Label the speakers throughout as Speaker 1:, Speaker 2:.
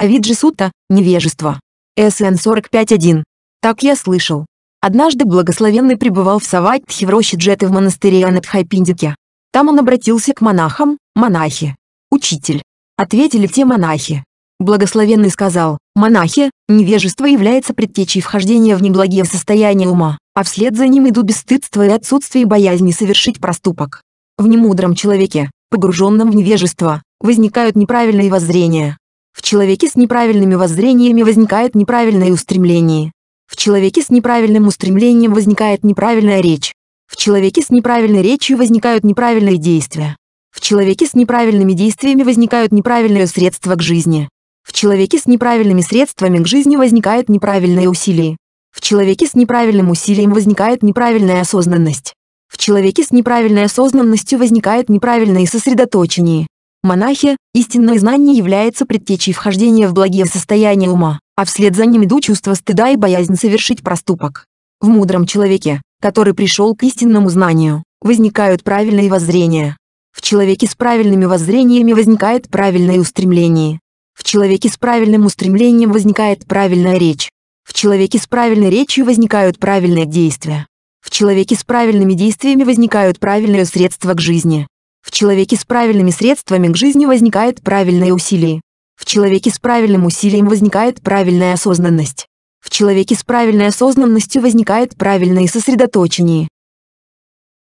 Speaker 1: Авиджи Сута, невежество. СН 45.1. Так я слышал. Однажды благословенный пребывал в Саватхи в роще Джеты в монастыре Анатхайпиндике. Там он обратился к монахам, монахи. Учитель. Ответили те монахи. Благословенный сказал, монахи, невежество является предтечей вхождения в неблагие состояния ума, а вслед за ним идут бесстыдство и отсутствие боязни совершить проступок. В немудром человеке, погруженном в невежество, возникают неправильные воззрения, в человеке с неправильными воззрениями возникает неправильное устремление. В человеке с неправильным устремлением возникает неправильная речь. В человеке с неправильной речью возникают неправильные действия. В человеке с неправильными действиями возникают неправильные средства к жизни. В человеке с неправильными средствами к жизни возникает неправильные усилия. В человеке с неправильным усилием возникает неправильная осознанность. В человеке с неправильной осознанностью возникает неправильное сосредоточение. Монахи истинное знание является предтечей вхождения в благие состояния ума, а вслед за ним идут чувства стыда и боязнь совершить проступок. В мудром человеке, который пришел к истинному знанию, возникают правильные воззрения. В человеке с правильными воззрениями возникает правильное устремление. В человеке с правильным устремлением возникает правильная речь. В человеке с правильной речью возникают правильные действия. В человеке с правильными действиями возникают правильные средства к жизни. В человеке с правильными средствами к жизни возникает правильное усилие. В человеке с правильным усилием возникает правильная осознанность. В человеке с правильной осознанностью возникает правильное сосредоточение.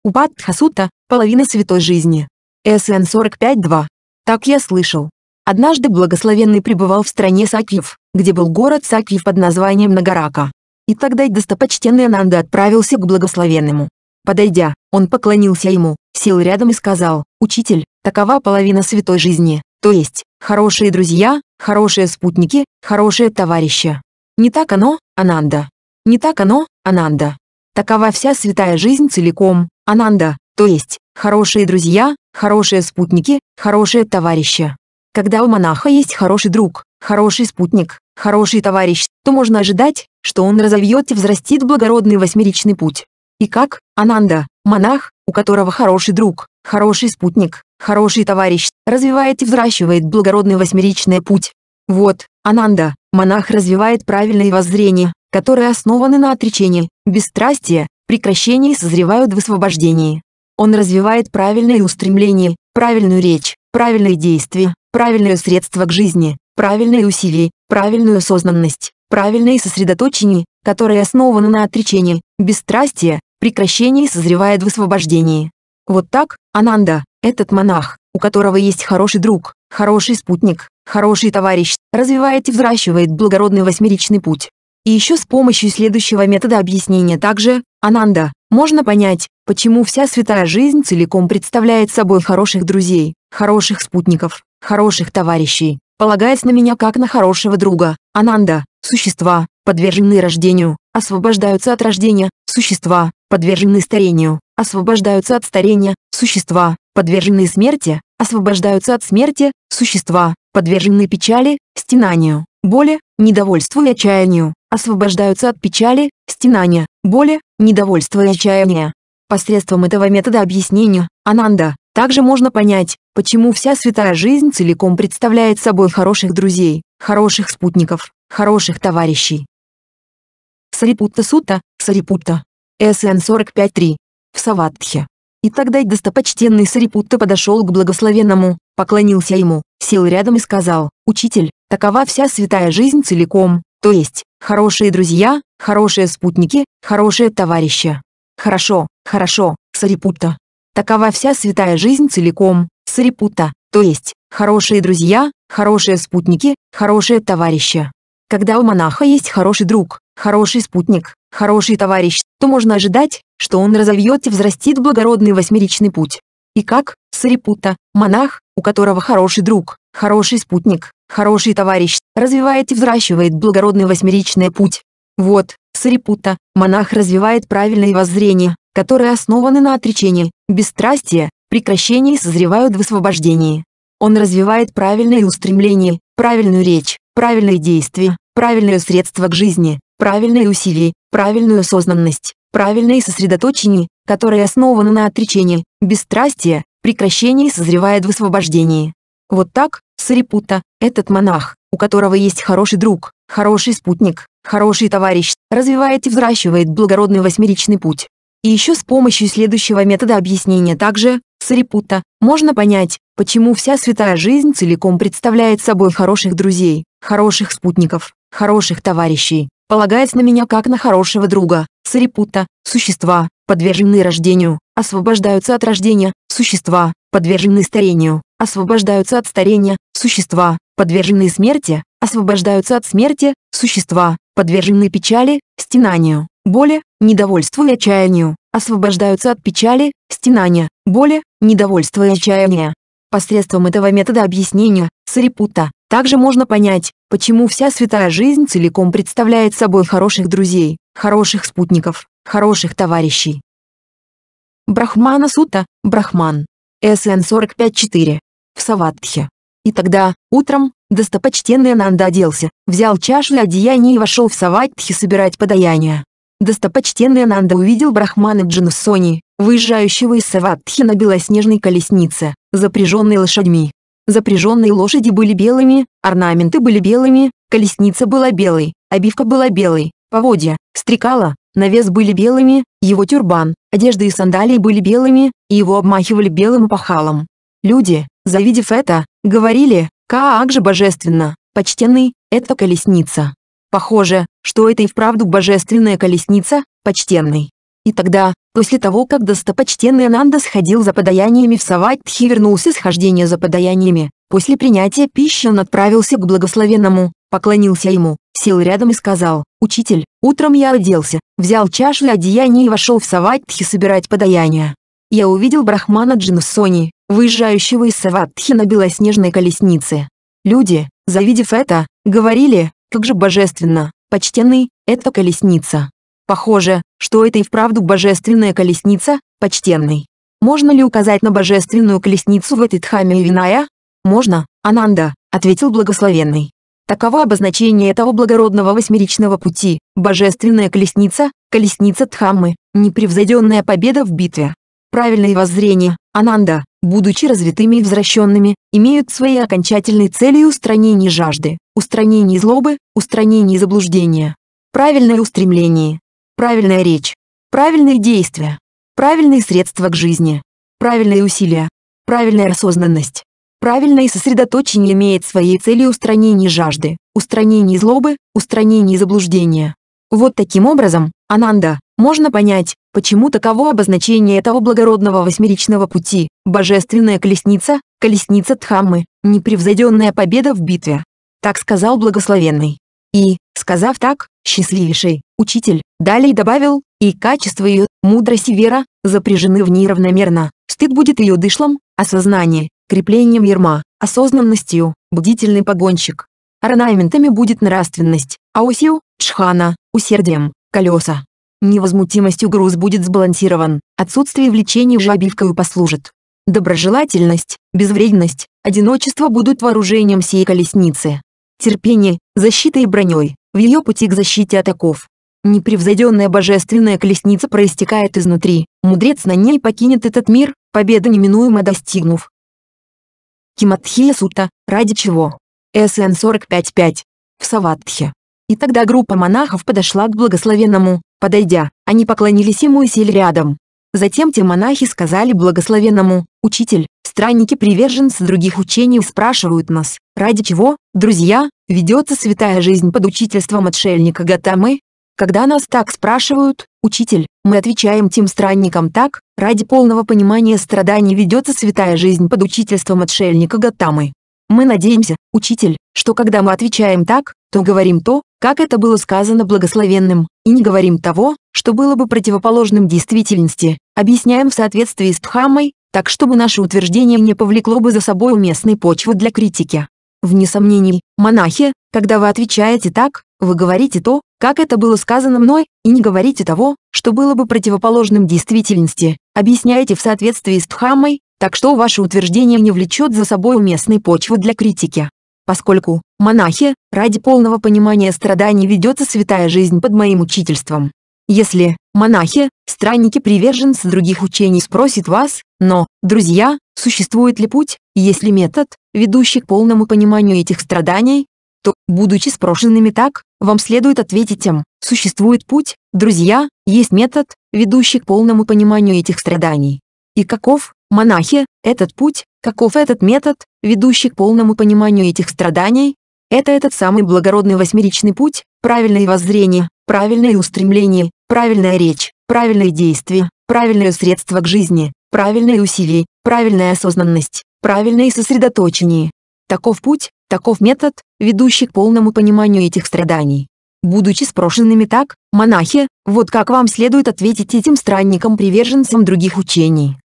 Speaker 1: Упадхасута – половина святой жизни. СН 45.2. Так я слышал. Однажды благословенный пребывал в стране Сакиев, где был город Сакиев под названием Нагарака. И тогда достопочтенный Ананда отправился к благословенному. Подойдя, он поклонился ему, сел рядом и сказал, «Учитель, такова половина святой жизни, то есть, хорошие друзья, хорошие спутники, хорошие товарищи. Не так оно, Ананда. Не так оно, Ананда. Такова вся святая жизнь целиком, Ананда, то есть, хорошие друзья, хорошие спутники, хорошие товарищи. Когда у монаха есть хороший друг, хороший спутник, хороший товарищ, то можно ожидать, что он разовьет и взрастит благородный восьмеричный путь. И как, Ананда, монах, у которого хороший друг, хороший спутник, хороший товарищ, развивает и взращивает благородный восьмеричный путь. Вот, Ананда, монах развивает правильные воззрения, которые основаны на отречении, бесстрастии, прекращении и созревают в освобождении. Он развивает правильные устремления, правильную речь, правильные действия, правильные средства к жизни, правильные усилия, правильную осознанность, правильные сосредоточения, которые основаны на отречении, бесстрастии, прекращение созревает в освобождении. Вот так, Ананда, этот монах, у которого есть хороший друг, хороший спутник, хороший товарищ, развивает и взращивает благородный восьмеричный путь. И еще с помощью следующего метода объяснения также, Ананда, можно понять, почему вся святая жизнь целиком представляет собой хороших друзей, хороших спутников, хороших товарищей, полагаясь на меня как на хорошего друга. Ананда, существа, подверженные рождению, освобождаются от рождения, существа, подвержены старению, освобождаются от старения, существа, подверженные смерти, освобождаются от смерти, существа, подверженные печали, стенанию, боли, недовольству и отчаянию, освобождаются от печали, стенания, боли, недовольства и отчаяния. Посредством этого метода объяснения, Ананда, также можно понять, почему вся святая жизнь целиком представляет собой хороших друзей, хороших спутников, хороших товарищей. Сарипутта Сутта, Сарипутта, СН 45.3. В Саватхе. И тогда достопочтенный Сарипутта подошел к благословенному, поклонился ему, сел рядом и сказал, «Учитель, такова вся святая жизнь целиком, то есть, хорошие друзья, хорошие спутники, хорошие товарищи». «Хорошо, хорошо, Сарипутта. Такова вся святая жизнь целиком, Сарипутта, то есть, хорошие друзья, хорошие спутники, хорошие товарищи». Когда у монаха есть хороший друг, хороший спутник, хороший товарищ, то можно ожидать, что он разовьет и взрастит благородный восьмеричный путь. И как, Сарипута, монах, у которого хороший друг, хороший спутник, хороший товарищ, развивает и взращивает благородный восьмеричный путь. Вот, Сарипута, монах развивает правильные воззрения, которые основаны на отречении, бесстрастии, прекращении и созревают в освобождении. Он развивает правильные устремления, правильную речь, правильные действия, правильные средства к жизни, правильные усилия, правильную осознанность, правильное сосредоточение, которое основано на отречении, бесстрастие, прекращении созревает в освобождении. Вот так, Сарипута, этот монах, у которого есть хороший друг, хороший спутник, хороший товарищ, развивает и взращивает благородный восьмеричный путь. И еще с помощью следующего метода объяснения также, Сарипута, можно понять, почему вся святая жизнь целиком представляет собой хороших друзей, хороших спутников, хороших товарищей, полагаясь на меня как на хорошего друга, сарипута, существа, подвержены рождению, освобождаются от рождения, существа, подвержены старению, освобождаются от старения, существа, подвержены смерти, освобождаются от смерти, существа, подвержены печали, стенанию, боли, недовольству и отчаянию, освобождаются от печали, стенания, боли, недовольства и отчаяния. Посредством этого метода объяснения, Сарипута, также можно понять, почему вся святая жизнь целиком представляет собой хороших друзей, хороших спутников, хороших товарищей. Брахмана Сута, Брахман. СН 45.4. В Саватхе. И тогда, утром, достопочтенный Ананда оделся, взял чашу для одеяния и вошел в Саватхи собирать подаяния. Достопочтенный Ананда увидел Брахмана Джинусони, выезжающего из Саватхи на белоснежной колеснице, запряженной лошадьми. Запряженные лошади были белыми, орнаменты были белыми, колесница была белой, обивка была белой, поводья, стрекала, навес были белыми, его тюрбан, одежда и сандалии были белыми, и его обмахивали белым пахалом. Люди, завидев это, говорили, как же божественно, почтенный, это колесница. Похоже, что это и вправду божественная колесница, почтенный. И тогда, После того, как достопочтенный Ананда сходил за подаяниями в Саватхи вернулся с хождения за подаяниями, после принятия пищи он отправился к благословенному, поклонился ему, сел рядом и сказал, «Учитель, утром я оделся, взял чашу и одеяние и вошел в Саватхи собирать подаяния. Я увидел Брахмана Джинусони, выезжающего из Саватхи на белоснежной колеснице. Люди, завидев это, говорили, как же божественно, почтенный, это колесница. Похоже, что это и вправду божественная колесница, почтенный. Можно ли указать на божественную колесницу в этой Дхаме Виная? Можно, Ананда, ответил благословенный. Таково обозначение этого благородного восьмеричного пути, божественная колесница, колесница Дхаммы, непревзойденная победа в битве. Правильное воззрение, Ананда, будучи развитыми и возвращенными, имеют своей окончательной целью устранение жажды, устранение злобы, устранение заблуждения. Правильное устремление, правильная речь, правильные действия, правильные средства к жизни, правильные усилия, правильная осознанность. Правильное сосредоточение имеет своей целью устранение жажды, устранение злобы, устранение заблуждения. Вот таким образом, Ананда, можно понять, почему таково обозначение этого благородного восьмеричного пути, божественная колесница, колесница Дхаммы, непревзойденная победа в битве. Так сказал благословенный. И, сказав так, счастливейший, учитель, далее добавил, и качество ее, мудрость и вера, запряжены в ней равномерно. Стыд будет ее дышлом, осознание, креплением ерма, осознанностью, бдительный погонщик. Орнаментами будет нравственность, а усил, чхана, усердием, колеса. Невозмутимостью груз будет сбалансирован, отсутствие влечения же обивкою послужит. Доброжелательность, безвредность, одиночество будут вооружением всей колесницы. Терпение, защитой и броней, в ее пути к защите атаков. Непревзойденная божественная колесница проистекает изнутри, мудрец на ней покинет этот мир, победа неминуемо достигнув. Киматхия Сута, ради чего? СН 45.5. В Саватхе. И тогда группа монахов подошла к благословенному, подойдя, они поклонились ему и сели рядом. Затем те монахи сказали благословенному, «Учитель, странники-приверженцы других учений спрашивают нас, ради чего, друзья, ведется святая жизнь под учительством отшельника Гатамы?» Когда нас так спрашивают, «Учитель», мы отвечаем тем странникам так, ради полного понимания страданий ведется святая жизнь под учительством отшельника Гатамы. Мы надеемся, учитель, что когда мы отвечаем так, то говорим то, как это было сказано благословенным, и не говорим того, что было бы противоположным действительности, объясняем в соответствии с Дхаммой, так чтобы наше утверждение не повлекло бы за собой уместной почвы для критики. Вне сомнений, монахи, когда вы отвечаете так, вы говорите то, как это было сказано мной, и не говорите того, что было бы противоположным действительности, объясняете в соответствии с Дхаммой, так что ваше утверждение не влечет за собой уместной почвы для критики поскольку, монахи, ради полного понимания страданий ведется святая жизнь под моим учительством. Если, монахи, странники приверженцы других учений спросит вас, но, друзья, существует ли путь, есть ли метод, ведущий к полному пониманию этих страданий, то, будучи спрошенными так, вам следует ответить им, существует путь, друзья, есть метод, ведущий к полному пониманию этих страданий. И каков, монахи, этот путь, Каков этот метод, ведущий к полному пониманию этих страданий? Это этот самый благородный восьмеричный путь, правильное воззрение, правильное устремление, правильная речь, правильные действия, правильное средство к жизни, правильные усилия, правильная осознанность, правильное сосредоточение. Таков путь, таков метод, ведущий к полному пониманию этих страданий. Будучи спрошенными так, монахи, вот как вам следует ответить этим странникам-приверженцам других учений.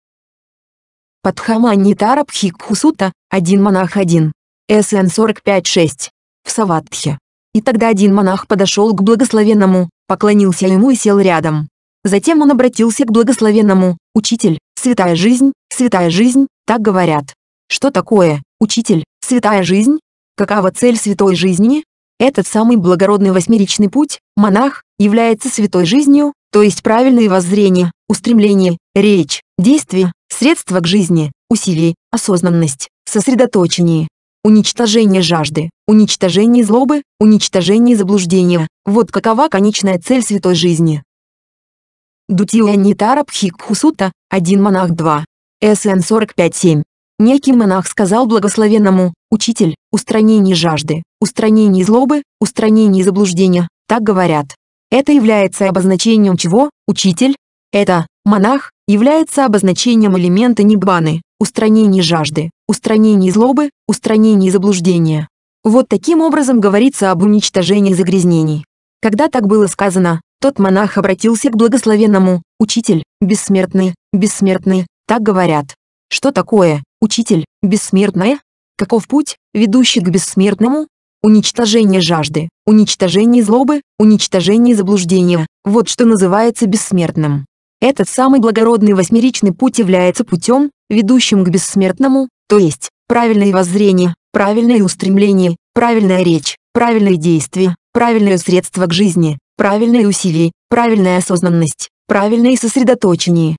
Speaker 1: Падхаманитара Пхикхусута, один монах один. СН 45.6. В Саватхе. И тогда один монах подошел к благословенному, поклонился ему и сел рядом. Затем он обратился к благословенному, «Учитель, святая жизнь, святая жизнь, так говорят». Что такое, учитель, святая жизнь? Какова цель святой жизни? Этот самый благородный восьмеричный путь, монах, является святой жизнью, то есть правильное воззрение, устремление, речь, действие. Средства к жизни, усилий, осознанность, сосредоточение, уничтожение жажды, уничтожение злобы, уничтожение заблуждения. Вот какова конечная цель святой жизни. Дутия Нитара Пхикхусута, 1 монах 2. СН 45.7. Некий монах сказал благословенному, «Учитель, устранение жажды, устранение злобы, устранение заблуждения, так говорят. Это является обозначением чего, учитель? Это, монах, является обозначением элемента ниббаны, устранения жажды, устранения злобы, устранения заблуждения. Вот таким образом говорится об уничтожении загрязнений. Когда так было сказано, тот монах обратился к благословенному, «Учитель, бессмертный, бессмертный, так говорят». Что такое, учитель, бессмертное? Каков путь, ведущий к бессмертному? Уничтожение жажды, уничтожение злобы, уничтожение заблуждения – вот что называется бессмертным. Этот самый благородный восьмеричный путь является путем, ведущим к бессмертному, то есть, правильное воззрение, правильное устремление, правильная речь, правильные действия, правильное средство к жизни, правильные усилия, правильная осознанность, правильное сосредоточение.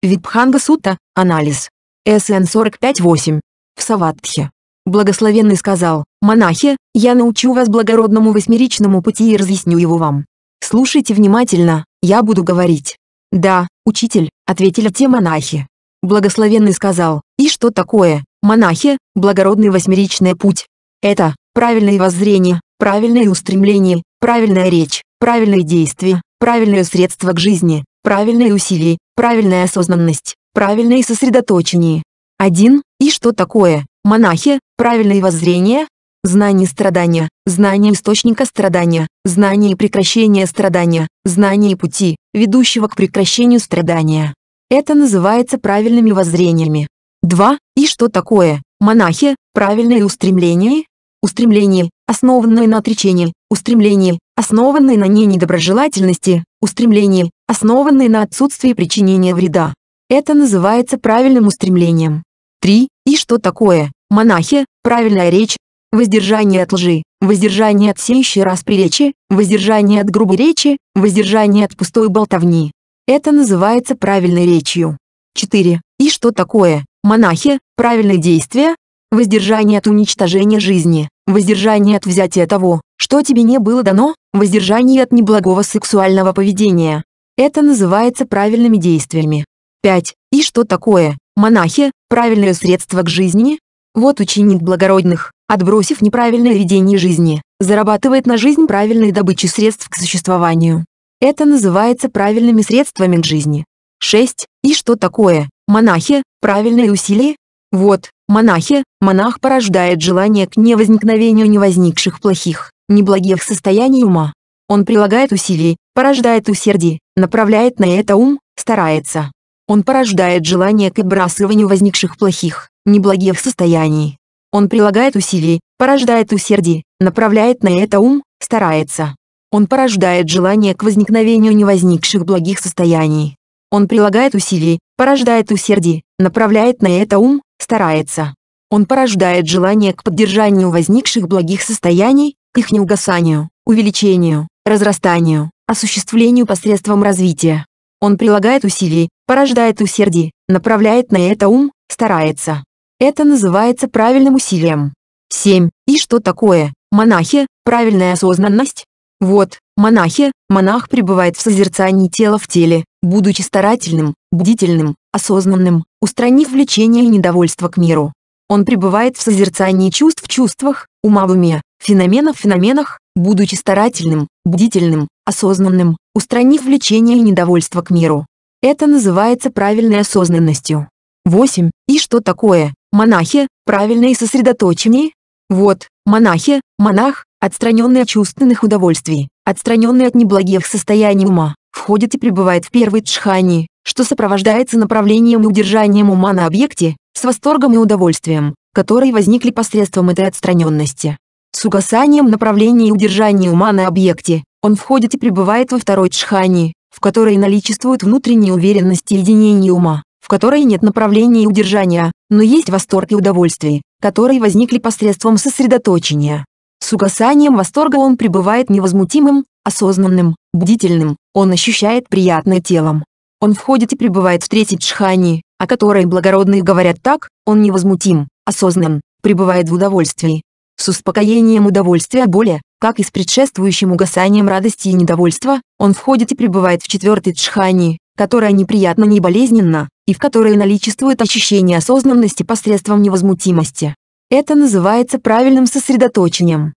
Speaker 1: Випханга Сута, анализ. СН 45.8. В Саватхе. Благословенный сказал, монахи, я научу вас благородному восьмеричному пути и разъясню его вам. «Слушайте внимательно, я буду говорить». «Да, учитель», — ответили те монахи. Благословенный сказал, «И что такое, монахи, благородный восьмеричный путь? Это, правильное воззрение, правильное устремление, правильная речь, правильные действия, правильное средство к жизни, правильные усилия, правильная осознанность, правильное сосредоточение. Один, И что такое, монахи, правильное воззрение? Знание страдания, знание источника страдания, знание прекращения страдания, знание пути, ведущего к прекращению страдания. Это называется правильными воззрениями. 2. И что такое, монахи, правильные устремления? Устремление, основанное на отречении, устремление, основанное на ненедоброжелательности, устремление, основанное на отсутствии причинения вреда. Это называется правильным устремлением. 3. И что такое, монахи, правильная речь, воздержание от лжи, воздержание от сеющей распри речи, воздержание от грубой речи, воздержание от пустой болтовни. Это называется правильной речью. 4. И что такое, монахи, правильные действия? Воздержание от уничтожения жизни, воздержание от взятия того, что тебе не было дано, воздержание от неблагого сексуального поведения. Это называется правильными действиями. 5. И что такое, монахи, правильное средство к жизни, вот ученик благородных, отбросив неправильное ведение жизни, зарабатывает на жизнь правильной добычи средств к существованию. Это называется правильными средствами к жизни. 6. И что такое? Монахи, правильные усилия? Вот, монахи, монах порождает желание к невозникновению невозникших плохих, неблагих состояний ума. Он прилагает усилий, порождает усердие, направляет на это ум, старается. Он порождает желание к отбрасыванию возникших плохих, неблагих состояний. Он прилагает усилий, порождает усердие, направляет на это ум, старается. Он порождает желание к возникновению невозникших благих состояний. Он прилагает усилий, порождает усердие, направляет на это ум, старается. Он порождает желание к поддержанию возникших благих состояний, к их неугасанию, увеличению, разрастанию, осуществлению посредством развития. Он прилагает усилий, порождает усердие, направляет на это ум, старается. Это называется правильным усилием. 7. И что такое, монахи, правильная осознанность? Вот, монахи, монах пребывает в созерцании тела в теле, будучи старательным, бдительным, осознанным, устранив влечение и недовольство к миру. Он пребывает в созерцании чувств в чувствах, ума в уме, феноменов феноменах, будучи старательным, бдительным, осознанным, устранив влечение и недовольство к миру. Это называется правильной осознанностью. 8. И что такое, монахи, Правильные сосредоточение? Вот, монахи, монах, отстраненный от чувственных удовольствий, отстраненный от неблагих состояний ума, входит и пребывает в первой джхани, что сопровождается направлением и удержанием ума на объекте, с восторгом и удовольствием, которые возникли посредством этой отстраненности с угасанием направления и удержания ума на объекте, он входит и пребывает во второй джхани, в которой наличествует внутренняя уверенность и единение ума, в которой нет направления и удержания, но есть восторг и удовольствие, которые возникли посредством сосредоточения. С угасанием восторга он пребывает невозмутимым, осознанным, бдительным, он ощущает приятное телом. Он входит и пребывает в третьей джхани, о которой благородные говорят так, он невозмутим, осознан, пребывает в удовольствии, с успокоением удовольствия боли, как и с предшествующим угасанием радости и недовольства, он входит и пребывает в четвертой джхани, которая неприятна и болезненна, и в которой наличествует ощущение осознанности посредством невозмутимости. Это называется правильным сосредоточением.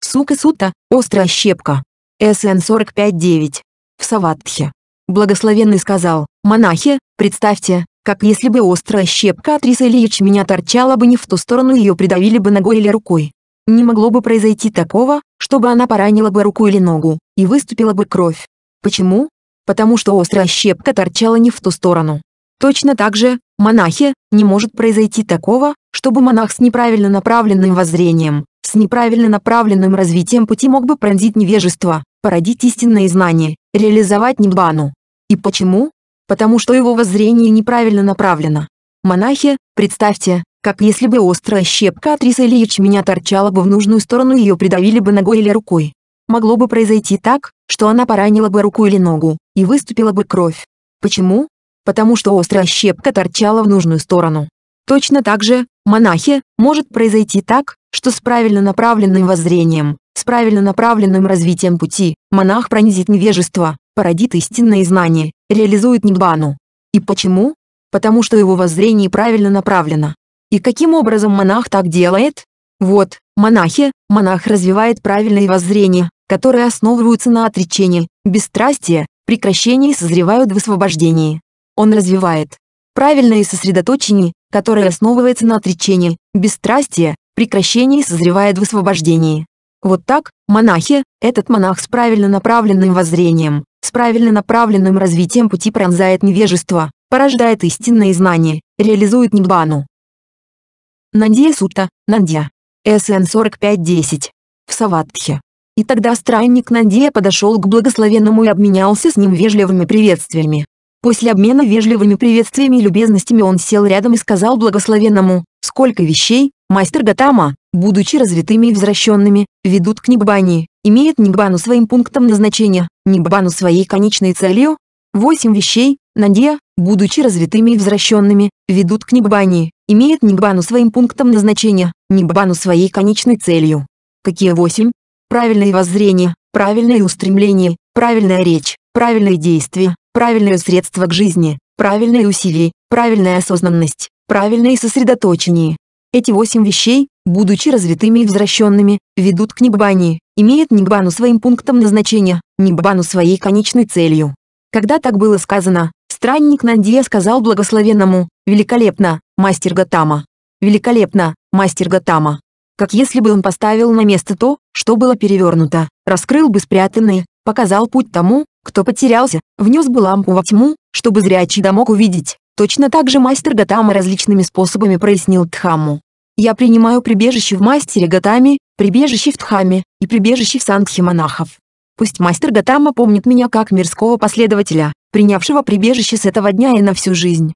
Speaker 1: Сука сута, острая щепка. СН 45.9. В Саватхе. Благословенный сказал, монахи, представьте, как если бы острая щепка от риса или ячменя торчала бы не в ту сторону и ее придавили бы ногой или рукой. Не могло бы произойти такого, чтобы она поранила бы руку или ногу, и выступила бы кровь. Почему? Потому что острая щепка торчала не в ту сторону. Точно так же, монахе, не может произойти такого, чтобы монах с неправильно направленным воззрением, с неправильно направленным развитием пути мог бы пронзить невежество, породить истинные знания, реализовать небану. И почему? потому что его воззрение неправильно направлено. Монахи, представьте, как если бы острая щепка от риса или ячменя торчала бы в нужную сторону и ее придавили бы ногой или рукой. Могло бы произойти так, что она поранила бы руку или ногу, и выступила бы кровь. Почему? Потому что острая щепка торчала в нужную сторону. Точно так же, монахи, может произойти так, что с правильно направленным воззрением, с правильно направленным развитием пути, монах пронизит невежество, породит истинное знание, реализует нидбану. И почему? Потому что его воззрение правильно направлено. И каким образом монах так делает? Вот, монахи, монах развивает правильное воззрение, которое основывается на отречении, бесстрастии, прекращении и созревают в освобождении. Он развивает правильное сосредоточение, которое основывается на отречении, бесстрастии, прекращении и созревает в освобождении. Вот так, монахи, этот монах с правильно направленным воззрением, с правильно направленным развитием пути пронзает невежество, порождает истинные знания, реализует ниббану. Нандия Сута, Нандия. СН 4510. В Саватхе. И тогда странник Нандия подошел к благословенному и обменялся с ним вежливыми приветствиями. После обмена вежливыми приветствиями и любезностями он сел рядом и сказал благословенному, «Сколько вещей, мастер Гатама, будучи развитыми и возвращенными, ведут к Нигбани, имеют Нигбану своим пунктом назначения, Нигбану своей конечной целью. 8 вещей, Нандия, будучи развитыми и возвращенными, ведут к Нигбани, имеют Нигбану своим пунктом назначения, Нигбану своей конечной целью. Какие 8? Правильное воззрение, правильное устремление, правильная речь, правильные действия, правильное средство к жизни, правильные усилия, правильная осознанность, правильное сосредоточение, эти восемь вещей, будучи развитыми и возвращенными, ведут к нигбани, имеют нигбану своим пунктом назначения, нигбану своей конечной целью. Когда так было сказано, странник Нандия сказал благословенному, «Великолепно, мастер Гатама! Великолепно, мастер Гатама!» Как если бы он поставил на место то, что было перевернуто, раскрыл бы спрятанное, показал путь тому, кто потерялся, внес бы лампу во тьму, чтобы зрячий да мог увидеть. Точно так же мастер Гатама различными способами прояснил Тхаму. Я принимаю прибежище в мастере Гатами, прибежище в Тхаме и прибежище в Сандхе монахов. Пусть мастер Гатама помнит меня как мирского последователя, принявшего прибежище с этого дня и на всю жизнь.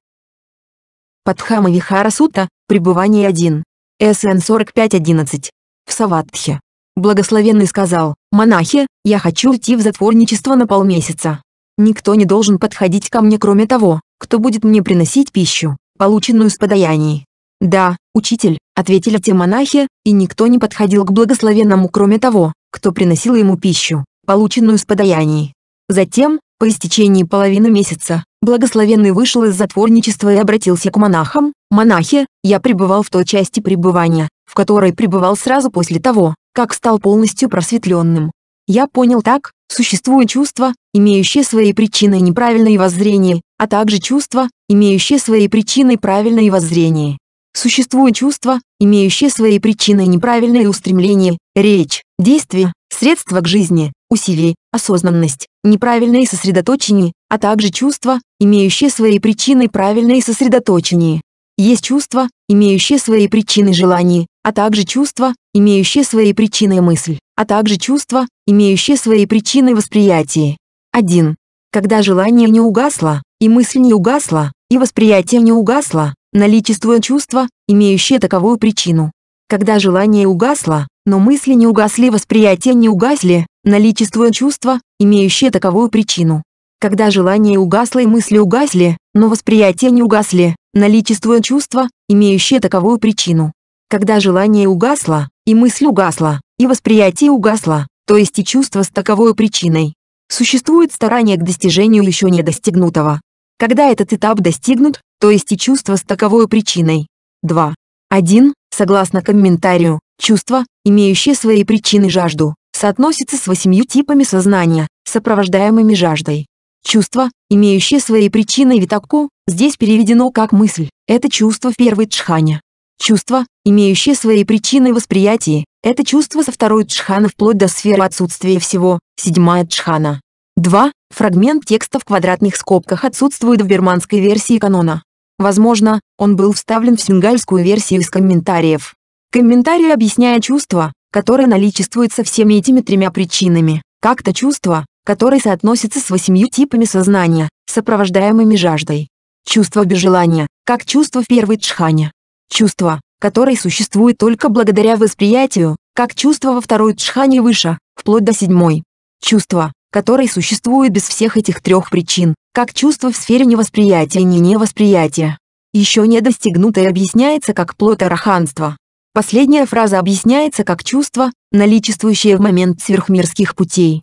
Speaker 1: Падхама Вихара Сута, пребывание 1. СН 45.11. В Саватхе. Благословенный сказал, «Монахи, я хочу уйти в затворничество на полмесяца. Никто не должен подходить ко мне кроме того, кто будет мне приносить пищу, полученную с подаяний. «Да, учитель», — ответили те монахи, и никто не подходил к благословенному кроме того, кто приносил ему пищу, полученную с подаяний. Затем, по истечении половины месяца, благословенный вышел из затворничества и обратился к монахам, «Монахи, я пребывал в той части пребывания, в которой пребывал сразу после того, как стал полностью просветленным, я понял так, существует чувство, имеющее свои причины неправильные воззрения, а также чувство, имеющее свои причины правильные воззрения. Существует чувство, имеющее свои причины неправильные устремления, речь, действия, средства к жизни, усилие, осознанность, неправильные сосредоточения, а также чувство, имеющее свои причины правильные сосредоточения. Есть чувство, имеющее свои причины желаний, а также чувства, имеющие свои причины и мысль, а также чувства, имеющие свои причины восприятие. 1. Когда желание не угасло, и мысль не угасла, и восприятие не угасло, наличествует чувство, имеющее таковую причину. Когда желание угасло, но мысли не угасли, восприятие не угасли, наличествует чувство, имеющее таковую причину. Когда желание угасло и мысли угасли, но восприятие не угасли, наличествует чувство, имеющее таковую причину. Когда желание угасло, и мысль угасла, и восприятие угасло, то есть и чувство с таковой причиной. Существует старание к достижению еще не достигнутого. Когда этот этап достигнут, то есть и чувство с таковой причиной. 2. 1. Согласно комментарию, чувство, имеющее свои причины жажду, соотносится с восемью типами сознания, сопровождаемыми жаждой. Чувство, имеющее свои причины витаку, здесь переведено как мысль, это чувство в первой джхане. Чувство, имеющее свои причины восприятия, это чувство со второй джхана вплоть до сферы отсутствия всего, седьмая джхана. 2. Фрагмент текста в квадратных скобках отсутствует в берманской версии канона. Возможно, он был вставлен в сингальскую версию из комментариев. Комментарий объясняя чувство, которое наличествует со всеми этими тремя причинами, как то чувство, которое соотносится с восемью типами сознания, сопровождаемыми жаждой. Чувство без желания, как чувство в первой джхане чувство, которое существует только благодаря восприятию, как чувство во второй джхане выше, вплоть до седьмой. Чувство, которое существует без всех этих трех причин, как чувство в сфере невосприятия и не невосприятия. Еще не достигнутое объясняется как плоть араханства. Последняя фраза объясняется как чувство, наличествующее в момент сверхмирских путей.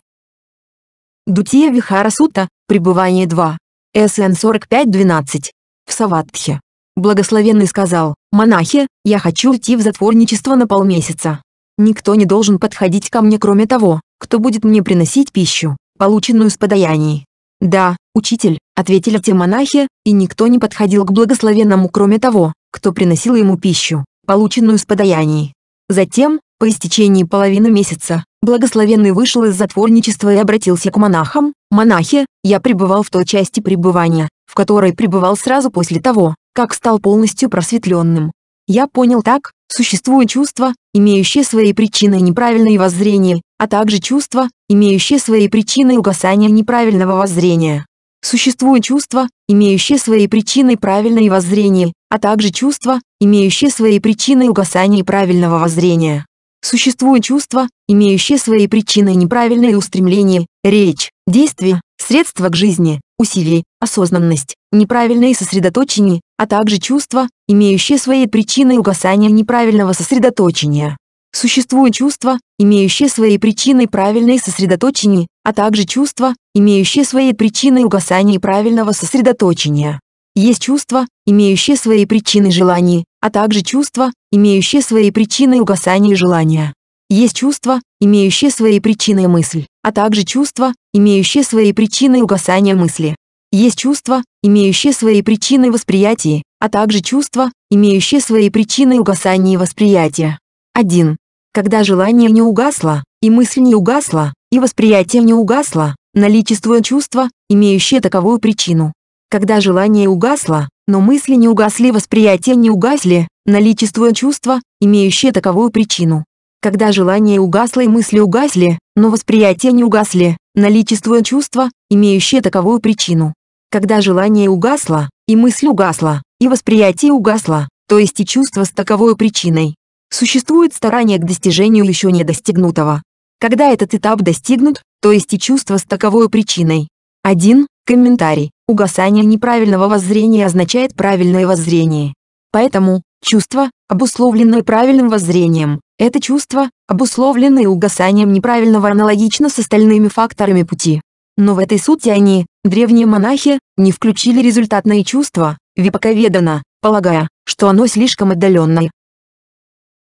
Speaker 1: Дутия Вихара Сута, пребывание 2. СН 4512. В Саватхе. Благословенный сказал, «Монахи, я хочу уйти в затворничество на полмесяца. Никто не должен подходить ко мне кроме того, кто будет мне приносить пищу, полученную с подаяний». «Да, учитель», — ответили те монахи, и никто не подходил к благословенному кроме того, кто приносил ему пищу, полученную с подаяний. Затем, по истечении половины месяца, благословенный вышел из затворничества и обратился к монахам, «Монахи, я пребывал в той части пребывания, в которой пребывал сразу после того, как стал полностью просветленным. Я понял так, существует чувство, имеющее свои причины неправильные воззрения, а также чувство, имеющее свои причины угасания неправильного воззрения. Существует чувство, имеющее свои причины правильные воззрения, а также чувство, имеющее свои причины угасания правильного воззрения. Существует чувство, имеющее свои причины неправильные устремления, речь, действие средства к жизни, усилий, осознанность, неправильное сосредоточение, а также чувства, имеющие свои причины угасания неправильного сосредоточения. Существуют чувства, имеющие свои причины правильное сосредоточения, а также чувства, имеющие свои причины угасания правильного сосредоточения. Есть чувства, имеющие свои причины желание, а также чувства, имеющие свои причины угасания желания. Есть чувства, имеющие свои причины и мысль, а также чувства, имеющие свои причины угасания мысли. Есть чувства, имеющие свои причины восприятия, а также чувства, имеющие свои причины угасания восприятия. 1. Когда желание не угасло, и мысль не угасла, и восприятие не угасло, наличествует чувство, имеющее таковую причину. Когда желание угасло, но мысли не угасли, восприятие не угасли, наличествует чувство, имеющее таковую причину. Когда желание угасло и мысли угасли, но восприятие не угасли, наличествует чувство, имеющее таковую причину. Когда желание угасло, и мысль угасла, и восприятие угасло, то есть и чувство с таковой причиной. Существует старание к достижению еще не достигнутого. Когда этот этап достигнут, то есть и чувство с таковой причиной. 1. Комментарий. Угасание неправильного воззрения означает правильное воззрение. Поэтому, чувство, обусловленное правильным воззрением, это чувство, обусловленное угасанием неправильного аналогично с остальными факторами пути. Но в этой сути они, древние монахи, не включили результатные чувства, випаковедана, полагая, что оно слишком отдаленное.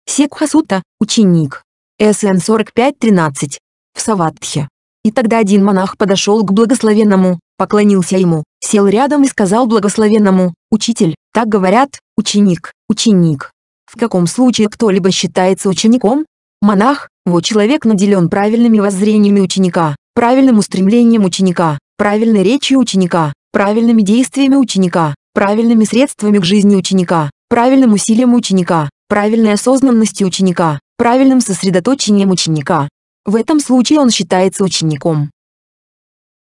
Speaker 1: Секхасута, ученик. СН 45.13. В Саватхе. И тогда один монах подошел к благословенному, поклонился ему, сел рядом и сказал благословенному, «Учитель, так говорят, ученик, ученик, в каком случае кто-либо считается учеником? Монах, вот человек наделен правильными воззрениями ученика, правильным устремлением ученика, правильной речью ученика, правильными действиями ученика, правильными средствами к жизни ученика, правильным усилием ученика, правильной осознанностью ученика, правильным сосредоточением ученика. В этом случае он считается учеником.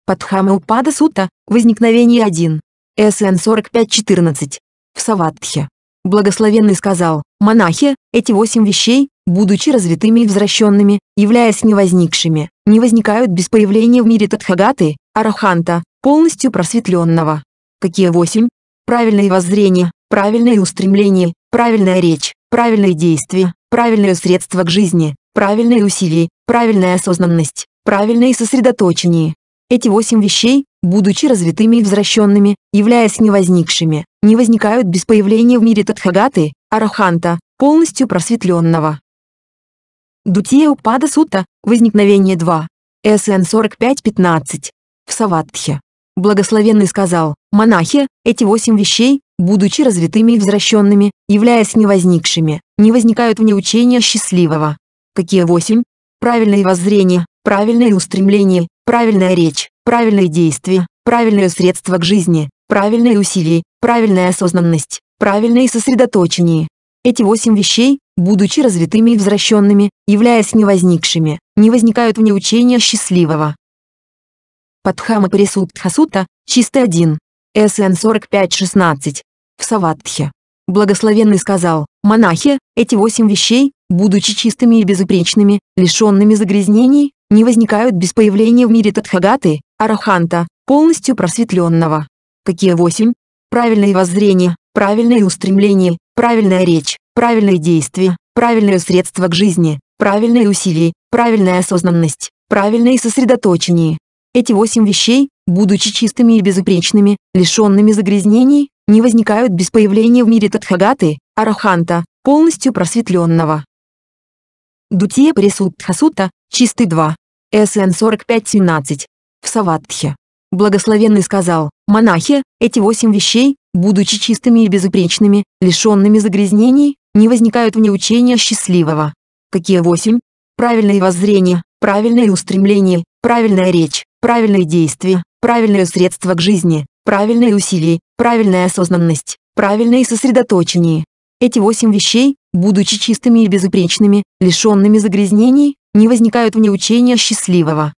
Speaker 1: Падхама Упада Сута, возникновение 1. СН 4514. В Саватхе. Благословенный сказал, монахи, эти восемь вещей, будучи развитыми и возвращенными, являясь невозникшими, не возникают без появления в мире Тадхагаты, Араханта, полностью просветленного. Какие восемь? Правильное воззрение, правильное устремление, правильная речь, правильные действия, правильное средство к жизни, правильные усилия, правильная осознанность, правильное сосредоточение. Эти восемь вещей, будучи развитыми и возвращенными, являясь невозникшими, не возникают без появления в мире Тадхагаты, Араханта, полностью просветленного. Дутия Упада Сута, возникновение 2, СН 45.15, в Саватхе. Благословенный сказал, монахи, эти восемь вещей, будучи развитыми и возвращенными, являясь невозникшими, не возникают вне учения счастливого. Какие восемь? Правильное воззрение, правильное устремление, правильная речь, правильные действия, правильное средство к жизни, правильные усилия, правильная осознанность, правильное сосредоточение. Эти восемь вещей, будучи развитыми и возвращенными, являясь невозникшими, не возникают вне учения счастливого. Падхама Парисуддха Сута, чистый 1. СН 45.16. В Саватхе. Благословенный сказал, монахи, эти восемь вещей, будучи чистыми и безупречными, лишенными загрязнений, не возникают без появления в мире Тадхагаты, Араханта, полностью просветленного. Какие восемь? Правильное воззрение, правильные устремления, правильная речь, правильные действия, правильные средства к жизни, правильные усилия, правильная осознанность, правильное сосредоточение. Эти восемь вещей, будучи чистыми и безупречными, лишенными загрязнений, не возникают без появления в мире Тадхагаты, Араханта, полностью просветленного. Дутия Пресуттхасута, чистый 2. СН 4517. В Саватхе. Благословенный сказал, «Монахи, эти восемь вещей, будучи чистыми и безупречными, лишенными загрязнений, не возникают вне учения счастливого». Какие восемь? Правильное воззрение, правильное устремление, правильная речь, правильные действия, правильное средство к жизни, правильные усилия, правильная осознанность, правильное сосредоточение. Эти восемь вещей, будучи чистыми и безупречными, лишенными загрязнений, не возникают вне учения счастливого.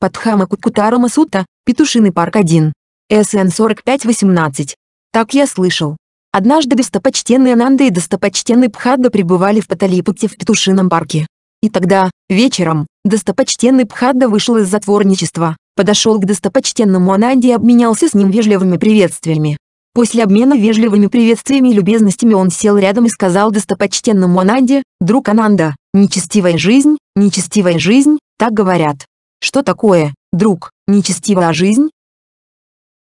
Speaker 1: Падхама Кукутара Масута, Петушиный парк 1. СН 4518. Так я слышал. Однажды достопочтенный Ананда и достопочтенный Пхадда пребывали в Паталипуте в Петушином парке. И тогда, вечером, достопочтенный Пхадда вышел из затворничества, подошел к достопочтенному Ананде и обменялся с ним вежливыми приветствиями. После обмена вежливыми приветствиями и любезностями он сел рядом и сказал достопочтенному Ананде, «Друг Ананда, нечестивая жизнь, нечестивая жизнь, так говорят, что такое, друг, нечестивая жизнь?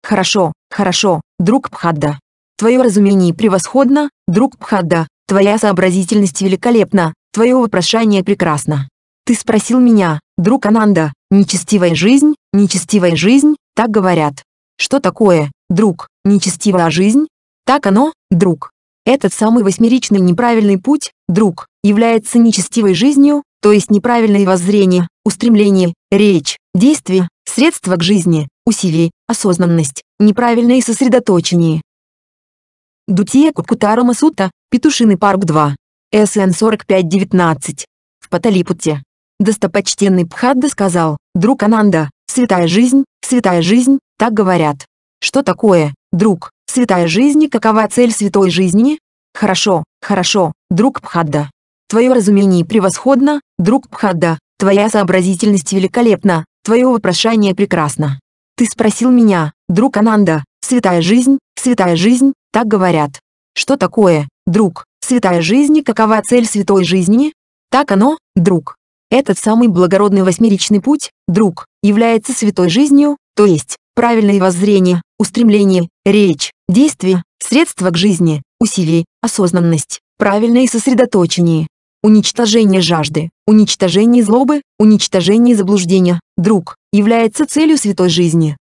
Speaker 1: Хорошо, хорошо, друг Пхадда. Твое разумение превосходно, друг Пхадда, твоя сообразительность великолепна, твое вопрошание прекрасно. Ты спросил меня, друг Ананда, нечестивая жизнь, нечестивая жизнь, так говорят. Что такое, друг, нечестивая жизнь? Так оно, друг, этот самый восьмеричный неправильный путь, друг, является нечестивой жизнью, то есть неправильное воззрение, устремление, речь, действие, средства к жизни, усилие, осознанность, неправильное сосредоточение. Дутия Кукутарама Сута, Петушиный парк 2. СН 4519. В Паталипуте Достопочтенный Пхадда сказал, «Друг Ананда, святая жизнь, святая жизнь, так говорят. Что такое, друг, Святая жизнь, какова цель святой жизни? Хорошо, хорошо, друг Пхадда. Твое разумение превосходно, друг Пхадда, твоя сообразительность великолепна, твое вопрошание прекрасно. Ты спросил меня, друг Ананда, святая жизнь, святая жизнь, так говорят. Что такое, друг, святая жизнь, какова цель святой жизни? Так оно, друг. Этот самый благородный восьмеричный путь, друг, является святой жизнью, то есть, правильное воззрение, устремление, речь, Действие, средства к жизни, усилий, осознанность, правильное сосредоточение, уничтожение жажды, уничтожение злобы, уничтожение заблуждения, друг, является целью святой жизни.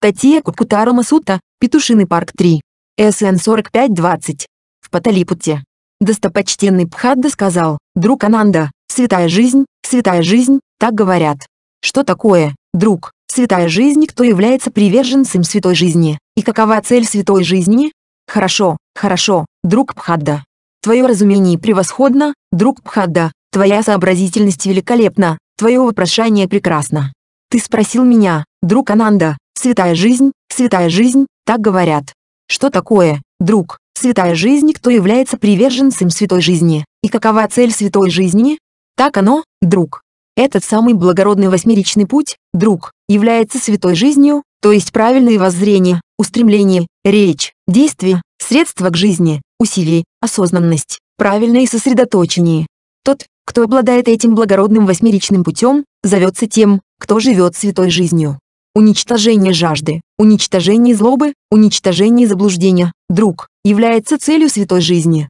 Speaker 1: Татья Кукутара Масута, Петушиный парк 3, СН 4520, в Паталипуте. Достопочтенный Пхадда сказал, «Друг Ананда, святая жизнь, святая жизнь, так говорят. Что такое, друг, святая жизнь, кто является приверженцем святой жизни, и какова цель святой жизни? Хорошо, хорошо, друг Пхадда. Твое разумение превосходно, друг Пхадда, твоя сообразительность великолепна, твое вопрошание прекрасно. Ты спросил меня, друг Ананда, святая жизнь, святая жизнь, так говорят. Что такое, друг, святая жизнь, кто является приверженцем святой жизни, и какова цель святой жизни? Так оно, друг. Этот самый благородный восьмеричный путь, друг, является святой жизнью, то есть правильное воззрение устремление, речь, действие, средства к жизни, усилие, осознанность, правильное сосредоточение. Тот, кто обладает этим благородным восьмеричным путем, зовется тем, кто живет святой жизнью. Уничтожение жажды, уничтожение злобы, уничтожение заблуждения, друг, является целью святой жизни.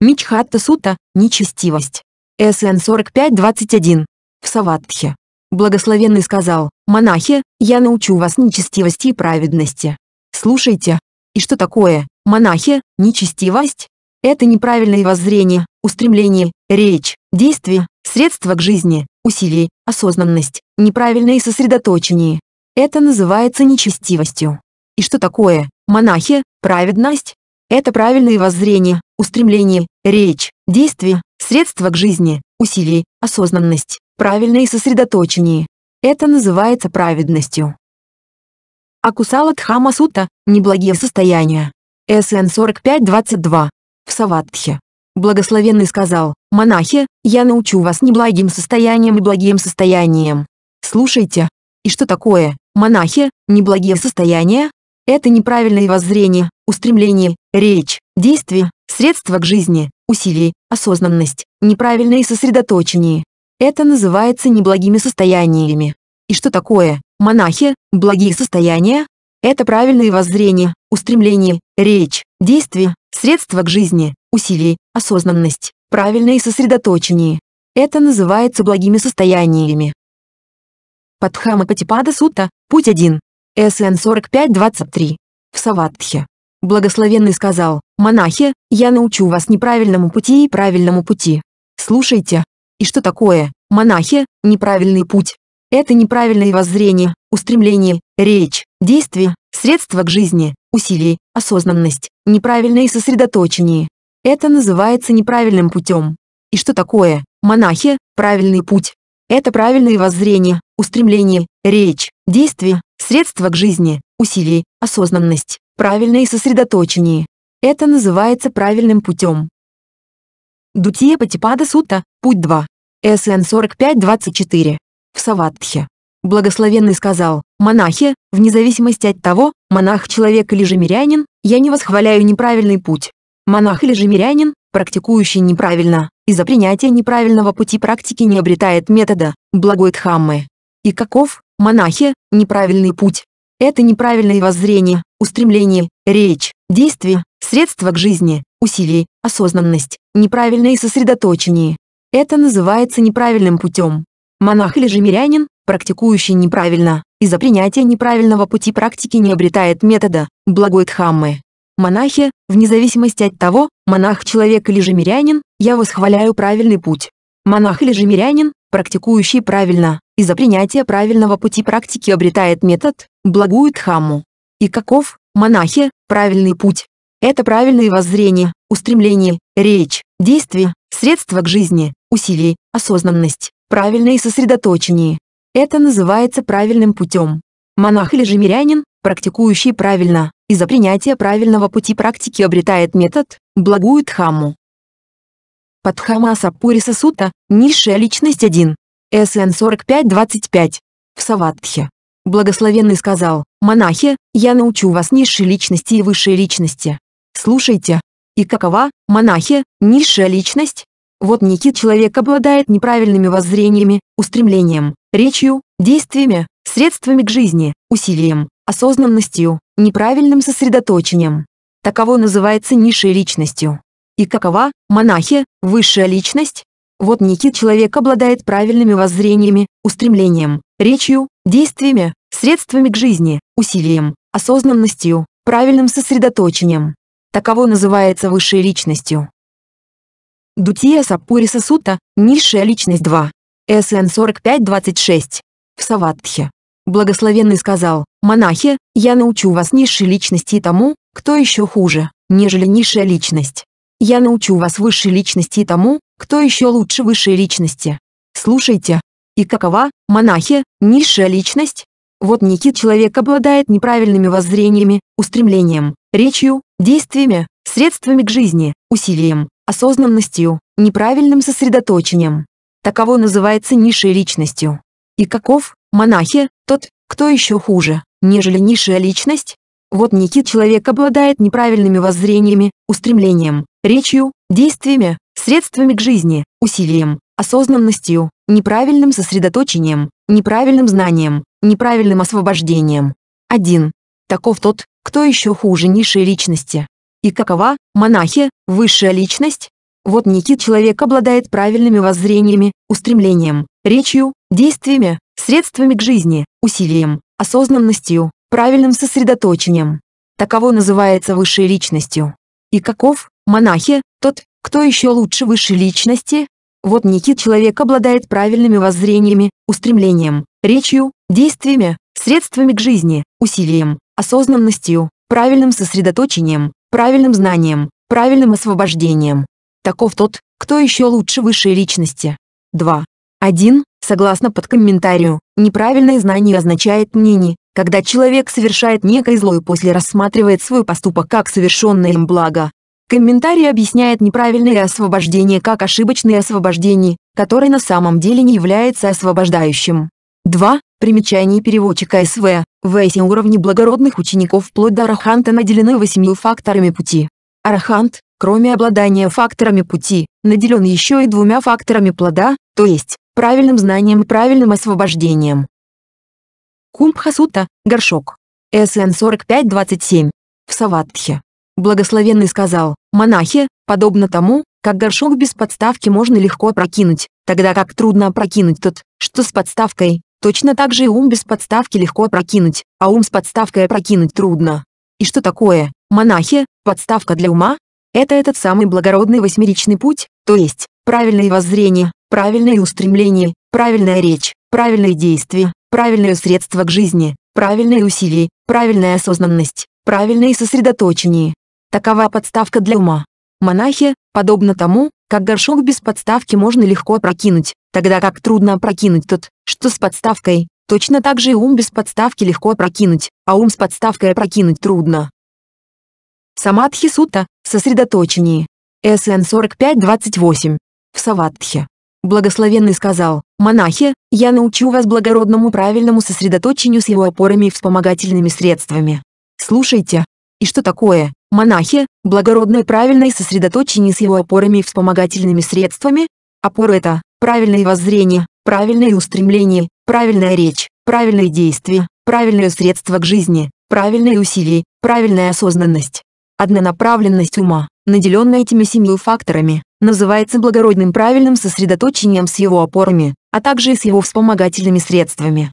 Speaker 1: Мичхатта Сута – нечестивость. СН 45.21. В Саватхе. Благословенный сказал, «Монахи, я научу вас нечестивости и праведности. Слушайте. И что такое, монахи, нечестивость? Это неправильное воззрение, устремление, речь, действие, средства к жизни, усилий, осознанность, неправильное сосредоточение. Это называется нечестивостью. И что такое, монахи, праведность? Это правильное воззрение, устремление, речь, действие, средства к жизни, усилий, осознанность, правильное сосредоточение. Это называется праведностью. Акусала Дхама Сута – неблагие состояния. СН 45-22. В Саватхе. Благословенный сказал, «Монахи, я научу вас неблагим состоянием и благим состоянием. Слушайте. И что такое, монахи, неблагие состояния? Это неправильное воззрение, устремление, речь, действие, средства к жизни, усилие, осознанность, неправильное сосредоточение, это называется неблагими состояниями. И что такое, монахи, благие состояния? Это правильные воззрения, устремления, речь, действия, средства к жизни, усилия, осознанность, правильное сосредоточение. Это называется благими состояниями. Падхама Патипада Сутта. путь 1, СН 45-23. В Саватхе. Благословенный сказал, «Монахи, я научу вас неправильному пути и правильному пути. Слушайте, и что такое, монахи, неправильный путь? Это неправильное воззрение, устремление, речь, действие, средства к жизни, усилие, осознанность, неправильное сосредоточение. Это называется неправильным путем. И что такое, монахи, правильный путь? Это правильное воззрение, устремление, речь, действие, средства к жизни, усилие, осознанность, правильное сосредоточение. Это называется правильным путем. Дутия Патипада Сутта, путь 2. СН 45-24. В Саватхе. Благословенный сказал, «Монахи, вне зависимости от того, монах человек или же мирянин, я не восхваляю неправильный путь. Монах или же мирянин, практикующий неправильно, из-за принятия неправильного пути практики не обретает метода, благой Дхаммы. И каков, монахи, неправильный путь? Это неправильное воззрение, устремление, речь, действие, средства к жизни, усилий, осознанность, неправильное сосредоточение, это называется неправильным путем. Монах или же мирянин, практикующий неправильно, из-за принятия неправильного пути практики не обретает метода, благой Дхаммы. Монахи, вне зависимости от того, монах-человек или же мирянин, я восхваляю правильный путь. Монах или же мирянин, практикующий правильно, из-за принятия правильного пути практики обретает метод, благую Дхамму. И каков, монахи, правильный путь? Это правильные воззрения, устремления, речь, действия, средства к жизни, усилий, осознанность, правильное сосредоточение. Это называется правильным путем. Монах или же мирянин, практикующий правильно, из-за принятия правильного пути практики обретает метод, благую дхамму. Падхама Сапуриса Сута, низшая личность 1. СН 4525. В Саватхе. Благословенный сказал, «Монахи, я научу вас низшей личности и высшей личности. Слушайте. И какова, монахи, низшая личность?» Вот Никит человек обладает неправильными воззрениями, устремлением, речью, действиями, средствами к жизни, усилием, осознанностью, неправильным сосредоточением. Таково называется низшей личностью. И какова, монахи, высшая личность? Вот Никит человек обладает правильными воззрениями, устремлением, речью, действиями, средствами к жизни, усилием, осознанностью, правильным сосредоточением. Таково называется высшей личностью. Дутия Сапуриса Сута, низшая личность 2. СН 4526. В Саватхе. Благословенный сказал, «Монахи, я научу вас низшей личности и тому, кто еще хуже, нежели низшая личность. Я научу вас высшей личности и тому, кто еще лучше высшей личности. Слушайте. И какова, монахи, низшая личность? Вот некий человек обладает неправильными воззрениями, устремлением, речью, действиями, средствами к жизни, усилием, осознанностью, неправильным сосредоточением. Таково называется низшей личностью. И каков, монахи, тот, кто еще хуже, нежели низшая личность? Вот некий человек обладает неправильными воззрениями, устремлением, речью, действиями, средствами к жизни, усилием, осознанностью, неправильным сосредоточением, неправильным знанием, неправильным освобождением. 1. Таков тот, кто еще хуже низшей личности. И какова, монахи, высшая личность? Вот некий человек обладает правильными воззрениями, устремлением, речью, действиями, средствами к жизни, усилием, осознанностью, правильным сосредоточением. Таково называется высшей личностью. И каков, монахи, тот, кто еще лучше высшей личности? Вот некий человек обладает правильными воззрениями, устремлением, речью, действиями, средствами к жизни, усилием, осознанностью, правильным сосредоточением, правильным знанием, правильным освобождением. Таков тот, кто еще лучше высшей личности. 2. 1. Согласно под комментарию, неправильное знание означает мнение, когда человек совершает некое зло и после рассматривает свой поступок как совершенное им благо. Комментарий объясняет неправильное освобождение как ошибочное освобождение, которое на самом деле не является освобождающим. 2. Примечание переводчика СВ. Вэси уровни благородных учеников вплоть до Араханта наделены восемью факторами пути. Арахант, кроме обладания факторами пути, наделен еще и двумя факторами плода, то есть, правильным знанием и правильным освобождением. Кумбхасута, горшок. СН 4527. В Саватхе. Благословенный сказал, монахи, подобно тому, как горшок без подставки можно легко опрокинуть, тогда как трудно опрокинуть тот, что с подставкой, Точно так же и ум без подставки легко опрокинуть, а ум с подставкой опрокинуть трудно. И что такое, монахи, подставка для ума? Это этот самый благородный восьмеричный путь, то есть, правильное воззрение, правильное устремление, правильная речь, правильные действия, правильное средство к жизни, правильные усилия, правильная осознанность, правильное сосредоточение. Такова подставка для ума. Монахи, подобно тому, как горшок без подставки можно легко опрокинуть, Тогда как трудно опрокинуть тот, что с подставкой, точно так же и ум без подставки легко опрокинуть, а ум с подставкой опрокинуть трудно. Самадхи Сутта, сосредоточение. СН 45-28. В савадхи. Благословенный сказал, «Монахи, я научу вас благородному правильному сосредоточению с его опорами и вспомогательными средствами. Слушайте. И что такое, монахи, благородное правильное сосредоточение с его опорами и вспомогательными средствами? Опоры это, правильное воззрение, правильные устремления, правильная речь, правильные действия, правильные средства к жизни, правильные усилия, правильная осознанность. Однонаправленность ума, наделенная этими семью факторами, называется благородным правильным сосредоточением с его опорами, а также и с его вспомогательными средствами.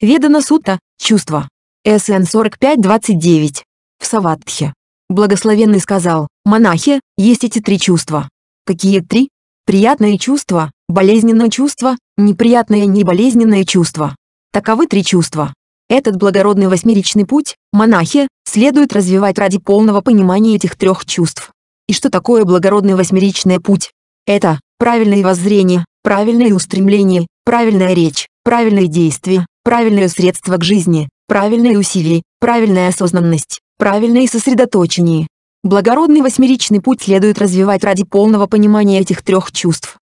Speaker 1: Ведана Сута, чувство. СН 45-29. В Саватхе. Благословенный сказал, монахи, есть эти три чувства. Какие три? Приятное чувство, болезненное чувство, неприятное и неболезненное чувство. Таковы три чувства. Этот благородный восьмеричный путь, монахи, следует развивать ради полного понимания этих трех чувств. И что такое благородный восьмеричный путь? Это правильное воззрение, правильное устремление, правильная речь, правильные действия, правильное средство к жизни, правильные усилия, правильная осознанность, правильное сосредоточение, Благородный восьмеричный путь следует развивать ради полного понимания этих трех чувств.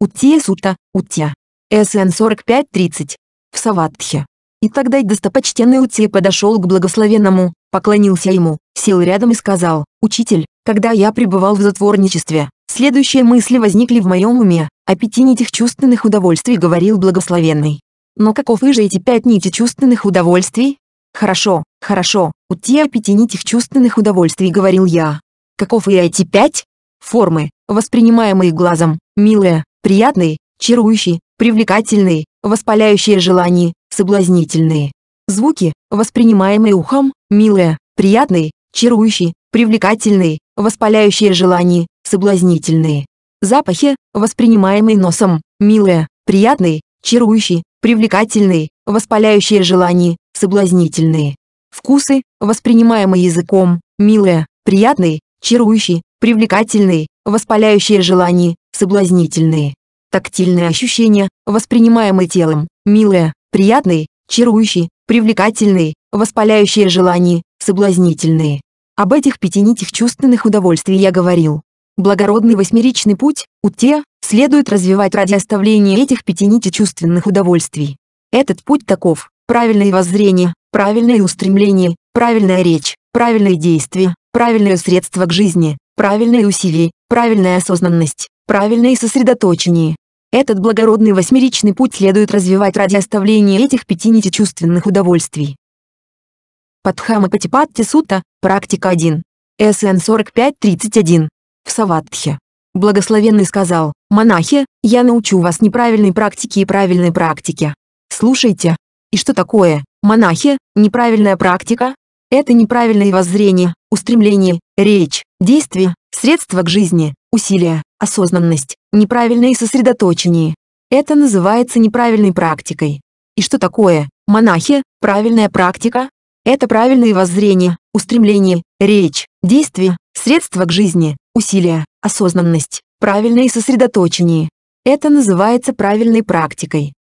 Speaker 1: Утия Сута, Утия. СН 4530. В Саватхе. И тогда достопочтенный Утия подошел к благословенному, поклонился ему, сел рядом и сказал, «Учитель, когда я пребывал в затворничестве, следующие мысли возникли в моем уме, о пяти нитях чувственных удовольствий говорил благословенный. Но каковы же эти пять нити чувственных удовольствий? Хорошо, хорошо, у те пяти нитих чувственных удовольствий говорил я. Каков и эти пять? Формы, воспринимаемые глазом, милые, приятные, чарующие, привлекательные, воспаляющие желания, соблазнительные. Звуки, воспринимаемые ухом, милые, приятные, чарующие, привлекательные, воспаляющие желания, соблазнительные. Запахи, воспринимаемые носом, милые, приятные, чарующие, привлекательные, воспаляющие желания соблазнительные. Вкусы, воспринимаемые языком, милые, приятные, чарующие, привлекательные, воспаляющие желания, соблазнительные. Тактильные ощущения, воспринимаемые телом, милые, приятные, чарующие, привлекательные, воспаляющие желания, соблазнительные. Об этих пяти нитях чувственных удовольствий я говорил. Благородный восьмеричный путь, Уте, следует развивать ради оставления этих пяти нити чувственных удовольствий. Этот путь таков, Правильное воззрение, правильное устремление, правильная речь, правильные действия, правильное средство к жизни, правильные усилия, правильная осознанность, правильное сосредоточение. Этот благородный восьмеричный путь следует развивать ради оставления этих пяти нитичувственных удовольствий. Падхама Патипатти Сута, практика 1. СН 4531. В Саватхе. Благословенный сказал, монахи, я научу вас неправильной практике и правильной практике. Слушайте, и что такое, монахи, неправильная практика? Это неправильное воззрение, устремление, речь, действие, средства к жизни, усилия, осознанность, неправильное сосредоточение. Это называется неправильной практикой. И что такое, монахи, правильная практика? Это правильное воззрение, устремление, речь, действие, средства к жизни, усилия, осознанность, правильное сосредоточение. Это называется правильной практикой.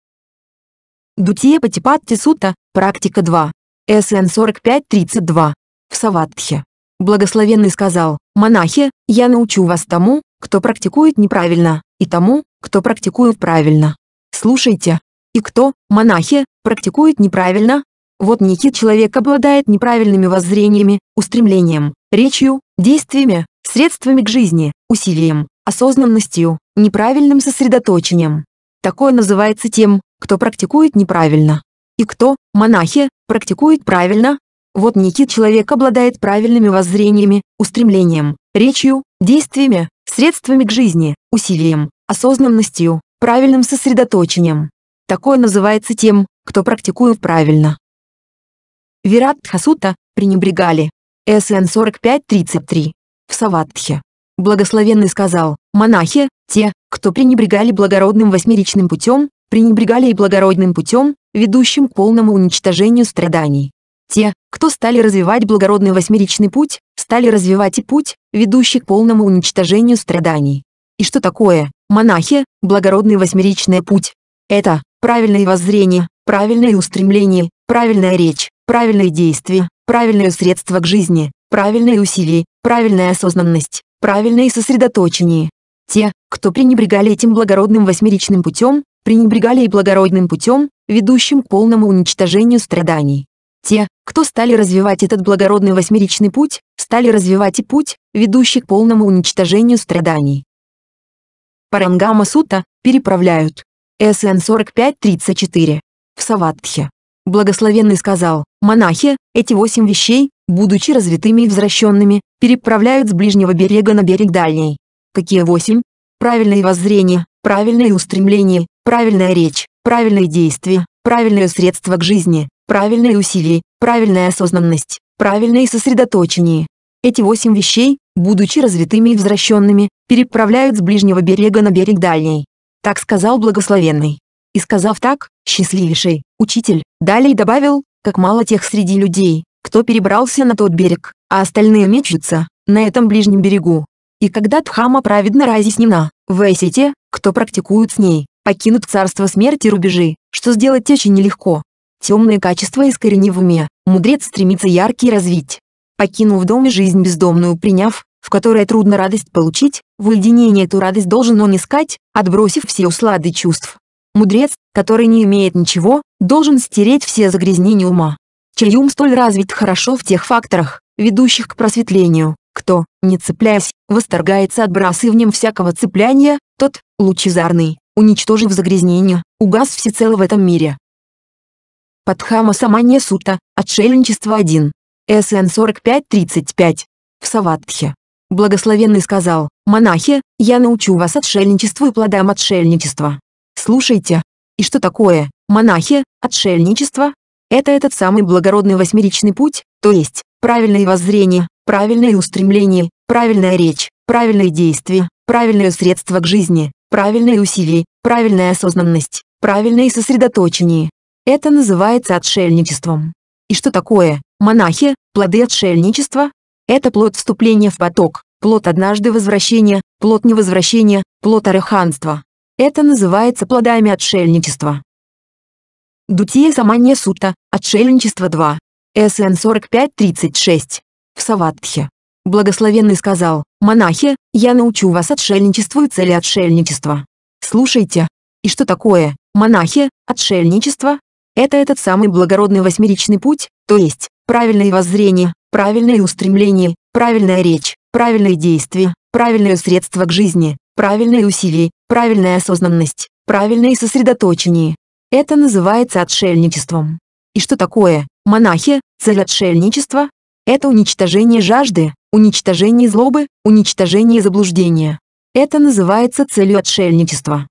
Speaker 1: Дутие Патипатти Сута, практика 2, СН 4532, в Саватхе. Благословенный сказал, «Монахи, я научу вас тому, кто практикует неправильно, и тому, кто практикует правильно. Слушайте, и кто, монахи, практикует неправильно? Вот некий человек обладает неправильными воззрениями, устремлением, речью, действиями, средствами к жизни, усилием, осознанностью, неправильным сосредоточением. Такое называется тем, кто практикует неправильно. И кто, монахи, практикует правильно? Вот некий человек обладает правильными воззрениями, устремлением, речью, действиями, средствами к жизни, усилием, осознанностью, правильным сосредоточением. Такое называется тем, кто практикует правильно. Виратха Сута пренебрегали. СН 4533. В Саватхе. Благословенный сказал, монахи, те, кто пренебрегали благородным восьмеричным путем, пренебрегали и благородным путем, ведущим к полному уничтожению страданий. Те, кто стали развивать благородный восьмеричный путь, стали развивать и путь, ведущий к полному уничтожению страданий. И что такое, монахи, благородный восьмеричный путь? Это правильное воззрение, правильное устремление, правильная речь, правильные действия, правильное средство к жизни, правильные усилия, правильная осознанность, правильное сосредоточение. Те, кто пренебрегали этим благородным восьмеричным путем, пренебрегали и благородным путем, ведущим к полному уничтожению страданий. Те, кто стали развивать этот благородный восьмеричный путь, стали развивать и путь, ведущий к полному уничтожению страданий. Парангама Сута переправляют. СН 4534. В Саватхе. Благословенный сказал, монахи, эти восемь вещей, будучи развитыми и возвращенными, переправляют с ближнего берега на берег дальний. Какие восемь? Правильное воззрение, правильные устремления, правильная речь, правильные действия, правильные средства к жизни, правильные усилия, правильная осознанность, правильное сосредоточение. Эти восемь вещей, будучи развитыми и возвращенными, переправляют с ближнего берега на берег дальний. Так сказал благословенный. И сказав так, счастливейший, учитель, далее добавил, как мало тех среди людей, кто перебрался на тот берег, а остальные мечутся, на этом ближнем берегу. И когда Дхама праведно разъяснена, в Эсите, кто практикует с ней, покинут царство смерти рубежи, что сделать очень нелегко. Темные качества искорени в уме, мудрец стремится яркий развить. Покинув в доме жизнь бездомную приняв, в которой трудно радость получить, в уединении эту радость должен он искать, отбросив все услады чувств. Мудрец, который не имеет ничего, должен стереть все загрязнения ума. Чей ум столь развит хорошо в тех факторах, ведущих к просветлению, кто, не цепляясь, восторгается отбрасыванием всякого цепляния, тот, лучезарный, уничтожив загрязнение, угас всецело в этом мире. Падхама Саманья Сута, Отшельничество 1. СН 4535. В Саватхе. Благословенный сказал, «Монахи, я научу вас отшельничеству и плодам отшельничества. Слушайте. И что такое, монахи, отшельничество? Это этот самый благородный восьмеричный путь, то есть, правильное воззрение, правильное устремление, правильная речь, правильные действия, правильное средство к жизни, Правильные усилия, правильная осознанность, правильное сосредоточение. Это называется отшельничеством. И что такое, монахи, плоды отшельничества? Это плод вступления в поток, плод однажды возвращения, плод невозвращения, плод араханства. Это называется плодами отшельничества. Дутия Саманья Сута, Отшельничество 2. СН 4536. В Саватхе. Благословенный сказал, «Монахи, я научу вас отшельничеству и цели отшельничества. Слушайте. И что такое, монахи, отшельничество? Это этот самый благородный восьмеричный путь, то есть, правильное воззрение, правильное устремление, правильная речь, правильные действия, правильное средство к жизни, правильные усилия, правильная осознанность, правильное сосредоточение. Это называется отшельничеством. И что такое, монахи, цель отшельничества? Это уничтожение жажды, уничтожение злобы, уничтожение заблуждения. Это называется целью отшельничества.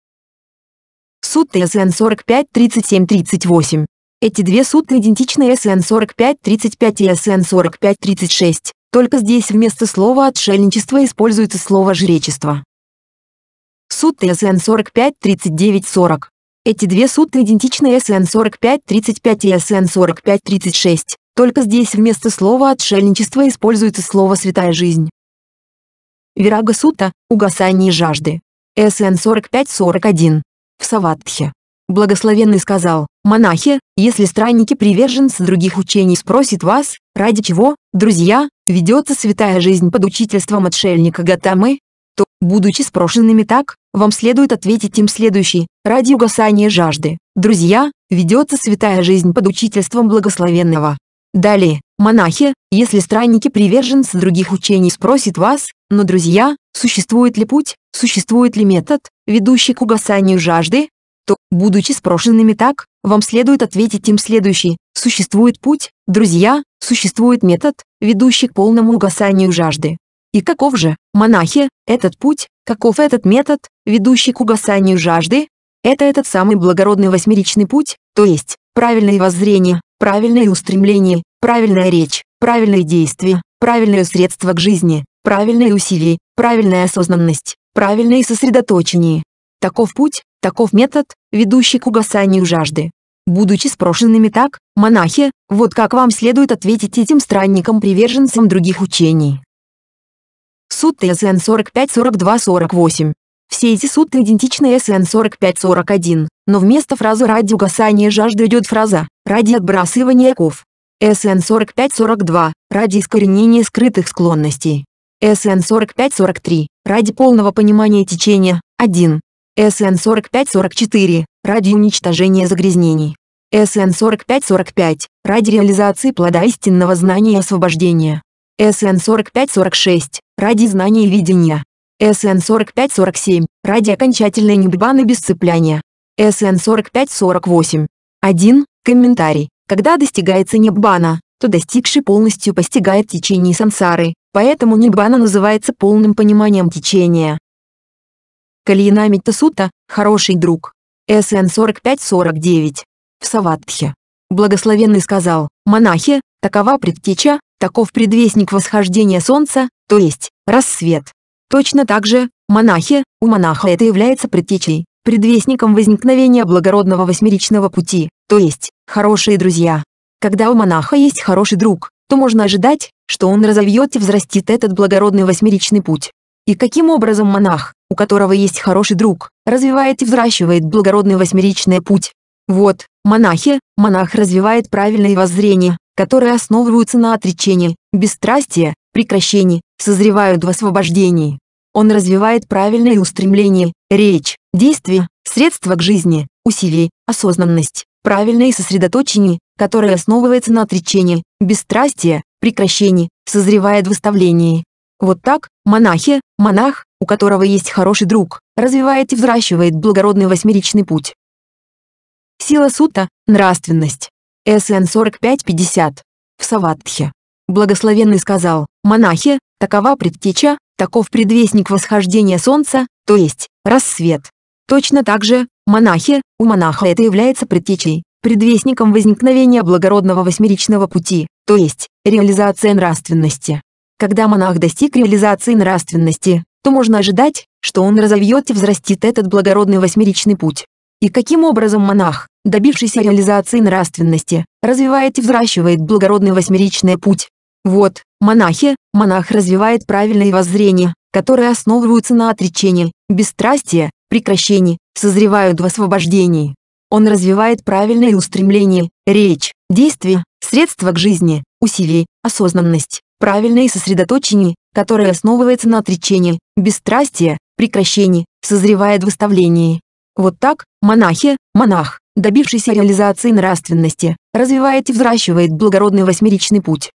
Speaker 1: Сутты СН 45-37-38. Эти две сутты идентичны СН 45-35 и СН 45-36, только здесь вместо слова «отшельничество» используется слово «жречество». Сутты СН 45-39-40. Эти две сутты идентичны СН 45-35 и СН 45-36, только здесь вместо слова «отшельничество» используется слово «святая жизнь». Вирага Сута «Угасание жажды». СН 45-41. В Саватхе. Благословенный сказал, «Монахи, если странники приверженцы других учений спросят вас, ради чего, друзья, ведется святая жизнь под учительством отшельника Гатамы, то, будучи спрошенными так, вам следует ответить им следующий, ради угасания жажды, друзья, ведется святая жизнь под учительством благословенного». Далее, монахи, если странники приверженцы других учений спросят вас, но друзья, существует ли путь, существует ли метод, ведущий к угасанию жажды, то, будучи спрошенными так, вам следует ответить им следующий, существует путь, друзья, существует метод, ведущий к полному угасанию жажды. И каков же, монахи, этот путь, каков этот метод, ведущий к угасанию жажды? Это этот самый благородный восьмеричный путь, то есть, правильное воззрение, правильное устремление, правильная речь, правильные действия, правильные средства к жизни, правильные усилия, правильная осознанность, правильное сосредоточение. Таков путь, таков метод, ведущий к угасанию жажды. Будучи спрошенными так, монахи, вот как вам следует ответить этим странникам-приверженцам других учений. Сутта Зен 45-42-48 все эти сутты идентичны СН 4541 но вместо фразы «ради угасания жажды» идет фраза «ради отбрасывания оков». СН – ради искоренения скрытых склонностей. СН – ради полного понимания течения, 1. СН – ради уничтожения загрязнений. СН – ради реализации плода истинного знания и освобождения. СН – ради знания и видения. СН-4547, ради окончательной небаны без цепляния. СН-4548. 1. Комментарий. Когда достигается небана, то достигший полностью постигает течение сансары, поэтому небана называется полным пониманием течения. Калиянами Тасута, хороший друг. СН-4549. В Саватхе. Благословенный сказал, монахи, такова предтеча, таков предвестник восхождения солнца, то есть, рассвет. Точно так же, монахи, у монаха это является предтечей, предвестником возникновения благородного восьмеричного пути, то есть, хорошие друзья. Когда у монаха есть хороший друг, то можно ожидать, что он разовьет и взрастит этот благородный восьмеричный путь. И каким образом монах, у которого есть хороший друг, развивает и взращивает благородный восьмеричный путь? Вот, монахи, монах развивает правильные воззрения, которые основываются на отречении, бесстрастии, прекращении, созревают в освобождении. Он развивает правильные устремления, речь, действия, средства к жизни, усилий, осознанность, правильное сосредоточение, которое основывается на отречении, бесстрастие, прекращении, созревает в выставлении. Вот так, монахи, монах, у которого есть хороший друг, развивает и взращивает благородный восьмеричный путь. Сила сута, нравственность. СН 4550. В Саватхе. Благословенный сказал, «Монахи, такова предтеча, таков предвестник восхождения солнца, то есть, рассвет». Точно так же, монахи, у монаха это является предтечей, предвестником возникновения благородного восьмеричного пути, то есть, реализация нравственности. Когда монах достиг реализации нравственности, то можно ожидать, что он разовьет и взрастит этот благородный восьмеричный путь. И каким образом монах, добившийся реализации нравственности, развивает и взращивает благородный восьмеричный путь, вот, монахи, монах развивает правильное воззрение, которое основывается на отречении, бесстрастии, прекращении, созревают в освобождении. Он развивает правильное устремление, речь, действия, средства к жизни, усилий, осознанность, правильное сосредоточение, которое основывается на отречении, бесстрастии, прекращении, созревает в выставлении. Вот так, монахи, монах, добившийся реализации нравственности, развивает и взращивает благородный восьмеричный путь.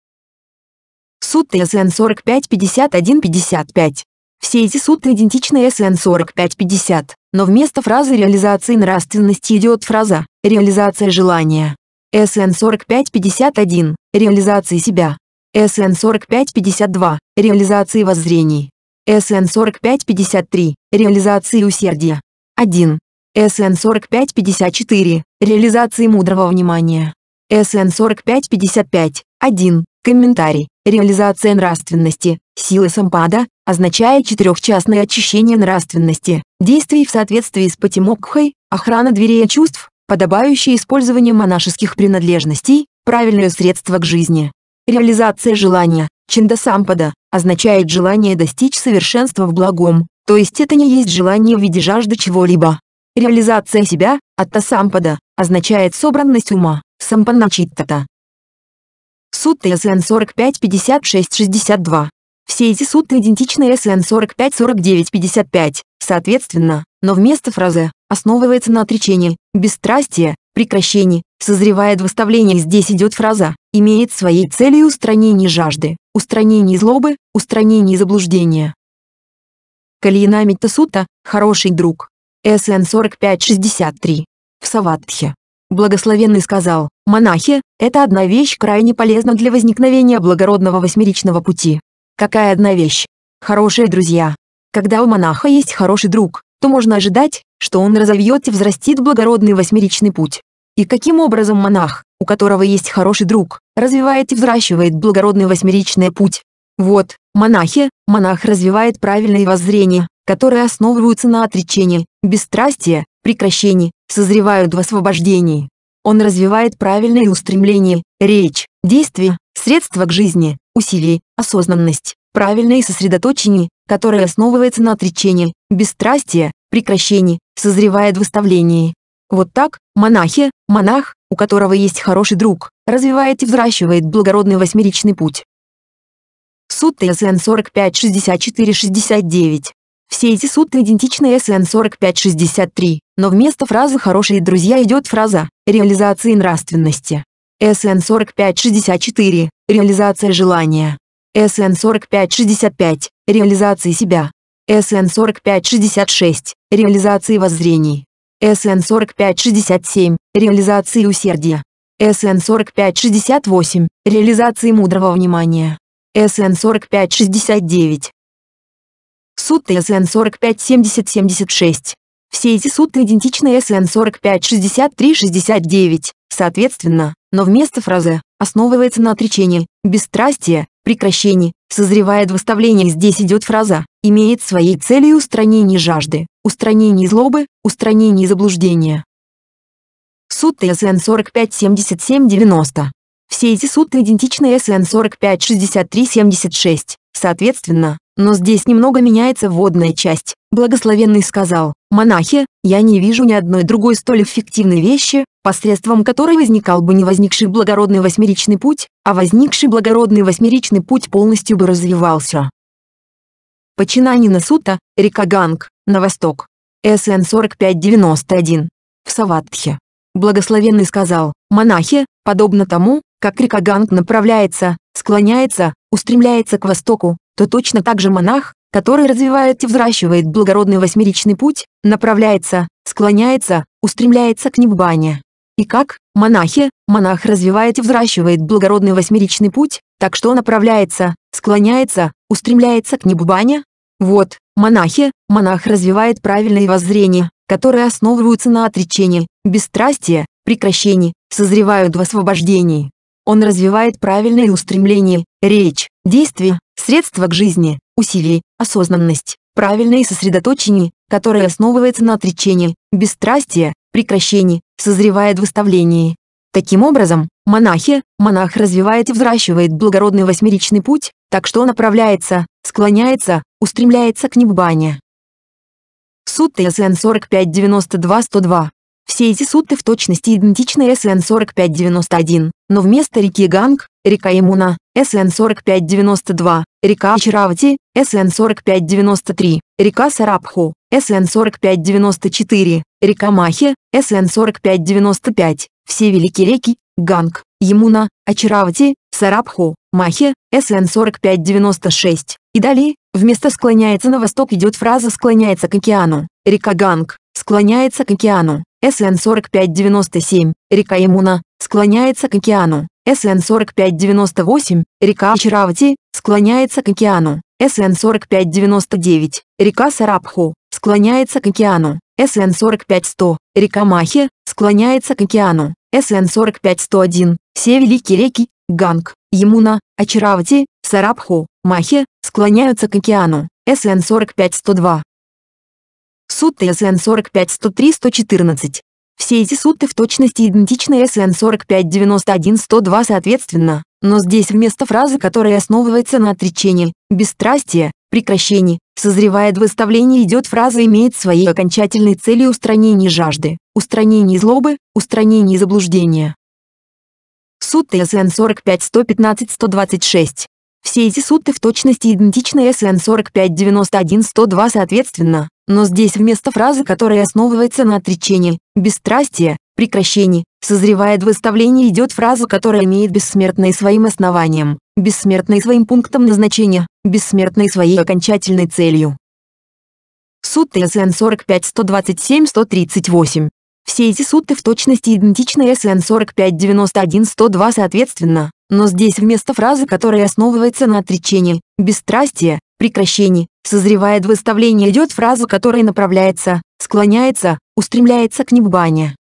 Speaker 1: СН Суд ТСН 455155. Все эти суд идентичны СН 4550, но вместо фразы реализации нравственности идет фраза «реализация желания». СН 4551 – реализации себя. СН 4552 – реализации воззрений. СН 4553 – реализации усердия. 1. СН 4554 – реализации мудрого внимания. СН 4555 1. Комментарий. Реализация нравственности, силы сампада, означает четырехчастное очищение нравственности, действий в соответствии с патимокхой, охрана дверей чувств, подобающее использование монашеских принадлежностей, правильное средство к жизни. Реализация желания, чиндасампада, означает желание достичь совершенства в благом, то есть это не есть желание в виде жажды чего-либо. Реализация себя, аттасампада, означает собранность ума, сампанначиттата, Суд ТСН 45:56:62. Все эти суды идентичны СН 45-49-55, соответственно, но вместо фразы «основывается на отречении», «бесстрастие», «прекращении», «созревает выставление» здесь идет фраза «имеет своей целью устранение жажды, устранение злобы, устранение заблуждения». Калиена Митасута, хороший друг. СН 45-63. В Саватхе. Благословенный сказал, «Монахи, это одна вещь крайне полезна для возникновения благородного восьмеричного пути». Какая одна вещь? Хорошие друзья. Когда у монаха есть хороший друг, то можно ожидать, что он разовьет и взрастит благородный восьмеричный путь. И каким образом монах, у которого есть хороший друг, развивает и взращивает благородный восьмеричный путь? Вот, монахи, монах развивает правильные воззрения, которые основываются на отречении, бесстрастии, прекращении, созревают в освобождении. Он развивает правильные устремления, речь, действия, средства к жизни, усилий, осознанность, правильное сосредоточение, которое основывается на отречении, бесстрастие, прекращении, созревает в выставлении. Вот так, монахи, монах, у которого есть хороший друг, развивает и взращивает благородный восьмеричный путь. Сутта СН 45-64-69 все эти сутры идентичны СН 4563, но вместо фразы «хорошие друзья» идет фраза «реализации нравственности». СН 4564 – реализация желания. СН 4565 – реализации себя. СН 4566 – реализации воззрений. СН 4567 – реализации усердия. СН 4568 – реализации мудрого внимания. СН 4569 Суд ТСН 457076. Все эти суд идентичны СН 456369, соответственно, но вместо фразы «основывается на отречении», «бесстрастие», «прекращении», «созревает выставление» здесь идет фраза «имеет своей целью устранение жажды, устранение злобы, устранение заблуждения». Суд ТСН 457790. Все эти суд идентичны СН 456376, соответственно, но здесь немного меняется водная часть. Благословенный сказал, «Монахи, я не вижу ни одной другой столь эффективной вещи, посредством которой возникал бы не возникший благородный восьмеричный путь, а возникший благородный восьмеричный путь полностью бы развивался». Починание Сута, река Ганг, на восток. СН 4591. В Саватхе. Благословенный сказал, «Монахи, подобно тому, как река Ганг направляется, склоняется, устремляется к востоку, то точно так же монах, который развивает и взращивает благородный восьмеричный путь, направляется, склоняется, устремляется к небане. И как, монахи, монах развивает и взращивает благородный восьмеричный путь, так что направляется, склоняется, устремляется к небубане? Вот, монахи, монах развивает правильное воззрение, которое основываются на отречении, бесстрастии, прекращении, созревают в освобождении. Он развивает правильное устремление, речь, действие. Средства к жизни, усилий, осознанность, правильное сосредоточение, которое основывается на отречении, бесстрастие, прекращении, созревает в выставлении. Таким образом, монахи, монах развивает и взращивает благородный восьмеричный путь, так что он направляется, склоняется, устремляется к небане. Сутта СН 4592-102. Все эти сутты в точности идентичны СН 4591, но вместо реки Ганг, река Емуна, СН-4592, река Ичаравати, СН-4593, река Сарабху, СН-4594, река Махи, СН-4595, все великие реки, Ганг, Емуна, Ачаравати, Сарабху, Махи, СН-4596, и далее, вместо «склоняется на восток» идет фраза «склоняется к океану», река Ганг, склоняется к океану. СН-4597, река Ямуна, склоняется к океану. СН-4598, река Ичаравати, склоняется к океану. СН-4599, река Сарабху, склоняется к океану. сн 45 река Махи, склоняется к океану. сн 45 все великие реки, Ганг, Ямуна, Ачаравати, Сарабху, Махи, склоняются к океану. сн 45 Сутты ТСН 45-103-114. Все эти сутты в точности идентичны СН 45-91-102 соответственно, но здесь вместо фразы, которая основывается на отречении, бесстрастие, прекращении, созревает выставление идет фраза имеет своей окончательной целью устранение жажды, устранение злобы, устранение заблуждения. Сутты ТСН 45-115-126. Все эти сутты в точности идентичны СН 45-91-102 соответственно, но здесь вместо фразы, которая основывается на отречении, бесстрастие, прекращении, созревает выставление идет фраза, которая имеет бессмертное своим основанием, бессмертное своим пунктом назначения, бессмертное своей окончательной целью. Суд СН 45-127-138. Все эти сутты в точности идентичны СН 45-91-102 соответственно, но здесь вместо фразы, которая основывается на отречении, бесстрастие, прекращении, Созревает выставление идет фраза, которая направляется, склоняется, устремляется к неббане.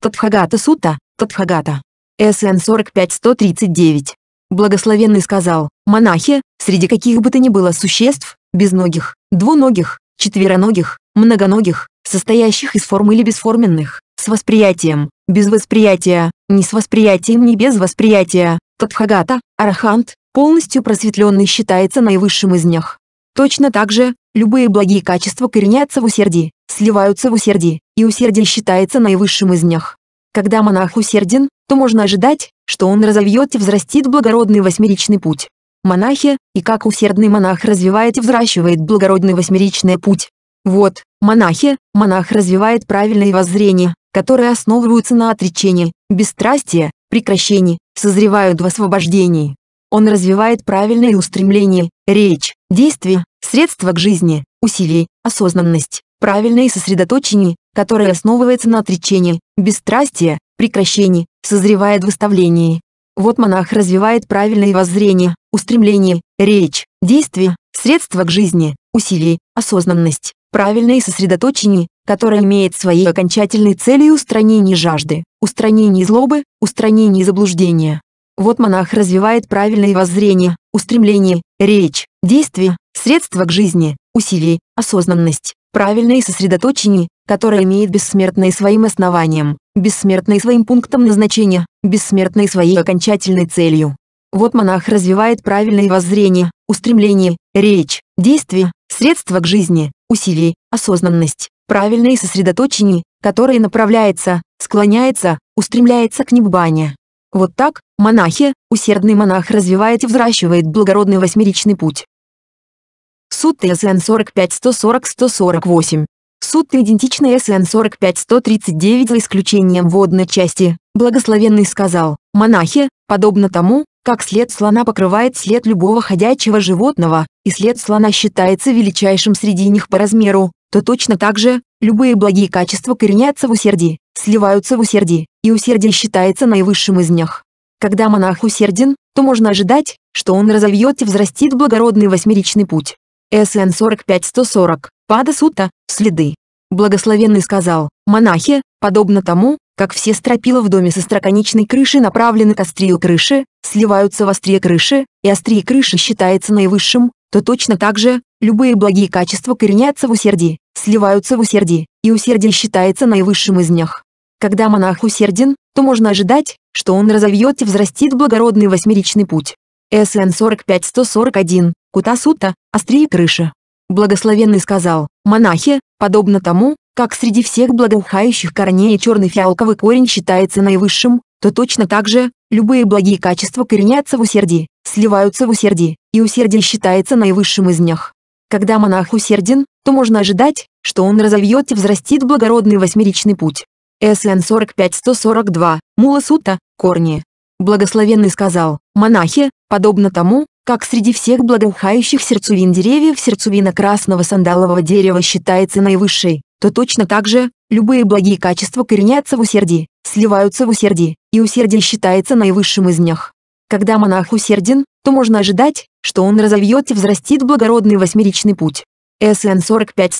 Speaker 1: Тадхагата Сута, Тадхагата. СН 45 139. Благословенный сказал, монахи, среди каких бы то ни было существ, безногих, двуногих, четвероногих, многоногих, состоящих из форм или бесформенных, с восприятием, без восприятия, не с восприятием, не без восприятия, Тадхагата, Арахант, полностью просветленный считается наивысшим из них. Точно так же, любые благие качества коренятся в усердии, сливаются в усердии, и усердие считается наивысшим из них. Когда монах усерден, то можно ожидать, что он разовьет и взрастит благородный восьмеричный путь. Монахи, и как усердный монах развивает и взращивает благородный восьмеричный путь. Вот, монахи, монах развивает правильные воззрения, которые основываются на отречении, бесстрастии, прекращении, созревают в освобождении. Он развивает правильные устремления, речь, Действие, средства к жизни, усилий, осознанность, правильное сосредоточение, которое основывается на отречении, бесстрастие, прекращении, созревает в выставлении. Вот монах развивает правильное воззрение, устремление, речь, действия, средства к жизни, усилий, осознанность, правильное сосредоточение, которое имеет своей окончательной целью устранение жажды, устранение злобы, устранение заблуждения, вот монах развивает правильное воззрение, устремление, речь, действие, средства к жизни, усилие, осознанность, правильное сосредоточение, которое имеет бессмертное своим основанием, бессмертное своим пунктом назначения, бессмертное своей окончательной целью. Вот монах развивает правильное воззрение, устремление, речь, действие, средства к жизни, усилие, осознанность, правильное сосредоточение, которое направляется, склоняется, устремляется к небане. Вот так, монахи, усердный монах развивает и взращивает благородный восьмеричный путь. Сутты СН 45-140-148. Сутты идентичны СН 45-139 за исключением водной части. Благословенный сказал, монахи, подобно тому, как след слона покрывает след любого ходячего животного, и след слона считается величайшим среди них по размеру, то точно так же, любые благие качества коренятся в усердии сливаются в усердии, и усердие считается наивысшим из них. Когда монах усерден, то можно ожидать, что он разовьет и взрастит благородный восьмеричный путь. СН 45-140, Пада Сута, следы. Благословенный сказал, монахи, подобно тому, как все стропила в доме со строконечной крыши направлены к острию крыши, сливаются в острие крыши, и острие крыши считается наивысшим, то точно так же, Любые благие качества коренятся в усердии, сливаются в усердии, и усердие считается наивысшим из них. Когда монах усерден, то можно ожидать, что он разовьет и взрастит благородный восьмеричный путь. СН 45-141, Кутасута, острие крыша. Благословенный сказал, монахи, подобно тому, как среди всех благоухающих корней черный фиалковый корень считается наивысшим, то точно так же, любые благие качества коренятся в усердии, сливаются в усердии, и усердие считается наивысшим из них. Когда монах усерден, то можно ожидать, что он разовьет и взрастит благородный восьмеричный путь. СН 45-142, Муласута, Корни. Благословенный сказал, монахи, подобно тому, как среди всех благоухающих сердцевин деревьев сердцевина красного сандалового дерева считается наивысшей, то точно так же, любые благие качества коренятся в усердии, сливаются в усердии, и усердие считается наивысшим из них. Когда монах усерден, то можно ожидать, что он разовьет и взрастит благородный восьмеричный путь. СН 45-143,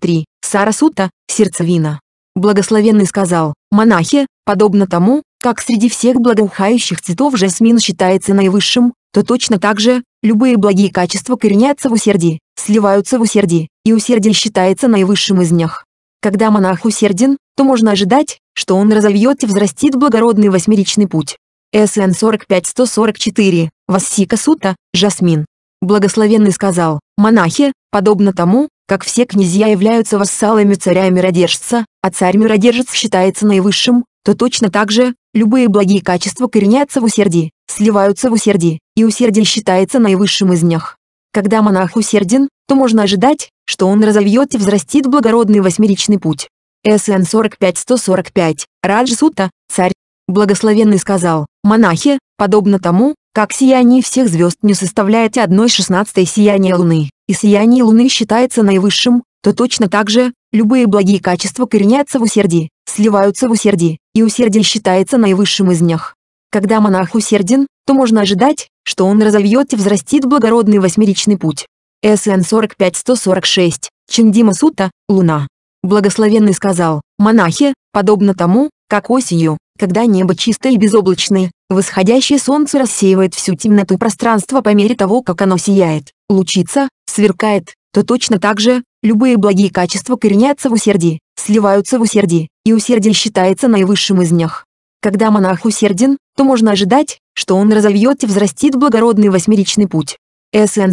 Speaker 1: Сара Сарасута, сердцевина. Благословенный сказал, монахи, подобно тому, как среди всех благоухающих цветов жасмин считается наивысшим, то точно так же, любые благие качества коренятся в усердии, сливаются в усердии, и усердие считается наивысшим из них. Когда монах усерден, то можно ожидать, что он разовьет и взрастит благородный восьмеричный путь. СН 45-144, Вассика Сута, Жасмин. Благословенный сказал, монахи, подобно тому, как все князья являются вассалами царя-миродержца, а царь-миродержец считается наивысшим, то точно так же, любые благие качества коренятся в усердии, сливаются в усердии, и усердие считается наивысшим из них. Когда монах усерден, то можно ожидать, что он разовьет и взрастит благородный восьмеричный путь. СН 45-145, Раджсута, царь, Благословенный сказал, «Монахи, подобно тому, как сияние всех звезд не составляет одной шестнадцатой сияния Луны, и сияние Луны считается наивысшим, то точно так же, любые благие качества коренятся в усердии, сливаются в усердии, и усердие считается наивысшим из них. Когда монах усерден, то можно ожидать, что он разовьет и взрастит благородный восьмеричный путь. СН 45-146, Чендима Сута, Луна. Благословенный сказал, монахи, подобно тому, как осенью, когда небо чистое и безоблачное, восходящее солнце рассеивает всю темноту пространства по мере того, как оно сияет, лучится, сверкает, то точно так же, любые благие качества коренятся в усердии, сливаются в усердии, и усердие считается наивысшим из них. Когда монах усерден, то можно ожидать, что он разовьет и взрастит благородный восьмеричный путь. СН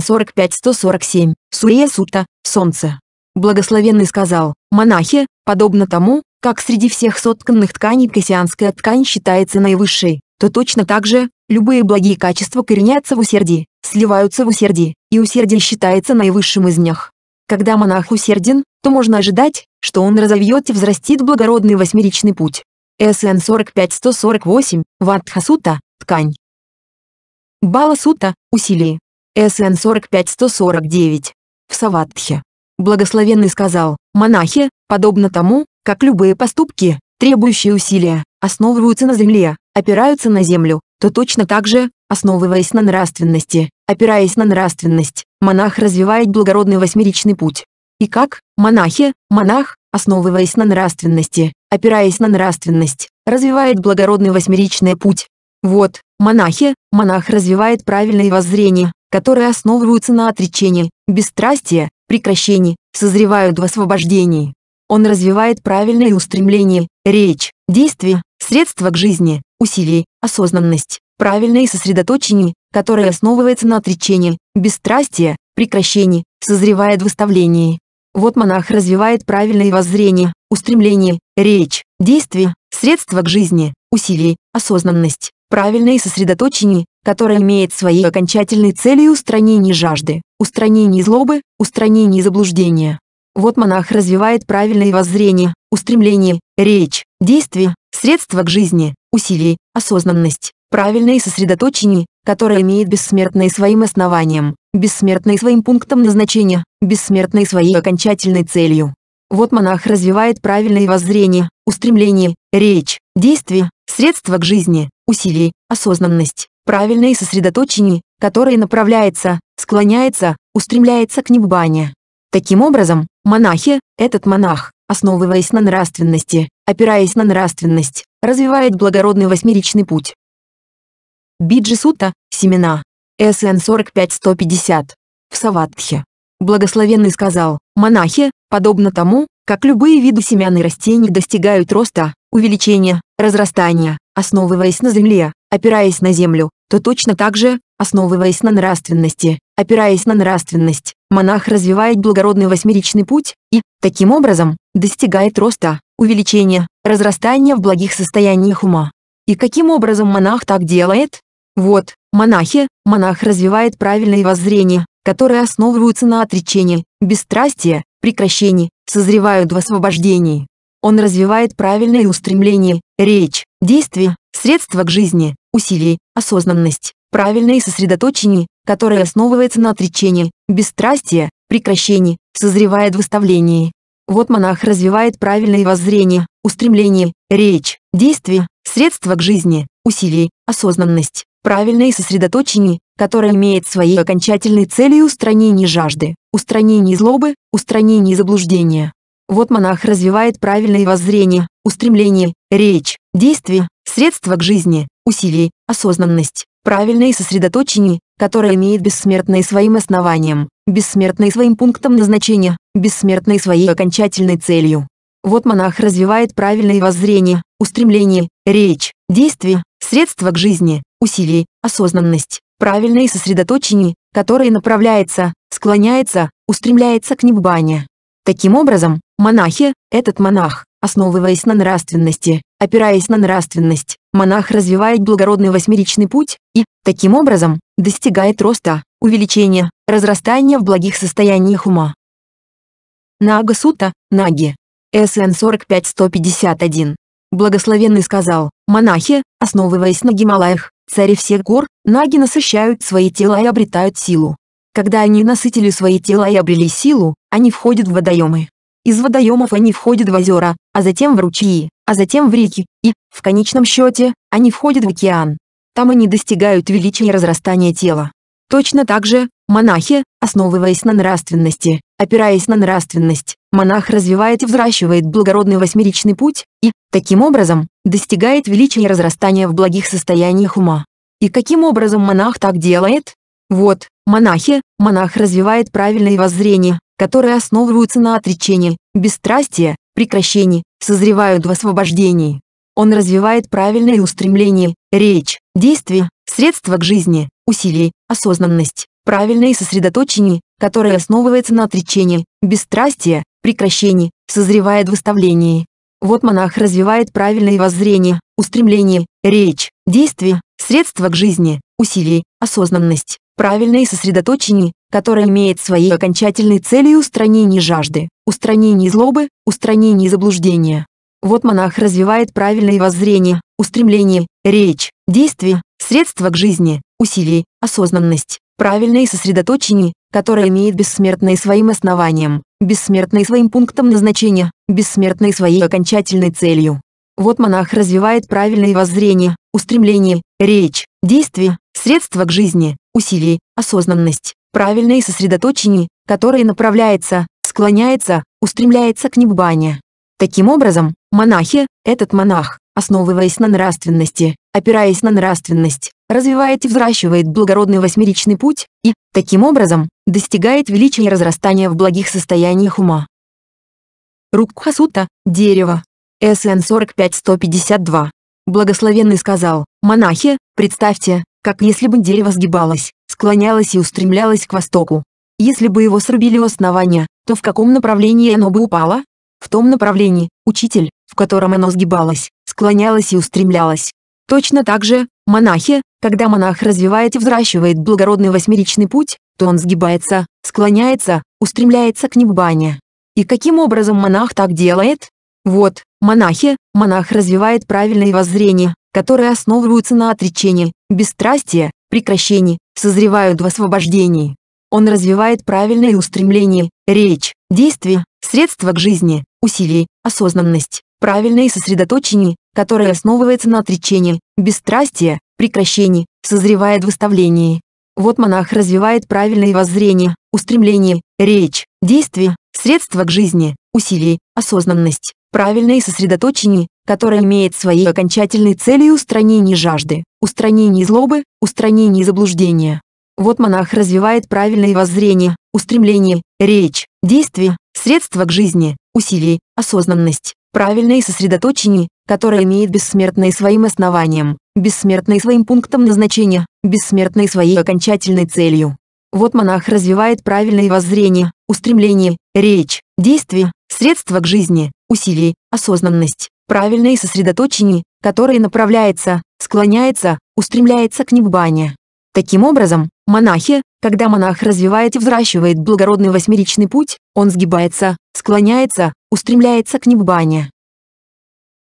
Speaker 1: 45-147, Сурия Сута, Солнце. Благословенный сказал, монахи, подобно тому, как среди всех сотканных тканей кассианская ткань считается наивысшей, то точно так же, любые благие качества коренятся в усердии, сливаются в усердии, и усердие считается наивысшим из них. Когда монах усерден, то можно ожидать, что он разовьет и взрастит благородный восьмеричный путь. СН 45 148 Ватхасута, ткань. Бала Сута, усилие. СН 45149, в Саватхе. Благословенный сказал, монахи, подобно тому, как любые поступки, требующие усилия, основываются на земле, опираются на землю, то точно так же, основываясь на нравственности, опираясь на нравственность, монах развивает благородный восьмеричный путь. И как, монахи, монах, основываясь на нравственности, опираясь на нравственность, развивает благородный восьмеричный путь. Вот, монахи, монах развивает правильное воззрение, которые основываются на отречении, бесстрастии, прекращении, созревают в освобождении. Он развивает правильные устремления, речь, действия, средства к жизни, усилий, осознанность, правильное сосредоточение, которое основывается на отречении, бесстрастие, прекращении, созревает в выставлении. Вот монах развивает правильные воззрения, устремления, речь, действия, средства к жизни, усилий, осознанность, правильное сосредоточение, которое имеет своей окончательной целью устранение жажды устранении злобы, устранении заблуждения. Вот монах развивает правильное воззрение, устремление, речь, действие, средства к жизни, усилий, осознанность, правильное сосредоточение, которое имеет бессмертное своим основанием, бессмертное своим пунктом назначения, бессмертное своей окончательной целью. Вот монах развивает правильное воззрение, устремление, речь, действие, средства к жизни, усилий, осознанность, правильное сосредоточение, которое направляется, склоняется, устремляется к небане. Таким образом, монахи, этот монах, основываясь на нравственности, опираясь на нравственность, развивает благородный восьмеричный путь. Биджи семена. СН 45-150. В Саватхе. Благословенный сказал, монахи, подобно тому, как любые виды семян и растений достигают роста, увеличения, разрастания, основываясь на земле, опираясь на землю, то точно так же, основываясь на нравственности, Опираясь на нравственность, монах развивает благородный восьмеричный путь и, таким образом, достигает роста, увеличения, разрастания в благих состояниях ума. И каким образом монах так делает? Вот, монахи, монах развивает правильные воззрения, которые основываются на отречении, бесстрастии, прекращении, созревают в освобождении. Он развивает правильные устремления, речь, действия, средства к жизни, усилий, осознанность, правильное сосредоточение которое основывается на отречении, бесстрастии, прекращении, созревает в выставлении. Вот монах развивает правильные воззрения, устремление, речь, действие, средства к жизни, усилий, осознанность, правильное сосредоточение, которое имеет своей окончательной целью устранение жажды, устранение злобы, устранение заблуждения. Вот монах развивает правильные воззрения, устремление, речь, действие, средства к жизни, усилий, осознанность, правильное сосредоточение, которая имеет бессмертное своим основанием, бессмертное своим пунктом назначения, бессмертное своей окончательной целью. Вот монах развивает правильное воззрение, устремление, речь, действие, средства к жизни, усилие, осознанность, правильное сосредоточение, которое направляется, склоняется, устремляется к небанию. Таким образом, монахи, этот монах, основываясь на нравственности, опираясь на нравственность, монах развивает благородный восьмеричный путь и, таким образом, достигает роста, увеличения, разрастания в благих состояниях ума. Нага Сута, Наги. СН 45-151. Благословенный сказал, монахи, основываясь на Гималаях, цари всех гор, наги насыщают свои тела и обретают силу. Когда они насытили свои тела и обрели силу, они входят в водоемы. Из водоемов они входят в озера, а затем в ручьи, а затем в реки, и, в конечном счете, они входят в океан. Там они достигают величия разрастания тела. Точно так же, монахи, основываясь на нравственности, опираясь на нравственность, монах развивает и взращивает благородный восьмеричный путь и, таким образом, достигает величия разрастания в благих состояниях ума. И каким образом монах так делает? Вот, монахи, монах развивает правильное воззрение которые основываются на отречении, бесстрастии, прекращении, созревают в освобождении. Он развивает правильные устремления, речь, действия, средства к жизни, усилий, осознанность, правильное сосредоточение, которое основывается на отречении, бесстрастии, прекращении, созревает в выставлении. Вот монах развивает правильные воззрения, устремления, речь, действия, средства к жизни, усилий, осознанность, правильное сосредоточение, которая имеет своей окончательной целью устранение жажды, устранение злобы, устранение заблуждения. Вот монах развивает правильные воззрения, устремление, речь, действие, средства к жизни, усилие, осознанность, правильное сосредоточение, которое имеет бессмертное своим основанием, бессмертное своим пунктом назначения, бессмертное своей окончательной целью. Вот монах развивает правильные воззрения, устремление, речь, действие, средства к жизни, усилие, осознанность, правильно и сосредоточении, которое направляется, склоняется, устремляется к неббане. Таким образом, монахи, этот монах, основываясь на нравственности, опираясь на нравственность, развивает и взращивает благородный восьмеричный путь и, таким образом, достигает величия и разрастания в благих состояниях ума. Рукхасута, дерево. СН 45-152. Благословенный сказал, монахи, представьте, как если бы дерево сгибалось, склонялось и устремлялось к востоку. Если бы его срубили у основания, то в каком направлении оно бы упало? В том направлении, учитель, в котором оно сгибалось, склонялось и устремлялось. Точно так же, монахи, когда монах развивает и взращивает благородный восьмеричный путь, то он сгибается, склоняется, устремляется к небане. И каким образом монах так делает? Вот, монахи, монах развивает правильное воззрение, которые основываются на отречении, бесстрастии, прекращении, созревают в освобождении. Он развивает правильные устремления, речь, действия, средства к жизни, усилий, осознанность, правильное сосредоточение, которое основывается на отречении, бесстрастии, прекращении, созревает в выставлении. Вот монах развивает правильные воззрения, устремления, речь, действия, средства к жизни, усилий, осознанность, правильное сосредоточение, которое имеет своей окончательной целью устранение жажды, устранение злобы, устранение заблуждения. Вот монах развивает правильное воззрение, устремление, речь, действие, средства к жизни, усилие, осознанность, правильное сосредоточение, которое имеет бессмертное своим основанием, бессмертное своим пунктом назначения, бессмертное своей окончательной целью. Вот монах развивает правильное воззрение, устремление, речь, действие, средства к жизни, усилий, осознанность, правильное сосредоточение, которое направляется, склоняется, устремляется к небане. Таким образом, монахи, когда монах развивает и взращивает благородный восьмеричный путь, он сгибается, склоняется, устремляется к небане.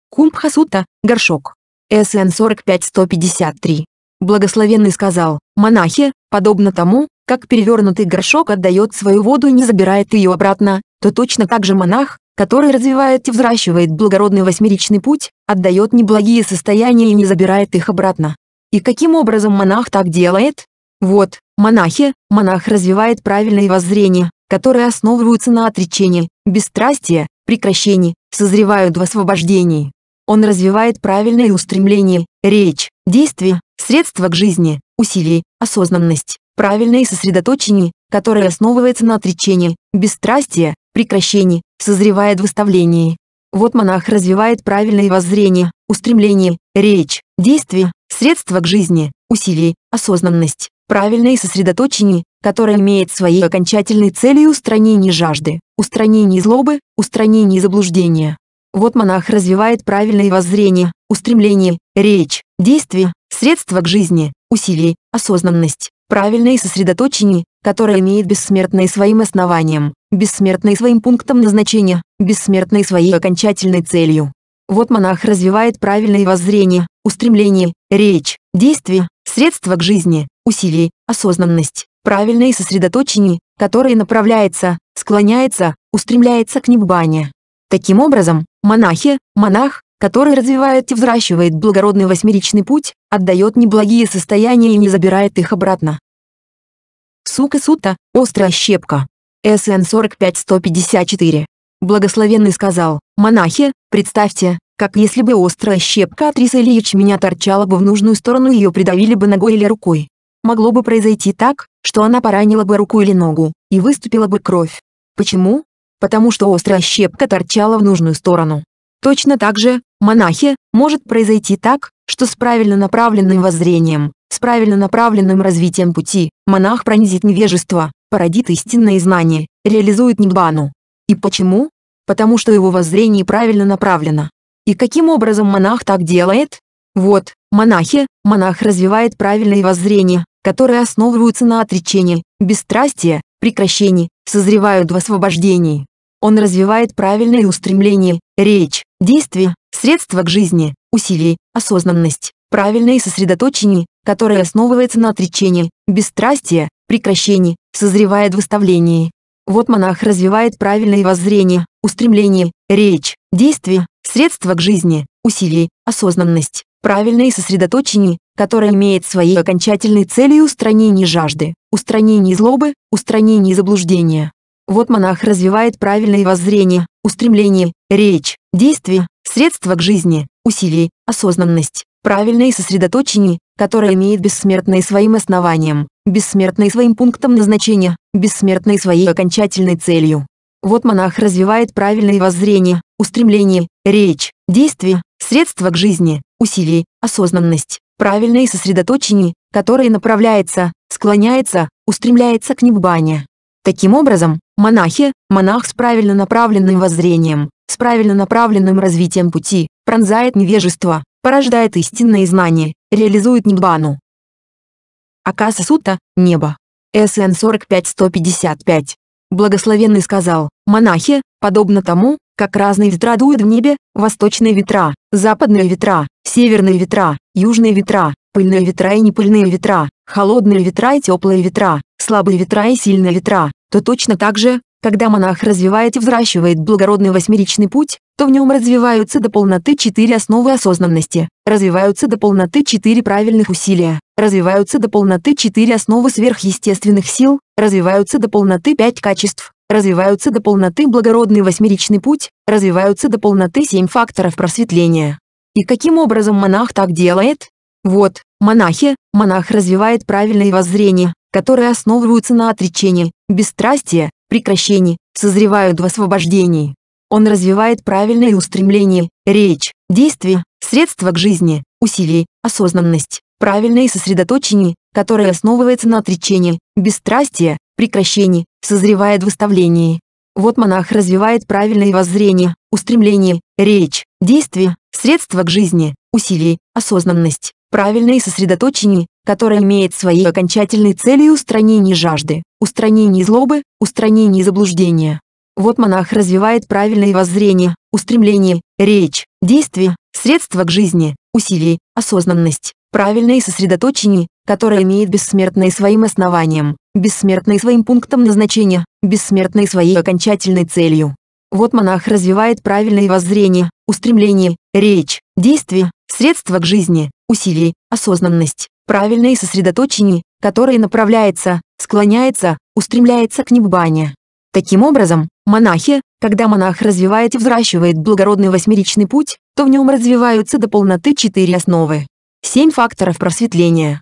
Speaker 1: Кумбхасута, горшок. СН 45-153. Благословенный сказал, монахи, подобно тому, как перевернутый горшок отдает свою воду и не забирает ее обратно, то точно так же монах, который развивает и взращивает благородный восьмеричный путь, отдает неблагие состояния и не забирает их обратно. И каким образом монах так делает? Вот, монахи, монах развивает правильные воззрения, которые основываются на отречении, бесстрастии, прекращении, созревают в освобождении. Он развивает правильные устремления, речь, действия, Средство к жизни, усилий, осознанность, правильное сосредоточение, которое основывается на отречении, бесстрастие, прекращении, созревает в выставлении. Вот монах развивает правильное воззрение, устремление, речь, действие, средство к жизни, усилий, осознанность, правильное сосредоточение, которое имеет своей окончательной целью устранение жажды, устранение злобы, устранение заблуждения. Вот монах развивает правильное воззрение, устремление, речь, действие, Средства к жизни, усилий, осознанность, правильное сосредоточение, которое имеет бессмертное своим основанием, бессмертное своим пунктом назначения, бессмертное своей окончательной целью. Вот монах развивает правильное воззрение, устремление, речь, действие, средства к жизни, усилий, осознанность, правильное сосредоточение, которое направляется, склоняется, устремляется к небане. Таким образом, монахи, монах, который развивает и взращивает благородный восьмеричный путь, отдает неблагие состояния и не забирает их обратно. Сука сута, острая щепка. СН 45 154. Благословенный сказал, монахи, представьте, как если бы острая щепка от риса или ячменя торчала бы в нужную сторону ее придавили бы ногой или рукой. Могло бы произойти так, что она поранила бы руку или ногу, и выступила бы кровь. Почему? Потому что острая щепка торчала в нужную сторону. Точно так же, монахе, может произойти так, что с правильно направленным воззрением, с правильно направленным развитием пути, монах пронизит невежество, породит истинное знание, реализует ниббану. И почему? Потому что его воззрение правильно направлено. И каким образом монах так делает? Вот, монахи, монах развивает правильные воззрения, которые основываются на отречении, бесстрастии, прекращении, созревают в освобождении. Он развивает правильные устремления, речь, действия, средства к жизни, усилий, осознанность, правильное сосредоточение, которое основывается на отречении, бесстрастие, прекращении, созревает в выставлении. Вот монах развивает правильные воззрения, устремления, речь, действия, средства к жизни, усилий, осознанность, правильное сосредоточение, которое имеет своей окончательной целью устранение жажды, устранение злобы, устранение заблуждения, вот монах развивает правильное воззрение, устремление, речь, действие, средства к жизни, усилий, осознанность, правильное сосредоточение, которое имеет бессмертное своим основанием, бессмертное своим пунктом назначения, бессмертное своей окончательной целью. Вот монах развивает правильное воззрение, устремление, речь, действие, средства к жизни, усилий, осознанность, правильное сосредоточение, которое направляется, склоняется, устремляется к небане, Таким образом, монахи, монах с правильно направленным воззрением, с правильно направленным развитием пути, пронзает невежество, порождает истинное знание, реализует ниббану. Акаса Сута, Небо. СН 45-155. Благословенный сказал, монахи, подобно тому, как разные ветра дуют в небе, восточные ветра, западные ветра, северные ветра, южные ветра, пыльные ветра и непыльные ветра, холодные ветра и теплые ветра, слабые ветра и сильные ветра, то точно так же, когда монах развивает и взращивает благородный восьмеричный путь, то в нем развиваются до полноты четыре основы осознанности, развиваются до полноты четыре правильных усилия, развиваются до полноты четыре основы сверхъестественных сил, развиваются до полноты пять качеств, развиваются до полноты благородный восьмеричный путь, развиваются до полноты семь факторов просветления. И каким образом монах так делает? Вот, монахи, монах развивает правильные воззрения, которые основываются на отречении, бесстрастии, прекращении, созревают в освобождении. Он развивает правильные устремления, речь, действия, средства к жизни, усилий, осознанность, правильное сосредоточение, которое основывается на отречении, бесстрастии, прекращении, созревает в выставлении. Вот монах развивает правильное воззрение, устремление, речь, действия, средства к жизни, усилий, осознанность, правильное сосредоточение, которое имеет своей окончательной целью устранение жажды, устранение злобы, устранение заблуждения. Вот монах развивает правильное воззрение, устремление, речь, действие, средства к жизни, усилие, осознанность, правильное сосредоточение, которое имеет бессмертное своим основанием, бессмертное своим пунктом назначения, бессмертное своей окончательной целью. Вот монах развивает правильные воззрения, устремления, речь, действие, средства к жизни, усилий, осознанность, правильное сосредоточение, которое направляется, склоняется, устремляется к небане. Таким образом, монахи, когда монах развивает и взращивает благородный восьмеричный путь, то в нем развиваются до полноты четыре основы. Семь факторов просветления.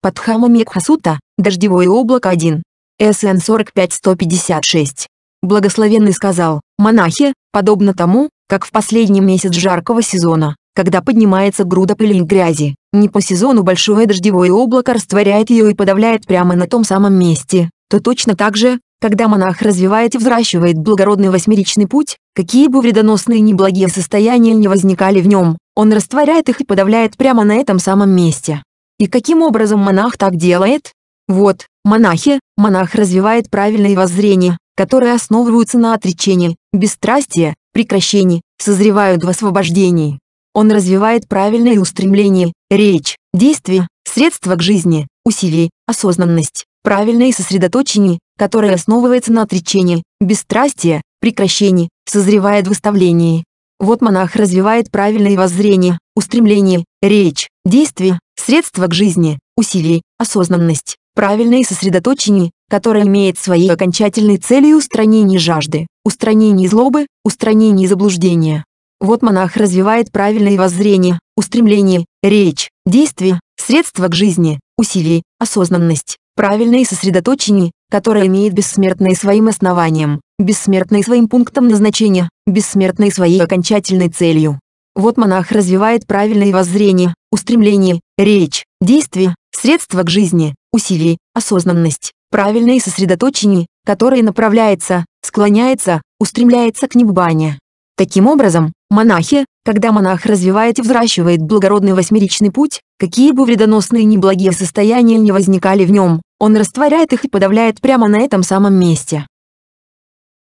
Speaker 1: Падхама Мекхасута, дождевое облако 1. СН 45 156. Благословенный сказал, монахи, подобно тому, как в последний месяц жаркого сезона, когда поднимается груда пыли и грязи, не по сезону большое дождевое облако растворяет ее и подавляет прямо на том самом месте, то точно так же, когда монах развивает и взращивает благородный восьмеричный путь, какие бы вредоносные и неблагие состояния не возникали в нем, он растворяет их и подавляет прямо на этом самом месте. И каким образом монах так делает? Вот, монахи, монах развивает правильное воззрение, которые основываются на отречении, бесстрастии, прекращении, созревают в освобождении. Он развивает правильные устремления, речь, действия, средства к жизни, усилий, осознанность, правильное сосредоточение, которое основывается на отречении, бесстрастии, прекращении, созревает в выставлении. Вот монах развивает правильное воззрение, устремление, речь, действия, средства к жизни, усилий, осознанность, правильное сосредоточение, которая имеет своей окончательной целью устранение жажды, устранение злобы, устранение заблуждения. Вот монах развивает правильное воззрение, устремление, речь, действие, средства к жизни, усилие, осознанность, правильное сосредоточение, которое имеет бессмертное своим основанием, бессмертное своим пунктом назначения, бессмертное своей окончательной целью. Вот монах развивает правильное воззрение, устремление, речь, действие, средства к жизни, усилие, осознанность, правильно и сосредоточении, которое направляется, склоняется, устремляется к неббане. Таким образом, монахи, когда монах развивает и взращивает благородный восьмеричный путь, какие бы вредоносные неблагие состояния не возникали в нем, он растворяет их и подавляет прямо на этом самом месте.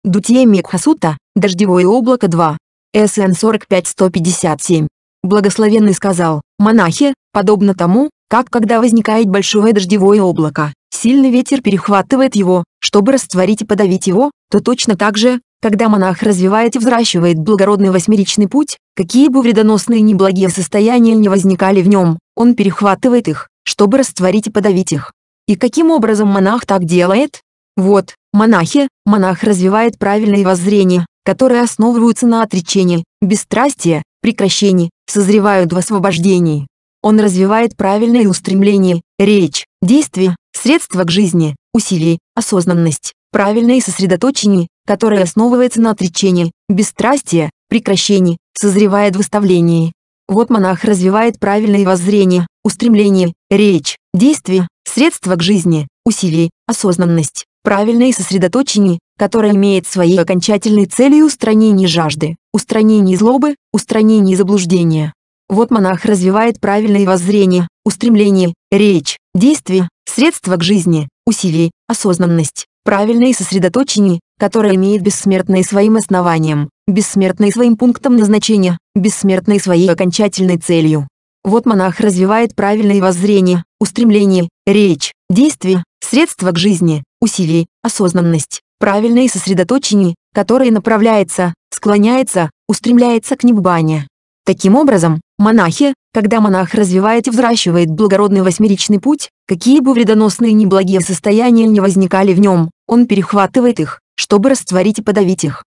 Speaker 1: Дутье Микхасута, Дождевое облако 2. СН 45-157. Благословенный сказал, монахи, подобно тому, как когда возникает большое дождевое облако, сильный ветер перехватывает его, чтобы растворить и подавить его, то точно так же, когда монах развивает и взращивает благородный восьмеричный путь, какие бы вредоносные ни благие состояния не возникали в нем, он перехватывает их, чтобы растворить и подавить их. И каким образом монах так делает? Вот, монахи, монах развивает правильное воззрение, которое основываются на отречении, бесстрастии, прекращении, созревают в освобождении, он развивает правильные устремления, речь, действия, средства к жизни, усилий, осознанность, правильное сосредоточение, которое основывается на отречении, бесстрастие, прекращении, созревает в выставлении. Вот монах развивает правильные воззрения, устремления, речь, действия, средства к жизни, усилий, осознанность, правильное сосредоточение, которое имеет своей окончательной целью устранение жажды, устранение злобы, устранение заблуждения. Вот монах развивает правильное воззрение, устремление, речь, действие, средства к жизни, усилие, осознанность, правильное сосредоточение, которое имеет бессмертное своим основанием, бессмертное своим пунктом назначения, бессмертное своей окончательной целью. Вот монах развивает правильное воззрение, устремление, речь, действие, средства к жизни, усилие, осознанность, правильное сосредоточение, которое направляется, склоняется, устремляется к небане. Таким образом, Монахи, когда монах развивает и взращивает благородный восьмеричный путь, какие бы вредоносные неблагие состояния не возникали в нем, он перехватывает их, чтобы растворить и подавить их.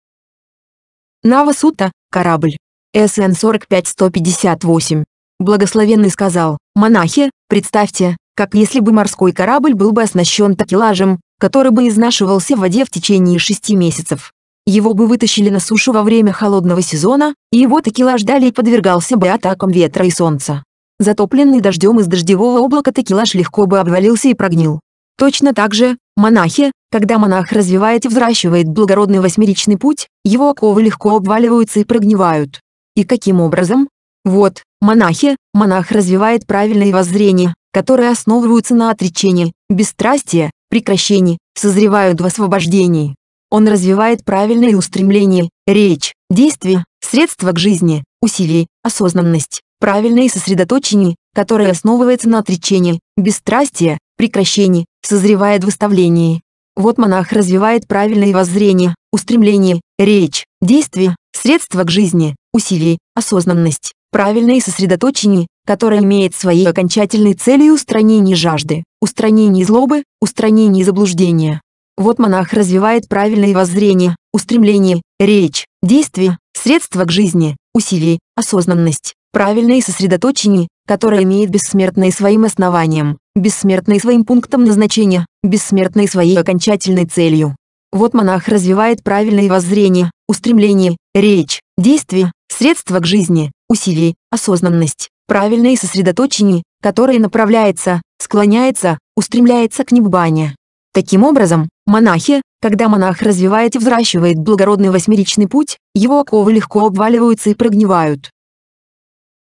Speaker 1: Навасута, корабль. СН 45-158. Благословенный сказал, «Монахи, представьте, как если бы морской корабль был бы оснащен такелажем, который бы изнашивался в воде в течение шести месяцев. Его бы вытащили на сушу во время холодного сезона, и его текила ждали и подвергался бы атакам ветра и солнца. Затопленный дождем из дождевого облака текилаж легко бы обвалился и прогнил. Точно так же, монахи, когда монах развивает и взращивает благородный восьмеричный путь, его оковы легко обваливаются и прогнивают. И каким образом? Вот, монахи, монах развивает правильные воззрения, которые основываются на отречении, бесстрастии, прекращении, созревают в освобождении. Он развивает правильные устремления, речь, действия, средства к жизни, усилий, осознанность, правильное сосредоточение, которое основывается на отречении, бесстрастие, прекращении, созревает в выставлении. Вот монах развивает правильные воззрения, устремления, речь, действия, средства к жизни, усилий, осознанность, правильное сосредоточение, которое имеет своей окончательной целью устранение жажды, устранение злобы, устранение заблуждения, вот монах развивает правильное воззрение, устремление, речь, действие, средства к жизни, усилие, осознанность, правильное сосредоточение, которое имеет бессмертное своим основанием, бессмертное своим пунктом назначения, бессмертное своей окончательной целью. Вот монах развивает правильное воззрение, устремление, речь, действие, средства к жизни, усилие, осознанность, правильное сосредоточение, которое направляется, склоняется, устремляется к небане. Таким образом, Монахи, когда монах развивает и взращивает благородный восьмеричный путь, его оковы легко обваливаются и прогнивают.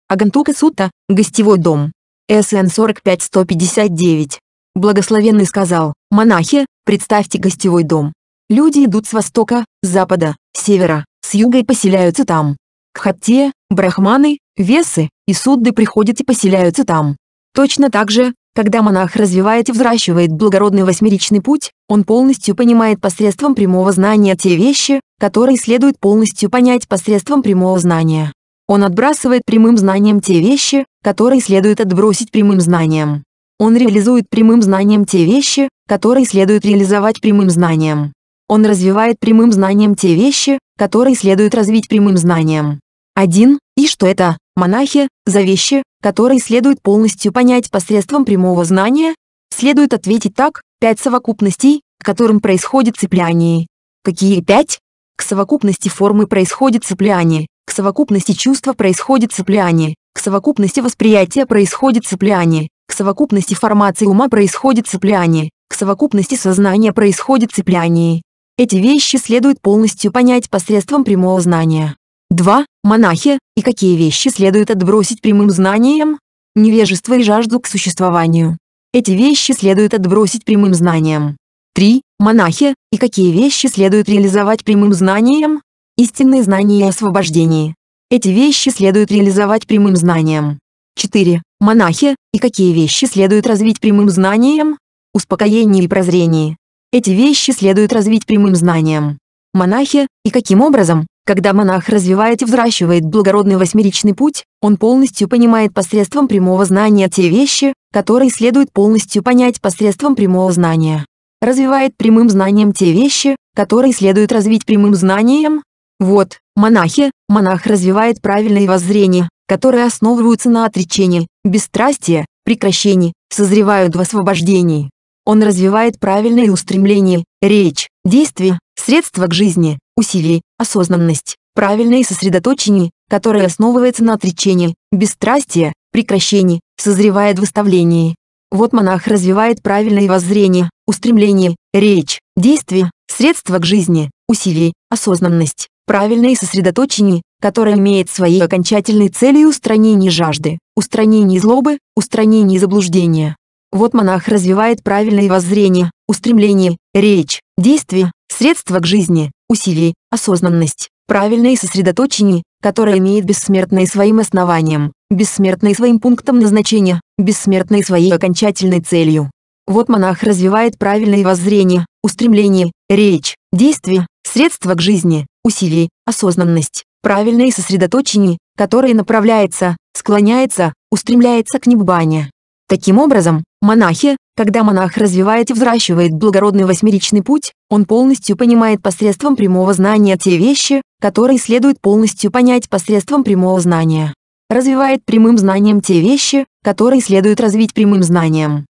Speaker 1: Агантука Сута, гостевой дом. СН 45-159. Благословенный сказал, монахи, представьте гостевой дом. Люди идут с востока, с запада, с севера, с юга и поселяются там. Кхатте, брахманы, весы и судды приходят и поселяются там. Точно так же, когда монах развивает и взращивает благородный восьмеричный путь, он полностью понимает посредством прямого знания те вещи, которые следует полностью понять посредством прямого знания. Он отбрасывает прямым знанием те вещи, которые следует отбросить прямым знанием. Он реализует прямым знанием те вещи, которые следует реализовать прямым знанием. Он развивает прямым знанием те вещи, которые следует развить прямым знанием. 1. И что это? монахи, за вещи, которые следует полностью понять посредством прямого знания, следует ответить так, пять совокупностей, к которым происходит цепляние. Какие пять? К совокупности формы происходит цепляние, к совокупности чувства происходит цепляние, к совокупности восприятия происходит цепляние, к совокупности формации ума происходит цепляние, к совокупности сознания происходит цепляние. Эти вещи следует полностью понять посредством прямого знания. 2. Монахи, и какие вещи следует отбросить прямым знанием? Невежество и жажду к существованию. Эти вещи следует отбросить прямым знанием. 3. Монахи, и какие вещи следует реализовать прямым знанием? Истинные знания и освобождение. Эти вещи следует реализовать прямым знанием. 4. Монахи, и какие вещи следует развить прямым знанием? Успокоение и прозрение. Эти вещи следует развить прямым знанием. Монахи, и каким образом, когда монах развивает и взращивает благородный восьмеричный путь, он полностью понимает посредством прямого знания те вещи, которые следует полностью понять посредством прямого знания. Развивает прямым знанием те вещи, которые следует развить прямым знанием. Вот, монахи, монах развивает правильное воззрение, которое основывается на отречении, бесстрастии, прекращении, созревают в освобождении. Он развивает правильные устремления, речь, действия, средства к жизни, усилий, осознанность, правильное сосредоточение, которое основывается на отречении, бесстрастие, прекращении, созревает в выставлении. Вот монах развивает правильное воззрение, устремление, речь, действие, средства к жизни, усилий, осознанность, правильное сосредоточение, которое имеет своей окончательной целью устранение жажды, устранение злобы, устранение заблуждения, вот монах развивает правильное воззрение, устремление, речь, действие, средства к жизни, усилие, осознанность, правильное сосредоточение, которое имеет бессмертное своим основанием, бессмертное своим пунктом назначения, бессмертное своей окончательной целью. Вот монах развивает правильное воззрение, устремление, речь, действие, средства к жизни, усилие, осознанность, правильное сосредоточение, которое направляется, склоняется, устремляется к небанию. Таким образом, монахи, когда монах развивает и взращивает благородный восьмеричный путь, он полностью понимает посредством прямого знания те вещи, которые следует полностью понять посредством прямого знания. Развивает прямым знанием те вещи, которые следует развить прямым знанием.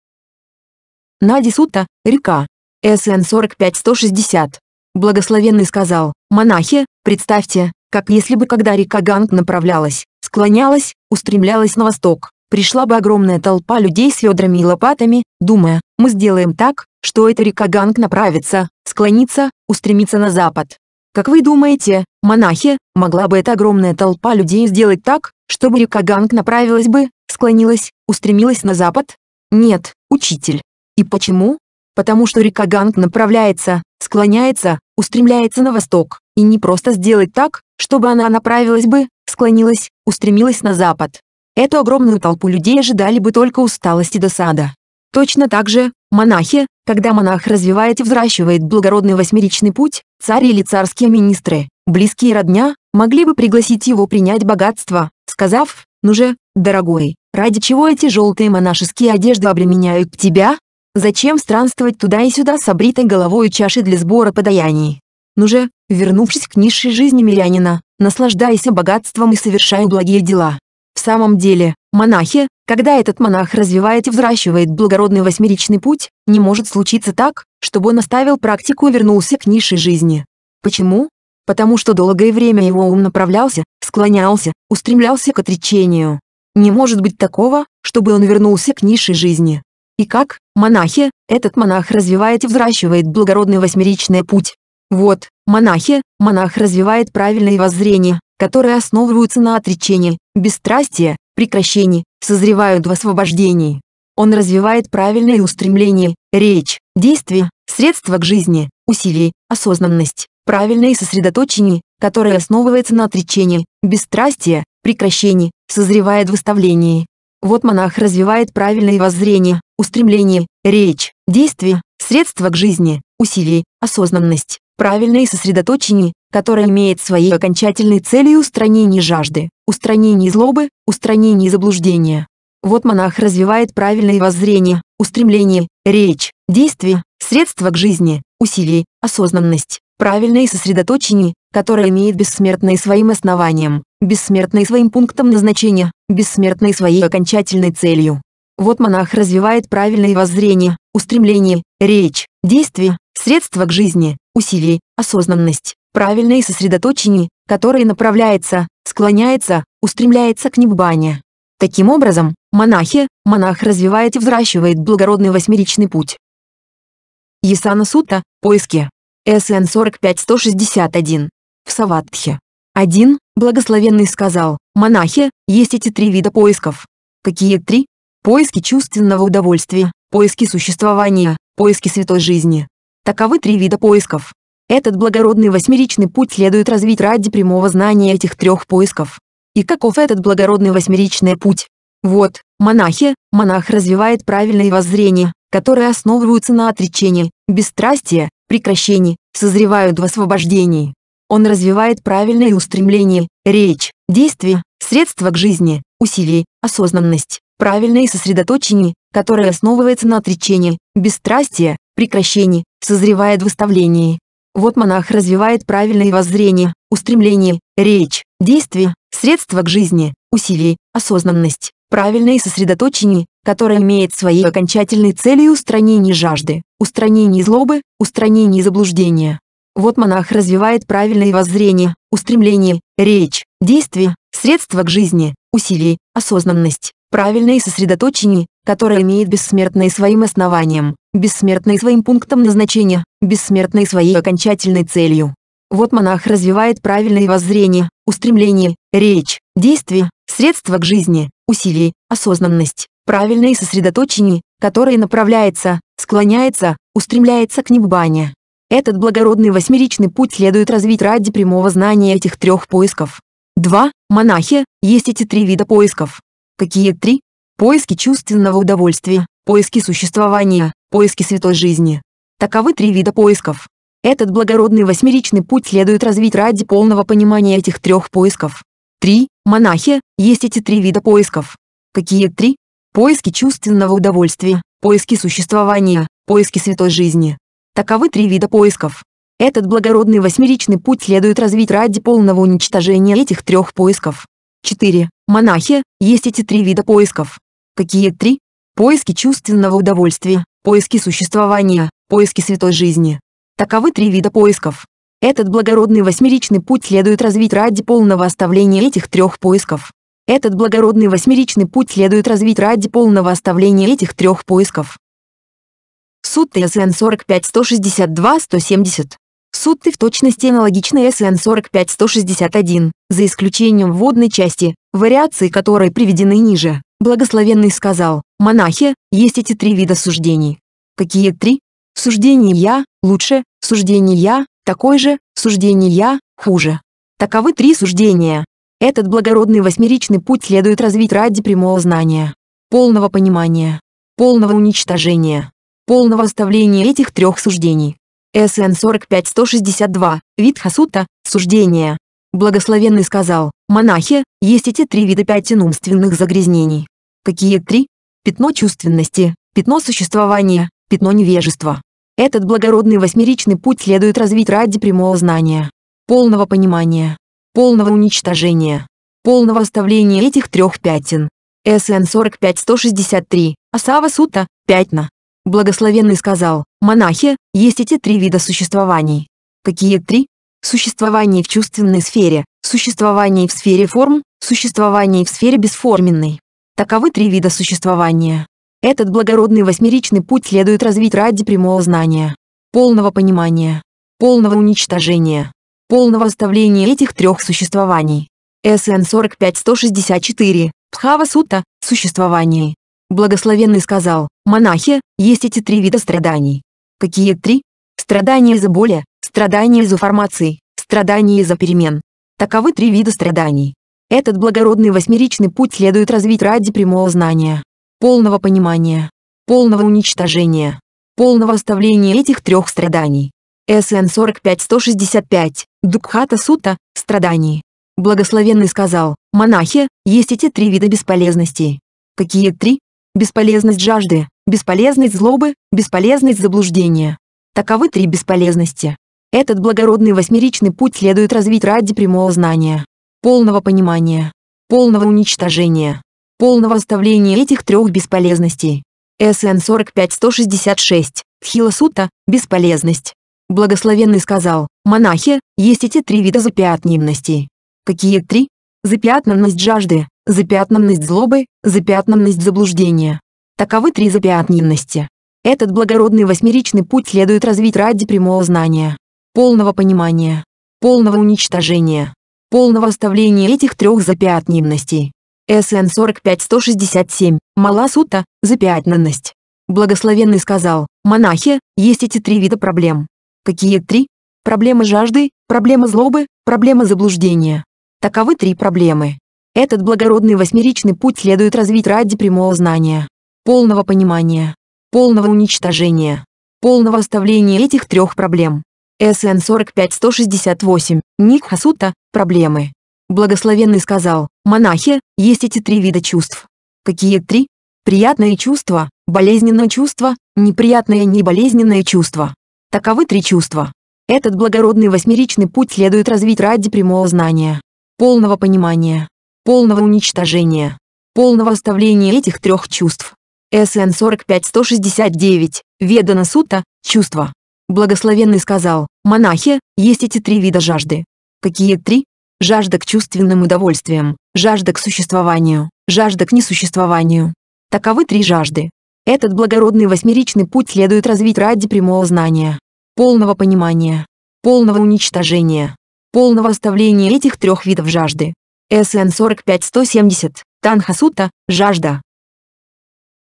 Speaker 1: Надисута, река. СН 45160. Благословенный сказал, монахи, представьте, как если бы когда река Ганг направлялась, склонялась, устремлялась на восток, пришла бы огромная толпа людей с ведрами и лопатами, думая, мы сделаем так, что эта река Ганг направится, склонится, устремится на запад. Как вы думаете, монахи, могла бы эта огромная толпа людей сделать так, чтобы река Ганг направилась бы, склонилась, устремилась на запад? Нет, учитель. И почему? Потому что река Ганг направляется, склоняется, устремляется на восток, и не просто сделать так, чтобы она направилась бы, склонилась, устремилась на запад. Эту огромную толпу людей ожидали бы только усталость и досада. Точно так же, монахи, когда монах развивает и взращивает благородный восьмеричный путь, царь или царские министры, близкие родня, могли бы пригласить его принять богатство, сказав, ну же, дорогой, ради чего эти желтые монашеские одежды обременяют тебя? Зачем странствовать туда и сюда с обритой головой чаши для сбора подаяний? Ну же, вернувшись к низшей жизни мирянина, наслаждайся богатством и совершай благие дела самом деле, монахи, когда этот монах развивает и взращивает благородный восьмеричный путь, не может случиться так, чтобы он оставил практику и вернулся к низшей жизни. Почему? Потому что долгое время его ум направлялся, склонялся, устремлялся к отречению. Не может быть такого, чтобы он вернулся к низшей жизни. И как, монахи, этот монах развивает и взращивает благородный восьмеричный путь. Вот, монахи, монах развивает правильное воззрение, которые основываются на отречении, бесстрастии, прекращении, созревают в освобождении. Он развивает правильные устремления, речь, действия, средства к жизни, усилий, осознанность, правильное сосредоточение, которое основывается на отречении, бесстрастии, прекращении, созревает в выставлении. Вот монах развивает правильные воззрения, устремления, речь, действия, средства к жизни, усилий, осознанность, правильное сосредоточение, которая имеет своей окончательной целью устранение жажды, устранение злобы, устранение заблуждения. Вот монах развивает правильное воззрение, устремление, речь, действие, средства к жизни, усилие, осознанность, правильное сосредоточение, которое имеет бессмертное своим основанием, бессмертное своим пунктом назначения, бессмертное своей окончательной целью. Вот монах развивает правильное воззрение, устремление, речь, действие, средства к жизни, усилие, осознанность, правильно и сосредоточении, которое направляется, склоняется, устремляется к неббане. Таким образом, монахи, монах развивает и взращивает благородный восьмеричный путь. Ясана Сута, поиски. СН 161. В Саватхе. 1. Благословенный сказал, монахи, есть эти три вида поисков. Какие три? Поиски чувственного удовольствия, поиски существования, поиски святой жизни. Таковы три вида поисков. Этот благородный восьмеричный путь следует развить ради прямого знания этих трех поисков. И каков этот благородный восьмеричный путь? Вот, монахи, монах развивает правильные воззрения, которые основываются на отречении, бесстрастии, прекращении, созревают в освобождении. Он развивает правильные устремления, речь, действия, средства к жизни, усилий, осознанность, правильное сосредоточение, которое основывается на отречении, бесстрастии, прекращении, созревает в выставлении. Вот монах развивает правильное воззрение, устремление, речь, действие, средства к жизни, усилие, осознанность, правильное сосредоточение, которое имеет своей окончательной целью устранение жажды, устранение злобы, устранение заблуждения. Вот монах развивает правильное воззрение, устремление, речь, действие, средства к жизни, усилие, осознанность, правильное сосредоточение, которое имеет бессмертное своим основанием, бессмертный своим пунктом назначения, бессмертный своей окончательной целью. Вот монах развивает правильное воззрение, устремление, речь, действие, средства к жизни, усилие, осознанность, правильное сосредоточение, которое направляется, склоняется, устремляется к небане. Этот благородный восьмеричный путь следует развить ради прямого знания этих трех поисков. 2. Монахи, есть эти три вида поисков. Какие три? Поиски чувственного удовольствия, поиски существования, поиски святой жизни. Таковы три вида поисков. Этот благородный восьмеричный путь следует развить ради полного понимания этих трех поисков. Три, монахи, есть эти три вида поисков. Какие три? Поиски чувственного удовольствия, поиски существования, поиски святой жизни. Таковы три вида поисков. Этот благородный восьмеричный путь следует развить ради полного уничтожения этих трех поисков. 4. Монахи, есть эти три вида поисков. Какие три? Поиски чувственного удовольствия, поиски существования, поиски святой жизни. Таковы три вида поисков. Этот благородный восьмеричный путь следует развить ради полного оставления этих трех поисков. Этот благородный восьмеричный путь следует развить ради полного оставления этих трех поисков. Суд ТСН 45-162-170. Сутты в точности аналогичны СН 45-161, за исключением вводной части, вариации которой приведены ниже. Благословенный сказал, Монахи, есть эти три вида суждений. Какие три? Суждение «я» лучше, суждение «я» такой же, суждение «я» хуже. Таковы три суждения. Этот благородный восьмеричный путь следует развить ради прямого знания, полного понимания, полного уничтожения, полного оставления этих трех суждений. СН 45-162, вид хасута, суждение. Благословенный сказал, монахи, есть эти три вида пять умственных загрязнений. Какие три? пятно чувственности, пятно существования, пятно невежества. Этот благородный восьмеричный путь следует развить ради прямого знания, полного понимания, полного уничтожения, полного оставления этих трех пятен. СН 45163, Асава Сута, пятна. Благословенный сказал, монахи, есть эти три вида существований. Какие три? Существование в чувственной сфере, существование в сфере форм, существование в сфере бесформенной. Таковы три вида существования. Этот благородный восьмеричный путь следует развить ради прямого знания, полного понимания, полного уничтожения, полного оставления этих трех существований. СН 45164, Пхава Сута, существование. Благословенный сказал, монахи, есть эти три вида страданий. Какие три? Страдания из-за боли, страдания из-за формации, страдания из-за перемен. Таковы три вида страданий. Этот благородный восьмеричный путь следует развить ради прямого знания, полного понимания, полного уничтожения, полного оставления этих трех страданий. СН 45-165, Дукхата Сута, страданий. Благословенный сказал, монахи, есть эти три вида бесполезностей. Какие три? Бесполезность жажды, бесполезность злобы, бесполезность заблуждения. Таковы три бесполезности. Этот благородный восьмеричный путь следует развить ради прямого знания, полного понимания, полного уничтожения, полного оставления этих трех бесполезностей. СН 45166, Тхиласута, бесполезность. Благословенный сказал, монахи, есть эти три вида запятнимностей. Какие три? Запятнанность жажды, запятнанность злобы, запятнанность заблуждения. Таковы три запятненности. Этот благородный восьмеричный путь следует развить ради прямого знания, полного понимания, полного уничтожения, полного оставления этих трех запятненностей. СН 45 45167, Маласута, запятнанность. Благословенный сказал, монахи, есть эти три вида проблем. Какие три? Проблема жажды, проблема злобы, проблема заблуждения. Таковы три проблемы. Этот благородный восьмеричный путь следует развить ради прямого знания, полного понимания, полного уничтожения, полного оставления этих трех проблем. СН 45168, Ник Хасута, проблемы. Благословенный сказал, монахи, есть эти три вида чувств. Какие три? Приятное чувство, болезненное чувство, неприятное и неболезненное чувство. Таковы три чувства. Этот благородный восьмеричный путь следует развить ради прямого знания, полного понимания, полного уничтожения, полного оставления этих трех чувств. СН 45 169. Ведана Сута, чувства. Благословенный сказал, монахи, есть эти три вида жажды. Какие три? Жажда к чувственным удовольствиям, жажда к существованию, жажда к несуществованию. Таковы три жажды. Этот благородный восьмеричный путь следует развить ради прямого знания, полного понимания, полного уничтожения, полного оставления этих трех видов жажды. СН 45170, Танхасута, жажда.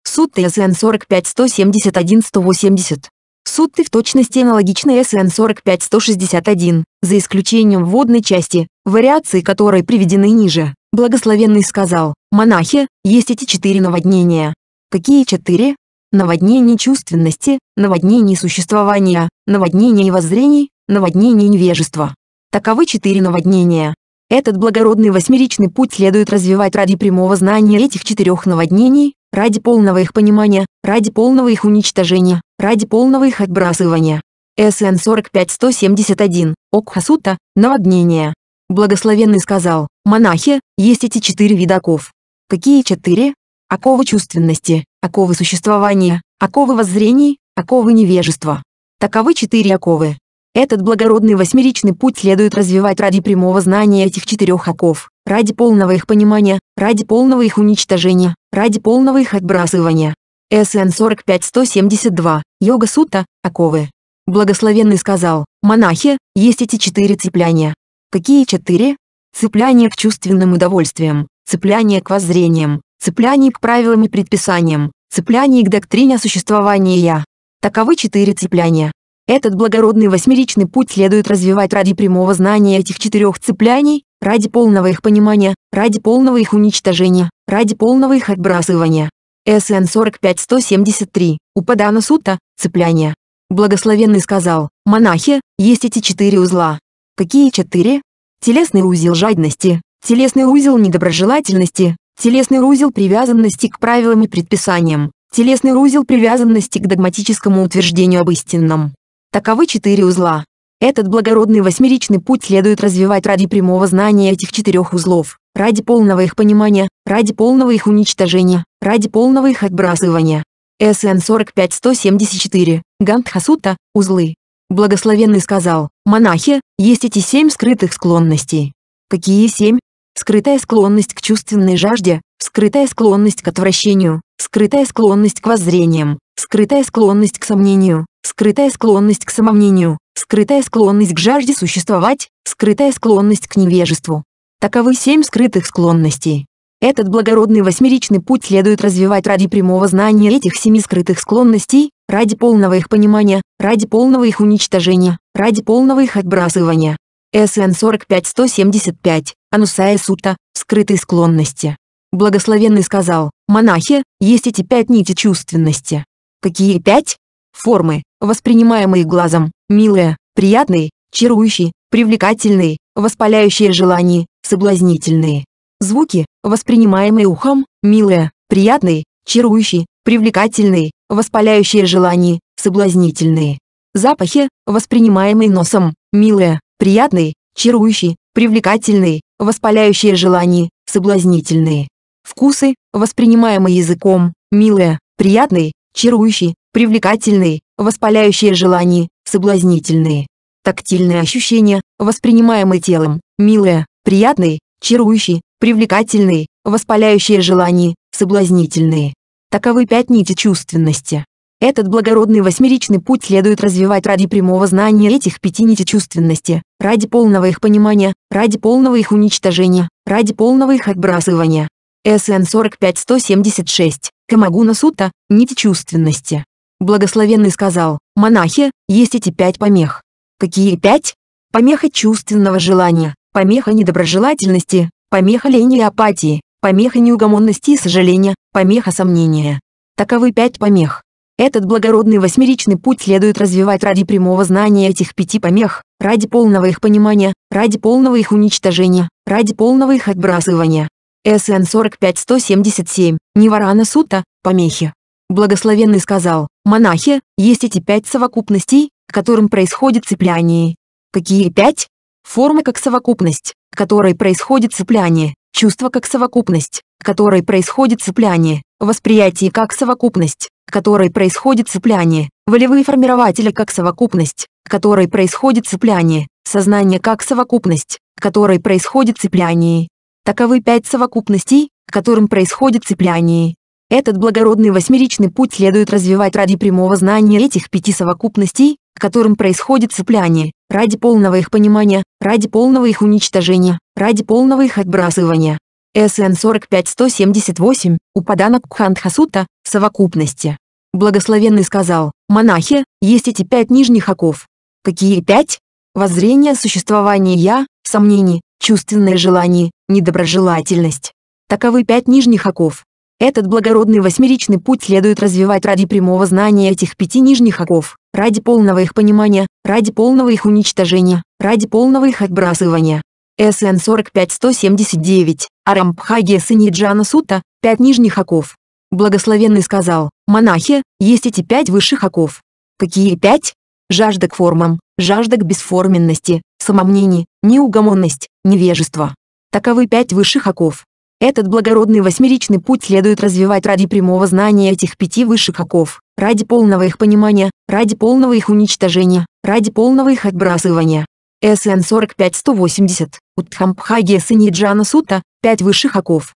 Speaker 1: Сутта СН 45171-180, Сутты в точности аналогичны сн 161 за исключением вводной части, вариации которой приведены ниже. Благословенный сказал, монахи, есть эти четыре наводнения. Какие четыре? Наводнение чувственности, наводнение существования, наводнение воззрений, наводнение невежества. Таковы четыре наводнения. Этот благородный восьмеричный путь следует развивать ради прямого знания этих четырех наводнений, ради полного их понимания, ради полного их уничтожения, ради полного их отбрасывания. СН 45 171. Окхасута, наводнение. Благословенный сказал, монахи, есть эти четыре вида оков. Какие четыре? Оковы чувственности, оковы существования, оковы воззрений, оковы невежества. Таковы четыре оковы. Этот благородный восьмеричный путь следует развивать ради прямого знания этих четырех оков, ради полного их понимания, ради полного их уничтожения, ради полного их отбрасывания. СН 45-172, Йога Сута, Аковы. Благословенный сказал, монахи, есть эти четыре цепляния. Какие четыре? Цепляние к чувственным удовольствиям, цепляние к воззрениям, цепляние к правилам и предписаниям, цепляние к доктрине о существовании «я». Таковы четыре цепляния. Этот благородный восьмеричный путь следует развивать ради прямого знания этих четырех цепляний, ради полного их понимания, ради полного их уничтожения, ради полного их отбрасывания. СН 45173. Упадана Сутта. Цепляние. Благословенный сказал, монахи, есть эти четыре узла. Какие четыре? Телесный узел жадности, телесный узел недоброжелательности, телесный узел привязанности к правилам и предписаниям, телесный узел привязанности к догматическому утверждению об истинном, Таковы четыре узла. Этот благородный восьмеричный путь следует развивать ради прямого знания этих четырех узлов, ради полного их понимания, ради полного их уничтожения, ради полного их отбрасывания. СН 45 174. Гандхасута, узлы. Благословенный сказал, монахи, есть эти семь скрытых склонностей. Какие семь? Скрытая склонность к чувственной жажде, скрытая склонность к отвращению, скрытая склонность к воззрениям, скрытая склонность к сомнению, скрытая склонность к самомнению, скрытая склонность к жажде существовать, скрытая склонность к невежеству. Таковы семь скрытых склонностей. Этот благородный восьмеричный путь следует развивать ради прямого знания этих семи скрытых склонностей, ради полного их понимания, ради полного их уничтожения, ради полного их отбрасывания. СН 175. Анусая Сута, скрытые склонности. Благословенный сказал, монахи, есть эти пять нити чувственности. Какие пять? формы, воспринимаемые глазом, милые, приятные, чарующие, привлекательные, воспаляющие желания, соблазнительные. Звуки, воспринимаемые ухом, милые, приятные, чарующие, привлекательные, воспаляющие желания, соблазнительные. Запахи, воспринимаемые носом, милые, приятные, чарующие, привлекательные, воспаляющие желания, соблазнительные. Вкусы, воспринимаемые языком, милые, приятные, чарующие, привлекательные, воспаляющие желания, соблазнительные. Тактильные ощущения, воспринимаемые телом, милые, приятные, чарующие, привлекательные, воспаляющие желания, соблазнительные. Таковы пять нити чувственности. Этот благородный восьмеричный путь следует развивать ради прямого знания этих пяти нити чувственности, ради полного их понимания, ради полного их уничтожения, ради полного их отбрасывания. СН 45176, Камагуна Сута, нити чувственности. Благословенный сказал, монахи, есть эти пять помех. Какие пять? Помеха чувственного желания, помеха недоброжелательности, помеха лени и апатии, помеха неугомонности и сожаления, помеха сомнения. Таковы пять помех. Этот благородный восьмеричный путь следует развивать ради прямого знания этих пяти помех, ради полного их понимания, ради полного их уничтожения, ради полного их отбрасывания. СН 45177, Ниварана Сута, помехи. Благословенный сказал, «Монахи, есть эти пять совокупностей, к которым происходит цепляние». Какие пять? Формы как совокупность, к которой происходит цепляние, Чувства как совокупность, к которой происходит цепляние, восприятие как совокупность, к которой происходит цепляние, волевые формирователи как совокупность, к которой происходит цепляние, сознание как совокупность, к которой происходит цепляние. Таковы пять совокупностей, к которым происходит цепляние. Этот благородный восьмеричный путь следует развивать ради прямого знания этих пяти совокупностей, к которым происходит цепляние, ради полного их понимания, ради полного их уничтожения, ради полного их отбрасывания. СН 45 178. упаданок Кхандхасута, совокупности. Благословенный сказал, монахи, есть эти пять нижних оков. Какие пять? Воззрение существования «я», сомнений, чувственное желание, недоброжелательность. Таковы пять нижних оков. Этот благородный восьмеричный путь следует развивать ради прямого знания этих пяти нижних оков, ради полного их понимания, ради полного их уничтожения, ради полного их отбрасывания. СН 45 179. Арамбхаги Саниджана Сута, пять нижних оков. Благословенный сказал, монахи, есть эти пять высших оков. Какие пять? Жажда к формам, жажда к бесформенности, самомнение, неугомонность, невежество. Таковы пять высших оков. Этот благородный восьмеричный путь следует развивать ради прямого знания этих пяти высших оков, ради полного их понимания, ради полного их уничтожения, ради полного их отбрасывания. СН 45180, Уттхампхаги Саниджана Сута, 5 высших оков.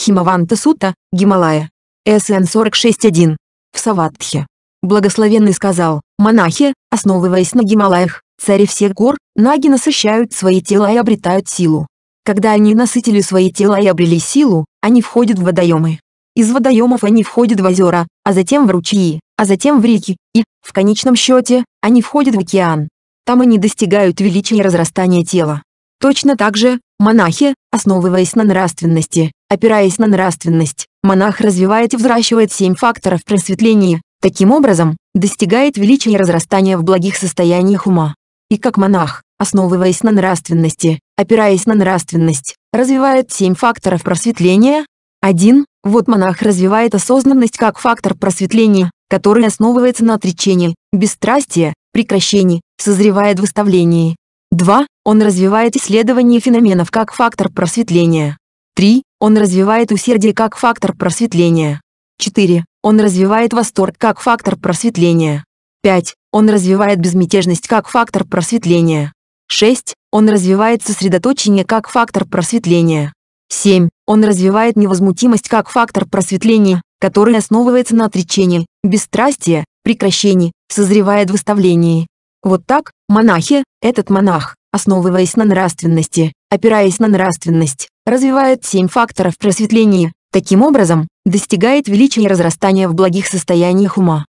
Speaker 1: Химаванта Сута, Гималая. СН 46.1. В Саватхе. Благословенный сказал, монахи, основываясь на Гималаях, Цари всех гор, наги насыщают свои тела и обретают силу. Когда они насытили свои тела и обрели силу, они входят в водоемы. Из водоемов они входят в озера, а затем в ручьи, а затем в реки, и, в конечном счете, они входят в океан. Там они достигают величия и разрастания тела. Точно так же, монахи, основываясь на нравственности, опираясь на нравственность, монах развивает и взращивает семь факторов просветления, таким образом, достигает величия и разрастания в благих состояниях ума и как монах, основываясь на нравственности, опираясь на нравственность, развивает семь факторов просветления. 1. Вот монах развивает осознанность как фактор просветления, который основывается на отречении, бесстрастии, прекращении, созревает в выставлении. 2. Он развивает исследование феноменов как фактор просветления. 3. Он развивает усердие как фактор просветления. 4. Он развивает восторг как фактор просветления. 5. Он развивает безмятежность как фактор просветления. 6. Он развивает сосредоточение как фактор просветления. 7. Он развивает невозмутимость как фактор просветления, который основывается на отречении, бесстрастии, прекращении, созревает в выставлении. Вот так, монахи, этот монах, основываясь на нравственности, опираясь на нравственность, развивает семь факторов просветления, таким образом, достигает величия и разрастания в благих состояниях ума.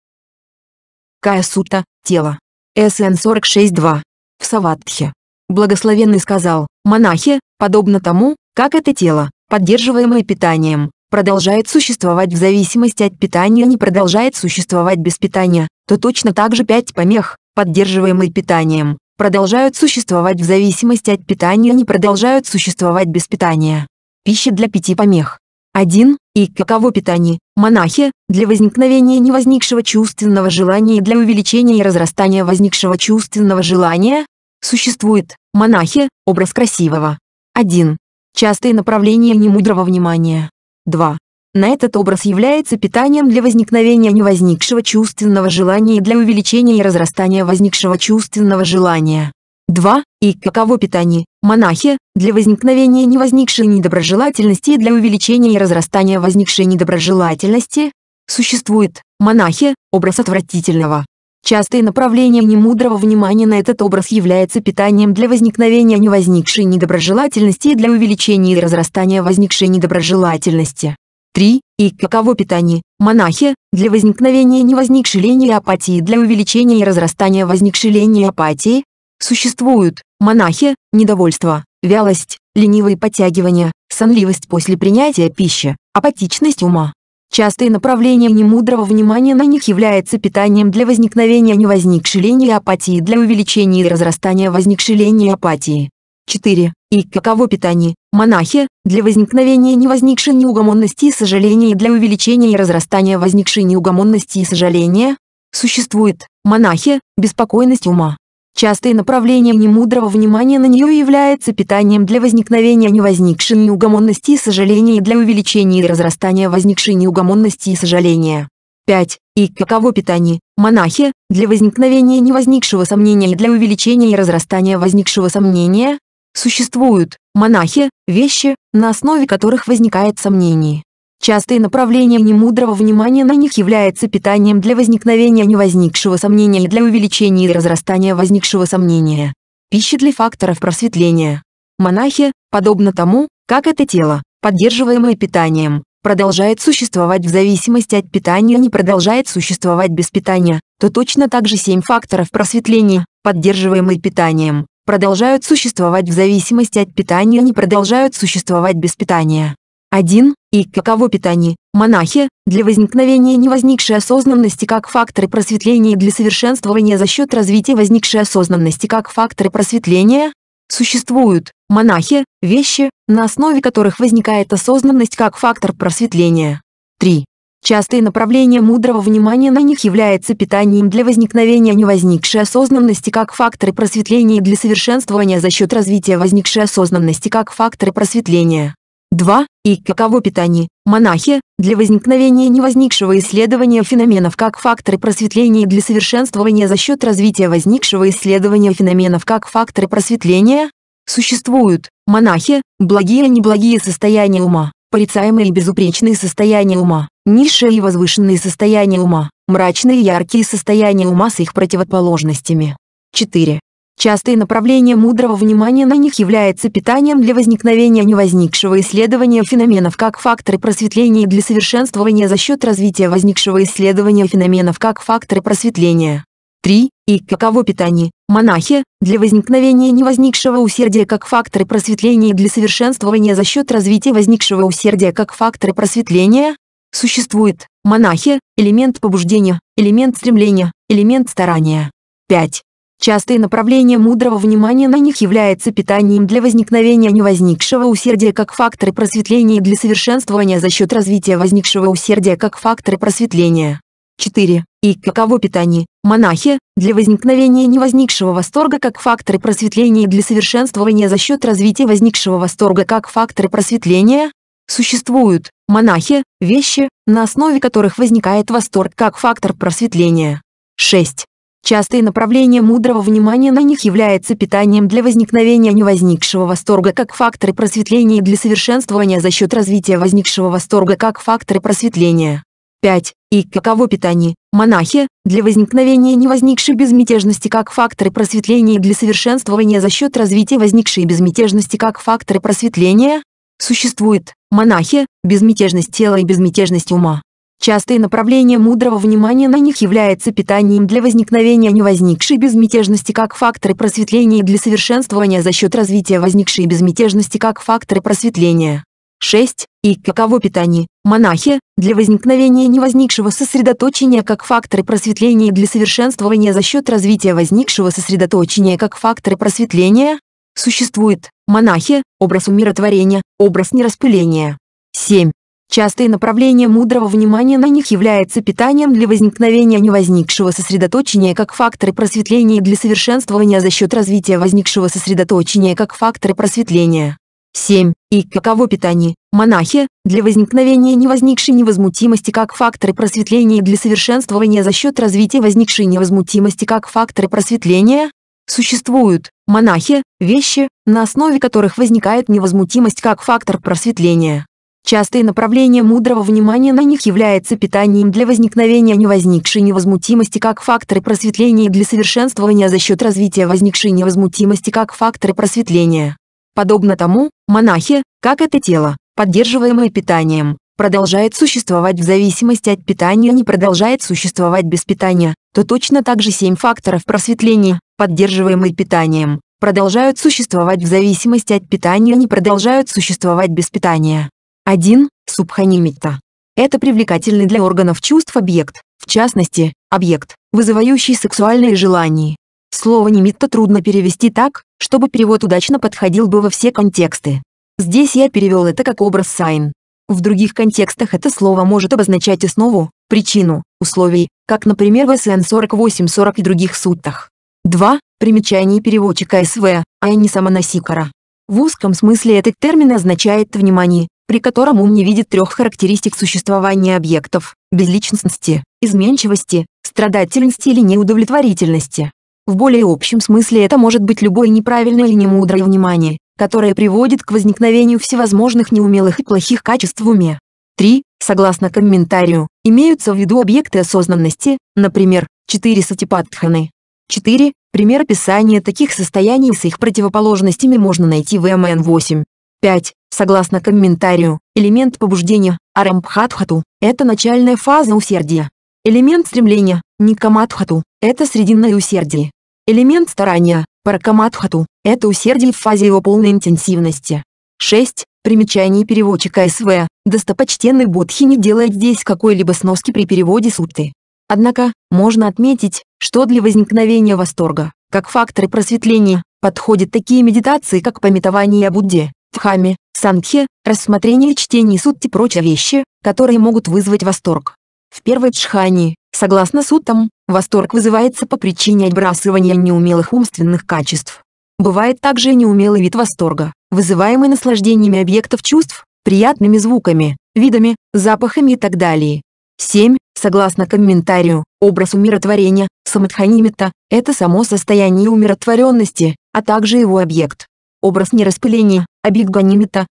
Speaker 1: Каясута, тело. СН 46.2. В Саватхе. Благословенный сказал, монахи, подобно тому, как это тело, поддерживаемое питанием, продолжает существовать в зависимости от питания не продолжает существовать без питания, то точно так же пять помех, поддерживаемые питанием, продолжают существовать в зависимости от питания не продолжают существовать без питания. Пища для пяти помех. 1. И каково питание, монахи, для возникновения невозникшего чувственного желания и для увеличения и разрастания возникшего чувственного желания? Существует, монахи, образ красивого. 1. Частые направления немудрого внимания. 2. На этот образ является питанием для возникновения невозникшего чувственного желания и для увеличения и разрастания возникшего чувственного желания. 2. И каково питание, монахи, для возникновения невозникшей недоброжелательности и для увеличения и разрастания возникшей недоброжелательности, существует, монахи, образ отвратительного. Частое направление немудрого внимания на этот образ является питанием для возникновения невозникшей недоброжелательности и для увеличения и разрастания возникшей недоброжелательности. 3. И каково питание, монахи, для возникновения невозникшей лени и апатии для увеличения и разрастания возникшей лени и апатии, Существуют монахи, недовольство, вялость, ленивые подтягивания, сонливость после принятия пищи, апатичность ума. Частое направление немудрого внимания на них является питанием для возникновения невозникшей лени и апатии для увеличения и разрастания возникшей лени и апатии. 4. И каково питание? Монахи, для возникновения невозникшей неугомонности и сожаления и для увеличения и разрастания возникшей неугомонности и сожаления, существует, монахи, беспокойность ума. Частое направление немудрого внимания на нее является питанием для возникновения невозникшей неугомонности и сожаления и для увеличения и разрастания возникшей неугомонности и сожаления. 5. И каково питание, монахи, для возникновения невозникшего сомнения и для увеличения и разрастания возникшего сомнения? Существуют, монахи, вещи, на основе которых возникает сомнение. Частое направление немудрого внимания на них является питанием для возникновения невозникшего сомнения и для увеличения и разрастания возникшего сомнения. Пища для факторов просветления. Монахи, подобно тому, как это тело, поддерживаемое питанием, продолжает существовать в зависимости от питания и не продолжает существовать без питания, то точно так же семь факторов просветления, поддерживаемые питанием, продолжают существовать в зависимости от питания и не продолжают существовать без питания. 1. И каково питание? Монахи, для возникновения невозникшей осознанности как факторы просветления и для совершенствования за счет развития возникшей осознанности как факторы просветления, существуют монахи, вещи, на основе которых возникает осознанность как фактор просветления. 3. Частое направление мудрого внимания на них является питанием для возникновения невозникшей осознанности как факторы просветления и для совершенствования за счет развития возникшей осознанности как факторы просветления. 2. И каково питание? Монахи, для возникновения невозникшего исследования феноменов как факторы просветления и для совершенствования за счет развития возникшего исследования феноменов как факторы просветления, существуют монахи, благие и неблагие состояния ума, порицаемые и безупречные состояния ума, низшие и возвышенные состояния ума, мрачные и яркие состояния ума с их противоположностями. 4. Частые направления мудрого внимания на них являются питанием для возникновения невозникшего исследования феноменов как факторы просветления и для совершенствования за счет развития возникшего исследования феноменов как факторы просветления. 3. И каково питание? Монахи, для возникновения невозникшего усердия как факторы просветления и для совершенствования за счет развития возникшего усердия как факторы просветления, существует монахи, элемент побуждения, элемент стремления, элемент старания. 5. Частое направление мудрого внимания на них является питанием для возникновения невозникшего усердия как факторы просветления и для совершенствования за счет развития возникшего усердия как факторы просветления. 4. И каково питание, монахи, для возникновения невозникшего восторга как факторы просветления и для совершенствования за счет развития возникшего восторга как факторы просветления? Существуют, монахи, вещи, на основе которых возникает восторг как фактор просветления. 6. Частое направление мудрого внимания на них является питанием для возникновения невозникшего восторга как факторы просветления и для совершенствования за счет развития возникшего восторга как факторы просветления. 5. И каково питание, монахи, для возникновения невозникшей безмятежности как факторы просветления и для совершенствования за счет развития возникшей безмятежности как факторы просветления? Существует, монахи, безмятежность тела и безмятежность ума. Частое направление мудрого внимания на них является питанием для возникновения невозникшей безмятежности как факторы просветления и для совершенствования за счет развития возникшей безмятежности как факторы просветления. 6. И каково питание, монахи, для возникновения невозникшего сосредоточения как факторы просветления и для совершенствования за счет развития возникшего сосредоточения как факторы просветления, существует, монахи, образ умиротворения, образ нераспыления. 7. Частое направление мудрого внимания на них является питанием для возникновения невозникшего сосредоточения как факторы просветления и для совершенствования за счет развития возникшего сосредоточения как факторы просветления. 7. И каково питание? Монахи, для возникновения невозникшей невозмутимости как факторы просветления и для совершенствования за счет развития возникшей невозмутимости как факторы просветления, существуют монахи, вещи, на основе которых возникает невозмутимость как фактор просветления. Частые направления мудрого внимания на них является питанием для возникновения невозникшей невозмутимости как факторы просветления и для совершенствования за счет развития возникшей невозмутимости как факторы просветления. Подобно тому, монахи, как это тело, поддерживаемое питанием, продолжает существовать в зависимости от питания не продолжает существовать без питания, то точно так же семь факторов просветления, поддерживаемые питанием, продолжают существовать в зависимости от питания не продолжают существовать без питания. 1. Субханимитта. Это привлекательный для органов чувств объект, в частности, объект, вызывающий сексуальные желания. Слово «нимитта» трудно перевести так, чтобы перевод удачно подходил бы во все контексты. Здесь я перевел это как образ сайн. В других контекстах это слово может обозначать основу, причину, условий, как, например, в СН 48-40 и других суттах. 2. Примечание переводчика СВ, а не самонасикара. В узком смысле этот термин означает «внимание», при котором ум не видит трех характеристик существования объектов – безличностности, изменчивости, страдательности или неудовлетворительности. В более общем смысле это может быть любое неправильное или немудрое внимание, которое приводит к возникновению всевозможных неумелых и плохих качеств в уме. 3. Согласно комментарию, имеются в виду объекты осознанности, например, 4 сатипатханы. 4. Пример описания таких состояний с их противоположностями можно найти в МН8. 5. Согласно комментарию, элемент побуждения, арамбхатхату, это начальная фаза усердия. Элемент стремления, никаматхату, это срединное усердие. Элемент старания, паракаматхату, это усердие в фазе его полной интенсивности. 6. Примечание переводчика СВ. Достопочтенный Бодхи не делает здесь какой-либо сноски при переводе сутты. Однако, можно отметить, что для возникновения восторга, как факторы просветления, подходят такие медитации, как пометование о Будде, Дхамме, Сангхе, рассмотрение, чтение суд и прочие вещи, которые могут вызвать восторг. В первой джхане, согласно суттам, восторг вызывается по причине отбрасывания неумелых умственных качеств. Бывает также неумелый вид восторга, вызываемый наслаждениями объектов чувств, приятными звуками, видами, запахами и так далее. 7. Согласно комментарию, образ умиротворения, самадханимита, это само состояние умиротворенности, а также его объект. Образ нераспыления, обиг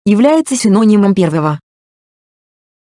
Speaker 1: является синонимом первого.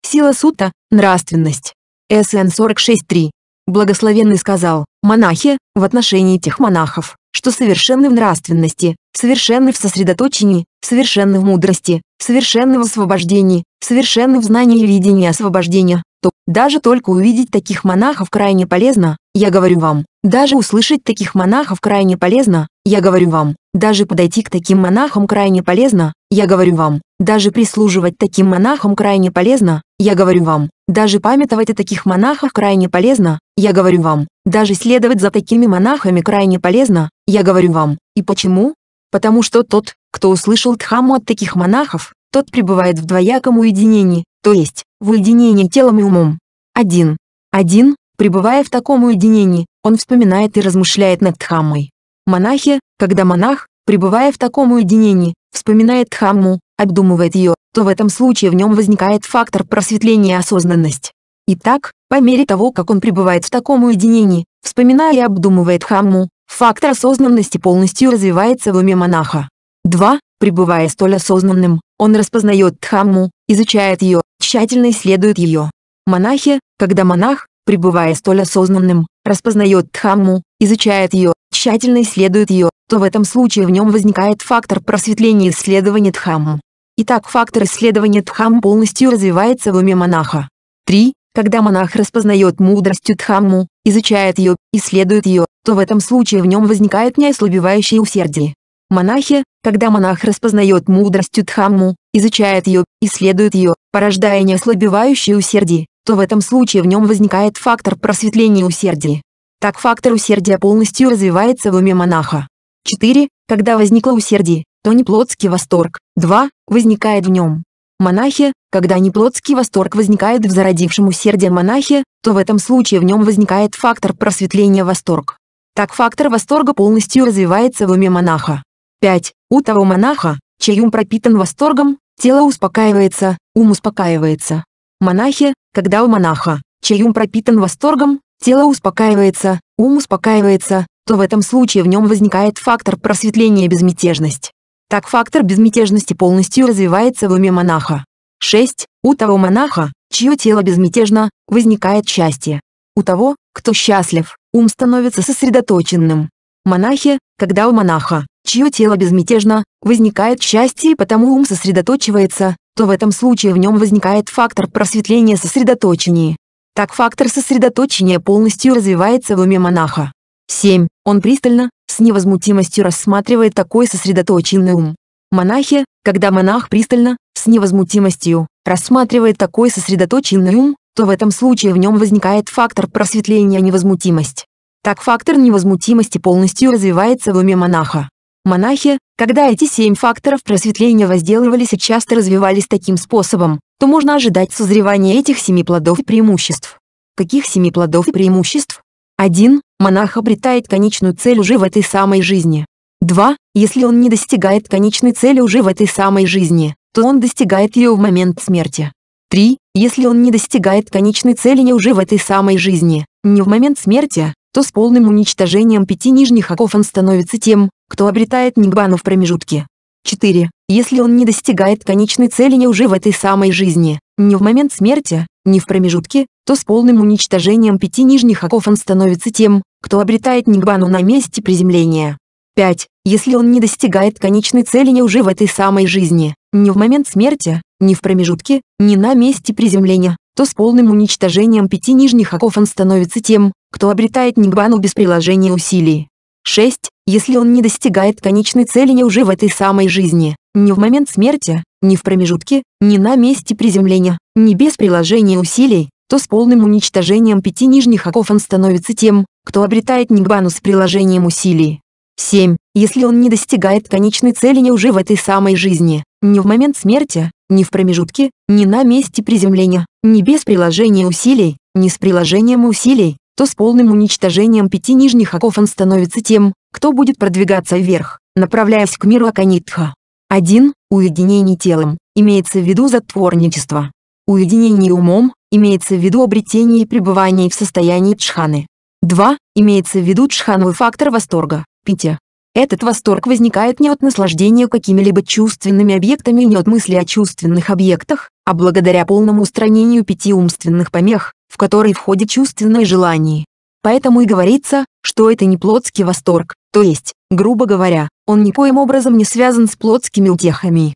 Speaker 1: Сила сута, нравственность. СН 46.3. Благословенный сказал, монахи, в отношении тех монахов, что совершенны в нравственности, совершенны в сосредоточении, совершенны в мудрости, совершенны в освобождении, совершенны в знании и видении освобождения, то даже только увидеть таких монахов крайне полезно, я говорю вам, даже услышать таких монахов крайне полезно, я говорю вам, даже подойти к таким монахам крайне полезно, я говорю вам. Даже прислуживать таким монахам крайне полезно, я говорю вам. Даже памятовать о таких монахах крайне полезно, я говорю вам. Даже следовать за такими монахами крайне полезно, я говорю вам. И почему? Потому что тот, кто услышал Дхамму от таких монахов, тот пребывает в двояком уединении, то есть, в уединении телом и умом. один, один, Пребывая в таком уединении, он вспоминает и размышляет над Дхаммой. Монахи, когда монах, пребывая в таком уединении, вспоминает Дхамму, обдумывает ее, то в этом случае в нем возникает фактор просветления и осознанность. Итак, по мере того, как он пребывает в таком уединении, вспоминая и обдумывает Хамму, фактор осознанности полностью развивается в уме монаха. 2. Пребывая столь осознанным, он распознает Дхамму, изучает ее, тщательно исследует ее. Монахи, когда монах, пребывая столь осознанным, распознает Дхамму, изучает ее, тщательно исследует ее, то в этом случае в нем возникает фактор просветления исследования Дхаммы. Итак фактор исследования Дхаммы полностью развивается в уме монаха. 3. Когда монах распознает мудростью Дхамму, изучает ее, исследует ее, то в этом случае в нем возникает неослабевающее усердие. Монахи, когда монах распознает мудростью Дхамму, изучает ее, исследует ее, порождая неослабевающее усердие, то в этом случае в нем возникает фактор просветления усердия. Так фактор усердия полностью развивается в уме монаха. 4. Когда возникло усердие, то неплотский восторг. 2. Возникает в нем. Монахи, когда неплотский восторг возникает в зародившем усердие монахе, то в этом случае в нем возникает фактор просветления восторг. Так фактор восторга полностью развивается в уме монаха. 5. У того монаха, чей ум пропитан восторгом, тело успокаивается, ум успокаивается. Монахи, когда у монаха, чей ум пропитан восторгом, тело успокаивается, ум успокаивается, то в этом случае в нем возникает фактор просветления безмятежность. Так фактор безмятежности полностью развивается в уме монаха. 6. У того монаха, чье тело безмятежно, возникает счастье. У того, кто счастлив, ум становится сосредоточенным. Монахи, когда у монаха, чье тело безмятежно, возникает счастье и потому ум сосредоточивается, то в этом случае в нем возникает фактор просветления сосредоточения. Так фактор сосредоточения полностью развивается в уме монаха. 7. Он пристально, с невозмутимостью рассматривает такой сосредоточенный ум. Монахи, когда монах пристально, с невозмутимостью, рассматривает такой сосредоточенный ум, то в этом случае в нем возникает фактор просветления невозмутимость. Так фактор невозмутимости полностью развивается в уме монаха. Монахи, когда эти семь факторов просветления возделывались и часто развивались таким способом, то можно ожидать созревания этих семи плодов и преимуществ. Каких семи плодов и преимуществ? 1. Монах обретает конечную цель уже в этой самой жизни. 2. Если он не достигает конечной цели уже в этой самой жизни, то он достигает ее в момент смерти. 3. Если он не достигает конечной цели не уже в этой самой жизни, не в момент смерти, то с полным уничтожением пяти нижних оков он становится тем, кто обретает нигбану в промежутке. 4. Если он не достигает конечной цели не уже в этой самой жизни, не в момент смерти, не в промежутке, то с полным уничтожением пяти нижних оков он становится тем, кто обретает нигбану на месте приземления. 5. Если он не достигает конечной цели не уже в этой самой жизни, не в момент смерти, не в промежутке, не на месте приземления, то с полным уничтожением пяти нижних оков он становится тем, кто обретает нигбану без приложения усилий. 6 если он не достигает конечной цели не уже в этой самой жизни, не в момент смерти, не в промежутке, не на месте приземления, не без приложения усилий, то с полным уничтожением пяти нижних оков он становится тем, кто обретает нигбану с приложением усилий. 7. Если он не достигает конечной цели не уже в этой самой жизни, не в момент смерти, не в промежутке, не на месте приземления, не без приложения усилий, не с приложением усилий, то с полным уничтожением пяти нижних оков он становится тем, кто будет продвигаться вверх, направляясь к миру Аканитха. Один, Уединение телом, имеется в виду затворничество. Уединение умом, имеется в виду обретение и пребывание в состоянии джханы. Два, Имеется в виду джхановый фактор восторга, питья. Этот восторг возникает не от наслаждения какими-либо чувственными объектами и не от мысли о чувственных объектах, а благодаря полному устранению пяти умственных помех, в которые входят чувственные желания. Поэтому и говорится, что это не плотский восторг, то есть, грубо говоря, он никоим образом не связан с плотскими утехами.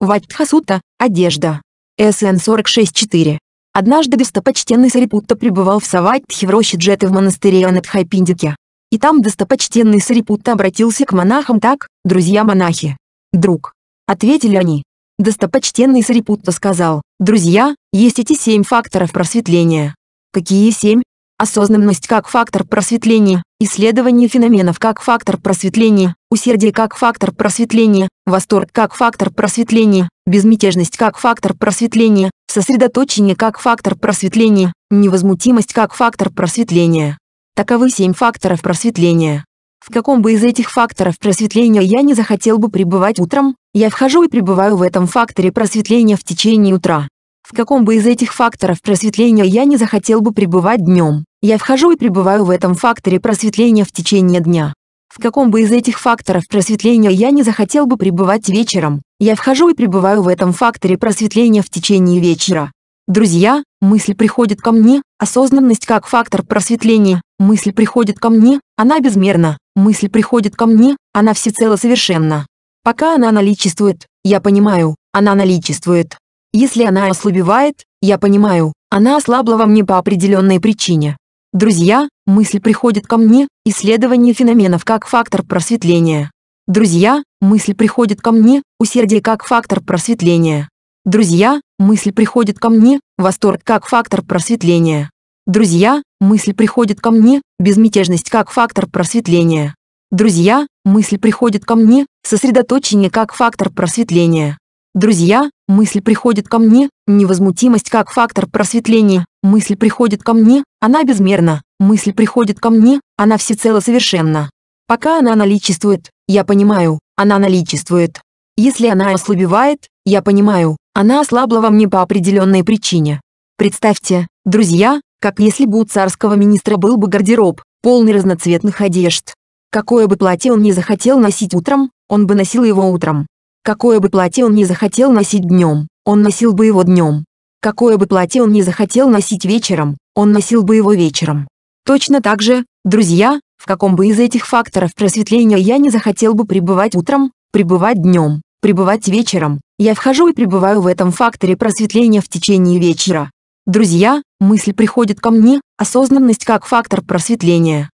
Speaker 1: Ватхасута, одежда. СН 46.4. Однажды достопочтенный Сарипутта пребывал в Саватхе в роще Джеты в монастыре Анатхайпиндике. И там достопочтенный Сарипутта обратился к монахам так, «Друзья-монахи». «Друг». Ответили они. Достопочтенный Сарипутта сказал, «Друзья, есть эти семь факторов просветления». «Какие семь?» осознанность как фактор просветления, исследование феноменов как фактор просветления, усердие как фактор просветления, восторг как фактор просветления, безмятежность как фактор просветления, сосредоточение как фактор просветления, невозмутимость как фактор просветления. Таковы семь факторов просветления. В каком бы из этих факторов просветления я не захотел бы пребывать утром, я вхожу и пребываю в этом факторе просветления в течение утра. В каком бы из этих факторов просветления я не захотел бы пребывать днем, я вхожу и пребываю в этом факторе просветления в течение дня. В каком бы из этих факторов просветления я не захотел бы пребывать вечером, я вхожу и пребываю в этом факторе просветления в течение вечера. Друзья, мысль приходит ко мне, осознанность как фактор просветления, мысль приходит ко мне, она безмерна, мысль приходит ко мне, она всецело совершенна. Пока она наличествует, я понимаю, она наличествует. Если она ослабевает, я понимаю, она ослабла во мне по определенной причине. Друзья, мысль приходит ко мне, исследование феноменов как фактор просветления. Друзья, мысль приходит ко мне, усердие как фактор просветления. Друзья, мысль приходит ко мне, восторг как фактор просветления. Друзья, мысль приходит ко мне, безмятежность как фактор просветления. Друзья, мысль приходит ко мне, сосредоточение как фактор просветления. Друзья, мысль приходит ко мне, невозмутимость как фактор просветления, мысль приходит ко мне, она безмерна, мысль приходит ко мне, она всецело совершенна. Пока она наличествует, я понимаю, она наличествует. Если она ослабевает, я понимаю, она ослабла во мне по определенной причине. Представьте, друзья, как если бы у царского министра был бы гардероб, полный разноцветных одежд. Какое бы платье он ни захотел носить утром, он бы носил его утром. Какое бы платье он ни захотел носить днем, он носил бы его днем. Какое бы платье он ни захотел носить вечером, он носил бы его вечером. Точно так же, друзья, в каком бы из этих факторов просветления я не захотел бы пребывать утром, пребывать днем, пребывать вечером, я вхожу и пребываю в этом факторе просветления в течение вечера. Друзья, мысль приходит ко мне, осознанность как фактор просветления.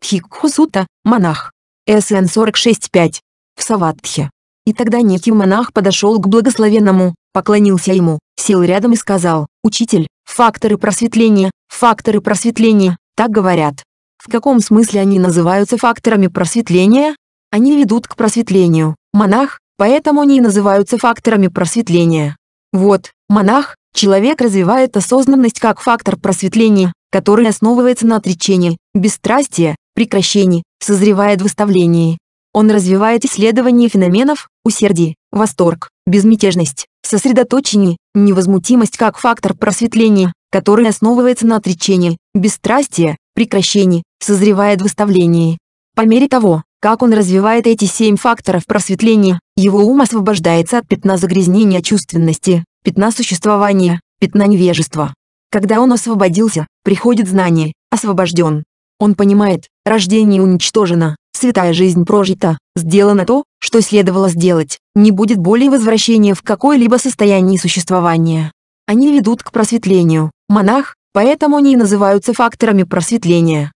Speaker 1: Тхикхусута, монах. СН 46.5. В Саватхе. И тогда некий монах подошел к благословенному, поклонился ему, сел рядом и сказал, «Учитель, факторы просветления, факторы просветления, так говорят». В каком смысле они называются факторами просветления? Они ведут к просветлению, монах, поэтому они и называются факторами просветления. Вот, монах, человек развивает осознанность как фактор просветления, который основывается на отречении, бесстрастии, прекращении, созревает в выставлении, он развивает исследование феноменов усердие, восторг, безмятежность, сосредоточение, невозмутимость как фактор просветления, который основывается на отречении, бесстрастие, прекращении, созревает выставление. По мере того, как он развивает эти семь факторов просветления, его ум освобождается от пятна загрязнения чувственности, пятна существования, пятна невежества. Когда он освободился, приходит знание, освобожден. Он понимает, рождение уничтожено, святая жизнь прожита, сделано то, что следовало сделать, не будет более возвращения в какое-либо состояние существования. Они ведут к просветлению, монах, поэтому они и называются факторами просветления.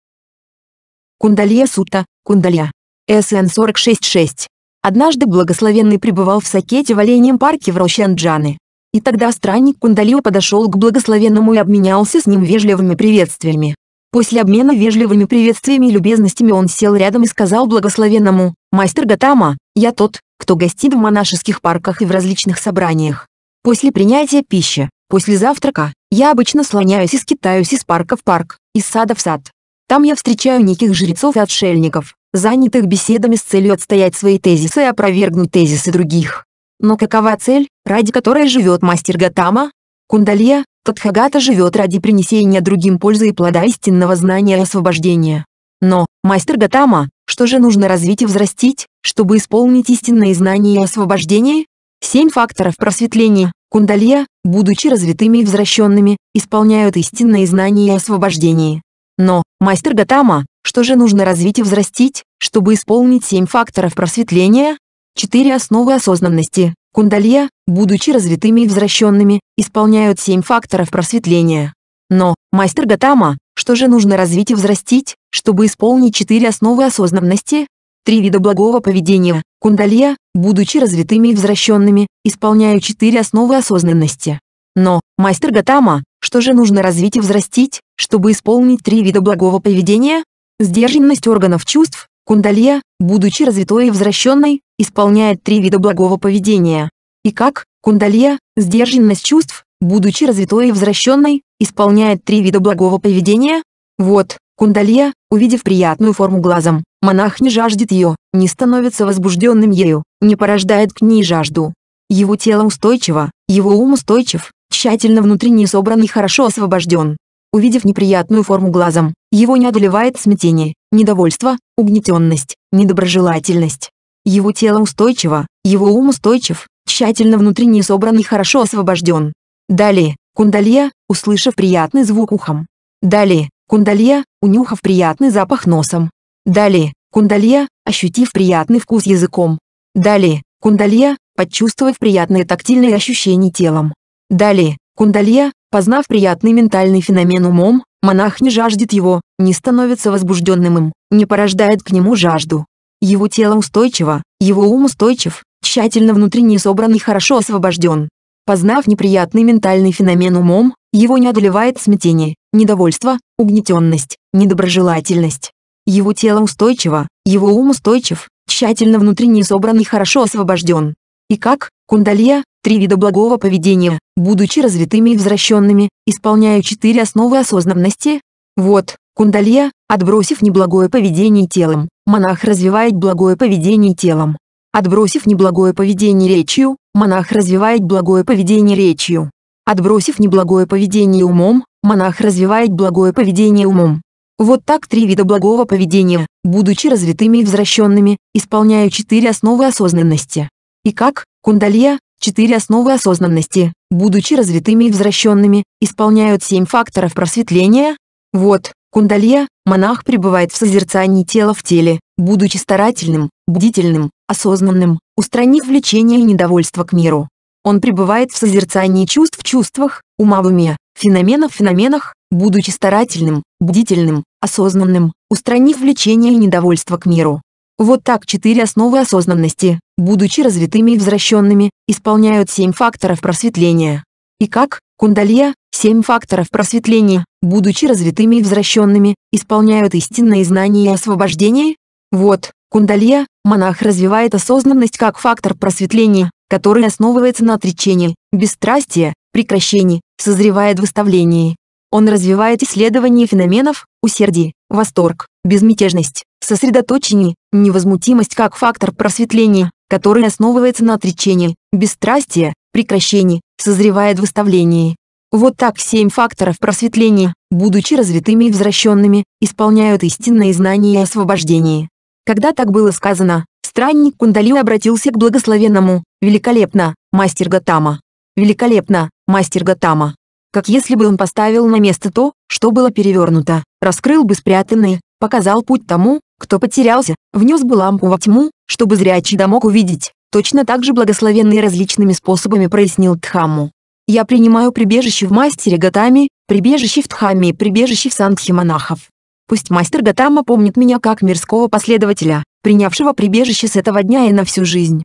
Speaker 1: Кундалия Сута, Кундалия. СН 46.6. Однажды благословенный пребывал в Сакете в оленьем парке в роще Анджаны. И тогда странник Кундалио подошел к благословенному и обменялся с ним вежливыми приветствиями. После обмена вежливыми приветствиями и любезностями он сел рядом и сказал благословенному, «Мастер Гатама, я тот, кто гостит в монашеских парках и в различных собраниях. После принятия пищи, после завтрака, я обычно слоняюсь и скитаюсь из парка в парк, из сада в сад. Там я встречаю неких жрецов и отшельников, занятых беседами с целью отстоять свои тезисы и опровергнуть тезисы других. Но какова цель, ради которой живет мастер Гатама? Кундалия, Тадхагата живет ради принесения другим пользы и плода истинного знания и освобождения. Но, мастер Гатама, что же нужно развить и взрастить, чтобы исполнить истинные знания и освобождение? Семь факторов просветления, кундалья, будучи развитыми и возвращенными, исполняют истинные знания и освобождение. Но, мастер Гатама, что же нужно развить и взрастить, чтобы исполнить семь факторов просветления? Четыре основы осознанности, Кундалья, будучи развитыми и возвращенными, исполняют семь факторов просветления. Но, мастер Гатама, что же нужно развить и взрастить, чтобы исполнить четыре основы осознанности? Три вида благого поведения. Кундалья, будучи развитыми и возвращенными, исполняют четыре основы осознанности. Но, мастер Гатама, что же нужно развить и взрастить, чтобы исполнить три вида благого поведения? Сдержанность органов чувств, Кундалья, будучи развитой и возвращенной, исполняет три вида благого поведения. И как, кундалья, сдержанность чувств, будучи развитой и возвращенной, исполняет три вида благого поведения? Вот, кундалья, увидев приятную форму глазом, монах не жаждет ее, не становится возбужденным ею, не порождает к ней жажду. Его тело устойчиво, его ум устойчив, тщательно внутренне собран и хорошо освобожден увидев неприятную форму глазом. Его не одолевает смятение, недовольство, угнетенность, недоброжелательность. Его тело устойчиво, его ум устойчив, тщательно внутренне собран и хорошо освобожден. Далее, Кундалья, услышав приятный звук ухом. Далее, Кундалья, унюхав приятный запах носом. Далее, Кундалья, ощутив приятный вкус языком. Далее, Кундалья, почувствовав приятные тактильные ощущения телом. Далее, Кундалья, познав приятный ментальный феномен умом, монах не жаждет его, не становится возбужденным им, не порождает к нему жажду. Его тело устойчиво, его ум устойчив, тщательно внутренне собран и хорошо освобожден. Познав неприятный ментальный феномен умом, его не одолевает смятение, недовольство, угнетенность, недоброжелательность. Его тело устойчиво, его ум устойчив, тщательно внутренне собран и хорошо освобожден. И как, Кундалья – три вида благого поведения, будучи развитыми и возвращенными, исполняя четыре основы осознанности. Вот, кундалья, отбросив неблагое поведение телом, монах развивает благое поведение телом. Отбросив неблагое поведение речью, монах развивает благое поведение речью. Отбросив неблагое поведение умом, монах развивает благое поведение умом. Вот так три вида благого поведения, будучи развитыми и возвращенными, исполняя четыре основы осознанности и как Кундалия четыре основы осознанности, будучи развитыми и возвращенными, исполняют семь факторов просветления. Вот, Кундалия монах пребывает в созерцании тела в теле, будучи старательным, бдительным, осознанным, устранив влечение и недовольство к миру. Он пребывает в созерцании чувств в чувствах, ума в уме, феноменов в феноменах, будучи старательным, бдительным, осознанным, устранив влечение и недовольство к миру. Вот так четыре основы осознанности, будучи развитыми и возвращенными, исполняют семь факторов просветления. И как, Кундалья, семь факторов просветления, будучи развитыми и возвращенными, исполняют истинные знания и освобождение? Вот, Кундалья, монах развивает осознанность как фактор просветления, который основывается на отречении, бесстрастии, прекращении, созревает в выставлении. Он развивает исследование феноменов, усердии, Восторг, безмятежность, сосредоточение, невозмутимость как фактор просветления, который основывается на отречении, бесстрастие, прекращении, созревает в выставлении. Вот так семь факторов просветления, будучи развитыми и возвращенными, исполняют истинные знания и освобождение. Когда так было сказано, странник Кундали обратился к благословенному, великолепно, мастер Гатама. Великолепно, мастер Гатама. Как если бы он поставил на место то, что было перевернуто раскрыл бы спрятанные, показал путь тому, кто потерялся, внес бы лампу во тьму, чтобы зрячий да мог увидеть, точно так же благословенный различными способами прояснил Тхаму. Я принимаю прибежище в мастере Гатами, прибежище в Тхаме и прибежище в Сандхе монахов. Пусть мастер Гатама помнит меня как мирского последователя, принявшего прибежище с этого дня и на всю жизнь.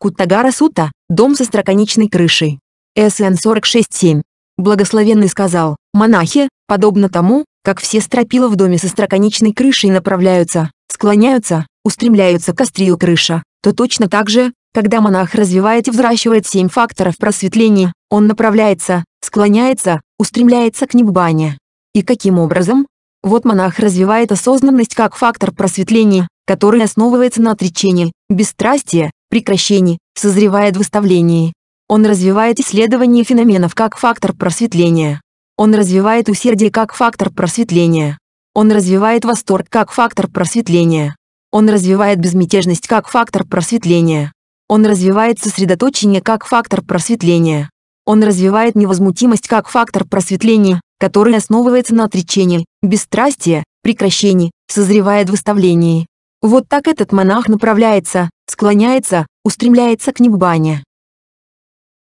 Speaker 1: Куттагара Сута, дом со строконечной крышей. СН 46.7 Благословенный сказал, монахи, подобно тому, как все стропила в доме со строконечной крышей направляются, склоняются, устремляются к кострию крыша, то точно так же, когда монах развивает и взращивает семь факторов просветления, он направляется, склоняется, устремляется к небане. И каким образом? Вот монах развивает осознанность как фактор просветления, который основывается на отречении, бесстрастии, прекращении, созревает в выставлении, он развивает исследование феноменов как фактор просветления. Он развивает усердие как фактор просветления. Он развивает восторг как фактор просветления. Он развивает безмятежность как фактор просветления. Он развивает сосредоточение как фактор просветления. Он развивает невозмутимость как фактор просветления, который основывается на отречении, бесстрастии, прекращении, созревает в выставлении. Вот так этот монах направляется, склоняется, устремляется к небане.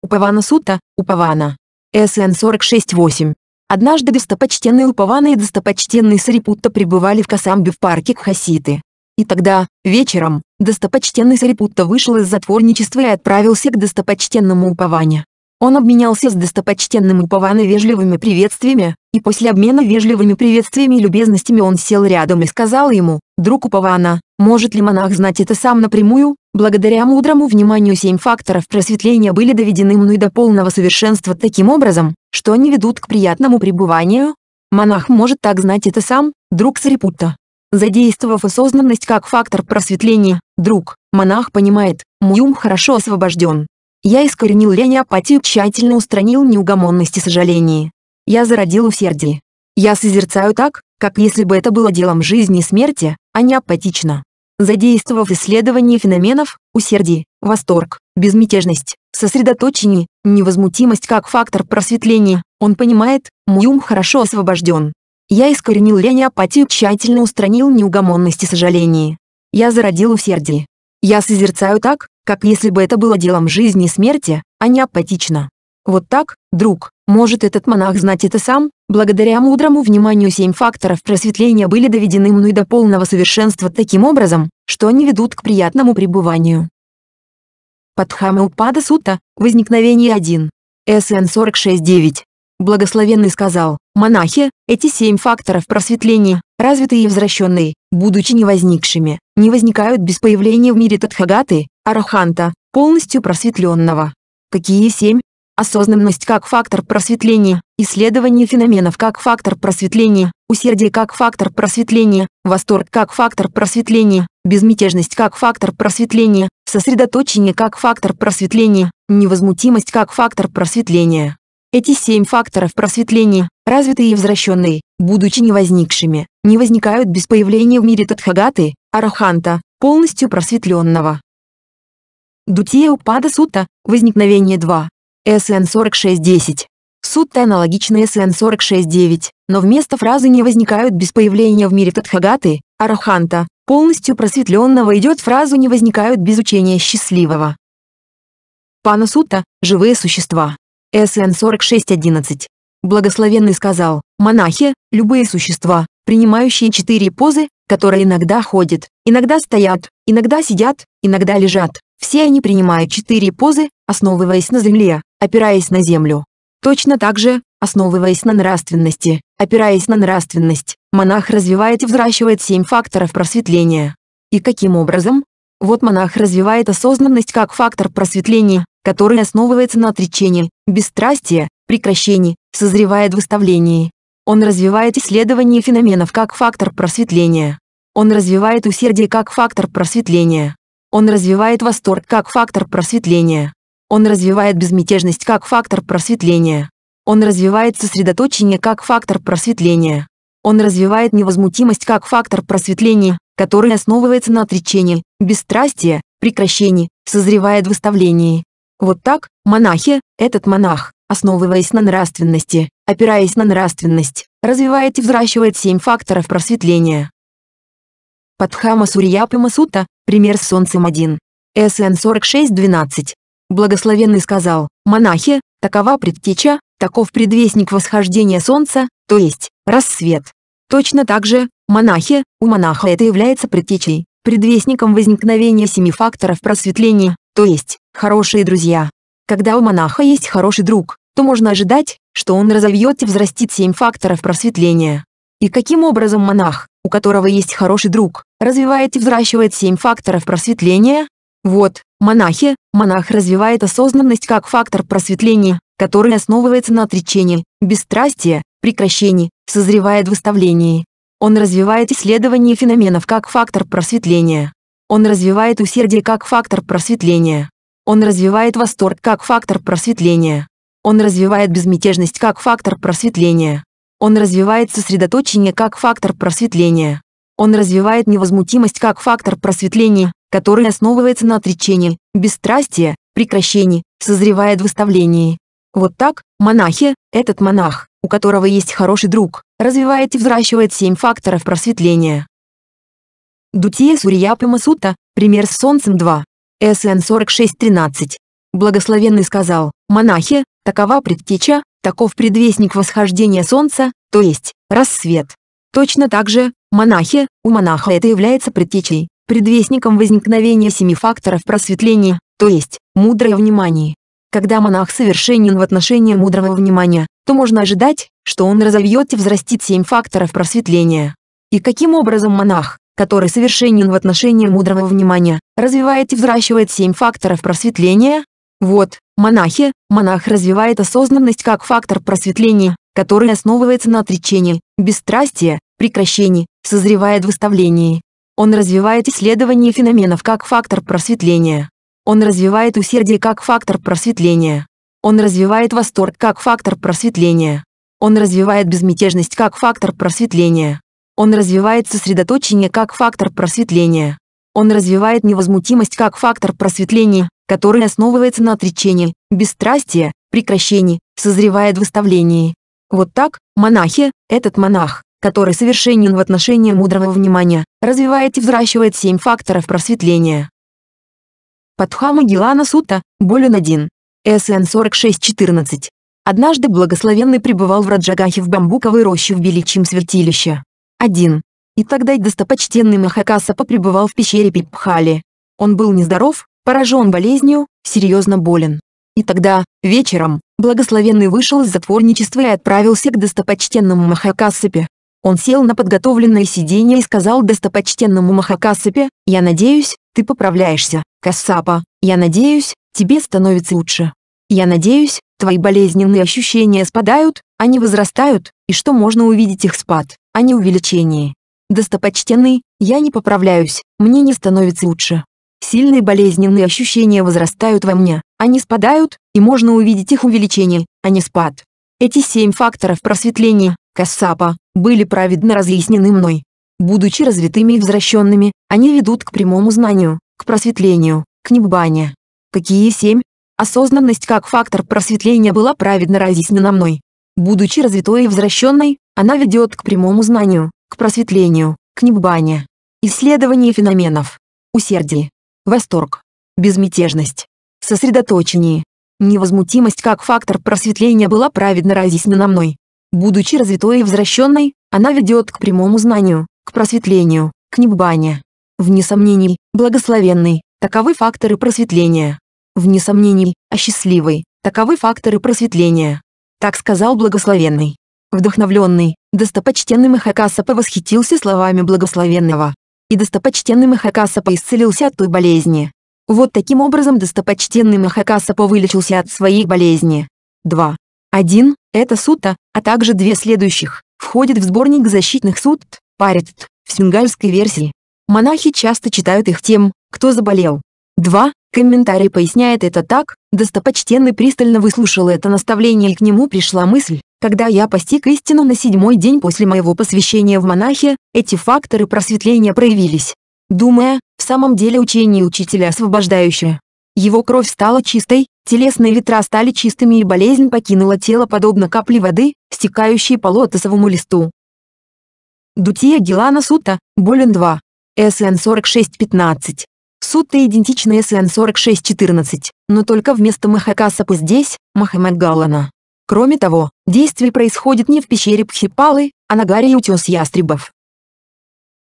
Speaker 1: Упавана Сута, Упавана. СН 46.8. Однажды достопочтенный Упавана и достопочтенный Сарипутта пребывали в Касамбе в парке Кхаситы. И тогда, вечером, достопочтенный Сарипутта вышел из затворничества и отправился к достопочтенному Упаване. Он обменялся с достопочтенным Упаваной вежливыми приветствиями, и после обмена вежливыми приветствиями и любезностями он сел рядом и сказал ему, Друг Упована, может ли монах знать это сам напрямую? Благодаря мудрому вниманию семь факторов просветления были доведены мной до полного совершенства таким образом, что они ведут к приятному пребыванию. Монах может так знать это сам, друг Сарипутта. Задействовав осознанность как фактор просветления, друг, монах понимает, мой ум хорошо освобожден. Я искоренил лень и апатию, тщательно устранил неугомонность и сожаление. Я зародил усердие. Я созерцаю так, как если бы это было делом жизни и смерти, а не апатично. Задействовав исследование феноменов, усердие, восторг, безмятежность, сосредоточение, невозмутимость как фактор просветления, он понимает, мой ум хорошо освобожден. Я искоренил лень и апатию, тщательно устранил неугомонность и сожаление. Я зародил усердие. Я созерцаю так, как если бы это было делом жизни и смерти, а не апатично. Вот так, друг, может этот монах знать это сам? Благодаря мудрому вниманию семь факторов просветления были доведены мной до полного совершенства таким образом, что они ведут к приятному пребыванию. Падхама Упада Сутта, возникновение 1. СН 46.9. Благословенный сказал, монахи, эти семь факторов просветления, развитые и возвращенные, будучи невозникшими, не возникают без появления в мире Тадхагаты, Араханта, полностью просветленного. Какие семь? осознанность как фактор просветления, исследование феноменов как фактор просветления, усердие как фактор просветления, восторг как фактор просветления, безмятежность как фактор просветления, сосредоточение как фактор просветления, невозмутимость как фактор просветления. Эти семь факторов просветления, развитые и возвращенные, будучи невозникшими, не возникают без появления в мире Тадхагаты, Араханта, полностью просветленного. Дутия Упада Сута, возникновение 2, SN4610. Сутта аналогичны SN4609, но вместо фразы не возникают без появления в мире Тадхагаты, Араханта, полностью просветленного идет фразу не возникают без учения счастливого. Панасутта – живые существа. СН 46.11. Благословенный сказал, монахи, любые существа, принимающие четыре позы, которые иногда ходят, иногда стоят, иногда сидят, иногда лежат, все они принимают четыре позы, основываясь на земле, опираясь на землю. Точно так же, основываясь на нравственности, опираясь на нравственность, монах развивает и взращивает семь факторов просветления. И каким образом? Вот монах развивает осознанность как фактор просветления, который основывается на отречении, бесстрастии, прекращении, созревает в выставлении. Он развивает исследование феноменов как фактор просветления. Он развивает усердие как фактор просветления. Он развивает восторг как фактор просветления. Он развивает безмятежность как фактор просветления. Он развивает сосредоточение как фактор просветления. Он развивает невозмутимость как фактор просветления, который основывается на отречении, бесстрастии, прекращении, созревает в выставлении. Вот так, монахи, этот монах, основываясь на нравственности, опираясь на нравственность, развивает и взращивает семь факторов просветления. Падхама Сурьяпама Сута, пример с Солнцем 1. СН 4612. Благословенный сказал, «Монахи, такова предтеча, таков предвестник восхождения солнца, то есть, рассвет». Точно так же, монахи, у монаха это является предтечей, предвестником возникновения семи факторов просветления, то есть, хорошие друзья. Когда у монаха есть хороший друг, то можно ожидать, что он разовьет и взрастит семь факторов просветления. И каким образом монах, у которого есть хороший друг, развивает и взращивает семь факторов просветления, вот, монахи, монах развивает осознанность как фактор просветления, который основывается на отречении, бесстрастии, прекращении, созревает выставлении. Он развивает исследование феноменов как фактор просветления. Он развивает усердие как фактор просветления. Он развивает восторг как фактор просветления. Он развивает безмятежность как фактор просветления. Он развивает сосредоточение как фактор просветления. Он развивает невозмутимость как фактор просветления, который основывается на отречении, бесстрастии, прекращении, созревает в выставлении. Вот так, монахи, этот монах, у которого есть хороший друг, развивает и взращивает семь факторов просветления. Дутия Сурьяпама Сута, пример с Солнцем 2. СН 46.13. Благословенный сказал, монахи, такова предтеча, таков предвестник восхождения Солнца, то есть, рассвет. Точно так же, монахи, у монаха это является предтечей, предвестником возникновения семи факторов просветления, то есть, мудрое внимание. Когда монах совершенен в отношении мудрого внимания, то можно ожидать, что он разовьет и взрастит семь факторов просветления. И каким образом монах, который совершенен в отношении мудрого внимания, развивает и взращивает семь факторов просветления? Вот, монахи, монах развивает осознанность как фактор просветления, который основывается на отречении, бесстрастии, прекращении, созревает в выставлении, он развивает исследование феноменов как фактор просветления. Он развивает усердие как фактор просветления. Он развивает восторг как фактор просветления. Он развивает безмятежность как фактор просветления. Он развивает сосредоточение как фактор просветления. Он развивает невозмутимость как фактор просветления, который основывается на отречении, бесстрастии, прекращении, созревает в выставлении. Вот так, монахи, этот монах, который совершенен в отношении мудрого внимания, развивает и взращивает семь факторов просветления. Патхама Гилана Сута, болен один. СН 4614. Однажды благословенный пребывал в Раджагахе в бамбуковой роще в величьем святилище. 1. И тогда достопочтенный Махакасапа пребывал в пещере Пипхали. Он был нездоров, поражен болезнью, серьезно болен. И тогда, вечером, благословенный вышел из затворничества и отправился к достопочтенному Махакасапе. Он сел на подготовленное сиденье и сказал достопочтенному Махакасапе: «Я надеюсь, ты поправляешься, Кассапа, я надеюсь, тебе становится лучше. Я надеюсь, твои болезненные ощущения спадают, они возрастают, и что можно увидеть их спад, а не увеличение. Достопочтенный, я не поправляюсь, мне не становится лучше. Сильные болезненные ощущения возрастают во мне, они спадают, и можно увидеть их увеличение, а не спад. Эти семь факторов просветления, Кассапа, были праведно разъяснены мной. Будучи развитыми и возвращенными, они ведут к прямому знанию, к просветлению, к небанию. Какие семь? Осознанность как фактор просветления была праведно разъяснена мной. Будучи развитой и возвращенной, она ведет к прямому знанию, к просветлению, к небанию. Исследование феноменов. Усердие. Восторг. Безмятежность. Сосредоточение. Невозмутимость как фактор просветления была праведно разъяснена мной. Будучи развитой и возвращенной, она ведет к прямому знанию, к просветлению, к небане. Вне сомнений, благословенный, таковы факторы просветления. Вне сомнений, а счастливый, таковы факторы просветления. Так сказал благословенный. Вдохновленный, достопочтенный Махакасапа восхитился словами благословенного. И достопочтенный Махакасапа исцелился от той болезни. Вот таким образом достопочтенный Махакасапа вылечился от своей болезни. 2. Один – это сута, а также две следующих, входят в сборник защитных сут, парит, в сингальской версии. Монахи часто читают их тем, кто заболел. Два, Комментарий поясняет это так, достопочтенный пристально выслушал это наставление и к нему пришла мысль, когда я постиг истину на седьмой день после моего посвящения в монахи, эти факторы просветления проявились. Думая, в самом деле учение учителя освобождающее. Его кровь стала чистой, Телесные ветра стали чистыми и болезнь покинула тело подобно капле воды, стекающей по лотосовому листу. Дутия Гилана Сута, болен 2. СН 4615. Сута идентична СН 4614, но только вместо Махакасапы здесь, Махамед Галана. Кроме того, действие происходит не в пещере Пхипалы, а на горе и утес ястребов.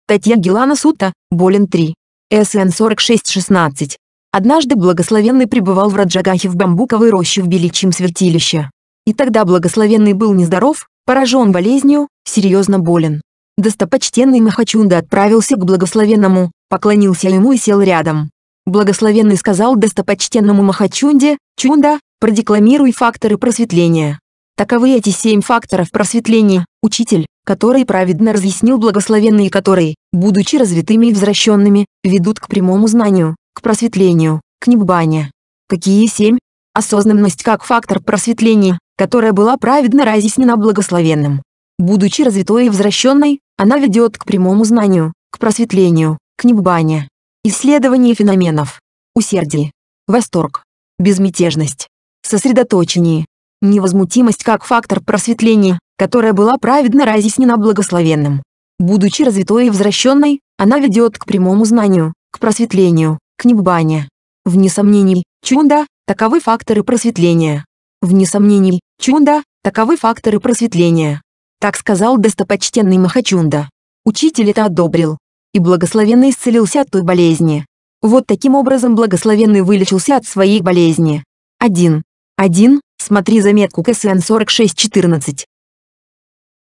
Speaker 1: Татья Гилана Сута, болен 3. СН 4616. Однажды благословенный пребывал в Раджагахе в бамбуковой роще в Беличьем святилище. И тогда благословенный был нездоров, поражен болезнью, серьезно болен. Достопочтенный Махачунда отправился к благословенному, поклонился ему и сел рядом. Благословенный сказал достопочтенному Махачунде, «Чунда, продекламируй факторы просветления». Таковы эти семь факторов просветления, учитель, который праведно разъяснил благословенные которые, будучи развитыми и возвращенными, ведут к прямому знанию, к просветлению, к небане. Какие семь? Осознанность как фактор просветления, которая была праведно разъяснена благословенным. Будучи развитой и возвращенной, она ведет к прямому знанию, к просветлению, к небане. Исследование феноменов. Усердие. Восторг. Безмятежность. Сосредоточение. Невозмутимость как фактор просветления, которая была праведно разъяснена благословенным. Будучи развитой и возвращенной, она ведет к прямому знанию, к просветлению, к небане. Вне сомнений, чунда, таковы факторы просветления. Вне сомнений, чунда, таковы факторы просветления. Так сказал достопочтенный Махачунда. Учитель это одобрил. И благословенный исцелился от той болезни. Вот таким образом благословенный вылечился от своей болезни. 1. 1. Смотри заметку КСН 4614.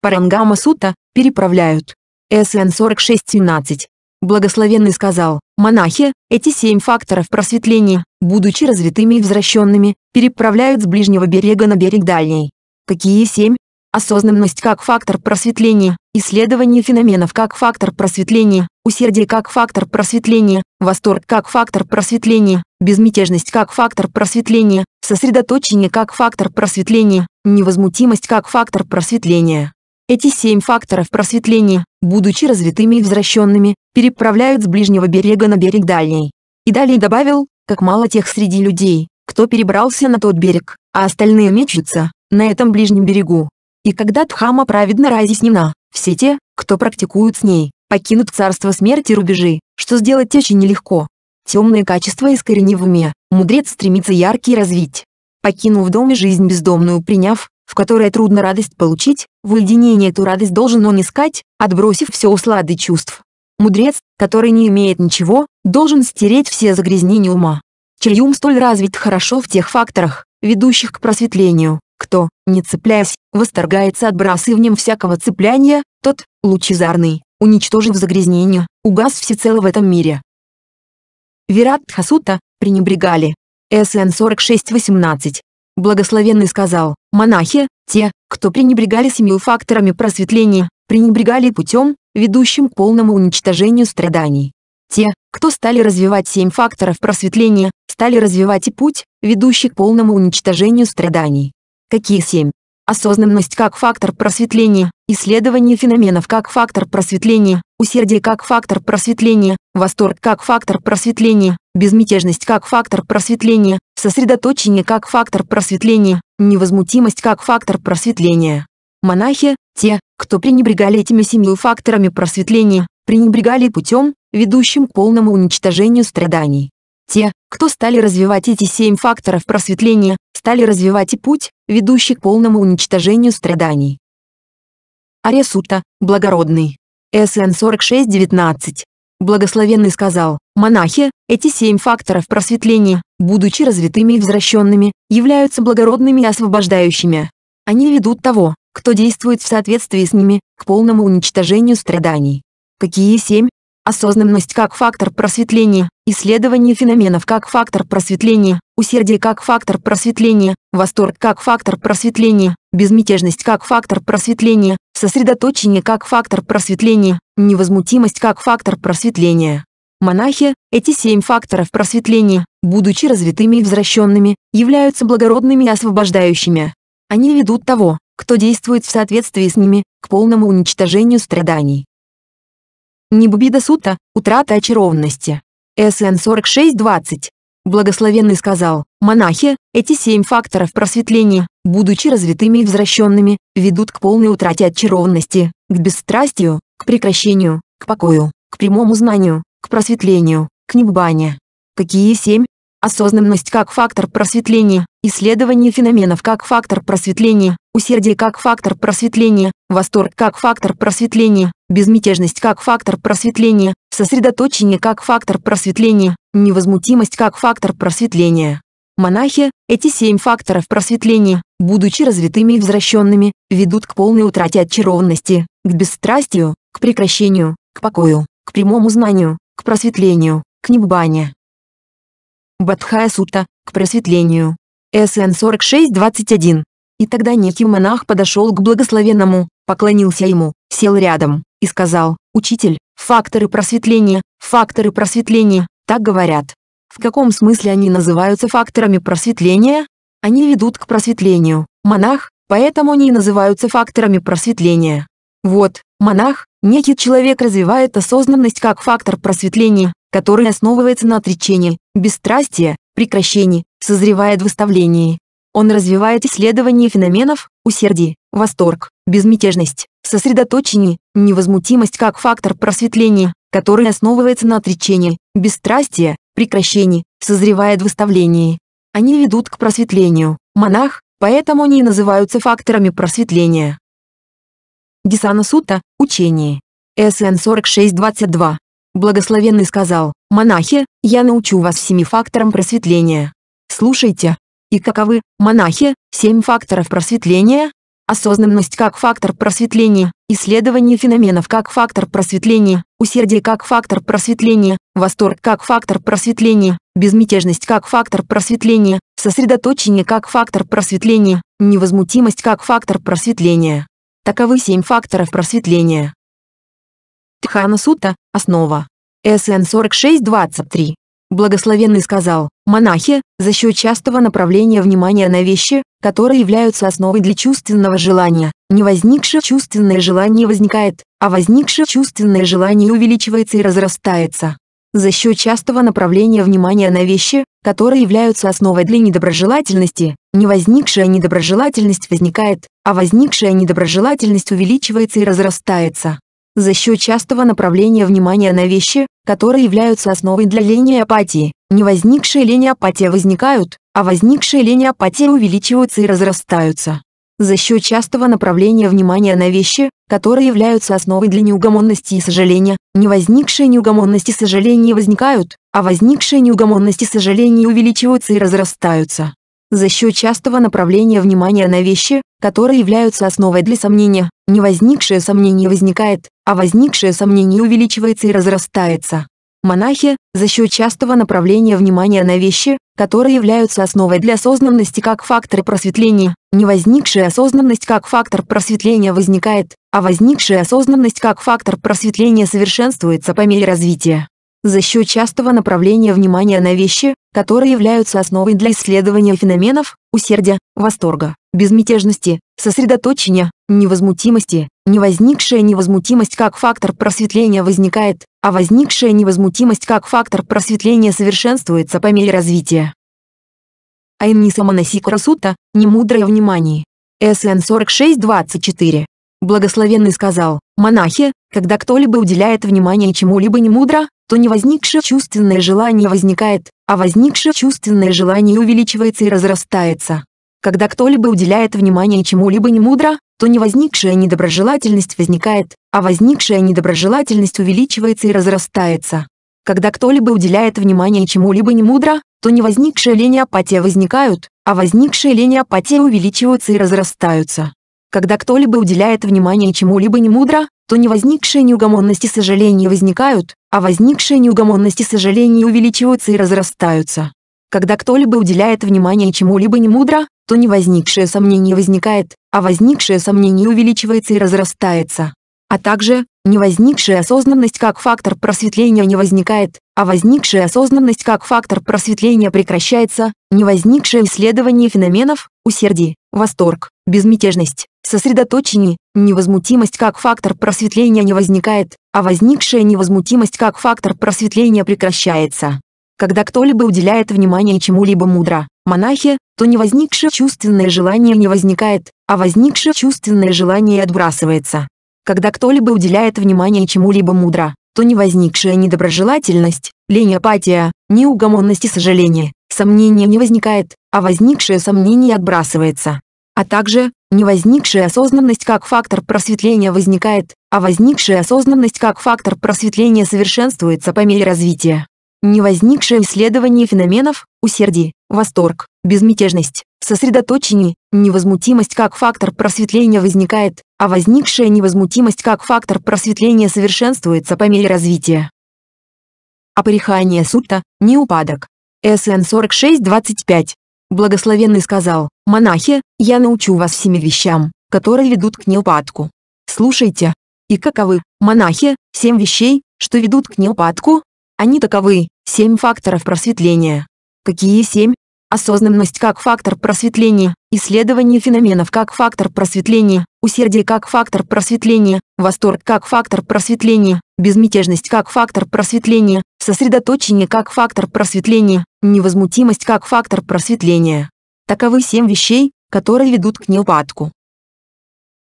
Speaker 1: Парангама Сута, переправляют. СН 4617. Благословенный сказал, монахи, эти семь факторов просветления, будучи развитыми и возвращенными, переправляют с ближнего берега на берег дальний. Какие семь? Осознанность как фактор просветления, исследование феноменов как фактор просветления, усердие как фактор просветления, восторг как фактор просветления, безмятежность как фактор просветления, сосредоточение как фактор просветления, невозмутимость как фактор просветления. Эти семь факторов просветления, будучи развитыми и возвращенными, переправляют с ближнего берега на берег дальний. И далее добавил, как мало тех среди людей, кто перебрался на тот берег, а остальные мечутся, на этом ближнем берегу. И когда Дхама праведно разъяснена, все те, кто практикуют с ней, покинут царство смерти рубежи, что сделать очень нелегко. Темные качества искорени в уме, мудрец стремится яркий развить. Покинув дом и жизнь бездомную приняв, в которое трудно радость получить, в уединении эту радость должен он искать, отбросив все услады чувств. Мудрец, который не имеет ничего, должен стереть все загрязнения ума. Чей ум столь развит хорошо в тех факторах, ведущих к просветлению, кто, не цепляясь, восторгается отбрасыванием всякого цепляния, тот, лучезарный, уничтожив загрязнение, угас всецело в этом мире. Виратха Сута, пренебрегали. СН 46.18. Благословенный сказал, Монахи, те, кто пренебрегали семью факторами просветления, пренебрегали путем, ведущим к полному уничтожению страданий. Те, кто стали развивать семь факторов просветления, стали развивать и путь, ведущий к полному уничтожению страданий. Какие семь? Осознанность как фактор просветления, исследование феноменов как фактор просветления, усердие как фактор просветления, восторг как фактор просветления, безмятежность как фактор просветления, сосредоточение как фактор просветления, невозмутимость как фактор просветления. Монахи, те, кто пренебрегали этими семью факторами просветления, пренебрегали путем, ведущим к полному уничтожению страданий. Те, кто стали развивать эти семь факторов просветления, стали развивать и путь, ведущий к полному уничтожению страданий. сута, благородный. СН 4619. Благословенный сказал, монахи, эти семь факторов просветления, будучи развитыми и возвращенными, являются благородными и освобождающими. Они ведут того, кто действует в соответствии с ними, к полному уничтожению страданий. Какие семь? осознанность как фактор просветления, исследование феноменов как фактор просветления, усердие как фактор просветления, восторг как фактор просветления, безмятежность как фактор просветления, сосредоточение как фактор просветления, невозмутимость как фактор просветления. Монахи, эти семь факторов просветления, будучи развитыми и возвращенными, являются благородными и освобождающими. Они ведут того, кто действует в соответствии с ними, к полному уничтожению страданий. Ниббида сута, утрата очарованности. СН 46.20. Благословенный сказал, монахи, эти семь факторов просветления, будучи развитыми и возвращенными, ведут к полной утрате очарованности, к бесстрастию, к прекращению, к покою, к прямому знанию, к просветлению, к небане. Какие семь? осознанность как фактор просветления, исследование феноменов как фактор просветления, усердие как фактор просветления, восторг как фактор просветления, безмятежность как фактор просветления, сосредоточение как фактор просветления, невозмутимость как фактор просветления. Монахи, эти семь факторов просветления, будучи развитыми и возвращенными, ведут к полной утрате очарованности, к бесстрастию, к прекращению, к покою, к прямому знанию, к просветлению, к небане. Бадхая сута к просветлению. СН 4621. И тогда некий монах подошел к благословенному, поклонился ему, сел рядом и сказал, «Учитель, факторы просветления, факторы просветления, так говорят. В каком смысле они называются факторами просветления? Они ведут к просветлению, монах, поэтому они и называются факторами просветления. Вот, монах, некий человек развивает осознанность как фактор просветления, который основывается на отречении, бесстрастие, прекращение, созревает в выставлении. Он развивает исследование феноменов, усердие, восторг, безмятежность, сосредоточение, невозмутимость как фактор просветления, который основывается на отречении, бесстрастие, прекращение, созревает в выставлении. Они ведут к просветлению. Монах, поэтому они и называются факторами просветления. Дисана Сута, учение. СН 4622. Благословенный сказал, «Монахи, я научу вас семи факторам просветления. Слушайте. И каковы, монахи, семь факторов просветления?» осознанность как фактор просветления, исследование феноменов как фактор просветления, усердие как фактор просветления, восторг как фактор просветления, безмятежность как фактор просветления, сосредоточение как фактор просветления, невозмутимость как фактор просветления. Таковы семь факторов просветления. Тхана Сутта, основа. СН 4623. Благословенный сказал, монахи, за счет частого направления внимания на вещи, которые являются основой для чувственного желания, не возникшее чувственное желание возникает, а возникшее чувственное желание увеличивается и разрастается. За счет частого направления внимания на вещи, которые являются основой для недоброжелательности, не возникшая недоброжелательность возникает, а возникшая недоброжелательность увеличивается и разрастается за счет частого направления внимания на вещи, которые являются основой для лени и апатии, Не возникшие лени и апатия возникают, а возникшие лени и апатия увеличиваются и разрастаются. За счет частого направления внимания на вещи, которые являются основой для неугомонности и сожаления, не возникшие неугомонности и сожаления возникают, а возникшие неугомонности и сожаления увеличиваются и разрастаются. За счет частого направления внимания на вещи, которые являются основой для сомнения, не возникшее сомнение возникает, а возникшее сомнение увеличивается и разрастается. Монахи, за счет частого направления внимания на вещи, которые являются основой для осознанности как фактора просветления, не возникшая осознанность как фактор просветления возникает, а возникшая осознанность как фактор просветления совершенствуется по мере развития. За счет частого направления внимания на вещи, которые являются основой для исследования феноменов усердия, восторга, безмятежности, сосредоточения, невозмутимости. Невозникшая невозмутимость как фактор просветления возникает, а возникшая невозмутимость как фактор просветления совершенствуется по мере развития. Айнни Саманасикара Сута, немудрое внимание. СН 4624. Благословенный сказал, монахи, когда кто-либо уделяет внимание чему-либо немудро, то не возникшее чувственное желание возникает, а возникшее чувственное желание увеличивается и разрастается. Когда кто-либо уделяет внимание чему-либо немудро, то не возникшая недоброжелательность возникает, а возникшая недоброжелательность увеличивается и разрастается. Когда кто-либо уделяет внимание чему-либо немудро, то не возникшая лень и апатия возникают, а возникшие лень и апатия увеличиваются и разрастаются. Когда кто-либо уделяет внимание чему-либо немудро, то не возникшие неугомонности и сожаления возникают, а возникшие неугомонности сожаления увеличиваются и разрастаются. Когда кто-либо уделяет внимание чему-либо немудро, то не возникшее сомнение возникает, а возникшее сомнение увеличивается и разрастается. А также, не возникшая осознанность как фактор просветления не возникает, а возникшая осознанность как фактор просветления прекращается, не возникшее исследование феноменов, усердие, восторг, безмятежность, сосредоточение невозмутимость как фактор просветления не возникает, а возникшая невозмутимость как фактор просветления прекращается. Когда кто-либо уделяет внимание чему-либо мудро, монахи, то невозникшее чувственное желание не возникает, а возникшее чувственное желание отбрасывается. Когда кто-либо уделяет внимание чему-либо мудро, то невозникшая недоброжелательность, лень апатия, неугомонность и сожаление, сомнение не возникает, а возникшее сомнение отбрасывается а также не возникшая осознанность как фактор просветления возникает, а возникшая осознанность как фактор просветления совершенствуется по мере развития. Невозникшее исследование феноменов, усердие, восторг, безмятежность, сосредоточение, невозмутимость как фактор просветления возникает, а возникшая невозмутимость как фактор просветления совершенствуется по мере развития. Опорихание сутта, не упадок. СН 4625. Благословенный сказал, «Монахи, я научу вас семи вещам, которые ведут к неупадку. Слушайте. И каковы, монахи, семь вещей, что ведут к неупадку? Они таковы, семь факторов просветления. Какие семь? Осознанность как фактор просветления, исследование феноменов как фактор просветления, усердие как фактор просветления, восторг как фактор просветления, безмятежность как фактор просветления, сосредоточение как фактор просветления, невозмутимость как фактор просветления. Таковы семь вещей, которые ведут к неупадку.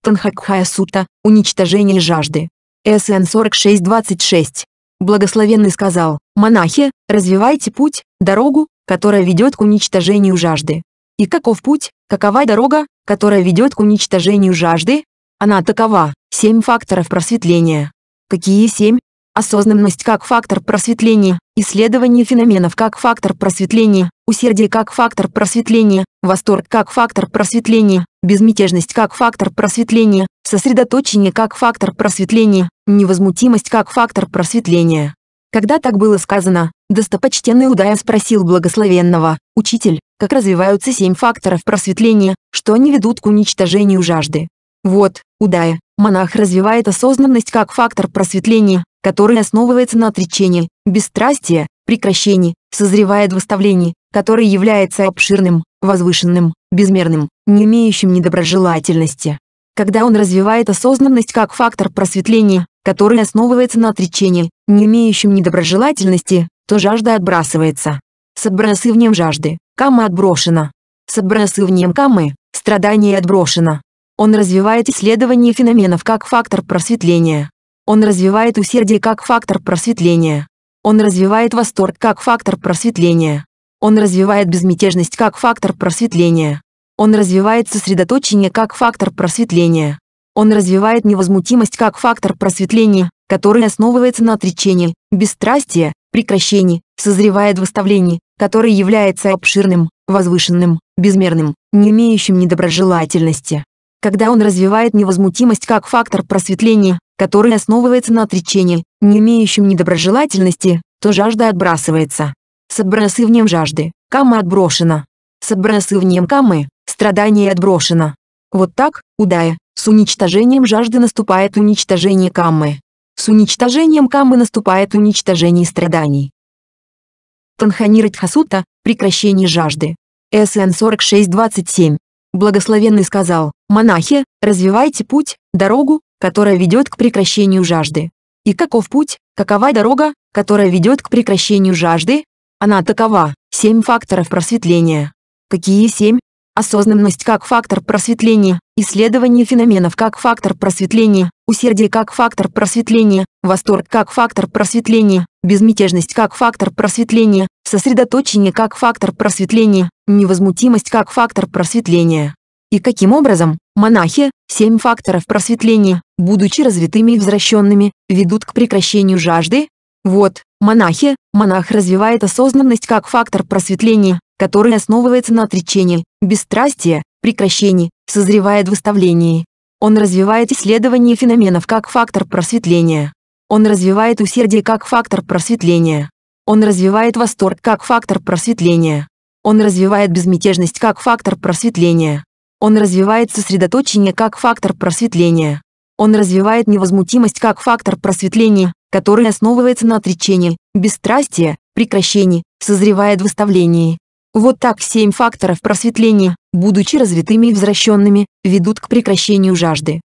Speaker 1: Танхакхая Сута – уничтожение жажды. СН 4626. Благословенный сказал, монахи, развивайте путь, дорогу, которая ведет к уничтожению жажды. И каков путь, какова дорога, которая ведет к уничтожению жажды? Она такова, семь факторов просветления. Какие семь? осознанность как фактор просветления, исследование феноменов как фактор просветления, усердие как фактор просветления, восторг как фактор просветления, безмятежность как фактор просветления, сосредоточение как фактор просветления, невозмутимость как фактор просветления. Когда так было сказано, достопочтенный Удая спросил благословенного, «Учитель, как развиваются семь факторов просветления, что они ведут к уничтожению жажды?» Вот, Удая, монах развивает осознанность как фактор просветления, который основывается на отречении, бесстрастие, прекращении, созревает в оставлении, который является обширным, возвышенным, безмерным, не имеющим недоброжелательности. Когда он развивает осознанность как фактор просветления, который основывается на отречении, не имеющем недоброжелательности, то жажда отбрасывается. С отбрасыванием жажды, кама отброшена. С отбрасыванием камы, страдание отброшено. Он развивает исследование феноменов как фактор просветления, он развивает усердие как фактор просветления. Он развивает восторг как фактор просветления. Он развивает безмятежность как фактор просветления. Он развивает сосредоточение как фактор просветления. Он развивает невозмутимость как фактор просветления, который основывается на отречении, бесстрастии, прекращении, созревает в выставлении, который является обширным, возвышенным, безмерным, не имеющим недоброжелательности. Когда он развивает невозмутимость как фактор просветления, который основывается на отречении, не имеющем недоброжелательности, то жажда отбрасывается. С отбрасыванием жажды, кама отброшена. С отбрасыванием камы, страдание отброшено. Вот так, удая, с уничтожением жажды наступает уничтожение каммы. С уничтожением каммы наступает уничтожение страданий. Танханирать Хасута – прекращение жажды. СН 4627. Благословенный сказал, монахи, развивайте путь, дорогу, которая ведет к прекращению жажды. И каков путь, какова дорога, которая ведет к прекращению жажды? Она такова. Семь факторов просветления. Какие семь? Осознанность как фактор просветления, исследование феноменов как фактор просветления, усердие как фактор просветления, восторг как фактор просветления, безмятежность как фактор просветления, сосредоточение как фактор просветления, невозмутимость как фактор просветления и каким образом монахи, семь факторов просветления, будучи развитыми и возвращенными, ведут к прекращению жажды? Вот, монахи, монах развивает осознанность как фактор просветления, который основывается на отречении, бесстрастии, прекращении, созревает в выставлении. Он развивает исследование феноменов как фактор просветления. Он развивает усердие как фактор просветления. Он развивает восторг как фактор просветления. Он развивает безмятежность как фактор просветления. Он развивает сосредоточение как фактор просветления. Он развивает невозмутимость как фактор просветления, который основывается на отречении, бесстрастии, прекращении, созревает в выставлении. Вот так семь факторов просветления, будучи развитыми и возвращенными, ведут к прекращению жажды.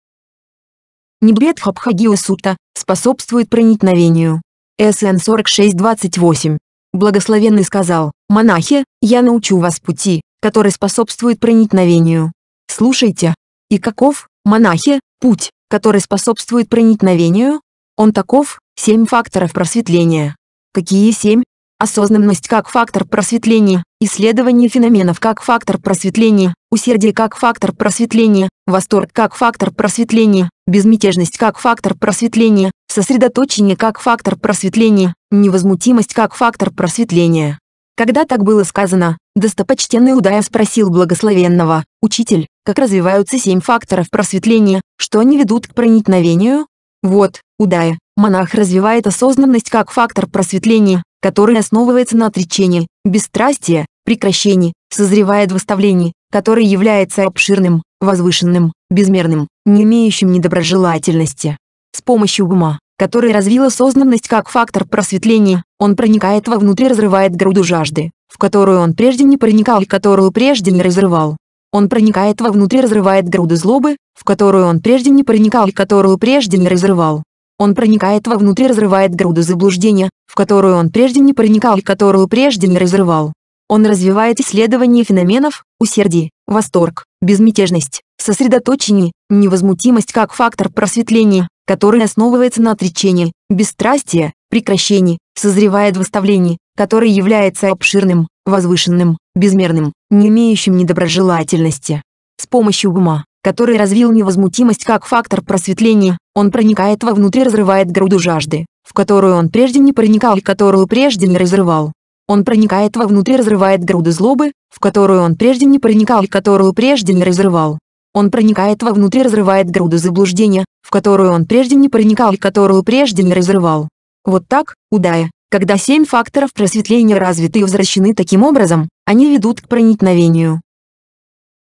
Speaker 1: Нибетхабхагио сута, способствует проникновению. СН 4628. Благословенный сказал, «Монахи, я научу вас пути, который способствует проникновению. Слушайте, и каков, монахи, путь, который способствует проникновению? Он таков, семь факторов просветления. Какие семь? Осознанность как фактор просветления, исследование феноменов как фактор просветления, усердие как фактор просветления, восторг как фактор просветления, безмятежность как фактор просветления, сосредоточение как фактор просветления, невозмутимость как фактор просветления. Когда так было сказано, достопочтенный Удая спросил благословенного, «Учитель, как развиваются семь факторов просветления, что они ведут к проникновению. Вот, удая, монах развивает осознанность как фактор просветления, который основывается на отречении, бесстрастии, прекращении, созревает в оставлении, который является обширным, возвышенным, безмерным, не имеющим недоброжелательности. С помощью ума, который развил осознанность как фактор просветления, он проникает вовнутрь и разрывает груду жажды, в которую он прежде не проникал и которую прежде не разрывал. Он проникает вовнутрь и разрывает груду злобы, в которую он прежде не проникал и которую прежде не разрывал. Он проникает вовнутрь и разрывает груду заблуждения, в которую он прежде не проникал и которую прежде не разрывал. Он развивает исследование феноменов, усердие, восторг, безмятежность, сосредоточение, невозмутимость как фактор просветления, который основывается на отречении, бесстрастие, прекращении, созревает в выставлении, который является обширным, возвышенным, безмерным, не имеющим недоброжелательности. С помощью ума, который развил невозмутимость как фактор просветления, он проникает вовнутрь и разрывает груду жажды, в которую он прежде не проникал и которую прежде не разрывал. Он проникает вовнутрь и разрывает груду злобы, в которую он прежде не проникал и которую прежде не разрывал. Он проникает вовнутрь и разрывает груду заблуждения, в которую он прежде не проникал и которую прежде не разрывал. Вот так, удая, когда семь факторов просветления развиты и возвращены таким образом, они ведут к проникновению.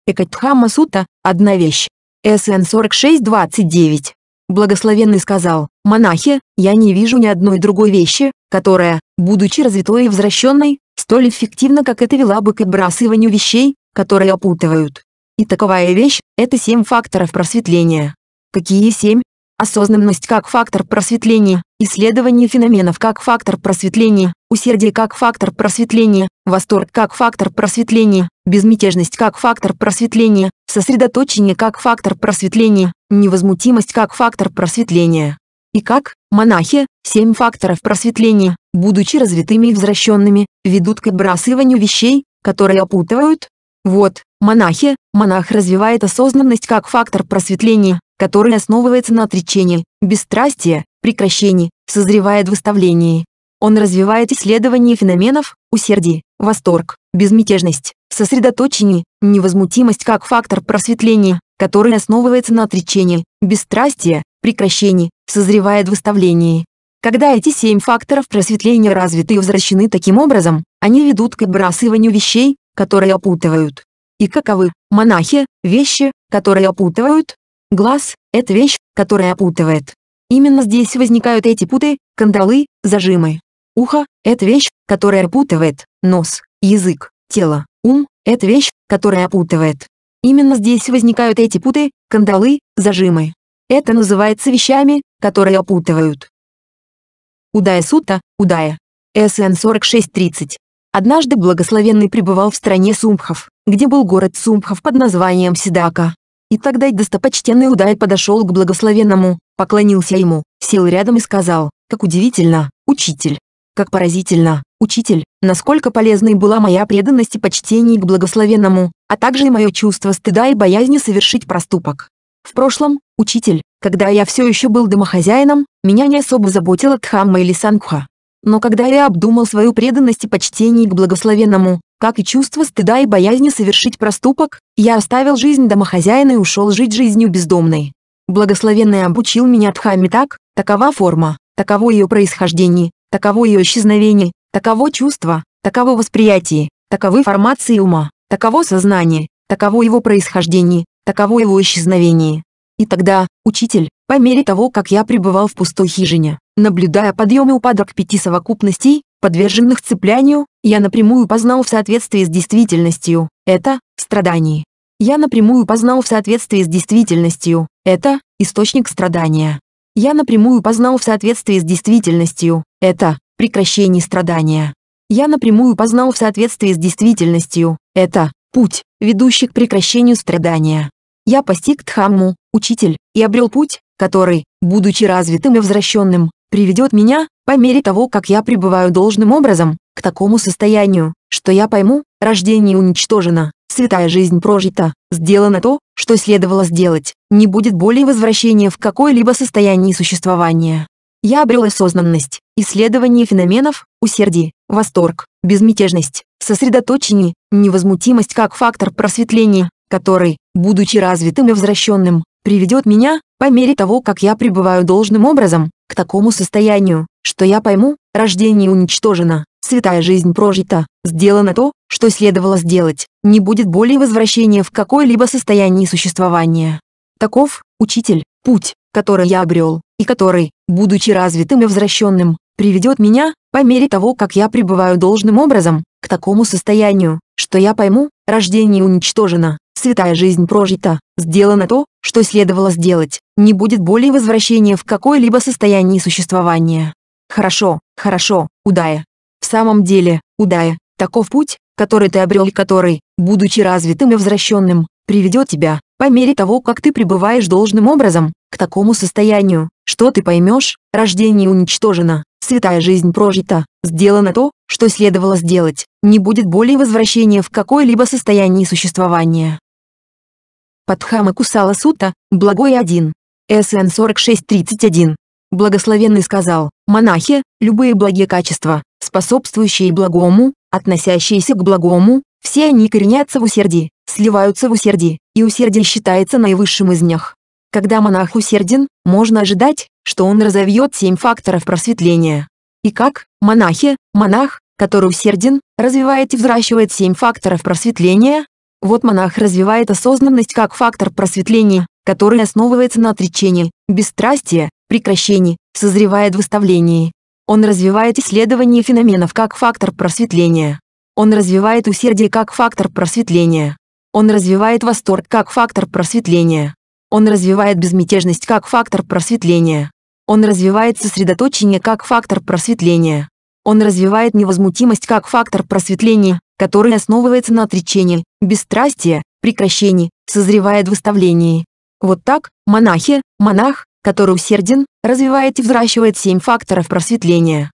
Speaker 1: Экатхама Сута – одна вещь. СН 46.29. Благословенный сказал, «Монахи, я не вижу ни одной другой вещи, которая, будучи развитой и возвращенной, столь эффективна, как это вела бы к отбрасыванию вещей, которые опутывают. И таковая вещь – это семь факторов просветления. Какие семь? осознанность как фактор просветления, исследование феноменов как фактор просветления, усердие как фактор просветления, восторг как фактор просветления, безмятежность как фактор просветления, сосредоточение как фактор просветления, невозмутимость как фактор просветления. И как, монахи, семь факторов просветления, будучи развитыми и возвращенными, ведут к отбрасыванию вещей, которые опутывают? Вот, монахи, монах развивает осознанность как фактор просветления, который основывается на отречении, бесстрастии, прекращении, созревает в выставлении. Он развивает исследование феноменов, усердие, восторг, безмятежность, сосредоточение, невозмутимость как фактор просветления, который основывается на отречении, бесстрастии, прекращении, созревает в выставлении. Когда эти семь факторов просветления развиты и возвращены таким образом, они ведут к отбрасыванию вещей, которые опутывают. И каковы, монахи, вещи, которые опутывают? Глаз – это вещь, которая опутывает. Именно здесь возникают эти путы, кандалы, зажимы. Ухо – это вещь, которая опутывает. Нос, язык, тело, ум – это вещь, которая опутывает. Именно здесь возникают эти путы, кандалы, зажимы. Это называется вещами, которые опутывают. Удая Сута, Удая. СН 4630. Однажды благословенный пребывал в стране сумхов, где был город сумхов под названием Седака. И тогда достопочтенный Удай подошел к благословенному, поклонился ему, сел рядом и сказал, «Как удивительно, учитель! Как поразительно, учитель, насколько полезной была моя преданность и почтение к благословенному, а также и мое чувство стыда и боязни совершить проступок. В прошлом, учитель, когда я все еще был домохозяином, меня не особо заботила Дхамма или Сангха. Но когда я обдумал свою преданность и почтение к благословенному, как и чувство стыда и боязни совершить проступок, я оставил жизнь домохозяина и ушел жить жизнью бездомной. Благословенный обучил меня Дхамме так, такова форма, таково ее происхождение, таково ее исчезновение, таково чувство, таково восприятие, таковы формации ума, таково сознание, таково его происхождение, таково его исчезновение. И тогда, учитель, по мере того, как я пребывал в пустой хижине, наблюдая подъем и упадок пяти совокупностей, подверженных цеплянию, я напрямую познал в соответствии с действительностью, это, страдание. Я напрямую познал в соответствии с действительностью, это, источник страдания. Я напрямую познал в соответствии с действительностью, это, прекращение страдания. Я напрямую познал в соответствии с действительностью, это, путь, ведущий к прекращению страдания. Я постиг Дхамму, учитель, и обрел путь, который, будучи развитым и возвращенным, приведет меня, по мере того, как я пребываю должным образом, к такому состоянию, что я пойму, рождение уничтожено, святая жизнь прожита, сделано то, что следовало сделать, не будет более возвращения в какое-либо состояние существования. Я обрел осознанность, исследование феноменов, усердие, восторг, безмятежность, сосредоточение, невозмутимость как фактор просветления, который, будучи развитым и возвращенным, приведет меня, по мере того, как я пребываю должным образом, к такому состоянию, что я пойму, рождение уничтожено, святая жизнь прожита, сделано то, что следовало сделать, не будет более возвращения в какое-либо состояние существования. Таков, учитель, путь, который я обрел, и который, будучи развитым и возвращенным, приведет меня, по мере того, как я пребываю должным образом, к такому состоянию, что я пойму, рождение уничтожено, святая жизнь прожита, сделано то, что следовало сделать, не будет более возвращения в какое-либо состояние существования. Хорошо, хорошо, Удая. В самом деле, Удая, таков путь, который ты обрел и который, будучи развитым и возвращенным, приведет тебя, по мере того, как ты пребываешь должным образом, к такому состоянию, что ты поймешь, рождение уничтожено, святая жизнь прожита, сделано то, что следовало сделать, не будет более возвращения в какое-либо состояние существования. Падхама Кусала Сута, Благой 1. СН 4631. Благословенный сказал, монахи, любые благие качества, способствующие благому, относящиеся к благому, все они коренятся в усердии, сливаются в усердии, и усердие считается наивысшим из них. Когда монах усерден, можно ожидать, что он разовьет семь факторов просветления. И как, монахи, монах, который усерден, развивает и взращивает семь факторов просветления, вот монах развивает осознанность как фактор просветления, который основывается на отречении, бесстрастии, прекращении, созревает в выставлении. Он развивает исследование феноменов как фактор просветления. Он развивает усердие как фактор просветления. Он развивает восторг как фактор просветления. Он развивает безмятежность как фактор просветления. Он развивает сосредоточение как фактор просветления. Он развивает невозмутимость как фактор просветления, который основывается на отречении, бесстрастие, прекращение, созревает выставление. Вот так, монахи, монах, который усерден, развивает и взращивает семь факторов просветления.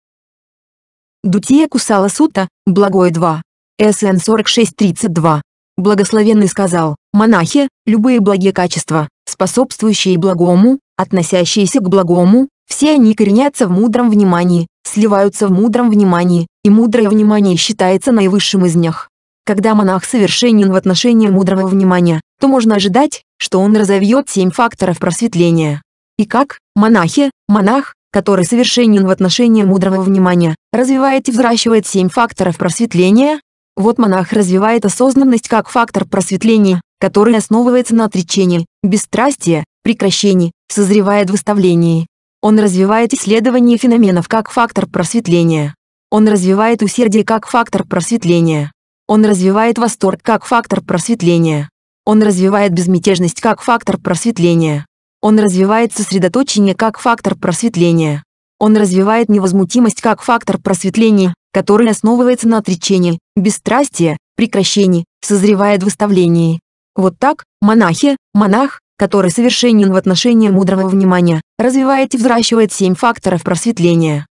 Speaker 1: Дутия Кусала Сута, Благое 2. СН 4632. Благословенный сказал, монахи, любые благие качества, способствующие благому, относящиеся к благому, все они коренятся в мудром внимании, сливаются в мудром внимании, и мудрое внимание считается наивысшим из них. Когда монах совершенен в отношении мудрого внимания, то можно ожидать, что он разовьет семь факторов просветления. И как, монахи, монах, который совершенен в отношении мудрого внимания, развивает и взращивает семь факторов просветления? Вот монах развивает осознанность как фактор просветления, который основывается на отречении, бесстрастии, прекращении, созревает в выставлении. Он развивает исследование феноменов как фактор просветления. Он развивает усердие как фактор просветления. Он развивает восторг как фактор просветления. Он развивает безмятежность как фактор просветления. Он развивает сосредоточение как фактор просветления. Он развивает невозмутимость как фактор просветления, который основывается на отречении, бесстрастии, прекращении, созревает в выставлении. Вот так, монахи, монах, который совершенен в отношении мудрого внимания, развивает и взращивает семь факторов просветления.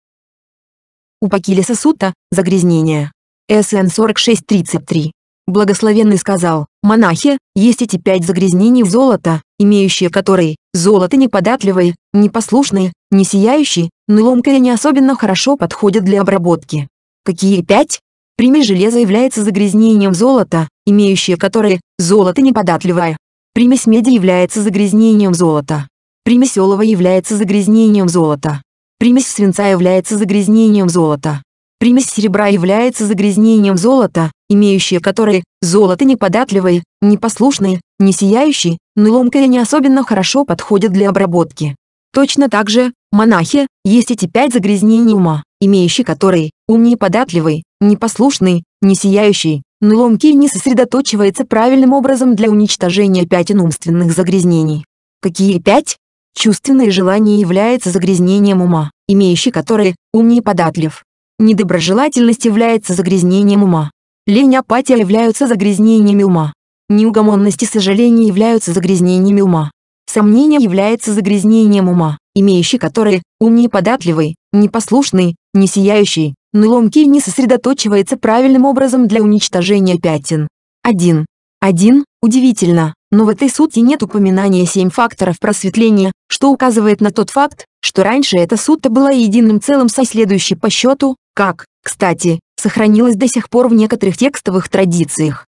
Speaker 1: У Пакилиса Сутта – загрязнение. СН 4633. Благословенный сказал, «Монахи, есть эти пять загрязнений в золото, имеющие которые, золото неподатливое, непослушное, не сияющее, но ломкое не особенно хорошо подходит для обработки». Какие пять? Примесь железа является загрязнением золота, имеющее которые: золото неподатливое. Примесь меди является загрязнением золота. Примесь олова является загрязнением золота. Примесь свинца является загрязнением золота. Примесь серебра является загрязнением золота, имеющее которое золото неподатливое, непослушное, не сияющие, но ломкое не особенно хорошо подходит для обработки. Точно так же, монахи, есть эти пять загрязнений ума, имеющие которые ум неподатливый, непослушный, не сияющий, но ломкий не сосредоточивается правильным образом для уничтожения пятен умственных загрязнений. Какие пять? Чувственное желание является загрязнением ума, имеющий которые ум неподатлив, Недоброжелательность является загрязнением ума. Лень и апатия являются загрязнениями ума. Неугомонность и сожаление являются загрязнениями ума. Сомнение является загрязнением ума, имеющий которые ум неподатливый, непослушный, не сияющий, но ломкий не сосредоточивается правильным образом для уничтожения пятен. 1. 1. Удивительно, но в этой сути нет упоминания семь факторов просветления, что указывает на тот факт, что раньше эта сутта была единым целым со следующей по счету, как, кстати, сохранилась до сих пор в некоторых текстовых традициях.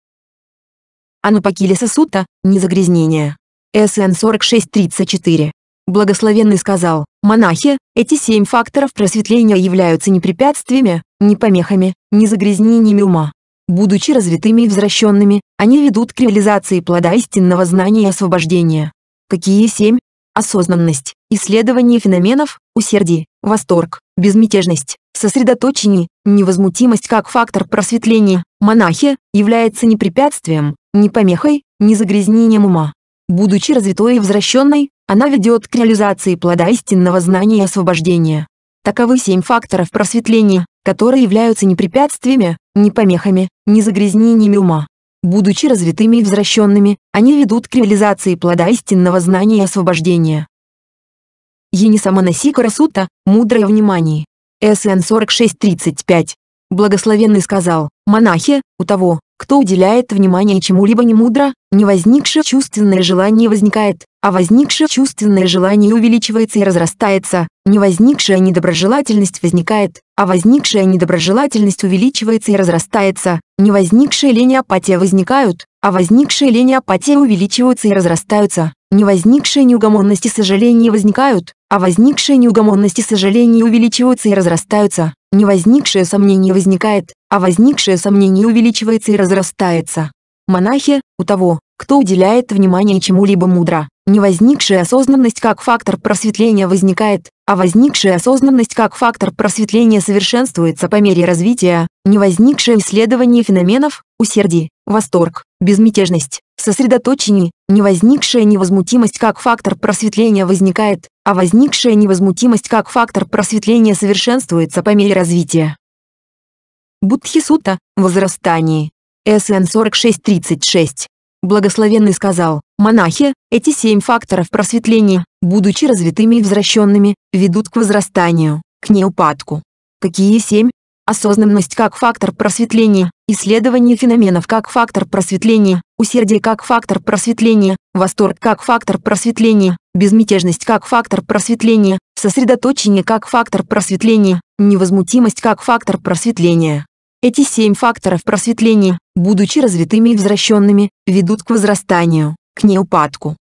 Speaker 1: Анупакилиса сутта, не загрязнение. СН 4634. Благословенный сказал, монахи, эти семь факторов просветления являются не препятствиями, не помехами, не загрязнениями ума, Будучи развитыми и возвращенными, они ведут к реализации плода истинного знания и освобождения. Какие семь? Осознанность, исследование феноменов, усердие, восторг, безмятежность, сосредоточение, невозмутимость как фактор просветления, монахи, является не препятствием, не помехой, не загрязнением ума. Будучи развитой и возвращенной, она ведет к реализации плода истинного знания и освобождения. Таковы семь факторов просветления, которые являются не препятствиями, не помехами, не загрязнениями ума. Будучи развитыми и возвращенными, они ведут к реализации плода истинного знания и освобождения. Енисаманаси Карасута, мудрое внимание. СН 4635. Благословенный сказал, монахи, у того, кто уделяет внимание чему-либо немудро, не возникшее чувственное желание возникает, а возникшее чувственное желание увеличивается и разрастается, не возникшая недоброжелательность возникает, а возникшая недоброжелательность увеличивается и разрастается, не возникшая лень и апатия возникают, а возникшая лень и апатия увеличиваются и разрастаются, не возникшие неугомонности сожаления возникают, а возникшие неугомонности сожаления увеличиваются и разрастаются, не возникшее сомнение возникает, а возникшее сомнение увеличивается и разрастается. Монахи, у того, кто уделяет внимание чему-либо мудро, не возникшая осознанность как фактор просветления возникает, а возникшая осознанность как фактор просветления совершенствуется по мере развития, не возникшее исследование феноменов, усердие, восторг, безмятежность, сосредоточение, не возникшая невозмутимость как фактор просветления возникает, а возникшая невозмутимость как фактор просветления совершенствуется по мере развития. Будхисута, возрастании. СН 4636. Благословенный сказал, монахи, эти семь факторов просветления, будучи развитыми и возвращенными, ведут к возрастанию, к неупадку. Какие семь? Осознанность как фактор просветления, исследование феноменов как фактор просветления, усердие как фактор просветления, восторг как фактор просветления, безмятежность как фактор просветления, сосредоточение как фактор просветления, невозмутимость как фактор просветления. Эти семь факторов просветления, будучи развитыми и возвращенными, ведут к возрастанию, к неупадку.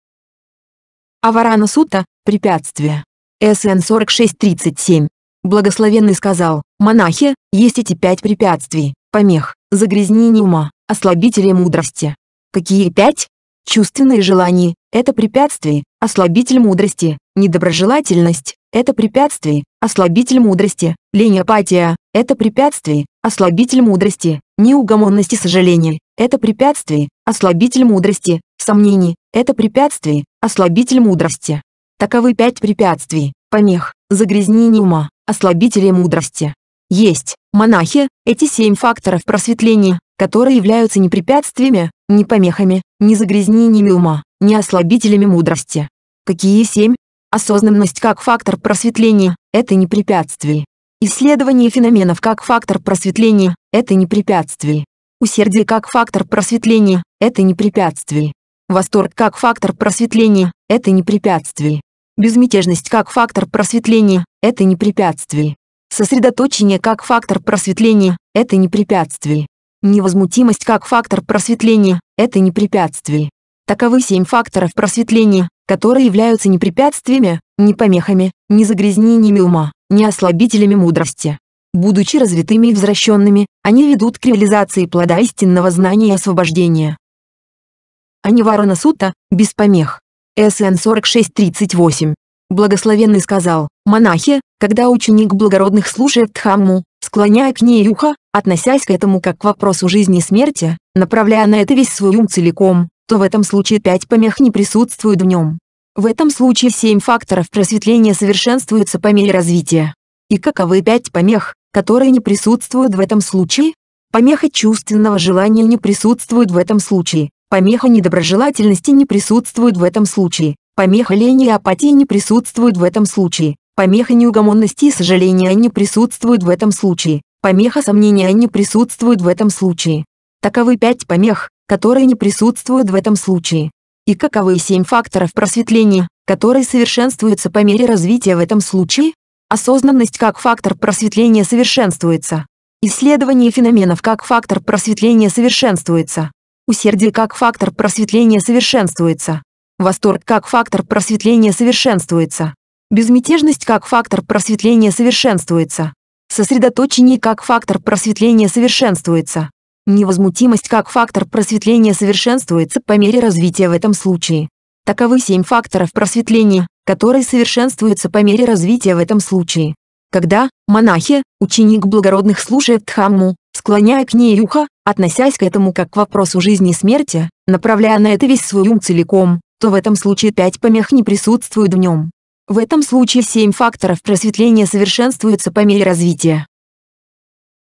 Speaker 1: Аварана Сута – препятствие. СН 4637. Благословенный сказал, монахи, есть эти пять препятствий, помех, загрязнений ума, ослабители мудрости. Какие пять? Чувственные желания – это препятствие, ослабитель мудрости, недоброжелательность – это препятствие, ослабитель мудрости, лень апатия, это препятствие, ослабитель мудрости, неугомонности сожаления. Это препятствие, ослабитель мудрости, сомнений. Это препятствие, ослабитель мудрости. Таковы пять препятствий, помех, загрязнений ума, ослабителей мудрости. Есть, монахи, эти семь факторов просветления, которые являются не препятствиями, не помехами, не загрязнениями ума, не ослабителями мудрости. Какие семь? Осознанность как фактор просветления – это не препятствие. Исследование феноменов как фактор просветления – это не препятствие. Усердие как фактор просветления – это не препятствие. Восторг как фактор просветления – это не препятствие. Безмятежность как фактор просветления – это не препятствие. Сосредоточение как фактор просветления – это не препятствие. Невозмутимость как фактор просветления – это не препятствие. Таковы семь факторов просветления, которые являются не препятствиями, не помехами, не загрязнениями ума не ослабителями мудрости. Будучи развитыми и возвращенными, они ведут к реализации плода истинного знания и освобождения. Аниварана Сута, без помех. СН 4638. Благословенный сказал, монахи, когда ученик благородных слушает Дхамму, склоняя к ней ухо, относясь к этому как к вопросу жизни и смерти, направляя на это весь свой ум целиком, то в этом случае пять помех не присутствуют в нем. В этом случае семь факторов просветления совершенствуются по мере развития. И каковы пять помех, которые не присутствуют в этом случае? Помеха чувственного желания не присутствует в этом случае, помеха недоброжелательности не присутствует в этом случае, помеха лени и апатии не присутствует в этом случае, помеха неугомонности и сожаления не присутствует в этом случае, помеха сомнения не присутствует в этом случае. Таковы пять помех, которые не присутствуют в этом случае и каковы семь факторов просветления, которые совершенствуются по мере развития в этом случае? Осознанность как фактор просветления совершенствуется. Исследование феноменов как фактор просветления совершенствуется. Усердие как фактор просветления совершенствуется. Восторг как фактор просветления совершенствуется. Безмятежность как фактор просветления совершенствуется. Сосредоточение как фактор просветления совершенствуется. Невозмутимость как фактор просветления совершенствуется по мере развития в этом случае. Таковы семь факторов просветления, которые совершенствуются по мере развития в этом случае. Когда, монахи, ученик благородных слушает Дхамму, склоняя к ней ухо, относясь к этому как к вопросу жизни и смерти, направляя на это весь свой ум целиком, то в этом случае пять помех не присутствуют в нем. В этом случае семь факторов просветления совершенствуются по мере развития.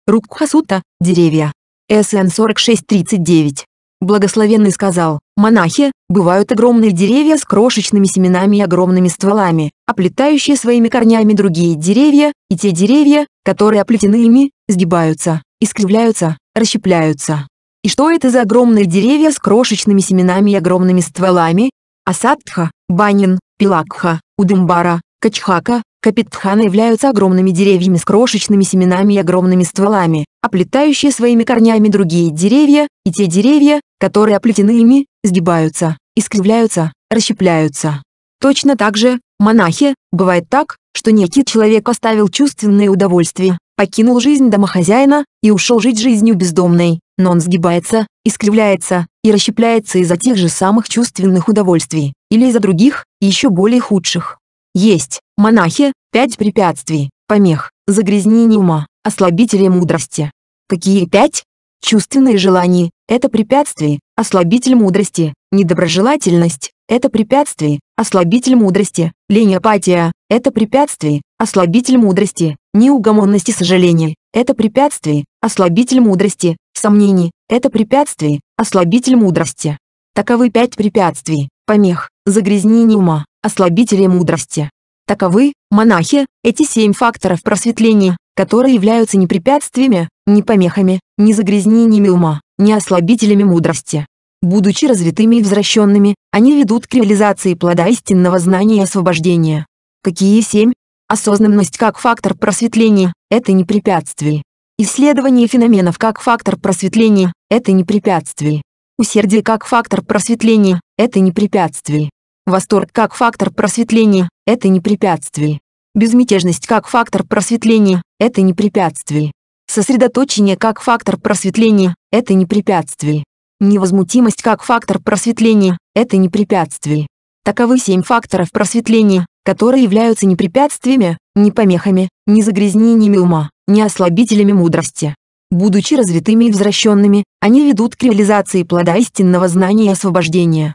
Speaker 1: Рукхасута – деревья. СН 4639. Благословенный сказал, монахи, бывают огромные деревья с крошечными семенами и огромными стволами, оплетающие своими корнями другие деревья, и те деревья, которые оплетены ими, сгибаются, искривляются, расщепляются. И что это за огромные деревья с крошечными семенами и огромными стволами? Асадха, Банин, Пилакха, Удымбара, Качхака, Капитханы являются огромными деревьями с крошечными семенами и огромными стволами, оплетающие своими корнями другие деревья, и те деревья, которые оплетены ими, сгибаются, искривляются, расщепляются. Точно так же, монахи, бывает так, что некий человек оставил чувственное удовольствие, покинул жизнь домохозяина и ушел жить жизнью бездомной, но он сгибается, искривляется и расщепляется из-за тех же самых чувственных удовольствий, или из-за других, еще более худших. Есть, монахи, пять препятствий, помех, загрязнений ума, ослабители мудрости. Какие пять? Чувственные желания – это препятствие, ослабитель мудрости, недоброжелательность – это препятствие, ослабитель мудрости, лень апатия – это препятствие, ослабитель мудрости, неугомонность и сожаление – это препятствие, ослабитель мудрости, сомнений – это препятствие, ослабитель мудрости. Таковы пять препятствий, помех, загрязнений ума, ослабители мудрости. Таковы, монахи, эти семь факторов просветления, которые являются не препятствиями, не помехами, не загрязнениями ума, не ослабителями мудрости. Будучи развитыми и возвращенными, они ведут к реализации плода истинного знания и освобождения. Какие семь? Осознанность как фактор просветления – это не препятствие. Исследование феноменов как фактор просветления – это не препятствие. Усердие как фактор просветления – это не препятствие. Восторг как фактор просветления – это не препятствие. Безмятежность как фактор просветления – это не препятствие. Сосредоточение как фактор просветления – это не препятствие. Невозмутимость как фактор просветления – это не препятствие. Таковы семь факторов просветления, которые являются не препятствиями, не помехами, не загрязнениями ума, не ослабителями мудрости. Будучи развитыми и возвращенными, они ведут к реализации плода истинного знания и освобождения.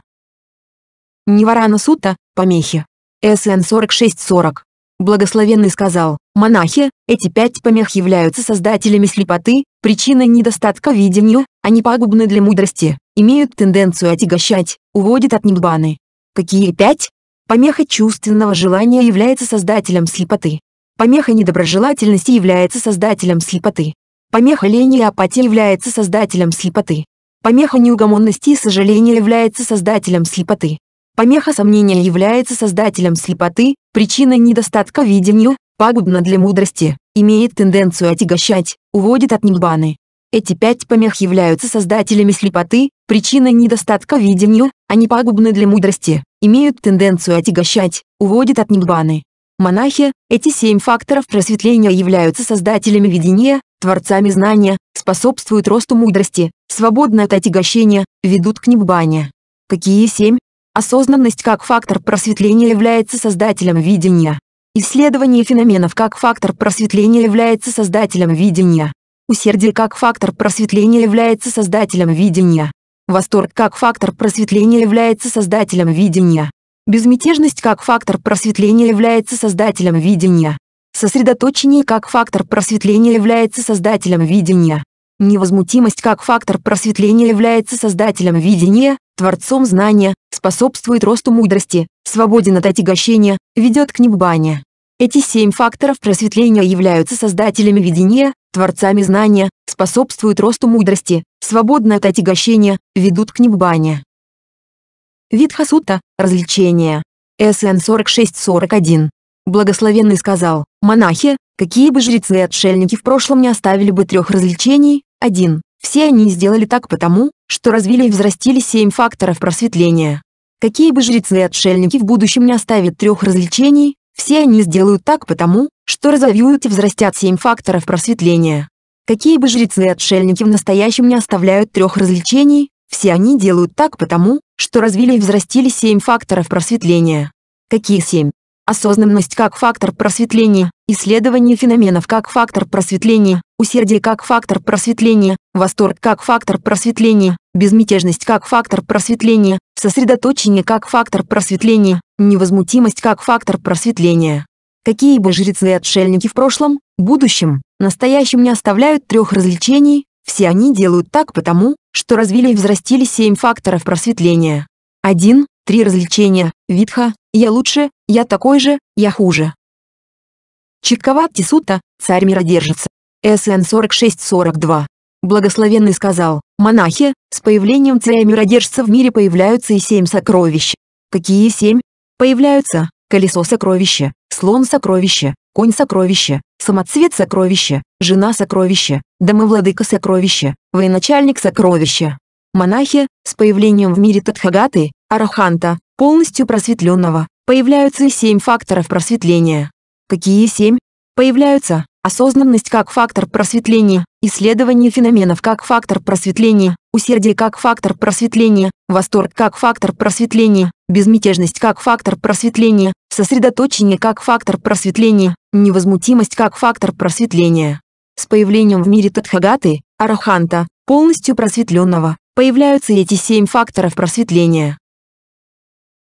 Speaker 1: Ниварана Сутта, помехи. СН 4640. Благословенный сказал, монахи, эти пять помех являются создателями слепоты, причиной недостатка видения, они пагубны для мудрости, имеют тенденцию отягощать, уводят от ниббаны. Какие пять? Помеха чувственного желания является создателем слепоты. Помеха недоброжелательности является создателем слепоты. Помеха лени и апатии является создателем слепоты. Помеха неугомонности и сожаления является создателем слепоты. Помеха сомнения является создателем слепоты, причиной недостатка видения, пагубна для мудрости, имеет тенденцию отягощать, уводит от ниббаны. Эти пять помех являются создателями слепоты, причиной недостатка видения, они пагубны для мудрости, имеют тенденцию отягощать, уводят от ниббаны. Монахи, эти семь факторов просветления являются создателями видения, творцами знания, способствуют росту мудрости, свободны от отягощения, ведут к ниббане. Какие семь? Осознанность как фактор просветления является создателем видения. Исследование феноменов как фактор просветления является создателем видения. Усердие как фактор просветления является создателем видения. Восторг как фактор просветления является создателем видения. Безмятежность как фактор просветления является создателем видения. Сосредоточение как фактор просветления является создателем видения. Невозмутимость как фактор просветления является создателем видения, творцом знания, способствует росту мудрости, свободен от отягощения, ведет к небане. Эти семь факторов просветления являются создателями видения, творцами знания, способствуют росту мудрости, свободны от отягощения, ведут к небане. Вид хасута – развлечение. СН 4641 Благословенный сказал, «Монахи, какие бы жрецы и отшельники в прошлом не оставили бы трех развлечений, один, все они сделали так потому, что развили и взрастили семь факторов просветления. Какие бы жрецы и отшельники в будущем не оставят трех развлечений, все они сделают так потому, что разовьют и взрастят семь факторов просветления. Какие бы жрецы и отшельники в настоящем не оставляют трех развлечений, все они делают так потому, что развили и взрастили семь факторов просветления. Какие семь? осознанность как фактор просветления, исследование феноменов как фактор просветления, усердие как фактор просветления, восторг как фактор просветления, безмятежность как фактор просветления, сосредоточение как фактор просветления, невозмутимость как фактор просветления. Какие бы жрецы и отшельники в прошлом, будущем, настоящем не оставляют трех развлечений, все они делают так потому, что развили и взрастили семь факторов просветления. 1. Три развлечения – Витха, я лучше, я такой же, я хуже. Чиккават сута, царь мира держится. СН 4642. Благословенный сказал, монахи, с появлением царя миродержца в мире появляются и семь сокровищ. Какие семь? Появляются колесо сокровища, слон сокровища, конь сокровища, самоцвет сокровища, жена сокровища, домовладыка сокровища, военачальник сокровища. Монахи, с появлением в мире Тадхагаты, Араханта, полностью просветленного, появляются и семь факторов просветления. Какие семь? Появляются осознанность как фактор просветления, исследование феноменов как фактор просветления, усердие как фактор просветления, восторг как фактор просветления, безмятежность как фактор просветления, сосредоточение как фактор просветления, невозмутимость как фактор просветления. С появлением в мире Тадхагаты, Араханта, полностью просветленного, появляются эти семь факторов просветления.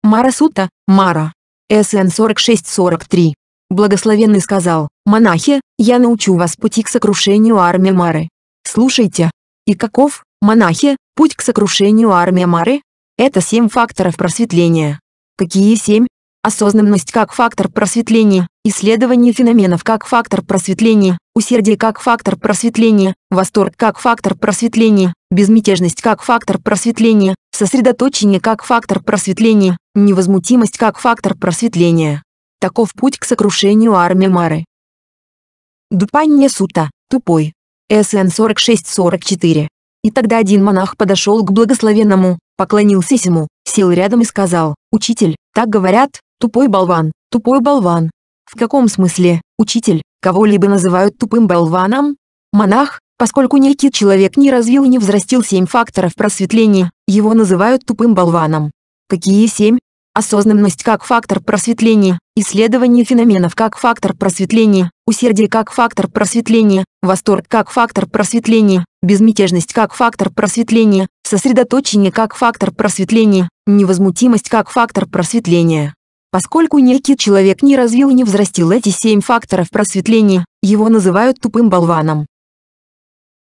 Speaker 1: Марасута, Мара. СН 4643. Благословенный сказал, «Монахи, я научу вас пути к сокрушению армии Мары. Слушайте. И каков, монахи, путь к сокрушению армии Мары? Это семь факторов просветления. Какие семь? осознанность как фактор просветления, исследование феноменов как фактор просветления, усердие как фактор просветления, восторг как фактор просветления, безмятежность как фактор просветления, сосредоточение как фактор просветления, невозмутимость как фактор просветления. Таков путь к сокрушению армии Мары. Дупанья Сута, тупой. СН 46-44. И тогда один монах подошел к благословенному, поклонился ему, сел рядом и сказал, «Учитель, так говорят, Тупой болван, тупой болван. В каком смысле, учитель, кого-либо называют тупым болваном? Монах, поскольку некий человек не развил и не взрастил семь факторов просветления, его называют тупым болваном. Какие семь? Осознанность как фактор просветления, исследование феноменов как фактор просветления, усердие как фактор просветления, восторг как фактор просветления, безмятежность как фактор просветления, сосредоточение как фактор просветления, невозмутимость как фактор просветления. Поскольку некий человек не развил и не взрастил эти семь факторов просветления, его называют тупым болваном.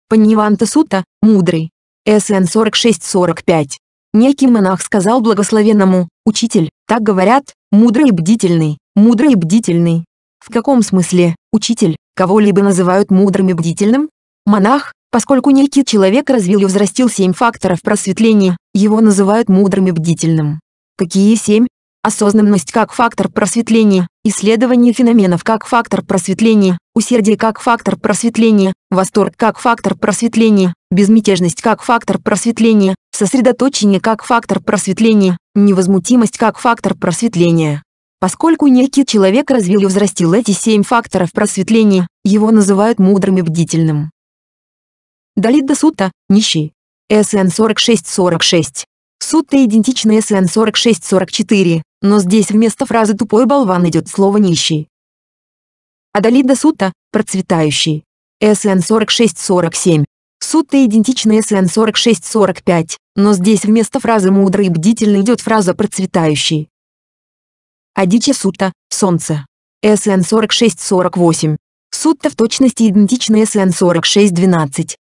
Speaker 1: Паниванта Сута, мудрый. СН 46-45. Некий монах сказал благословенному, «Учитель, так говорят, мудрый и бдительный, мудрый и бдительный». В каком смысле, учитель, кого-либо называют мудрым и бдительным? Монах, поскольку некий человек развил и взрастил семь факторов просветления, его называют мудрым и бдительным. Какие семь? осознанность как фактор просветления, исследование феноменов как фактор просветления, усердие как фактор просветления, восторг как фактор просветления, безмятежность как фактор просветления, сосредоточение как фактор просветления, невозмутимость как фактор просветления. Поскольку некий человек развил и взрастил эти семь факторов просветления, его называют мудрым и бдительным. Далит Дасута, нищий. СН 4646 сути идентичны СН-4644, но здесь вместо фразы «тупой болван» идет слово «нищий». Адалида Сута, процветающий. СН-4647. Сута идентичны СН-4645, но здесь вместо фразы «мудрый и бдительный» идет фраза «процветающий». Адича Сута, солнце. СН-4648. Сутта в точности идентичны СН-4612.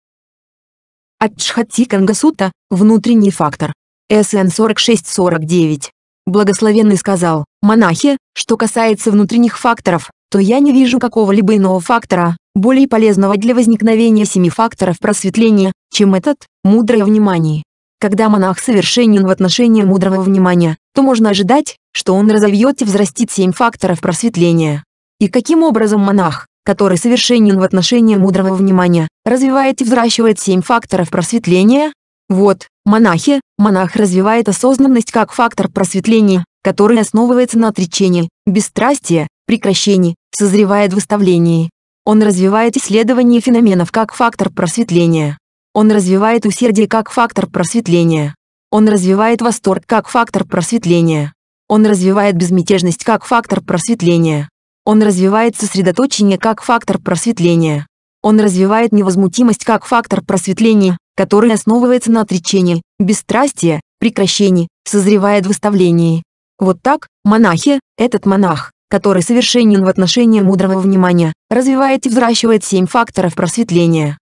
Speaker 1: Ачхатиканга Сутта – внутренний фактор. СН 4649. Благословенный сказал, монахи, что касается внутренних факторов, то я не вижу какого-либо иного фактора, более полезного для возникновения семи факторов просветления, чем этот, мудрое внимание. Когда монах совершенен в отношении мудрого внимания, то можно ожидать, что он разовьет и взрастит семь факторов просветления. И каким образом монах, который совершенен в отношении мудрого внимания, развивает и взращивает семь факторов просветления? Вот, Монахи, монах развивает осознанность как фактор просветления, который основывается на отречении, бесстрастии, прекращении, созревает выставлении. Он развивает исследование феноменов как фактор просветления. Он развивает усердие как фактор просветления. Он развивает восторг как фактор просветления. Он развивает безмятежность как фактор просветления. Он развивает сосредоточение как фактор просветления. Он развивает невозмутимость как фактор просветления, который основывается на отречении, бесстрастии, прекращении, созревает выставлении. Вот так, монахи, этот монах, который совершенен в отношении мудрого внимания, развивает и взращивает семь факторов просветления.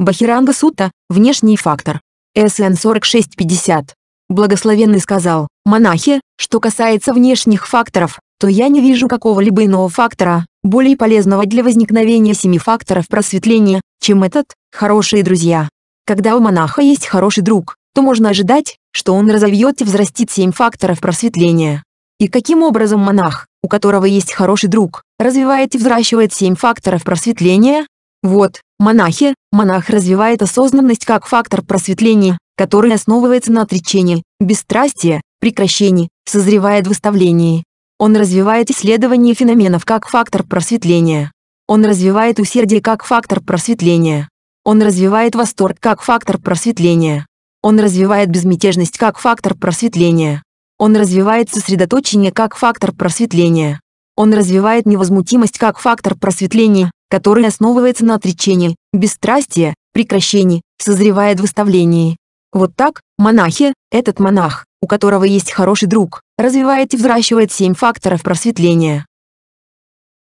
Speaker 1: Бахиранга Сута – внешний фактор. СН 4650. Благословенный сказал, монахи, что касается внешних факторов, то я не вижу какого-либо иного фактора, более полезного для возникновения семи факторов просветления, чем этот «хорошие друзья». Когда у монаха есть хороший друг, то можно ожидать, что он разовьет и взрастит семь факторов просветления. И каким образом монах, у которого есть хороший друг, развивает и взращивает семь факторов просветления? Вот, монахи, монах развивает осознанность как фактор просветления, который основывается на отречении, бесстрастии, прекращении, созревает в выставлении, он развивает исследование феноменов как фактор просветления. Он развивает усердие как фактор просветления. Он развивает восторг как фактор просветления. Он развивает безмятежность как фактор просветления. Он развивает сосредоточение как фактор просветления. Он развивает невозмутимость как фактор просветления, который основывается на отречении, бесстрастии, прекращении, созревает в выставлении, вот так, монахи, этот монах, у которого есть хороший друг, развивает и взращивает семь факторов просветления.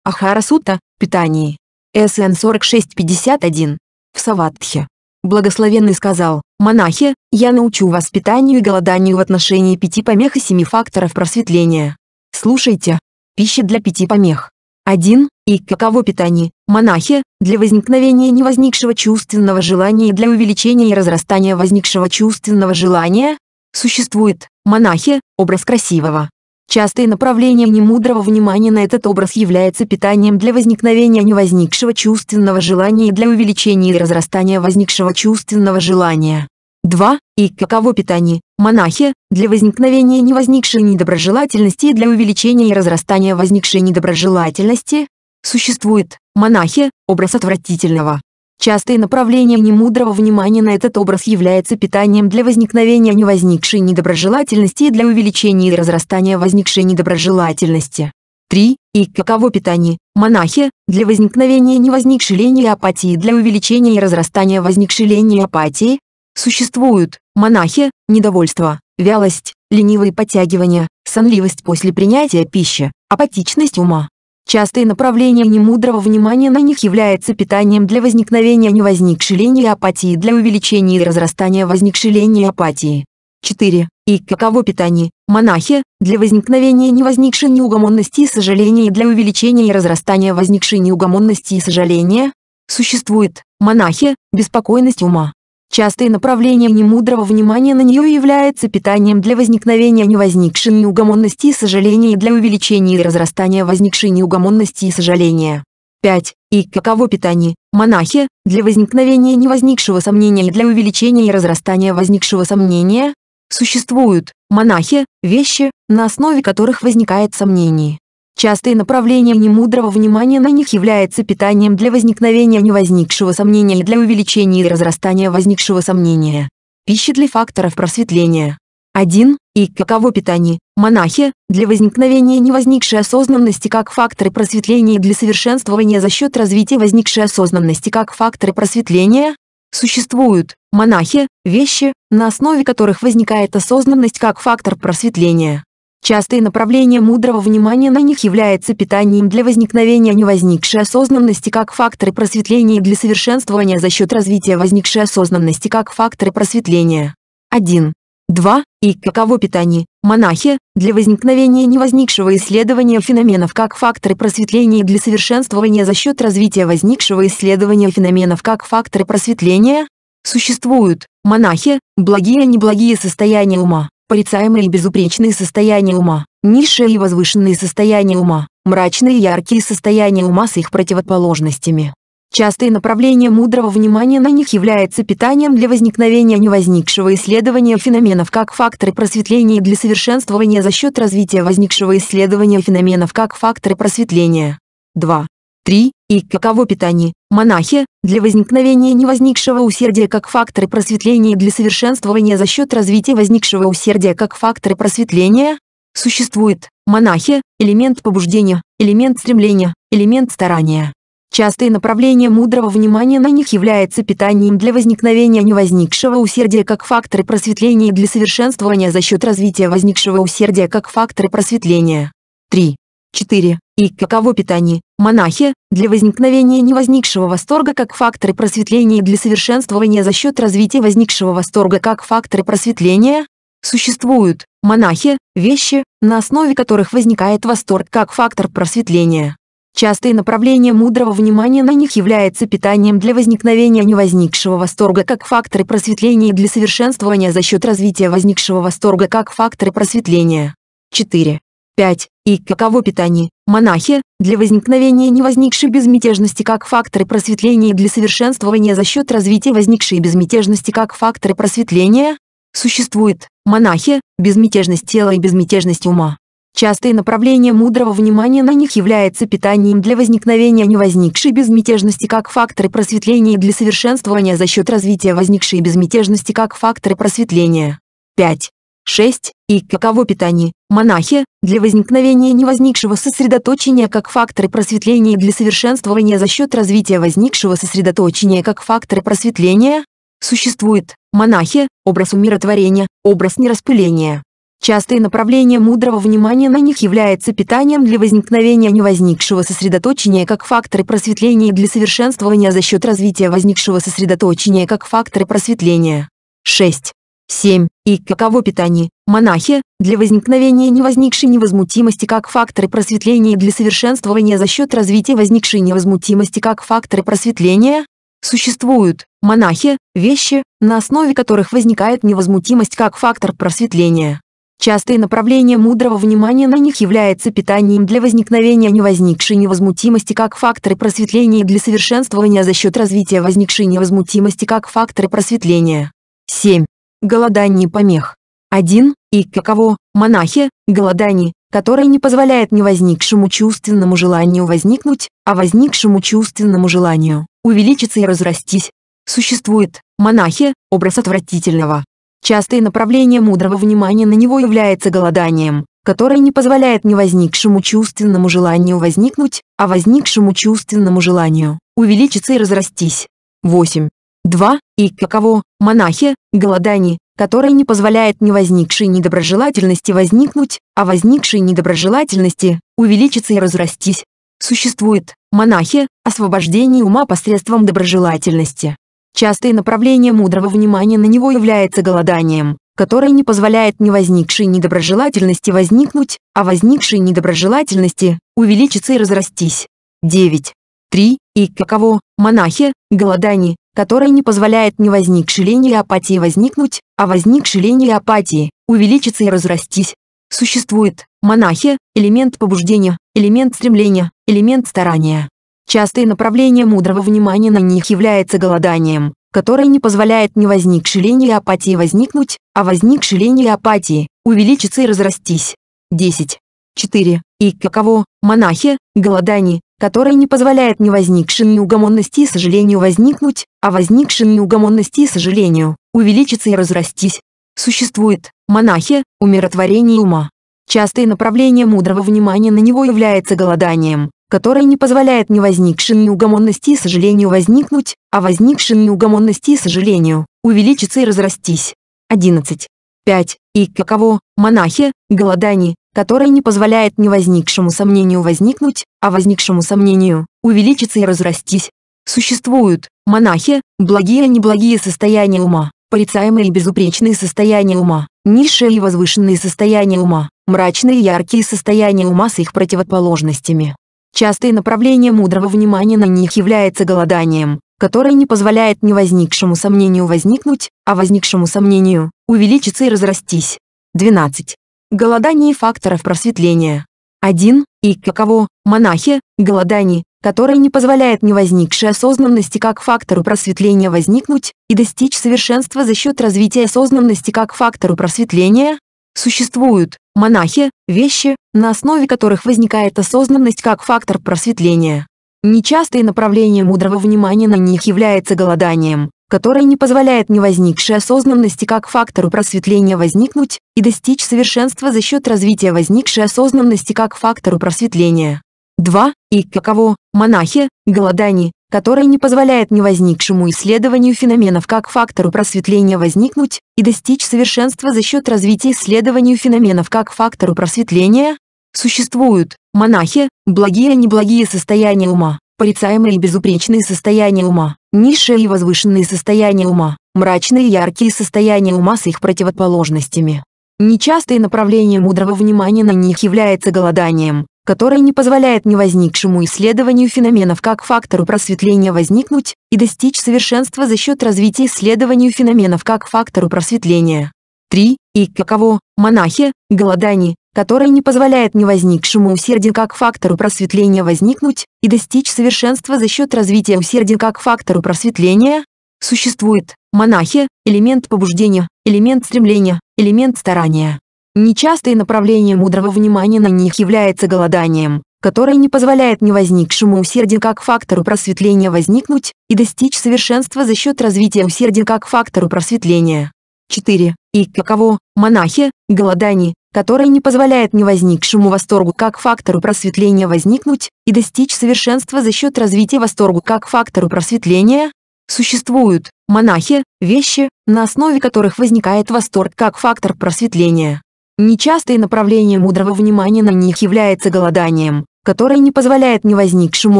Speaker 1: Ахарасута, питание, питании. СН 4651. В Саватхе. Благословенный сказал, «Монахи, я научу вас питанию и голоданию в отношении пяти помех и семи факторов просветления. Слушайте. Пища для пяти помех. 1. И каково питание, монахи, для возникновения невозникшего чувственного желания и для увеличения и разрастания возникшего чувственного желания? Существует, монахи, образ красивого. Частое направление немудрого внимания на этот образ является питанием для возникновения невозникшего чувственного желания и для увеличения и разрастания возникшего чувственного желания. 2. И каково питание, Монахи, для возникновения невозникшей недоброжелательности и для увеличения и разрастания возникшей недоброжелательности, существует, монахи, образ отвратительного. Частое направление немудрого внимания на этот образ является питанием для возникновения невозникшей недоброжелательности и для увеличения и разрастания возникшей недоброжелательности. 3. И каково питание? Монахи, для возникновения невозникшей лени и апатии для увеличения и разрастания возникшей лени и апатии, существуют, Монахи – недовольство, вялость, ленивые подтягивания, сонливость после принятия пищи, апатичность ума. Частое направление немудрого внимания на них является питанием для возникновения невозникшей лени и апатии для увеличения и разрастания возникшей лени и апатии. 4. И каково питание? Монахи, для возникновения невозникшей неугомонности и сожаления и для увеличения и разрастания возникшей неугомонности и сожаления, существует, монахи, беспокойность ума, Частое направление немудрого внимания на нее является питанием для возникновения невозникшей неугомонности и сожаления и для увеличения и разрастания возникшей неугомонности и сожаления. 5. И каково питание, монахи, для возникновения невозникшего сомнения и для увеличения и разрастания возникшего сомнения? Существуют, монахи, вещи, на основе которых возникает сомнение. Частое направление немудрого внимания на них является питанием для возникновения невозникшего сомнения и для увеличения и разрастания возникшего сомнения. Пища для факторов просветления. 1. И каково питание, монахи, для возникновения невозникшей осознанности как факторы просветления и для совершенствования за счет развития возникшей осознанности как факторы просветления, существуют, монахи, вещи, на основе которых возникает осознанность как фактор просветления. Частые направления мудрого внимания на них является питанием для возникновения невозникшей осознанности как факторы просветления и для совершенствования за счет развития возникшей осознанности как факторы просветления. 1. 2. И каково питание, монахи, для возникновения невозникшего исследования феноменов как факторы просветления и для совершенствования за счет развития возникшего исследования феноменов как факторы просветления, существуют, монахи, благие и неблагие состояния ума порицаемые и безупречные состояния ума, низшие и возвышенные состояния ума, мрачные и яркие состояния ума с их противоположностями. Частое направление мудрого внимания на них является питанием для возникновения невозникшего исследования феноменов как факторы просветления и для совершенствования за счет развития возникшего исследования феноменов как факторы просветления. 2. 3. И каково питание, Монахи, для возникновения невозникшего усердия как факторы просветления и для совершенствования за счет развития возникшего усердия как факторы просветления, существует, монахи, элемент побуждения, элемент стремления, элемент старания. Частое направление мудрого внимания на них является питанием для возникновения невозникшего усердия как факторы просветления и для совершенствования за счет развития возникшего усердия как факторы просветления. 3. 4. И каково питание, Монахи, для возникновения невозникшего восторга как факторы просветления и для совершенствования за счет развития возникшего восторга как факторы просветления, существуют монахи, вещи, на основе которых возникает восторг как фактор просветления. Частое направление мудрого внимания на них является питанием для возникновения невозникшего восторга как факторы просветления и для совершенствования за счет развития возникшего восторга как факторы просветления. 4. 5. И каково питание? Монахи, для возникновения невозникшей безмятежности как факторы просветления и для совершенствования за счет развития возникшей безмятежности как факторы просветления, существует, монахи, безмятежность тела и безмятежность ума. Частое направление мудрого внимания на них является питанием для возникновения невозникшей безмятежности как факторы просветления и для совершенствования за счет развития возникшей безмятежности как факторы просветления. 5. 6. И каково питание? Монахи, для возникновения невозникшего сосредоточения как факторы просветления и для совершенствования за счет развития возникшего сосредоточения как факторы просветления, существует монахи, образ умиротворения, образ нераспыления. Частое направление мудрого внимания на них является питанием для возникновения невозникшего сосредоточения как факторы просветления и для совершенствования за счет развития возникшего сосредоточения как факторы просветления. 6. 7. И каково питание? Монахи, для возникновения невозникшей невозмутимости как факторы просветления и для совершенствования за счет развития возникшей невозмутимости как факторы просветления, существуют монахи, вещи, на основе которых возникает невозмутимость как фактор просветления. Частое направление мудрого внимания на них является питанием для возникновения невозникшей невозмутимости как факторы просветления и для совершенствования за счет развития возникшей невозмутимости как факторы просветления. 7 голодание помех. 1. И каково, монахи, голодание, которое не позволяет не возникшему чувственному желанию возникнуть, а возникшему чувственному желанию увеличиться и разрастись. Существует, монахи, образ отвратительного. Частое направление мудрого внимания на него является голоданием, которое не позволяет не возникшему чувственному желанию возникнуть, а возникшему чувственному желанию увеличиться и разрастись. 8. 2. И каково, монахи, голодание, которое не позволяет ни возникшей недоброжелательности возникнуть, а возникшей недоброжелательности увеличиться и разрастись. Существует, монахи, освобождение ума посредством доброжелательности. Частое направление мудрого внимания на него является голоданием, которое не позволяет ни возникшей недоброжелательности возникнуть, а возникшей недоброжелательности увеличиться и разрастись. 9. 3. И каково, монахи, голодание, которая не позволяет не возникшей лени и апатии возникнуть, а возникшей лени и апатии увеличиться и разрастись. Существует, монахи, элемент побуждения, элемент стремления, элемент старания. Частое направление мудрого внимания на них является голоданием, которое не позволяет не возникшей лени и апатии возникнуть, а возникшей лени и апатии увеличиться и разрастись. 10. 4. И каково, монахи, голодание, которое не позволяет не возникшей неугомонности и сожалению возникнуть, а возникшей неугомонности и сожалению увеличиться и разрастись. Существует, монахи, умиротворение ума. Частое направление мудрого внимания на него является голоданием, которое не позволяет не возникшей неугомонности и сожалению возникнуть, а возникшей неугомонности и сожалению увеличиться и разрастись. 11. 5. И каково, монахи, голодание, который не позволяет не возникшему сомнению возникнуть, а возникшему сомнению увеличиться и разрастись. Существуют, монахи, благие и неблагие состояния ума, порицаемые и безупречные состояния ума, низшие и возвышенные состояния ума, мрачные и яркие состояния ума с их противоположностями. Частое направление мудрого внимания на них является голоданием, которое не позволяет не возникшему сомнению возникнуть, а возникшему сомнению увеличиться и разрастись. 12. Голодание факторов просветления. 1. И каково, монахи, голодание, которое не позволяет невозникшей осознанности как фактору просветления возникнуть и достичь совершенства за счет развития осознанности как фактору просветления, существуют, монахи, вещи, на основе которых возникает осознанность как фактор просветления. Нечастое направление мудрого внимания на них является голоданием, которая не позволяет невозникшей осознанности как фактору просветления возникнуть и достичь совершенства за счет развития возникшей осознанности как фактору просветления. 2. И каково, монахи, голодани, которая не позволяет невозникшему исследованию феноменов как фактору просветления возникнуть и достичь совершенства за счет развития исследованию феноменов как фактору просветления, существуют монахи, благие и неблагие состояния ума, порицаемые и безупречные состояния ума, низшие и возвышенные состояния ума, мрачные и яркие состояния ума с их противоположностями. Нечастое направление мудрого внимания на них является голоданием, которое не позволяет невозникшему исследованию феноменов как фактору просветления возникнуть и достичь совершенства за счет развития исследованию феноменов как фактору просветления. 3. И каково, монахи, голодание который не позволяет невозникшему усердию как фактору просветления возникнуть и достичь совершенства за счет развития усердия как фактору просветления, существует, монахи, элемент побуждения, элемент стремления, элемент старания. Нечастое направление мудрого внимания на них является голоданием, которое не позволяет невозникшему усердию как фактору просветления возникнуть и достичь совершенства за счет развития усердия как фактору просветления. 4. И каково, монахи, голодание, которое не позволяет невозникшему восторгу как фактору просветления возникнуть и достичь совершенства за счет развития восторгу как фактору просветления, Существуют монахи, вещи, на основе которых возникает восторг как фактор просветления. Нечастое направление мудрого внимания на них является голоданием, которое не позволяет невозникшему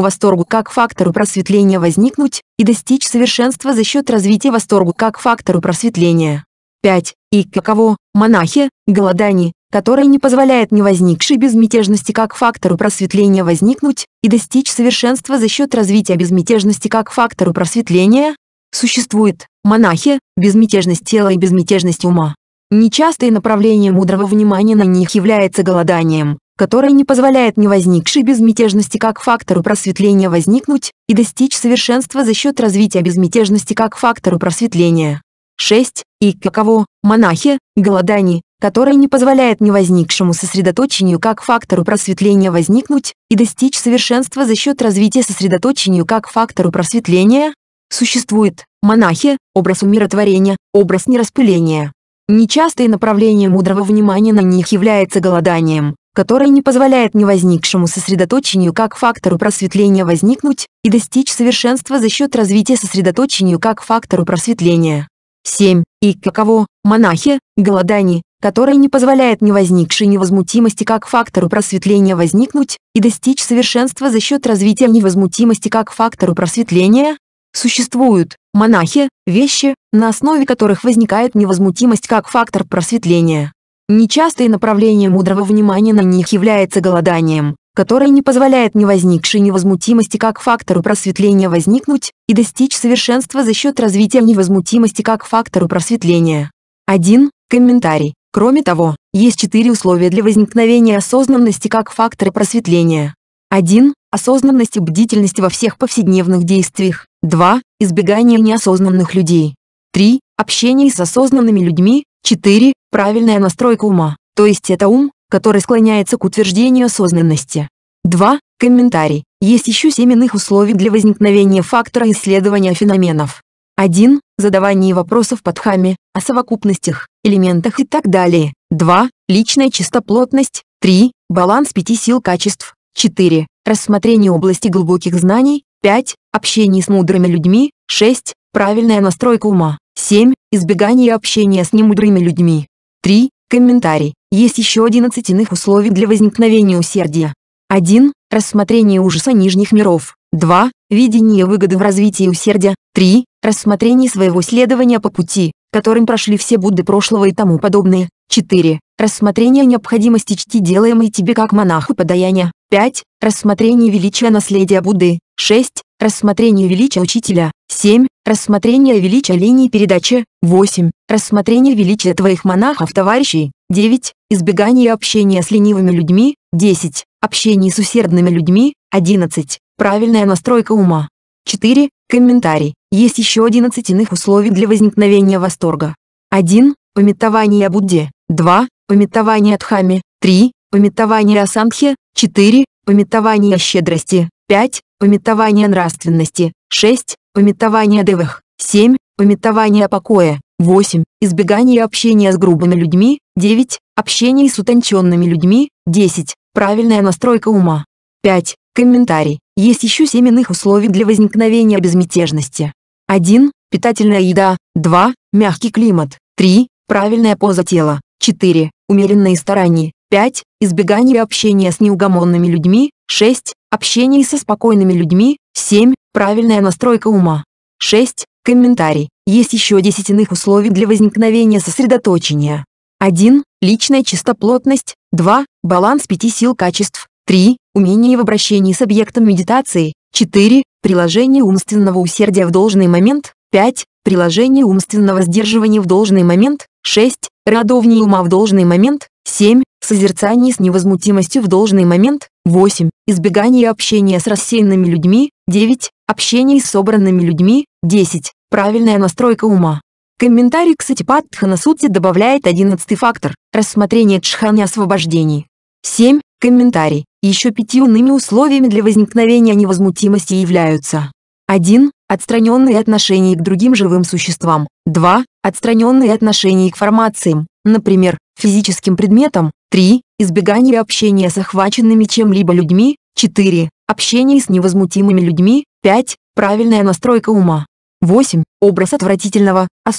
Speaker 1: восторгу как фактору просветления возникнуть и достичь совершенства за счет развития восторгу как фактору просветления. 5. И каково, монахи, голодание, которое не позволяет невозникшей безмятежности как фактору просветления возникнуть и достичь совершенства за счет развития безмятежности как фактору просветления, существует, монахи, безмятежность тела и безмятежность ума. Нечастое направление мудрого внимания на них является голоданием, которое не позволяет невозникшей безмятежности как фактору просветления возникнуть и достичь совершенства за счет развития безмятежности как фактору просветления. 6. И каково, монахи, голодание, которое не позволяет невозникшему сосредоточению как фактору просветления возникнуть и достичь совершенства за счет развития сосредоточению как фактору просветления, существует монахи, образ умиротворения, образ нераспыления. Нечастое направление мудрого внимания на них является голоданием, которое не позволяет невозникшему сосредоточению как фактору просветления возникнуть и достичь совершенства за счет развития сосредоточению как фактору просветления. 7. И каково, монахи, голодание, которое не позволяет невозникшей невозмутимости как фактору просветления возникнуть и достичь совершенства за счет развития невозмутимости как фактору просветления, Существуют монахи, вещи, на основе которых возникает невозмутимость как фактор просветления. Нечастое направление мудрого внимания на них является голоданием, которая не позволяет ни возникшей невозмутимости как фактору просветления возникнуть и достичь совершенства за счет развития невозмутимости как фактору просветления. 1. Комментарий. Кроме того, есть четыре условия для возникновения осознанности как фактора просветления. 1. Осознанность и бдительность во всех повседневных действиях. 2. Избегание неосознанных людей. 3. Общение с осознанными людьми. 4. Правильная настройка ума, то есть это ум, который склоняется к утверждению осознанности. 2. Комментарий. Есть еще 7 иных условий для возникновения фактора исследования феноменов. 1. Задавание вопросов под хами, о совокупностях, элементах и так далее. 2. Личная чистоплотность. 3. Баланс пяти сил качеств. 4. Рассмотрение области глубоких знаний. 5. Общение с мудрыми людьми. 6. Правильная настройка ума. 7. Избегание общения с немудрыми людьми. 3. Комментарий. Есть еще 11 иных условий для возникновения усердия. 1. Рассмотрение ужаса нижних миров. 2. Видение выгоды в развитии усердия. 3. Рассмотрение своего следования по пути, которым прошли все Будды прошлого и тому подобное. 4. Рассмотрение необходимости чти делаемой тебе как монаху подаяния. 5. Рассмотрение величия наследия Будды. 6. Рассмотрение величия учителя. 7. Рассмотрение величия линии передачи. 8. Рассмотрение величия твоих монахов-товарищей. 9. Избегание общения с ленивыми людьми. 10. Общение с усердными людьми. 11. Правильная настройка ума. 4. Комментарий. Есть еще 11 иных условий для возникновения восторга. 1. Пометование о Будде. 2. Пометование о Дхаме. 3. Пометование о Сангхе. 4. Пометование о щедрости. 5. Пометование о нравственности. 6 пометование девых 7, пометование покоя, 8, избегание общения с грубыми людьми, 9, общение с утонченными людьми, 10, правильная настройка ума. 5. Комментарий. Есть еще 7 иных условий для возникновения безмятежности. 1. Питательная еда. 2. Мягкий климат. 3. Правильная поза тела. 4. Умеренные старания. 5. Избегание общения с неугомонными людьми. 6. Общение со спокойными людьми. 7. Правильная настройка ума. 6. Комментарий. Есть еще 10 иных условий для возникновения сосредоточения. 1. Личная чистоплотность. 2. Баланс пяти сил качеств. 3. Умение в обращении с объектом медитации. 4. Приложение умственного усердия в должный момент. 5. Приложение умственного сдерживания в должный момент. 6. Родовнее ума в должный момент. 7. Созерцание с невозмутимостью в должный момент. 8. Избегание общения с рассеянными людьми. 9. Общение с собранными людьми. 10. Правильная настройка ума. Комментарий к Сатипатхана Сути добавляет 11 фактор – рассмотрение джхани освобождений. 7. Комментарий. Еще пяти условиями для возникновения невозмутимости являются 1. Отстраненные отношения к другим живым существам. 2. Отстраненные отношения к формациям, например, физическим предметом; 3. Избегание общения с охваченными чем-либо людьми, 4. Общение с невозмутимыми людьми, 5. Правильная настройка ума. 8. Образ отвратительного, а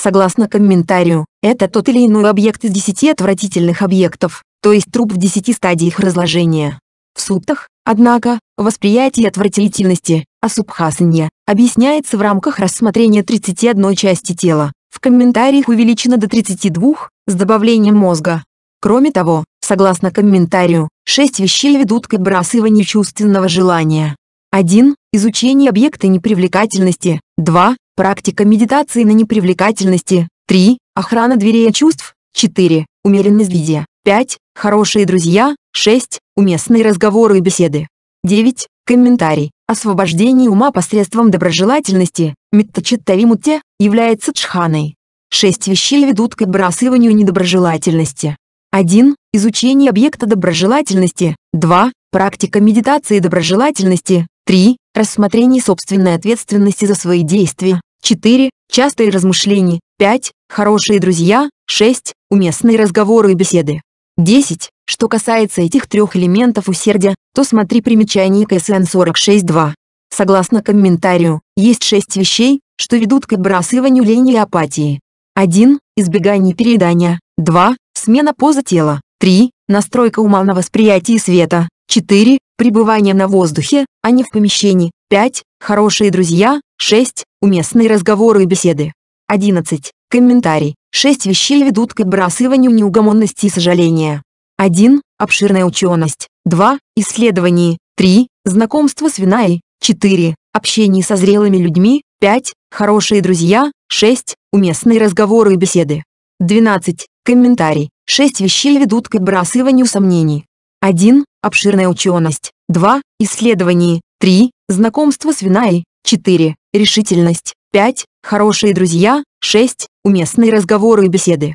Speaker 1: Согласно комментарию, это тот или иной объект из 10 отвратительных объектов, то есть труп в 10 стадиях разложения. В суптах, однако, восприятие отвратительности, а объясняется в рамках рассмотрения 31 части тела в комментариях увеличено до 32, с добавлением мозга. Кроме того, согласно комментарию, 6 вещей ведут к отбрасыванию чувственного желания. 1. Изучение объекта непривлекательности. 2. Практика медитации на непривлекательности. 3. Охрана дверей чувств. 4. Умеренность в еде. 5. Хорошие друзья. 6. Уместные разговоры и беседы. 9. Комментарий. Освобождение ума посредством доброжелательности. Миттачиттаримутте является джханой. Шесть вещей ведут к отбрасыванию недоброжелательности. 1. Изучение объекта доброжелательности. 2. Практика медитации доброжелательности. 3. Рассмотрение собственной ответственности за свои действия. 4. Частые размышления. 5. Хорошие друзья. 6. Уместные разговоры и беседы. 10. Что касается этих трех элементов усердия, то смотри примечание к СН 46.2. Согласно комментарию, есть шесть вещей, что ведут к отбрасыванию лени и апатии. 1. Избегание переедания. 2. Смена позы тела. 3. Настройка ума на восприятие света. 4. Пребывание на воздухе, а не в помещении. 5. Хорошие друзья. 6. Уместные разговоры и беседы. 11. Комментарий. 6 вещей ведут к отбрасыванию неугомонности и сожаления. 1. Обширная ученость. 2. Исследование. 3. Знакомство с виной. 4. Общение со зрелыми людьми. 5. Хорошие друзья. 6. Уместные разговоры и беседы. 12. Комментарий. 6 вещей ведут к отбрасыванию сомнений. 1. Обширная ученость. 2. Исследование. 3. Знакомство с Винаей. 4. Решительность. 5. Хорошие друзья. 6. Уместные разговоры и беседы.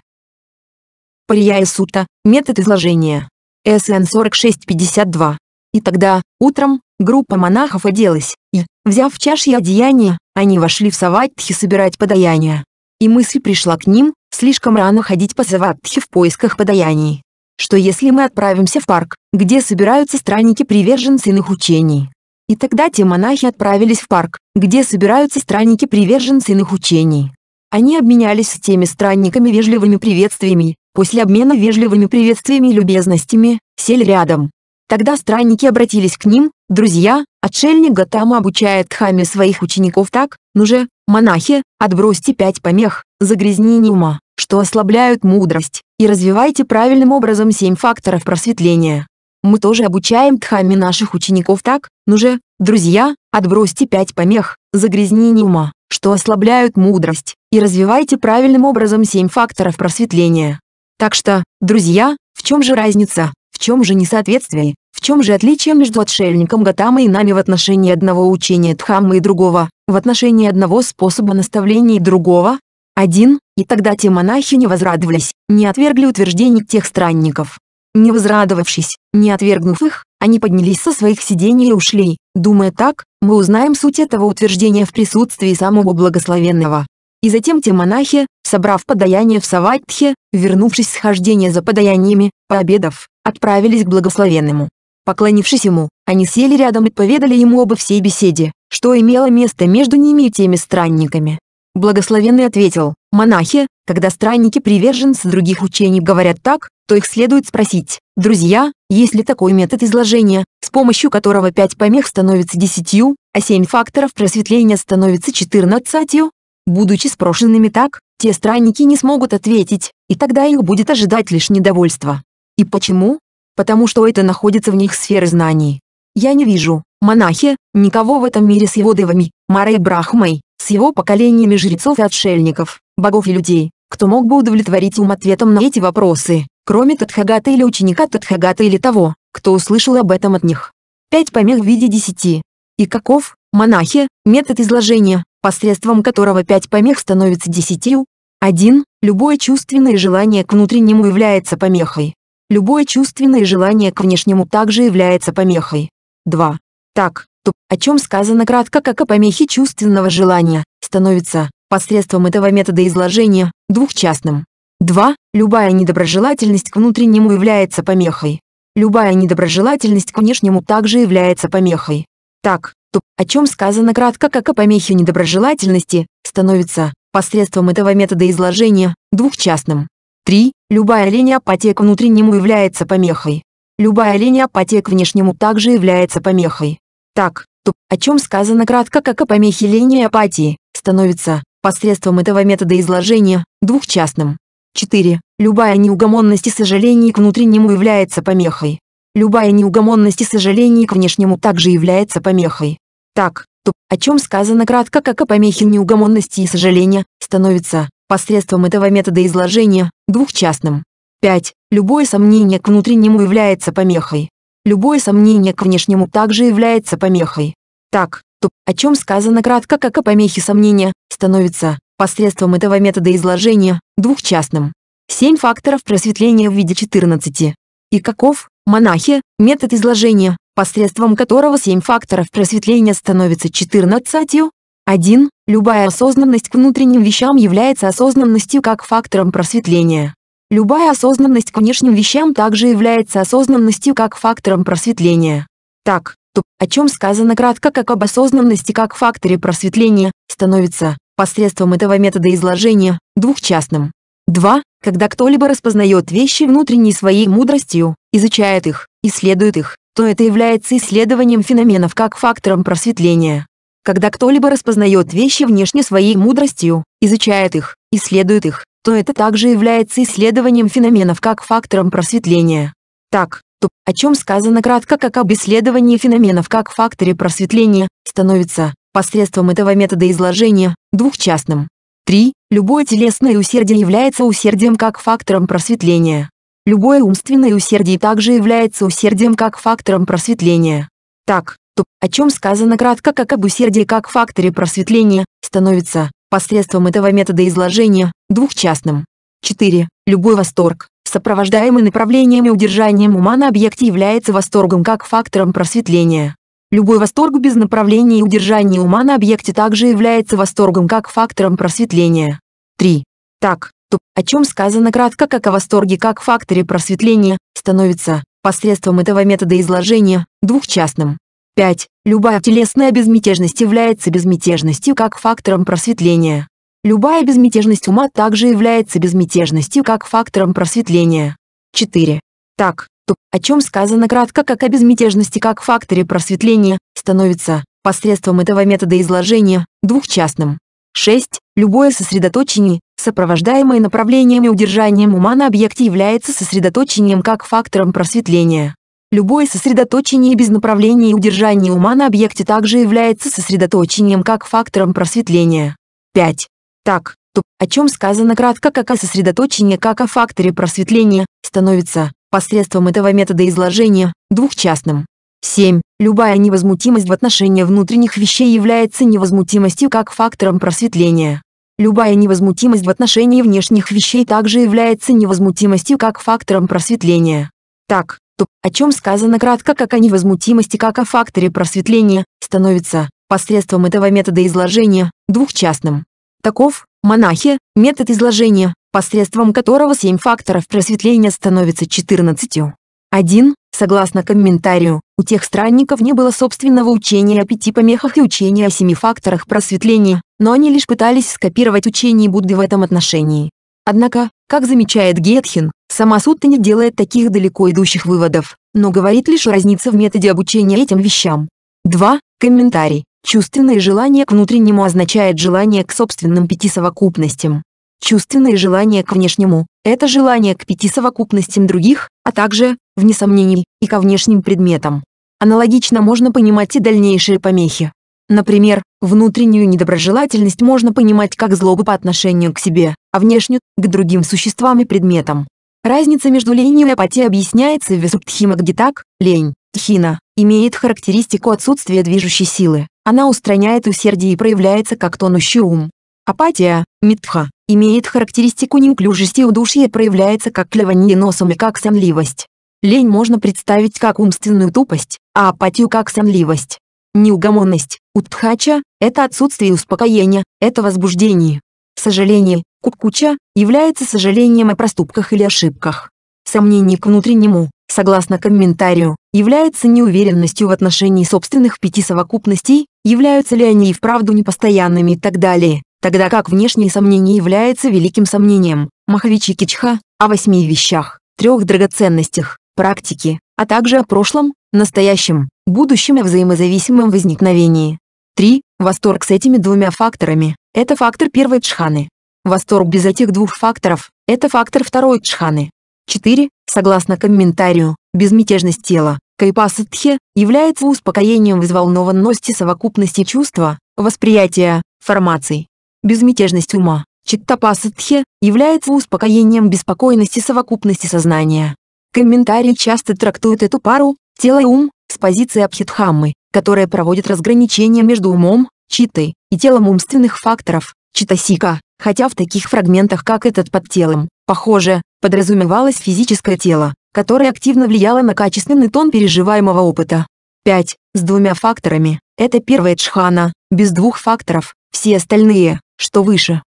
Speaker 1: Пария Сута. Метод изложения. СН 4652. И тогда, утром, Группа монахов оделась, и, взяв чаши одеяния, они вошли в Саваттхи собирать подаяния. И мысль пришла к ним, слишком рано ходить по Саваттхе в поисках подаяний. Что если мы отправимся в парк, где собираются странники-приверженцы иных учений? И тогда те монахи отправились в парк, где собираются странники-приверженцы иных учений. Они обменялись с теми странниками вежливыми приветствиями, после обмена вежливыми приветствиями и любезностями, сели рядом, Тогда странники обратились к ним, «Друзья, отшельник Гатама обучает Дхаме своих учеников так, ну же, монахи, отбросьте пять помех, загрязнений ума, что ослабляют мудрость, и развивайте правильным образом семь факторов просветления. Мы тоже обучаем Дхаме наших учеников так, ну же, друзья, отбросьте пять помех, загрязнений ума, что ослабляют мудрость, и развивайте правильным образом семь факторов просветления. Так что, друзья, в чем же разница, в чем же несоответствие? В чем же отличие между отшельником Гатама и нами в отношении одного учения Дхаммы и другого, в отношении одного способа наставления и другого? Один, и тогда те монахи не возрадовались, не отвергли утверждений тех странников. Не возрадовавшись, не отвергнув их, они поднялись со своих сидений и ушли, думая так, мы узнаем суть этого утверждения в присутствии самого благословенного. И затем те монахи, собрав подаяние в Саватхе, вернувшись с хождения за подаяниями, пообедав, отправились к благословенному. Поклонившись ему, они сели рядом и поведали ему обо всей беседе, что имело место между ними и теми странниками. Благословенный ответил, «Монахи, когда странники приверженцы других учений говорят так, то их следует спросить, друзья, есть ли такой метод изложения, с помощью которого пять помех становится десятью, а семь факторов просветления становится четырнадцатью?» Будучи спрошенными так, те странники не смогут ответить, и тогда их будет ожидать лишь недовольство. И почему? потому что это находится в них сферы знаний. Я не вижу, монахи, никого в этом мире с его девами, Марой Брахмой, с его поколениями жрецов и отшельников, богов и людей, кто мог бы удовлетворить ум ответом на эти вопросы, кроме татхагата или ученика татхагата или того, кто услышал об этом от них. Пять помех в виде десяти. И каков, монахи, метод изложения, посредством которого пять помех становится десятью? Один, любое чувственное желание к внутреннему является помехой. Любое чувственное желание к внешнему также является помехой. 2. Так, то, о чем сказано кратко как о помехе чувственного желания, становится, посредством этого метода изложения, двухчастным. 2. Любая недоброжелательность к внутреннему является помехой. Любая недоброжелательность к внешнему также является помехой. Так, то, о чем сказано кратко как о помехе недоброжелательности, становится, посредством этого метода изложения, двухчастным. 3. Любая линия потек внутреннему является помехой. Любая линия потек внешнему также является помехой. Так, то, о чем сказано кратко как о помехе линии апатии, становится, посредством этого метода изложения, двухчастным. 4. Любая неугомонность и сожаление к внутреннему является помехой. Любая неугомонность и сожаление к внешнему также является помехой. Так, то, о чем сказано кратко как о помехе неугомонности и сожаления, становится, посредством этого метода изложения, двухчастным. 5. Любое сомнение к внутреннему является помехой. Любое сомнение к внешнему также является помехой. Так, то, о чем сказано кратко как о помехе сомнения, становится, посредством этого метода изложения, двухчастным. 7 факторов просветления в виде 14. И каков, монахи, метод изложения, посредством которого 7 факторов просветления становится 14, 1. Любая осознанность к внутренним вещам является осознанностью как фактором просветления. Любая осознанность к внешним вещам также является осознанностью как фактором просветления. Так, то, о чем сказано кратко как об осознанности как факторе просветления, становится, посредством этого метода изложения, двухчастным. 2. Когда кто-либо распознает вещи внутренней своей мудростью, изучает их, исследует их, то это является исследованием феноменов как фактором просветления. Когда кто-либо распознает вещи внешне своей мудростью, изучает их, исследует их, то это также является исследованием феноменов как фактором просветления. Так, то, о чем сказано кратко как об исследовании феноменов как факторе просветления, становится, посредством этого метода изложения, двухчастным. 3. Любое телесное усердие является усердием как фактором просветления. Любое умственное усердие также является усердием как фактором просветления. Так, то, о чем сказано кратко как об усердии как факторе просветления, становится, посредством этого метода изложения, двухчастным. 4. Любой восторг, сопровождаемый направлением и удержанием ума на объекте является восторгом как фактором просветления. Любой восторг без направления и удержания ума на объекте также является восторгом как фактором просветления. 3. Так, то, о чем сказано кратко как о восторге как факторе просветления, становится, посредством этого метода изложения, двухчастным. 5. Любая телесная безмятежность является безмятежностью как фактором просветления. Любая безмятежность ума также является безмятежностью как фактором просветления. 4. Так, то, о чем сказано кратко как о безмятежности как факторе просветления, становится, посредством этого метода изложения, двухчастным. 6. Любое сосредоточение, сопровождаемое направлением и удержанием ума на объекте является сосредоточением как фактором просветления. Любое сосредоточение без направления и удержания ума на объекте также является сосредоточением как фактором просветления. 5. Так, то, о чем сказано кратко как о сосредоточении как о факторе просветления, становится, посредством этого метода изложения, двухчастным. 7. Любая невозмутимость в отношении внутренних вещей является невозмутимостью как фактором просветления. Любая невозмутимость в отношении внешних вещей также является невозмутимостью как фактором просветления. Так, то, о чем сказано кратко как о невозмутимости, как о факторе просветления, становится, посредством этого метода изложения, двухчастным. Таков, монахи, метод изложения, посредством которого семь факторов просветления становится четырнадцатью. 1. Согласно комментарию, у тех странников не было собственного учения о пяти помехах и учения о семи факторах просветления, но они лишь пытались скопировать учение Будды в этом отношении. Однако, как замечает Гетхин, сама Сутта не делает таких далеко идущих выводов, но говорит лишь разница в методе обучения этим вещам. 2. Комментарий. Чувственное желание к внутреннему означает желание к собственным пяти совокупностям. Чувственное желание к внешнему – это желание к пяти совокупностям других, а также, вне сомнений, и ко внешним предметам. Аналогично можно понимать и дальнейшие помехи. Например, внутреннюю недоброжелательность можно понимать как злобу по отношению к себе, а внешнюю – к другим существам и предметам. Разница между ленью и апатией объясняется в Весуптхимагдитак, лень, тхина, имеет характеристику отсутствия движущей силы. Она устраняет усердие и проявляется как тонущий ум. Апатия, митха, имеет характеристику неуклюжести и удушья и проявляется как клевание носом и как сонливость. Лень можно представить как умственную тупость, а апатию как сонливость. Неугомонность у тхача – это отсутствие успокоения, это возбуждение. Сожаление кукуча является сожалением о проступках или ошибках. Сомнение к внутреннему, согласно комментарию, является неуверенностью в отношении собственных пяти совокупностей, являются ли они и вправду непостоянными и так далее, тогда как внешние сомнения являются великим сомнением, Махавичи Кичха, о восьми вещах, трех драгоценностях, практике, а также о прошлом, настоящем, будущем и взаимозависимом возникновении. 3. Восторг с этими двумя факторами – это фактор первой джханы. Восторг без этих двух факторов – это фактор второй джханы. 4. Согласно комментарию, безмятежность тела, кайпасатхе, является успокоением взволнованности совокупности чувства, восприятия, формаций. Безмятежность ума, читтапасатхе, является успокоением беспокойности совокупности сознания. Комментарии часто трактуют эту пару, Тело и ум, с позиции Абхидхаммы, которая проводит разграничение между умом, читой, и телом умственных факторов, читасика, хотя в таких фрагментах, как этот под телом, похоже, подразумевалось физическое тело, которое активно влияло на качественный тон переживаемого опыта. 5. С двумя факторами. Это первая джхана, без двух факторов, все остальные, что выше.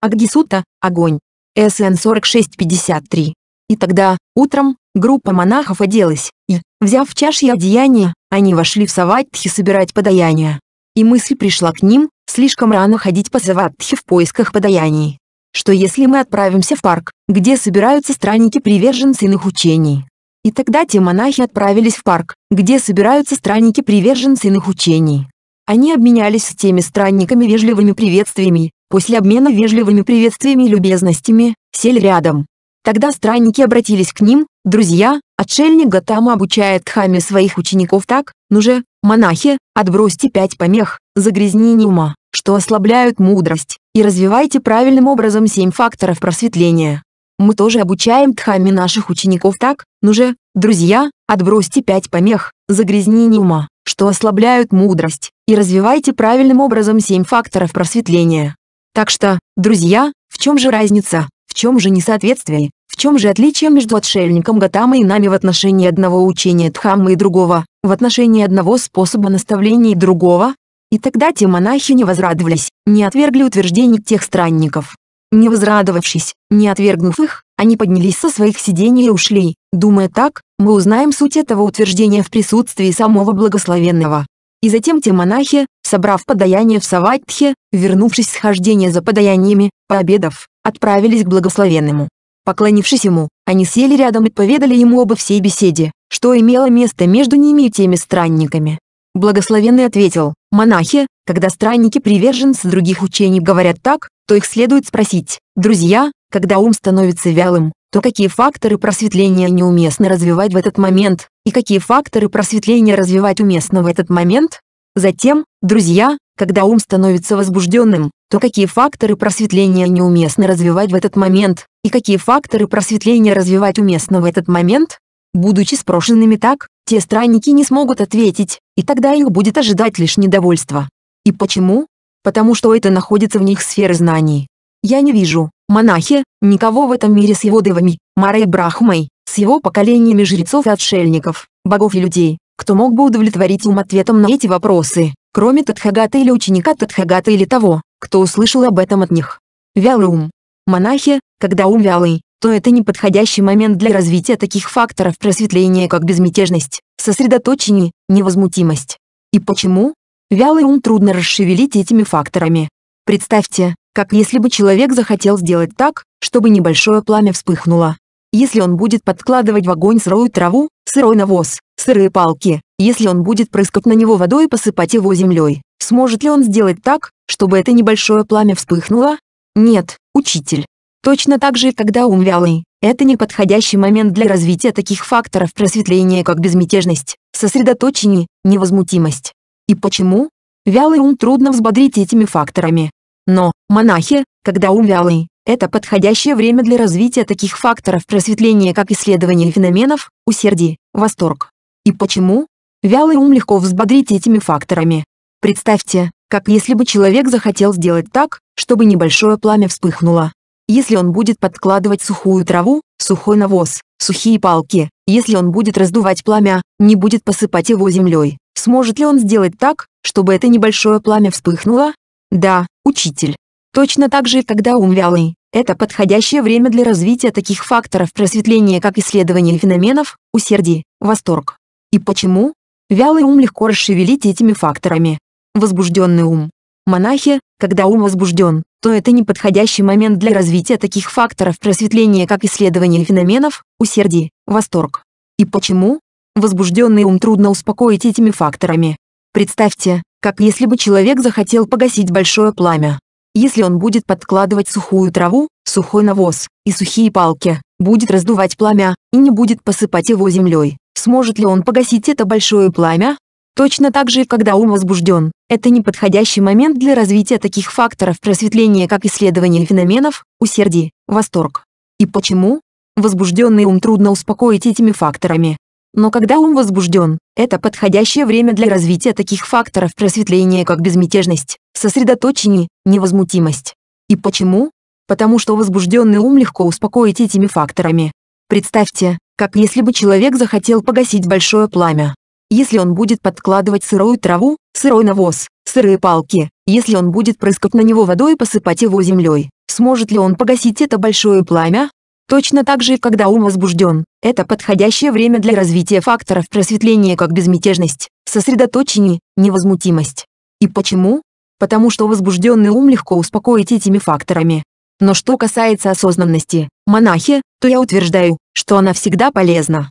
Speaker 1: Агдисута – огонь. СН 4653. И тогда, утром, группа монахов оделась, и, взяв чаши одеяния, они вошли в саватхи собирать подаяния. И мысль пришла к ним, слишком рано ходить по саватхи в поисках подаяний. Что если мы отправимся в парк, где собираются странники-приверженцы иных учений? И тогда те монахи отправились в парк, где собираются странники-приверженцы иных учений. Они обменялись с теми странниками вежливыми приветствиями, после обмена вежливыми приветствиями и любезностями, сели рядом, Тогда странники обратились к ним, друзья, отшельник Гатама обучает Дхаме своих учеников так, ну же, монахи, отбросьте пять помех, загрязнений ума, что ослабляют мудрость, и развивайте правильным образом семь факторов просветления. Мы тоже обучаем Дхаме наших учеников так, ну же, друзья, отбросьте пять помех, загрязнений ума, что ослабляют мудрость, и развивайте правильным образом семь факторов просветления. Так что, друзья, в чем же разница, в чем же несоответствие? В чем же отличие между отшельником Гатама и нами в отношении одного учения Дхаммы и другого, в отношении одного способа наставления и другого? И тогда те монахи не возрадовались, не отвергли утверждений тех странников. Не возрадовавшись, не отвергнув их, они поднялись со своих сидений и ушли, думая так, мы узнаем суть этого утверждения в присутствии самого благословенного. И затем те монахи, собрав подаяние в Саватхе, вернувшись с хождения за подаяниями, пообедав, отправились к благословенному. Поклонившись ему, они сели рядом и поведали ему обо всей беседе, что имело место между ними и теми странниками. Благословенный ответил, «Монахи, когда странники приверженцы других учений говорят так, то их следует спросить, друзья, когда ум становится вялым, то какие факторы просветления неуместно развивать в этот момент, и какие факторы просветления развивать уместно в этот момент? Затем, друзья, когда ум становится возбужденным, то какие факторы просветления неуместно развивать в этот момент, и какие факторы просветления развивать уместно в этот момент? Будучи спрошенными так, те странники не смогут ответить, и тогда их будет ожидать лишь недовольство. И почему? Потому что это находится в них сферы знаний. Я не вижу, монахи, никого в этом мире с его девами, Марой Брахмой, с его поколениями жрецов и отшельников, богов и людей, кто мог бы удовлетворить ум ответом на эти вопросы, кроме Тадхагата или ученика Тадхагата или того, кто услышал об этом от них. Вялый ум. Монахи, когда ум вялый, то это неподходящий момент для развития таких факторов просветления, как безмятежность, сосредоточение, невозмутимость. И почему? Вялый ум трудно расшевелить этими факторами. Представьте, как если бы человек захотел сделать так, чтобы небольшое пламя вспыхнуло, если он будет подкладывать в огонь сырую траву, сырой навоз, сырые палки, если он будет прыскать на него водой и посыпать его землей, сможет ли он сделать так, чтобы это небольшое пламя вспыхнуло? Нет, учитель. Точно так же и когда ум вялый, это неподходящий момент для развития таких факторов просветления, как безмятежность, сосредоточение, невозмутимость. И почему? Вялый ум трудно взбодрить этими факторами. Но, монахи, когда ум вялый, это подходящее время для развития таких факторов просветления, как исследование феноменов, усердие, восторг. И почему? Вялый ум легко взбодрить этими факторами. Представьте, как если бы человек захотел сделать так, чтобы небольшое пламя вспыхнуло. Если он будет подкладывать сухую траву, сухой навоз, сухие палки, если он будет раздувать пламя, не будет посыпать его землей, сможет ли он сделать так, чтобы это небольшое пламя вспыхнуло? Да, учитель, Точно так же, когда ум вялый, это подходящее время для развития таких факторов просветления, как исследование феноменов, усердие, восторг. И почему? Вялый ум легко расшевелить этими факторами. Возбужденный ум. Монахи, когда ум возбужден, то это не подходящий момент для развития таких факторов просветления, как исследование феноменов, усердие, восторг. И почему? Возбужденный ум трудно успокоить этими факторами. Представьте, как если бы человек захотел погасить большое пламя. Если он будет подкладывать сухую траву, сухой навоз и сухие палки, будет раздувать пламя и не будет посыпать его землей, сможет ли он погасить это большое пламя? Точно так же и когда ум возбужден, это неподходящий момент для развития таких факторов просветления, как исследование феноменов, усердие, восторг. И почему? Возбужденный ум трудно успокоить этими факторами, но когда ум возбужден, это подходящее время для развития таких факторов просветления, как безмятежность, сосредоточение, невозмутимость. И почему? Потому что возбужденный ум легко успокоить этими факторами. Представьте, как если бы человек захотел погасить большое пламя. Если он будет подкладывать сырую траву, сырой навоз, сырые палки, если он будет прыскать на него водой и посыпать его землей, сможет ли он погасить это большое пламя? Точно так же и когда ум возбужден, это подходящее время для развития факторов просветления как безмятежность, сосредоточение, невозмутимость. И почему? Потому что возбужденный ум легко успокоить этими факторами. Но что касается осознанности, монахи, то я утверждаю, что она всегда полезна.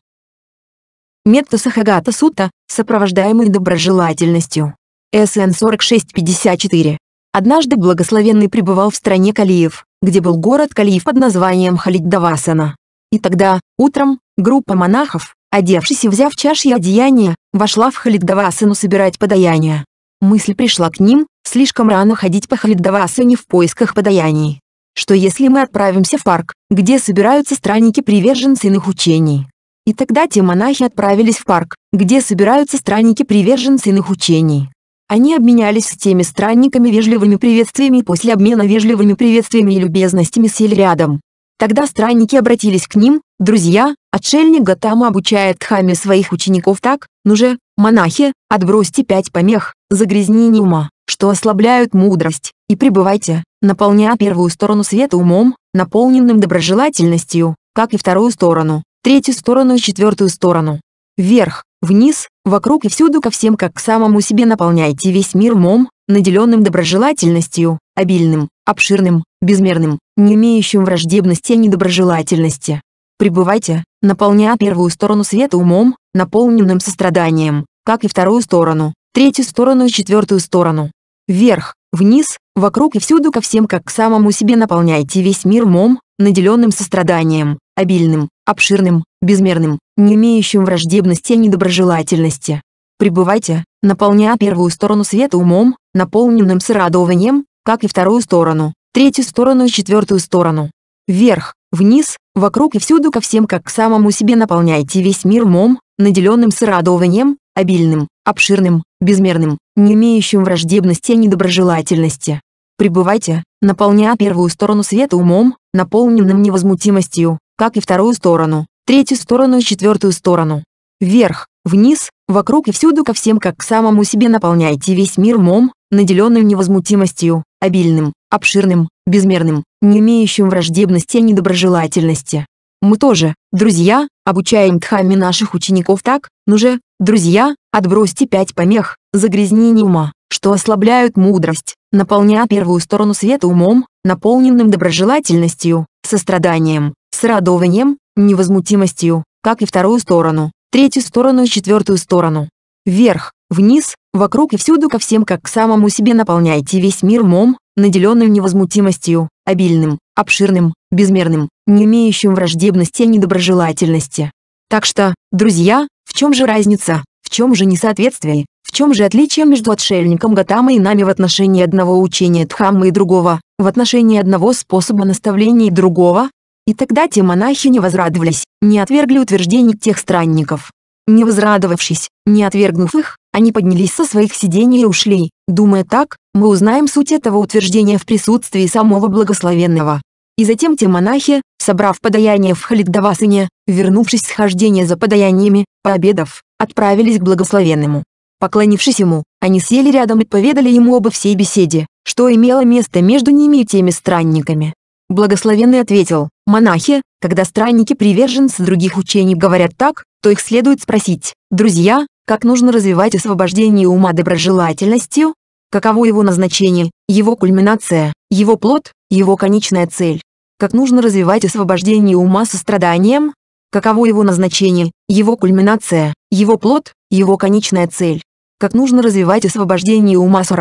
Speaker 1: Метта Сахагата сутта, сопровождаемый доброжелательностью. СН 4654. Однажды благословенный пребывал в стране Калиев, где был город-калиф под названием Халид-Давасана. И тогда, утром, группа монахов, одевшись и взяв чаши и одеяния, вошла в Халид-Давасану собирать подаяния. Мысль пришла к ним, слишком рано ходить по Халид-Давасане в поисках подаяний. Что если мы отправимся в парк, где собираются странники-приверженцы иных учений? И тогда те монахи отправились в парк, где собираются странники-приверженцы иных учений. Они обменялись с теми странниками вежливыми приветствиями и после обмена вежливыми приветствиями и любезностями сели рядом. Тогда странники обратились к ним, «Друзья, отшельник Гатама обучает Дхамме своих учеников так, ну же, монахи, отбросьте пять помех, загрязнений ума, что ослабляют мудрость, и пребывайте, наполняя первую сторону света умом, наполненным доброжелательностью, как и вторую сторону, третью сторону и четвертую сторону. Вверх, вниз, вокруг и всюду ко всем как к самому себе наполняйте весь мир мом, наделенным доброжелательностью, обильным, обширным, безмерным, не имеющим враждебности и недоброжелательности. Пребывайте, наполняя первую сторону света умом, наполненным состраданием, как и вторую сторону, третью сторону и четвертую сторону. Вверх, вниз, вокруг и всюду ко всем как к самому себе наполняйте весь мир мом, наделенным состраданием, обильным, обширным, безмерным, не имеющим враждебности и недоброжелательности. Пребывайте, наполняя первую сторону света умом, наполненным срадованием, как и вторую сторону, третью сторону и четвертую сторону. Вверх, вниз, вокруг и всюду ко всем как к самому себе наполняйте весь мир умом, наделенным срадованием, обильным, обширным, безмерным, не имеющим враждебности и недоброжелательности. Пребывайте, наполняя первую сторону света умом, наполненным невозмутимостью, как и вторую сторону, третью сторону и четвертую сторону. Вверх, вниз, вокруг и всюду ко всем как к самому себе наполняйте весь мир умом, наделенным невозмутимостью, обильным, обширным, безмерным, не имеющим враждебности и недоброжелательности. Мы тоже, друзья, обучаем тхами наших учеников так, ну же, друзья, отбросьте пять помех, загрязнений ума, что ослабляют мудрость, наполняя первую сторону света умом, наполненным доброжелательностью, состраданием, с радованием, невозмутимостью, как и вторую сторону, третью сторону и четвертую сторону. Вверх, вниз, вокруг и всюду ко всем как к самому себе наполняйте весь мир мом, наделенным невозмутимостью, обильным, обширным, безмерным, не имеющим враждебности и недоброжелательности. Так что, друзья, в чем же разница, в чем же несоответствие, в чем же отличие между отшельником Гатама и нами в отношении одного учения Дхаммы и другого, в отношении одного способа наставления и другого, и тогда те монахи не возрадовались, не отвергли утверждений тех странников. Не возрадовавшись, не отвергнув их, они поднялись со своих сидений и ушли, думая так, мы узнаем суть этого утверждения в присутствии самого благословенного. И затем те монахи, собрав подаяние в Халиддавасане, вернувшись с хождения за подаяниями, пообедав, отправились к благословенному. Поклонившись ему, они сели рядом и поведали ему обо всей беседе, что имело место между ними и теми странниками. Благословенный ответил, «Монахи, когда странники приверженцы других учений говорят так, то их следует спросить, друзья, как нужно развивать освобождение ума доброжелательностью? Каково его назначение, его кульминация, его плод, его конечная цель? Как нужно развивать освобождение ума состраданием? Каково его назначение, его кульминация, его плод, его конечная цель? Как нужно развивать освобождение ума с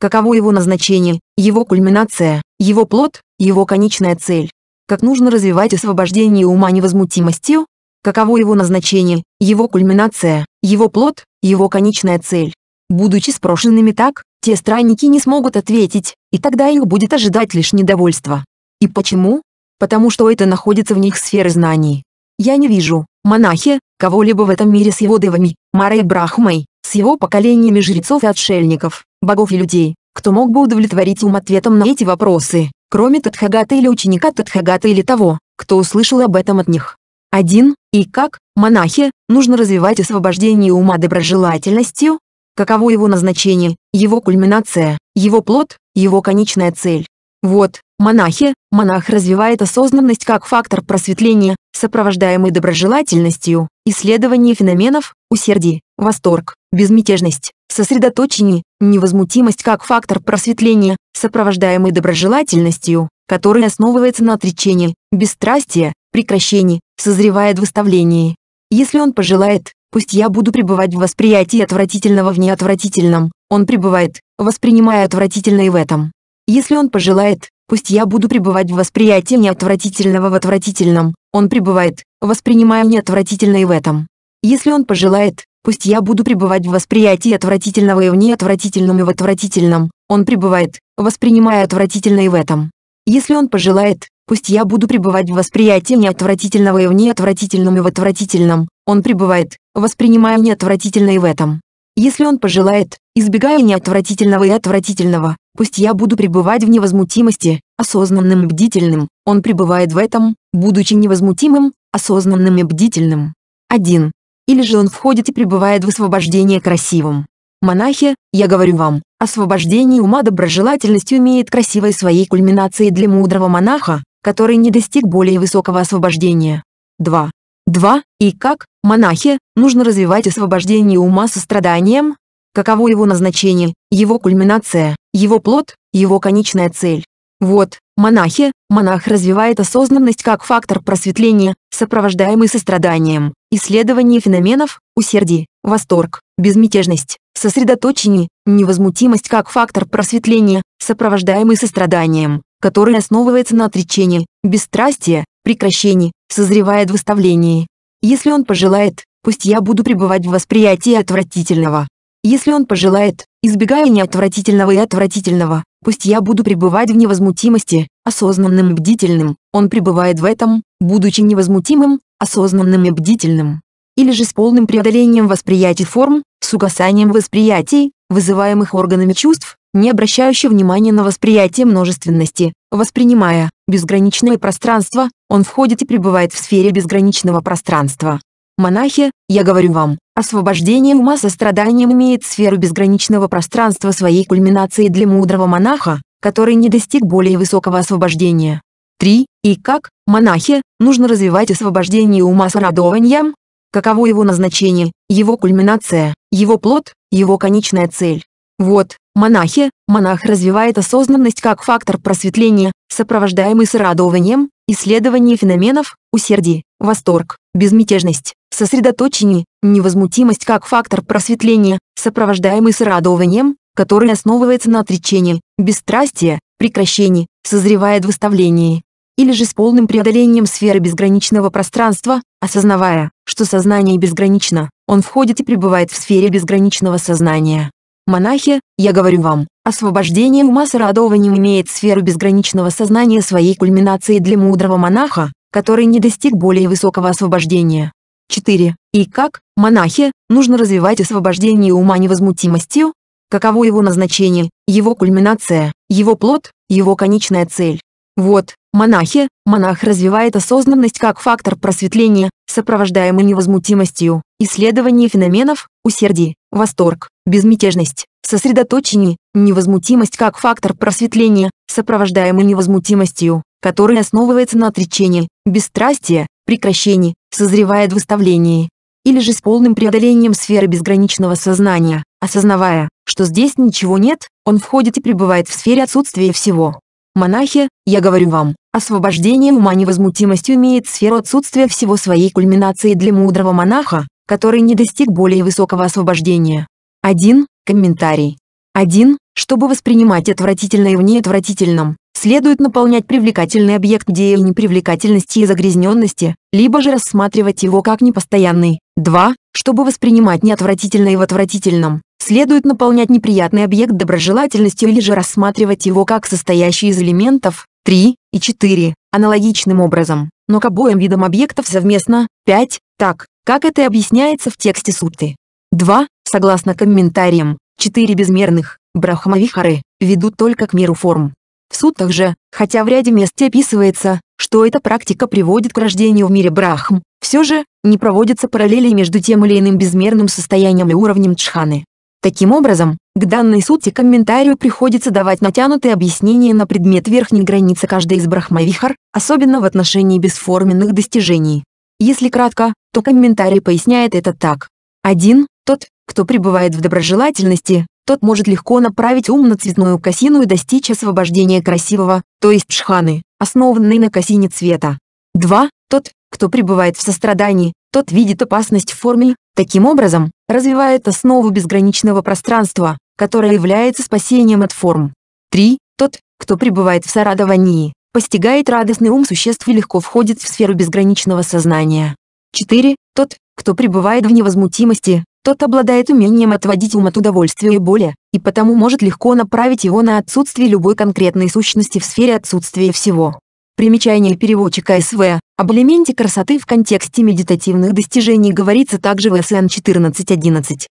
Speaker 1: Каково его назначение, его кульминация, его плод, его конечная цель. Как нужно развивать освобождение ума невозмутимостью? Каково его назначение, его кульминация, его плод, его конечная цель? Будучи спрошенными так, те странники не смогут ответить, и тогда их будет ожидать лишь недовольство. И почему? Потому что это находится в них сферы знаний. Я не вижу, монахи, кого-либо в этом мире с его девами, Марой Брахмой, с его поколениями жрецов и отшельников, богов и людей, кто мог бы удовлетворить ум ответом на эти вопросы кроме Тадхагата или ученика Тадхагата или того, кто услышал об этом от них. Один И как, монахи, нужно развивать освобождение ума доброжелательностью? Каково его назначение, его кульминация, его плод, его конечная цель? Вот, монахи, монах развивает осознанность как фактор просветления, сопровождаемый доброжелательностью, исследование феноменов, усердие, восторг, безмятежность, сосредоточение, невозмутимость как фактор просветления, сопровождаемый доброжелательностью, которая основывается на отречении, бесстрастии, прекращении, созревает в выставлении. Если он пожелает, пусть я буду пребывать в восприятии отвратительного в неотвратительном, он пребывает, воспринимая отвратительное в этом. Если он пожелает, пусть я буду пребывать в восприятии неотвратительного в отвратительном, он пребывает, воспринимая неотвратительное в этом. Если он пожелает, Пусть я буду пребывать в восприятии отвратительного и в неотвратительном и в отвратительном, он пребывает, воспринимая отвратительное в этом. Если он пожелает, пусть я буду пребывать в восприятии неотвратительного и в неотвратительном и в отвратительном, он пребывает, воспринимая неотвратительное в этом. Если он пожелает, избегая неотвратительного и отвратительного, пусть я буду пребывать в невозмутимости, осознанным и бдительным, он пребывает в этом, будучи невозмутимым, осознанным и бдительным. 1 или же он входит и пребывает в освобождение красивым. Монахи, я говорю вам, освобождение ума доброжелательностью имеет красивой своей кульминацией для мудрого монаха, который не достиг более высокого освобождения. 2. 2. И как, монахи, нужно развивать освобождение ума состраданием? Каково его назначение, его кульминация, его плод, его конечная цель? Вот, монахи, монах развивает осознанность как фактор просветления, сопровождаемый состраданием, исследование феноменов, усердие, восторг, безмятежность, сосредоточение, невозмутимость как фактор просветления, сопровождаемый состраданием, который основывается на отречении, бесстрастии, прекращении, созревает выставлении. Если он пожелает, пусть я буду пребывать в восприятии отвратительного. Если он пожелает, избегая неотвратительного и отвратительного, пусть я буду пребывать в невозмутимости, осознанным бдительным, он пребывает в этом, будучи невозмутимым, осознанным и бдительным. Или же с полным преодолением восприятий форм, с угасанием восприятий, вызываемых органами чувств, не обращающий внимания на восприятие множественности, воспринимая безграничное пространство, он входит и пребывает в сфере безграничного пространства. Монахи, я говорю вам, освобождение ума состраданием имеет сферу безграничного пространства своей кульминации для мудрого монаха, который не достиг более высокого освобождения, 3. И как, монахи, нужно развивать освобождение ума с радованием? Каково его назначение, его кульминация, его плод, его конечная цель? Вот, монахи, монах развивает осознанность как фактор просветления, сопровождаемый с радованием, исследование феноменов, усердие, восторг, безмятежность, сосредоточение, невозмутимость как фактор просветления, сопровождаемый с радованием, который основывается на отречении, бесстрастии, прекращении, созревает выставление или же с полным преодолением сферы безграничного пространства, осознавая, что сознание безгранично, он входит и пребывает в сфере безграничного сознания. Монахи, я говорю вам, освобождение ума с радованием имеет сферу безграничного сознания своей кульминацией для мудрого монаха, который не достиг более высокого освобождения. 4. И как, монахи, нужно развивать освобождение ума невозмутимостью? Каково его назначение, его кульминация, его плод, его конечная цель? Вот, монахи, монах развивает осознанность как фактор просветления, сопровождаемый невозмутимостью, исследование феноменов, усердие, восторг, безмятежность, сосредоточение, невозмутимость как фактор просветления, сопровождаемый невозмутимостью, который основывается на отречении, бесстрастии, прекращении, созревает в выставлении. Или же с полным преодолением сферы безграничного сознания, осознавая, что здесь ничего нет, он входит и пребывает в сфере отсутствия всего. Монахи, я говорю вам, освобождение ума невозмутимостью имеет сферу отсутствия всего своей кульминации для мудрого монаха, который не достиг более высокого освобождения. 1. Комментарий. 1. Чтобы воспринимать отвратительное в неотвратительном, следует наполнять привлекательный объект идеей непривлекательности и загрязненности, либо же рассматривать его как непостоянный. 2. Чтобы воспринимать неотвратительное в отвратительном, следует наполнять неприятный объект доброжелательностью или же рассматривать его как состоящий из элементов 3 и 4 аналогичным образом, но к обоим видам объектов совместно 5, так, как это и объясняется в тексте сутты. 2. Согласно комментариям, 4 безмерных брахмавихары ведут только к миру форм. В суттах же, хотя в ряде мест описывается, что эта практика приводит к рождению в мире брахм, все же, не проводятся параллели между тем или иным безмерным состоянием и уровнем джханы. Таким образом, к данной сути комментарию приходится давать натянутые объяснения на предмет верхней границы каждой из брахмавихар, особенно в отношении бесформенных достижений. Если кратко, то комментарий поясняет это так. 1. Тот, кто пребывает в доброжелательности, тот может легко направить ум на цветную косину и достичь освобождения красивого, то есть шханы, основанной на косине цвета. 2. Тот, кто пребывает в сострадании, тот видит опасность в форме, таким образом, развивает основу безграничного пространства, которое является спасением от форм. 3. Тот, кто пребывает в сорадовании, постигает радостный ум существ и легко входит в сферу безграничного сознания. 4. Тот, кто пребывает в невозмутимости, тот обладает умением отводить ум от удовольствия и боли, и потому может легко направить его на отсутствие любой конкретной сущности в сфере отсутствия всего. Примечание переводчика СВ. Об элементе красоты в контексте медитативных достижений говорится также в СН 14.11.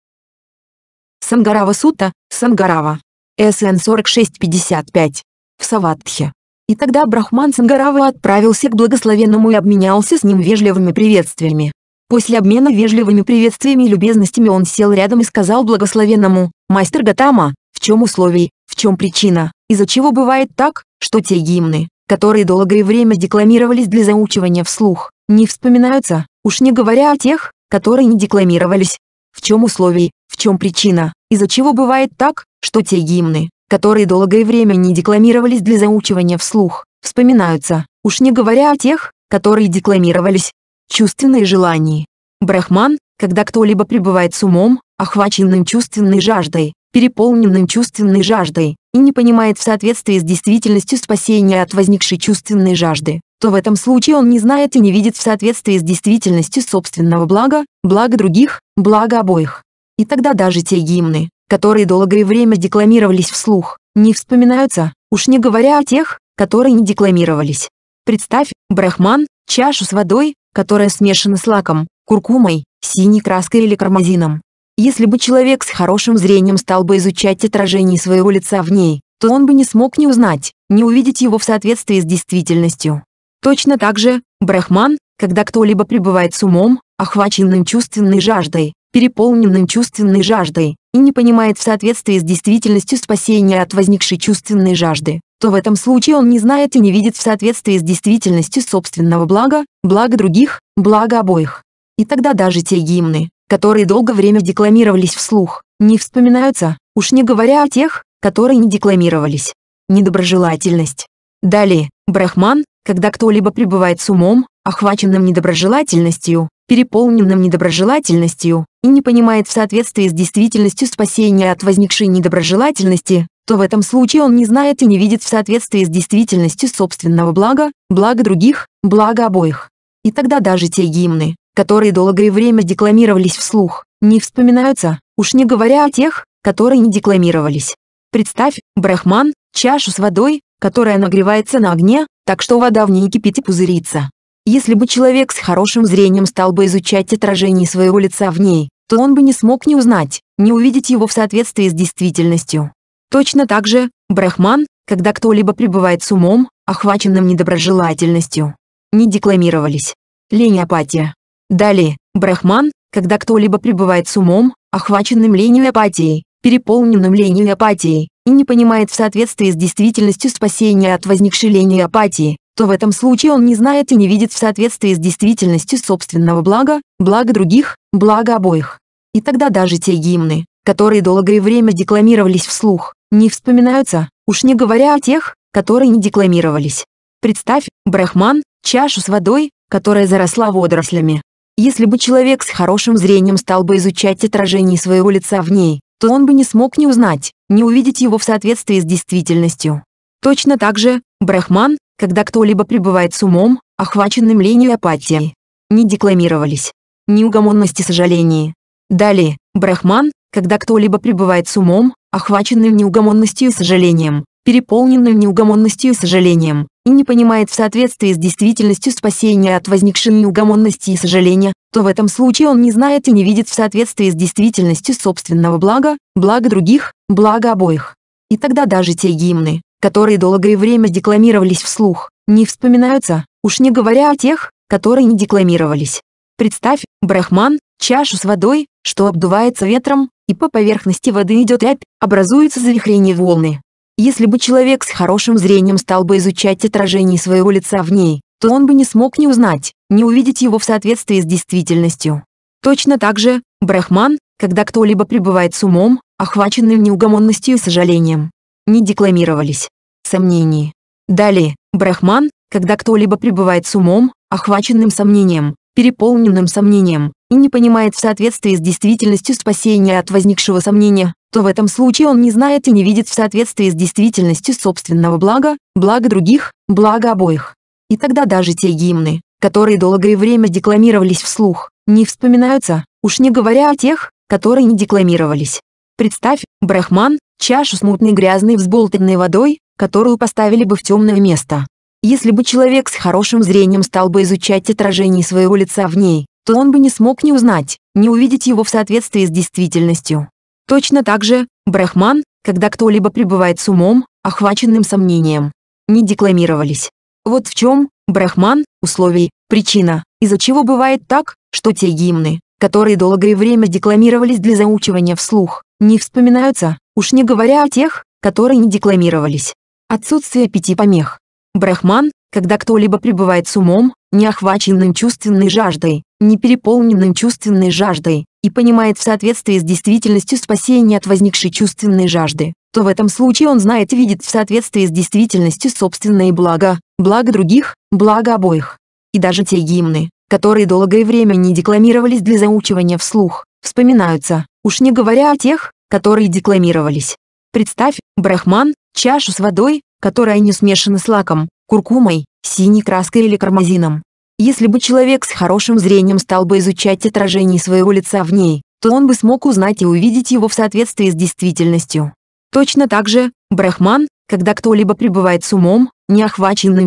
Speaker 1: Сангарава Сута, Сангарава. СН 46.55. В Саватхе. И тогда Брахман Сангарава отправился к благословенному и обменялся с ним вежливыми приветствиями. После обмена вежливыми приветствиями и любезностями он сел рядом и сказал благословенному, «Мастер Гатама, в чем условие, в чем причина, из-за чего бывает так, что те гимны, которые долгое время декламировались для заучивания вслух, не вспоминаются, уж не говоря о тех, которые не декламировались. В чем условие, в чем причина, из-за чего бывает так, что те гимны, которые долгое время не декламировались для заучивания вслух, вспоминаются, уж не говоря о тех, которые декламировались. Чувственные желания. Брахман, когда кто-либо пребывает с умом, охваченным чувственной жаждой, переполненным чувственной жаждой, и не понимает в соответствии с действительностью спасения от возникшей чувственной жажды, то в этом случае он не знает и не видит в соответствии с действительностью собственного блага, блага других, блага обоих. И тогда даже те гимны, которые долгое время декламировались вслух, не вспоминаются, уж не говоря о тех, которые не декламировались. Представь, брахман, чашу с водой, которая смешана с лаком, куркумой, синей краской или кармазином, если бы человек с хорошим зрением стал бы изучать отражение своего лица в ней, то он бы не смог не узнать, не увидеть его в соответствии с действительностью. Точно так же, брахман, когда кто-либо пребывает с умом, охваченным чувственной жаждой, переполненным чувственной жаждой, и не понимает в соответствии с действительностью спасения от возникшей чувственной жажды, то в этом случае он не знает и не видит в соответствии с действительностью собственного блага, блага других, блага обоих. И тогда даже те гимны, которые долгое время декламировались вслух, не вспоминаются, уж не говоря о тех, которые не декламировались. Недоброжелательность. Далее, брахман, когда кто-либо пребывает с умом, охваченным недоброжелательностью, переполненным недоброжелательностью, и не понимает в соответствии с действительностью спасения от возникшей недоброжелательности, то в этом случае он не знает и не видит в соответствии с действительностью собственного блага, блага других, блага обоих. И тогда даже те гимны, которые долгое время декламировались вслух, не вспоминаются, уж не говоря о тех, которые не декламировались. Представь, брахман, чашу с водой, которая нагревается на огне, так что вода в ней кипит и пузырится. Если бы человек с хорошим зрением стал бы изучать отражение своего лица в ней, то он бы не смог не узнать, не увидеть его в соответствии с действительностью. Точно так же, брахман, когда кто-либо пребывает с умом, охваченным недоброжелательностью. Не декламировались. Лень и апатия. Далее, брахман, когда кто-либо пребывает с умом, охваченным ленью и апатией, переполненным ленью и апатией, и не понимает в соответствии с действительностью спасения от возникшей лени и апатии, то в этом случае он не знает и не видит в соответствии с действительностью собственного блага, блага других, блага обоих. И тогда даже те гимны, которые долгое время декламировались вслух, не вспоминаются, уж не говоря о тех, которые не декламировались. Представь, брахман, чашу с водой, которая заросла водорослями. Если бы человек с хорошим зрением стал бы изучать отражение своего лица в ней, то он бы не смог не узнать, не увидеть его в соответствии с действительностью. Точно так же, брахман, когда кто-либо пребывает с умом, охваченным ленью и апатией. Не декламировались. Неугомонности сожалений. Далее, брахман, когда кто-либо пребывает с умом, охваченным неугомонностью и сожалением, переполненную неугомонностью и сожалением, и не понимает в соответствии с действительностью спасения от возникшей неугомонности и сожаления, то в этом случае он не знает и не видит в соответствии с действительностью собственного блага, блага других, блага обоих. И тогда даже те гимны, которые долгое время декламировались вслух, не вспоминаются, уж не говоря о тех, которые не декламировались. Представь, брахман, чашу с водой, что обдувается ветром, и по поверхности воды идет рябь, образуется завихрение волны. Если бы человек с хорошим зрением стал бы изучать отражение своего лица в ней, то он бы не смог не узнать, не увидеть его в соответствии с действительностью. Точно так же, брахман, когда кто-либо пребывает с умом, охваченным неугомонностью и сожалением. Не декламировались. Сомнений. Далее, брахман, когда кто-либо пребывает с умом, охваченным сомнением, переполненным сомнением, и не понимает в соответствии с действительностью спасения от возникшего сомнения, то в этом случае он не знает и не видит в соответствии с действительностью собственного блага, блага других, блага обоих. И тогда даже те гимны, которые долгое время декламировались вслух, не вспоминаются, уж не говоря о тех, которые не декламировались. Представь, брахман, чашу с мутной грязной взболтанной водой, которую поставили бы в темное место. Если бы человек с хорошим зрением стал бы изучать отражение своего лица в ней, то он бы не смог не узнать, не увидеть его в соответствии с действительностью. Точно так же, брахман, когда кто-либо пребывает с умом, охваченным сомнением, не декламировались. Вот в чем, брахман, условий, причина, из-за чего бывает так, что те гимны, которые долгое время декламировались для заучивания вслух, не вспоминаются, уж не говоря о тех, которые не декламировались. Отсутствие пяти помех. Брахман, когда кто-либо пребывает с умом, не охваченным чувственной жаждой, не переполненным чувственной жаждой, и понимает в соответствии с действительностью спасение от возникшей чувственной жажды, то в этом случае он знает и видит в соответствии с действительностью собственное благо, благо других, благо обоих. И даже те гимны, которые долгое время не декламировались для заучивания вслух, вспоминаются, уж не говоря о тех, которые декламировались. Представь, брахман, чашу с водой, которая не смешана с лаком, куркумой, синей краской или кармазином. Если бы человек с хорошим зрением стал бы изучать отражение своего лица в ней, то он бы смог узнать и увидеть его в соответствии с действительностью. Точно так же, брахман, когда кто-либо пребывает с умом, не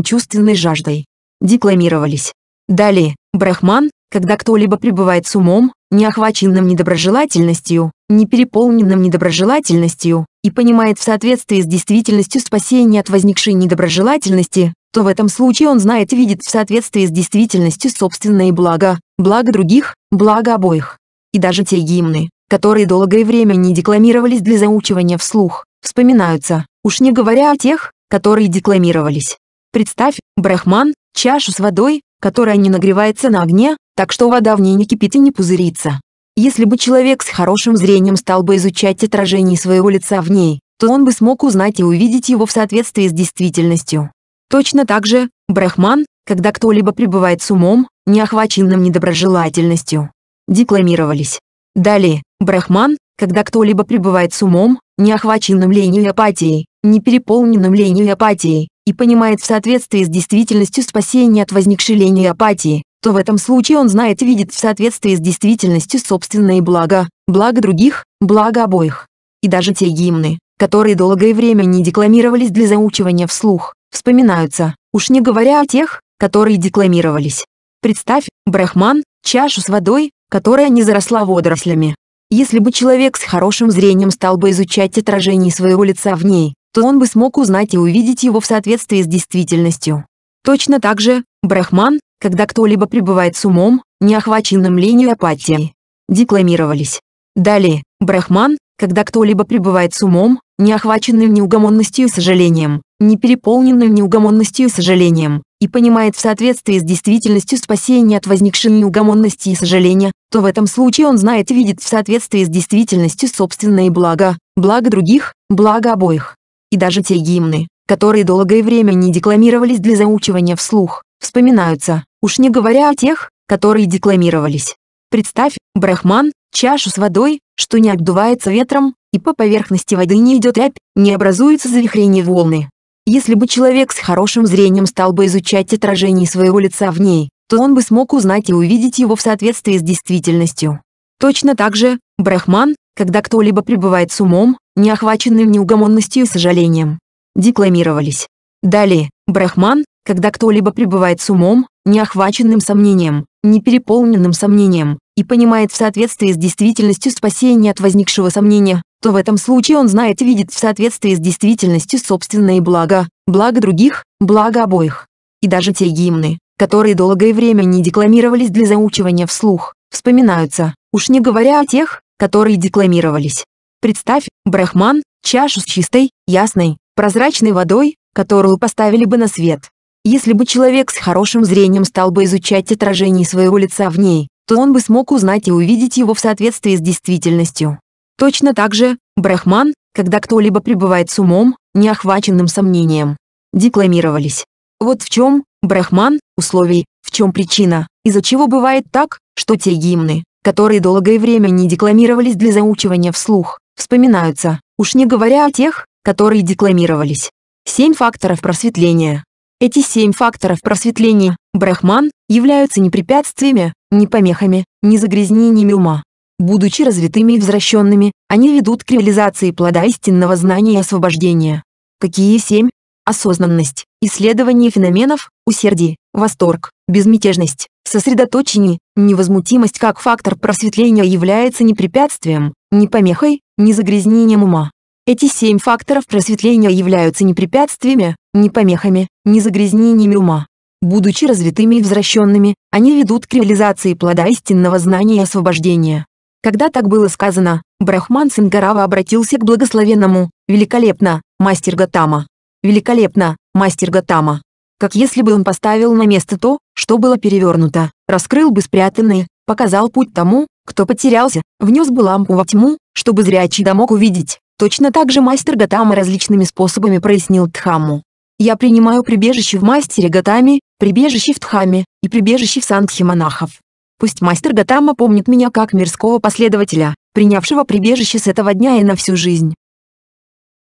Speaker 1: чувственной жаждой. Декламировались. Далее, брахман, когда кто-либо пребывает с умом, не недоброжелательностью, не переполненным недоброжелательностью, и понимает в соответствии с действительностью спасение от возникшей недоброжелательности, то в этом случае он знает и видит в соответствии с действительностью собственное благо, благо других, благо обоих. И даже те гимны, которые долгое время не декламировались для заучивания вслух, вспоминаются, уж не говоря о тех, которые декламировались. Представь, брахман, чашу с водой, которая не нагревается на огне, так что вода в ней не кипит и не пузырится. Если бы человек с хорошим зрением стал бы изучать отражение своего лица в ней, то он бы смог узнать и увидеть его в соответствии с действительностью. Точно так же, брахман, когда кто-либо пребывает с умом, не охваченным недоброжелательностью. Декламировались. Далее, брахман, когда кто-либо пребывает с умом, не охваченным ленью и апатией, не переполненным ленью и апатией, и понимает в соответствии с действительностью спасение от возникшей лени и апатии, то в этом случае он знает и видит в соответствии с действительностью собственные блага, блага других, блага обоих. И даже те гимны, которые долгое время не декламировались для заучивания вслух, вспоминаются, уж не говоря о тех, которые декламировались. Представь, брахман, чашу с водой, которая не заросла водорослями. Если бы человек с хорошим зрением стал бы изучать отражение своего лица в ней, то он бы смог узнать и увидеть его в соответствии с действительностью. Точно так же, брахман, когда кто-либо пребывает с умом, не охваченным линией апатии. Декламировались. Далее, брахман, когда кто-либо пребывает с умом, не неугомонностью и сожалением, не переполненным неугомонностью и сожалением, и понимает в соответствии с действительностью спасение от возникшей неугомонности и сожаления, то в этом случае он знает и видит в соответствии с действительностью собственное благо, благо других, благо обоих. И даже те гимны, которые долгое время не декламировались для заучивания вслух, вспоминаются, Уж не говоря о тех, которые декламировались. Представь, брахман, чашу с водой, что не обдувается ветром, и по поверхности воды не идет рябь, не образуется завихрение волны. Если бы человек с хорошим зрением стал бы изучать отражение своего лица в ней, то он бы смог узнать и увидеть его в соответствии с действительностью. Точно так же, брахман, когда кто-либо пребывает с умом, не охваченным неугомонностью и сожалением. Декламировались. Далее, брахман, когда кто-либо пребывает с умом, неохваченным сомнением, не переполненным сомнением, и понимает в соответствии с действительностью спасение от возникшего сомнения, то в этом случае он знает и видит в соответствии с действительностью собственное благо, благо других, благо обоих. И даже те гимны, которые долгое время не декламировались для заучивания вслух, вспоминаются, уж не говоря о тех, которые декламировались. Представь, брахман, чашу с чистой, ясной, прозрачной водой, которую поставили бы на свет. Если бы человек с хорошим зрением стал бы изучать отражение своего лица в ней, то он бы смог узнать и увидеть его в соответствии с действительностью. Точно так же, брахман, когда кто-либо пребывает с умом, не охваченным сомнением. Декламировались. Вот в чем, брахман, условий, в чем причина, из-за чего бывает так, что те гимны, которые долгое время не декламировались для заучивания вслух, вспоминаются, уж не говоря о тех, которые декламировались. Семь факторов просветления, эти семь факторов просветления брахман являются не препятствиями, не помехами, не загрязнениями ума. Будучи развитыми и возвращенными, они ведут к реализации плода истинного знания и освобождения. Какие семь? Осознанность, исследование феноменов, усердие, восторг, безмятежность, сосредоточение, невозмутимость как фактор просветления является не препятствием, не помехой, не загрязнением ума. Эти семь факторов просветления являются не препятствиями, не помехами, не загрязнениями ума. Будучи развитыми и возвращенными, они ведут к реализации плода истинного знания и освобождения. Когда так было сказано, Брахман сингарава обратился к благословенному, великолепно, мастер Гатама. Великолепно, мастер Гатама. Как если бы он поставил на место то, что было перевернуто, раскрыл бы спрятанное, показал путь тому, кто потерялся, внес бы лампу во тьму, чтобы зрячий да мог увидеть. Точно так же мастер Гатама различными способами прояснил Тхаму. Я принимаю прибежище в мастере Гатами, прибежище в Тхаме и прибежище в Сандхе монахов. Пусть мастер Гатама помнит меня как мирского последователя, принявшего прибежище с этого дня и на всю жизнь.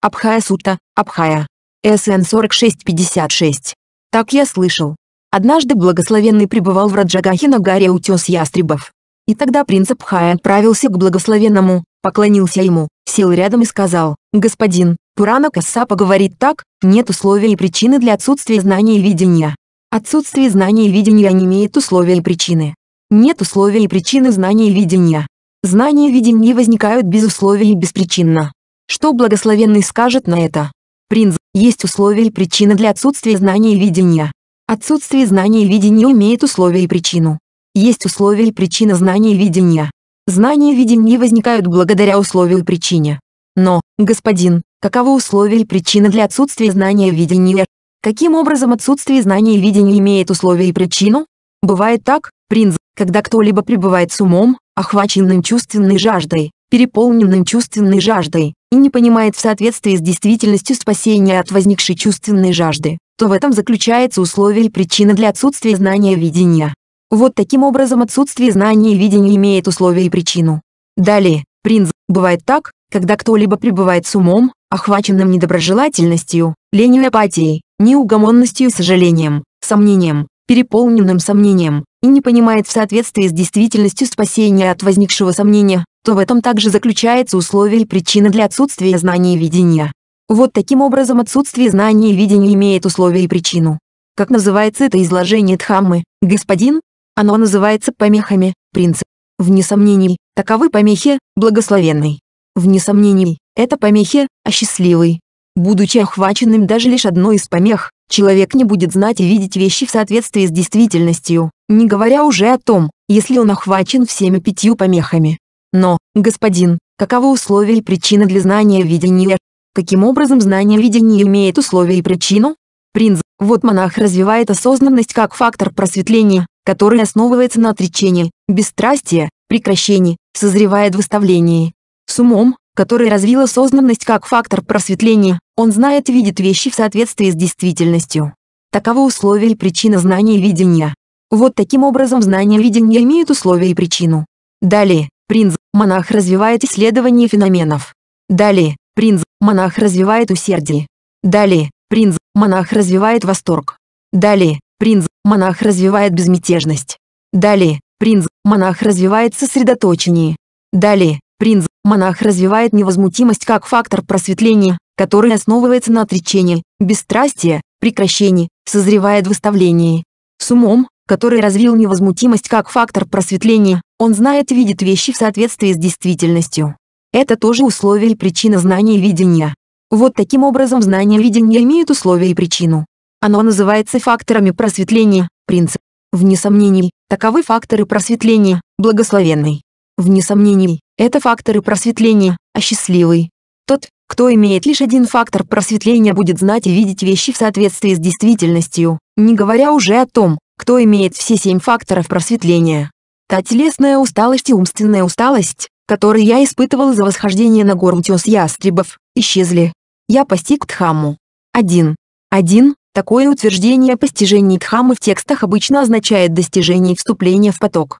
Speaker 1: Абхая Сута, Абхая. СН 4656. Так я слышал. Однажды благословенный пребывал в Раджагахе на горе Утес Ястребов. И тогда принц Абхай отправился к благословенному, поклонился ему, сел рядом и сказал, «Господин, Пурана Кассапа говорит так, нет условия и причины для отсутствия знания и видения. Отсутствие знания и видения не имеет условия и причины. Нет условия и причины знания и видения. Знания и видения возникают без условий и беспричинно. Что благословенный скажет на это? Принц, есть условия и причины для отсутствия знания и видения. Отсутствие знания и видения имеет условия и причину. Есть условия и причина знания и видения. Знания и видения возникают благодаря условию и причине. Но, господин, каково условия и причина для отсутствия знания и видения? Каким образом отсутствие знания и видения имеет условия и причину? Бывает так, принц, когда кто-либо пребывает с умом, охваченным чувственной жаждой, переполненным чувственной жаждой, и не понимает в соответствии с действительностью спасения от возникшей чувственной жажды, то в этом заключается условие и причина для отсутствия знания и видения. Вот таким образом отсутствие знания и видения имеет условие и причину. Далее, принц, бывает так, когда кто-либо пребывает с умом, охваченным недоброжелательностью, ленью и апатией, неугомонностью и сожалением, сомнением, переполненным сомнением, и не понимает в соответствии с действительностью спасения от возникшего сомнения, то в этом также заключается условие и причина для отсутствия знания и видения. Вот таким образом отсутствие знания и видения имеет условие и причину. Как называется это изложение Дхаммы, господин, оно называется помехами, принцип. Вне сомнений, таковы помехи, благословенный. Вне сомнений, это помехи, а счастливый. Будучи охваченным даже лишь одной из помех, человек не будет знать и видеть вещи в соответствии с действительностью, не говоря уже о том, если он охвачен всеми пятью помехами. Но, господин, каковы условия и причина для знания видения? Каким образом знание видения имеет условия и причину? Принц, вот монах развивает осознанность как фактор просветления, который основывается на отречении, бесстрастии, прекращении, созревает в выставлении. С умом, который развил осознанность как фактор просветления, он знает и видит вещи в соответствии с действительностью. Таковы условия и причина знания и видения. Вот таким образом знание и видение имеют условия и причину. Далее, принц, монах развивает исследование феноменов. Далее, принц, монах развивает усердие. Далее, принц, монах развивает восторг. Далее, Принц-монах развивает безмятежность. Далее, принц-монах развивает сосредоточение. Далее, принц-монах развивает невозмутимость как фактор просветления, который основывается на отречении, бесстрастии, прекращении, созревает выставлении. С умом, который развил невозмутимость как фактор просветления, он знает и видит вещи в соответствии с действительностью. Это тоже условие и причина знания и видения. Вот таким образом знание и видение имеют условие и причину. Оно называется факторами просветления, принцип. Вне сомнений, таковы факторы просветления, благословенный. Вне сомнений, это факторы просветления, а счастливый. Тот, кто имеет лишь один фактор просветления будет знать и видеть вещи в соответствии с действительностью, не говоря уже о том, кто имеет все семь факторов просветления. Та телесная усталость и умственная усталость, которые я испытывал за восхождение на гору Тес Ястребов, исчезли. Я постиг Дхамму. 1. 1. Такое утверждение о постижении Дхаммы в текстах обычно означает достижение вступления в поток.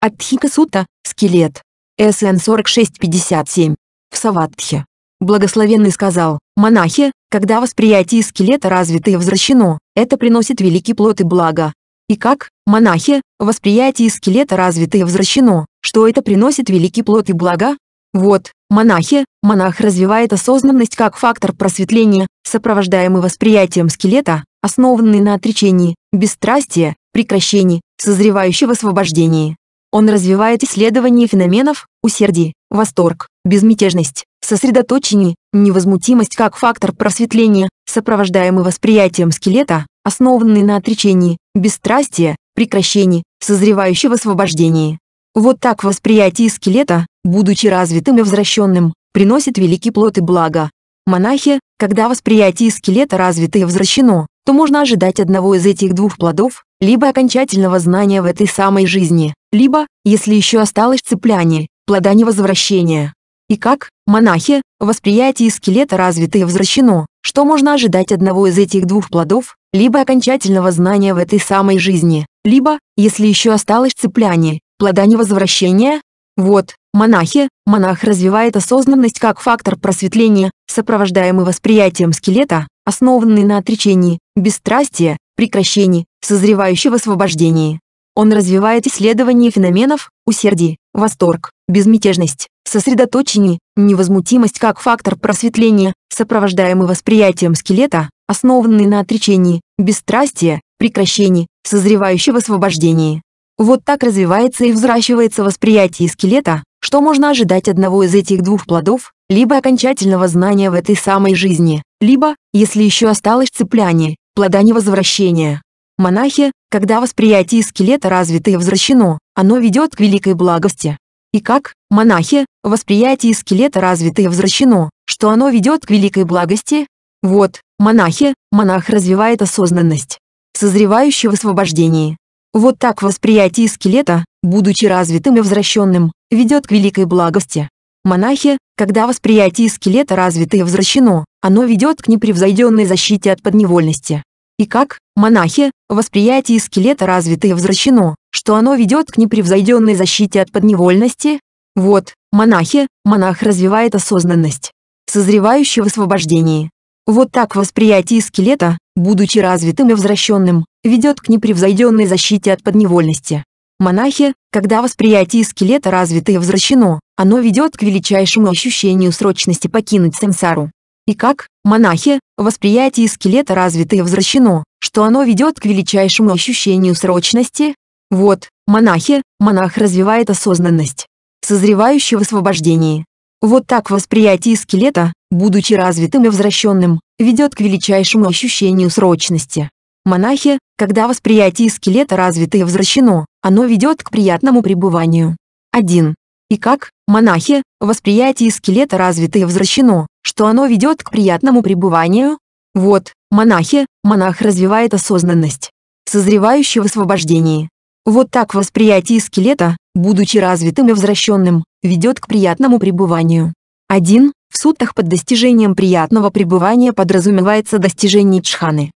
Speaker 1: Адхика Сута, скелет. СН 4657. В Саватхе. Благословенный сказал, монахи, когда восприятие скелета развито и возвращено, это приносит великий плод и благо. И как, монахи, восприятие скелета развито и возвращено, что это приносит великий плод и благо, вот, монахи, монах развивает осознанность как фактор просветления, сопровождаемый восприятием скелета, основанный на отречении, бесстрастии, прекращении, созревающего освобождении. Он развивает исследование феноменов, усердие, восторг, безмятежность, сосредоточение, невозмутимость как фактор просветления, сопровождаемый восприятием скелета, основанный на отречении, бесстрастии, прекращении, созревающего освобождении. Вот так восприятие скелета, будучи развитым и возвращенным, приносит великий плод и благо. Монахи, когда восприятие скелета развито и возвращено, то можно ожидать одного из этих двух плодов, либо окончательного знания в этой самой жизни, либо, если еще осталось цепляние, плода невозвращения. И как, монахи, восприятие скелета развито и возвращено, что можно ожидать одного из этих двух плодов, либо окончательного знания в этой самой жизни, либо, если еще осталось цепляние, плода невозвращения? Вот, монахи, монах развивает осознанность как фактор просветления, сопровождаемый восприятием скелета, основанный на отречении, бесстрастии, прекращении, созревающего в освобождении. Он развивает исследование феноменов, усердие, восторг, безмятежность, сосредоточение, невозмутимость как фактор просветления, сопровождаемый восприятием скелета, основанный на отречении, бесстрастии, прекращении, созревающего в освобождении. Вот так развивается и взращивается восприятие скелета, что можно ожидать одного из этих двух плодов, либо окончательного знания в этой самой жизни, либо, если еще осталось цепляние, плода невозвращения. Монахи, когда восприятие скелета развито и возвращено, оно ведет к великой благости. И как, монахи, восприятие скелета развито и возвращено, что оно ведет к великой благости? Вот, монахи, монах развивает осознанность, созревающую в освобождении, вот так восприятие скелета, будучи развитым и возвращенным, ведет к великой благости. Монахи, когда восприятие скелета развито и возвращено, оно ведет к непревзойденной защите от подневольности. И как, монахи, восприятие скелета развито и возвращено, что оно ведет к непревзойденной защите от подневольности? Вот, монахи, монах развивает осознанность, созревающую в освобождении. Вот так восприятие скелета, будучи развитым и возвращенным, ведет к непревзойденной защите от подневольности. Монахи, когда восприятие скелета развито и возвращено, оно ведет к величайшему ощущению срочности покинуть сансару. И как, монахи, восприятие скелета развито и возвращено, что оно ведет к величайшему ощущению срочности? Вот, монахи, монах развивает осознанность, созревающую в освобождении. Вот так восприятие скелета, будучи развитым и возвращенным, ведет к величайшему ощущению срочности. Монахи, когда восприятие скелета развито и возвращено, оно ведет к приятному пребыванию. 1. И как, монахи, восприятие скелета развито и возвращено, что оно ведет к приятному пребыванию? Вот, монахи, монах развивает осознанность, созревающую в освобождении. Вот так восприятие скелета, будучи развитым и возвращенным, ведет к приятному пребыванию. 1. В суттах под достижением приятного пребывания подразумевается достижение джханы.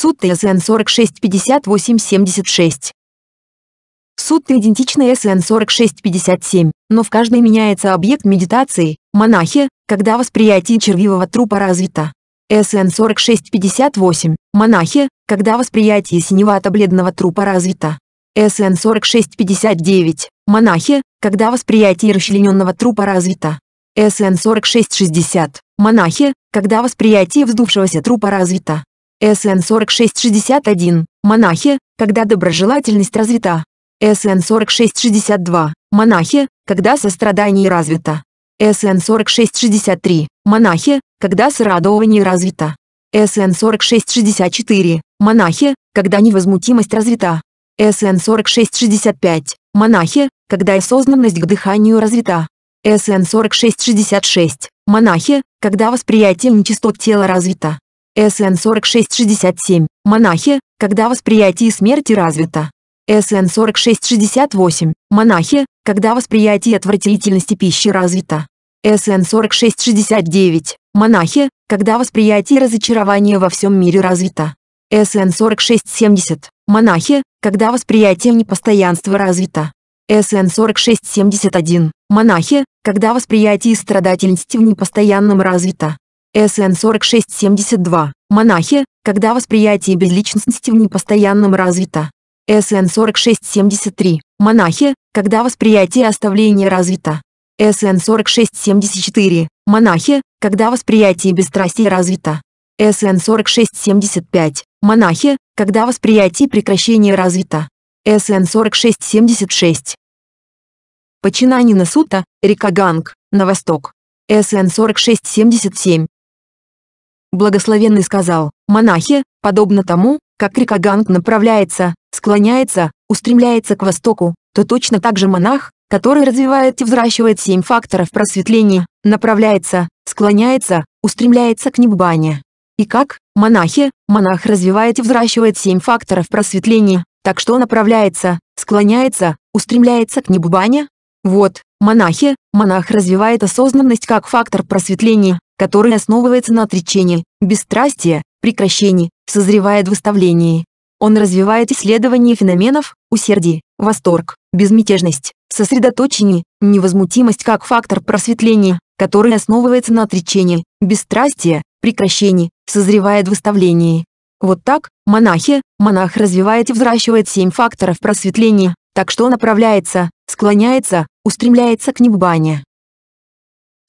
Speaker 1: Суд ТСН 465876. Сутты идентичны СН 4657, но в каждой меняется объект медитации, монахи, когда восприятие червивого трупа развито. СН 4658, монахи, когда восприятие синевато-бледного трупа развито. СН 4659, монахи, когда восприятие расчлененного трупа развито. СН 4660, монахи, когда восприятие вздувшегося трупа развито. СН 4661. Монахи, когда доброжелательность развита. СН 4662. Монахи, когда сострадание развито. СН 4663. Монахи, когда сорадование развито. СН 4664. Монахи, когда невозмутимость развита. СН 4665. Монахи, когда осознанность к дыханию развита. СН 4666. Монахи, когда восприятие нечистот тела развито. СН 4667. Монахи, когда восприятие смерти развито. СН 4668. Монахи, когда восприятие отвратительности пищи развито. СН 4669. Монахи, когда восприятие разочарования во всем мире развито. СН 4670. Монахи, когда восприятие непостоянства развито. СН 4671. Монахи, когда восприятие страдательности в непостоянном развито. СН 4672. Монахи, когда восприятие безличностности в непостоянном развито. СН 4673. Монахи, когда восприятие оставления развито. СН 4674. Монахи, когда восприятие бесстрастия развито. СН 4675. Монахи, когда восприятие прекращения развито. СН 4676. починание на Сута, река Ганг, на восток. СН 4677. Благословенный сказал, монахи, подобно тому, как река Ганг направляется, склоняется, устремляется к востоку, то точно так же монах, который развивает и взращивает семь факторов просветления, направляется, склоняется, устремляется к небане. И как, монахи, монах развивает и взращивает семь факторов просветления, так что направляется, склоняется, устремляется к небубане? Вот, монахи, монах развивает осознанность как фактор просветления, который основывается на отречении, бесстрастии, прекращении, созревает в выставлении. Он развивает исследование феноменов, усердие, восторг, безмятежность, сосредоточение, невозмутимость как фактор просветления, который основывается на отречении, бесстрастии, прекращении, созревает в выставлении. Вот так, монахи, монах развивает и взращивает семь факторов просветления, так что направляется, склоняется, устремляется к небанию.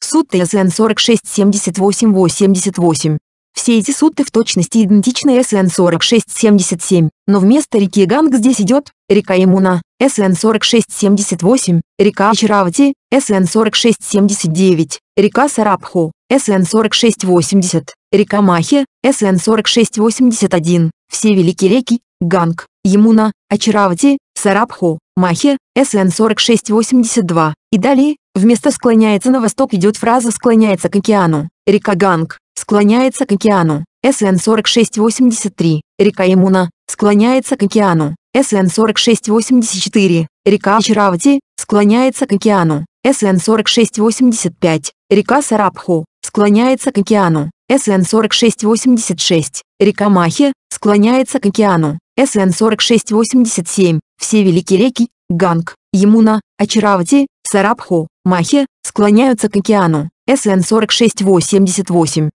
Speaker 1: Суд ТСН 467888. Все эти сутты в точности идентичны СН 4677, но вместо реки Ганг здесь идет река Имуна, СН 4678, река Ачаравати, СН 4679, река Сарабху, СН 4680, река Махи, СН 4681. Все великие реки Ганг, Емуна, Ачаравати, Сарабху, Махи, СН 4682 и далее Вместо «склоняется на восток» идет фраза «склоняется к океану». Река Ганг склоняется к океану. СН 4683. Река Имуна склоняется к океану. СН 4684. Река Ачаравати склоняется к океану. СН 4685. Река Сарабху склоняется к океану. СН 4686. Река Махи склоняется к океану. СН 4687. Все великие реки Ганг Емуна, Ачаравати, сарабхо, Махи, склоняются к океану. СН 4688.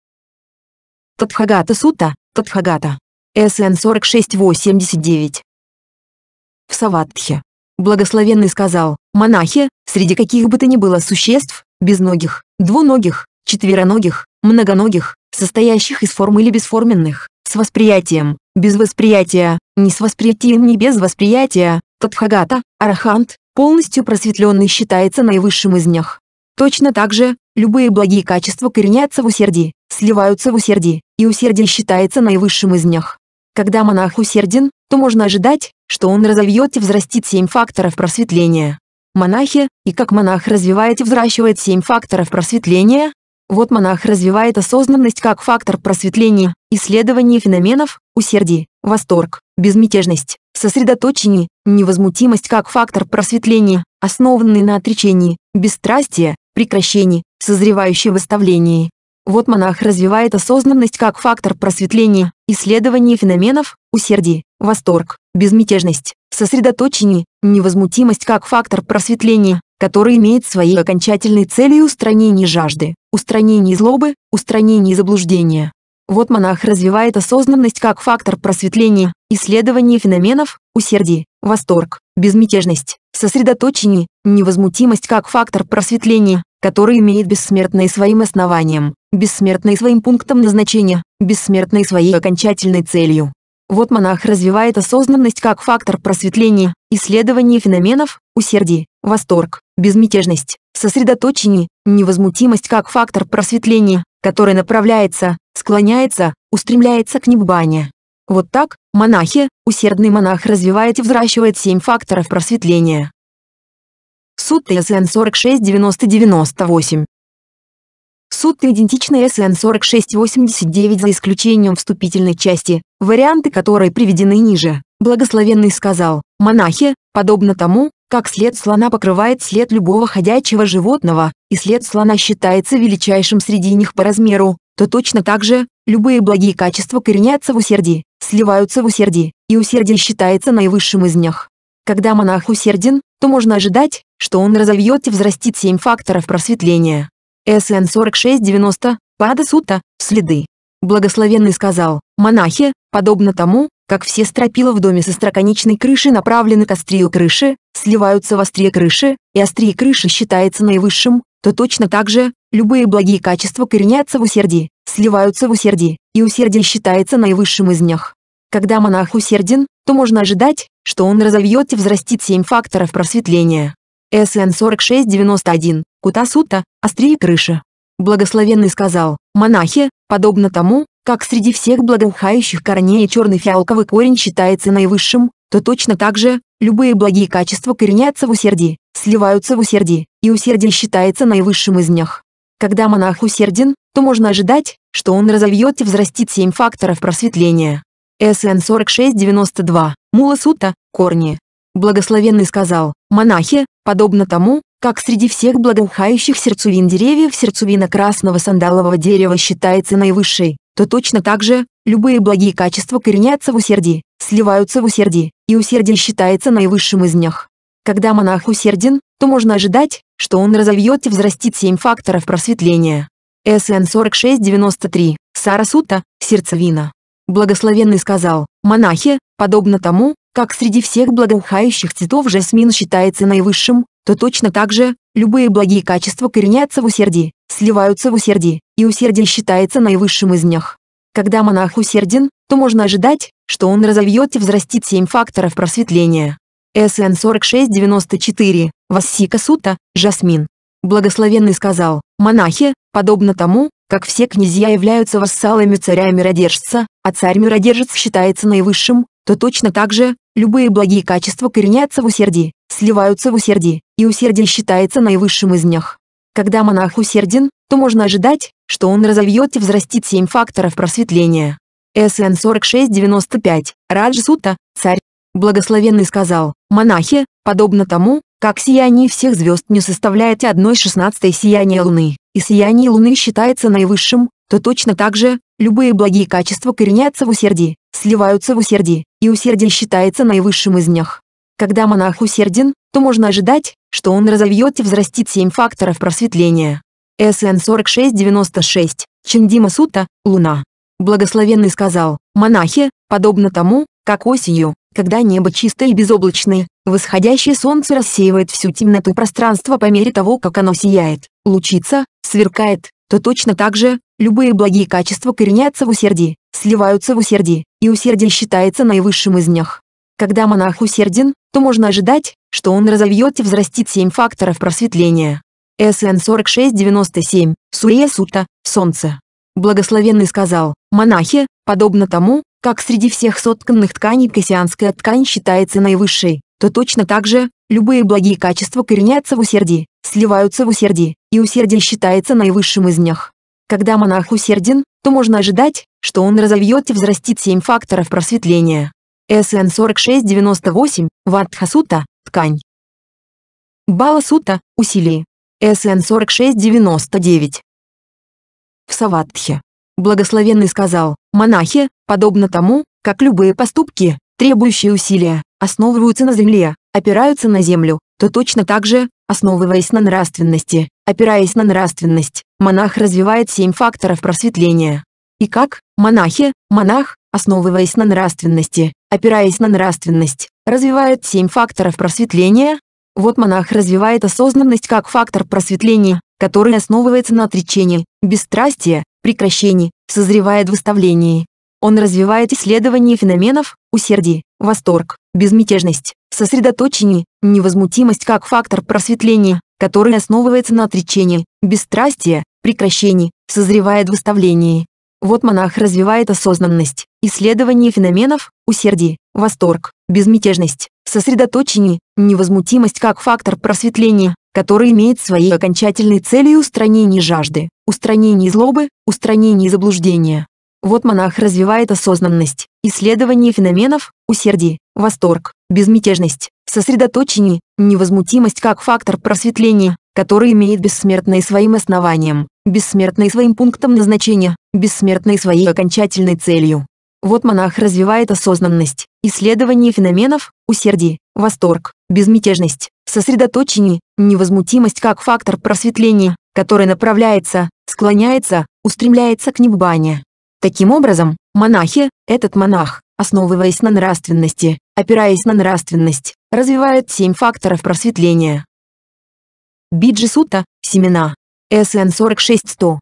Speaker 1: Тадхагата сута, Тадхагата. СН 4689. В Саватхе. Благословенный сказал, монахи, среди каких бы то ни было существ, безногих, двуногих, четвероногих, многоногих, состоящих из форм или бесформенных, с восприятием, без восприятия, не с восприятием, не без восприятия, Тадхагата, Арахант, полностью просветленный считается наивысшим из них. Точно так же, любые благие качества коренятся в усердии, сливаются в усердии, и усердие считается наивысшим из них. Когда монах усерден, то можно ожидать, что он разовьет и взрастит семь факторов просветления. Монахи, и как монах развивает и взращивает семь факторов просветления, вот монах развивает осознанность как фактор просветления, исследование феноменов, усердие, восторг, безмятежность, сосредоточение, Невозмутимость как фактор просветления, основанный на отречении, бесстрастии, прекращении, созревающее выставление. Вот монах развивает осознанность как фактор просветления, исследование феноменов, усердие, восторг, безмятежность, сосредоточение, невозмутимость как фактор просветления, который имеет своей окончательной целью устранение жажды, устранение злобы, устранение заблуждения. Вот монах развивает осознанность как фактор просветления, исследование феноменов, усердие, Восторг, безмятежность, сосредоточение, невозмутимость как фактор просветления, который имеет бессмертное своим основанием, бессмертное своим пунктом назначения, бессмертное своей окончательной целью. Вот монах развивает осознанность как фактор просветления, исследование феноменов, усердие, восторг, безмятежность, сосредоточение, невозмутимость как фактор просветления, который направляется, склоняется, устремляется к небане. Вот так, монахи, усердный монах развивает и взращивает семь факторов просветления. Сутта СН 469098 Сутты идентичны СН 46 89 за исключением вступительной части, варианты которой приведены ниже. Благословенный сказал, монахи, подобно тому, как след слона покрывает след любого ходячего животного, и след слона считается величайшим среди них по размеру, то точно так же, любые благие качества коренятся в усердии, сливаются в усердии, и усердие считается наивысшим из них. Когда монах усерден, то можно ожидать, что он разовьет и взрастит семь факторов просветления. СН 4690, Пада Сута, следы. Благословенный сказал, монахи, подобно тому, как все стропила в доме со строконечной крыши направлены к острию крыши, сливаются в острие крыши, и острие крыши считается наивысшим, то точно так же, любые благие качества коренятся в усердии, сливаются в усердии, и усердие считается наивысшим из них. Когда монах усерден, то можно ожидать, что он разовьет и взрастит семь факторов просветления. СН 4691, Кутасута, острие крыша. Благословенный сказал, монахи, подобно тому, как среди всех благоухающих корней черный фиалковый корень считается наивысшим, то точно так же, Любые благие качества коренятся в усердии, сливаются в усердии, и усердие считается наивысшим из них. Когда монах усерден, то можно ожидать, что он разовьет и взрастит семь факторов просветления. СН 4692, Мула Сута, Корни. Благословенный сказал, монахи, подобно тому, как среди всех благоухающих сердцевин деревьев сердцевина красного сандалового дерева считается наивысшей, то точно так же, Любые благие качества коренятся в усердии, сливаются в усердии, и усердие считается наивысшим из них. Когда монах усерден, то можно ожидать, что он разовьет и взрастит семь факторов просветления. СН 4693, Сарасута, сердцевина. Благословенный сказал, монахи, подобно тому, как среди всех благоухающих цветов жасмин считается наивысшим, то точно так же, любые благие качества коренятся в усердии, сливаются в усердии, и усердие считается наивысшим из них. Когда монах усерден, то можно ожидать, что он разовьет и взрастит семь факторов просветления. СН 4694, Вассика Сута, Жасмин. Благословенный сказал, монахи, подобно тому, как все князья являются вассалами царя-миродержца, а царь-миродержец считается наивысшим, то точно так же, любые благие качества коренятся в усердии, сливаются в усердии, и усердие считается наивысшим из них. Когда монах усерден, то можно ожидать, что он разовьет и взрастит семь факторов просветления. СН 4695, Раджа царь, благословенный сказал, монахи, подобно тому, как сияние всех звезд не составляет одной шестнадцатой сияния Луны, и сияние Луны считается наивысшим, то точно так же, любые благие качества коренятся в усердии, сливаются в усердии, и усердие считается наивысшим из них. Когда монах усерден, то можно ожидать, что он разовьет и взрастит семь факторов просветления. СН 4696, Чандима Сута, Луна. Благословенный сказал, монахи, подобно тому, как осенью, когда небо чистое и безоблачное, восходящее солнце рассеивает всю темноту пространства по мере того, как оно сияет, лучится, сверкает, то точно так же, любые благие качества коренятся в усердии, сливаются в усердии, и усердие считается наивысшим из них. Когда монах усерден, то можно ожидать, что он разовьет и взрастит семь факторов просветления. СН 4697, Сурия Сута, Солнце. Благословенный сказал, монахи, подобно тому, как среди всех сотканных тканей кассианская ткань считается наивысшей, то точно так же, любые благие качества коренятся в усердии, сливаются в усердии, и усердие считается наивысшим из них. Когда монах усерден, то можно ожидать, что он разовьет и взрастит семь факторов просветления. СН 4698, Ватхасута, ткань. Бала сута, усилие. СН 4699. В Саватхе. Благословенный сказал, монахи, подобно тому, как любые поступки, требующие усилия, основываются на земле, опираются на землю, то точно так же, основываясь на нравственности, опираясь на нравственность, монах развивает семь факторов просветления. И как, монахи, монах, основываясь на нравственности, опираясь на нравственность, развивает семь факторов просветления, вот монах развивает осознанность как фактор просветления, который основывается на отречении, бесстрастии, прекращении, созревает выставлении. Он развивает исследование феноменов, усердие, восторг, безмятежность, сосредоточение, невозмутимость как фактор просветления, который основывается на отречении, бесстрастии, прекращении, созревает выставлении. Вот монах развивает осознанность, исследование феноменов, усердие, Восторг, безмятежность, сосредоточение, невозмутимость как фактор просветления, который имеет своей окончательной целью устранение жажды, устранение злобы, устранение заблуждения. Вот монах развивает осознанность, исследование феноменов, усердие, восторг, безмятежность, сосредоточение, невозмутимость как фактор просветления, который имеет бессмертное своим основанием, бессмертное своим пунктом назначения, бессмертное своей окончательной целью. Вот монах развивает осознанность, исследование феноменов, усердие, восторг, безмятежность, сосредоточение, невозмутимость как фактор просветления, который направляется, склоняется, устремляется к небанию. Таким образом, монахи, этот монах, основываясь на нравственности, опираясь на нравственность, развивает семь факторов просветления. Биджи Сута, семена. СН 46-100.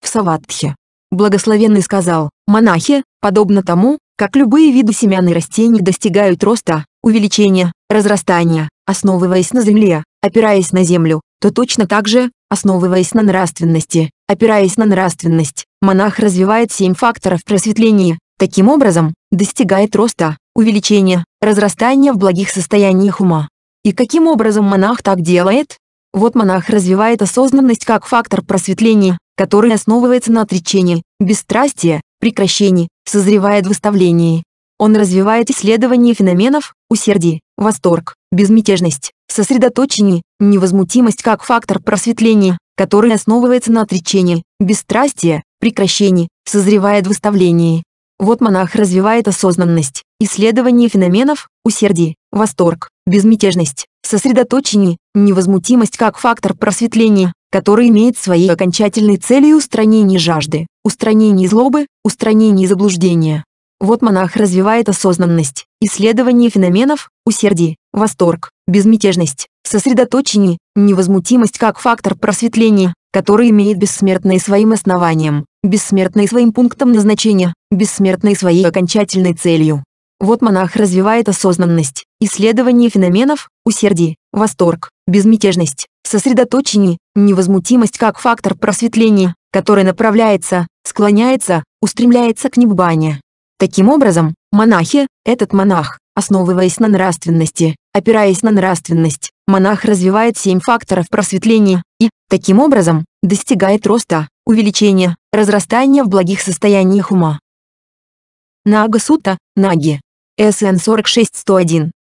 Speaker 1: В Саватхе, Благословенный сказал, монахи, подобно тому, как любые виды семян и растений достигают роста, увеличения, разрастания, основываясь на земле, опираясь на землю, то точно так же, основываясь на нравственности, опираясь на нравственность, монах развивает семь факторов просветления, таким образом, достигает роста, увеличения, разрастания в благих состояниях ума. И каким образом монах так делает? Вот монах развивает осознанность как фактор просветления, который основывается на отречении, бесстрастии, прекращении, созревает в выставлении. Он развивает исследование феноменов, усердие, восторг, безмятежность, сосредоточение, невозмутимость как фактор просветления, который основывается на отречении, бесстрастии, прекращении, созревает в выставлении. Вот монах развивает осознанность, исследование феноменов, усердие, восторг, безмятежность, сосредоточение, невозмутимость как фактор просветления, который имеет своей окончательной целью устранение жажды, устранение злобы, устранение заблуждения. Вот монах развивает осознанность, исследование феноменов, усердие, восторг, безмятежность, сосредоточение, невозмутимость как фактор просветления, который имеет бессмертное своим основанием, бессмертное своим пунктом назначения, бессмертное своей окончательной целью, вот монах развивает осознанность, исследование феноменов, усердие, восторг, безмятежность, сосредоточение, невозмутимость как фактор просветления, который направляется, склоняется, устремляется к небанию. Таким образом, монахи, этот монах, основываясь на нравственности, опираясь на нравственность, монах развивает семь факторов просветления и, таким образом, достигает роста, увеличения, разрастания в благих состояниях ума. Нага-сута, Наги, СН 46101.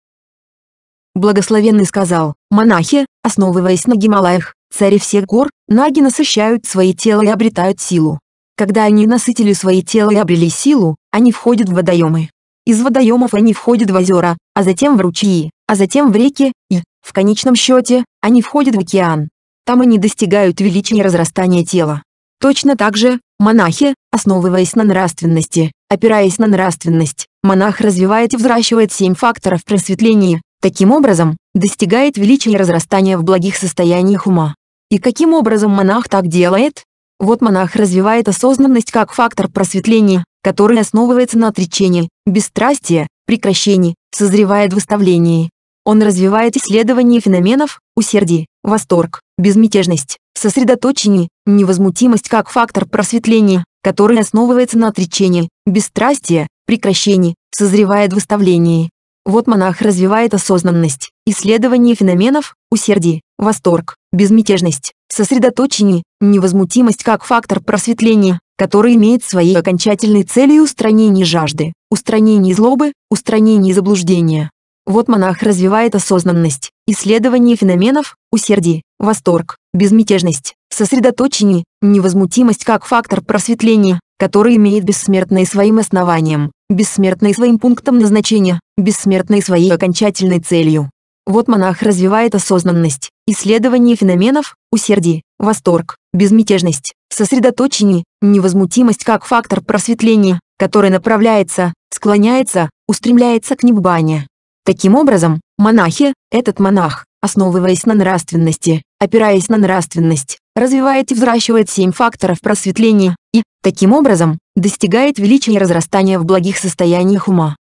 Speaker 1: Благословенный сказал, монахи, основываясь на Гималаях, цари всех гор, наги насыщают свои тела и обретают силу. Когда они насытили свои тела и обрели силу, они входят в водоемы. Из водоемов они входят в озера, а затем в ручьи, а затем в реки, и, в конечном счете, они входят в океан. Там они достигают величия и разрастания тела. Точно так же, монахи, основываясь на нравственности, опираясь на нравственность, Монах развивает и взращивает семь факторов просветления, таким образом, достигает величия и разрастания в благих состояниях ума. И каким образом монах так делает? Вот монах развивает осознанность как фактор просветления, который основывается на отречении, бесстрастии, прекращении, созревает в выставлении. Он развивает исследование феноменов, усердие, восторг, безмятежность, сосредоточение, невозмутимость как фактор просветления, который основывается на отречении, бесстрастии, прекращении, созревает в выставлении. Вот монах развивает осознанность, исследование феноменов, усердие, восторг, безмятежность, сосредоточение, невозмутимость как фактор просветления, который имеет своей окончательной целью устранение жажды, устранение злобы, устранение заблуждения. Вот монах развивает осознанность, исследование феноменов, усердие, восторг, безмятежность, сосредоточение, невозмутимость как фактор просветления, который имеет бессмертное своим основанием, бессмертный своим пунктом назначения, бессмертный своей окончательной целью. Вот монах развивает осознанность, исследование феноменов, усердие, восторг, безмятежность, сосредоточение, невозмутимость как фактор просветления, который направляется, склоняется, устремляется к небане. Таким образом, монахи, этот монах, основываясь на нравственности, опираясь на нравственность, развивает и взращивает семь факторов просветления, и, таким образом, достигает величия и разрастания в благих состояниях ума.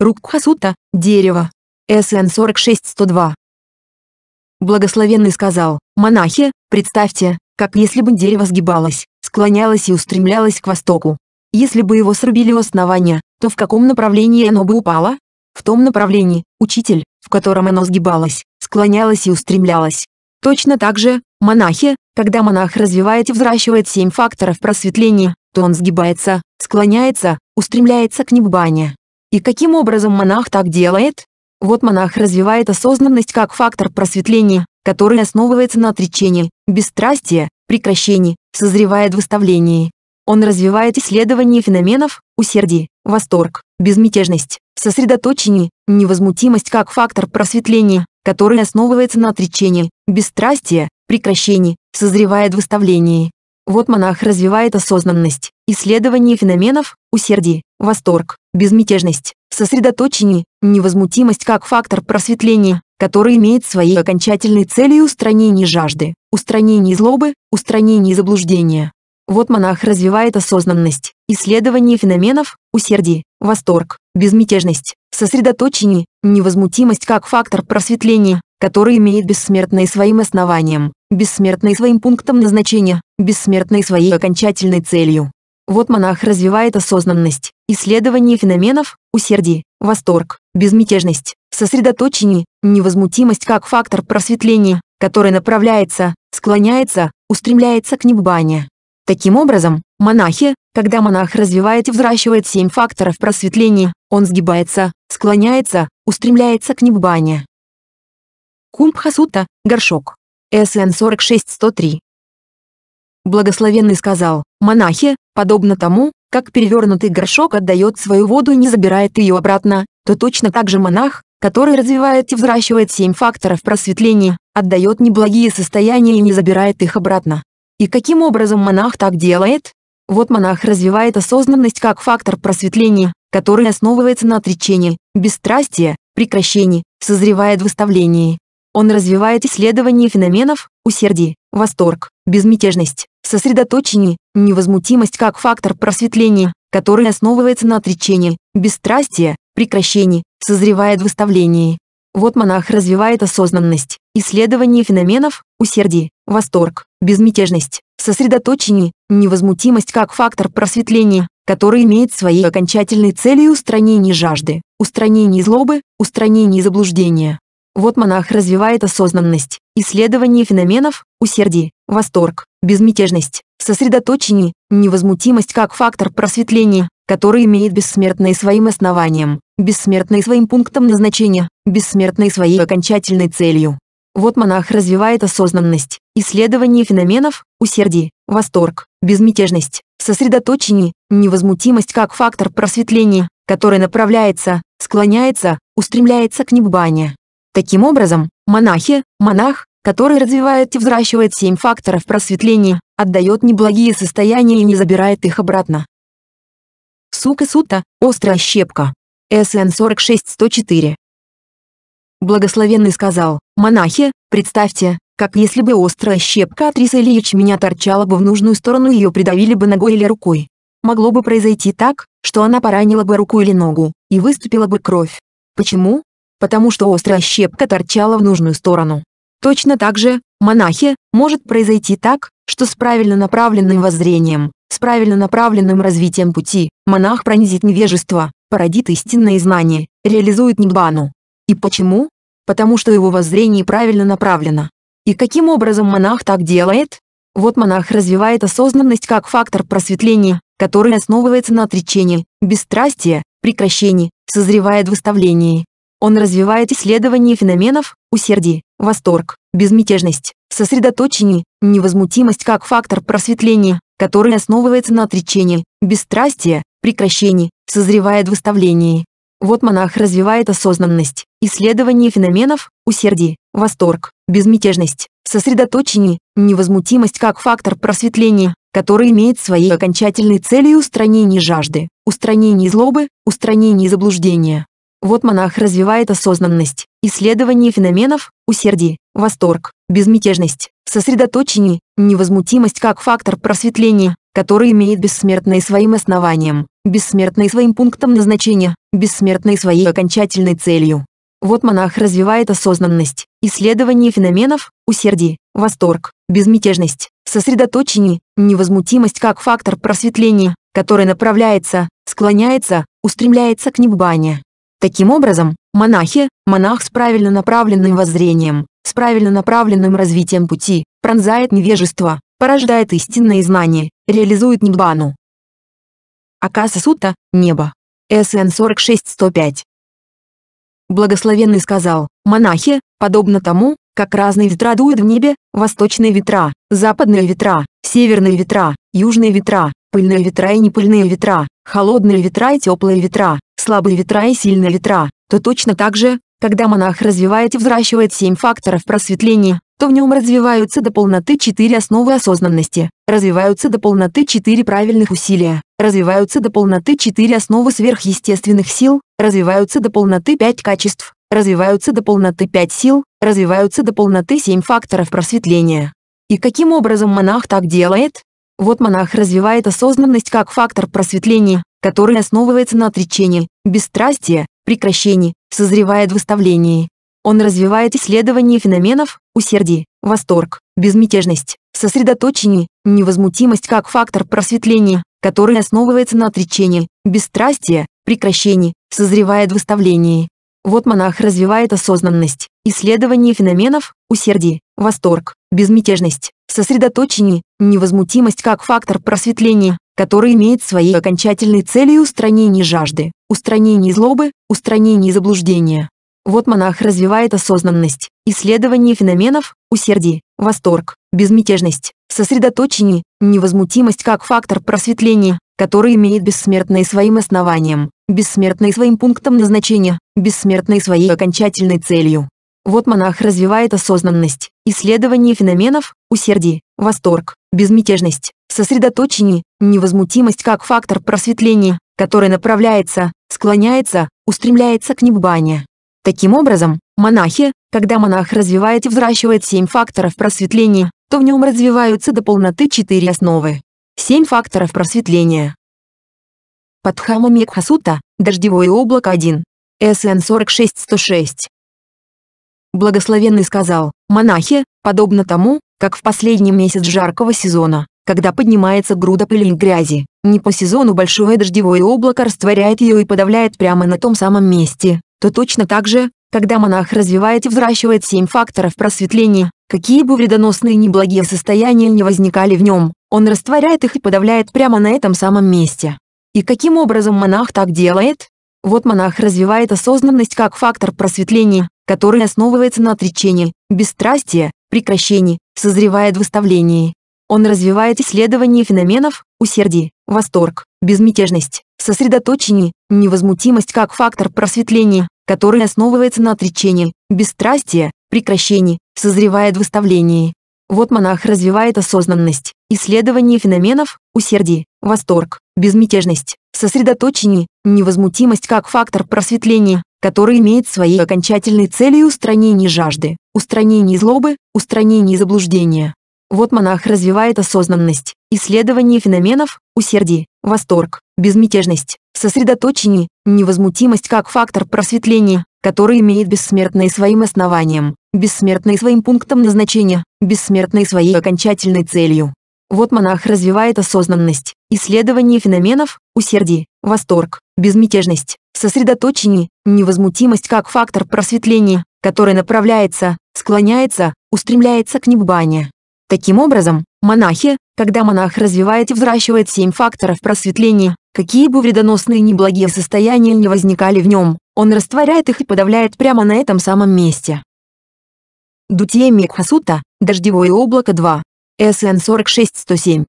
Speaker 1: Рукхасута, дерево. СН 46-102. Благословенный сказал, монахи, представьте, как если бы дерево сгибалось, склонялось и устремлялось к востоку. Если бы его срубили у основания, то в каком направлении оно бы упало? В том направлении, учитель, в котором оно сгибалось, склонялось и устремлялось. Точно так же, монахи, когда монах развивает и взращивает семь факторов просветления, то он сгибается, склоняется, устремляется к небане. И каким образом монах так делает? Вот монах развивает осознанность как фактор просветления, который основывается на отречении, бесстрастии, прекращении, созревает в выставлении. Он развивает исследование феноменов, усердие, восторг, безмятежность, сосредоточение, невозмутимость как фактор просветления, который основывается на отречении, бесстрастии, прекращении, созревает в выставлении. Вот монах развивает осознанность, исследование феноменов, усердие, восторг, безмятежность, сосредоточение, невозмутимость как фактор просветления, который имеет своей окончательной целью устранение жажды, устранение злобы, устранение заблуждения. Вот монах развивает осознанность, исследование феноменов, усердие, восторг, безмятежность, сосредоточение, невозмутимость как фактор просветления, который имеет бессмертное своим основанием, бессмертное своим пунктом назначения, бессмертное своей окончательной целью. Вот монах развивает осознанность, исследование феноменов, усердие, восторг, безмятежность, сосредоточение, невозмутимость как фактор просветления, который направляется, склоняется, устремляется к небане. Таким образом, монахи, когда монах развивает и взращивает семь факторов просветления, он сгибается, склоняется, устремляется к небане. Кумбхасута, горшок. СН 46103. Благословенный сказал, монахи, подобно тому, как перевернутый горшок отдает свою воду и не забирает ее обратно, то точно так же монах, который развивает и взращивает семь факторов просветления, отдает неблагие состояния и не забирает их обратно. И каким образом монах так делает? Вот монах развивает осознанность как фактор просветления, который основывается на отречении, бесстрастии, прекращении, созревает в выставлении, он развивает исследование феноменов усердие, восторг, безмятежность, сосредоточение, невозмутимость как фактор просветления, который основывается на отречении, бесстрастие, прекращении, созревает выставлении. Вот монах развивает осознанность, исследование феноменов, усердие, восторг, безмятежность, сосредоточение, невозмутимость как фактор просветления, который имеет своей окончательной целью устранение жажды, устранение злобы, устранение заблуждения. Вот монах развивает осознанность, исследование феноменов, усердие, восторг, безмятежность, сосредоточение, невозмутимость как фактор просветления, который имеет бессмертное своим основанием, бессмертное своим пунктом назначения, бессмертное своей окончательной целью. Вот монах развивает осознанность, исследование феноменов, усердие, восторг, безмятежность, сосредоточение, невозмутимость как фактор просветления, который направляется, склоняется, устремляется к небане. Таким образом, монахи, монах, который развивает и взращивает семь факторов просветления, отдает неблагие состояния и не забирает их обратно. Сука сута, острая щепка. СН 46104. Благословенный сказал, монахи, представьте, как если бы острая щепка от риса или ячменя торчала бы в нужную сторону и ее придавили бы ногой или рукой. Могло бы произойти так, что она поранила бы руку или ногу, и выступила бы кровь. Почему? потому что острая щепка торчала в нужную сторону. Точно так же, монахи, может произойти так, что с правильно направленным воззрением, с правильно направленным развитием пути, монах пронизит невежество, породит истинное знание, реализует ниббану. И почему? Потому что его воззрение правильно направлено. И каким образом монах так делает? Вот монах развивает осознанность как фактор просветления, который основывается на отречении, бесстрастии, прекращении, созревает в выставлении, он развивает исследование феноменов усердие, восторг, безмятежность, сосредоточение, невозмутимость как фактор просветления, который основывается на отречении, бесстрастие, прекращении, созревает выставлении. Вот монах развивает осознанность, исследование феноменов, усердие, восторг, безмятежность, сосредоточение, невозмутимость как фактор просветления, который имеет своей окончательной целью устранение жажды, устранение злобы, устранение заблуждения, вот монах развивает осознанность, исследование феноменов, усердие, восторг, безмятежность, сосредоточение, невозмутимость как фактор просветления, который имеет бессмертное своим основанием, бессмертное своим пунктом назначения, бессмертное своей окончательной целью. Вот монах развивает осознанность, исследование феноменов, усердие, восторг, безмятежность, сосредоточение, невозмутимость как фактор просветления, который направляется, склоняется, устремляется к небане. Таким образом, монахи, монах с правильно направленным воззрением, с правильно направленным развитием пути, пронзает невежество, порождает истинное знание, реализует ниббану. Акаса Сута, Небо. СН 46-105. Благословенный сказал, монахи, подобно тому, как разные ветра дуют в небе, восточные ветра, западные ветра, северные ветра, южные ветра, пыльные ветра и непыльные ветра, холодные ветра и теплые ветра, слабые ветра и сильные ветра, то точно так же, когда монах развивает и взращивает семь факторов просветления, то в нем развиваются до полноты четыре основы осознанности, развиваются до полноты четыре правильных усилия, развиваются до полноты четыре основы сверхъестественных сил, развиваются до полноты пять качеств, развиваются до полноты пять сил, развиваются до полноты семь факторов просветления. И каким образом монах так делает? Вот монах развивает осознанность как фактор просветления, который основывается на отречении, бесстрастии, прекращении, созревает в выставлении. Он развивает исследование феноменов, усердие, восторг, безмятежность, сосредоточение, невозмутимость как фактор просветления, который основывается на отречении, бесстрастии, прекращении, созревает в выставлении. Вот монах развивает осознанность, исследование феноменов, усердие, восторг, безмятежность, сосредоточение, невозмутимость как фактор просветления, который имеет своей окончательной целью устранение жажды, устранение злобы, устранение заблуждения. Вот монах развивает осознанность, исследование феноменов, усердие, восторг, безмятежность, сосредоточение, невозмутимость как фактор просветления, который имеет бессмертное своим основанием, бессмертное своим пунктом назначения, бессмертное своей окончательной целью. Вот монах развивает осознанность, исследование феноменов, усердие, восторг, безмятежность, сосредоточение, невозмутимость как фактор просветления, который направляется, склоняется, устремляется к небыванию. Таким образом, монахи, когда монах развивает и взращивает семь факторов просветления, то в нем развиваются до полноты четыре основы. Семь факторов просветления. Падхама Мекхасута, Дождевое облако 1. СН 46106. Благословенный сказал, монахи, подобно тому, как в последний месяц жаркого сезона, когда поднимается груда пыли и грязи. Не по сезону большое дождевое облако растворяет ее и подавляет прямо на том самом месте, то точно так же, когда монах развивает и взращивает семь факторов просветления, какие бы вредоносные и неблагие состояния не возникали в нем, он растворяет их и подавляет прямо на этом самом месте. И каким образом монах так делает? Вот монах развивает осознанность как фактор просветления, который основывается на отречении, бесстрастии, прекращении, созревает в выставлении. Он развивает исследование феноменов, усердие, восторг, безмятежность, сосредоточение, невозмутимость как фактор просветления, который основывается на отречении, бесстрастие, прекращении, созревает в выставлении. Вот монах развивает осознанность, исследование феноменов, усердие, восторг, безмятежность, сосредоточение, невозмутимость как фактор просветления, который имеет своей окончательной целью устранение жажды, устранении злобы, устранении заблуждения. Вот монах развивает осознанность, исследование феноменов, усердие, восторг, безмятежность, сосредоточение, невозмутимость как фактор просветления, который имеет бессмертное своим основанием, бессмертное своим пунктом назначения, бессмертное своей окончательной целью. Вот монах развивает осознанность, исследование феноменов, усердие, восторг, безмятежность, сосредоточение, невозмутимость как фактор просветления, который направляется, склоняется, устремляется к небане. Таким образом, монахи, когда монах развивает и взращивает семь факторов просветления, какие бы вредоносные и неблагие состояния не возникали в нем, он растворяет их и подавляет прямо на этом самом месте. Дутье Мекхасута, Дождевое облако 2. СН 46-107.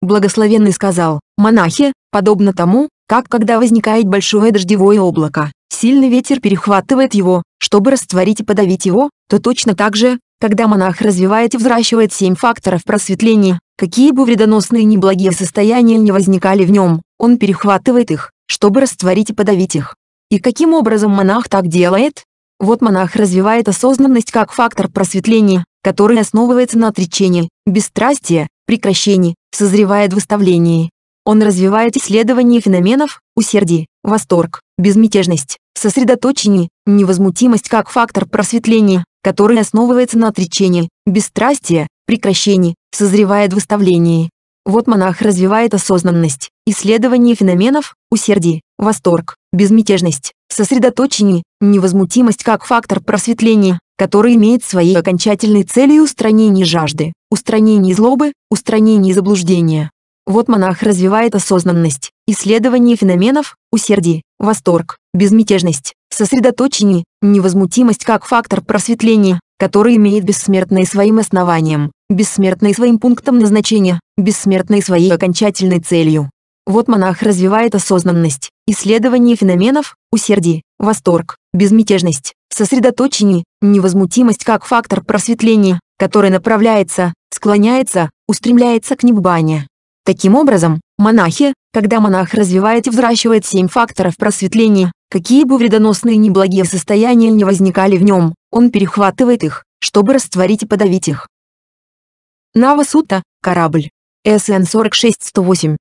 Speaker 1: Благословенный сказал, монахи, подобно тому, как когда возникает большое дождевое облако, сильный ветер перехватывает его, чтобы растворить и подавить его, то точно так же, когда монах развивает и взращивает семь факторов просветления, какие бы вредоносные и неблагие состояния не возникали в нем, он перехватывает их, чтобы растворить и подавить их. И каким образом монах так делает? Вот монах развивает осознанность как фактор просветления, который основывается на отречении, бесстрастии, прекращении, созревает в выставлении. Он развивает исследование феноменов, усердие, восторг, безмятежность, Сосредоточение, невозмутимость как фактор просветления, который основывается на отречении, бесстрастие, прекращении, созревает выставлении. Вот монах развивает осознанность, исследование феноменов, усердие, восторг, безмятежность, сосредоточение, невозмутимость как фактор просветления, который имеет своей окончательной целью устранение жажды, устранение злобы, устранение заблуждения. Вот монах развивает осознанность, исследование феноменов, усердие, Восторг, безмятежность, сосредоточение, невозмутимость как фактор просветления, который имеет бессмертное своим основанием, бессмертное своим пунктом назначения, бессмертное своей окончательной целью. Вот монах развивает осознанность, исследование феноменов, усердие, восторг, безмятежность, сосредоточение, невозмутимость как фактор просветления, который направляется, склоняется, устремляется к небане. Таким образом, Монахи, когда монах развивает и взращивает семь факторов просветления, какие бы вредоносные неблагие состояния не возникали в нем, он перехватывает их, чтобы растворить и подавить их. Навасута, корабль. СН 46-108.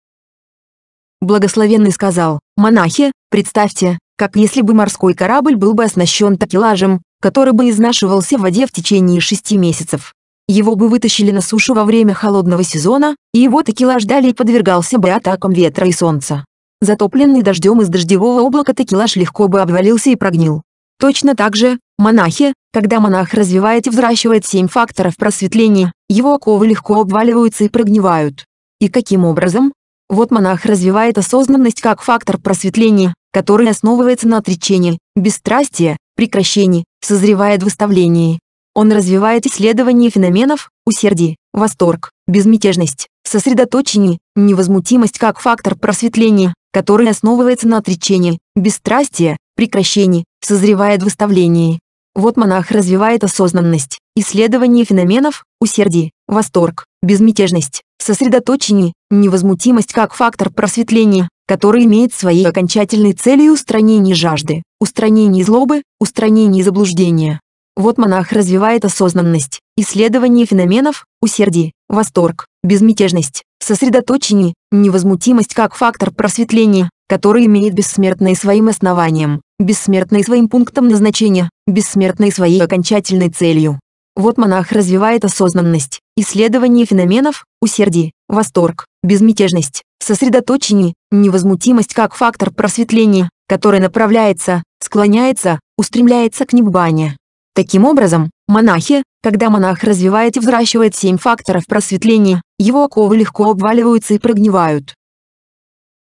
Speaker 1: Благословенный сказал, монахи, представьте, как если бы морской корабль был бы оснащен такелажем, который бы изнашивался в воде в течение шести месяцев. Его бы вытащили на сушу во время холодного сезона, и его текила ждали и подвергался бы атакам ветра и солнца. Затопленный дождем из дождевого облака текилаж легко бы обвалился и прогнил. Точно так же, монахи, когда монах развивает и взращивает семь факторов просветления, его оковы легко обваливаются и прогнивают. И каким образом? Вот монах развивает осознанность как фактор просветления, который основывается на отречении, бесстрастии, прекращении, созревает в выставлении, он развивает исследование феноменов усердие, восторг, безмятежность, сосредоточение, невозмутимость как фактор просветления, который основывается на отречении, бесстрастие, прекращении, созревает в выставлении. Вот монах развивает осознанность, исследование феноменов, усердие, восторг, безмятежность, сосредоточение, невозмутимость как фактор просветления, который имеет своей окончательной целью устранение жажды, устранение злобы, устранение заблуждения. Вот монах развивает осознанность, исследование феноменов, усердие, восторг, безмятежность, сосредоточение, невозмутимость как фактор просветления, который имеет бессмертное своим основанием, бессмертное своим пунктом назначения, бессмертное своей окончательной целью. Вот монах развивает осознанность, исследование феноменов, усердие, восторг, безмятежность, сосредоточение, невозмутимость как фактор просветления, который направляется, склоняется, устремляется к небане. Таким образом, монахи, когда монах развивает и взращивает семь факторов просветления, его оковы легко обваливаются и прогнивают.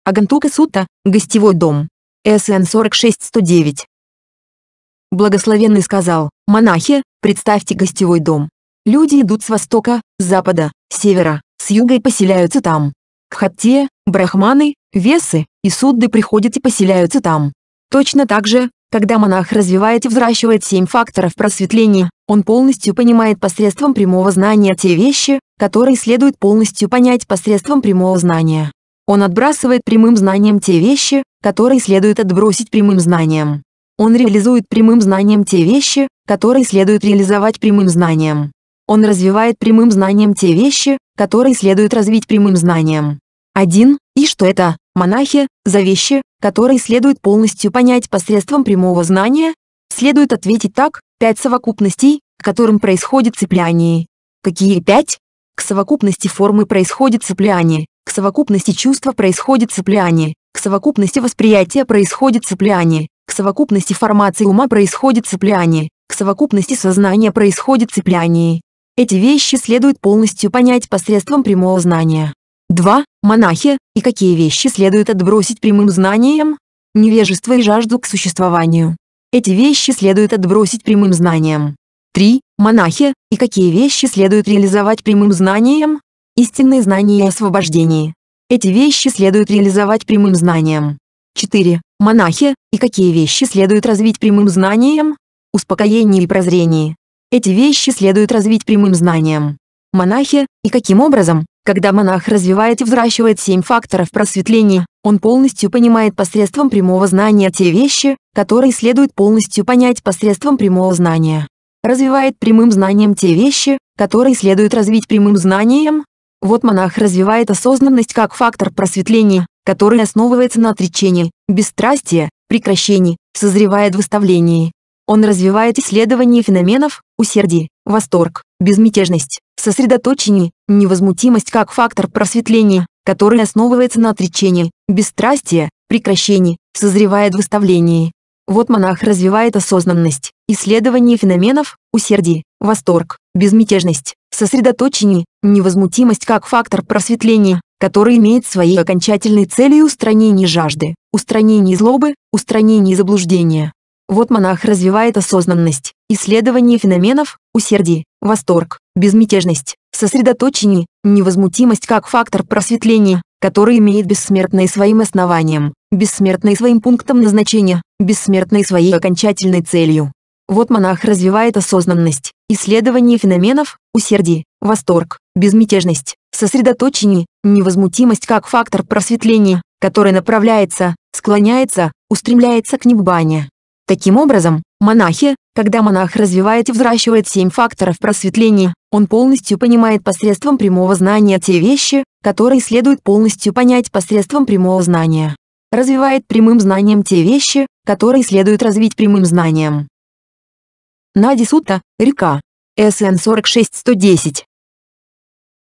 Speaker 1: Агантука сутта, гостевой дом. СН 46109. Благословенный сказал, монахи, представьте гостевой дом. Люди идут с востока, с запада, с севера, с юга и поселяются там. Кхатте, брахманы, весы и судды приходят и поселяются там. Точно так же, когда монах развивает и взращивает семь факторов просветления, он полностью понимает посредством прямого знания те вещи, которые следует полностью понять посредством прямого знания. Он отбрасывает прямым знанием те вещи, которые следует отбросить прямым знанием. Он реализует прямым знанием те вещи, которые следует реализовать прямым знанием. Он развивает прямым знанием те вещи, которые следует развить прямым знанием. 1. И что это, монахи, за вещи, которые следует полностью понять посредством прямого знания, следует ответить так, пять совокупностей, к которым происходит цепляние. Какие пять? К совокупности формы происходит цепляние, к совокупности чувства происходит цепляние, к совокупности восприятия происходит цепляние, к совокупности формации ума происходит цепляние, к совокупности сознания происходит цепляние. Эти вещи следует полностью понять посредством прямого знания. 2. Монахи, и какие вещи следует отбросить прямым знанием? Невежество и жажду к существованию. Эти вещи следует отбросить прямым знанием. 3. Монахи, и какие вещи следует реализовать прямым знанием? Истинные знания и освобождение. Эти вещи следует реализовать прямым знанием. 4. Монахи, и какие вещи следует развить прямым знанием? Успокоение и прозрение. Эти вещи следует развить прямым знанием. Монахи, и каким образом, когда монах развивает и взращивает семь факторов просветления, он полностью понимает посредством прямого знания те вещи, которые следует полностью понять посредством прямого знания. Развивает прямым знанием те вещи, которые следует развить прямым знанием. Вот монах развивает осознанность как фактор просветления, который основывается на отречении, бесстрастии, прекращении, созревает в выставлении. Он развивает исследование феноменов, усердие. Восторг, безмятежность, сосредоточение, невозмутимость как фактор просветления, который основывается на отречении, бесстрастие, прекращении, созревает в выставлении. Вот монах развивает осознанность, исследование феноменов, усердие, восторг, безмятежность, сосредоточение, невозмутимость как фактор просветления, который имеет своей окончательной целью устранение жажды, устранение злобы, устранение заблуждения. Вот монах развивает осознанность, исследование феноменов, усердие, восторг, безмятежность, сосредоточение, невозмутимость как фактор просветления, который имеет бессмертное своим основанием, бессмертное своим пунктом назначения, бессмертное своей окончательной целью. Вот монах развивает осознанность, исследование феноменов, усердие, восторг, безмятежность, сосредоточение, невозмутимость как фактор просветления, который направляется, склоняется, устремляется к небане. Таким образом, монахи, когда монах развивает и взращивает семь факторов просветления, он полностью понимает посредством прямого знания те вещи, которые следует полностью понять посредством прямого знания. Развивает прямым знанием те вещи, которые следует развить прямым знанием. Надисута, река. СН 46-110.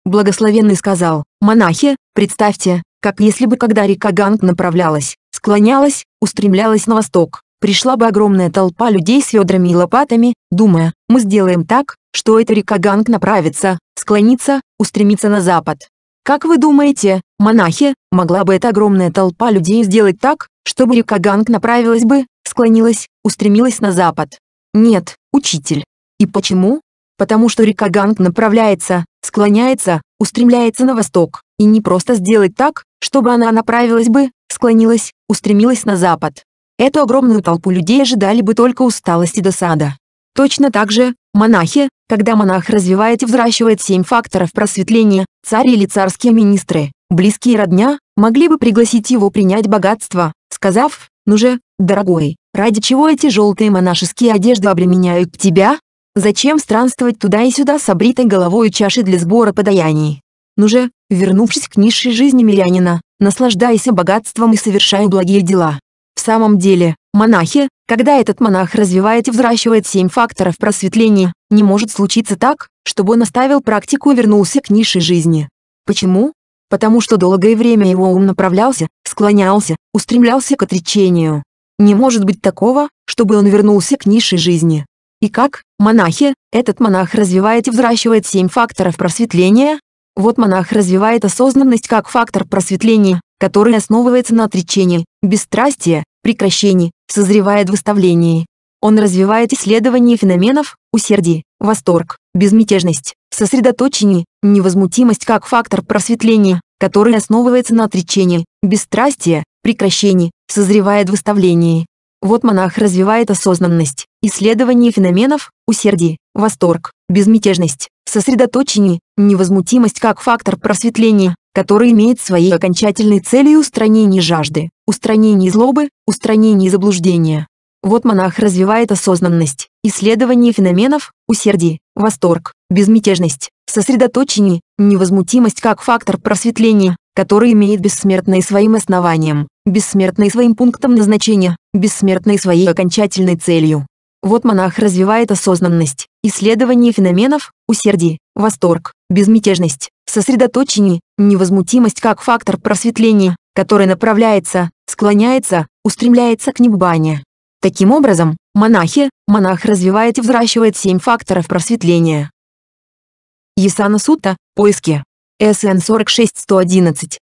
Speaker 1: Благословенный сказал, монахи, представьте, как если бы когда река Ганг направлялась, склонялась, устремлялась на восток, пришла бы огромная толпа людей с ведрами и лопатами, думая, мы сделаем так, что эта река Ганг направится, склонится, устремится на запад. Как вы думаете, монахи, могла бы эта огромная толпа людей сделать так, чтобы река Ганг направилась бы, склонилась, устремилась на запад? Нет, учитель. И почему? Потому что река Ганг направляется, склоняется, устремляется на восток, и не просто сделать так, чтобы она направилась бы, склонилась, устремилась на запад. Эту огромную толпу людей ожидали бы только усталость и досада. Точно так же, монахи, когда монах развивает и взращивает семь факторов просветления, царь или царские министры, близкие родня, могли бы пригласить его принять богатство, сказав, ну же, дорогой, ради чего эти желтые монашеские одежды обременяют тебя? Зачем странствовать туда и сюда с обритой головой чаши для сбора подаяний? Ну же, вернувшись к низшей жизни мирянина, наслаждайся богатством и совершай благие дела самом деле, монахи, когда этот монах развивает и взращивает семь факторов просветления, не может случиться так, чтобы он оставил практику и вернулся к низшей жизни. Почему? Потому что долгое время его ум направлялся, склонялся, устремлялся к отречению. Не может быть такого, чтобы он вернулся к низшей жизни. И как, монахи, этот монах развивает и взращивает семь факторов просветления? Вот монах развивает осознанность как фактор просветления, который основывается на отречении, бесстрастии, прекращении, созревает в выставлении. Он развивает исследование феноменов усердие, восторг, безмятежность, сосредоточение, невозмутимость как фактор просветления, который основывается на отречении, бесстрастие, прекращении, созревает в выставлении. Вот монах развивает осознанность, исследование феноменов, усердие, восторг, безмятежность, сосредоточение, невозмутимость как фактор просветления, который имеет своей окончательной целью устранение жажды, устранение злобы, устранение заблуждения. Вот монах развивает осознанность, исследование феноменов, усердие, восторг, безмятежность, сосредоточение, невозмутимость как фактор просветления, который имеет бессмертное своим основанием, бессмертное своим пунктом назначения, бессмертное своей окончательной целью. Вот монах развивает осознанность, исследование феноменов, усердие, восторг, безмятежность, сосредоточение, невозмутимость как фактор просветления, который направляется, склоняется, устремляется к небане. Таким образом, монахи, монах развивает и взращивает семь факторов просветления. Ясана Сута, поиски. СН 111.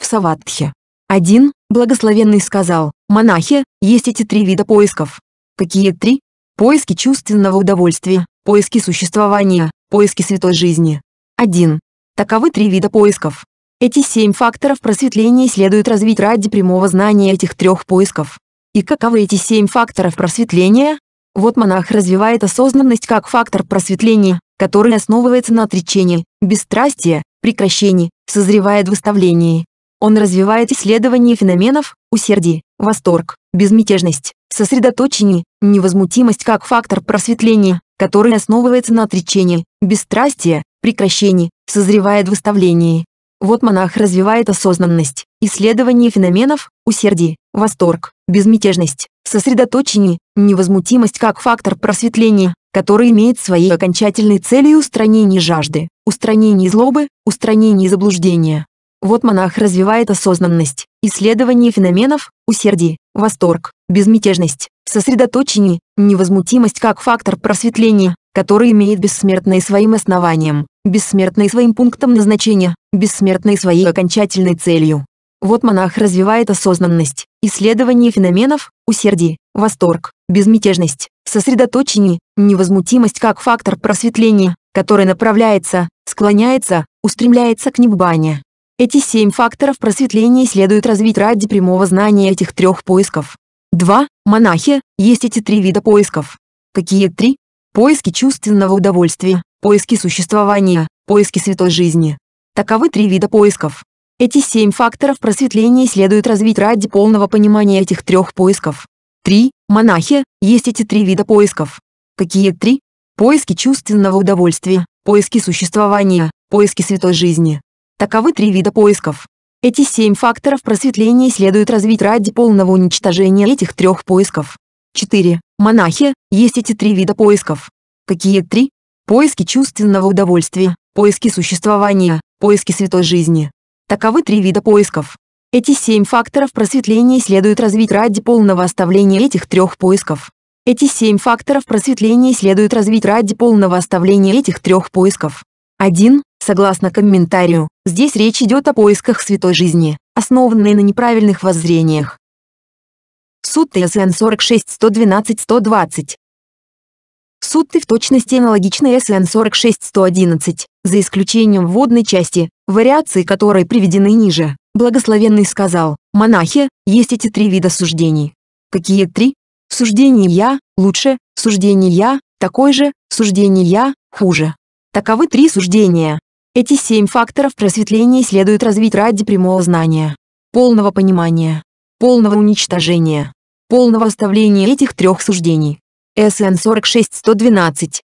Speaker 1: В Саватхе. 1. Благословенный сказал, монахи, есть эти три вида поисков, Какие три? Поиски чувственного удовольствия, поиски существования, поиски святой жизни. 1. Таковы три вида поисков. Эти семь факторов просветления следует развить ради прямого знания этих трех поисков. И каковы эти семь факторов просветления? Вот монах развивает осознанность как фактор просветления, который основывается на отречении, бесстрастии, прекращении, созревает в выставлении. Он развивает исследование феноменов, усердие, восторг, безмятежность, сосредоточение, невозмутимость как фактор просветления, который основывается на отречении, бесстрастие, прекращении, созревает в выставлении. Вот монах развивает осознанность, исследование феноменов, усердие, восторг, безмятежность, сосредоточение, невозмутимость как фактор просветления, который имеет своей окончательной целью устранение жажды, устранение злобы, устранение заблуждения. Вот монах развивает осознанность, исследование феноменов, усердие, Восторг, безмятежность, сосредоточение, невозмутимость как фактор просветления, который имеет бессмертное своим основанием, бессмертное своим пунктом назначения, бессмертное своей окончательной целью. Вот монах развивает осознанность, исследование феноменов, усердие, восторг, безмятежность, сосредоточение, невозмутимость как фактор просветления, который направляется, склоняется, устремляется к небанию. Эти семь факторов просветления следует развить ради прямого знания этих трех поисков. 2. Монахи, есть эти три вида поисков. Какие три? Поиски чувственного удовольствия, поиски существования, поиски святой жизни. Таковы три вида поисков. Эти семь факторов просветления следует развить ради полного понимания этих трех поисков. 3. Монахи, есть эти три вида поисков. Какие три? Поиски чувственного удовольствия, поиски существования, поиски святой жизни. Таковы три вида поисков. Эти семь факторов просветления следует развить ради полного уничтожения этих трех поисков. 4. Монахи, есть эти три вида поисков. Какие три? Поиски чувственного удовольствия, поиски существования, поиски святой жизни. Таковы три вида поисков. Эти семь факторов просветления следует развить ради полного оставления этих трех поисков. Эти семь факторов просветления следует развить ради полного оставления этих трех поисков. 1. Согласно комментарию, здесь речь идет о поисках святой жизни, основанной на неправильных воззрениях. Суд ТСН 46 112 120 Сутты в точности аналогичны СН 111, за исключением вводной части, вариации которой приведены ниже. Благословенный сказал, монахи, есть эти три вида суждений. Какие три? Суждение «я» – лучше, суждение «я» – такой же, суждение «я» – хуже. Таковы три суждения. Эти семь факторов просветления следует развить ради прямого знания, полного понимания, полного уничтожения, полного оставления этих трех суждений. СН 46.112. 112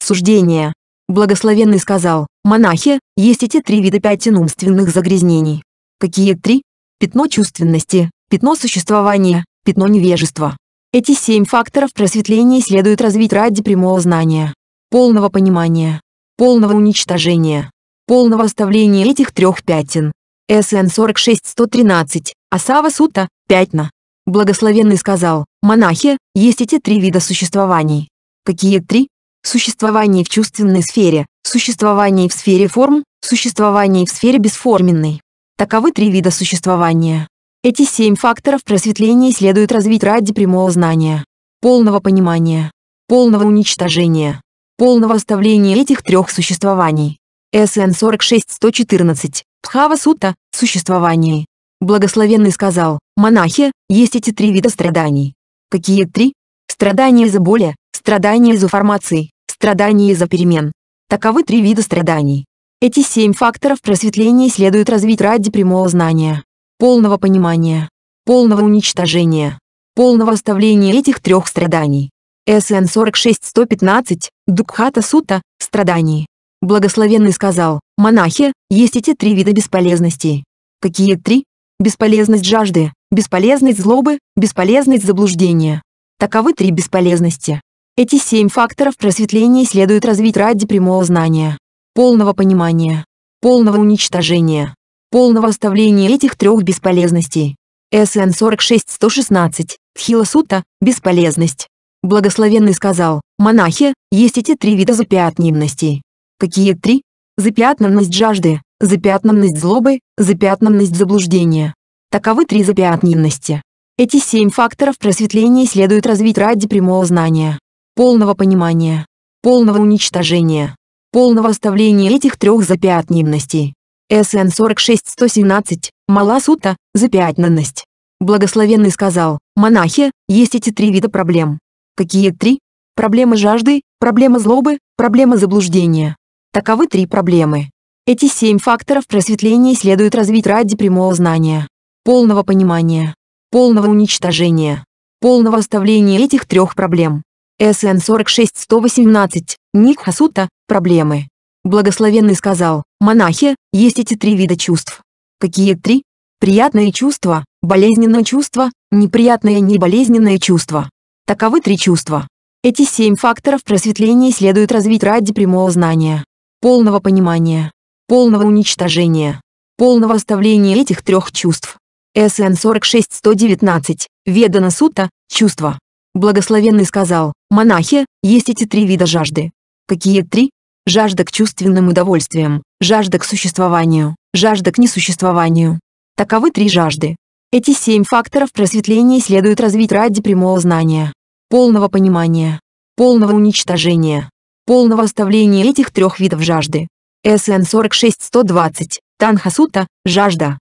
Speaker 1: суждение. Благословенный сказал, монахи, есть эти три вида пятен умственных загрязнений. Какие три? Пятно чувственности, пятно существования, пятно невежества. Эти семь факторов просветления следует развить ради прямого знания, полного понимания, полного уничтожения, полного оставления этих трех пятен. СН 46-113, Асава Сута, пятна. Благословенный сказал, монахи, есть эти три вида существований. Какие три? Существование в чувственной сфере, существование в сфере форм, существование в сфере бесформенной. Таковы три вида существования. Эти семь факторов просветления следует развить ради прямого знания, полного понимания, полного уничтожения, полного оставления этих трех существований. СН 46-114, Пхава Сута, существование. Благословенный сказал, монахи, есть эти три вида страданий. Какие три? Страдания из-за боли, страдания из-за формации, страдания из-за перемен. Таковы три вида страданий. Эти семь факторов просветления следует развить ради прямого знания, полного понимания, полного уничтожения, полного оставления этих трех страданий. СН 46-115, Дукхата Сута, страданий. Благословенный сказал, монахи, есть эти три вида бесполезностей. Какие три? Бесполезность жажды, бесполезность злобы, бесполезность заблуждения. Таковы три бесполезности. Эти семь факторов просветления следует развить ради прямого знания, полного понимания, полного уничтожения, полного оставления этих трех бесполезностей. СН 46-116, Тхила Сута, бесполезность. Благословенный сказал, монахи, есть эти три вида запятнимности. Какие три? Запятнанность жажды, запятнанность злобы, запятнанность заблуждения. Таковы три запятненности. Эти семь факторов просветления следует развить ради прямого знания, полного понимания, полного уничтожения, полного оставления этих трех запятненностей. СН 46117, Маласута, запятнанность. Благословенный сказал, монахи, есть эти три вида проблем. Какие три. Проблема жажды, проблема злобы, проблема заблуждения. Таковы три проблемы. Эти семь факторов просветления следует развить ради прямого знания, полного понимания, полного уничтожения, полного оставления этих трех проблем. СН 46118, Ник Хасута, проблемы. Благословенный сказал, монахи, есть эти три вида чувств. Какие три? Приятное чувство, болезненное чувство, неприятное и неболезненное чувство. Таковы три чувства. Эти семь факторов просветления следует развить ради прямого знания, полного понимания, полного уничтожения, полного оставления этих трех чувств. СН 46 119 Ведана Сута, чувства. Благословенный сказал, монахи, есть эти три вида жажды. Какие три? Жажда к чувственным удовольствиям, жажда к существованию, жажда к несуществованию. Таковы три жажды. Эти семь факторов просветления следует развить ради прямого знания, полного понимания, полного уничтожения, полного оставления этих трех видов жажды. СН 46120, Танхасута, жажда.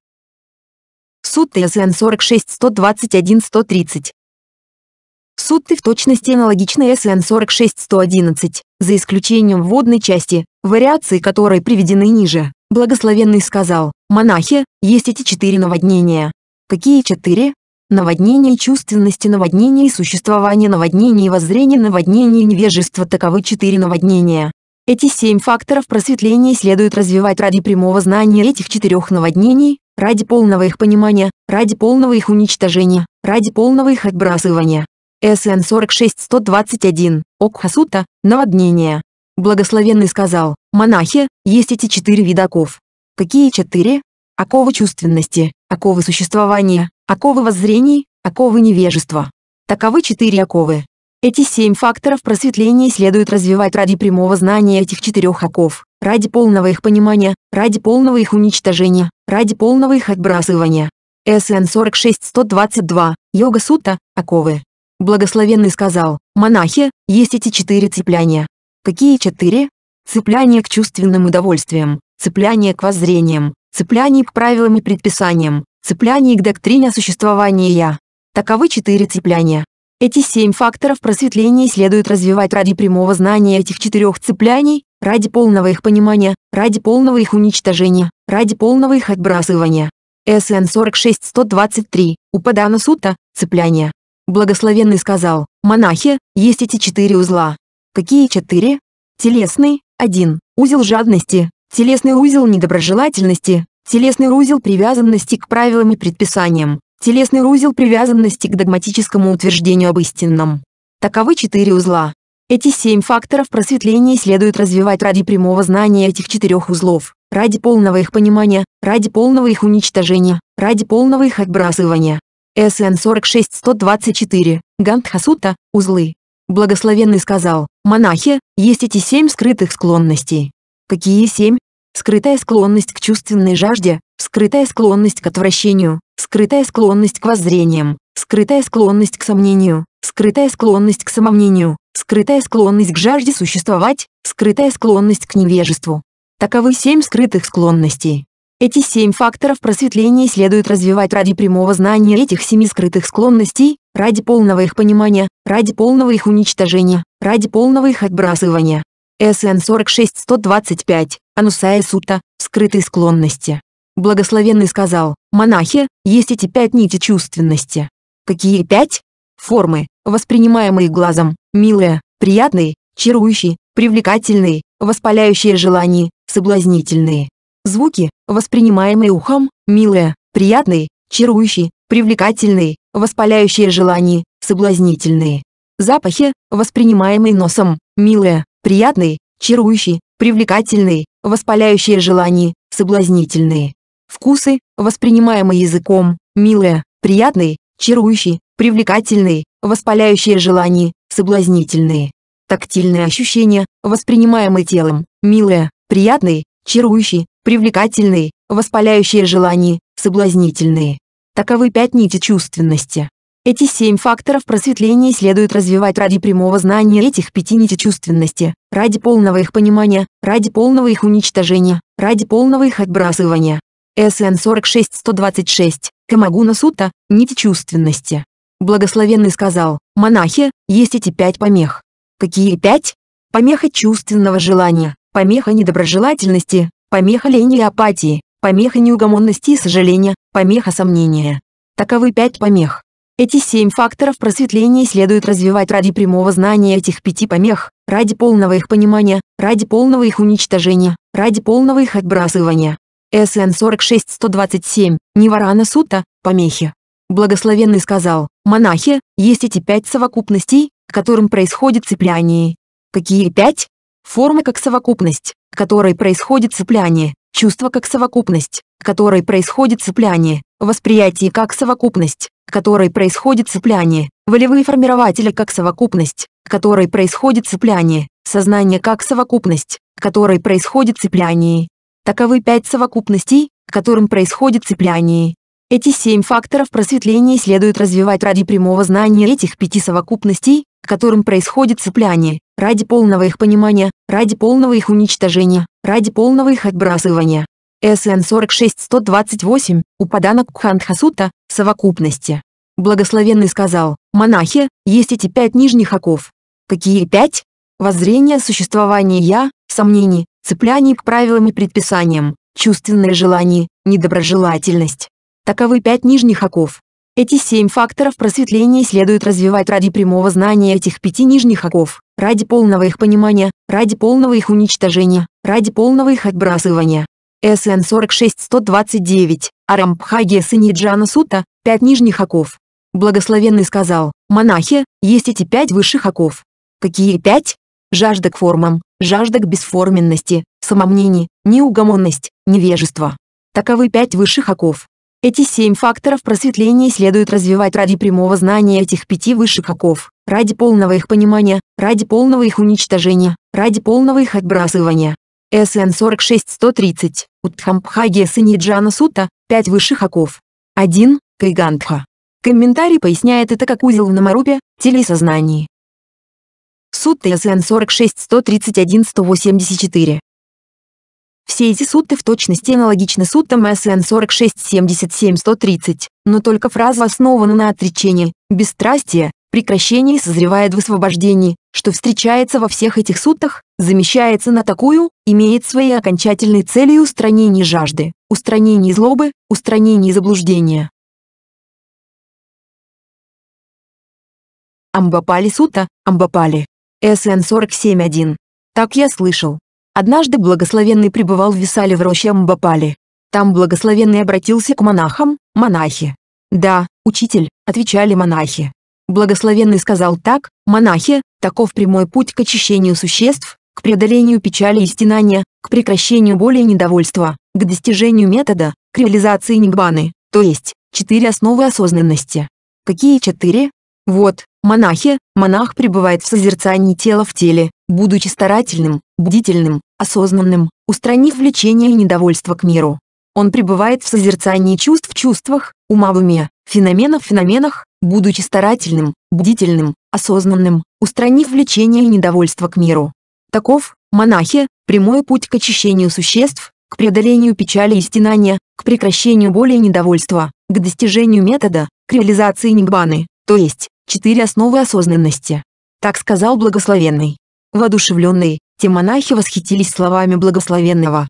Speaker 1: Сутты СН 46121-130. Сутты в точности аналогичны СН 46111, за исключением вводной части, вариации которой приведены ниже. Благословенный сказал, монахи, есть эти четыре наводнения. Какие четыре? Наводнение чувственности, наводнение существования, наводнение воззрения, наводнение невежества – таковы четыре наводнения. Эти семь факторов просветления следует развивать ради прямого знания этих четырех наводнений, ради полного их понимания, ради полного их уничтожения, ради полного их отбрасывания. СН 46121, Окхасута, наводнение. Благословенный сказал, монахи, есть эти четыре вида оков. Какие четыре? Оковы чувственности, оковы существования, оковы воззрений, оковы невежества. Таковы четыре оковы. Эти семь факторов просветления следует развивать ради прямого знания этих четырех оков, ради полного их понимания, ради полного их уничтожения, ради полного их отбрасывания. СН 46-122, Йога Сутта. Оковы. Благословенный сказал, монахи, есть эти четыре цепляния. Какие четыре? Цепляние к чувственным удовольствиям, цепляние к воззрениям, цепляние к правилам и предписаниям, Цепляние к доктрине о «я». Таковы четыре цепляния. Эти семь факторов просветления следует развивать ради прямого знания этих четырех цепляний, ради полного их понимания, ради полного их уничтожения, ради полного их отбрасывания. СН 123 Упадана Сута, цепляние. Благословенный сказал, монахи, есть эти четыре узла. Какие четыре? Телесный, один узел жадности, телесный узел недоброжелательности, Телесный узел привязанности к правилам и предписаниям. Телесный узел привязанности к догматическому утверждению об истинном. Таковы четыре узла. Эти семь факторов просветления следует развивать ради прямого знания этих четырех узлов, ради полного их понимания, ради полного их уничтожения, ради полного их отбрасывания. СН 46 124. Гандхасута, узлы. Благословенный сказал, монахи, есть эти семь скрытых склонностей. Какие семь? скрытая склонность к чувственной жажде, скрытая склонность к отвращению, скрытая склонность к воззрениям, скрытая склонность к сомнению, скрытая склонность к самомнению, скрытая склонность к жажде существовать, скрытая склонность к невежеству. Таковы семь скрытых склонностей. Эти семь факторов просветления следует развивать ради прямого знания этих семи скрытых склонностей, ради полного их понимания, ради полного их уничтожения, ради полного их отбрасывания. СН-46-125, Анусая Сута, Скрытые склонности. Благословенный сказал, монахи, есть эти пять нити чувственности. Какие пять? Формы, воспринимаемые глазом, милые, приятные, чарующие, привлекательные, воспаляющие желания, соблазнительные. Звуки, воспринимаемые ухом, милые, приятные, чарующие, привлекательные, воспаляющие желания, соблазнительные. Запахи, воспринимаемые носом, милые, приятные, чарующие, привлекательные, воспаляющие желания, соблазнительные. Вкусы, воспринимаемые языком, милые, приятные, чарующие, привлекательные, воспаляющие желания, соблазнительные. Тактильные ощущения, воспринимаемые телом, милые, приятные, чарующие, привлекательные, воспаляющие желания, соблазнительные. Таковы пять нити чувственности. Эти семь факторов просветления следует развивать ради прямого знания этих пяти нити чувственности, ради полного их понимания, ради полного их уничтожения, ради полного их отбрасывания. СН 46-126, Камагуна Сута, нити чувственности. Благословенный сказал, монахи, есть эти пять помех. Какие пять? Помеха чувственного желания, помеха недоброжелательности, помеха лени и апатии, помеха неугомонности и сожаления, помеха сомнения. Таковы пять помех. Эти семь факторов просветления следует развивать ради прямого знания этих пяти помех, ради полного их понимания, ради полного их уничтожения, ради полного их отбрасывания. СН 46-127, Ниварана Сута, помехи. Благословенный сказал, монахи, есть эти пять совокупностей, к которым происходит цепляние. Какие пять? Форма как совокупность, к которой происходит цепляние, чувство как совокупность, к которой происходит цепляние, восприятии как совокупность, в которой происходит цепляние, волевые формирователи как совокупность, в которой происходит цепляние, сознание как совокупность, в которой происходит цепляние. Таковы пять совокупностей, к которым происходит цепляние. Эти семь факторов просветления следует развивать ради прямого знания этих пяти совокупностей, к которым происходит цепляние, ради полного их понимания, ради полного их уничтожения, ради полного их отбрасывания. СН 46-128, упаданок Хандхасута, совокупности. Благословенный сказал, монахи, есть эти пять нижних оков. Какие пять? Воззрение существования «я», сомнений, цепляние к правилам и предписаниям, чувственные желания, недоброжелательность. Таковы пять нижних оков. Эти семь факторов просветления следует развивать ради прямого знания этих пяти нижних оков, ради полного их понимания, ради полного их уничтожения, ради полного их отбрасывания. СН 46 129. Арамбхаги Саниджана Сута, пять нижних оков. Благословенный сказал, монахи, есть эти пять высших оков. Какие пять? Жажда к формам, жажда к бесформенности, самомнение, неугомонность, невежество. Таковы пять высших оков. Эти семь факторов просветления следует развивать ради прямого знания этих пяти высших оков, ради полного их понимания, ради полного их уничтожения, ради полного их отбрасывания. СН 46 130. Утхампхаге Саниджана Сута, пять высших оков. 1. Кригантха. Комментарий поясняет это как узел в намарупе, теле и сознании. Сутта СН 46-131-184. Все эти сутты в точности аналогичны суттам СН 46-77-130, но только фраза основана на отречении, бесстрастии, прекращении созревает в освобождении, что встречается во всех этих суттах, замещается на такую, имеет своей окончательной целью устранение жажды, устранение злобы, устранение заблуждения. Амбапали сута, Амбапали. СН 47.1. Так я слышал. Однажды благословенный пребывал в Висале в роще Амбапали. Там благословенный обратился к монахам, монахи. «Да, учитель», — отвечали монахи. Благословенный сказал так, монахи, таков прямой путь к очищению существ, к преодолению печали и стенания, к прекращению боли и недовольства, к достижению метода, к реализации нигбаны, то есть, четыре основы осознанности. Какие четыре? Вот, монахи, монах пребывает в созерцании тела в теле, будучи старательным, бдительным, осознанным, устранив влечение и недовольство к миру. Он пребывает в созерцании чувств в чувствах, ума в уме, феноменов в феноменах, будучи старательным, бдительным, осознанным, устранив влечение и недовольство к миру. Таков, монахи, прямой путь к очищению существ, к преодолению печали и стенания, к прекращению боли и недовольства, к достижению метода, к реализации нигбаны, то есть, четыре основы осознанности. Так сказал благословенный. Воодушевленные, те монахи восхитились словами благословенного.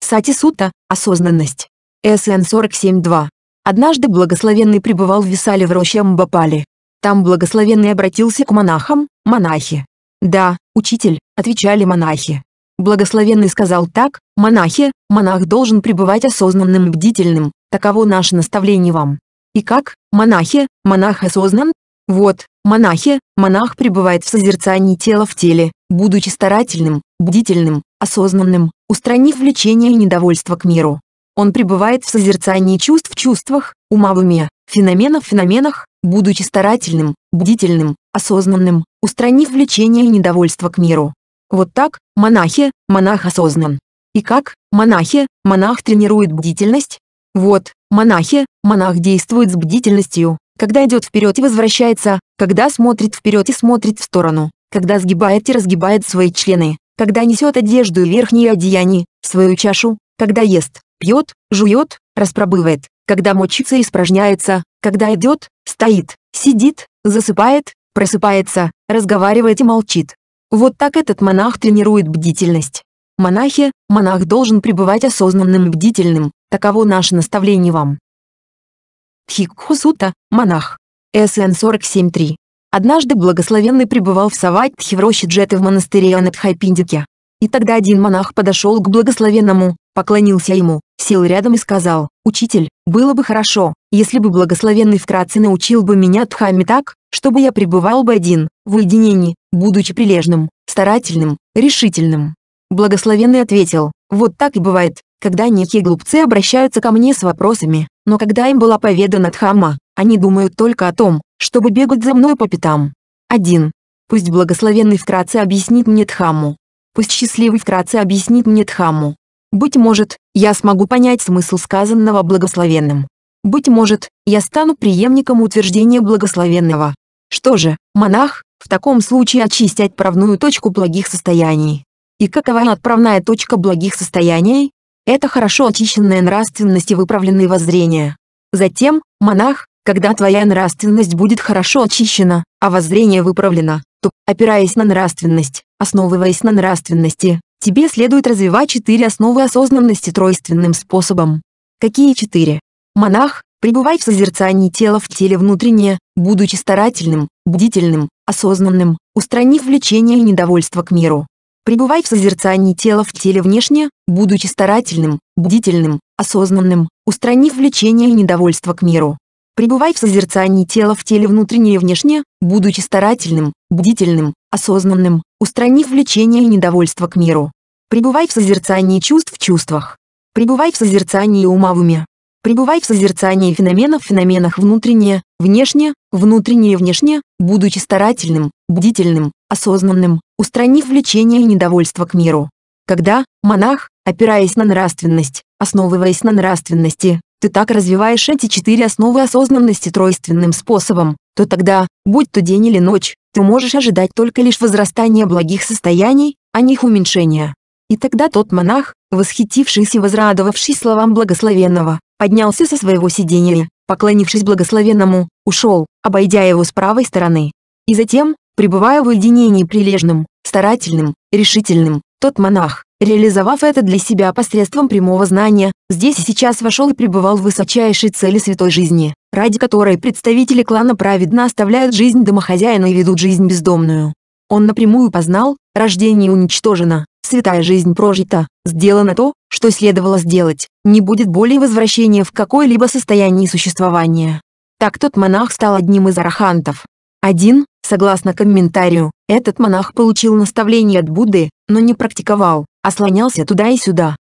Speaker 1: Сати Сута, осознанность. СН 47.2. Однажды благословенный пребывал в Висале в роще Мбапали. Там благословенный обратился к монахам, монахи. «Да, учитель», — отвечали монахи. Благословенный сказал так, «Монахи, монах должен пребывать осознанным и бдительным, таково наше наставление вам». И как, монахи, монах осознан? Вот, монахи, монах пребывает в созерцании тела в теле, будучи старательным, бдительным, осознанным, устранив влечение и недовольство к миру. Он пребывает в созерцании чувств в чувствах, ума в уме, феноменов в феноменах, будучи старательным, бдительным, осознанным, устранив влечение и недовольство к миру. Вот так, монахи, монах осознан. И как, монахи, монах тренирует бдительность? Вот, монахи, монах действует с бдительностью, когда идет вперед и возвращается, когда смотрит вперед и смотрит в сторону, когда сгибает и разгибает свои члены, когда несет одежду и верхние одеяния, свою чашу, когда ест, пьет, жует, распробывает, когда мочится и испражняется, когда идет, стоит, сидит, засыпает, просыпается, разговаривает и молчит. Вот так этот монах тренирует бдительность. Монахи, монах должен пребывать осознанным и бдительным, таково наше наставление вам. Тхикхусута, монах. СН 47.3. Однажды благословенный пребывал в Саватхе в Джеты в монастыре Анатхайпиндике. И тогда один монах подошел к благословенному, поклонился ему, сел рядом и сказал, «Учитель, было бы хорошо, если бы благословенный вкратце научил бы меня Дхамме так, чтобы я пребывал бы один, в уединении, будучи прилежным, старательным, решительным». Благословенный ответил, «Вот так и бывает, когда некие глупцы обращаются ко мне с вопросами, но когда им была поведана тхама, они думают только о том, чтобы бегать за мной по пятам. 1. Пусть благословенный вкратце объяснит мне тхаму, Пусть счастливый вкратце объяснит мне тхаму. Быть может, я смогу понять смысл сказанного благословенным. Быть может, я стану преемником утверждения благословенного. Что же, монах, в таком случае очисти отправную точку благих состояний. И какова отправная точка благих состояний? Это хорошо очищенная нравственность и выправленные воззрения. Затем, монах, когда твоя нравственность будет хорошо очищена, а воззрение выправлено, то, опираясь на нравственность, основываясь на нравственности, тебе следует развивать четыре основы осознанности тройственным способом. Какие четыре? Монах, пребывай в созерцании тела в теле внутреннее, будучи старательным, бдительным, осознанным, устранив влечение и недовольство к миру. Пребывай в созерцании тела в теле внешне, будучи старательным, бдительным, осознанным, устранив влечение и недовольство к миру. Пребывай в созерцании тела в теле внутренне и внешне, будучи старательным, бдительным, осознанным, устранив влечение и недовольство к миру. Пребывай в созерцании чувств в чувствах. Пребывай в созерцании ума в уме. Пребывай в созерцании феноменов в феноменах внутренне, внешне, внутреннее, и внешне, будучи старательным, бдительным, осознанным, устранив влечение и недовольство к миру. Когда, монах, опираясь на нравственность, основываясь на нравственности, ты так развиваешь эти четыре основы осознанности тройственным способом, то тогда, будь то день или ночь, ты можешь ожидать только лишь возрастания благих состояний, а не их уменьшения. И тогда тот монах, восхитившись и возрадовавшись словам благословенного, поднялся со своего сиденья, поклонившись благословенному, ушел, обойдя его с правой стороны. И затем, пребывая в уединении прилежным, старательным, решительным, тот монах, реализовав это для себя посредством прямого знания, здесь и сейчас вошел и пребывал в высочайшей цели святой жизни, ради которой представители клана праведно оставляют жизнь домохозяина и ведут жизнь бездомную. Он напрямую познал, рождение уничтожено, святая жизнь прожита, сделано то, что следовало сделать, не будет более возвращения в какое-либо состояние существования. Так тот монах стал одним из арахантов. Один, Согласно комментарию, этот монах получил наставление от Будды, но не практиковал, а слонялся туда и сюда.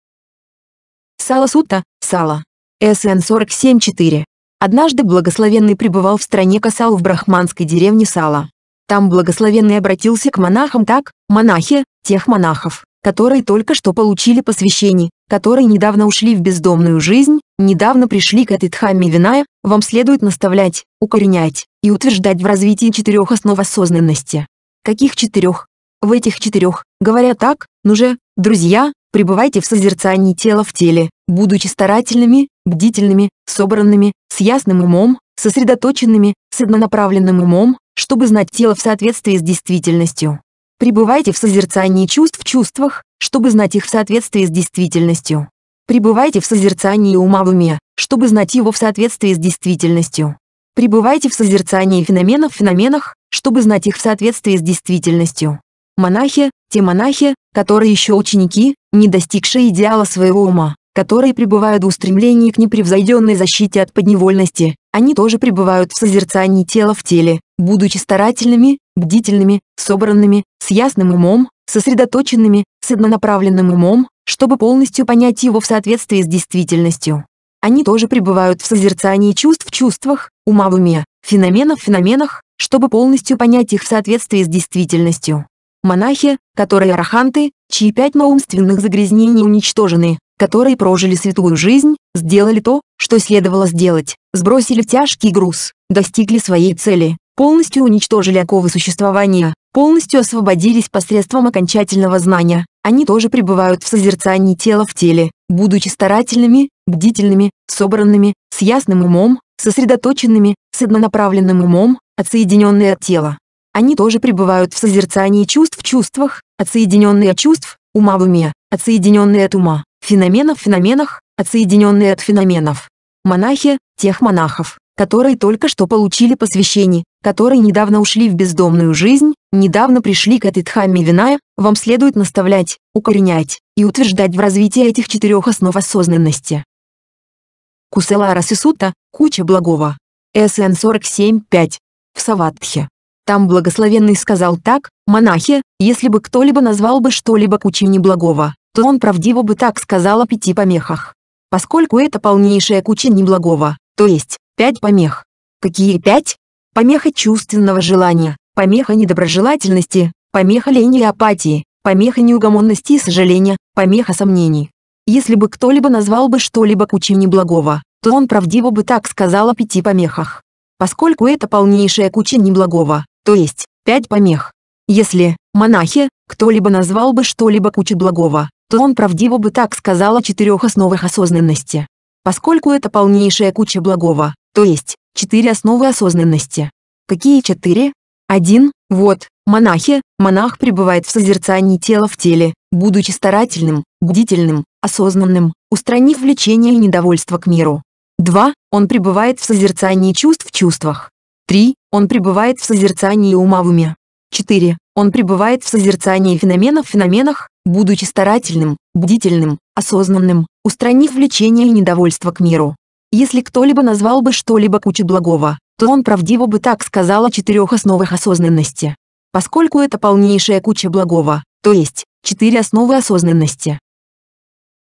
Speaker 1: Сала Сута, Сала. СН 47.4. Однажды благословенный пребывал в стране Касал в брахманской деревне Сала. Там благословенный обратился к монахам так, монахи, тех монахов, которые только что получили посвящение, которые недавно ушли в бездомную жизнь, недавно пришли к этой Дхамме Виная, вам следует наставлять, укоренять и утверждать в развитии четырех основ осознанности. Каких четырех? В этих четырех, говоря так, ну же, друзья, пребывайте в созерцании тела в теле, будучи старательными, бдительными, собранными, с ясным умом, сосредоточенными, с однонаправленным умом, чтобы знать тело в соответствии с действительностью. Пребывайте в созерцании чувств в чувствах, чтобы знать их в соответствии с действительностью. Пребывайте в созерцании ума в уме, чтобы знать его в соответствии с действительностью. Пребывайте в созерцании феноменов в феноменах, чтобы знать их в соответствии с действительностью. Монахи, те монахи, которые еще ученики, не достигшие идеала своего ума, которые пребывают в устремлении к непревзойденной защите от подневольности, они тоже пребывают в созерцании тела в теле, будучи старательными, бдительными, собранными, с ясным умом, сосредоточенными, с однонаправленным умом, чтобы полностью понять его в соответствии с действительностью. Они тоже пребывают в созерцании чувств в чувствах, ума в уме, феноменов в феноменах, чтобы полностью понять их в соответствии с действительностью. Монахи, которые араханты, чьи пять наумственных загрязнений уничтожены, которые прожили святую жизнь, сделали то, что следовало сделать, сбросили тяжкий груз, достигли своей цели, полностью уничтожили оковы существования, полностью освободились посредством окончательного знания. Они тоже пребывают в созерцании тела в теле, будучи старательными, бдительными, собранными, с ясным умом, сосредоточенными, с однонаправленным умом, отсоединенные от тела. Они тоже пребывают в созерцании чувств в чувствах, отсоединенные от чувств, ума в уме, отсоединенные от ума феноменов феноменах, отсоединенные от феноменов. Монахи – тех монахов, которые только что получили посвящение, которые недавно ушли в бездомную жизнь, недавно пришли к этой Дхамме Виная, вам следует наставлять, укоренять и утверждать в развитии этих четырех основ осознанности. Кусела расисута куча благого. СН 47.5. В Саватхе. Там благословенный сказал так, монахи, если бы кто-либо назвал бы что-либо кучей неблагого, то он правдиво бы так сказал о пяти помехах. Поскольку это полнейшая куча неблагого, то есть, пять помех. Какие пять? Помеха чувственного желания, помеха недоброжелательности, помеха лени и апатии, помеха неугомонности и сожаления, помеха сомнений. Если бы кто-либо назвал бы что-либо кучей неблагого, то он правдиво бы так сказал о пяти помехах. Поскольку это полнейшая куча неблагого, то есть, пять помех. Если, монахи, кто-либо назвал бы что-либо кучей благого, что он правдиво бы так сказал о четырех основах осознанности. Поскольку это полнейшая куча благого, то есть, четыре основы осознанности. Какие четыре? Один, вот, монахи, монах пребывает в созерцании тела в теле, будучи старательным, бдительным, осознанным, устранив влечение и недовольство к миру. Два. Он пребывает в созерцании чувств в чувствах. Три. Он пребывает в созерцании ума в уме. Четыре. Он пребывает в созерцании феноменов в феноменах, будучи старательным, бдительным, осознанным, устранив влечение и недовольство к миру. Если кто-либо назвал бы что-либо кучу благого, то он правдиво бы так сказал о четырех основах осознанности. Поскольку это полнейшая куча благого, то есть, четыре основы осознанности.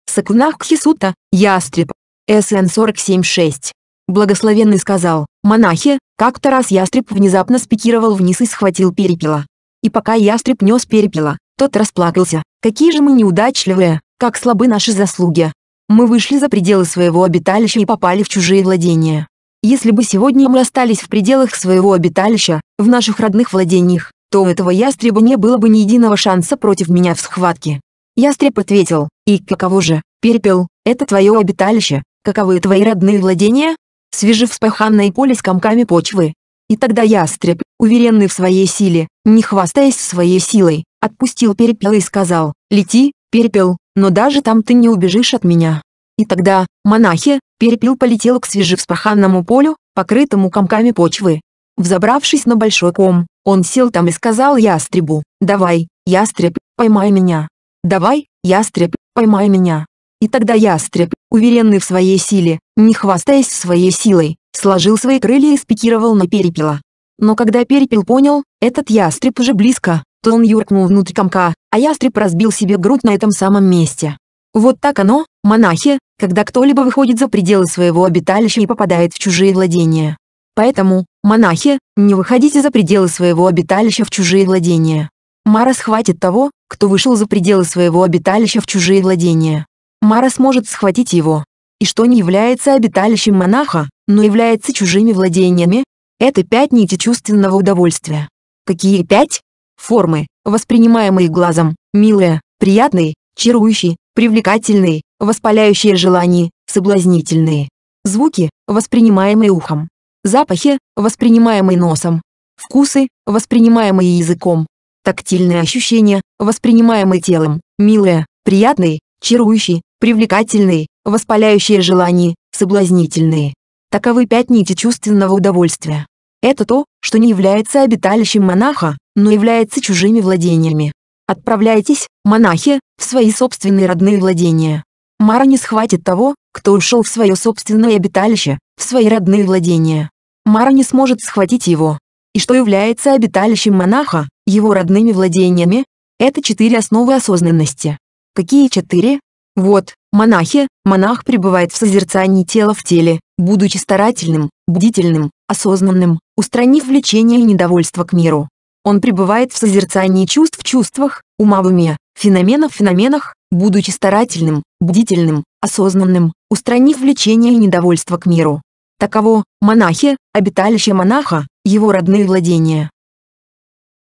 Speaker 1: Сакунаххи Сута, Ястреб. СН 47.6. Благословенный сказал, монахи, как-то раз ястреб внезапно спикировал вниз и схватил перепела. И пока ястреб нес перепела, тот расплакался, Какие же мы неудачливые, как слабы наши заслуги. Мы вышли за пределы своего обиталища и попали в чужие владения. Если бы сегодня мы остались в пределах своего обиталища, в наших родных владениях, то у этого ястреба не было бы ни единого шанса против меня в схватке. Ястреб ответил, и каково же, перепел, это твое обиталище, каковы твои родные владения? Свежи вспаханное поле с комками почвы. И тогда ястреб, уверенный в своей силе, не хвастаясь своей силой, отпустил перепела и сказал, «Лети, перепел, но даже там ты не убежишь от меня». И тогда, монахи, перепел полетел к свежевспаханному полю, покрытому комками почвы. Взобравшись на большой ком, он сел там и сказал ястребу, «Давай, ястреб, поймай меня! Давай, ястреб, поймай меня!» И тогда ястреб, уверенный в своей силе, не хвастаясь своей силой, сложил свои крылья и спикировал на перепела. Но когда перепел понял, этот ястреб уже близко, то он юркнул внутрь комка, а ястреб разбил себе грудь на этом самом месте. Вот так оно, монахи, когда кто-либо выходит за пределы своего обиталища и попадает в чужие владения. Поэтому, монахи, не выходите за пределы своего обиталища в чужие владения. Мара схватит того, кто вышел за пределы своего обиталища в чужие владения. Мара сможет схватить его. И что не является обиталищем монаха, но является чужими владениями, это пять нити чувственного удовольствия. Какие пять? формы, воспринимаемые глазом, милые, приятные, чарующие, привлекательные, воспаляющие желания, соблазнительные. Звуки, воспринимаемые ухом. Запахи, воспринимаемые носом. Вкусы, воспринимаемые языком. Тактильные ощущения, воспринимаемые телом, милые, приятные, чарующие, привлекательные, воспаляющие желания, соблазнительные. Таковы пять нити чувственного удовольствия. Это то, что не является обиталищем монаха, но является чужими владениями. Отправляйтесь, монахи, в свои собственные родные владения. Мара не схватит того, кто ушел в свое собственное обиталище, в свои родные владения. Мара не сможет схватить его. И что является обиталищем монаха, его родными владениями? Это четыре основы осознанности. Какие четыре? Вот, монахи, монах пребывает в созерцании тела в теле, будучи старательным, бдительным, осознанным устранив влечение и недовольство к миру. Он пребывает в созерцании чувств в чувствах, ума в уме, феноменов в феноменах, будучи старательным, бдительным, осознанным, устранив влечение и недовольство к миру. Таково, монахи, обиталище монаха, его родные владения.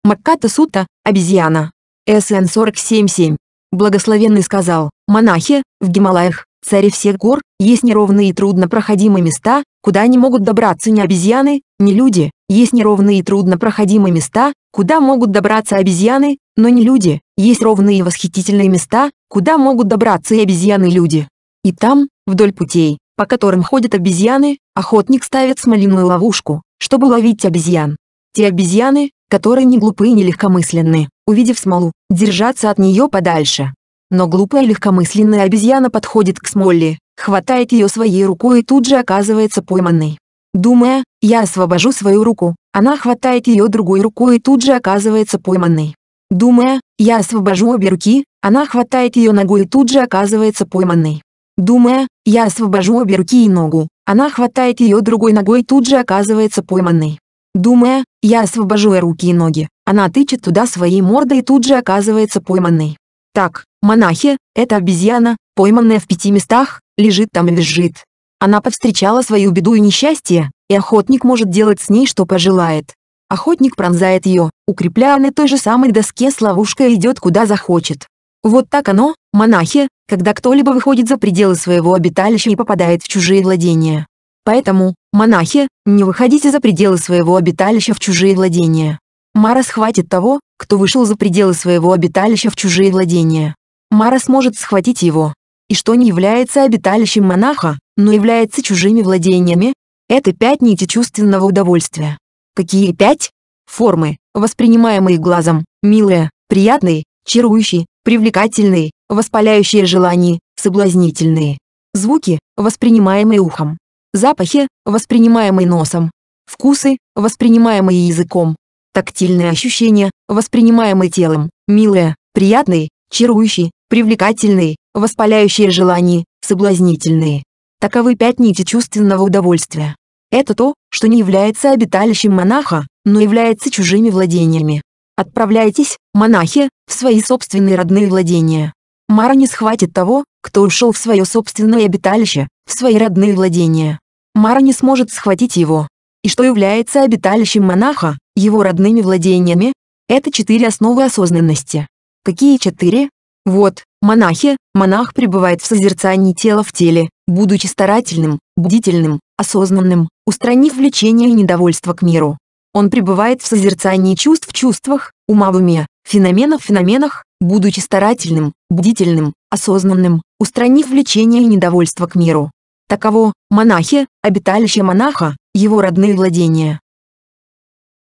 Speaker 1: Макката Сута, обезьяна. СН 47.7. Благословенный сказал, монахи, в Гималаях, царе всех гор, есть неровные и труднопроходимые места, куда не могут добраться ни обезьяны, ни люди, есть неровные и труднопроходимые места, куда могут добраться обезьяны, но не люди, есть ровные и восхитительные места, куда могут добраться и обезьяны и люди. И там, вдоль путей, по которым ходят обезьяны, охотник ставит смолиную ловушку, чтобы ловить обезьян. Те обезьяны, которые не глупы и не легкомысленны, увидев смолу, держатся от нее подальше. Но глупая и легкомысленная обезьяна подходит к смоле, хватает ее своей рукой и тут же оказывается пойманной. Думая, я освобожу свою руку, она хватает ее другой рукой и тут же оказывается пойманной. Думая, я освобожу обе руки, она хватает ее ногой и тут же оказывается пойманной. Думая, я освобожу обе руки и ногу, она хватает ее другой ногой и тут же оказывается пойманной. Думая, я освобожу руки и ноги, она тычет туда своей мордой и тут же оказывается пойманной. Так, Монахи, эта обезьяна, пойманная в пяти местах, лежит там и визжит. Она повстречала свою беду и несчастье, и охотник может делать с ней что пожелает. Охотник пронзает ее, укрепляя на той же самой доске с ловушкой идет куда захочет. Вот так оно, монахи, когда кто-либо выходит за пределы своего обиталища и попадает в чужие владения. Поэтому, монахи, не выходите за пределы своего обиталища в чужие владения. Мара схватит того, кто вышел за пределы своего обиталища в чужие владения. Мара сможет схватить его, и что не является обиталищем монаха, но является чужими владениями, это пять нити чувственного удовольствия. Какие пять? Формы, воспринимаемые глазом, милые, приятные, чарующие, привлекательные, воспаляющие желания, соблазнительные. Звуки, воспринимаемые ухом. Запахи, воспринимаемые носом. Вкусы, воспринимаемые языком. Тактильные ощущения, воспринимаемые телом, милые, приятные, чарующие, привлекательные, воспаляющие желания, соблазнительные. Таковы пять нити чувственного удовольствия. Это то, что не является обиталищем монаха, но является чужими владениями. Отправляйтесь, монахи, в свои собственные родные владения. Мара не схватит того, кто ушел в свое собственное обиталище, в свои родные владения. Мара не сможет схватить его. И что является обиталищем монаха, его родными владениями? Это четыре основы осознанности. Какие четыре? Вот, монахи, монах пребывает в созерцании тела в теле, будучи старательным, бдительным, осознанным, устранив влечение и недовольство к миру. Он пребывает в созерцании чувств в чувствах, ума в уме, феноменов в феноменах, будучи старательным, бдительным, осознанным, устранив влечение и недовольство к миру. Таково, монахи, обиталище монаха, его родные владения.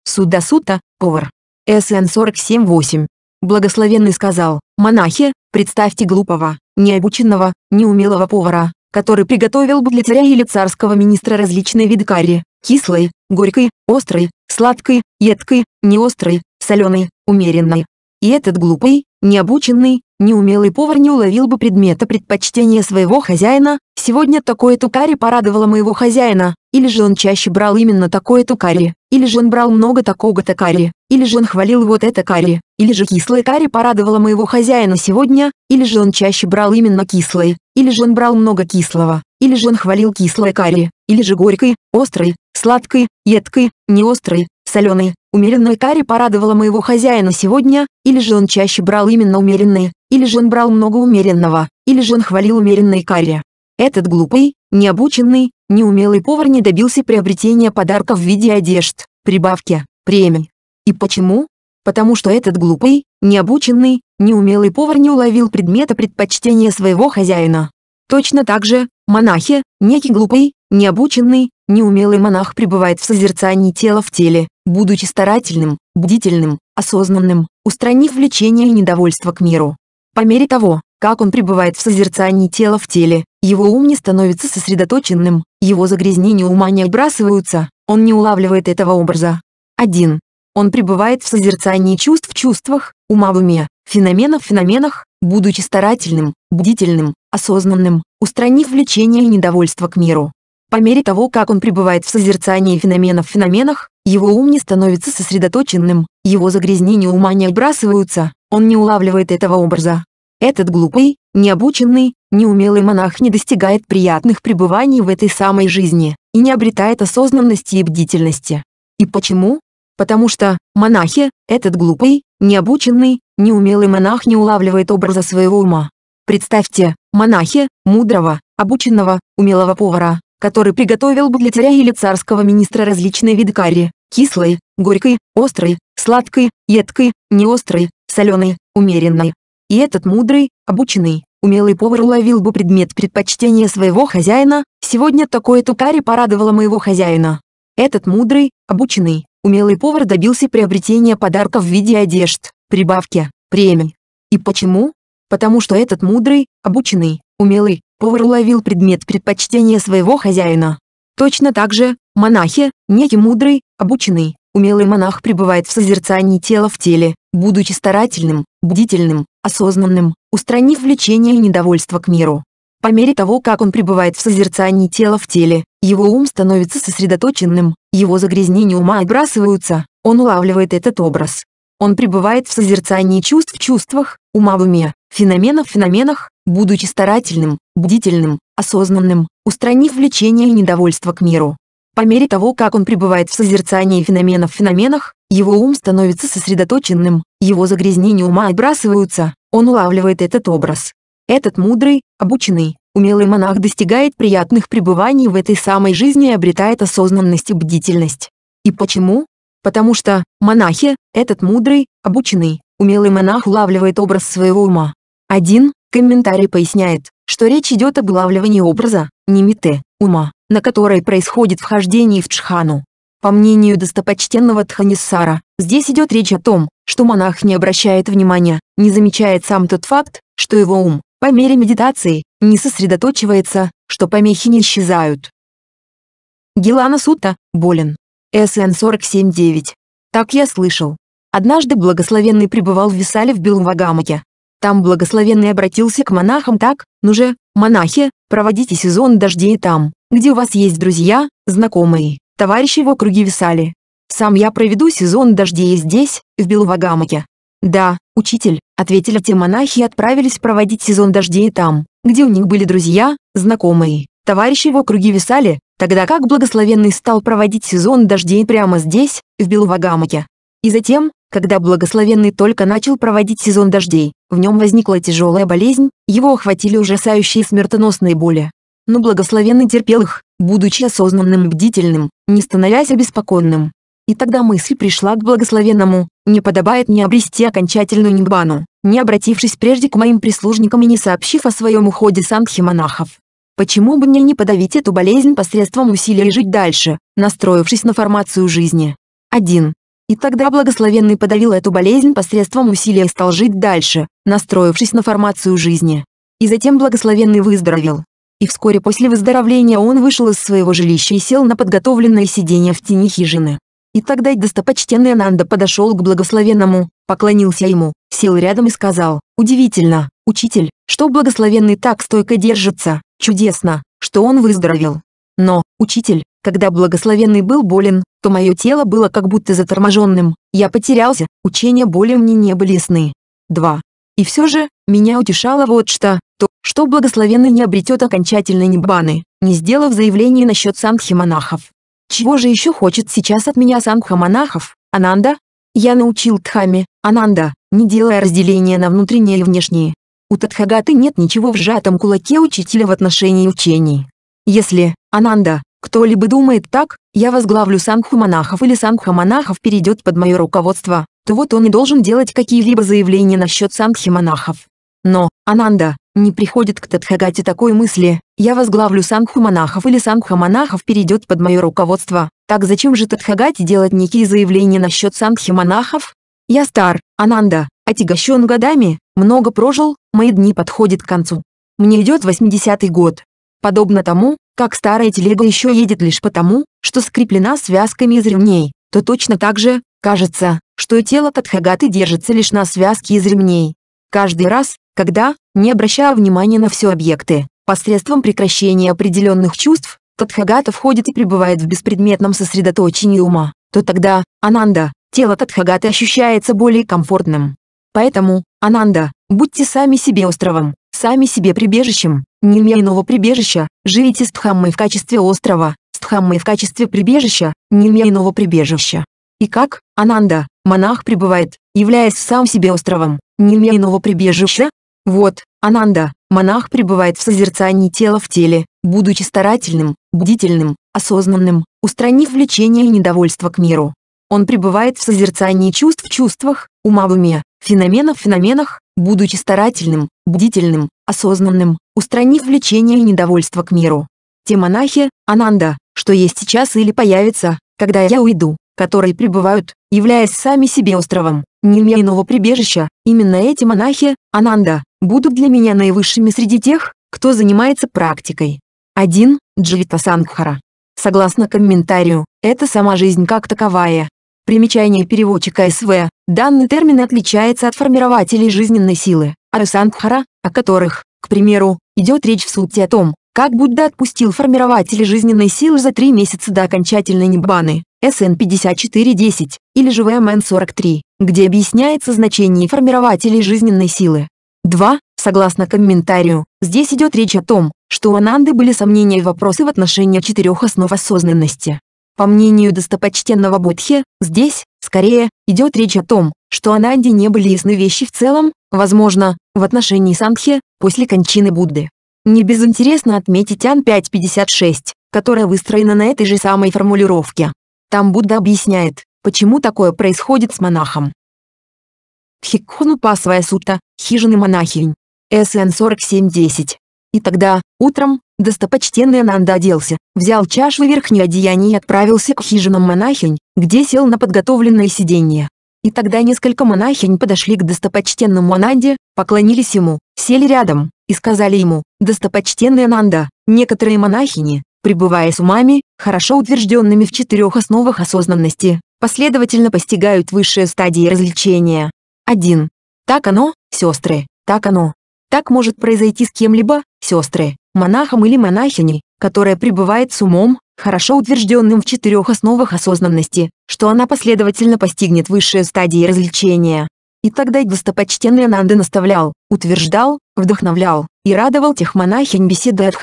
Speaker 1: Судасута, повар. СН 47.8 Благословенный сказал, «Монахи, представьте глупого, необученного, неумелого повара, который приготовил бы для царя или царского министра различные виды карри, кислой, горькой, острой, сладкой, едкой, неострой, соленой, умеренной. И этот глупый, необученный, неумелый повар не уловил бы предмета предпочтения своего хозяина, Сегодня такое тукари порадовало моего хозяина, или же он чаще брал именно такое тукари, или же он брал много такого-то карри, или же он хвалил вот это карри, или же кислое карри порадовало моего хозяина сегодня, или же он чаще брал именно кислое, или же он брал много кислого, или же он хвалил кислое карри, или же горькое, острое, сладкое, едкое, неострое, соленое, умеренное карри порадовало моего хозяина сегодня, или же он чаще брал именно умеренные, или же он брал много умеренного, или же он хвалил умеренные карри. Этот глупый, необученный, неумелый повар не добился приобретения подарков в виде одежд, прибавки, премий. И почему? Потому что этот глупый, необученный, неумелый повар не уловил предмета предпочтения своего хозяина. Точно так же, монахи, некий глупый, необученный, неумелый монах пребывает в созерцании тела в теле, будучи старательным, бдительным, осознанным, устранив влечение и недовольство к миру. По мере того, как он пребывает в созерцании тела в теле, его ум не становится сосредоточенным, его загрязнения ума не отбрасываются, он не улавливает этого образа. 1. Он пребывает в созерцании чувств в чувствах, ума в уме, феноменов в феноменах, будучи старательным, бдительным, осознанным, устранив влечение и недовольство к миру. По мере того, как он пребывает в созерцании феноменов в феноменах, его ум не становится сосредоточенным, его загрязнения ума не отбрасываются, он не улавливает этого образа. Этот глупый, необученный, неумелый монах не достигает приятных пребываний в этой самой жизни и не обретает осознанности и бдительности. И почему? Потому что, монахи, этот глупый, необученный, неумелый монах не улавливает образа своего ума. Представьте, монахи, мудрого, обученного, умелого повара, который приготовил бы для царя или царского министра различные виды карри, кислой, горькой, острой, сладкой, едкой, неострой, соленой, умеренной. И этот мудрый, обученный, Умелый повар уловил бы предмет предпочтения своего хозяина, сегодня такое тукари порадовало моего хозяина. Этот мудрый, обученный, умелый повар добился приобретения подарка в виде одежд, прибавки, премий. И почему? Потому что этот мудрый, обученный, умелый, повар уловил предмет предпочтения своего хозяина. Точно так же, монахи, некий мудрый, обученный, умелый монах пребывает в созерцании тела в теле, будучи старательным, бдительным, осознанным, устранив влечение и недовольство к миру. По мере того, как он пребывает в созерцании тела в теле, его ум становится сосредоточенным, его загрязнения ума отбрасываются, он улавливает этот образ. Он пребывает в созерцании чувств в чувствах, ума в уме, феноменов в феноменах, будучи старательным, бдительным, осознанным, устранив влечение и недовольство к миру. По мере того, как он пребывает в созерцании феноменов в феноменах, его ум становится сосредоточенным, его загрязнения ума отбрасываются, он улавливает этот образ. Этот мудрый, обученный, умелый монах достигает приятных пребываний в этой самой жизни и обретает осознанность и бдительность. И почему? Потому что, монахи, этот мудрый, обученный, умелый монах улавливает образ своего ума. Один комментарий поясняет, что речь идет об улавливании образа, нимите, ума, на которой происходит вхождение в чхану. По мнению достопочтенного Тханиссара, здесь идет речь о том, что монах не обращает внимания, не замечает сам тот факт, что его ум, по мере медитации, не сосредоточивается, что помехи не исчезают. Гелана Сута, болен. СН 47.9. Так я слышал. Однажды благословенный пребывал в Висале в Белом Там благословенный обратился к монахам так, ну же, монахи, проводите сезон дождей там, где у вас есть друзья, знакомые. Товарищи в округе висали. Сам я проведу сезон дождей здесь, в Беловагамаке. Да, учитель, ответили те монахи и отправились проводить сезон дождей там, где у них были друзья, знакомые. Товарищи в округе висали, тогда как благословенный стал проводить сезон дождей прямо здесь, в Беловагамаке. И затем, когда благословенный только начал проводить сезон дождей, в нем возникла тяжелая болезнь, его охватили ужасающие смертоносные боли но благословенный терпел их, будучи осознанным и бдительным, не становясь обеспокоенным. И тогда мысль пришла к благословенному, не подобает не обрести окончательную ниббану, не обратившись прежде к моим прислужникам и не сообщив о своем уходе санхи-монахов. Почему бы мне не подавить эту болезнь посредством усилий жить дальше, настроившись на формацию жизни? 1. И тогда благословенный подавил эту болезнь посредством усилия и стал жить дальше, настроившись на формацию жизни. И затем благословенный выздоровел и вскоре после выздоровления он вышел из своего жилища и сел на подготовленное сиденье в тени хижины. И тогда достопочтенный Ананда подошел к благословенному, поклонился ему, сел рядом и сказал, «Удивительно, учитель, что благословенный так стойко держится, чудесно, что он выздоровел. Но, учитель, когда благословенный был болен, то мое тело было как будто заторможенным, я потерялся, учения боли мне не были ясны. 2. И все же, меня утешало вот что, то, что благословенный не обретет окончательной небаны, не сделав заявление насчет сангхи-монахов. Чего же еще хочет сейчас от меня сангха-монахов, Ананда? Я научил тхами, Ананда, не делая разделения на внутренние и внешние. У Тадхагаты нет ничего в сжатом кулаке учителя в отношении учений. Если, Ананда, кто-либо думает так, я возглавлю сангху монахов или сангха монахов перейдет под мое руководство, то вот он и должен делать какие-либо заявления насчет сангхи монахов. Но, Ананда, не приходит к Тадхагате такой мысли, я возглавлю Сангху монахов или Сангха монахов перейдет под мое руководство. Так зачем же Тадхагате делать некие заявления насчет Сангхи монахов? Я стар, Ананда, отягощен годами, много прожил, мои дни подходят к концу. Мне идет 80-й год. Подобно тому, как старая телега еще едет лишь потому, что скреплена связками из ремней, то точно так же, кажется, что тело Тадхагаты держится лишь на связке из ремней. Каждый раз, когда, не обращая внимания на все объекты. Посредством прекращения определенных чувств, Тадхагата входит и пребывает в беспредметном сосредоточении ума, то тогда, Ананда, тело Тадхагаты ощущается более комфортным. Поэтому, Ананда, будьте сами себе островом, сами себе прибежищем, не имея иного прибежища, живите с Дхаммой в качестве острова, с Дхаммой в качестве прибежища, не имея иного прибежища. И как, Ананда, монах пребывает, являясь сам себе островом, не имея иного прибежища, вот, Ананда, монах пребывает в созерцании тела в теле, будучи старательным, бдительным, осознанным, устранив влечение и недовольство к миру. Он пребывает в созерцании чувств в чувствах, ума в уме, феноменов в феноменах, будучи старательным, бдительным, осознанным, устранив влечение и недовольство к миру. Те монахи, Ананда, что есть сейчас или появятся, когда я уйду, которые пребывают, являясь сами себе островом, не имея иного прибежища, именно эти монахи, Ананда, будут для меня наивысшими среди тех, кто занимается практикой. 1. Дживита Сангхара. Согласно комментарию, это сама жизнь как таковая. Примечание переводчика СВ. Данный термин отличается от формирователей жизненной силы, Арасангхара, о которых, к примеру, идет речь в сути о том, как Будда отпустил формирователей жизненной силы за три месяца до окончательной небаны, СН 5410, или же ВМН 43, где объясняется значение формирователей жизненной силы. 2. Согласно комментарию, здесь идет речь о том, что у Ананды были сомнения и вопросы в отношении четырех основ осознанности. По мнению достопочтенного Будхи, здесь, скорее, идет речь о том, что Ананде не были ясны вещи в целом, возможно, в отношении Сандхи, после кончины Будды. Не безинтересно отметить Ан 5.56, которая выстроена на этой же самой формулировке. Там Будда объясняет, почему такое происходит с монахом. Тхикхунупасвая сута хижины монахинь. СН 4710. И тогда, утром, достопочтенный Ананда оделся, взял чашу и верхнее одеяние и отправился к хижинам монахинь, где сел на подготовленное сиденье. И тогда несколько монахинь подошли к достопочтенному Ананде, поклонились ему, сели рядом, и сказали ему, «Достопочтенный Ананда, некоторые монахини, пребывая с умами, хорошо утвержденными в четырех основах осознанности, последовательно постигают высшие стадии развлечения. 1. Так оно, сестры, так оно. Так может произойти с кем-либо, сестры, монахом или монахиней, которая пребывает с умом, хорошо утвержденным в четырех основах осознанности, что она последовательно постигнет высшие стадии развлечения. И тогда достопочтенный Ананда наставлял, утверждал, вдохновлял и радовал тех монахинь беседой от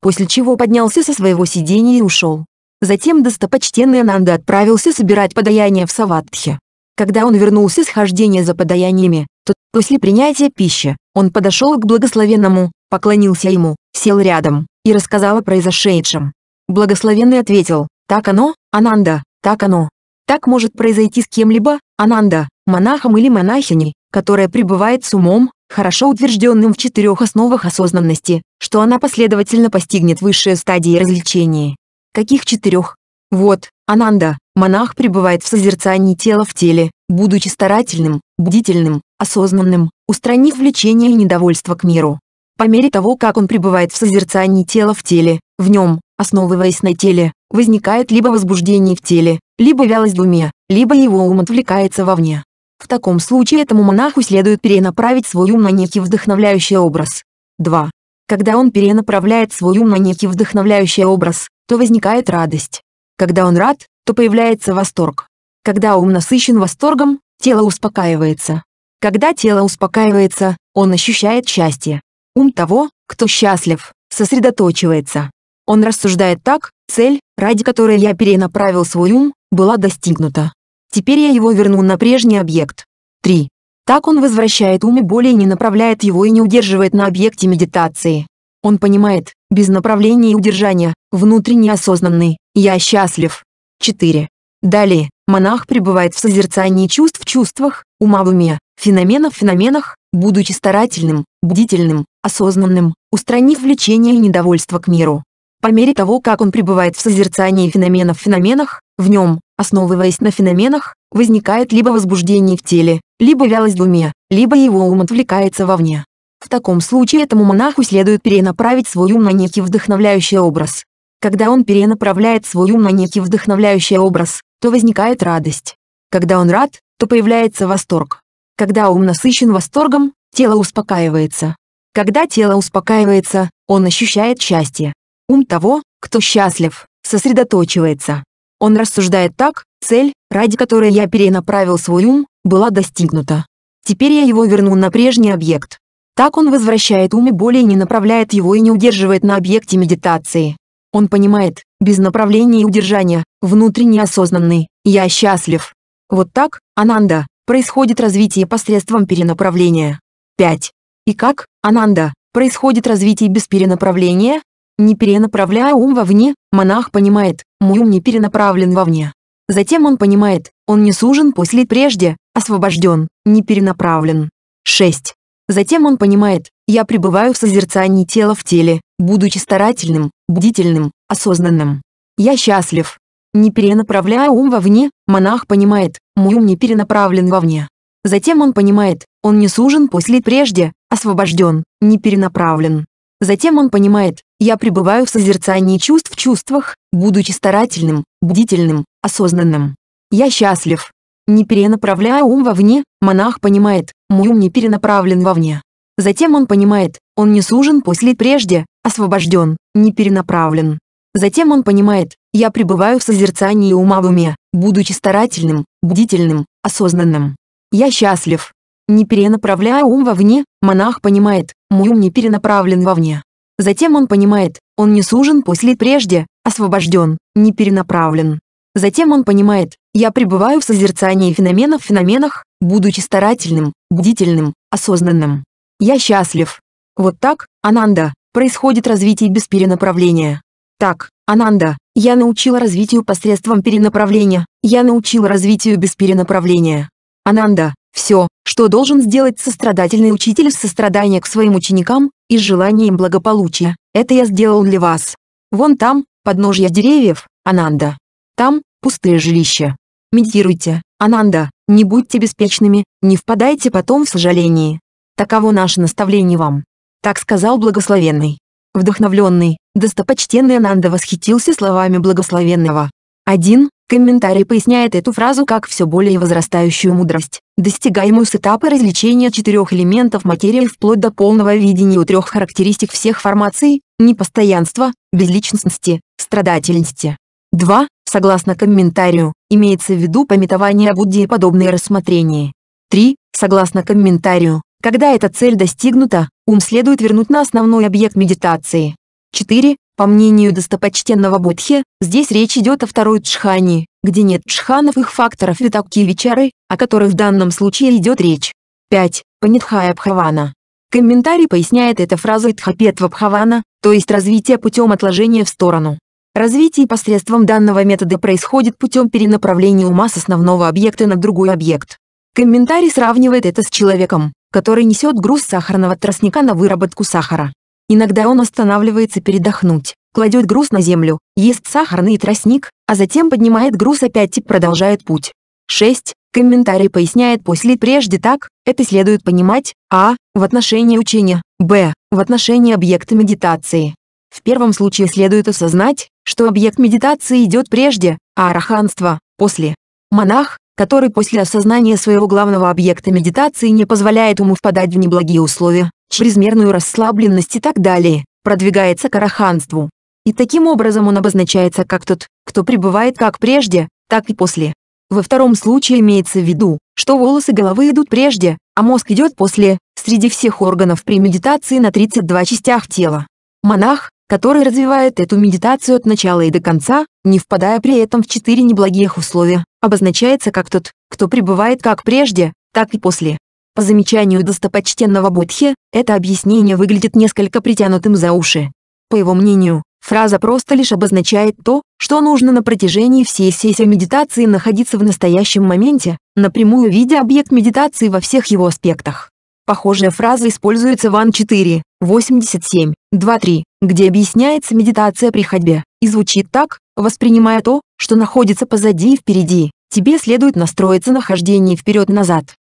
Speaker 1: после чего поднялся со своего сидения и ушел. Затем достопочтенный Ананда отправился собирать подаяние в Саватхе. Когда он вернулся с хождения за подаяниями, то после принятия пищи, он подошел к благословенному, поклонился ему, сел рядом и рассказал о произошедшем. Благословенный ответил, «Так оно, Ананда, так оно. Так может произойти с кем-либо, Ананда, монахом или монахиней, которая пребывает с умом, хорошо утвержденным в четырех основах осознанности, что она последовательно постигнет высшие стадии развлечения. Каких четырех? Вот, Ананда, монах пребывает в созерцании тела в теле, будучи старательным, бдительным, осознанным, устранив влечение и недовольство к миру. По мере того, как он пребывает в созерцании тела в теле, в нем, основываясь на теле, возникает либо возбуждение в теле, либо вялость в уме, либо его ум отвлекается вовне. В таком случае этому монаху следует перенаправить свой ум на некий вдохновляющий образ. 2. Когда он перенаправляет свой ум на некий вдохновляющий образ, то возникает радость. Когда он рад, то появляется восторг. Когда ум насыщен восторгом, тело успокаивается. Когда тело успокаивается, он ощущает счастье. Ум того, кто счастлив, сосредоточивается. Он рассуждает так, цель, ради которой я перенаправил свой ум, была достигнута. Теперь я его верну на прежний объект. 3. Так он возвращает ум и более не направляет его и не удерживает на объекте медитации. Он понимает, без направления и удержания, внутренне осознанный, я счастлив. 4. Далее, монах пребывает в созерцании чувств в чувствах, ума в уме, феноменов в феноменах, будучи старательным, бдительным, осознанным, устранив влечение и недовольство к миру. По мере того, как он пребывает в созерцании феноменов в феноменах, в нем, основываясь на феноменах, возникает либо возбуждение в теле, либо вялость в уме, либо его ум отвлекается вовне. В таком случае этому монаху следует перенаправить свой ум на некий вдохновляющий образ, когда он перенаправляет свой ум на некий вдохновляющий образ, то возникает радость. Когда он рад, то появляется восторг. Когда ум насыщен восторгом, тело успокаивается. Когда тело успокаивается, он ощущает счастье. Ум того, кто счастлив, сосредоточивается. Он рассуждает так, цель, ради которой я перенаправил свой ум, была достигнута. Теперь я его верну на прежний объект. Так он возвращает ум и более не направляет его и не удерживает на объекте медитации. Он понимает, без направления и удержания, внутренне осознанный, я счастлив. Вот так, Ананда, происходит развитие посредством перенаправления. 5. И как, Ананда, происходит развитие без перенаправления? Не перенаправляя ум вовне, монах понимает, мой ум не перенаправлен вовне. Затем он понимает, он не сужен после прежде, освобожден, не перенаправлен. 6. Затем он понимает, я пребываю в созерцании тела в теле, будучи старательным, бдительным, осознанным. Я счастлив. Не перенаправляя ум вовне, монах понимает, мой ум не перенаправлен вовне. Затем он понимает, он не сужен после прежде, освобожден, не перенаправлен. Затем он понимает, я пребываю в созерцании чувств в чувствах, будучи старательным, бдительным, осознанным. Я счастлив. Не перенаправляя ум вовне, монах понимает, мой ум не перенаправлен вовне. Затем он понимает, он не сужен после прежде, освобожден, не перенаправлен. Затем он понимает, я пребываю в созерцании ума в уме, будучи старательным, бдительным, осознанным. Я счастлив. Не перенаправляя ум вовне, монах понимает, мой ум не перенаправлен вовне. Затем он понимает, он не сужен после прежде, освобожден, не перенаправлен. Затем он понимает, я пребываю в созерцании феноменов в феноменах, будучи старательным, бдительным, осознанным. Я счастлив. Вот так, Ананда, происходит развитие без перенаправления. Так, Ананда, я научила развитию посредством перенаправления, я научила развитию без перенаправления. Ананда, все, что должен сделать сострадательный учитель из сострадания к своим ученикам, и желания им благополучия, это я сделал для вас. Вон там, подножья деревьев, Ананда. Там, пустые жилища. Медитируйте, Ананда, не будьте беспечными, не впадайте потом в сожаление. Таково наше наставление вам. Так сказал благословенный. Вдохновленный, достопочтенный Ананда восхитился словами благословенного. Один комментарий поясняет эту фразу как все более возрастающую мудрость, достигаемую с этапа развлечения четырех элементов материи вплоть до полного видения у трех характеристик всех формаций – непостоянства, безличностности, страдательности. 2. Согласно комментарию, имеется в виду пометование о Будде и подобные рассмотрения. 3. Согласно комментарию, когда эта цель достигнута, ум следует вернуть на основной объект медитации. 4. По мнению достопочтенного Будхи, здесь речь идет о второй джхане, где нет джханов их факторов и такие вечеры, о которых в данном случае идет речь. 5. Панитхая Бхавана. Комментарий поясняет это фразой Тхапетва Бхавана, то есть развитие путем отложения в сторону. Развитие посредством данного метода происходит путем перенаправления ума с основного объекта на другой объект. Комментарий сравнивает это с человеком, который несет груз сахарного тростника на выработку сахара. Иногда он останавливается передохнуть, кладет груз на землю, ест сахарный тростник, а затем поднимает груз опять и продолжает путь. 6. Комментарий поясняет после прежде так, это следует понимать, а. в отношении учения, б. в отношении объекта медитации. В первом случае следует осознать, что объект медитации идет прежде, а араханство – после. Монах, который после осознания своего главного объекта медитации не позволяет уму впадать в неблагие условия, чрезмерную расслабленность и так далее, продвигается к араханству. И таким образом он обозначается как тот, кто пребывает как прежде, так и после. Во втором случае имеется в виду, что волосы головы идут прежде, а мозг идет после, среди всех органов при медитации на 32 частях тела. Монах, который развивает эту медитацию от начала и до конца, не впадая при этом в четыре неблагих условия, обозначается как тот, кто пребывает как прежде, так и после. По замечанию достопочтенного Будхи, это объяснение выглядит несколько притянутым за уши. По его мнению, фраза просто лишь обозначает то, что нужно на протяжении всей сессии медитации находиться в настоящем моменте, напрямую видя объект медитации во всех его аспектах. Похожая фраза используется в Ан 4, 87, 23, где объясняется медитация при ходьбе, и звучит так, воспринимая то, что находится позади и впереди, тебе следует настроиться на хождение вперед-назад.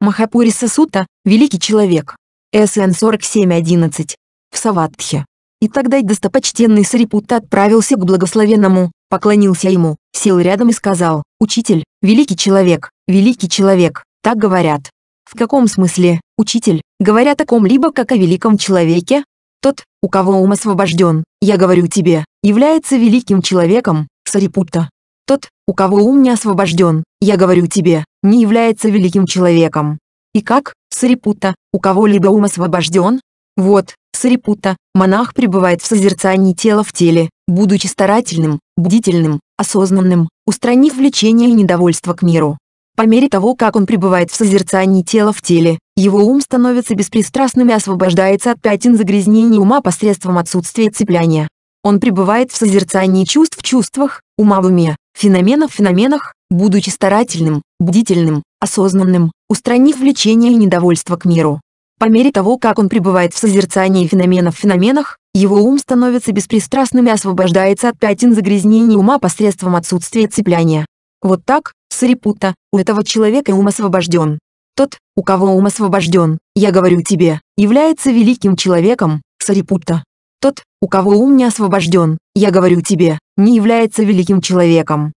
Speaker 1: Махапуриса Сута – великий человек. СН 47.11. В Саватхе. И тогда достопочтенный Сарипутта отправился к благословенному, поклонился ему, сел рядом и сказал, «Учитель, великий человек, великий человек, так говорят». В каком смысле, учитель, говоря о ком либо как о великом человеке, тот, у кого ум освобожден, я говорю тебе, является великим человеком, Сарипутта. Тот, у кого ум не освобожден, я говорю тебе, не является великим человеком. И как, Сарипутта, у кого-либо ум освобожден? Вот, Сарипутта, монах пребывает в созерцании тела в теле, будучи старательным, бдительным, осознанным, устранив влечение и недовольство к миру. По мере того, как он пребывает в созерцании тела в теле, его ум становится беспристрастным и освобождается от пятен загрязнений ума посредством отсутствия цепляния. Он пребывает в созерцании чувств в чувствах, ума в уме, феноменов в феноменах, будучи старательным, бдительным, осознанным, устранив влечение и недовольство к миру. По мере того, как он пребывает в созерцании феноменов в феноменах, его ум становится беспристрастным и освобождается от пятен загрязнений ума посредством отсутствия цепляния. Вот так, Сарипута, у этого человека ум освобожден. Тот, у кого ум освобожден, я говорю тебе, является великим человеком, Сарипута. Тот, у кого ум не освобожден, я говорю тебе, не является великим человеком.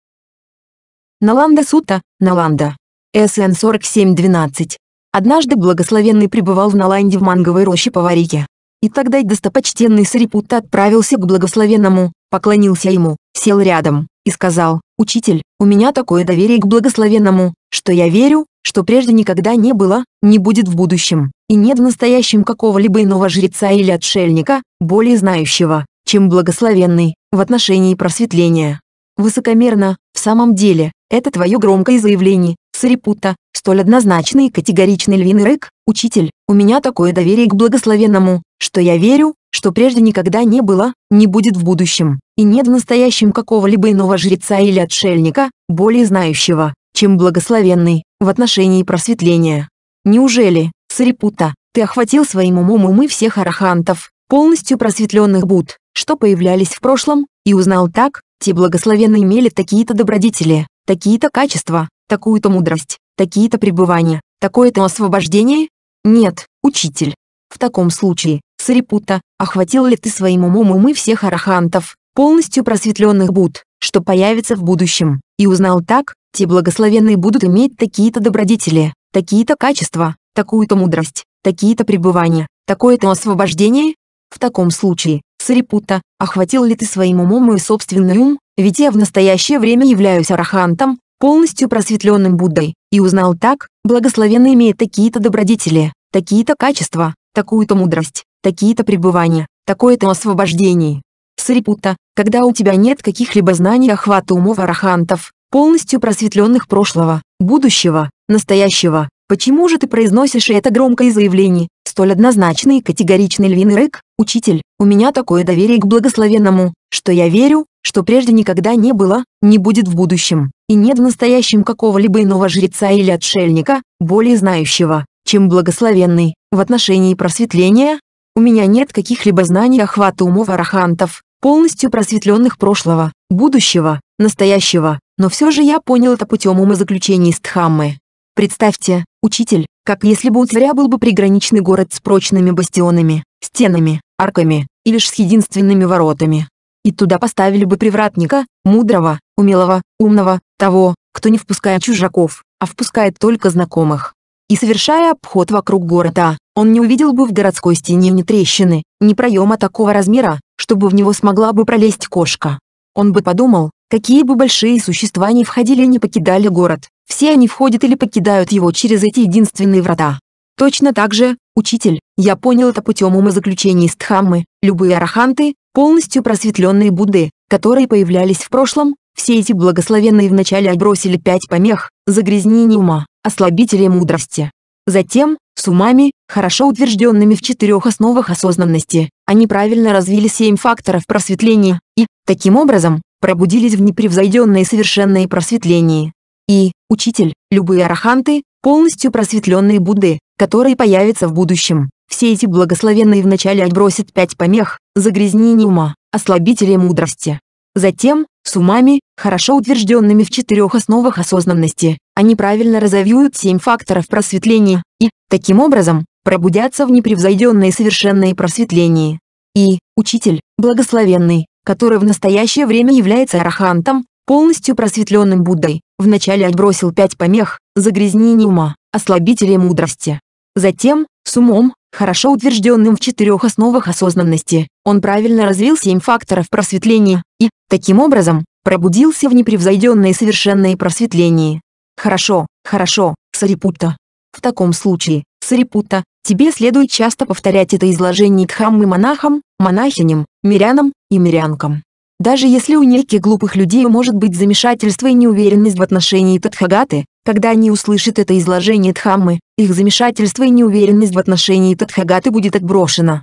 Speaker 1: Наланда Сута, Наланда. СН 4712. Однажды благословенный пребывал в Наланде в манговой роще Поварике. И тогда достопочтенный Сарипутта отправился к благословенному, поклонился ему, сел рядом, и сказал, «Учитель, у меня такое доверие к благословенному, что я верю, что прежде никогда не было, не будет в будущем, и нет в настоящем какого-либо иного жреца или отшельника, более знающего, чем благословенный, в отношении просветления». Высокомерно, в самом деле, это твое громкое заявление, Сарипута, столь однозначный и категоричный львиный рык, «Учитель, у меня такое доверие к благословенному, что я верю, что прежде никогда не было, не будет в будущем, и нет в настоящем какого-либо иного жреца или отшельника, более знающего, чем благословенный, в отношении просветления. Неужели, Сарипута, ты охватил своим умом умы всех арахантов, полностью просветленных Буд, что появлялись в прошлом, и узнал так, те благословенные имели такие-то добродетели, такие-то качества, такую-то мудрость, такие-то пребывания, такое-то освобождение? Нет, учитель. В таком случае, Сарипута, охватил ли ты своим умом умы всех арахантов, полностью просветленных Буд, что появится в будущем, и узнал так, те благословенные будут иметь такие-то добродетели, такие-то качества, такую-то мудрость, такие-то пребывания, такое-то освобождение? В таком случае, Сарипута, охватил ли ты своим умом мой собственный ум, ведь я в настоящее время являюсь арахантом, полностью просветленным Буддой, и узнал так, благословенный имеет такие-то добродетели, такие-то качества, такую-то мудрость, такие-то пребывания, такое-то освобождение. Сарипута, когда у тебя нет каких-либо знаний охвата умов арахантов, полностью просветленных прошлого, будущего, настоящего, почему же ты произносишь это громкое заявление, столь однозначный и категоричный львиный рык, учитель, у меня такое доверие к благословенному, что я верю, что прежде никогда не было, не будет в будущем, и нет в настоящем какого-либо иного жреца или отшельника, более знающего, чем благословенный, в отношении просветления, у меня нет каких-либо знаний охвата умов арахантов, полностью просветленных прошлого, будущего, настоящего, но все же я понял это путем умозаключений из Тхаммы. Представьте, учитель, как если бы у царя был бы приграничный город с прочными бастионами, стенами, арками и лишь с единственными воротами. И туда поставили бы привратника, мудрого, умелого, умного, того, кто не впускает чужаков, а впускает только знакомых. И совершая обход вокруг города, он не увидел бы в городской стене ни трещины, ни проема такого размера, чтобы в него смогла бы пролезть кошка. Он бы подумал, какие бы большие существа ни входили и не покидали город, все они входят или покидают его через эти единственные врата. Точно так же, учитель, я понял это путем умозаключений из Дхаммы, любые араханты, полностью просветленные Будды, которые появлялись в прошлом, все эти благословенные вначале отбросили пять помех, загрязнений ума, ослабители мудрости. Затем, с умами, хорошо утвержденными в четырех основах осознанности, они правильно развили семь факторов просветления и, таким образом, пробудились в непревзойденной совершенной просветлении. И, учитель, любые араханты, полностью просветленные Будды, которые появятся в будущем, все эти благословенные вначале отбросят пять помех, загрязнений ума, ослабителей мудрости. Затем, с умами, хорошо утвержденными в четырех основах осознанности, они правильно разовьют семь факторов просветления, и, таким образом, пробудятся в непревзойденной совершенной просветлении. И, учитель, благословенный, который в настоящее время является арахантом, полностью просветленным Буддой, вначале отбросил пять помех, загрязнений ума, ослабителей мудрости. Затем, с умом, хорошо утвержденным в четырех основах осознанности, он правильно развил семь факторов просветления и, таким образом, пробудился в непревзойденной совершенной просветлении. Хорошо, хорошо, Сарипутта. В таком случае, Сарипута, тебе следует часто повторять это изложение дхаммы монахам, монахиням, мирянам и мирянкам. Даже если у неких глупых людей может быть замешательство и неуверенность в отношении Тадхагаты, когда они услышат это изложение Дхаммы, их замешательство и неуверенность в отношении Тадхагаты будет отброшено.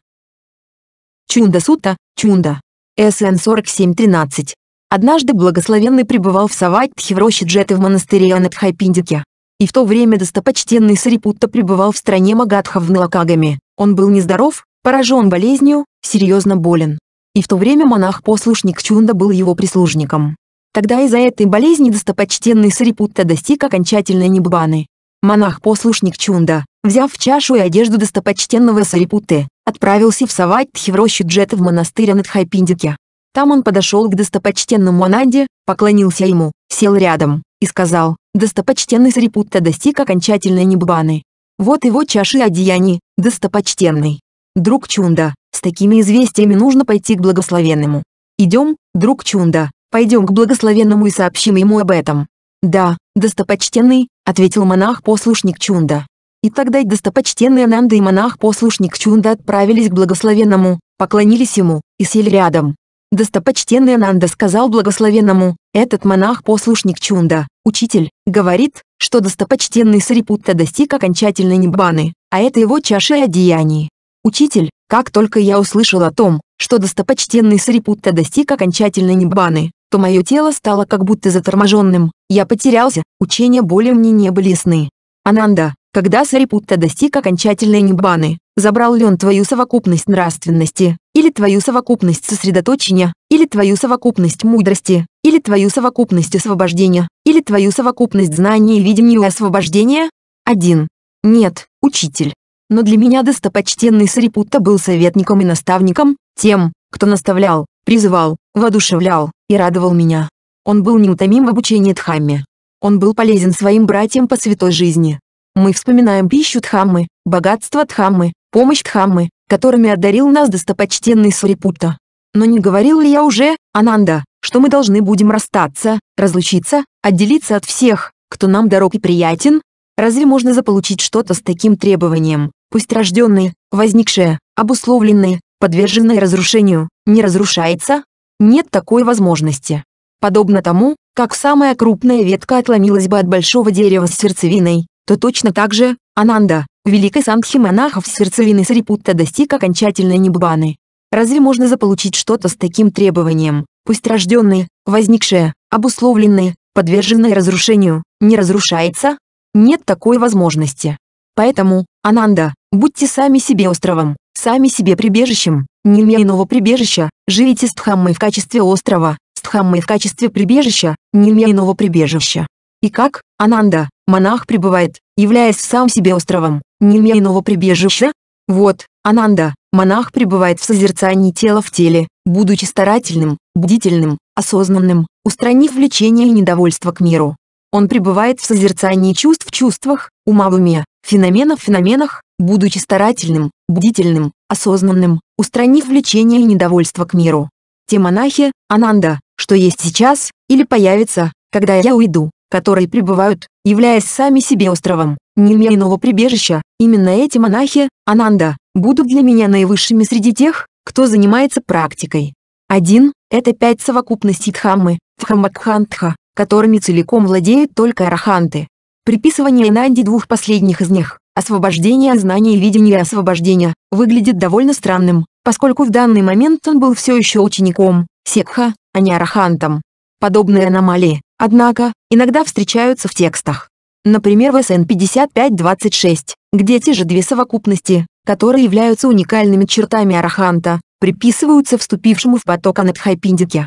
Speaker 1: Чунда Сута, Чунда. СН 4713. Однажды благословенный пребывал в Саватхе в роще Джеты в монастыре Анатхайпиндике. И в то время достопочтенный Сарипутта пребывал в стране Магадхов в Налакагаме. Он был нездоров, поражен болезнью, серьезно болен. И в то время монах-послушник Чунда был его прислужником. Тогда из-за этой болезни достопочтенный Сарипутта достиг окончательной небыбаны. Монах-послушник Чунда, взяв чашу и одежду достопочтенного Сарипутты, отправился в Саватхи в рощу Джета в монастырь Анадхайпиндике. Там он подошел к достопочтенному Ананде, поклонился ему, сел рядом и сказал, достопочтенный Сарипутта достиг окончательной небубаны. Вот его чаши одеяний, достопочтенный. Друг Чунда, с такими известиями нужно пойти к благословенному. Идем, друг Чунда, пойдем к благословенному и сообщим ему об этом. Да, достопочтенный, ответил монах-послушник Чунда. И тогда достопочтенный Ананда и монах-послушник Чунда отправились к благословенному, поклонились ему, и сели рядом. Достопочтенный Ананда сказал благословенному, этот монах-послушник Чунда, Учитель говорит, что достопочтенный Сарипутта достиг окончательной небаны, а это его чаша одеяний. Учитель, как только я услышал о том, что достопочтенный Сарипутта достиг окончательной небаны, то мое тело стало как будто заторможенным, я потерялся, учения более мне не были ясны. Ананда, когда Сарипутта достиг окончательной ниббаны, забрал ли он твою совокупность нравственности, или твою совокупность сосредоточения, или твою совокупность мудрости, или твою совокупность освобождения, или твою совокупность знаний и видения и освобождения? 1. Нет, учитель. Но для меня достопочтенный Сарипутта был советником и наставником, тем, кто наставлял, призывал, воодушевлял и радовал меня. Он был неутомим в обучении Дхамме. Он был полезен своим братьям по святой жизни, мы вспоминаем пищу Дхаммы, богатство Дхаммы, помощь Дхаммы, которыми одарил нас достопочтенный Сурипутта. Но не говорил ли я уже, Ананда, что мы должны будем расстаться, разлучиться, отделиться от всех, кто нам дорог и приятен? Разве можно заполучить что-то с таким требованием, пусть рожденное, возникшее, обусловленное, подверженное разрушению, не разрушается? Нет такой возможности. Подобно тому, как самая крупная ветка отломилась бы от большого дерева с сердцевиной, то точно так же, Ананда, великий Сангхи монахов сердцевины Сарипутта достиг окончательной небабаны. Разве можно заполучить что-то с таким требованием, пусть рожденные, возникшие, обусловленные, подверженные разрушению, не разрушается? Нет такой возможности. Поэтому, Ананда, будьте сами себе островом, сами себе прибежищем, не имея иного прибежища, живите с Дхаммой в качестве острова, с Дхаммой в качестве прибежища, не имея иного прибежища. И как, Ананда, монах пребывает, являясь сам себе островом, не имея иного прибежища? Вот, Ананда, монах пребывает в созерцании тела в теле, будучи старательным, бдительным, осознанным, устранив влечение и недовольство к миру. Он пребывает в созерцании чувств в чувствах, ума в уме, феноменов в феноменах, будучи старательным, бдительным, осознанным, устранив влечение и недовольство к миру. Те монахи, Ананда, что есть сейчас, или появится, когда я уйду, которые пребывают, являясь сами себе островом, не иного прибежища, именно эти монахи, Ананда, будут для меня наивысшими среди тех, кто занимается практикой. Один – Это пять совокупностей Дхаммы, Дхаммакхантха, которыми целиком владеют только араханты. Приписывание Инанди двух последних из них, освобождение знания и видения освобождения, выглядит довольно странным, поскольку в данный момент он был все еще учеником, секха, а не арахантом. Подобные аномалии, Однако, иногда встречаются в текстах. Например, в СН 5526, где те же две совокупности, которые являются уникальными чертами араханта, приписываются вступившему в поток анатхайпиндике.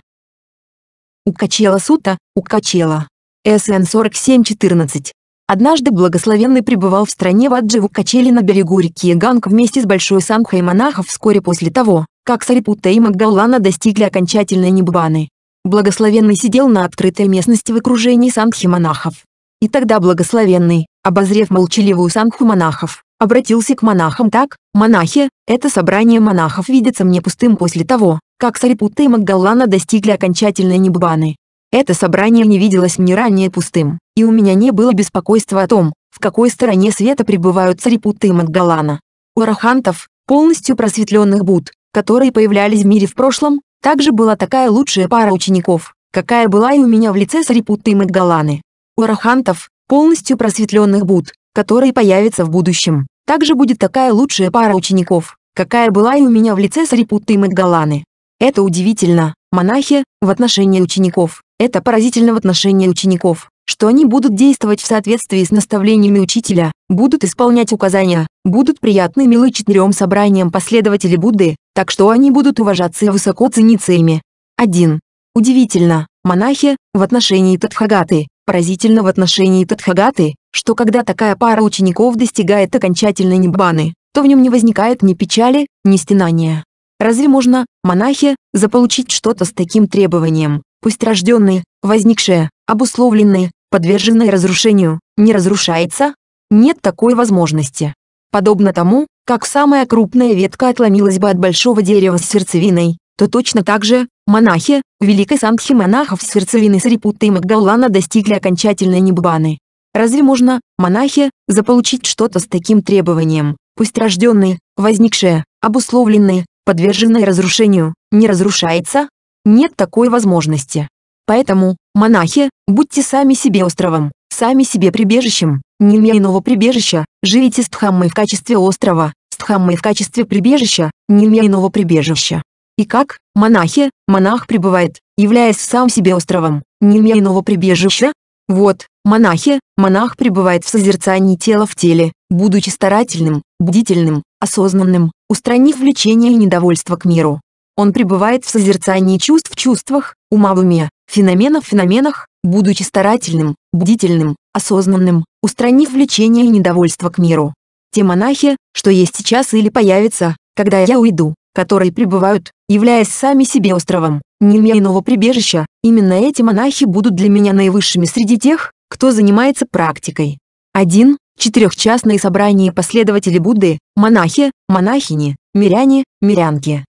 Speaker 1: Укачела сута, укачела. СН 4714. Однажды благословенный пребывал в стране Ваджи в Укачеле на берегу реки Ганг вместе с большой санхой монахов вскоре после того, как Сарипутта и Магдаулана достигли окончательной небаны. Благословенный сидел на открытой местности в окружении сангхи-монахов. И тогда благословенный, обозрев молчаливую санху монахов, обратился к монахам так, «Монахи, это собрание монахов видится мне пустым после того, как Сарипута и Маггаллана достигли окончательной небубаны. Это собрание не виделось мне ранее пустым, и у меня не было беспокойства о том, в какой стороне света пребывают Сарипута и Маггаллана. У арахантов, полностью просветленных Буд, которые появлялись в мире в прошлом, также была такая лучшая пара учеников, какая была и у меня в лице Сарипуты и Мадгаланы. У арахантов, полностью просветленных Буд, которые появятся в будущем, также будет такая лучшая пара учеников, какая была и у меня в лице Сарипуты и Мадгаланы. Это удивительно, монахи, в отношении учеников, это поразительно в отношении учеников, что они будут действовать в соответствии с наставлениями учителя, будут исполнять указания, будут приятны милы четырем собраниям последователей Будды, так что они будут уважаться и высоко цениться ими. 1. Удивительно, монахи, в отношении Тадхагаты, поразительно в отношении Тадхагаты, что когда такая пара учеников достигает окончательной небаны, то в нем не возникает ни печали, ни стенания. Разве можно, монахи, заполучить что-то с таким требованием, пусть рожденные, возникшие, обусловленные, подверженные разрушению, не разрушается? Нет такой возможности. Подобно тому, как самая крупная ветка отломилась бы от большого дерева с сердцевиной, то точно так же, монахи, в Великой Сангхи монахов с сердцевиной Сарипутта и Магдаулана достигли окончательной небубаны. Разве можно, монахи, заполучить что-то с таким требованием, пусть рожденные, возникшие, обусловленные, подверженные разрушению, не разрушается? Нет такой возможности. Поэтому, монахи, будьте сами себе островом, сами себе прибежищем, не имея иного прибежища, живите с Дхаммой в качестве острова, с Дхаммой в качестве прибежища, не имея иного прибежища. И как, монахи, монах пребывает, являясь сам себе островом, не имея иного прибежища? Вот, монахи, монах пребывает в созерцании тела в теле, будучи старательным, бдительным, осознанным, устранив влечение и недовольство к миру. Он пребывает в созерцании чувств в чувствах, ума в уме, феномена в феноменах, будучи старательным, бдительным, осознанным, устранив влечение и недовольство к миру. Те монахи, что есть сейчас или появятся, когда я уйду, которые пребывают, являясь сами себе островом, не имея иного прибежища, именно эти монахи будут для меня наивысшими среди тех, кто занимается практикой. 1. Четырехчастные собрания последователей Будды, монахи, монахини, миряне, мирянки.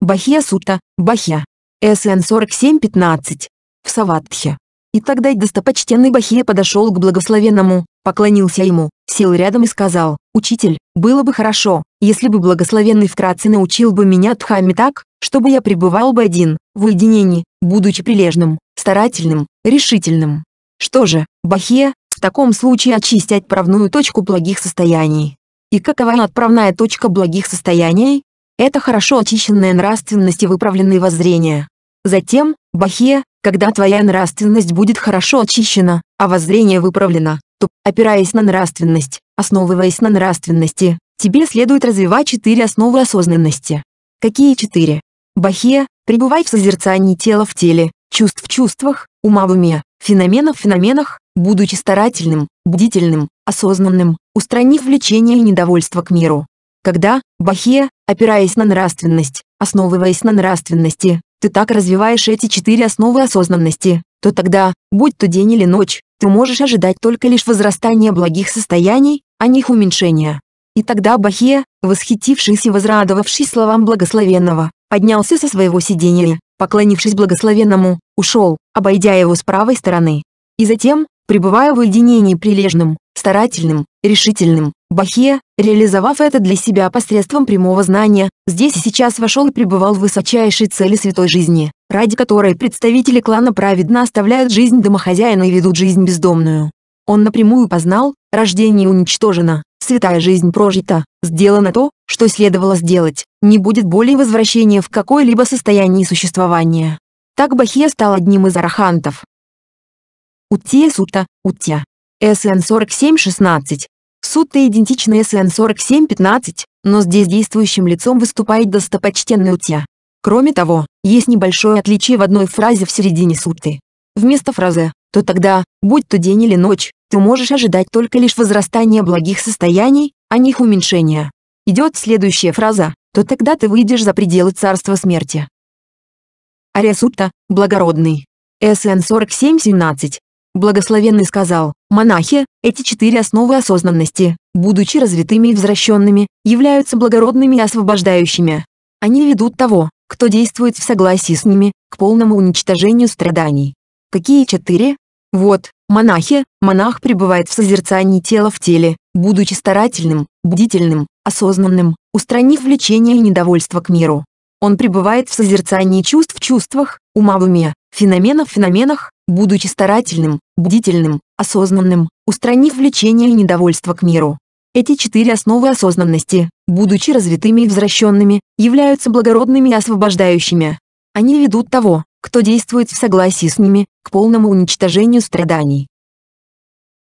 Speaker 1: Бахья Сута, Бахья. СН 4715 в Саватхе. И тогда достопочтенный Бахия подошел к благословенному, поклонился ему, сел рядом и сказал, «Учитель, было бы хорошо, если бы благословенный вкратце научил бы меня Дхамме так, чтобы я пребывал бы один, в уединении, будучи прилежным, старательным, решительным. Что же, Бахе, в таком случае очистить отправную точку благих состояний. И какова отправная точка благих состояний? Это хорошо очищенная нравственность и выправленные воззрения. Затем, Бахе, когда твоя нравственность будет хорошо очищена, а воззрение выправлено, то, опираясь на нравственность, основываясь на нравственности, тебе следует развивать четыре основы осознанности. Какие четыре? Бахе, пребывай в созерцании тела в теле, чувств в чувствах, ума в уме, феноменов в феноменах, будучи старательным, бдительным, осознанным, устранив влечение и недовольство к миру. Когда, Бахе, опираясь на нравственность, основываясь на нравственности, ты так развиваешь эти четыре основы осознанности, то тогда, будь то день или ночь, ты можешь ожидать только лишь возрастания благих состояний, а не их уменьшения. И тогда Бахе, восхитившись и возрадовавшись словам благословенного, поднялся со своего сиденья, поклонившись благословенному, ушел, обойдя его с правой стороны. И затем, пребывая в уединении прилежным, старательным, решительным. Бахе, реализовав это для себя посредством прямого знания, здесь и сейчас вошел и пребывал в высочайшей цели святой жизни, ради которой представители клана праведно оставляют жизнь домохозяина и ведут жизнь бездомную. Он напрямую познал, рождение уничтожено, святая жизнь прожита, сделано то, что следовало сделать, не будет более возвращения в какое-либо состояние существования. Так Бахия стал одним из арахантов. Уттия сута, уття. СН-4716. Суть-то идентична СН-4715, но здесь действующим лицом выступает достопочтенный Утья. Кроме того, есть небольшое отличие в одной фразе в середине сутты. Вместо фразы «то тогда, будь то день или ночь, ты можешь ожидать только лишь возрастания благих состояний, а не их уменьшения». Идет следующая фраза «то тогда ты выйдешь за пределы царства смерти». Ария Сутта, благородный. СН 4717. Благословенный сказал, монахи, эти четыре основы осознанности, будучи развитыми и возвращенными, являются благородными и освобождающими. Они ведут того, кто действует в согласии с ними, к полному уничтожению страданий. Какие четыре? Вот, монахи, монах пребывает в созерцании тела в теле, будучи старательным, бдительным, осознанным, устранив влечение и недовольство к миру. Он пребывает в созерцании чувств в чувствах, ума в уме, феноменов в феноменах, будучи старательным, бдительным, осознанным, устранив влечение и недовольство к миру. Эти четыре основы осознанности, будучи развитыми и возвращенными, являются благородными и освобождающими. Они ведут того, кто действует в согласии с ними, к полному уничтожению страданий.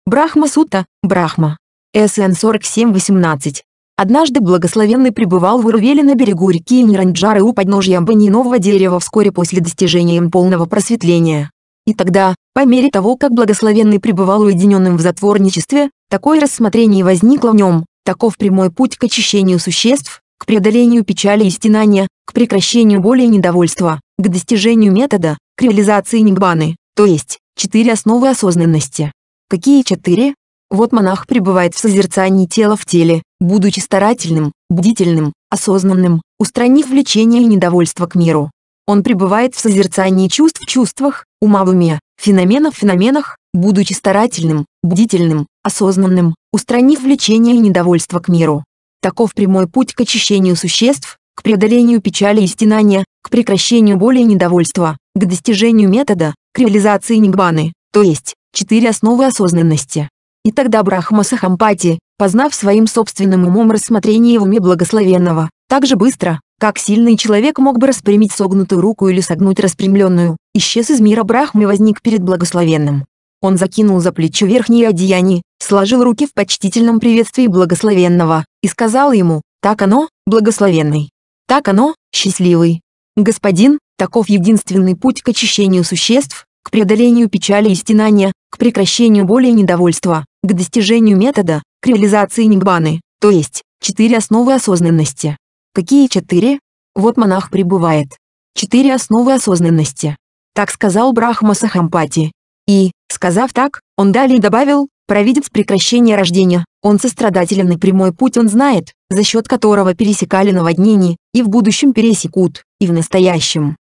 Speaker 1: Брахма Сута, Брахма. СН 4718. Однажды благословенный пребывал в Урвеле на берегу реки Ниранджары у подножья банинового дерева вскоре после достижения им полного просветления. И тогда, по мере того, как благословенный пребывал уединенным в затворничестве, такое рассмотрение возникло в нем, таков прямой путь к очищению существ, к преодолению печали и стенания, к прекращению боли и недовольства, к достижению метода, к реализации нигбаны, то есть, четыре основы осознанности. Какие четыре? Вот монах пребывает в созерцании тела в теле, будучи старательным, бдительным, осознанным, устранив влечение и недовольство к миру. Он пребывает в созерцании чувств в чувствах, ума в уме, феномена в феноменах, будучи старательным, бдительным, осознанным, устранив влечение и недовольство к миру. Таков прямой путь к очищению существ, к преодолению печали и стенания, к прекращению боли и недовольства, к достижению метода, к реализации нигбаны, то есть, четыре основы осознанности. И тогда Брахма Сахампати, познав своим собственным умом рассмотрение в уме благословенного, также быстро, как сильный человек мог бы распрямить согнутую руку или согнуть распрямленную, исчез из мира Брахмы возник перед благословенным. Он закинул за плечо верхние одеяния, сложил руки в почтительном приветствии благословенного и сказал ему «Так оно, благословенный! Так оно, счастливый! Господин, таков единственный путь к очищению существ, к преодолению печали и стенания, к прекращению боли и недовольства, к достижению метода, к реализации нигбаны, то есть, четыре основы осознанности. Какие четыре? Вот монах прибывает. Четыре основы осознанности. Так сказал Брахма Сахампати. И, сказав так, он далее добавил, провидец прекращения рождения, он сострадателен и прямой путь он знает, за счет которого пересекали наводнения, и в будущем пересекут, и в настоящем.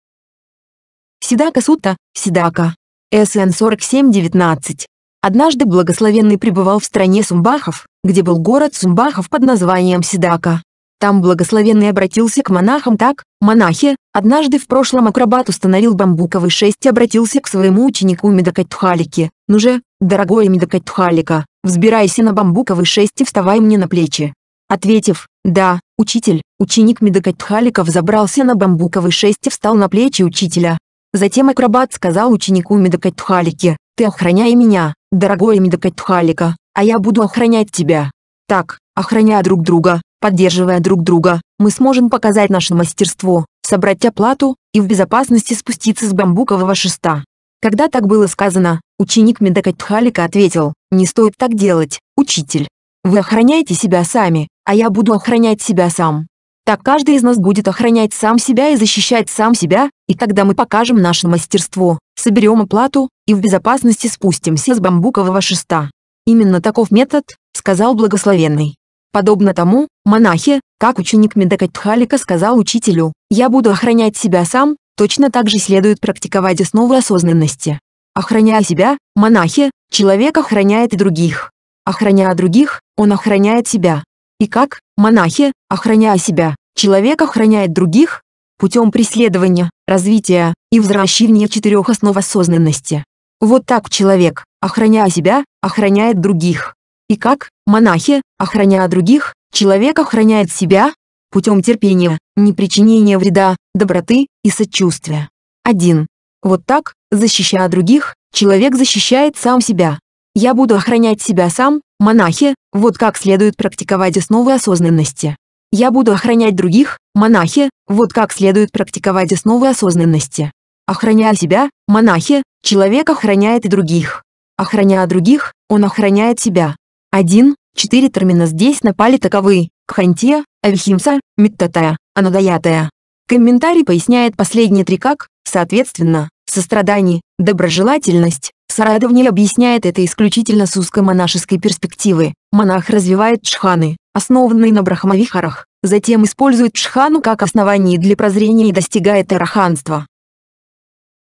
Speaker 1: Сидака Сута, Сидака. СН 4719. Однажды благословенный пребывал в стране Сумбахов, где был город Сумбахов под названием Сидака. Там благословенный обратился к монахам так, монахи, однажды в прошлом акробат установил бамбуковый шесть и обратился к своему ученику Медокатхалике, ну же, дорогой Медокатхалика, взбирайся на бамбуковый шесть и вставай мне на плечи. Ответив, да, учитель, ученик Медокатхалика взобрался на бамбуковый шесть и встал на плечи учителя. Затем акробат сказал ученику Медокатхалике, ты охраняй меня, дорогой Медокатхалика, а я буду охранять тебя. Так, охраняя друг друга, Поддерживая друг друга, мы сможем показать наше мастерство, собрать оплату и в безопасности спуститься с бамбукового шеста. Когда так было сказано, ученик Медакатхалика ответил, «Не стоит так делать, учитель. Вы охраняете себя сами, а я буду охранять себя сам. Так каждый из нас будет охранять сам себя и защищать сам себя, и тогда мы покажем наше мастерство, соберем оплату и в безопасности спустимся с бамбукового шеста». Именно таков метод, сказал благословенный. Подобно тому, монахи, как ученик Медакатхалика сказал учителю, «Я буду охранять себя сам», точно так же следует практиковать основы осознанности. Охраняя себя, монахи, человек охраняет других. Охраняя других, он охраняет себя. И как, монахи, охраняя себя, человек охраняет других? Путем преследования, развития и взращивания четырех основ осознанности. Вот так человек, охраняя себя, охраняет других. И как, монахи, охраняя других, человек охраняет себя путем терпения, непричинения вреда, доброты и сочувствия. 1. Вот так, защищая других, человек защищает сам себя. Я буду охранять себя сам, монахи, вот как следует практиковать основы осознанности. Я буду охранять других, монахи, вот как следует практиковать основы осознанности. Охраняя себя, монахи, человек охраняет и других. Охраняя других, он охраняет себя. 1. Четыре термина здесь напали таковы – Кхантия, Авихимса, Миттатая, анадаятая. Комментарий поясняет последние три как, соответственно, сострадание, доброжелательность. Сарадовни объясняет это исключительно с узкой монашеской перспективы. Монах развивает джханы, основанные на брахмавихарах, затем использует джхану как основание для прозрения и достигает араханства.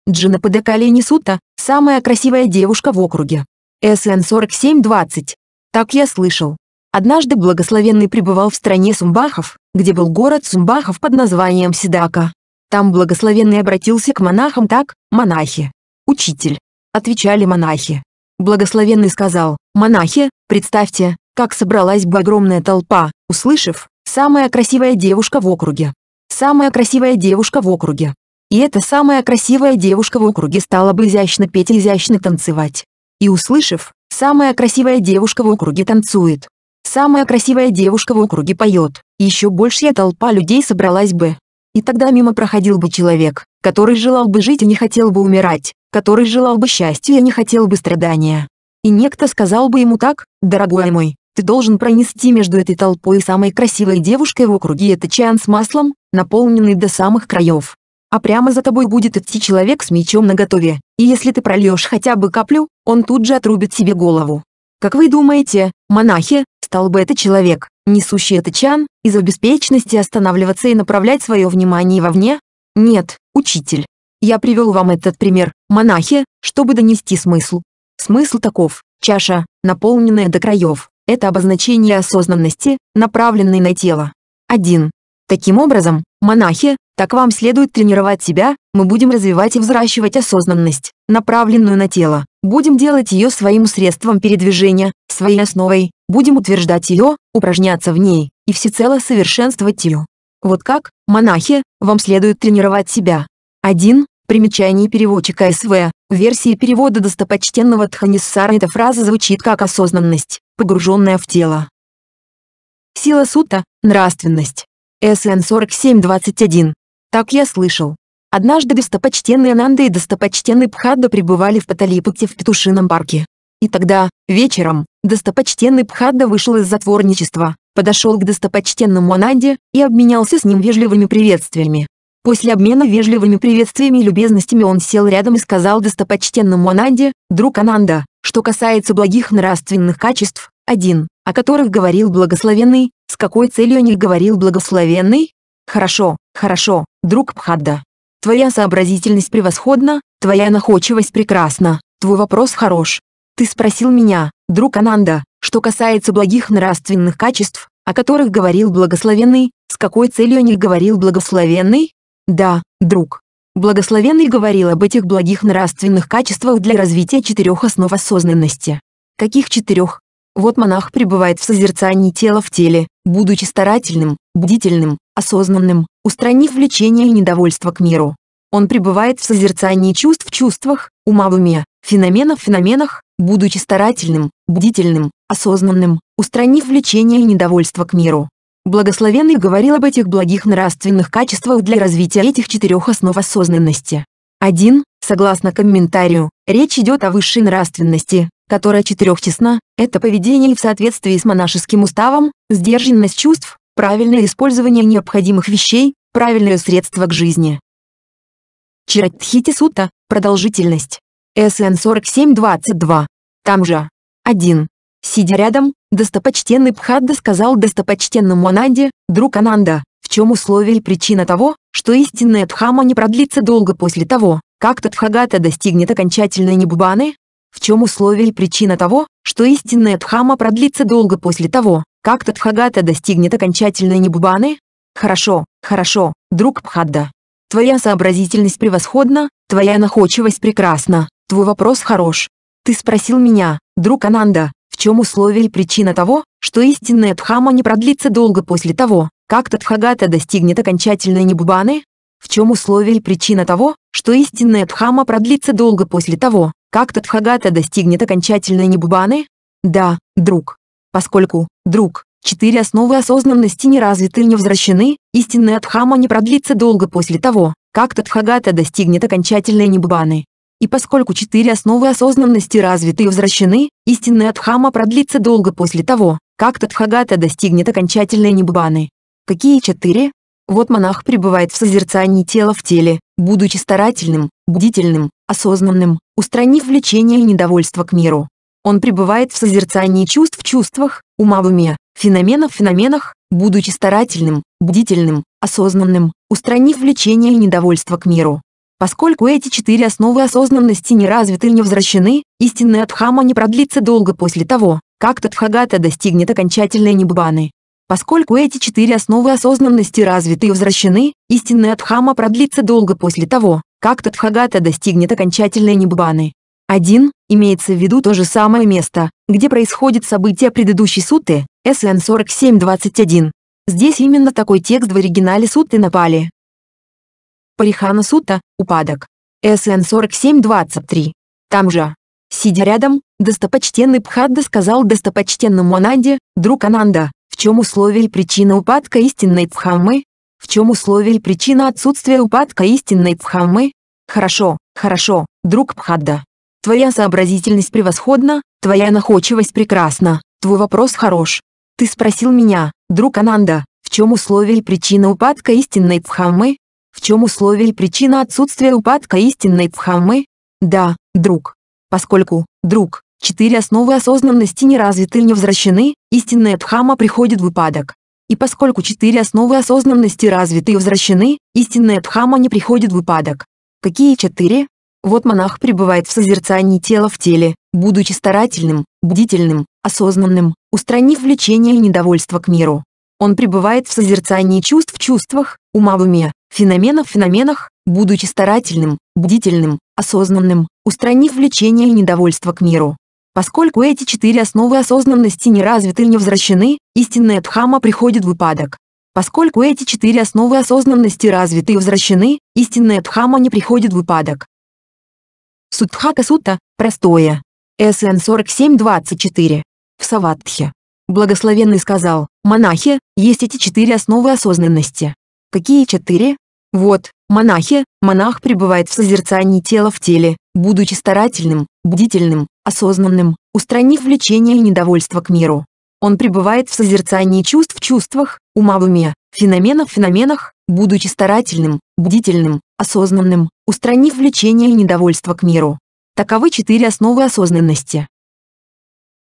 Speaker 1: Джина Падакалини Сута – самая красивая девушка в округе. СН 4720. Так я слышал. Однажды благословенный пребывал в стране сумбахов, где был город сумбахов под названием Сидака. Там благословенный обратился к монахам так, монахи. Учитель. Отвечали монахи. Благословенный сказал, монахи, представьте, как собралась бы огромная толпа, услышав, самая красивая девушка в округе. Самая красивая девушка в округе. И эта самая красивая девушка в округе стала бы изящно петь и изящно танцевать. И услышав, Самая красивая девушка в округе танцует. Самая красивая девушка в округе поет. Еще большая толпа людей собралась бы. И тогда мимо проходил бы человек, который желал бы жить и не хотел бы умирать, который желал бы счастья и не хотел бы страдания. И некто сказал бы ему так, дорогой мой, ты должен пронести между этой толпой и самой красивой девушкой в округе это чан с маслом, наполненный до самых краев а прямо за тобой будет идти человек с мечом наготове, и если ты прольешь хотя бы каплю, он тут же отрубит себе голову. Как вы думаете, монахи, стал бы это человек, несущий это чан, из-за беспечности останавливаться и направлять свое внимание вовне? Нет, учитель. Я привел вам этот пример, монахи, чтобы донести смысл. Смысл таков, чаша, наполненная до краев, это обозначение осознанности, направленной на тело. 1. Таким образом, монахи, так вам следует тренировать себя, мы будем развивать и взращивать осознанность, направленную на тело. Будем делать ее своим средством передвижения, своей основой, будем утверждать ее, упражняться в ней, и всецело совершенствовать ее. Вот как, монахи, вам следует тренировать себя. 1. Примечание переводчика СВ. В версии перевода достопочтенного Тханиссара эта фраза звучит как «осознанность, погруженная в тело». Сила сута, нравственность. СН 4721. Так я слышал. Однажды достопочтенный Ананда и достопочтенный Пхадда пребывали в Паталипукте в Петушином парке. И тогда, вечером, достопочтенный Пхадда вышел из затворничества, подошел к достопочтенному Ананде и обменялся с ним вежливыми приветствиями. После обмена вежливыми приветствиями и любезностями он сел рядом и сказал достопочтенному Ананде, «Друг Ананда, что касается благих нравственных качеств, один, о которых говорил благословенный, с какой целью о них говорил благословенный? Хорошо, Хорошо, друг Пхадда. Твоя сообразительность превосходна, твоя находчивость прекрасна, твой вопрос хорош. Ты спросил меня, друг Ананда, что касается благих нравственных качеств, о которых говорил благословенный, с какой целью о них говорил благословенный? Да, друг. Благословенный говорил об этих благих нравственных качествах для развития четырех основ осознанности. Каких четырех? Вот монах пребывает в созерцании тела в теле, будучи старательным, бдительным, осознанным, устранив влечение и недовольство к миру. Он пребывает в созерцании чувств в чувствах, ума в уме, феноменов в феноменах, будучи старательным, бдительным, осознанным, устранив влечение и недовольство к миру. Благословенный говорил об этих благих нравственных качествах для развития этих четырех основ осознанности. 1. Согласно комментарию, речь идет о высшей нравственности, которая четырехчестна, это поведение в соответствии с монашеским уставом, сдержанность чувств, правильное использование необходимых вещей, правильное средство к жизни. Чиратхити Сута, продолжительность. СН 4722. Там же. 1. Сидя рядом, достопочтенный Пхадда сказал достопочтенному Ананде, друг Ананда, в чем условие и причина того, что истинная Дхама не продлится долго после того, как Тадхагата достигнет окончательной небубаны, В чем условие и причина того, что истинная Дхама продлится долго после того, как Тадхагата достигнет окончательной небубаны? Хорошо, хорошо, друг Пхадда. Твоя сообразительность превосходна, твоя находчивость прекрасна, твой вопрос хорош. Ты спросил меня, друг Ананда, в чем условие и причина того, что истинная Дхама не продлится долго после того, как Тадхагата достигнет окончательной небубаны? В чем условие и причина того, что истинная Дхама продлится долго после того, как Тадхагата достигнет окончательной небубаны? Да, друг, Поскольку, друг, четыре основы осознанности не развиты и не возвращены, истинная Дхамма не продлится долго после того, как Тадхагата достигнет окончательной небабаны. И поскольку четыре основы осознанности развиты и возвращены, истинная Дхамма продлится долго после того, как Тадхагата достигнет окончательной небабаны. Какие четыре? Вот монах пребывает в созерцании тела в теле, будучи старательным, бдительным, осознанным, устранив влечение и недовольство к миру, он пребывает в созерцании чувств в чувствах, ума в уме, феноменов в феноменах, будучи старательным, бдительным, осознанным, устранив влечение и недовольство к миру. Поскольку эти четыре основы осознанности не развиты и не возвращены, истинная Дхамма не продлится долго после того, как Тадхагата достигнет окончательной неббаны. Поскольку эти четыре основы осознанности развиты и возвращены, истинная Дхамма продлится долго после того, как Тадхагата достигнет окончательной неббаны. 1. Имеется в виду то же самое место, где происходит событие предыдущей сутты, СН 4721. Здесь именно такой текст в оригинале сутты напали. Парихана сутта, упадок. СН 4723. Там же. Сидя рядом, достопочтенный Пхадда сказал достопочтенному Ананде, друг Ананда, в чем условие и причина упадка истинной Пхаммы? В чем условие и причина отсутствия упадка истинной Пхаммы? Хорошо, хорошо, друг Пхадда. Твоя сообразительность превосходна, твоя находчивость прекрасна, твой вопрос хорош. Ты спросил меня, друг Ананда, в чем условие и причина упадка истинной Дхаммы? В чем условие и причина отсутствия упадка истинной Дхаммы? Да, друг. Поскольку, друг, четыре основы осознанности не развиты и не возвращены, истинная Дхамма приходит в упадок. И поскольку четыре основы осознанности развиты и возвращены, истинная Дхамма не приходит в упадок. Какие четыре? Вот монах пребывает в созерцании тела в теле, будучи старательным, бдительным, осознанным, устранив влечение и недовольство к миру. Он пребывает в созерцании чувств в чувствах, ума в уме, феноменов в феноменах, будучи старательным, бдительным, осознанным, устранив влечение и недовольство к миру. Поскольку эти четыре основы осознанности не развиты и не возвращены, истинная Дхамма приходит в упадок. Поскольку эти четыре основы осознанности развиты и возвращены, истинная Дхамма не приходит в упадок. Суддхака Сутта, простое. СН 4724. В Саватхе. Благословенный сказал, монахи, есть эти четыре основы осознанности. Какие четыре? Вот, монахи, монах пребывает в созерцании тела в теле, будучи старательным, бдительным, осознанным, устранив влечение и недовольство к миру. Он пребывает в созерцании чувств в чувствах, ума в уме, феноменов в феноменах, будучи старательным, бдительным, осознанным, устранив влечение и недовольство к миру. Таковы четыре основы осознанности.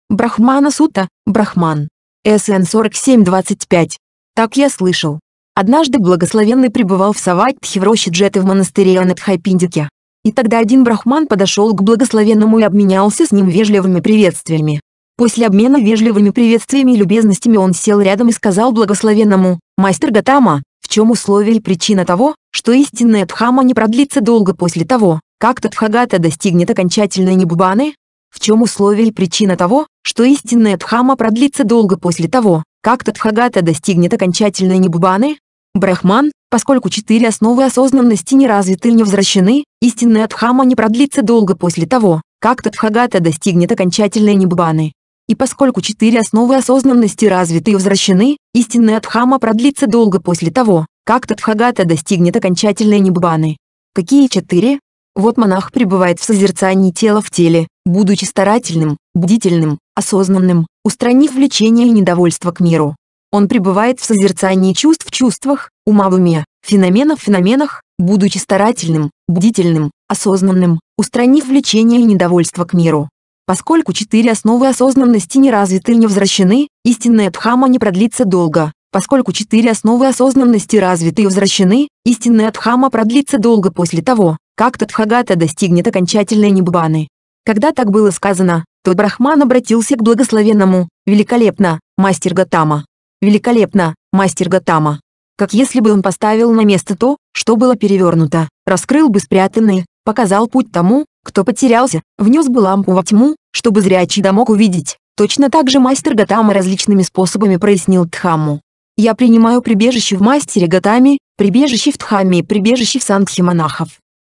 Speaker 1: Брахмана Сута, Брахман. СН 4725. Так я слышал. Однажды благословенный пребывал в Саватхи в роще Джеты в монастыре Анатхайпиндике. И тогда один брахман подошел к благословенному и обменялся с ним вежливыми приветствиями. После обмена вежливыми приветствиями и любезностями он сел рядом и сказал благословенному, «Мастер Гатама, в чем условие и причина того, что истинная Дхама не продлится долго после того, как Тадхагата достигнет окончательной небубаны? В чем условие и причина того, что истинная Дхама продлится долго после того, как Тадхагата достигнет окончательной небубаны? Брахман, поскольку четыре основы осознанности не развиты и не возвращены, истинная Дхама не продлится долго после того, как Тадхагата достигнет окончательной небубаны. И поскольку четыре основы осознанности развиты и возвращены, истинная Дхама продлится долго после того, как Тадхагата достигнет окончательной небубаны? Какие четыре? Вот монах пребывает в созерцании тела в теле, будучи старательным, бдительным, осознанным, устранив влечение и недовольство к миру. Он пребывает в созерцании чувств в чувствах, ума в уме, феноменов в феноменах, будучи старательным, бдительным, осознанным, устранив влечение и недовольство к миру. Поскольку четыре основы осознанности не развиты и не возвращены, истинная дхама не продлится долго. Поскольку четыре основы осознанности развиты и возвращены, истинная Дхамма продлится долго после того, как Тадхагата достигнет окончательной небабаны. Когда так было сказано, то Брахман обратился к благословенному, великолепно, мастер Гатама. Великолепно, мастер Гатама. Как если бы он поставил на место то, что было перевернуто, раскрыл бы спрятанное, показал путь тому, кто потерялся, внес бы лампу во тьму, чтобы зрячий да мог увидеть. Точно так же мастер Гатама различными способами прояснил Дхамму. Я принимаю прибежище в мастере Гатами, прибежище в Дхамме и прибежище в Сангхе монахов.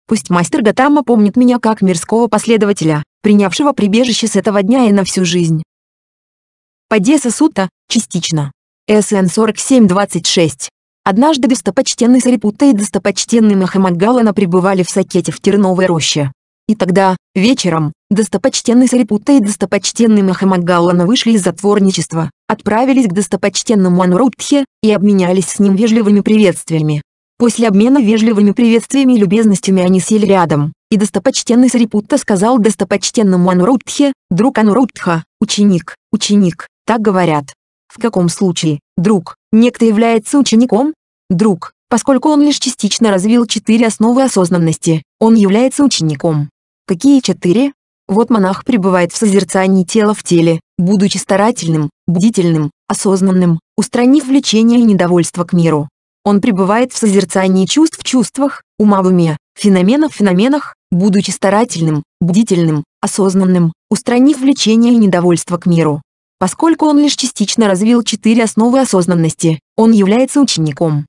Speaker 1: Пусть мастер Гатама помнит меня как мирского последователя, принявшего прибежище с этого дня и на всю жизнь. Падеса Сута, частично. СН 4726. Однажды достопочтенный Сарипута и достопочтенный Махамагалана пребывали в Сакете в Терновой роще. И тогда, вечером, достопочтенный Сарипута и достопочтенный Махамагалана вышли из затворничества, отправились к достопочтенному Анурудхе и обменялись с ним вежливыми приветствиями. После обмена вежливыми приветствиями и любезностями они сели рядом, и достопочтенный Сарипутта сказал достопочтенному Анурудхе, «Друг Анурудха, ученик, ученик, так говорят». В каком случае, друг, некто является учеником? Друг, поскольку он лишь частично развил четыре основы осознанности, он является учеником. Какие четыре? Вот монах пребывает в созерцании тела в теле, будучи старательным, бдительным, осознанным, устранив влечение и недовольство к миру. Он пребывает в созерцании чувств в чувствах, ума в уме, феноменов в феноменах, будучи старательным, бдительным, осознанным, устранив влечение и недовольство к миру. Поскольку он лишь частично развил четыре основы осознанности, он является учеником.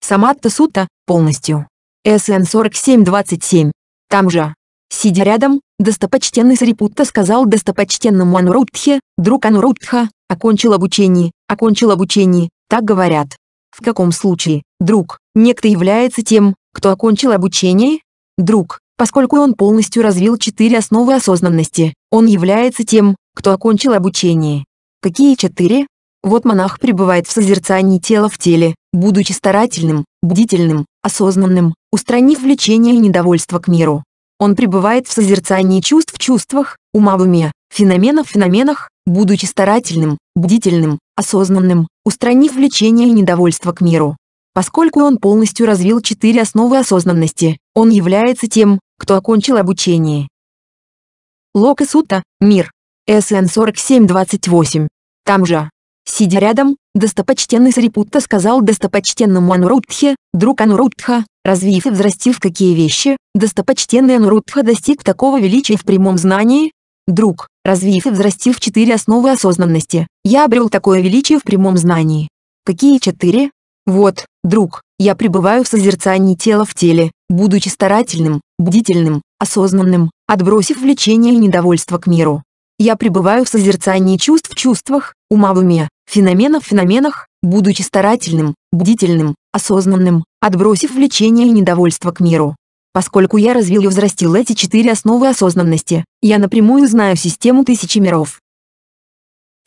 Speaker 1: Самадта Сута, полностью. СН 4727. Там же. Сидя рядом, Достопочтенный Сарипутта сказал достопочтенному Анурудхе, друг Анурудха, окончил обучение, окончил обучение, так говорят. В каком случае, друг, некто является тем, кто окончил обучение? Друг, поскольку он полностью развил четыре основы осознанности, он является тем, кто окончил обучение. Какие четыре? Вот монах пребывает в созерцании тела в теле, будучи старательным, бдительным, осознанным, устранив влечение и недовольство к миру. Он пребывает в созерцании чувств в чувствах, ума в уме, феноменов в феноменах, будучи старательным, бдительным, осознанным, устранив влечение и недовольство к миру. Поскольку он полностью развил четыре основы осознанности, он является тем, кто окончил обучение. Лока Сута, Мир. СН 4728. Там же. Сидя рядом, достопочтенный Сарипутта сказал достопочтенному Анурудхе, друг Анурудха, развив и взрастив какие вещи, достопочтенный Анурудха достиг такого величия в прямом знании, друг, развив и взрастив четыре основы осознанности, я обрел такое величие в прямом знании. Какие четыре? Вот, друг, я пребываю в созерцании тела в теле, будучи старательным, бдительным, осознанным, отбросив влечение и недовольство к миру. Я пребываю в созерцании чувств в чувствах, ума в уме, феноменов феноменах, будучи старательным, бдительным, осознанным, отбросив влечение и недовольство к миру. Поскольку я развил и взрастил эти четыре основы осознанности, я напрямую знаю систему тысячи миров.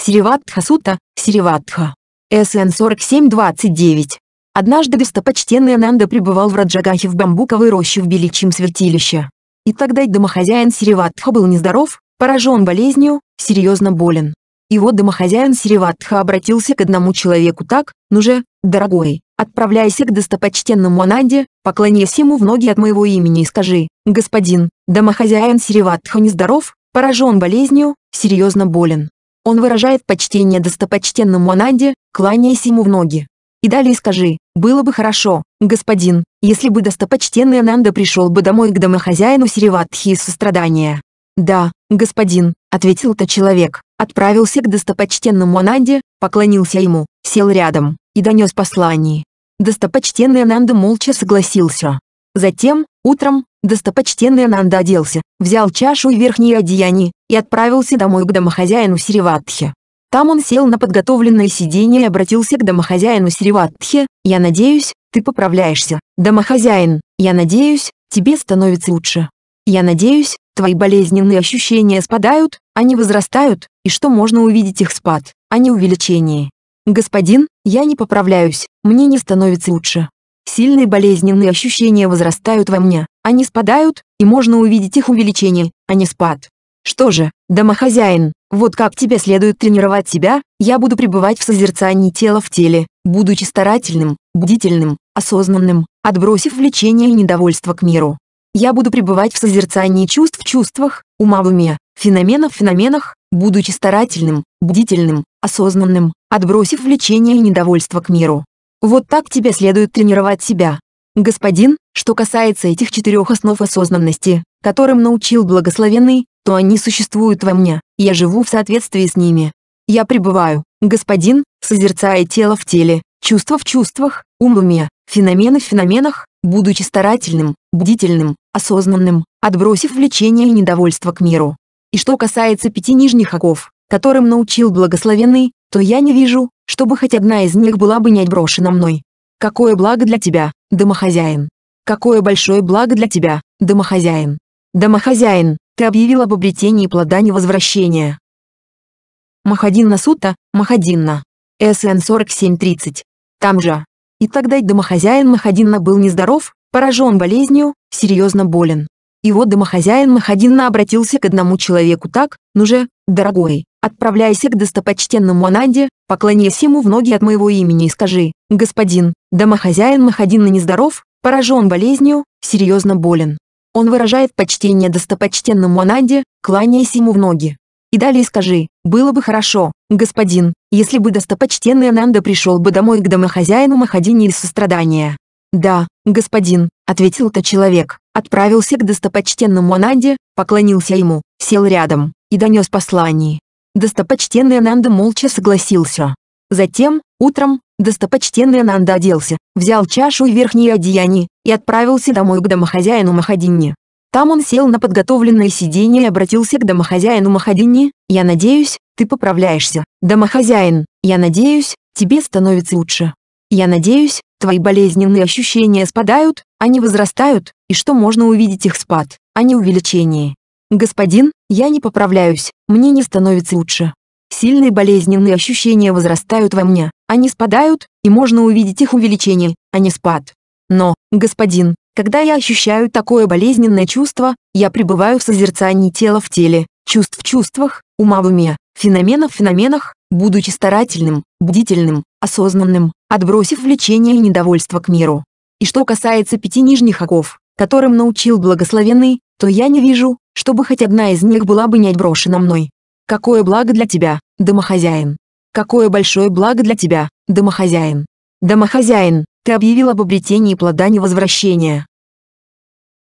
Speaker 1: Сириватха Сута, Сириватха. СН 4729. Однажды достопочтенный Ананда пребывал в Раджагахе в бамбуковой роще в Беличьем святилище. И тогда домохозяин Сириватха был нездоров, поражен болезнью, серьезно болен. Его домохозяин Сириватха обратился к одному человеку так, «Ну же, дорогой, отправляйся к достопочтенному Ананде, поклонись ему в ноги от моего имени и скажи, «Господин, домохозяин Сириватха нездоров, поражен болезнью, серьезно болен». Он выражает почтение достопочтенному Ананде, кланяясь ему в ноги. И далее скажи, «Было бы хорошо, господин, если бы достопочтенный Ананда пришел бы домой к домохозяину Сириватхи из сострадания». «Да, господин, — ответил-то человек, отправился к достопочтенному Ананде, поклонился ему, сел рядом и донес послание. Достопочтенный Ананда молча согласился. Затем, утром, достопочтенный Ананда оделся, взял чашу и верхние одеяния и отправился домой к домохозяину Сириватхе. Там он сел на подготовленное сиденье и обратился к домохозяину Сириватхе, «Я надеюсь, ты поправляешься, домохозяин, я надеюсь, тебе становится лучше. Я надеюсь, твои болезненные ощущения спадают, они возрастают, и что можно увидеть их спад, а не увеличение. Господин, я не поправляюсь, мне не становится лучше. Сильные болезненные ощущения возрастают во мне, они спадают, и можно увидеть их увеличение, а не спад. Что же, домохозяин, вот как тебе следует тренировать себя, я буду пребывать в созерцании тела в теле, будучи старательным, бдительным, осознанным, отбросив влечение и недовольство к миру. Я буду пребывать в созерцании чувств в чувствах, ума в уме, феноменов в феноменах, будучи старательным, бдительным, осознанным, отбросив влечение и недовольство к миру. Вот так тебе следует тренировать себя. Господин, что касается этих четырех основ осознанности, которым научил благословенный, то они существуют во мне, я живу в соответствии с ними. Я пребываю, господин, созерцая тело в теле, чувство в чувствах, ум в уме, Феномены в феноменах, будучи старательным, бдительным, осознанным, отбросив влечение и недовольство к миру. И что касается пяти нижних оков, которым научил благословенный, то я не вижу, чтобы хоть одна из них была бы не отброшена мной. Какое благо для тебя, домохозяин! Какое большое благо для тебя, домохозяин! Домохозяин, ты объявил об обретении плода невозвращения. Махадинна Сута, Махадинна. СН 4730. Там же. И тогда домохозяин Махадинна был нездоров, поражен болезнью, серьезно болен. И вот домохозяин Махадинна обратился к одному человеку так, «Ну же, дорогой, отправляйся к достопочтенному Ананде, поклоняйся ему в ноги от моего имени и скажи, «Господин, домохозяин Махадинна нездоров, поражен болезнью, серьезно болен». Он выражает почтение достопочтенному Ананде, кланяясь ему в ноги. И далее скажи, «Было бы хорошо, господин, если бы достопочтенный Ананда пришел бы домой к домохозяину Махадини из сострадания. «Да, господин», — тот человек, отправился к достопочтенному Ананде, поклонился ему, сел рядом и донес послание. Достопочтенный Ананда молча согласился. Затем, утром, достопочтенный Ананда оделся, взял чашу и верхние одеяния и отправился домой к домохозяину Махадини. Там он сел на подготовленное сиденье и обратился к домохозяину Махадини: «Я надеюсь, ты поправляешься, домохозяин. Я надеюсь, тебе становится лучше. Я надеюсь, твои болезненные ощущения спадают, они возрастают, и что можно увидеть их спад, а не увеличение. Господин, я не поправляюсь, мне не становится лучше. Сильные болезненные ощущения возрастают во мне, они спадают, и можно увидеть их увеличение, а не спад. Но, господин, когда я ощущаю такое болезненное чувство, я пребываю в созерцании тела в теле, чувств в чувствах, ума в уме, феноменов феноменах, будучи старательным, бдительным, осознанным, отбросив влечение и недовольство к миру. И что касается пяти нижних оков, которым научил благословенный, то я не вижу, чтобы хоть одна из них была бы не отброшена мной. Какое благо для тебя, домохозяин! Какое большое благо для тебя, домохозяин! Домохозяин, ты объявил об обретении плода невозвращения.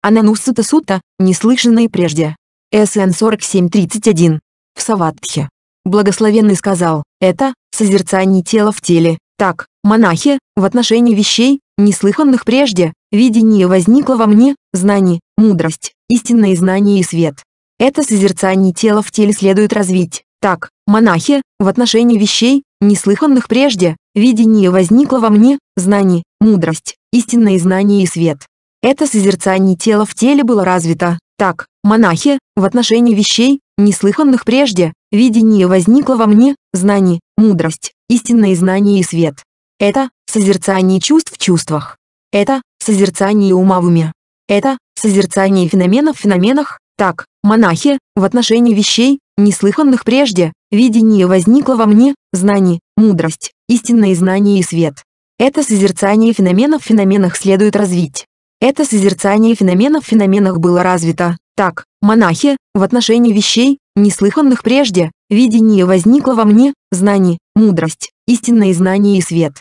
Speaker 1: Ананусута Сута, неслышанные прежде. СН 4731. В Саватхе. Благословенный сказал, это созерцание тела в теле. Так, монахи, в отношении вещей, неслыханных прежде, видение возникло во мне, знание, мудрость, истинное знание и свет. Это созерцание тела в теле следует развить. Так, монахи, в отношении вещей, неслыханных прежде, видение возникло во мне, знание, мудрость, истинное знание и свет. Это созерцание тела в теле было развито. Так, монахи, в отношении вещей, неслыханных прежде, Видение возникло во мне, знание, мудрость, истинное знание и свет. Это созерцание чувств в чувствах. Это созерцание ума в уме. Это созерцание феноменов в феноменах. Так, монахи, в отношении вещей, неслыханных прежде, видение возникло во мне, знание, мудрость, истинное знание и свет. Это созерцание феноменов в феноменах следует развить. Это созерцание феноменов в феноменах было развито. Так, монахи, в отношении вещей, неслыханных прежде, видение возникло во мне, знание, мудрость, истинное знание и свет.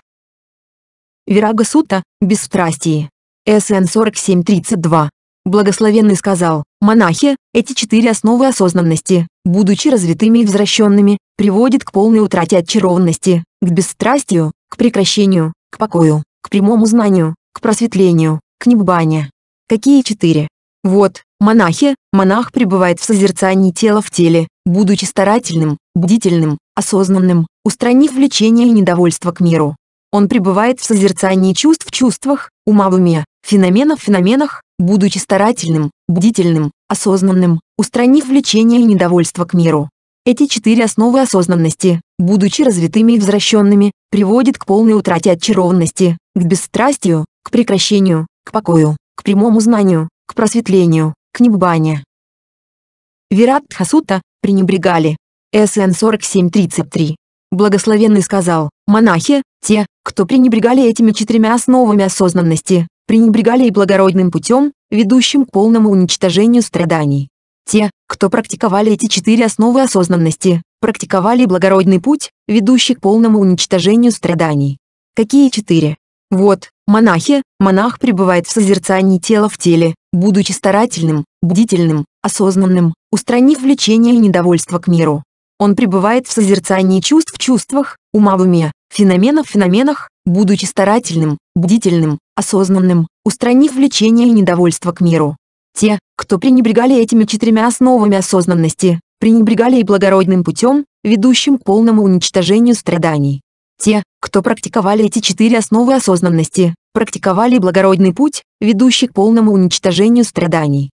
Speaker 1: Вирага Сута, бесстрастие. СН 4732. Благословенный сказал, монахи, эти четыре основы осознанности, будучи развитыми и возвращенными, приводят к полной утрате очарованности, к бесстрастию, к прекращению, к покою, к прямому знанию, к просветлению, к небане. Какие четыре? Вот, монахи, монах пребывает в созерцании тела в теле, будучи старательным, бдительным, осознанным, устранив влечение и недовольство к миру. Он пребывает в созерцании чувств в чувствах, ума в уме, феноменов в феноменах, будучи старательным, бдительным, осознанным, устранив влечение и недовольство к миру. Эти четыре основы осознанности, будучи развитыми и возвращенными, приводят к полной утрате очарованности, к бесстрастию, к прекращению, к покою, к прямому знанию, к просветлению, к небане. Вират Хасута пренебрегали. СН 4733. Благословенный сказал, монахи, те, кто пренебрегали этими четырьмя основами осознанности, пренебрегали и благородным путем, ведущим к полному уничтожению страданий. Те, кто практиковали эти четыре основы осознанности, практиковали благородный путь, ведущий к полному уничтожению страданий. Какие четыре? Вот, монахи, монах пребывает в созерцании тела в теле, будучи старательным, бдительным, осознанным, устранив влечение и недовольство к миру. Он пребывает в созерцании чувств в чувствах, ума в уме, феноменов в феноменах, будучи старательным, бдительным, осознанным, устранив влечение и недовольство к миру. Те, кто пренебрегали этими четырьмя основами осознанности, пренебрегали и благородным путем, ведущим к полному уничтожению страданий. Те, кто практиковали эти четыре основы осознанности, практиковали благородный путь, ведущий к полному уничтожению страданий.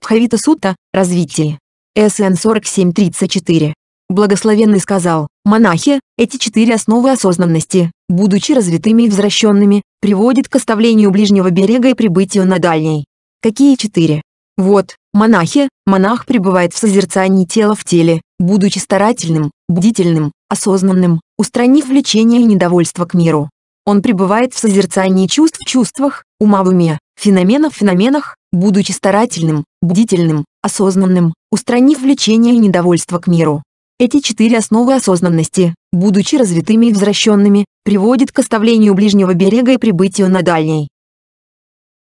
Speaker 1: Бхавита Сутта, развитие. СН 4734. Благословенный сказал, монахи, эти четыре основы осознанности, будучи развитыми и возвращенными, приводят к оставлению ближнего берега и прибытию на дальний. Какие четыре? Вот, монахи, монах пребывает в созерцании тела в теле, будучи старательным, бдительным, осознанным, устранив влечение и недовольство к миру. Он пребывает в созерцании чувств в чувствах, ума в уме, феноменов в феноменах, будучи старательным, бдительным, осознанным, устранив влечение и недовольство к миру. Эти четыре основы осознанности, будучи развитыми и возвращенными, приводят к оставлению ближнего берега и прибытию на дальний.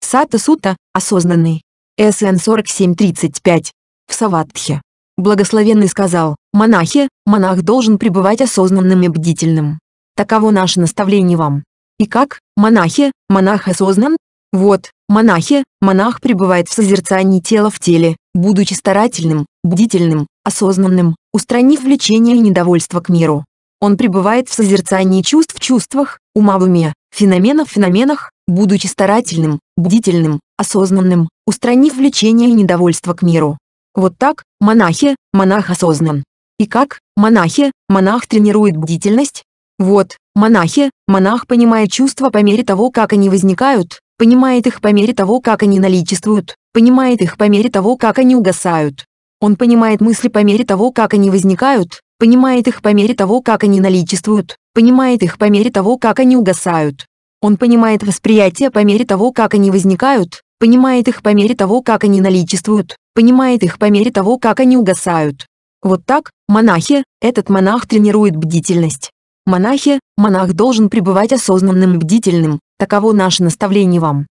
Speaker 1: Сата Сута, осознанный. СН 4735. В Саватхе. Благословенный сказал, «Монахи, монах должен пребывать осознанным и бдительным. Таково наше наставление вам». И как, монахи, монах осознан? Вот, монахи, монах пребывает в созерцании тела в теле, будучи старательным, бдительным, осознанным, устранив влечение и недовольство к миру. Он пребывает в созерцании чувств в чувствах, ума в уме, феноменов в феноменах, будучи старательным, бдительным, осознанным, устранив влечение и недовольство к миру. Вот так, монахи, монах осознан. И как, монахи, монах тренирует бдительность? Вот, монахи, монах понимает чувства по мере того, как они возникают, понимает их по мере того, как они наличествуют, понимает их по мере того, как они угасают. Он понимает мысли по мере того, как они возникают, понимает их по мере того, как они наличествуют, понимает их по мере того, как они угасают. Он понимает восприятие по мере того, как они возникают, понимает их по мере того, как они наличествуют, понимает их по мере того, как они угасают. Вот так, монахи, этот монах тренирует бдительность. Монахи, монах должен пребывать осознанным и бдительным, таково наше наставление вам.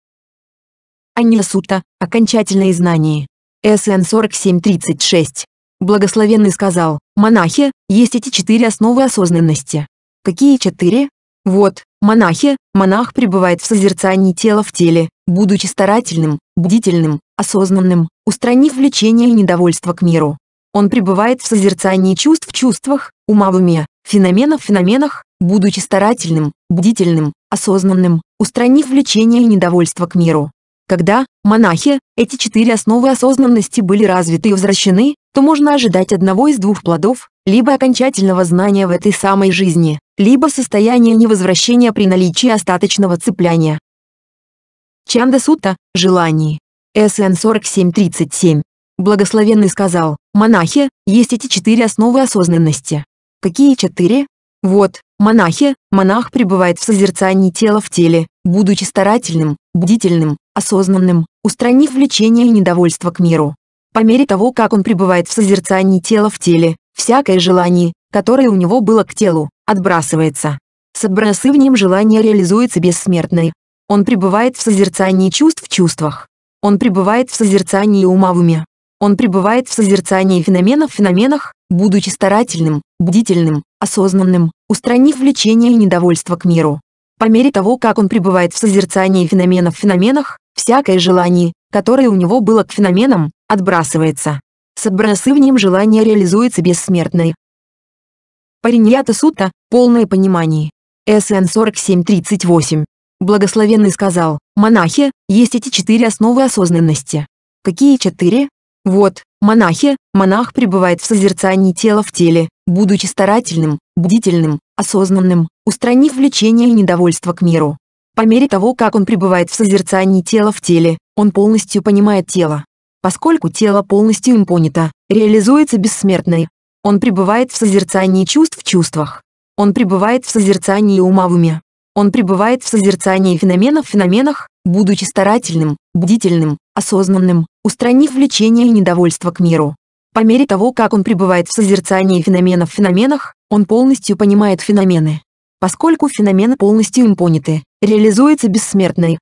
Speaker 1: Анья Сута, окончательное знание. СН 4736. Благословенный сказал, монахи, есть эти четыре основы осознанности. Какие четыре? Вот, монахи, монах пребывает в созерцании тела в теле, будучи старательным, бдительным, осознанным, устранив влечение и недовольство к миру. Он пребывает в созерцании чувств в чувствах, ума в уме, феноменов в феноменах, будучи старательным, бдительным, осознанным, устранив влечение и недовольство к миру. Когда, монахи, эти четыре основы осознанности были развиты и возвращены, то можно ожидать одного из двух плодов, либо окончательного знания в этой самой жизни, либо состояния невозвращения при наличии остаточного цепляния. Чанда Сута – желание. СН 4737. Благословенный сказал, монахи, есть эти четыре основы осознанности. Какие четыре? Вот, монахи, монах пребывает в созерцании тела в теле, будучи старательным, бдительным, осознанным, устранив влечение и недовольство к миру. По мере того, как он пребывает в созерцании тела в теле, всякое желание, которое у него было к телу, отбрасывается. С отбрасыванием желания реализуется бессмертное. Он пребывает в созерцании чувств в чувствах, он пребывает в созерцании ума в уме. Он пребывает в созерцании феноменов в феноменах, будучи старательным, бдительным, осознанным, устранив влечение и недовольство к миру. По мере того, как он пребывает в созерцании феноменов в феноменах, всякое желание, которое у него было к феноменам, отбрасывается. С отбрасыванием желания реализуется бессмертное. Париньята Сута, полное понимание. СН 4738. Благословенный сказал, монахи, есть эти четыре основы осознанности. Какие четыре? Вот, монахи, монах пребывает в созерцании тела в теле, будучи старательным, бдительным, осознанным, устранив влечение и недовольство к миру. По мере того, как он пребывает в созерцании тела в теле, он полностью понимает тело. Поскольку тело полностью импонито, реализуется бессмертное. Он пребывает в созерцании чувств в чувствах. Он пребывает в созерцании ума в уме. Он пребывает в созерцании феноменов в феноменах, будучи старательным, бдительным, осознанным, устранив влечение и недовольство к миру. По мере того, как он пребывает в созерцании феноменов в феноменах, он полностью понимает феномены. Поскольку феномены полностью им поняты, реализуется бессмертный.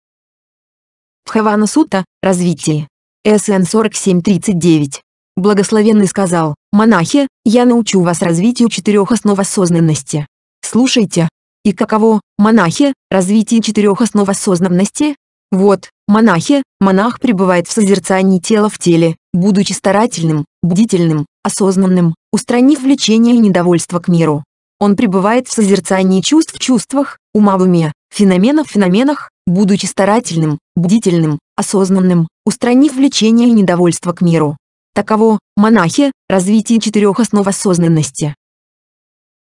Speaker 1: В Хавана Сута, развитие. СН 4739. Благословенный сказал, «Монахи, я научу вас развитию четырех основ осознанности. Слушайте, и каково, монахи, развитие четырех основ осознанности? Вот, монахи, монах пребывает в созерцании тела в теле, будучи старательным, бдительным, осознанным, устранив влечение и недовольство к миру. Он пребывает в созерцании чувств в чувствах, ума в уме, феноменов в феноменах, будучи старательным, бдительным, осознанным, устранив влечение и недовольство к миру. Таково, монахи, развитие четырех основ осознанности.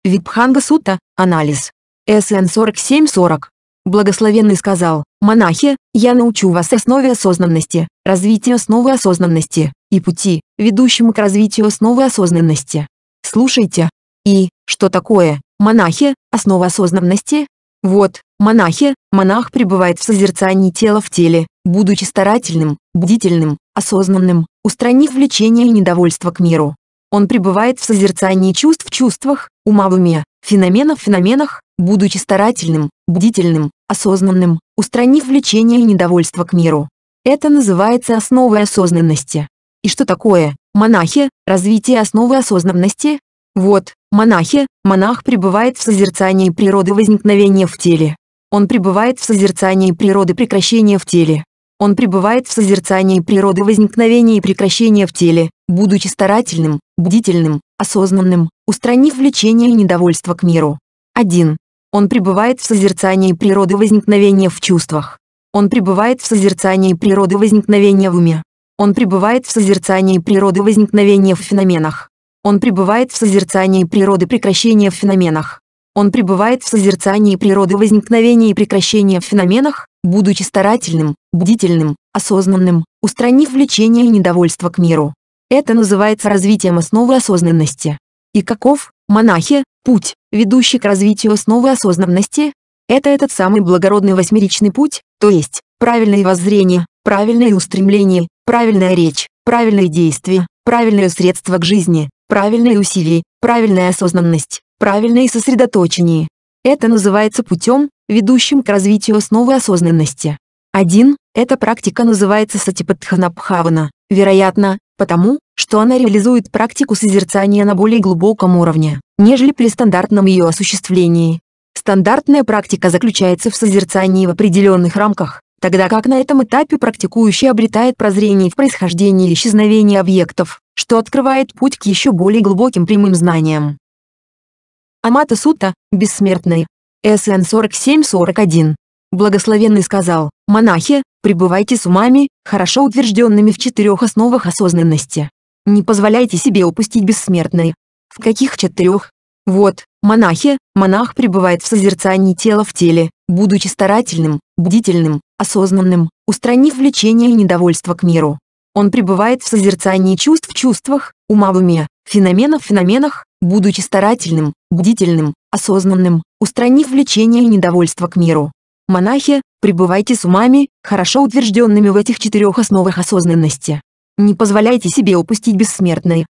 Speaker 1: Випханга Сута, анализ. СН 4740. Благословенный сказал, «Монахи, я научу вас основе осознанности, развитию основы осознанности и пути, ведущему к развитию основы осознанности. Слушайте. И, что такое, монахи, основа осознанности? Вот, монахи, монах пребывает в созерцании тела в теле, будучи старательным, бдительным, осознанным, устранив влечение и недовольство к миру. Он пребывает в созерцании чувств в чувствах, ума в уме, феноменов феноменах, будучи старательным, бдительным, осознанным, устранив влечение и недовольство к миру. Это называется основой осознанности. И что такое, монахи, развитие основы осознанности? Вот, монахи, монах пребывает в созерцании природы возникновения в теле. Он пребывает в созерцании природы прекращения в теле он пребывает в созерцании природы возникновения и прекращения в теле, будучи старательным, бдительным, осознанным, устранив влечение и недовольство к миру. 1. Он пребывает в созерцании природы возникновения в чувствах. Он пребывает в созерцании природы возникновения в уме. Он пребывает в созерцании природы возникновения в феноменах. Он пребывает в созерцании природы прекращения в феноменах. Он пребывает в созерцании природы возникновения и прекращения в феноменах, будучи старательным, бдительным, осознанным, устранив влечение и недовольство к миру. Это называется развитием основы осознанности. И каков, монахи, путь, ведущий к развитию основы осознанности? Это этот самый благородный восьмеричный путь, то есть, правильное воззрение, правильное устремление, правильная речь, правильные действия, правильное средство к жизни, правильные усилия, правильная осознанность, правильно и сосредоточении. Это называется путем, ведущим к развитию основы осознанности. 1. Эта практика называется сатипатханабхавана, вероятно, потому, что она реализует практику созерцания на более глубоком уровне, нежели при стандартном ее осуществлении. Стандартная практика заключается в созерцании в определенных рамках, тогда как на этом этапе практикующий обретает прозрение в происхождении и исчезновении объектов, что открывает путь к еще более глубоким прямым знаниям. Амата Сута, бессмертный. СН 4741. Благословенный сказал, монахи, пребывайте с умами, хорошо утвержденными в четырех основах осознанности. Не позволяйте себе упустить бессмертный. В каких четырех? Вот, монахи, монах пребывает в созерцании тела в теле, будучи старательным, бдительным, осознанным, устранив влечение и недовольство к миру. Он пребывает в созерцании чувств в чувствах, ума в уме, феномена в феноменах, будучи старательным, бдительным, осознанным, устранив влечение и недовольство к миру. Монахи, пребывайте с умами, хорошо утвержденными в этих четырех основах осознанности. Не позволяйте себе упустить бессмертное.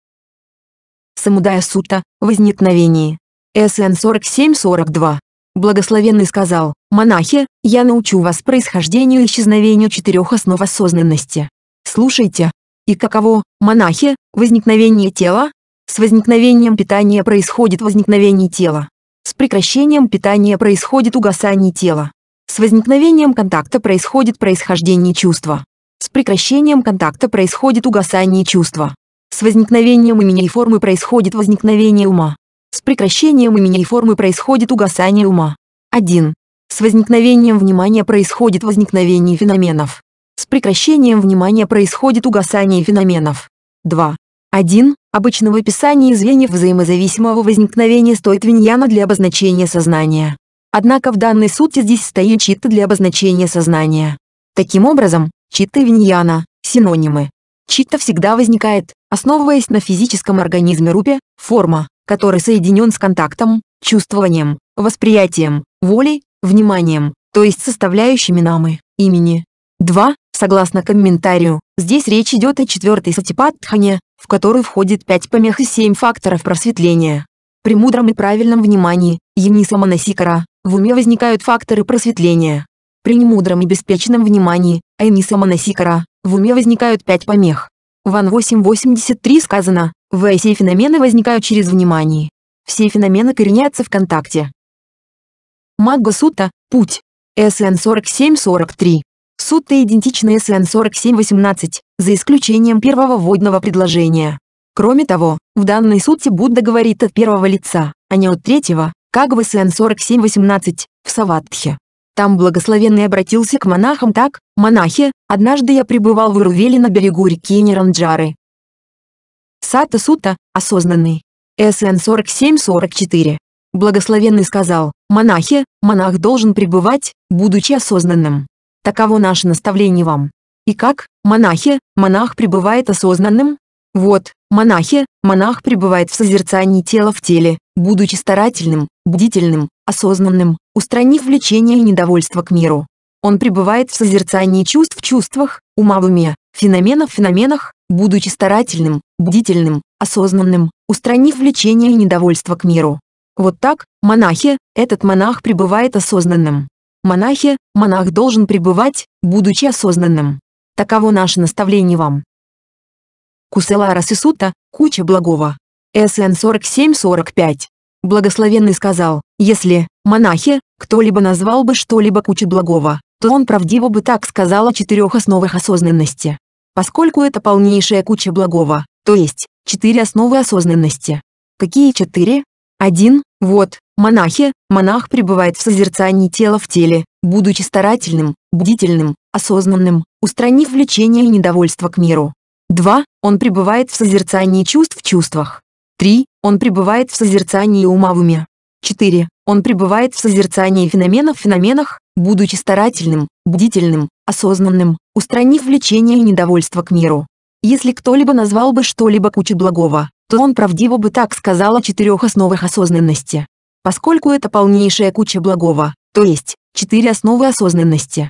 Speaker 1: Самудая Сута, Возникновение. СН 47-42. Благословенный сказал, «Монахи, я научу вас происхождению и исчезновению четырех основ осознанности. Слушайте. И каково, монахи, возникновение тела, с возникновением питания происходит возникновение тела. С прекращением питания происходит угасание тела. С возникновением контакта происходит происхождение чувства. С прекращением контакта происходит угасание чувства. С возникновением имени и формы происходит возникновение ума. С прекращением имени и формы происходит угасание ума. 1. С возникновением внимания происходит возникновение феноменов. С прекращением внимания происходит угасание феноменов. 2. 1. Обычно в описании звеньев взаимозависимого возникновения стоит виньяна для обозначения сознания. Однако в данной сути здесь стоит читта для обозначения сознания. Таким образом, читта и виньяна – синонимы. Читта всегда возникает, основываясь на физическом организме рупе, форма, который соединен с контактом, чувствованием, восприятием, волей, вниманием, то есть составляющими намы, имени, 2. Согласно комментарию, здесь речь идет о четвертой сатипатхане, в которую входит 5 помех и 7 факторов просветления. При мудром и правильном внимании, яниса Манасикара, в уме возникают факторы просветления. При немудром и беспечном внимании, Айниса Манасикара, в уме возникают 5 помех. В Ан 8.83 сказано, в все феномены возникают через внимание. Все феномены коренятся в контакте. Магга Путь. СН 4743 суть-то идентичны СН-4718, за исключением первого вводного предложения. Кроме того, в данной сути Будда говорит от первого лица, а не от третьего, как в СН-4718, в Саватхе. Там благословенный обратился к монахам так, «Монахи, однажды я пребывал в Ирувеле на берегу реки Неранджары». Сата Сута, осознанный. СН 4744. Благословенный сказал, «Монахи, монах должен пребывать, будучи осознанным». Таково наше наставление вам. И как, монахи, монах пребывает осознанным? Вот, монахи, монах пребывает в созерцании тела в теле, будучи старательным, бдительным, осознанным, устранив влечение и недовольство к миру. Он пребывает в созерцании чувств в чувствах, ума в уме, феноменов в феноменах, будучи старательным, бдительным, осознанным, устранив влечение и недовольство к миру. Вот так, монахи, этот монах пребывает осознанным. Монахи, монах должен пребывать, будучи осознанным. Таково наше наставление вам. Куселара Сисута, куча благого. СН 47-45. Благословенный сказал, если, монахи, кто-либо назвал бы что-либо куча благого, то он правдиво бы так сказал о четырех основах осознанности. Поскольку это полнейшая куча благого, то есть, четыре основы осознанности. Какие четыре? Один, вот, Монахи, монах пребывает в созерцании тела в теле, будучи старательным, бдительным, осознанным, устранив влечение и недовольство к миру. 2. Он пребывает в созерцании чувств в чувствах. 3. Он пребывает в созерцании ума в уме. 4. Он пребывает в созерцании феноменов в феноменах, будучи старательным, бдительным, осознанным, устранив влечение и недовольство к миру. Если кто-либо назвал бы что-либо кучу благого, то он правдиво бы так сказал о четырех основах осознанности поскольку это полнейшая куча благого, то есть, четыре основы осознанности.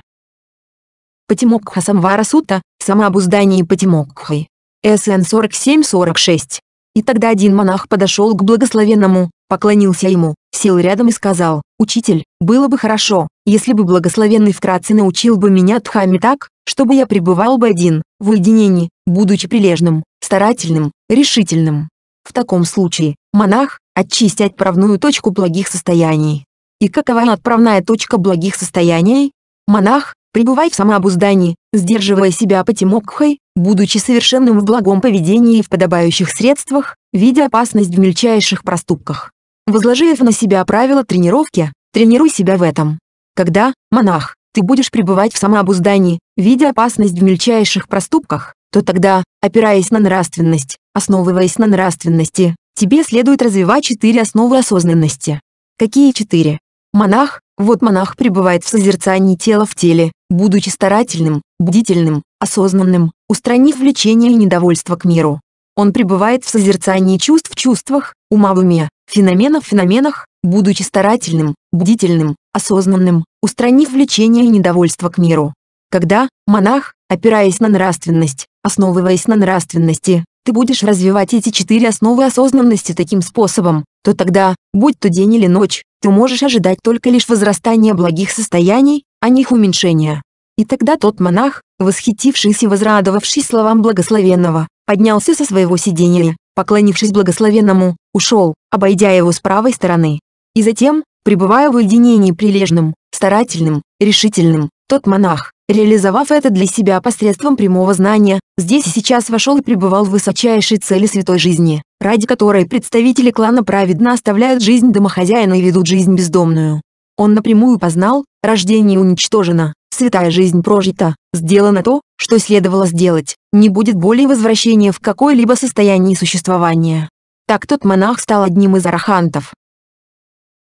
Speaker 1: Патимокха Самвара Сута, самообуздание Патимокхой. СН 47-46. И тогда один монах подошел к благословенному, поклонился ему, сел рядом и сказал, «Учитель, было бы хорошо, если бы благословенный вкратце научил бы меня Дхаме так, чтобы я пребывал бы один, в уединении, будучи прилежным, старательным, решительным». В таком случае, монах, Отчисть отправную точку благих состояний. И какова отправная точка благих состояний? Монах, пребывай в самообуздании, сдерживая себя патимокхой, будучи совершенным в благом поведении и в подобающих средствах, видя опасность в мельчайших проступках. возложив на себя правила тренировки, тренируй себя в этом. Когда, монах, ты будешь пребывать в самообуздании, видя опасность в мельчайших проступках, то тогда, опираясь на нравственность, основываясь на нравственности, тебе следует развивать четыре основы осознанности. Какие четыре? Монах, вот монах пребывает в созерцании тела в теле, будучи старательным, бдительным, осознанным, устранив влечение и недовольство к миру. Он пребывает в созерцании чувств в чувствах, ума в уме, феноменов в феноменах, будучи старательным, бдительным, осознанным, устранив влечение и недовольство к миру. Когда монах, опираясь на нравственность, основываясь на нравственности, ты будешь развивать эти четыре основы осознанности таким способом, то тогда, будь то день или ночь, ты можешь ожидать только лишь возрастания благих состояний, а не их уменьшения. И тогда тот монах, восхитившись и возрадовавшись словам благословенного, поднялся со своего сидения, поклонившись благословенному, ушел, обойдя его с правой стороны. И затем, пребывая в уединении прилежным, старательным, решительным, тот монах, реализовав это для себя посредством прямого знания, здесь и сейчас вошел и пребывал в высочайшей цели святой жизни, ради которой представители клана праведно оставляют жизнь домохозяина и ведут жизнь бездомную. Он напрямую познал, рождение уничтожено, святая жизнь прожита, сделано то, что следовало сделать, не будет более возвращения в какое-либо состояние существования. Так тот монах стал одним из арахантов.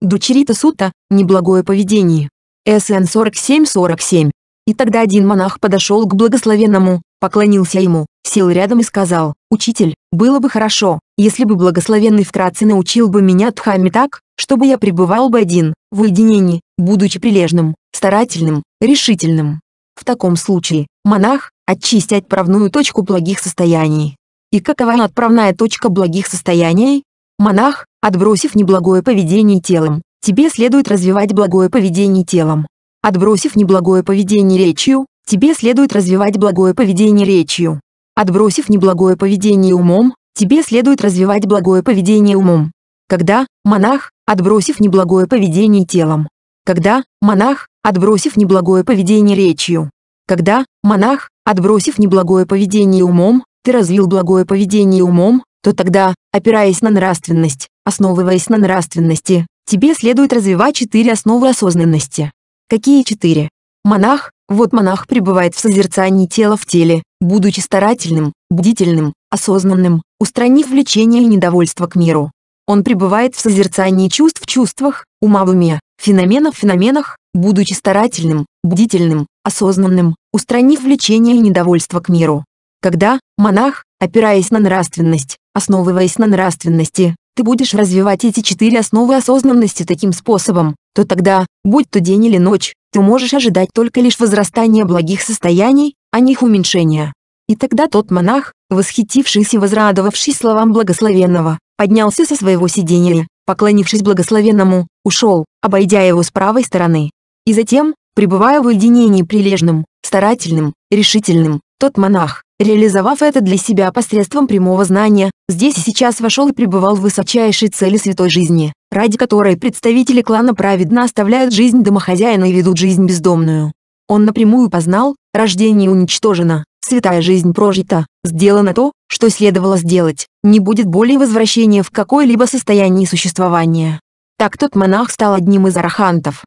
Speaker 1: Дучерита Сута, неблагое поведение. СН 4747. И тогда один монах подошел к благословенному, поклонился ему, сел рядом и сказал, «Учитель, было бы хорошо, если бы благословенный вкратце научил бы меня Дхамме так, чтобы я пребывал бы один, в уединении, будучи прилежным, старательным, решительным». В таком случае, монах, очисти отправную точку благих состояний. И какова отправная точка благих состояний? Монах, отбросив неблагое поведение телом, тебе следует развивать благое поведение телом. Отбросив неблагое поведение речью, тебе следует развивать благое поведение речью. Отбросив неблагое поведение умом, тебе следует развивать благое поведение умом. Когда монах, отбросив неблагое поведение телом. Когда монах, отбросив неблагое поведение речью. Когда монах, отбросив неблагое поведение умом, ты развил благое поведение умом, то тогда, опираясь на нравственность, основываясь на нравственности, тебе следует развивать четыре основы осознанности. Какие четыре? Монах, вот монах пребывает в созерцании тела в теле, будучи старательным, бдительным, осознанным, устранив влечение и недовольство к миру. Он пребывает в созерцании чувств в чувствах, ума в уме, феноменов в феноменах, будучи старательным, бдительным, осознанным, устранив влечение и недовольство к миру. Когда монах, опираясь на нравственность, основываясь на нравственности, ты будешь развивать эти четыре основы осознанности таким способом, то тогда, будь то день или ночь, ты можешь ожидать только лишь возрастания благих состояний, а не их уменьшения. И тогда тот монах, восхитившись и возрадовавшись словам благословенного, поднялся со своего сидения, поклонившись благословенному, ушел, обойдя его с правой стороны. И затем, пребывая в уединении прилежным, старательным, решительным, тот монах, реализовав это для себя посредством прямого знания, здесь и сейчас вошел и пребывал в высочайшей цели святой жизни, ради которой представители клана праведно оставляют жизнь домохозяина и ведут жизнь бездомную. Он напрямую познал, рождение уничтожено, святая жизнь прожита, сделано то, что следовало сделать, не будет более возвращения в какое-либо состояние существования. Так тот монах стал одним из арахантов.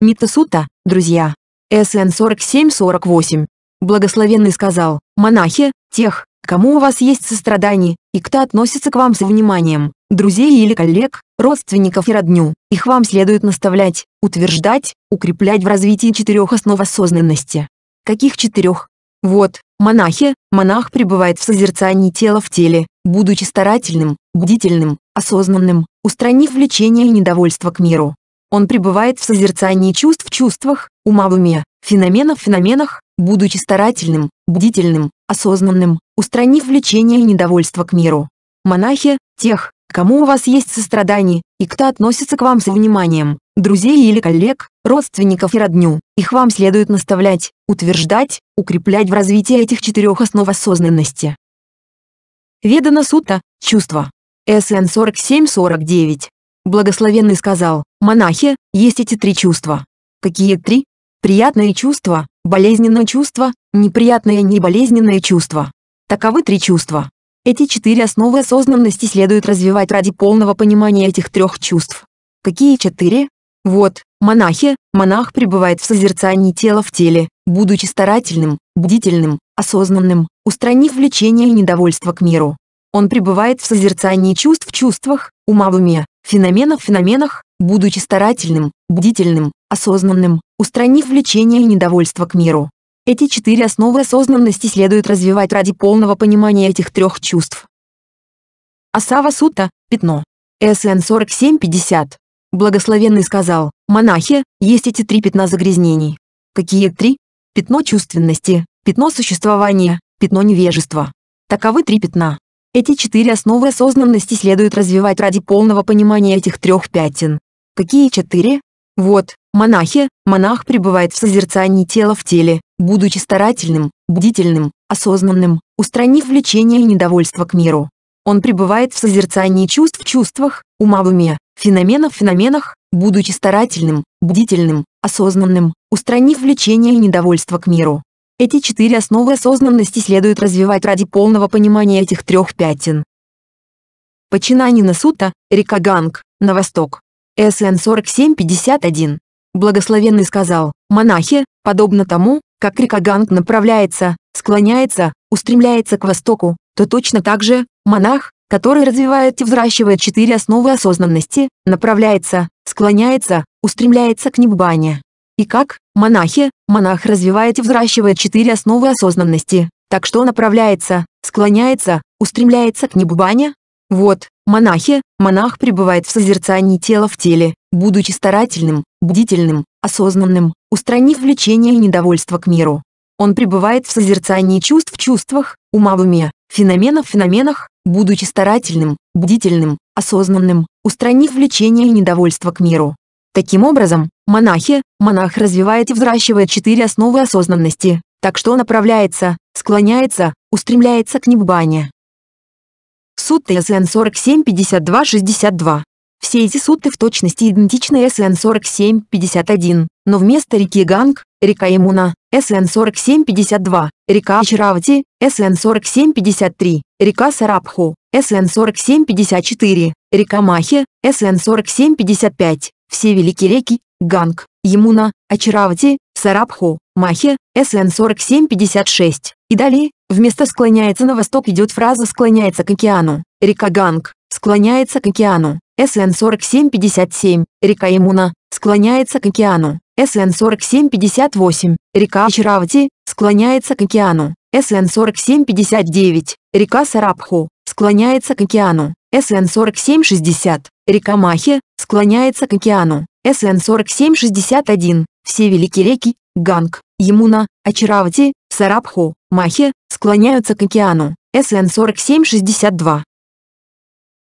Speaker 1: Митасута, друзья. СН 4748 Благословенный сказал, «Монахи, тех, кому у вас есть сострадание, и кто относится к вам с вниманием, друзей или коллег, родственников и родню, их вам следует наставлять, утверждать, укреплять в развитии четырех основ осознанности». Каких четырех? Вот, монахи, монах пребывает в созерцании тела в теле, будучи старательным, бдительным, осознанным, устранив влечение и недовольство к миру. Он пребывает в созерцании чувств в чувствах, ума в уме, феноменов в феноменах, будучи старательным, бдительным, осознанным, устранив влечение и недовольство к миру. Монахи, тех, кому у вас есть сострадание, и кто относится к вам с вниманием, друзей или коллег, родственников и родню, их вам следует наставлять, утверждать, укреплять в развитии этих четырех основ осознанности. Ведана Сута, чувства. СН 47-49. Благословенный сказал, монахи, есть эти три чувства. Какие три? Приятное чувство, болезненное чувство, неприятное и неболезненное чувство. Таковы три чувства. Эти четыре основы осознанности следует развивать ради полного понимания этих трех чувств. Какие четыре? Вот, монахи, монах пребывает в созерцании тела в теле, будучи старательным, бдительным, осознанным, устранив влечение и недовольство к миру. Он пребывает в созерцании чувств в чувствах, ума в уме, феноменов в феноменах, будучи старательным, бдительным, осознанным, устранив влечение и недовольство к миру. Эти четыре основы осознанности следует развивать ради полного понимания этих трех чувств. Асава Сута, пятно. СН 4750. Благословенный сказал, монахи, есть эти три пятна загрязнений. Какие три? Пятно чувственности, пятно существования, пятно невежества. Таковы три пятна. Эти четыре основы осознанности следует развивать ради полного понимания этих трех пятен. Какие четыре? Вот, Монахи, монах пребывает в созерцании тела в теле, будучи старательным, бдительным, осознанным, устранив влечение и недовольство к миру. Он пребывает в созерцании чувств в чувствах, ума в уме, феноменов в феноменах, будучи старательным, бдительным, осознанным, устранив влечение и недовольство к миру. Эти четыре основы осознанности следует развивать ради полного понимания этих трех пятен. Починанина Сута, река Ганг, на восток. СН 4751. Благословенный сказал, монахи, подобно тому, как река Ганг направляется, склоняется, устремляется к востоку, то точно так же, монах, который развивает и взращивает четыре основы осознанности, направляется, склоняется, устремляется к небане. И как, монахи, монах развивает и взращивает четыре основы осознанности, так что направляется, склоняется, устремляется к небубане? Вот, монахи, монах пребывает в созерцании тела в теле, будучи старательным, бдительным, осознанным, устранив влечение и недовольство к миру. Он пребывает в созерцании чувств в чувствах, ума в уме, феноменов в феноменах, будучи старательным, бдительным, осознанным, устранив влечение и недовольство к миру. Таким образом, монахи, монах развивает и взращивает четыре основы осознанности, так что направляется, склоняется, устремляется к небане. Сутта СН 47-52-62 все эти сутты в точности идентичны сн 47:51, но вместо реки Ганг – река Имуна, сн 47:52, река Ачаравати, сн 47:53, река Сарабху, сн 47:54, река Махи, сн 47:55. все великие реки – Ганг, Емуна, Ачаравати, Сарабху, Махи СН-4756. И далее, вместо «склоняется на восток» идет фраза «склоняется к океану». Река Ганг, склоняется к океану. СН-4757, река Имуна, склоняется к океану. СН-4758, река Ачаравати, склоняется к океану. СН-4759, река Сарабху, склоняется к океану. СН-4760, река Махи, склоняется к океану. СН-4761, все великие реки, Ганг, Ямуна, Ачаравати, Сарабху, Махи, склоняются к океану. СН-4762,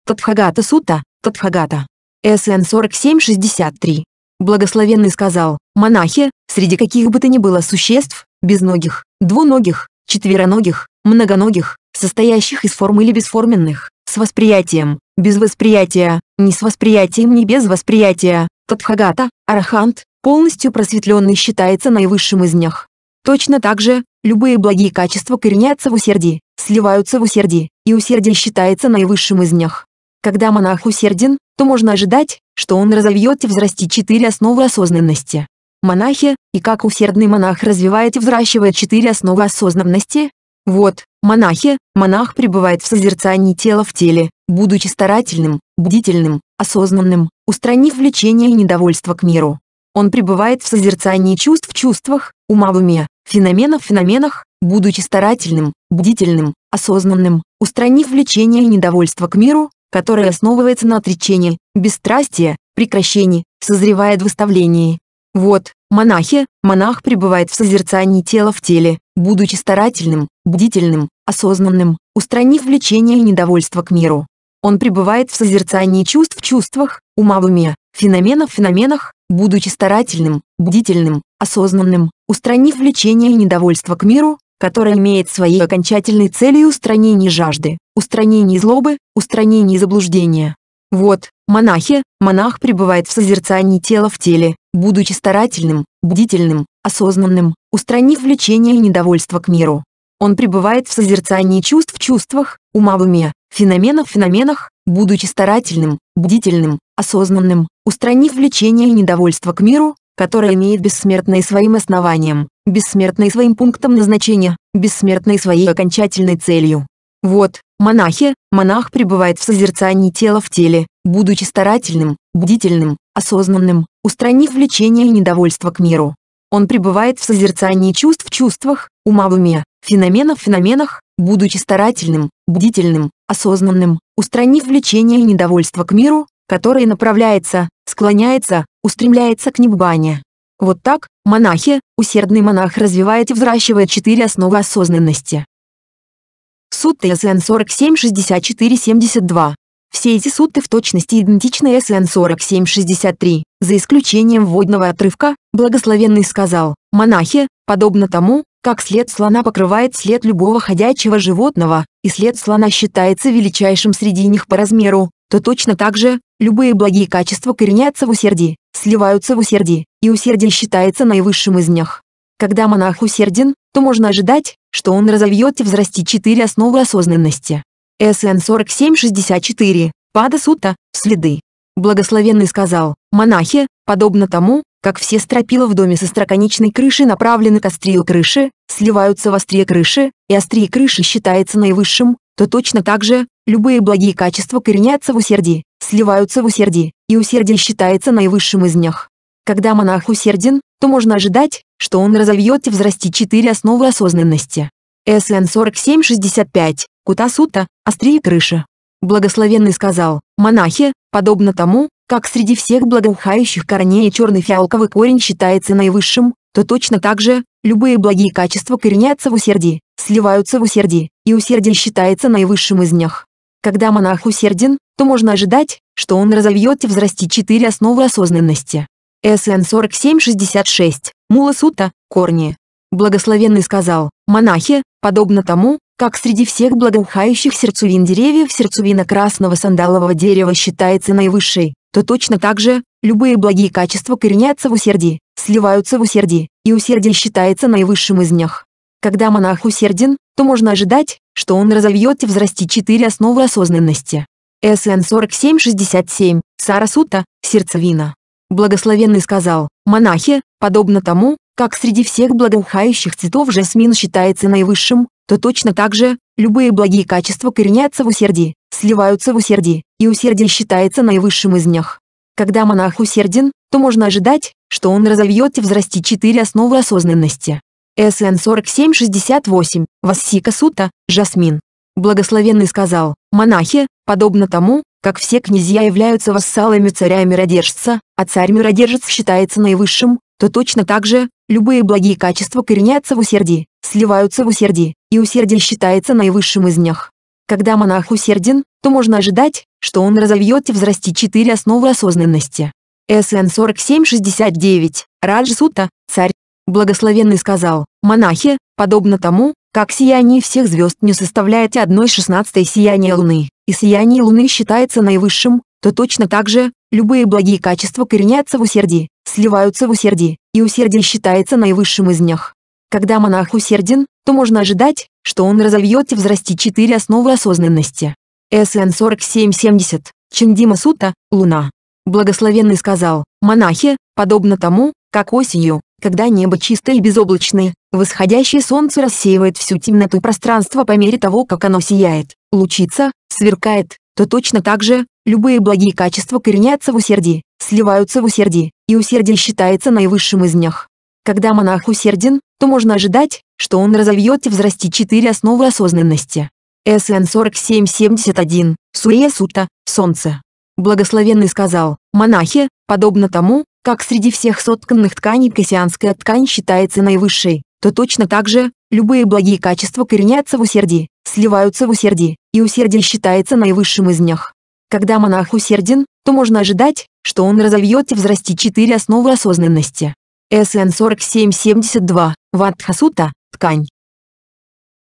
Speaker 1: Тадхагата Сута, Тадхагата. СН 4763. Благословенный сказал, монахи, среди каких бы то ни было существ, безногих, двуногих, четвероногих, многоногих, состоящих из форм или бесформенных, с восприятием, без восприятия, не с восприятием, не без восприятия, Тадхагата, Арахант, полностью просветленный считается наивысшим из них. Точно так же, любые благие качества коренятся в усердии, сливаются в усердии, и усердие считается наивысшим из них. Когда монах усерден, то можно ожидать, что он разовьет и взрастит четыре основы осознанности. Монахи, и как усердный монах развивает и взращивает четыре основы осознанности? Вот, монахи, монах пребывает в созерцании тела в теле, будучи старательным, бдительным, осознанным, устранив влечение и недовольство к миру. Он пребывает в созерцании чувств в чувствах, ума в уме, феноменов в феноменах, будучи старательным, бдительным, осознанным, устранив влечение и недовольство к миру, которое основывается на отречении, бесстрастии, прекращении, созревает в выставлении. Вот, монахи, монах пребывает в созерцании тела в теле, будучи старательным, бдительным, осознанным, устранив влечение и недовольство к миру. Он пребывает в созерцании чувств в чувствах, ума в уме, феноменов в феноменах, будучи старательным, бдительным, осознанным, устранив влечение и недовольство к миру, которое имеет своей окончательной целью устранение жажды устранении злобы, устранении заблуждения. Вот, монахи, монах пребывает в созерцании тела в теле, будучи старательным, бдительным, осознанным, устранив влечение и недовольство к миру. Он пребывает в созерцании чувств в чувствах, ума в уме, феноменов в феноменах, будучи старательным, бдительным, осознанным, устранив влечение и недовольство к миру, которое имеет бессмертное своим основанием, бессмертное своим пунктом назначения, бессмертное своей окончательной целью. Вот, монахи, монах пребывает в созерцании тела в теле, будучи старательным, бдительным, осознанным, устранив влечение и недовольство к миру. Он пребывает в созерцании чувств в чувствах, ума в уме, феноменов в феноменах, будучи старательным, бдительным, осознанным, устранив влечение и недовольство к миру, который направляется, склоняется, устремляется к небане. Вот так, монахи, усердный монах развивает и взращивает четыре основы осознанности. Суд ТСН 476472. Все эти сутты в точности идентичны СН 4763, за исключением вводного отрывка, благословенный сказал, монахи, подобно тому, как след слона покрывает след любого ходячего животного, и след слона считается величайшим среди них по размеру, то точно так же, любые благие качества коренятся в усердии, сливаются в усердии, и усердие считается наивысшим из них. Когда монах усерден, то можно ожидать, что он разовьет и взрастит четыре основы осознанности. СН 4764, Пада Сута, следы. Благословенный сказал, монахи, подобно тому, как все стропила в доме со строконечной крыши направлены к острию крыши, сливаются в острие крыши, и острие крыши считается наивысшим, то точно так же, любые благие качества коренятся в усердии, сливаются в усердии, и усердие считается наивысшим из них. Когда монах усерден, то можно ожидать, что он разовьет и взрастит четыре основы осознанности. СН 4765, Кутасута, острее крыша. Благословенный сказал, монахи, подобно тому, как среди всех благоухающих корней черный фиалковый корень считается наивысшим, то точно так же, любые благие качества коренятся в усердии, сливаются в усердии, и усердие считается наивысшим из них. Когда монах усерден, то можно ожидать, что он разовьет и взрастит четыре основы осознанности. СН 4766, Мула Сута, корни. Благословенный сказал, монахи, подобно тому, как среди всех благоухающих сердцевин деревьев сердцевина красного сандалового дерева считается наивысшей, то точно так же, любые благие качества коренятся в усердии, сливаются в усердии, и усердие считается наивысшим из них. Когда монах усерден, то можно ожидать, что он разовьет и взрастит четыре основы осознанности. СН 4767, Сарасута, сердцевина. Благословенный сказал, монахи, подобно тому, как среди всех благоухающих цветов жасмин считается наивысшим, то точно так же, любые благие качества коренятся в усердии, сливаются в усердии, и усердие считается наивысшим из них. Когда монах усерден, то можно ожидать, что он разовьет и взрастит четыре основы осознанности. СН 4768, Вассика Сута, Жасмин. Благословенный сказал, монахи, подобно тому, как все князья являются вассалами царя-миродержца, а царь-миродержец считается наивысшим, то точно так же, любые благие качества коренятся в усердии, сливаются в усердии, и усердие считается наивысшим из них. Когда монах усерден, то можно ожидать, что он разовьет и взрастит четыре основы осознанности. СН 4769, Раджсута, царь, Благословенный сказал, «Монахи, подобно тому, как сияние всех звезд не составляет одной шестнадцатой сияния Луны, и сияние Луны считается наивысшим, то точно так же, любые благие качества коренятся в усердии, сливаются в усердии, и усердие считается наивысшим из них. Когда монах усерден, то можно ожидать, что он разовьет и взрастит четыре основы осознанности. СН 4770, Чандима Сута, Луна. Благословенный сказал, монахи, подобно тому, как осенью, когда небо чистое и безоблачное, восходящее солнце рассеивает всю темноту пространства по мере того, как оно сияет, лучится, сверкает, то точно так же, любые благие качества коренятся в усердии, сливаются в усердии, и усердие считается наивысшим из них. Когда монах усерден, то можно ожидать, что он разовьет и взрастит четыре основы осознанности. СН 4771, Сурия Сута, Солнце. Благословенный сказал, монахи, подобно тому, как среди всех сотканных тканей кассианская ткань считается наивысшей, то точно так же, любые благие качества коренятся в усердии, сливаются в усердии, и усердие считается наивысшим из них. Когда монах усерден, то можно ожидать, что он разовьет и взрастит четыре основы осознанности. СН 4772, Ватхасута, ткань.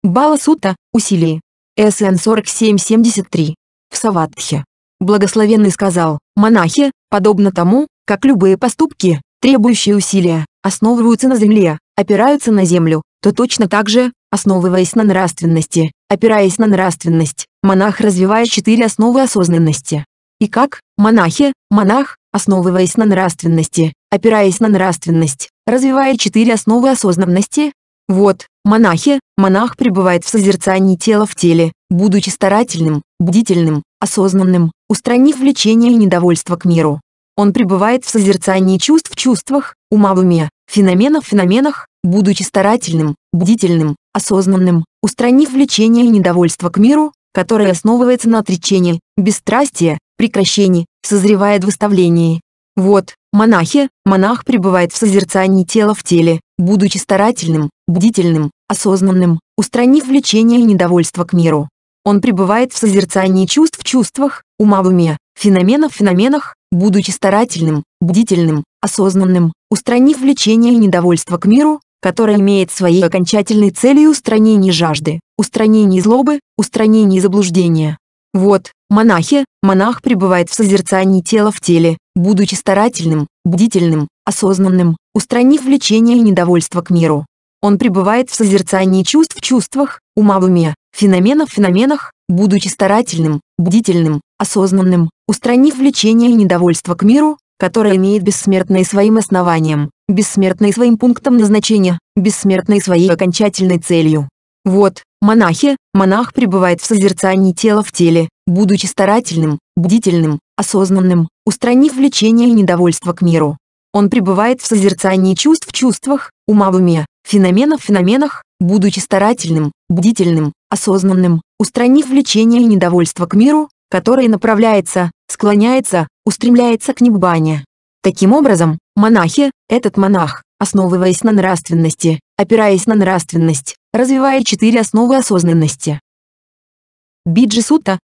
Speaker 1: Баласута, усилие. СН 4773, в Саватхе. Благословенный сказал, монахи, подобно тому, как любые поступки, требующие усилия, основываются на земле, опираются на землю, то точно так же, основываясь на нравственности, опираясь на нравственность, монах развивает четыре основы осознанности. И как, монахи, монах, основываясь на нравственности, опираясь на нравственность, развивает четыре основы осознанности? Вот, монахи, монах пребывает в созерцании тела в теле, будучи старательным, бдительным, осознанным, устранив влечение и недовольство к миру, он пребывает в созерцании чувств в чувствах, ума в уме, феноменов в феноменах, будучи старательным, бдительным, осознанным, устранив влечение и недовольство к миру, которое основывается на отречении, бесстрастии, прекращении, созревает в выставлении. Вот, монахи, монах пребывает в созерцании тела в теле, будучи старательным, бдительным, осознанным, устранив влечение и недовольство к миру. Он пребывает в созерцании чувств в чувствах, ума в уме, феноменов в феноменах, Будучи старательным, бдительным, осознанным, устранив влечение и недовольство к миру, которое имеет своей окончательной целью устранение жажды, устранение злобы, устранение заблуждения. Вот, монахи, монах пребывает в созерцании тела в теле, будучи старательным, бдительным, осознанным, устранив влечение и недовольство к миру. Он пребывает в созерцании чувств в чувствах, ума в уме, феномена в феноменах, будучи старательным, бдительным, осознанным, устранив влечение и недовольство к миру, которое имеет бессмертное своим основанием, бессмертное своим пунктом назначения, бессмертное своей окончательной целью. Вот, монахи, монах пребывает в созерцании тела в теле, будучи старательным, бдительным, осознанным, устранив влечение и недовольство к миру. Он пребывает в созерцании чувств в чувствах, ума в уме, феноменов в феноменах, будучи старательным, бдительным, осознанным, устранив влечение и недовольство к миру, который направляется, склоняется, устремляется к небане. Таким образом, монахи, этот монах, основываясь на нравственности, опираясь на нравственность, развивает четыре основы осознанности. Биджи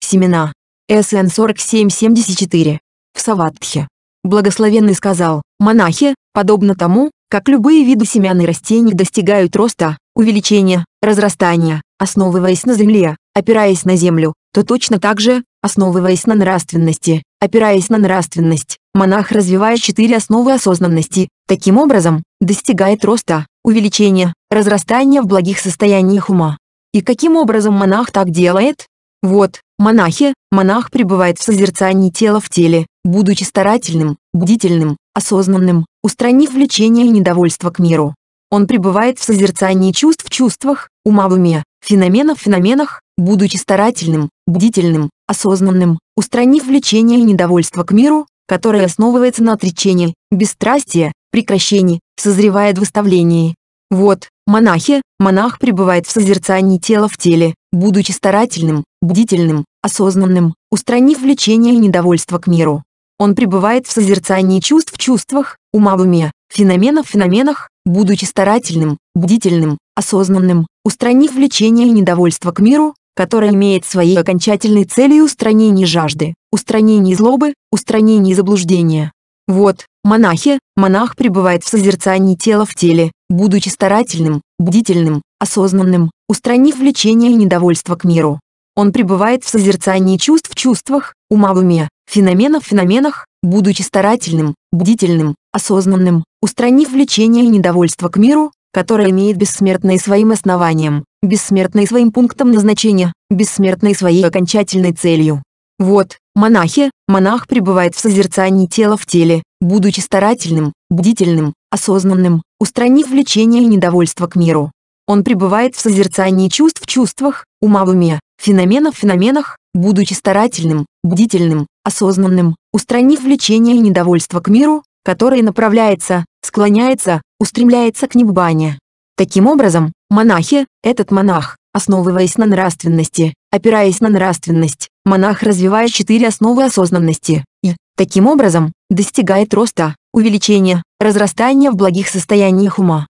Speaker 1: семена. СН 4774. В Саватхе. Благословенный сказал, монахи, подобно тому, как любые виды семян и растений достигают роста, увеличения, разрастания, основываясь на земле, опираясь на землю, то точно так же, Основываясь на нравственности, опираясь на нравственность, монах развивает четыре основы осознанности, таким образом, достигает роста, увеличения, разрастания в благих состояниях ума. И каким образом монах так делает? Вот, монахи, монах пребывает в созерцании тела в теле, будучи старательным, бдительным, осознанным, устранив влечение и недовольство к миру. Он пребывает в созерцании чувств в чувствах, ума в уме, феномена в феноменах, будучи старательным, бдительным, осознанным, устранив влечение и недовольство к миру, которое основывается на отречении, бесстрастии, прекращении, созревает в выставлении. Вот, монахи, монах пребывает в созерцании тела в теле, будучи старательным, бдительным, осознанным, устранив влечение и недовольство к миру. Он пребывает в созерцании чувств в чувствах, ума в уме, феноменов в феноменах, будучи старательным, бдительным, осознанным, устранив влечение и недовольство к миру, которая имеет своей окончательной целью устранение жажды, устранение злобы, устранение заблуждения. Вот, монахи, монах пребывает в созерцании тела в теле, будучи старательным, бдительным, осознанным, устранив влечение и недовольство к миру. Он пребывает в созерцании чувств в чувствах, ума в уме, феноменов в феноменах, будучи старательным, бдительным, осознанным, устранив влечение и недовольство к миру, которое имеет бессмертное своим основанием, бессмертной своим пунктом назначения, бессмертной своей окончательной целью. Вот, монахи, монах пребывает в созерцании тела в теле, будучи старательным, бдительным, осознанным, устранив влечение и недовольство к миру. Он пребывает в созерцании чувств в чувствах, ума в уме, феноменов в феноменах, будучи старательным, бдительным, осознанным, устранив влечение и недовольство к миру, который направляется, склоняется, устремляется к небане. Таким образом, Монахи, этот монах, основываясь на нравственности, опираясь на нравственность, монах развивает четыре основы осознанности и, таким образом, достигает роста, увеличения, разрастания в благих состояниях ума.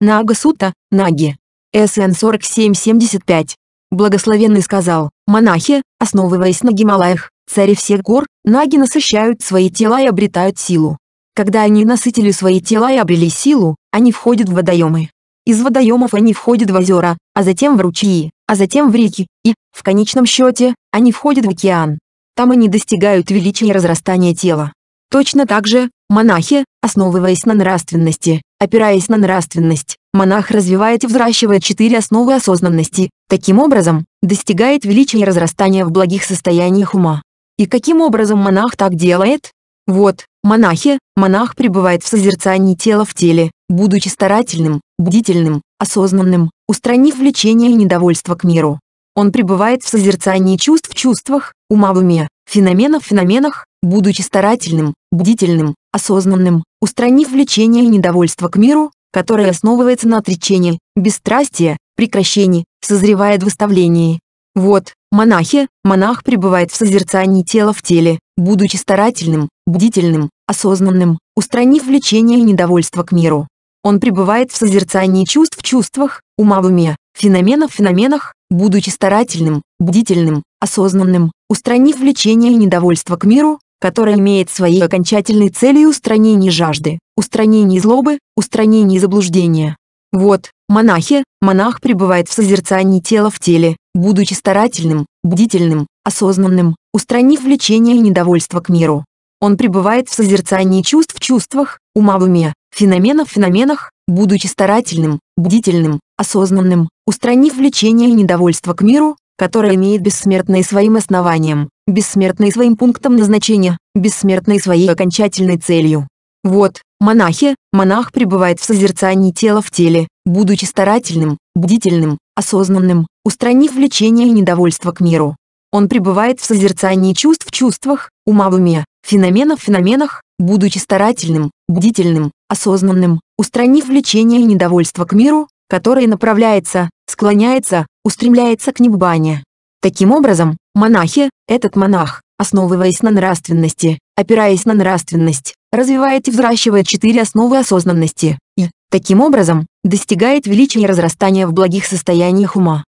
Speaker 1: Нага Сута, Наги. СН 4775. Благословенный сказал, монахи, основываясь на Гималаях, цари всех гор, наги насыщают свои тела и обретают силу. Когда они насытили свои тела и обрели силу, они входят в водоемы, из водоемов они входят в озера, а затем в ручьи, а затем в реки, и, в конечном счете, они входят в океан. Там они достигают величия разрастания тела. Точно так же, монахи, основываясь на нравственности, опираясь на нравственность, монах развивает и взращивает четыре основы осознанности, таким образом, достигает величия разрастания в благих состояниях ума. И каким образом монах так делает? Вот, монахи, монах пребывает в созерцании тела в теле, будучи старательным, бдительным, осознанным, устранив влечение и недовольство к миру. Он пребывает в созерцании чувств в чувствах, ума в уме, феноменов в феноменах, будучи старательным, бдительным, осознанным, устранив влечение и недовольство к миру, которое основывается на отречении, бесстрастии, прекращении, созревает в выставлении. Вот, монахи, монах пребывает в созерцании тела в теле, будучи старательным, бдительным, осознанным, устранив влечение и недовольство к миру. Он пребывает в созерцании чувств в чувствах, ума в уме, феноменов в феноменах, будучи старательным, бдительным, осознанным, устранив влечение и недовольство к миру, которое имеет своей окончательной целью устранение жажды, устранение злобы, устранение заблуждения. Вот, монахи, монах пребывает в созерцании тела в теле, будучи старательным, бдительным, осознанным, устранив влечение и недовольство к миру. Он пребывает в созерцании чувств в чувствах, ума в уме, феноменов феноменах, будучи старательным, бдительным, осознанным, устранив влечение и недовольство к миру, которое имеет бессмертное своим основанием, бессмертное своим пунктом назначения, бессмертное своей окончательной целью. Вот, монахи, монах пребывает в созерцании тела в теле, будучи старательным, бдительным, осознанным, устранив влечение и недовольство к миру. Он пребывает в созерцании чувств в чувствах, ума в уме, феноменов в феноменах, будучи старательным, бдительным, осознанным, устранив влечение и недовольство к миру, которое направляется, склоняется, устремляется к небане. Таким образом, монахи, этот монах, основываясь на нравственности, опираясь на нравственность, развивает и взращивает четыре основы осознанности, и, таким образом, достигает величия и разрастания в благих состояниях ума.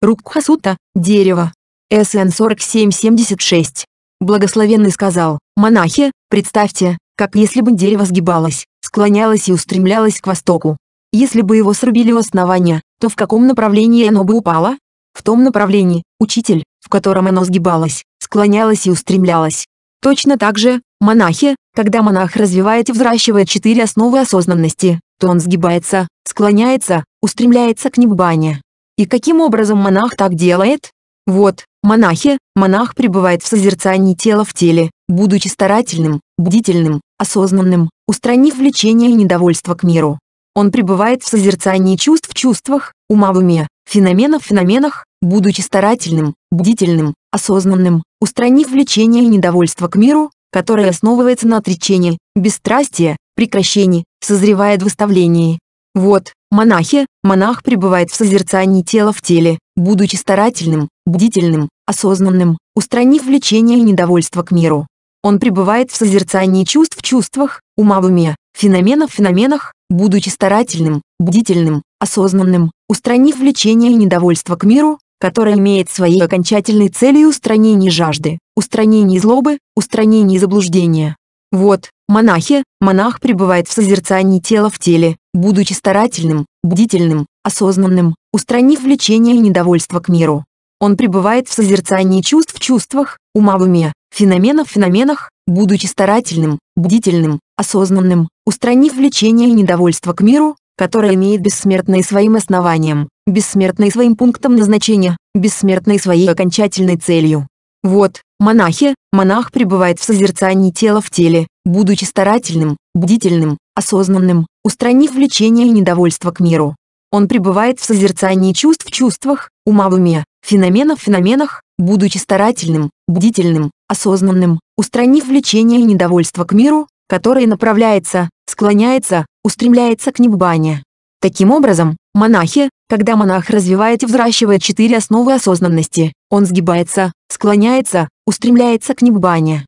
Speaker 1: Рукхасута, дерево. СН 4776. Благословенный сказал, монахи, представьте, как если бы дерево сгибалось, склонялось и устремлялось к востоку. Если бы его срубили у основания, то в каком направлении оно бы упало? В том направлении, учитель, в котором оно сгибалось, склонялось и устремлялось. Точно так же, монахи, когда монах развивает и взращивает четыре основы осознанности, то он сгибается, склоняется, устремляется к небане. И каким образом монах так делает? Вот, монахи, монах пребывает в созерцании тела в теле, будучи старательным, бдительным, осознанным, устранив влечение и недовольство к миру. Он пребывает в созерцании чувств в чувствах, ума в уме, феноменов в феноменах, будучи старательным, бдительным, осознанным, устранив влечение и недовольство к миру, которое основывается на отречении, бесстрастии, прекращении, созревает в выставлении. Вот, монахи, монах пребывает в созерцании тела в теле, будучи старательным, бдительным, осознанным, устранив влечение и недовольство к миру. Он пребывает в созерцании чувств в чувствах, ума в уме, феноменов в феноменах, будучи старательным, бдительным, осознанным, устранив влечение и недовольство к миру, которое имеет своей окончательной целью устранение жажды, устранение злобы, устранение заблуждения. Вот, монахи, монах пребывает в созерцании тела в теле, будучи старательным, бдительным, осознанным, устранив влечение и недовольство к миру. Он пребывает в созерцании чувств в чувствах, ума в уме, феноменов феноменах, будучи старательным, бдительным, осознанным, устранив влечение и недовольство к миру, которое имеет бессмертное своим основанием, бессмертное своим пунктом назначения, бессмертное своей окончательной целью. Вот, монахи, монах пребывает в созерцании тела в теле, будучи старательным, бдительным, осознанным, устранив влечение и недовольство к миру. Он пребывает в созерцании чувств в чувствах, ума в уме, феноменов в феноменах, будучи старательным, бдительным, осознанным, устранив влечение и недовольство к миру, которое направляется, склоняется, устремляется к небане. Таким образом, монахи, когда монах развивает и взращивает четыре основы осознанности, он сгибается, склоняется, устремляется к небане.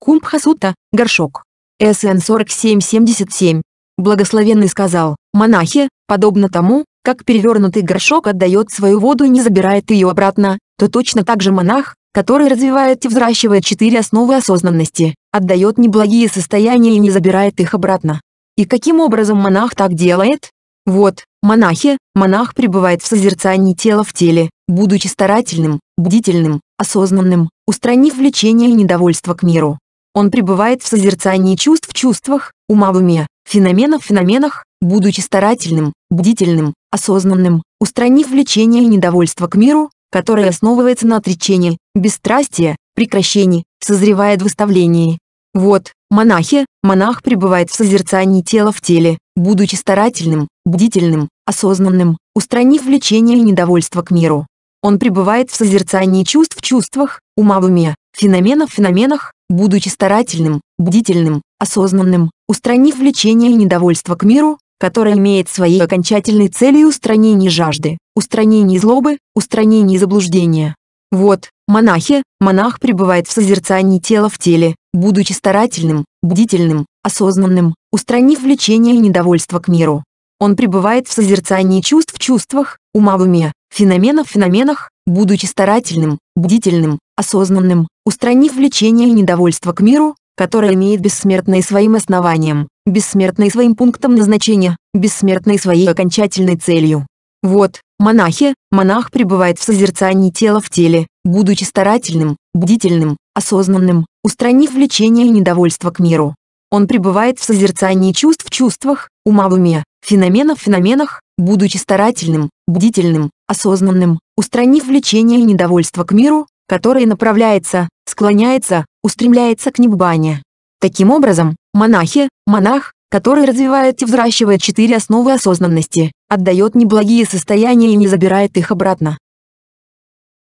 Speaker 1: Кумбхасута, горшок. СН 4777. Благословенный сказал, монахи, подобно тому, как перевернутый горшок отдает свою воду и не забирает ее обратно, то точно так же монах, который развивает и взращивает четыре основы осознанности, отдает неблагие состояния и не забирает их обратно. И каким образом монах так делает? Вот, монахи, монах пребывает в созерцании тела в теле, будучи старательным, бдительным, осознанным, устранив влечение и недовольство к миру. Он пребывает в созерцании чувств в чувствах, ума в уме, феноменов в феноменах, будучи старательным, бдительным, осознанным, устранив влечение и недовольство к миру, которое основывается на отречении, бесстрастии, прекращении, созревает в выставлении. Вот, монахи, монах пребывает в созерцании тела в теле, будучи старательным, бдительным, осознанным, устранив влечение и недовольство к миру. Он пребывает в созерцании чувств в чувствах, ума в уме, феноменов в феноменах, будучи старательным, бдительным, осознанным, устранив влечение и недовольство к миру, которая имеет своей окончательной целью устранение жажды, устранение злобы, устранение заблуждения. Вот, монахи, монах пребывает в созерцании тела в теле, будучи старательным, бдительным, осознанным, устранив влечение и недовольство к миру. Он пребывает в созерцании чувств в чувствах, ума в уме, феноменов в феноменах, будучи старательным, бдительным, осознанным, устранив влечение и недовольство к миру, которое имеет бессмертное своим основанием бессмертной своим пунктом назначения, бессмертной своей окончательной целью. Вот, монахи, монах пребывает в созерцании тела в теле, будучи старательным, бдительным, осознанным, устранив влечение и недовольство к миру. Он пребывает в созерцании чувств в чувствах, ума в уме, феноменов в феноменах, будучи старательным, бдительным, осознанным, устранив влечение и недовольство к миру, которое направляется, склоняется, устремляется к небане. Таким образом, Монахи, монах, который развивает и взращивает четыре основы осознанности, отдает неблагие состояния и не забирает их обратно.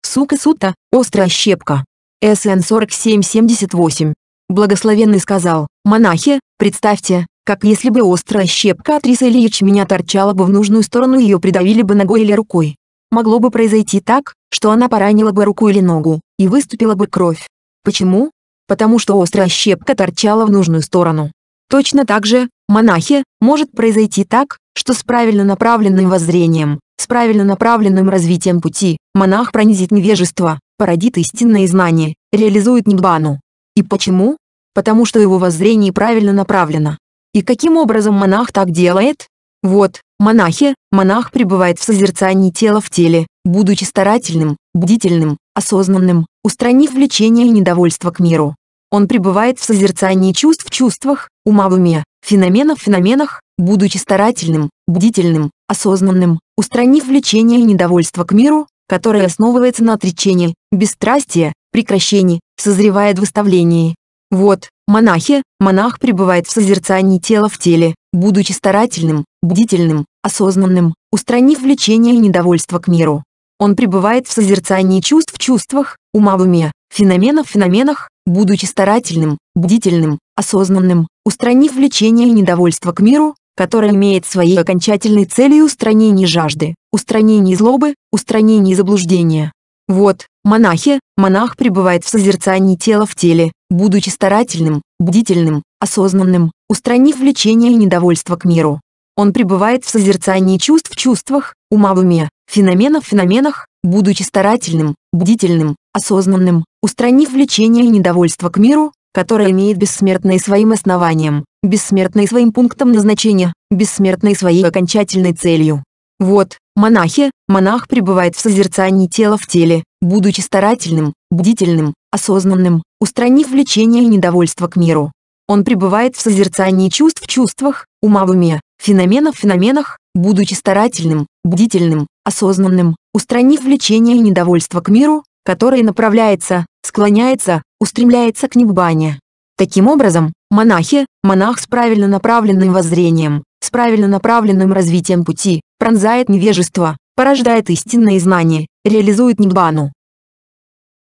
Speaker 1: Сука сута, острая щепка. СН 4778. Благословенный сказал, монахи, представьте, как если бы острая щепка от риса или ячменя торчала бы в нужную сторону и ее придавили бы ногой или рукой. Могло бы произойти так, что она поранила бы руку или ногу, и выступила бы кровь. Почему? потому что острая щепка торчала в нужную сторону. Точно так же, монахи, может произойти так, что с правильно направленным воззрением, с правильно направленным развитием пути, монах пронизит невежество, породит истинное знание, реализует ниббану. И почему? Потому что его воззрение правильно направлено. И каким образом монах так делает? Вот, монахи, монах пребывает в созерцании тела в теле, будучи старательным, бдительным, осознанным, устранив влечение и недовольство к миру. Он пребывает в созерцании чувств в чувствах, ума в уме, феноменов в феноменах, будучи старательным, бдительным, осознанным, устранив влечение и недовольство к миру, которое основывается на отречении, бесстрастии, прекращении, созревает в выставлении. Вот, монахи, монах пребывает в созерцании тела в теле, будучи старательным, бдительным, осознанным, устранив влечение и недовольство к миру. Он пребывает в созерцании чувств в чувствах, ума в уме, феномена в феноменах, будучи старательным, бдительным, осознанным, устранив влечение и недовольство к миру, которое имеет своей окончательной целью устранение жажды, устранение злобы, устранение заблуждения. Вот, монахи, монах пребывает в созерцании тела в теле, будучи старательным, бдительным, осознанным, устранив влечение и недовольство к миру. Он пребывает в созерцании чувств в чувствах, ума в уме, феномена в феноменах, будучи старательным, бдительным, осознанным, устранив влечение и недовольство к миру, которое имеет бессмертное своим основанием, бессмертное своим пунктом назначения, бессмертное своей окончательной целью. Вот, монахи, монах пребывает в созерцании тела в теле, будучи старательным, бдительным, осознанным, устранив влечение и недовольство к миру. Он пребывает в созерцании чувств в чувствах, ума в уме, феномена в феноменах, будучи старательным, бдительным, осознанным, устранив влечение и недовольство к миру, который направляется, склоняется, устремляется к небане. Таким образом, монахи, монах с правильно направленным воззрением, с правильно направленным развитием пути, пронзает невежество, порождает истинное знание, реализует небану.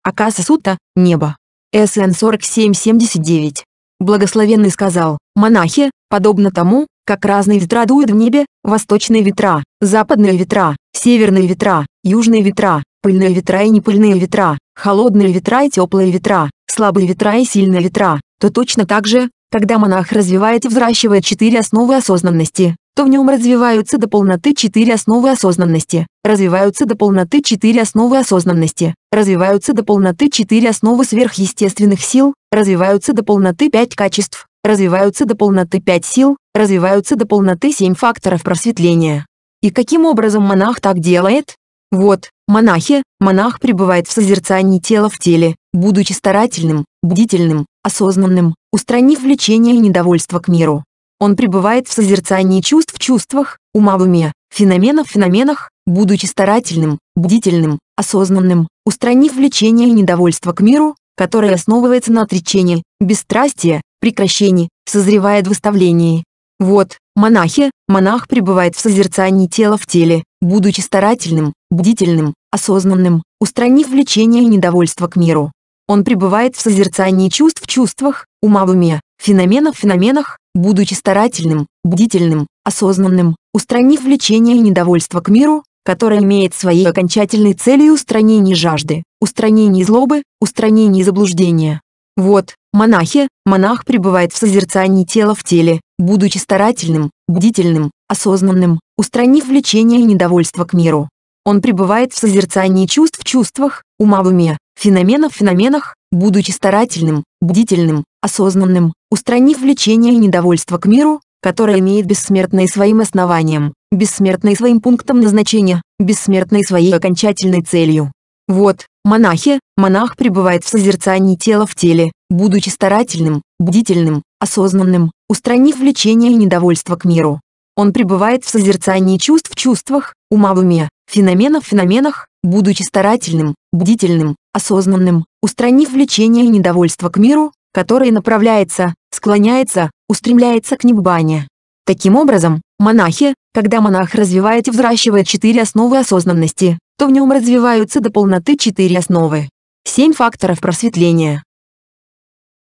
Speaker 1: Акаса Сута, Небо. СН 4779. Благословенный сказал, монахи, подобно тому, как разные ветра дуют в небе, восточные ветра, западные ветра, северные ветра, южные ветра, пыльные ветра и непыльные ветра, холодные ветра и теплые ветра, слабые ветра и сильные ветра, то точно так же, когда монах развивает и взращивает четыре основы осознанности, то в нем развиваются до полноты четыре основы осознанности, развиваются до полноты четыре основы осознанности, развиваются до полноты четыре основы сверхъестественных сил, развиваются до полноты пять качеств, развиваются до полноты 5 сил, развиваются до полноты 7 факторов просветления. И каким образом монах так делает? Вот, монахи, монах пребывает в созерцании тела в теле, будучи старательным, бдительным, осознанным, устранив влечение и недовольство к миру. Он пребывает в созерцании чувств в чувствах, ума в уме, феноменов в феноменах, будучи старательным, бдительным, осознанным, устранив влечение и недовольство к миру, которое основывается на отречении, бесстрастии, прекращении, созревая в выставлении. Вот, монахи, монах пребывает в созерцании тела в теле, будучи старательным, бдительным, осознанным, устранив влечение и недовольство к миру. Он пребывает в созерцании чувств в чувствах, ума в уме, феноменов в феноменах, будучи старательным, бдительным, осознанным, устранив влечение и недовольство к миру, которое имеет своей окончательной целью устранение жажды, устранение злобы, устранение заблуждения, вот, монахи, монах пребывает в созерцании тела в теле, будучи старательным, бдительным, осознанным, устранив влечение и недовольство к миру. Он пребывает в созерцании чувств в чувствах, ума в уме, феноменов в феноменах, будучи старательным, бдительным, осознанным, устранив влечение и недовольство к миру, которое имеет бессмертное своим основанием, бессмертное своим пунктом назначения, бессмертное своей окончательной целью. Вот, Монахи, монах пребывает в созерцании тела в теле, будучи старательным, бдительным, осознанным, устранив влечение и недовольство к миру. Он пребывает в созерцании чувств в чувствах, ума в уме, феноменов в феноменах, будучи старательным, бдительным, осознанным, устранив влечение и недовольство к миру, который направляется, склоняется, устремляется к небане. Таким образом, монахи, когда монах развивает и взращивает четыре основы осознанности, то в нем развиваются до полноты четыре основы. Семь факторов просветления.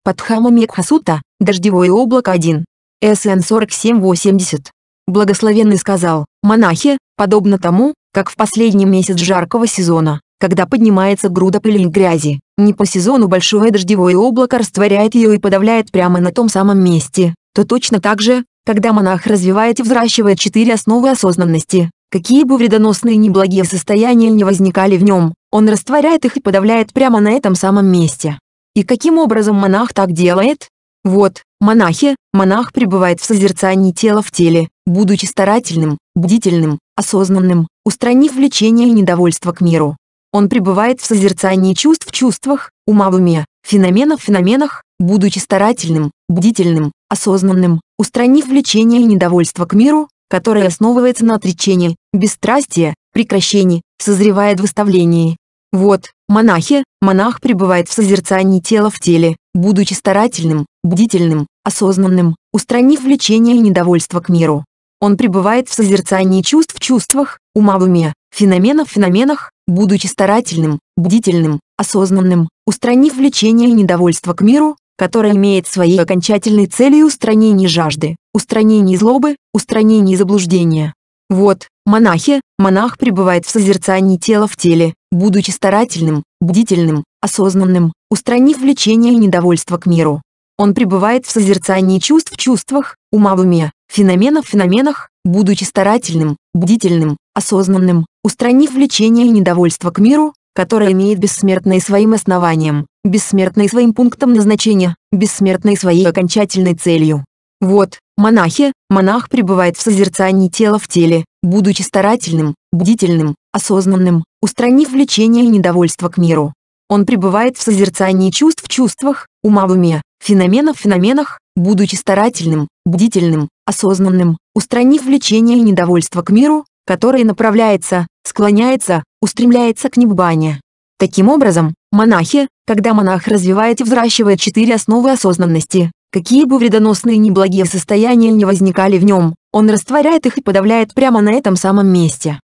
Speaker 1: Падхама Мекхасута, дождевое облако 1. СН 4780. Благословенный сказал, монахи, подобно тому, как в последний месяц жаркого сезона, когда поднимается груда пыли и грязи, не по сезону большое дождевое облако растворяет ее и подавляет прямо на том самом месте, то точно так же, когда монах развивает и взращивает четыре основы осознанности, Какие бы вредоносные неблагие состояния не возникали в нем, он растворяет их и подавляет прямо на этом самом месте. И каким образом монах так делает? Вот, монахи, монах пребывает в созерцании тела в теле, будучи старательным, бдительным, осознанным, устранив влечение и недовольство к миру. Он пребывает в созерцании чувств в чувствах, ума в уме, феноменов в феноменах, будучи старательным, бдительным, осознанным, устранив влечение и недовольство к миру, которое основывается на отречении, Бесстрастие, прекращение, созревает в выставлении. Вот, монахи, монах пребывает в созерцании тела в теле, будучи старательным, бдительным, осознанным, устранив влечение и недовольство к миру. Он пребывает в созерцании чувств в чувствах, ума в уме, феноменов в феноменах, будучи старательным, бдительным, осознанным, устранив влечение и недовольство к миру, которое имеет своей окончательной целью устранение жажды, устранение злобы, устранение заблуждения. Вот, Монахи, монах пребывает в созерцании тела в теле, будучи старательным, бдительным, осознанным, устранив влечение и недовольство к миру. Он пребывает в созерцании чувств в чувствах, ума в уме, феноменов в феноменах, будучи старательным, бдительным, осознанным, устранив влечение и недовольство к миру, которое имеет бессмертное своим основанием, бессмертное своим пунктом назначения, бессмертное своей окончательной целью. Вот, монахи, монах пребывает в созерцании тела в теле, будучи старательным, бдительным, осознанным, устранив влечение и недовольство к миру. Он пребывает в созерцании чувств в чувствах, ума в уме, феноменов в феноменах, будучи старательным, бдительным, осознанным, устранив влечение и недовольство к миру, которое направляется, склоняется, устремляется к небане. Таким образом, монахи, когда монах развивает и взращивает четыре основы осознанности, какие бы вредоносные и неблагие состояния не возникали в нем, он растворяет их и подавляет прямо на этом самом месте.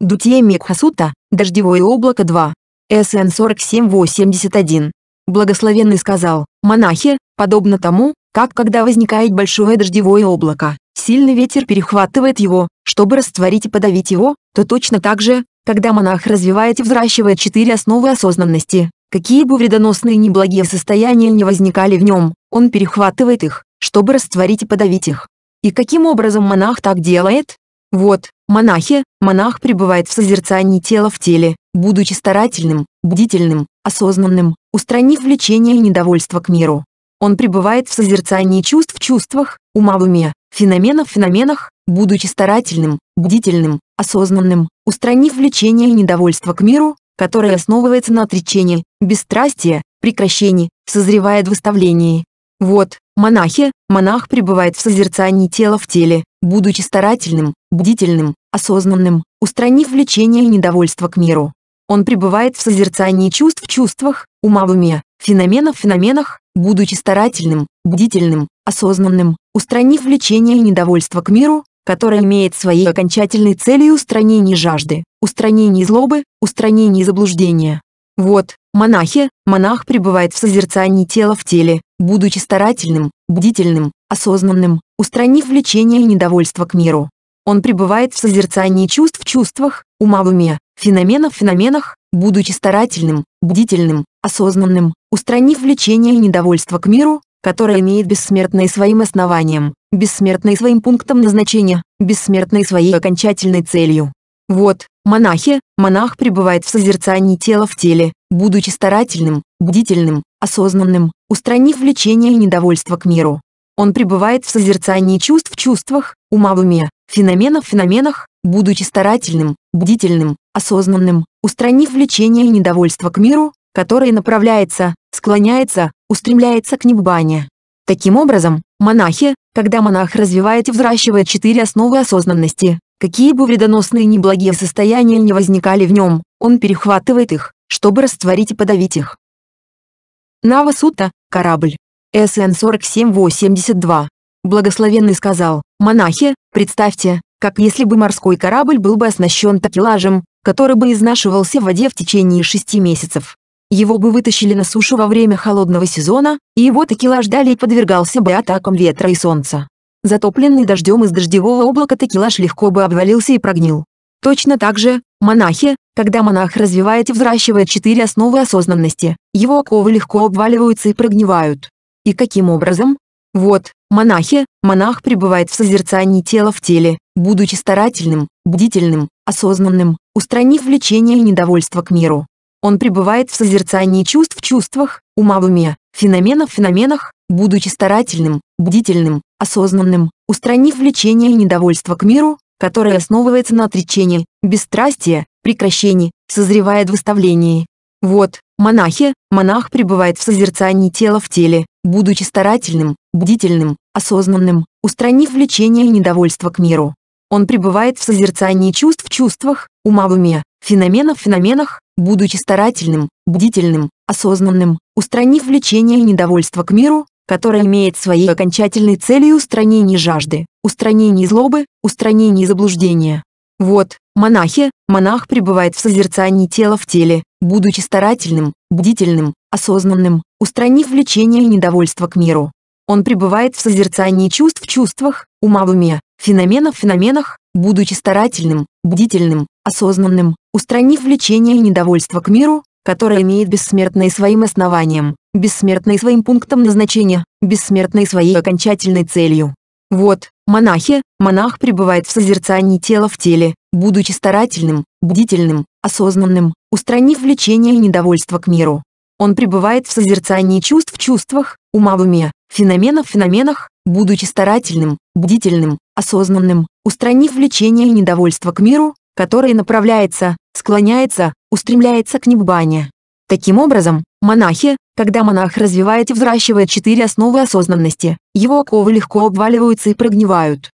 Speaker 1: Дутие Микхасута, Дождевое облако 2. СН 4781. Благословенный сказал, монахи, подобно тому, как когда возникает большое дождевое облако, сильный ветер перехватывает его, чтобы растворить и подавить его, то точно так же, когда монах развивает и взращивает четыре основы осознанности, какие бы вредоносные и неблагие состояния не возникали в нем, он перехватывает их, чтобы растворить и подавить их. И каким образом монах так делает? Вот, монахи, монах пребывает в созерцании тела в теле, будучи старательным, бдительным, осознанным, устранив влечение и недовольство к миру. Он пребывает в созерцании чувств в чувствах, ума в уме, феноменов в феноменах, будучи старательным, бдительным, осознанным, устранив влечение и недовольство к миру, которое основывается на отречении, бесстрастии, прекращении, созревает в выставлении, вот, монахи, монах пребывает в созерцании тела в теле, будучи старательным, бдительным, осознанным, устранив влечение и недовольство к миру. Он пребывает в созерцании чувств в чувствах, ума в уме, феноменов в феноменах, будучи старательным, бдительным, осознанным, устранив влечение и недовольство к миру, которое имеет своей окончательной целью устранение жажды, устранение злобы, устранение заблуждения. Вот, монахи, монах пребывает в созерцании тела в теле, будучи старательным, бдительным, осознанным, устранив влечение и недовольство к миру. Он пребывает в созерцании чувств в чувствах, ума в уме, феноменов в феноменах, будучи старательным, бдительным, осознанным, устранив влечение и недовольство к миру, которое имеет бессмертное своим основанием, бессмертное своим пунктом назначения, бессмертное своей окончательной целью. Вот, Монахи, монах пребывает в созерцании тела в теле, будучи старательным, бдительным, осознанным, устранив влечение и недовольство к миру. Он пребывает в созерцании чувств в чувствах, ума в уме, феноменов в феноменах, будучи старательным, бдительным, осознанным, устранив влечение и недовольство к миру, который направляется, склоняется, устремляется к небане. Таким образом, монахи, когда монах развивает и взращивает четыре основы осознанности, Какие бы вредоносные и неблагие состояния не возникали в нем, он перехватывает их, чтобы растворить и подавить их. Нава корабль. СН 4782. Благословенный сказал, монахи, представьте, как если бы морской корабль был бы оснащен такелажем, который бы изнашивался в воде в течение шести месяцев. Его бы вытащили на сушу во время холодного сезона, и его такелаж далее подвергался бы атакам ветра и солнца затопленный дождем из дождевого облака такелаж легко бы обвалился и прогнил. Точно так же, монахи, когда монах развивает и взращивает четыре основы осознанности, его оковы легко обваливаются и прогнивают. И каким образом? Вот, монахи, монах пребывает в созерцании тела в теле, будучи старательным, бдительным, осознанным, устранив влечение и недовольство к миру. Он пребывает в созерцании чувств в чувствах, ума в уме, феномена в феноменах, будучи старательным, бдительным, осознанным, устранив влечение и недовольство к миру, которое основывается на отречении, бесстрастии, прекращении, созревает в выставлении. Вот, монахи, монах пребывает в созерцании тела в теле, будучи старательным, бдительным, осознанным, устранив влечение и недовольство к миру. Он пребывает в созерцании чувств в чувствах, ума в уме, феноменов в феноменах, будучи старательным, бдительным, осознанным, устранив влечение и недовольство к миру, которая имеет своей окончательной целью устранение жажды, устранение злобы, устранение заблуждения. Вот, монахи, монах пребывает в созерцании тела в теле, будучи старательным, бдительным, осознанным, устранив влечение и недовольство к миру. Он пребывает в созерцании чувств в чувствах, ума в уме, феноменов в феноменах, будучи старательным, бдительным, осознанным, устранив влечение и недовольство к миру, которое имеет бессмертное своим основанием, бессмертный своим пунктом назначения, бессмертный своей окончательной целью. Вот, монахи, монах пребывает в созерцании тела в теле, будучи старательным, бдительным, осознанным, устранив влечение и недовольство к миру. Он пребывает в созерцании чувств в чувствах, ума в уме, феноменов в феноменах, будучи старательным, бдительным, осознанным, устранив влечение и недовольство к миру, которое направляется, склоняется, устремляется к небане. Таким образом, монахи, когда монах развивает и взращивает четыре основы осознанности, его оковы легко обваливаются и прогнивают.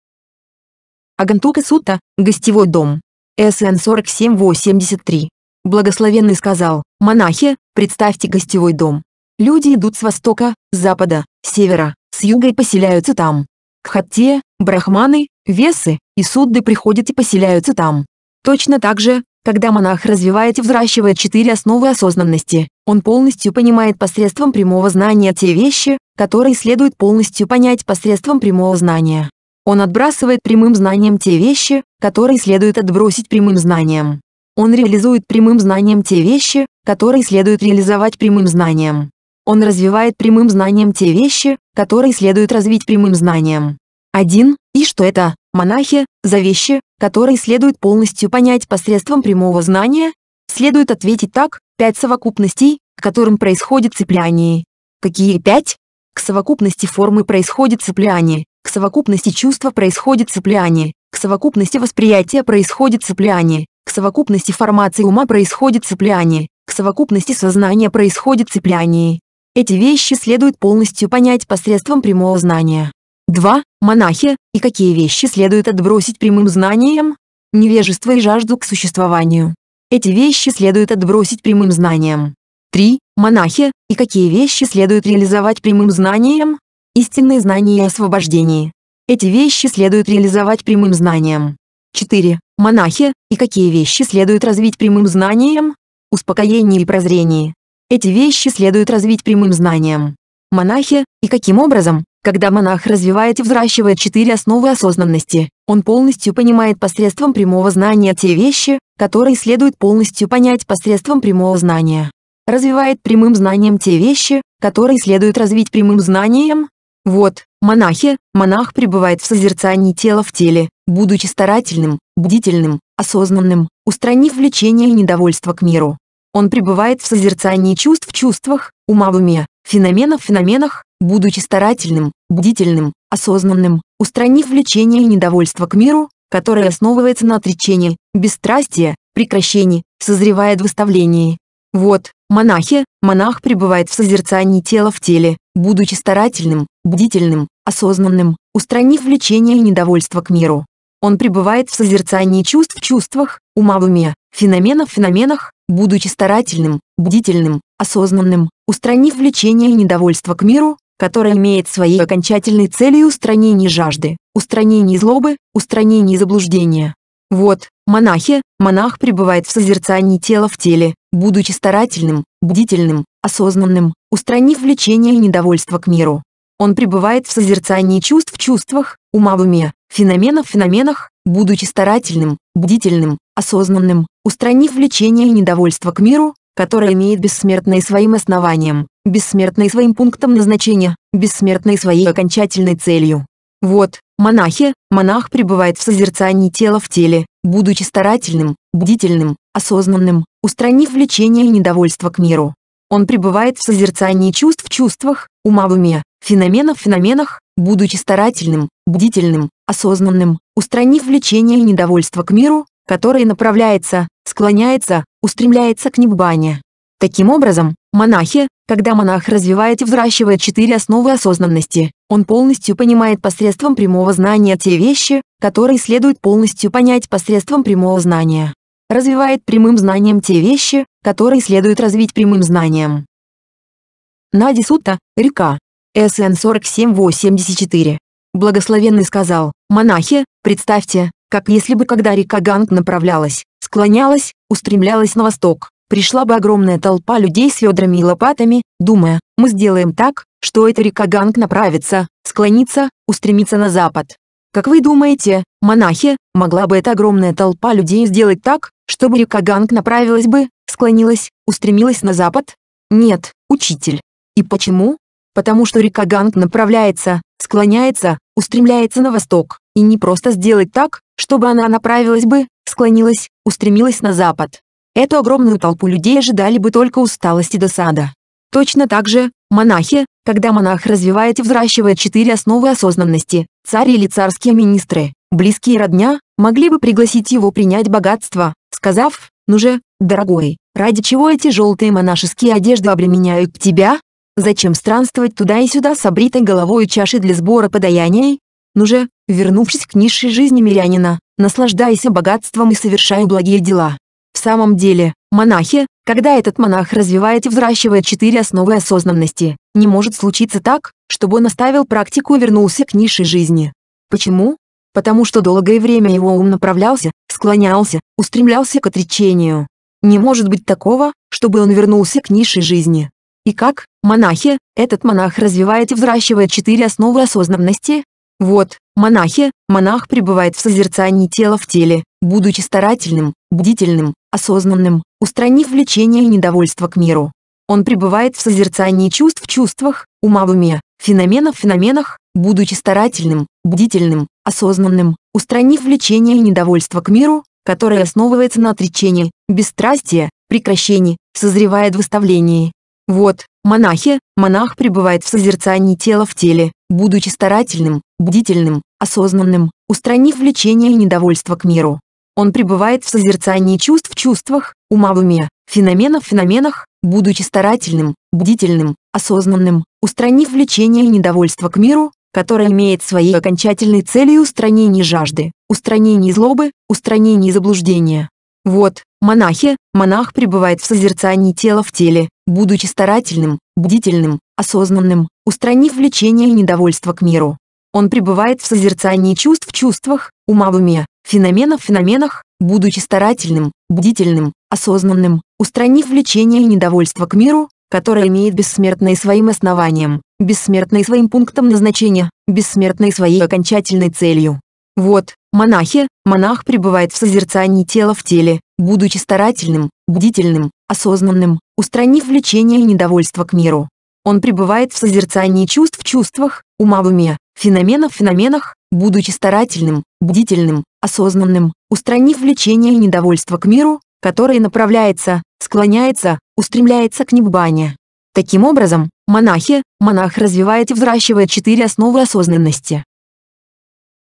Speaker 1: Агантука Сутта, гостевой дом. СН 4783. Благословенный сказал, монахи, представьте гостевой дом. Люди идут с востока, с запада, с севера, с юга и поселяются там. Кхатте, брахманы, весы и судды приходят и поселяются там. Точно так же, когда монах развивает и взращивает четыре основы осознанности, он полностью понимает посредством прямого знания те вещи, которые следует полностью понять посредством прямого знания. Он отбрасывает прямым знанием те вещи, которые следует отбросить прямым знанием. Он реализует прямым знанием те вещи, которые следует реализовать прямым знанием. Он развивает прямым знанием те вещи, которые следует развить прямым знанием. 1. И что это, монахи, за вещи, которые следует полностью понять посредством прямого знания, следует ответить так, пять совокупностей, к которым происходит цепляние. Какие пять? К совокупности формы происходит цепляние, к совокупности чувства происходит цепляние, к совокупности восприятия происходит цепляние, к совокупности формации ума происходит цепляние, к совокупности сознания происходит цепляние. Эти вещи следует полностью понять посредством прямого знания. 2. Монахи, и какие вещи следует отбросить прямым знанием? Невежество и жажду к существованию. Эти вещи следует отбросить прямым знанием. 3. Монахи, и какие вещи следует реализовать прямым знанием? Истинное знание и освобождение. Эти вещи следует реализовать прямым знанием. 4. Монахи, и какие вещи следует развить прямым знанием? Успокоение и прозрение. Эти вещи следует развить прямым знанием. Монахи, и каким образом, когда монах развивает и взращивает четыре основы осознанности, он полностью понимает посредством прямого знания те вещи, которые следует полностью понять посредством прямого знания. Развивает прямым знанием те вещи, которые следует развить прямым знанием. Вот, монахи, монах пребывает в созерцании тела в теле, будучи старательным, бдительным, осознанным, устранив влечение и недовольство к миру. Он пребывает в созерцании чувств в чувствах, ума в уме, феноменов феноменах, будучи старательным, бдительным, осознанным, устранив влечение и недовольство к миру, которое основывается на отречении, бесстрастии, прекращении, созревает в выставлении. Вот, монахи, монах пребывает в созерцании тела в теле, будучи старательным, бдительным, осознанным, устранив влечение и недовольство к миру. Он пребывает в созерцании чувств в чувствах, ума в уме, феноменов в феноменах, будучи старательным, бдительным, осознанным, устранив влечение и недовольство к миру, которое имеет своей окончательной целью устранение жажды, устранение злобы, устранение заблуждения. Вот, монахи, монах пребывает в созерцании тела в теле, будучи старательным, бдительным, осознанным, устранив влечение и недовольство к миру. Он пребывает в созерцании чувств в чувствах, ума в уме, феноменов в феноменах, будучи старательным, бдительным, осознанным, устранив влечение и недовольство к миру, которое имеет бессмертное своим основанием, бессмертное своим пунктом назначения, бессмертное своей окончательной целью. Вот, монахи, монах пребывает в созерцании тела в теле, будучи старательным, бдительным, осознанным, устранив влечение и недовольство к миру. Он пребывает в созерцании чувств в чувствах, ума в уме, феноменов в феноменах, будучи старательным, бдительным, осознанным, устранив влечение и недовольство к миру, который направляется, склоняется, устремляется к небыванию. Таким образом, монахи, когда монах развивает и взращивает четыре основы осознанности, он полностью понимает посредством прямого знания те вещи, которые следует полностью понять посредством прямого знания. Развивает прямым знанием те вещи, которые следует развить прямым знанием. Надисута, река. СН 4784. Благословенный сказал, «Монахи, представьте, как если бы когда река Ганг направлялась, склонялась, устремлялась на восток, пришла бы огромная толпа людей с ведрами и лопатами, думая, мы сделаем так, что эта река Ганг направится, склонится, устремится на запад. Как вы думаете, монахи, могла бы эта огромная толпа людей сделать так, чтобы река Ганг направилась бы, склонилась, устремилась на запад? Нет, учитель. И почему? потому что река Ганг направляется, склоняется, устремляется на восток, и не просто сделать так, чтобы она направилась бы, склонилась, устремилась на запад. Эту огромную толпу людей ожидали бы только усталость и досада. Точно так же, монахи, когда монах развивает и взращивает четыре основы осознанности, царь или царские министры, близкие родня, могли бы пригласить его принять богатство, сказав, ну же, дорогой, ради чего эти желтые монашеские одежды обременяют тебя, Зачем странствовать туда и сюда с обритой головой чаши для сбора подаяний? Ну же, вернувшись к низшей жизни мирянина, наслаждайся богатством и совершай благие дела. В самом деле, монахи, когда этот монах развивает и взращивает четыре основы осознанности, не может случиться так, чтобы он оставил практику и вернулся к низшей жизни. Почему? Потому что долгое время его ум направлялся, склонялся, устремлялся к отречению. Не может быть такого, чтобы он вернулся к низшей жизни. И как, монахи, этот монах развивает и взращивает четыре основы осознанности? Вот, монахи, монах пребывает в созерцании тела в теле, будучи старательным, бдительным, осознанным, устранив влечение и недовольство к миру. Он пребывает в созерцании чувств в чувствах, ума в уме, феноменов в феноменах, будучи старательным, бдительным, осознанным, устранив влечение и недовольство к миру, которое основывается на отречении, бесстрастии, прекращении, созревает в выставлении, вот, монахи, монах пребывает в созерцании тела в теле, будучи старательным, бдительным, осознанным, устранив влечение и недовольство к миру. Он пребывает в созерцании чувств в чувствах, ума в уме, феноменов в феноменах, будучи старательным, бдительным, осознанным, устранив влечение и недовольство к миру, которое имеет своей окончательной целью устранение жажды, устранение злобы, устранение заблуждения. Вот, Монахи, монах пребывает в созерцании тела в теле, будучи старательным, бдительным, осознанным, устранив влечение и недовольство к миру. Он пребывает в созерцании чувств в чувствах, ума в уме, феноменов в феноменах, будучи старательным, бдительным, осознанным, устранив влечение и недовольство к миру, которое имеет бессмертное своим основанием, бессмертное своим пунктом назначения, бессмертное своей окончательной целью. Вот, монахи, монах пребывает в созерцании тела в теле, будучи старательным, бдительным, осознанным, устранив влечение и недовольство к миру. Он пребывает в созерцании чувств в чувствах, ума в уме, феноменов в феноменах, будучи старательным, бдительным, осознанным, устранив влечение и недовольство к миру, который направляется, склоняется, устремляется к небане. Таким образом, монахи, монах развивает и взращивает четыре основы осознанности.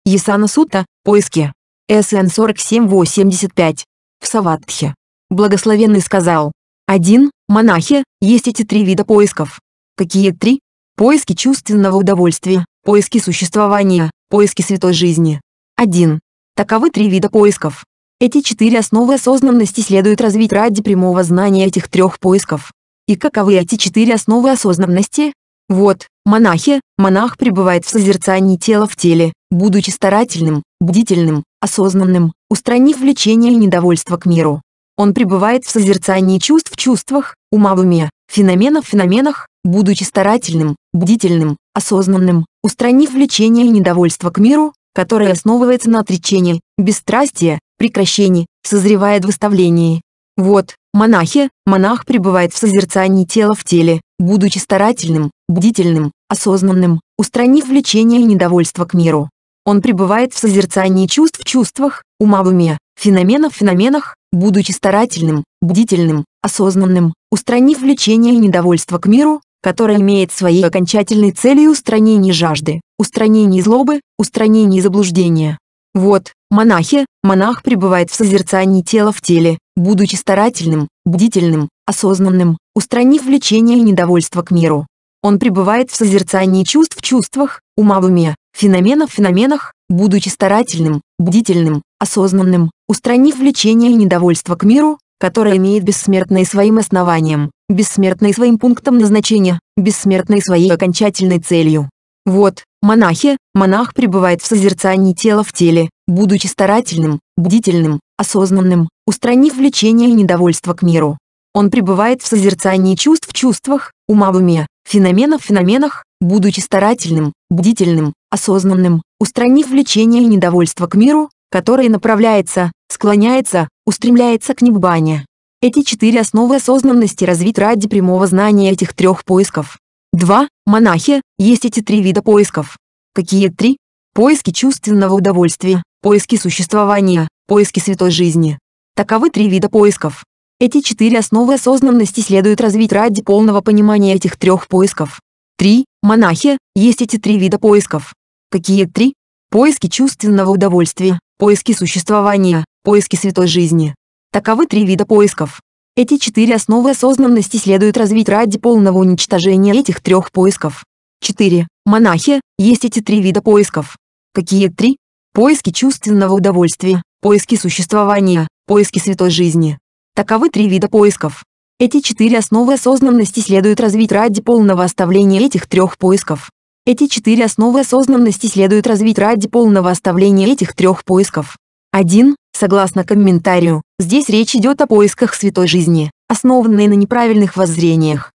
Speaker 1: Ясана Сута, поиски. СН 4785 в Саватхе. Благословенный сказал. один, Монахи, есть эти три вида поисков. Какие три? Поиски чувственного удовольствия, поиски существования, поиски святой жизни. Один. Таковы три вида поисков. Эти четыре основы осознанности следует развить ради прямого знания этих трех поисков. И каковы эти четыре основы осознанности? Вот, Монахи, монах пребывает в созерцании тела в теле, будучи старательным, бдительным, осознанным, устранив влечение и недовольство к миру. Он пребывает в созерцании чувств в чувствах, ума в уме, феноменов в феноменах, будучи старательным, бдительным, осознанным, устранив влечение и недовольство к миру, которое основывается на отречении, бесстрастии, прекращении, созревает в выставлении. Вот, монахи, монах пребывает в созерцании тела в теле, будучи старательным, бдительным, осознанным, устранив влечение и недовольство к миру. Он пребывает в созерцании чувств в чувствах, ума в уме, феноменов в феноменах, будучи старательным, бдительным, осознанным, устранив влечение и недовольство к миру, которое имеет своей окончательной целью устранение жажды, устранение злобы, устранение заблуждения. Вот, монахи, монах пребывает в созерцании тела в теле, будучи старательным, бдительным, осознанным, устранив влечение и недовольство к миру. Он пребывает в созерцании чувств в чувствах, ума в уме, феноменов в феноменах, будучи старательным, бдительным, осознанным, устранив влечение и недовольство к миру, которое имеет бессмертное своим основанием, бессмертное своим пунктом назначения, бессмертное своей окончательной целью. Вот, монахи, монах пребывает в созерцании тела в теле, будучи старательным, бдительным, осознанным, устранив влечение и недовольство к миру. Он пребывает в созерцании чувств в чувствах, ума в уме, феноменов в феноменах, будучи старательным, бдительным, осознанным, устранив влечение и недовольство к миру, который направляется, склоняется, устремляется к небане. Эти четыре основы осознанности развит ради прямого знания этих трех поисков. 2. Монахи, есть эти три вида поисков. Какие три? Поиски чувственного удовольствия, поиски существования, поиски святой жизни. Таковы три вида поисков. Эти четыре основы осознанности следует развить ради полного понимания этих трех поисков. 3. Монахи, есть эти три вида поисков. Какие три? Поиски чувственного удовольствия, поиски существования, поиски святой жизни. Таковы три вида поисков. Эти четыре основы осознанности следует развить ради полного уничтожения этих трех поисков. 4. Монахи, есть эти три вида поисков. Какие три? Поиски чувственного удовольствия, поиски существования, поиски святой жизни. Таковы три вида поисков. Эти четыре основы осознанности следует развить ради полного оставления этих трех поисков. Эти четыре основы осознанности следует развить ради полного оставления этих трех поисков. 1. Согласно комментарию, здесь речь идет о поисках святой жизни, основанной на неправильных воззрениях.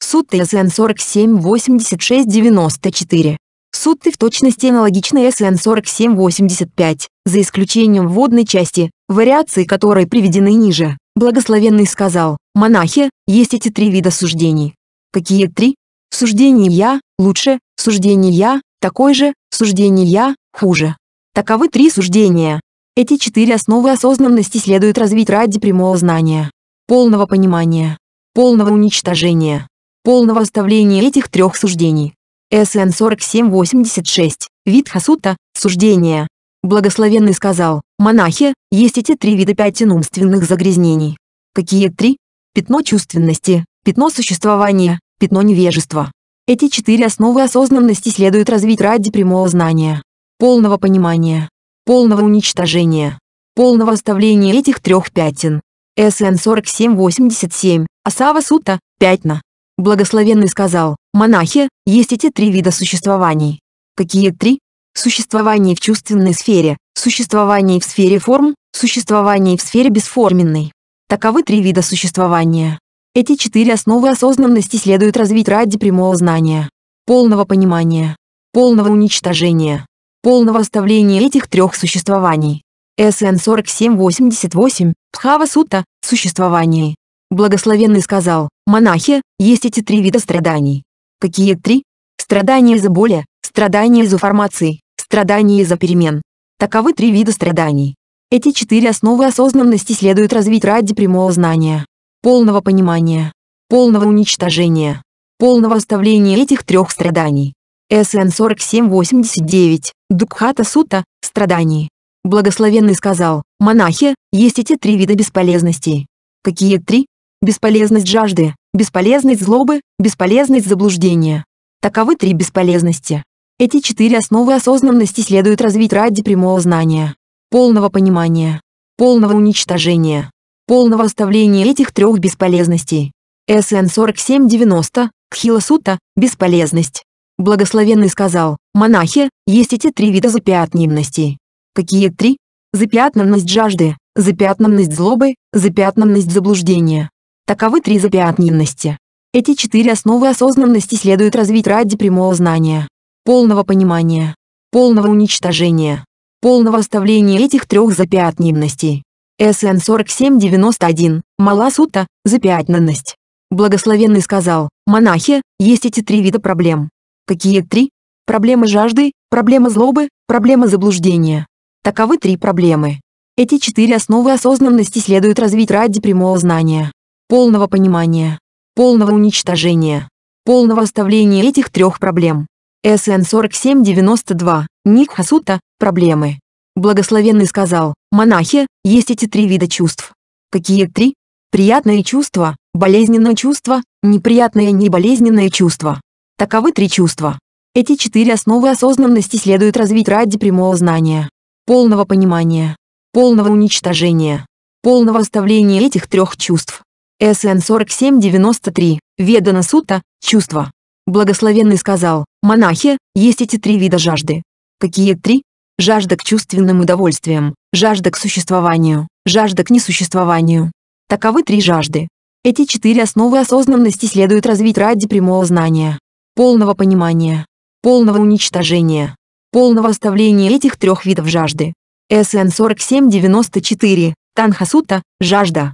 Speaker 1: Суд СН 478694. Суд в точности аналогичны СН 4785 за исключением водной части, вариации которой приведены ниже. Благословенный сказал, монахи, есть эти три вида суждений. Какие три? Суждение «я» лучше, суждение «я» такой же, суждение «я» хуже. Таковы три суждения. Эти четыре основы осознанности следует развить ради прямого знания, полного понимания, полного уничтожения, полного оставления этих трех суждений. СН 4786, вид Хасута, суждение, Благословенный сказал, «Монахи, есть эти три вида пятен умственных загрязнений». Какие три? Пятно чувственности, пятно существования, пятно невежества. Эти четыре основы осознанности следует развить ради прямого знания, полного понимания, полного уничтожения, полного оставления этих трех пятен. СН 4787, Асава Сута, пятна. Благословенный сказал, монахи, есть эти три вида существований. Какие три? существовании в чувственной сфере, существовании в сфере форм, существовании в сфере бесформенной. Таковы три вида существования. Эти четыре основы осознанности следует развить ради прямого знания, полного понимания, полного уничтожения, полного оставления этих трех существований. СН 4788, Пхава Сута, существовании. Благословенный сказал, монахи, есть эти три вида страданий. Какие три? Страдания из-за боли, страдания из-за формации, Страдания из-за перемен. Таковы три вида страданий. Эти четыре основы осознанности следует развить ради прямого знания, полного понимания, полного уничтожения, полного оставления этих трех страданий. СН 4789, Дукхата Сута, страданий. Благословенный сказал, монахи, есть эти три вида бесполезностей. Какие три? Бесполезность жажды, бесполезность злобы, бесполезность заблуждения. Таковы три бесполезности. Эти четыре основы осознанности следует развить ради прямого знания, полного понимания, полного уничтожения, полного оставления этих трех бесполезностей. СН 4790, Кхиласута, бесполезность. Благословенный сказал, монахи, есть эти три вида запятнимностей. Какие три? Запятнанность жажды, запятнанность злобы, запятнанность заблуждения. Таковы три запятненности. Эти четыре основы осознанности следует развить ради прямого знания, полного понимания, полного уничтожения, полного оставления этих трех запятненностей. СН 4791, Маласута, запятнанность. Благословенный сказал, монахи, есть эти три вида проблем. Какие три? Проблема жажды, проблема злобы, проблема заблуждения. Таковы три проблемы. Эти четыре основы осознанности следует развить ради прямого знания, полного понимания, полного уничтожения, полного оставления этих трех проблем. СН-4792, Ник Хасута, проблемы. Благословенный сказал, монахи, есть эти три вида чувств. Какие три? Приятное чувство, болезненное чувство, неприятное и неболезненные чувства. Таковы три чувства. Эти четыре основы осознанности следует развить ради прямого знания, полного понимания, полного уничтожения, полного оставления этих трех чувств. СН 4793, Ведана Сута, чувства. Благословенный сказал, монахи, есть эти три вида жажды. Какие три? Жажда к чувственным удовольствиям, жажда к существованию, жажда к несуществованию. Таковы три жажды. Эти четыре основы осознанности следует развить ради прямого знания, полного понимания, полного уничтожения, полного оставления этих трех видов жажды. СН 4794, Танха Сутта, Жажда.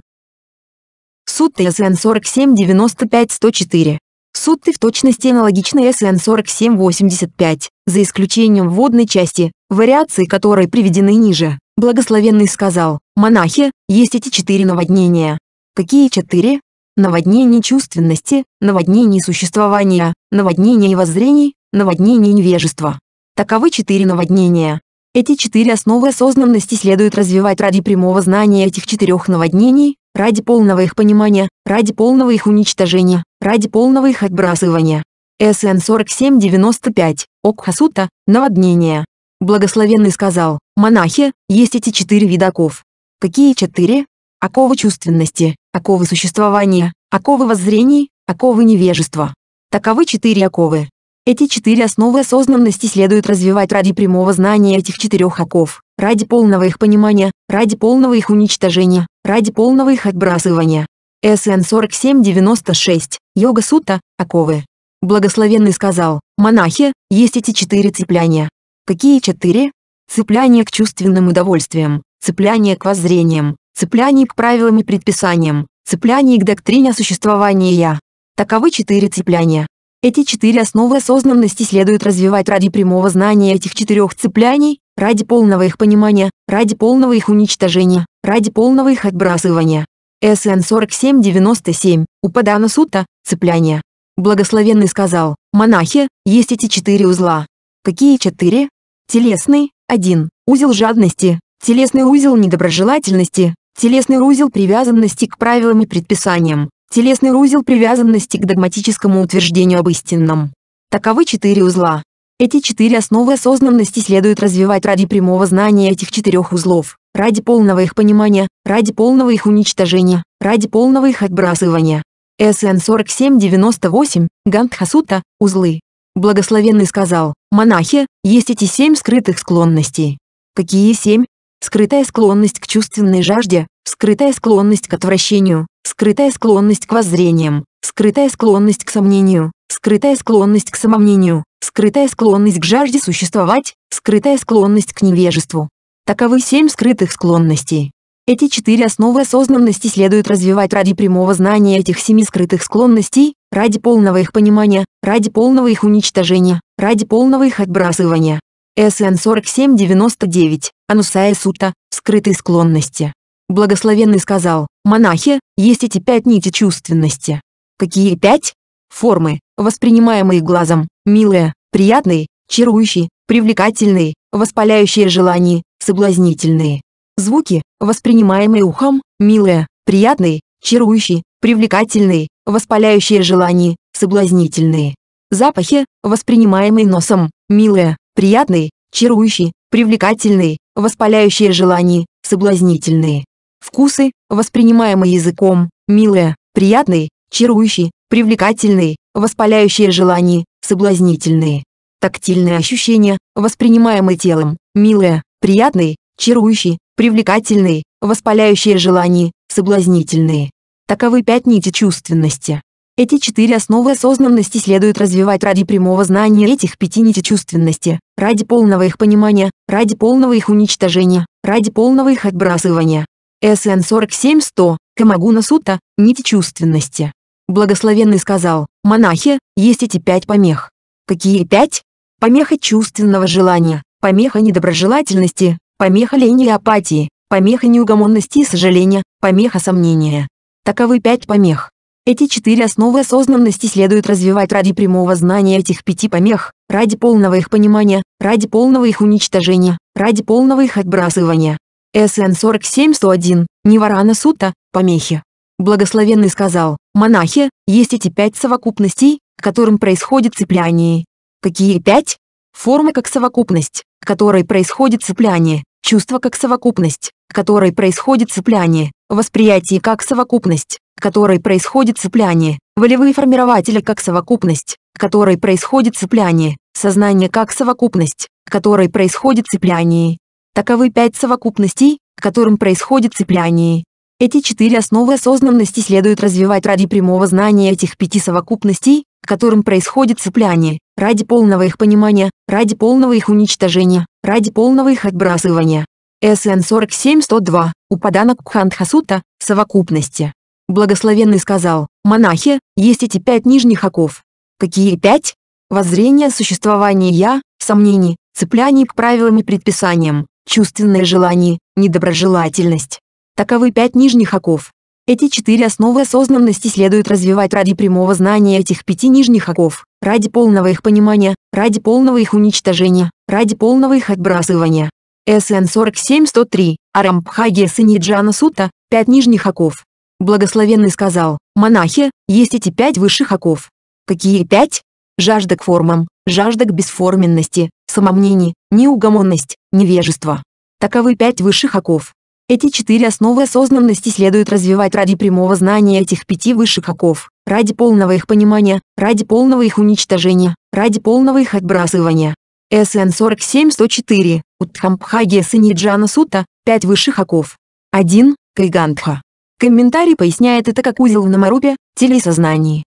Speaker 1: Сутта СН 4795-104. Сутты в точности аналогичны СН-4785, за исключением вводной части, вариации которой приведены ниже. Благословенный сказал, монахи, есть эти четыре наводнения. Какие четыре? Наводнение чувственности, наводнение существования, наводнение воззрений, наводнение невежества. Таковы четыре наводнения. Эти четыре основы осознанности следует развивать ради прямого знания этих четырех наводнений, ради полного их понимания, ради полного их уничтожения, ради полного их отбрасывания. СН 4795, Окхасута, наводнение. Благословенный сказал, монахи, есть эти четыре видаков. Какие четыре? Оковы чувственности, оковы существования, оковы воззрений, оковы невежества. Таковы четыре оковы. Эти четыре основы осознанности следует развивать ради прямого знания этих четырех оков, ради полного их понимания, ради полного их уничтожения, ради полного их отбрасывания. СН 4796, Йога Сута, Аковы. Благословенный сказал, монахи, есть эти четыре цепляния. Какие четыре? Цепляние к чувственным удовольствиям, цепляние к воззрениям, цепляние к правилам и предписаниям, цепляние к доктрине о существовании «я». Таковы четыре цепляния. Эти четыре основы осознанности следует развивать ради прямого знания этих четырех цепляний, ради полного их понимания, ради полного их уничтожения, ради полного их отбрасывания. СН 4797, Упадана Сута, цепляние. Благословенный сказал, монахи, есть эти четыре узла. Какие четыре? Телесный, один узел жадности, телесный узел недоброжелательности, телесный узел привязанности к правилам и предписаниям, телесный узел привязанности к догматическому утверждению об истинном. Таковы четыре узла. Эти четыре основы осознанности следует развивать ради прямого знания этих четырех узлов ради полного их понимания, ради полного их уничтожения, ради полного их отбрасывания. СН 4798, Гант Хасута, Узлы. Благословенный сказал, монахи, есть эти семь скрытых склонностей. Какие семь? Скрытая склонность к чувственной жажде, скрытая склонность к отвращению, скрытая склонность к воззрениям, скрытая склонность к сомнению, скрытая склонность к самомнению, скрытая склонность к жажде существовать, скрытая склонность к невежеству, Таковы семь скрытых склонностей. Эти четыре основы осознанности следует развивать ради прямого знания этих семи скрытых склонностей, ради полного их понимания, ради полного их уничтожения, ради полного их отбрасывания. СН 4799, Анусая Сута, скрытые склонности. Благословенный сказал, монахи, есть эти пять нити чувственности. Какие пять? Формы, воспринимаемые глазом, милые, приятные, чарующие, привлекательные, воспаляющие желания соблазнительные. Звуки, воспринимаемые ухом, милые, приятные, чарующие, привлекательные, воспаляющие желание, соблазнительные. Запахи, воспринимаемые носом, милые, приятные, чарующие, привлекательные, воспаляющие желание, соблазнительные. Вкусы, воспринимаемые языком, милые, приятные, чарующие, привлекательные, воспаляющие желание, соблазнительные. Тактильные ощущения, воспринимаемые телом, милые, приятные, чарующие, привлекательные, воспаляющие желания, соблазнительные. Таковы пять нити чувственности. Эти четыре основы осознанности следует развивать ради прямого знания этих пяти нитей чувственности, ради полного их понимания, ради полного их уничтожения, ради полного их отбрасывания. СН 47100, Камагуна Сута, нити чувственности. Благословенный сказал, монахи, есть эти пять помех. Какие пять? Помеха чувственного желания, помеха недоброжелательности, помеха лени и апатии, помеха неугомонности и сожаления, помеха сомнения. Таковы пять помех. Эти четыре основы осознанности следует развивать ради прямого знания этих пяти помех, ради полного их понимания, ради полного их уничтожения, ради полного их отбрасывания. СН 47:01 101 Ниварана Сута, помехи. Благословенный сказал, монахи, есть эти пять совокупностей, к которым происходит цепляние. Какие пять? Форма как совокупность, к которой происходит цепляние, чувство как совокупность, к которой происходит цепляние, восприятие как совокупность, к которой происходит цепляние, волевые формирователи как совокупность, к которой происходит цепляние, сознание как совокупность, к которой происходит цепляние. Таковы пять совокупностей, к которым происходит цепляние. Эти четыре основы осознанности следует развивать ради прямого знания этих пяти совокупностей, которым происходит цепляние, ради полного их понимания, ради полного их уничтожения, ради полного их отбрасывания. СН 47 102. Упаданок Кхандхасута, совокупности. Благословенный сказал, монахи, есть эти пять нижних оков. Какие пять? Воззрение существования «я», сомнений, цепляние к правилам и предписаниям, чувственное желание, недоброжелательность. Таковы пять нижних оков. Эти четыре основы осознанности следует развивать ради прямого знания этих пяти нижних оков, ради полного их понимания, ради полного их уничтожения, ради полного их отбрасывания. СН 47103, Арамбхаги Саниджана Сута, пять нижних оков. Благословенный сказал, монахи, есть эти пять высших оков. Какие пять? Жажда к формам, жажда к бесформенности, самомнение, неугомонность, невежество. Таковы пять высших оков. Эти четыре основы осознанности следует развивать ради прямого знания этих пяти высших оков, ради полного их понимания, ради полного их уничтожения, ради полного их отбрасывания. СН 47104, Уттхампхаги Саниджана Сута, Пять высших оков. 1. Кригантха. Комментарий поясняет это как узел в намарупе, теле и сознании.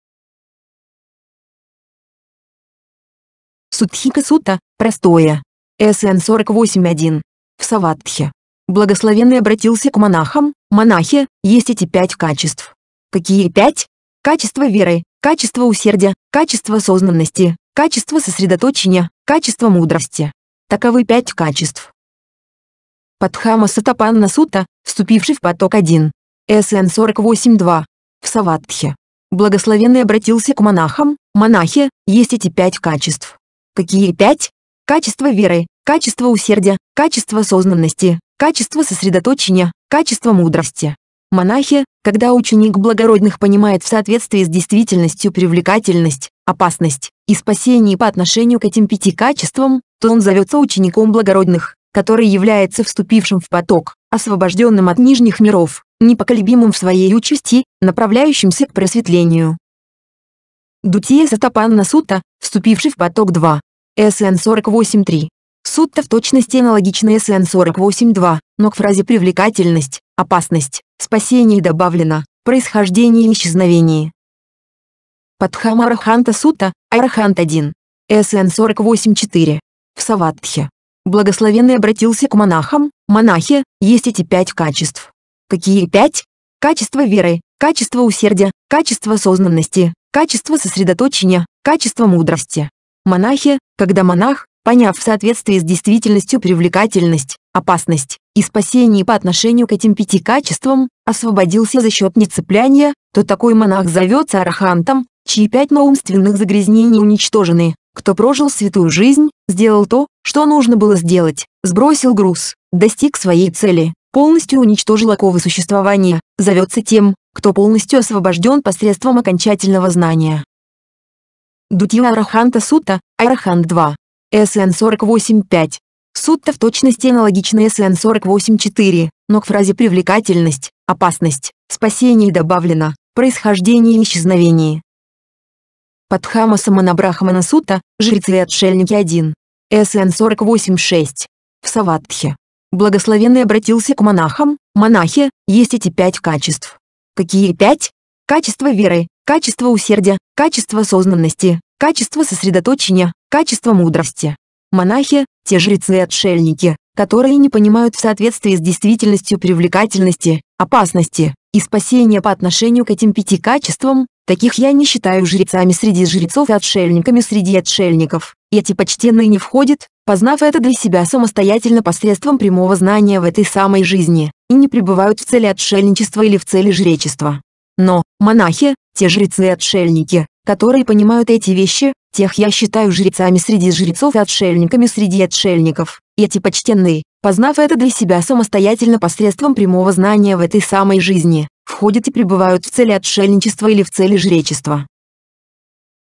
Speaker 1: Судхика Сута, простое. СН 481. В Саватхе. Благословенный обратился к монахам, монахи, есть эти пять качеств. Какие пять? Качество веры, качество усердия, качество осознанности, качество сосредоточения, качество мудрости. Таковы пять качеств. Падхама Сатапанна Сута, вступивший в поток 1. СН 48.2. В Саватхе. Благословенный обратился к монахам, монахи, есть эти пять качеств. Какие пять? Качество веры, качество усердия, качество осознанности, Качество сосредоточения, качество мудрости. Монахи, когда ученик благородных понимает в соответствии с действительностью привлекательность, опасность и спасение по отношению к этим пяти качествам, то он зовется учеником благородных, который является вступившим в поток, освобожденным от нижних миров, непоколебимым в своей участи, направляющимся к просветлению. Дутия Сатапанна Сута, вступивший в поток 2. СН 48.3. Суть-то в точности аналогичная СН-48-2, но к фразе «привлекательность», «опасность», «спасение» добавлено «происхождение» и «исчезновение». Падхам Араханта Сута, Арахант 1. сн 48.4. В Саватхе. Благословенный обратился к монахам, монахи, есть эти пять качеств. Какие пять? Качество веры, качество усердия, качество осознанности, качество сосредоточения, качество мудрости. Монахи, когда монах, поняв в соответствии с действительностью привлекательность, опасность и спасение по отношению к этим пяти качествам, освободился за счет нецепляния, то такой монах зовется архантом, чьи пять наумственных загрязнений уничтожены, кто прожил святую жизнь, сделал то, что нужно было сделать, сбросил груз, достиг своей цели, полностью уничтожил оковы существования, зовется тем, кто полностью освобожден посредством окончательного знания. Дутила Араханта Сута, Арахант 2 SN48.5. Суть-то в точности аналогична SN48.4, но к фразе «привлекательность», «опасность», «спасение» добавлено «происхождение и исчезновение». Падхама Саманабрахмана Сута, жрецы и отшельники 1. СН 48.6. В Саватхе. Благословенный обратился к монахам, монахи, есть эти пять качеств. Какие пять? Качество веры, качество усердия, качество осознанности, Качество сосредоточения, качество мудрости. Монахи – те жрецы и отшельники, которые не понимают в соответствии с действительностью привлекательности, опасности и спасения по отношению к этим пяти качествам, таких я не считаю жрецами среди жрецов и отшельниками среди отшельников. Эти почтенные не входят, познав это для себя самостоятельно посредством прямого знания в этой самой жизни, и не пребывают в цели отшельничества или в цели жречества. Но, монахи, те жрецы и отшельники, которые понимают эти вещи, тех я считаю жрецами среди жрецов и отшельниками среди отшельников. Эти почтенные, познав это для себя самостоятельно посредством прямого знания в этой самой жизни, входят и пребывают в цели отшельничества или в цели жречества.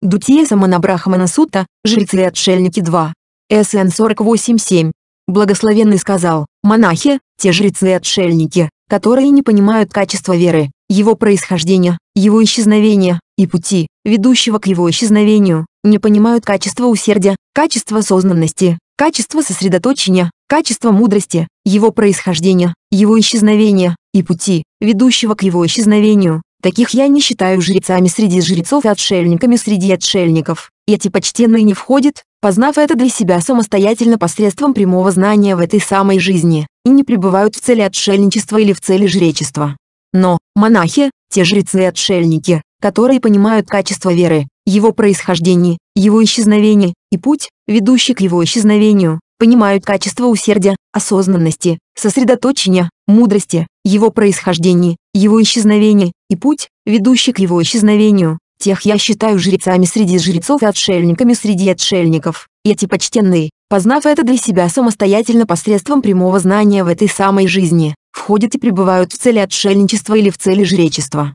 Speaker 1: Дутия Саманабрахмана Сута, жрецы и отшельники 2. СН 48.7. Благословенный сказал, монахи, те жрецы и отшельники, которые не понимают качества веры, его происхождения, его исчезновения и пути, ведущего к его исчезновению, не понимают качество усердия, качество осознанности, качество сосредоточения, качество мудрости, его происхождения, его исчезновения и пути, ведущего к его исчезновению. Таких я не считаю жрецами среди жрецов и отшельниками среди отшельников. Эти почтенные не входят, познав это для себя самостоятельно посредством прямого знания в этой самой жизни, и не пребывают в цели отшельничества или в цели жречества. Но, монахи, те жрецы и отшельники, которые понимают качество веры, его происхождение, его исчезновение, и путь, ведущий к его исчезновению, понимают качество усердия, осознанности, сосредоточения, мудрости, его происхождение, его исчезновение, и путь, ведущий к его исчезновению. Тех я считаю жрецами среди жрецов и отшельниками среди отшельников. И эти почтенные, познав это для себя самостоятельно посредством прямого знания в этой самой жизни, входят и пребывают в цели отшельничества или в цели жречества.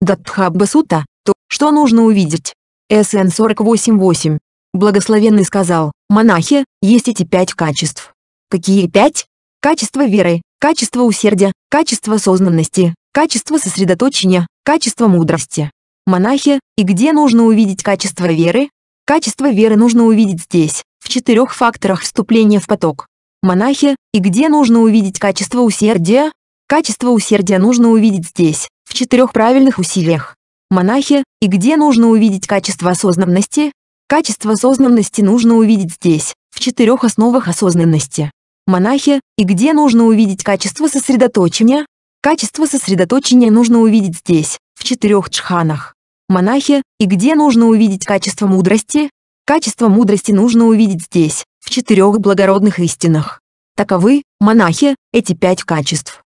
Speaker 1: Датхабба Сута – то, что нужно увидеть. СН 48.8. Благословенный сказал, монахи, есть эти пять качеств. Какие пять? Качество веры, качество усердия, качество осознанности, качество сосредоточения, качество мудрости. Монахи, и где нужно увидеть качество веры? Качество веры нужно увидеть здесь, в четырех факторах вступления в поток монахи, и где нужно увидеть качество усердия? Качество усердия нужно увидеть здесь, в четырех правильных усилиях. Монахи, и где нужно увидеть качество осознанности? Качество осознанности нужно увидеть здесь, в четырех основах осознанности. Монахи, и где нужно увидеть качество сосредоточения? Качество сосредоточения нужно увидеть здесь, в четырех чханах. Монахи, и где нужно увидеть качество мудрости? Качество мудрости нужно увидеть здесь, в четырех благородных истинах. Таковы, монахи, эти пять качеств.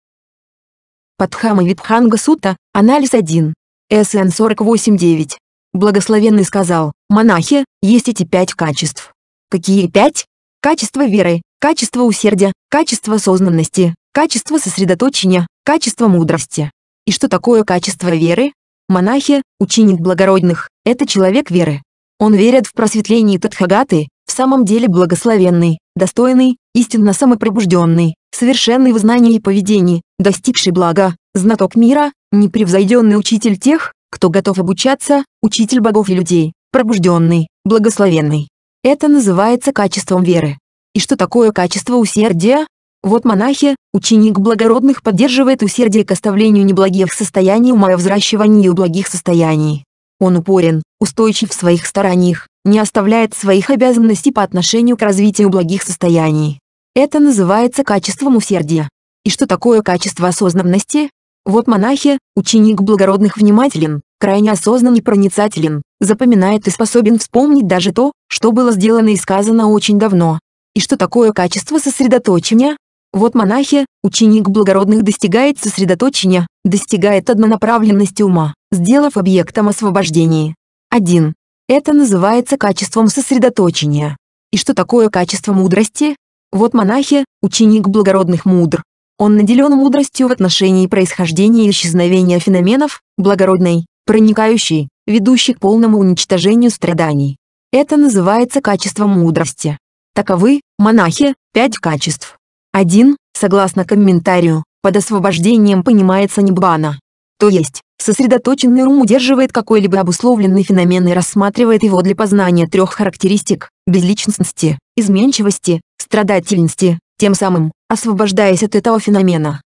Speaker 1: Падхама Випханга Сута, анализ 1. СН 48.9. Благословенный сказал, монахи, есть эти пять качеств. Какие пять? Качество веры, качество усердия, качество осознанности, качество сосредоточения, качество мудрости. И что такое качество веры? Монахи, ученик благородных, это человек веры. Он верит в просветление Тадхагаты, в самом деле благословенный, достойный, истинно самопробужденный, совершенный в знании и поведении, достигший блага, знаток мира, непревзойденный учитель тех, кто готов обучаться, учитель богов и людей, пробужденный, благословенный. Это называется качеством веры. И что такое качество усердия? Вот монахи, ученик благородных поддерживает усердие к оставлению неблагих состояний ума и взращиванию благих состояний. Он упорен, устойчив в своих стараниях, не оставляет своих обязанностей по отношению к развитию благих состояний. Это называется качеством усердия. И что такое качество осознанности? Вот монахи, ученик благородных внимателен, крайне осознан и проницателен, запоминает и способен вспомнить даже то, что было сделано и сказано очень давно. И что такое качество сосредоточения? Вот монахи, ученик благородных достигает сосредоточения, достигает однонаправленности ума, сделав объектом освобождения. 1. Это называется качеством сосредоточения. И что такое качество мудрости? Вот монахи, ученик благородных мудр. Он наделен мудростью в отношении происхождения и исчезновения феноменов, благородной, проникающей, ведущей к полному уничтожению страданий. Это называется качеством мудрости. Таковы, монахи, пять качеств. 1. Согласно комментарию, под освобождением понимается неббана. То есть, Сосредоточенный ум удерживает какой-либо обусловленный феномен и рассматривает его для познания трех характеристик – безличностности, изменчивости, страдательности, тем самым освобождаясь от этого феномена.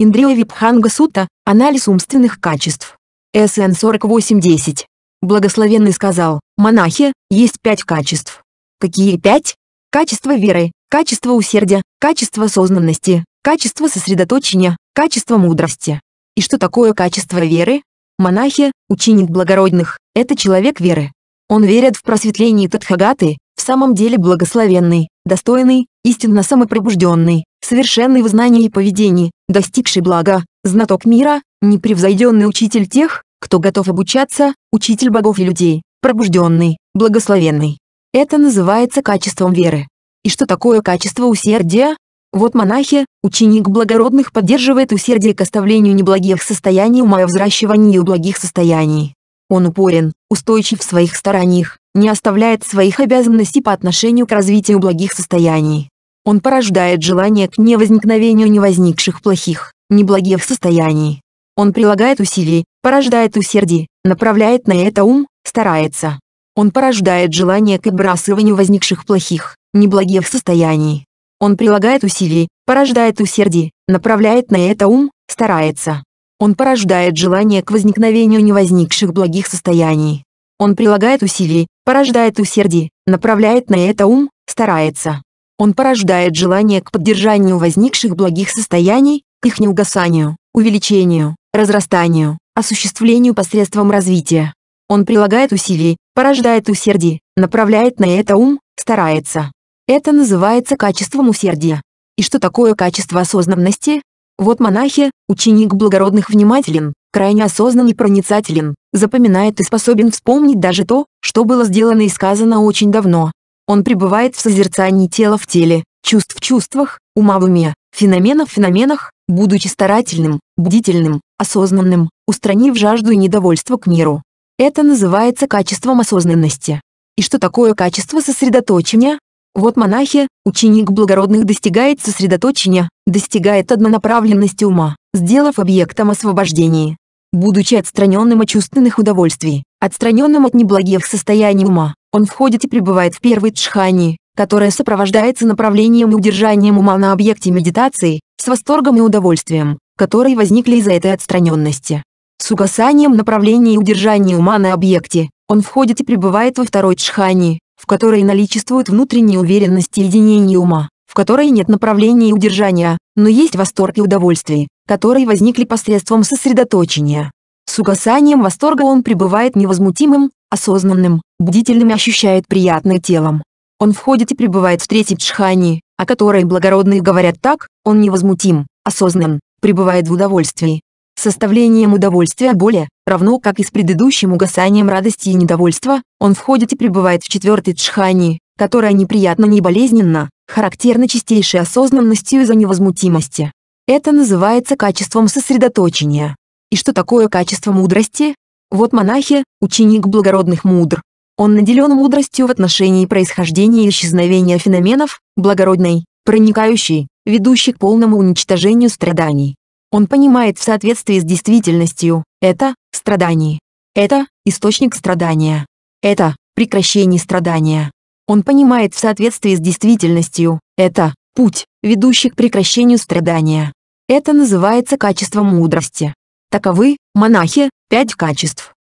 Speaker 1: Индрио Випханга Сута – анализ умственных качеств. СН 48.10. Благословенный сказал, монахи, есть пять качеств. Какие пять? Качество веры, качество усердия, качество осознанности, качество сосредоточения, качество мудрости. И что такое качество веры? Монахи, ученик благородных, это человек веры. Он верит в просветление Тадхагаты, в самом деле благословенный, достойный, истинно самопробужденный, совершенный в знании и поведении, достигший блага, знаток мира, непревзойденный учитель тех, кто готов обучаться, учитель богов и людей, пробужденный, благословенный. Это называется качеством веры. И что такое качество усердия? Вот монахи, ученик благородных поддерживает усердие к оставлению неблагих состояний ума и взращиванию благих состояний. Он упорен, устойчив в своих стараниях, не оставляет своих обязанностей по отношению к развитию благих состояний. Он порождает желание к невозникновению невозникших плохих, неблагих состояний. Он прилагает усилий, порождает усердие, направляет на это ум, старается. Он порождает желание к отбрасыванию возникших плохих, неблагих состояний. Он прилагает усилий, порождает усердие, направляет на это ум, старается. Он порождает желание к возникновению невозникших благих состояний. Он прилагает усилий, порождает усердие, направляет на это ум, старается. Он порождает желание к поддержанию возникших благих состояний, их неугасанию, увеличению, разрастанию, осуществлению посредством развития. Он прилагает усилий, порождает усердие, направляет на это ум, старается. Это называется качеством усердия. И что такое качество осознанности? Вот монахи, ученик благородных внимателен, крайне осознан и проницателен, запоминает и способен вспомнить даже то, что было сделано и сказано очень давно. Он пребывает в созерцании тела в теле, чувств в чувствах, ума в уме, феноменов в феноменах, будучи старательным, бдительным, осознанным, устранив жажду и недовольство к миру. Это называется качеством осознанности. И что такое качество сосредоточения? Вот монахи, ученик благородных достигает сосредоточения, достигает однонаправленности ума, сделав объектом освобождения. Будучи отстраненным от чувственных удовольствий, отстраненным от неблагих состояний ума, он входит и пребывает в первой тшхани, которая сопровождается направлением и удержанием ума на объекте медитации, с восторгом и удовольствием, которые возникли из-за этой отстраненности. С угасанием направления и удержания ума на объекте, он входит и пребывает во второй тшхани в которой наличествует внутренняя уверенность и единение ума, в которой нет направления и удержания, но есть восторг и удовольствие, которые возникли посредством сосредоточения. С угасанием восторга он пребывает невозмутимым, осознанным, бдительным и ощущает приятное телом. Он входит и пребывает в третьей джхани, о которой благородные говорят так, он невозмутим, осознан, пребывает в удовольствии, составлением удовольствия боли, равно как и с предыдущим угасанием радости и недовольства, он входит и пребывает в четвертой джхани, которая неприятно не болезненна, характерна чистейшей осознанностью из-за невозмутимости. Это называется качеством сосредоточения. И что такое качество мудрости? Вот монахи, ученик благородных мудр. Он наделен мудростью в отношении происхождения и исчезновения феноменов, благородной, проникающей, ведущей к полному уничтожению страданий он понимает в соответствии с действительностью. Это – страдание. Это – источник страдания. Это – прекращение страдания. Он понимает в соответствии с действительностью. Это – путь, ведущий к прекращению страдания. Это называется качеством мудрости. Таковы, монахи, пять качеств.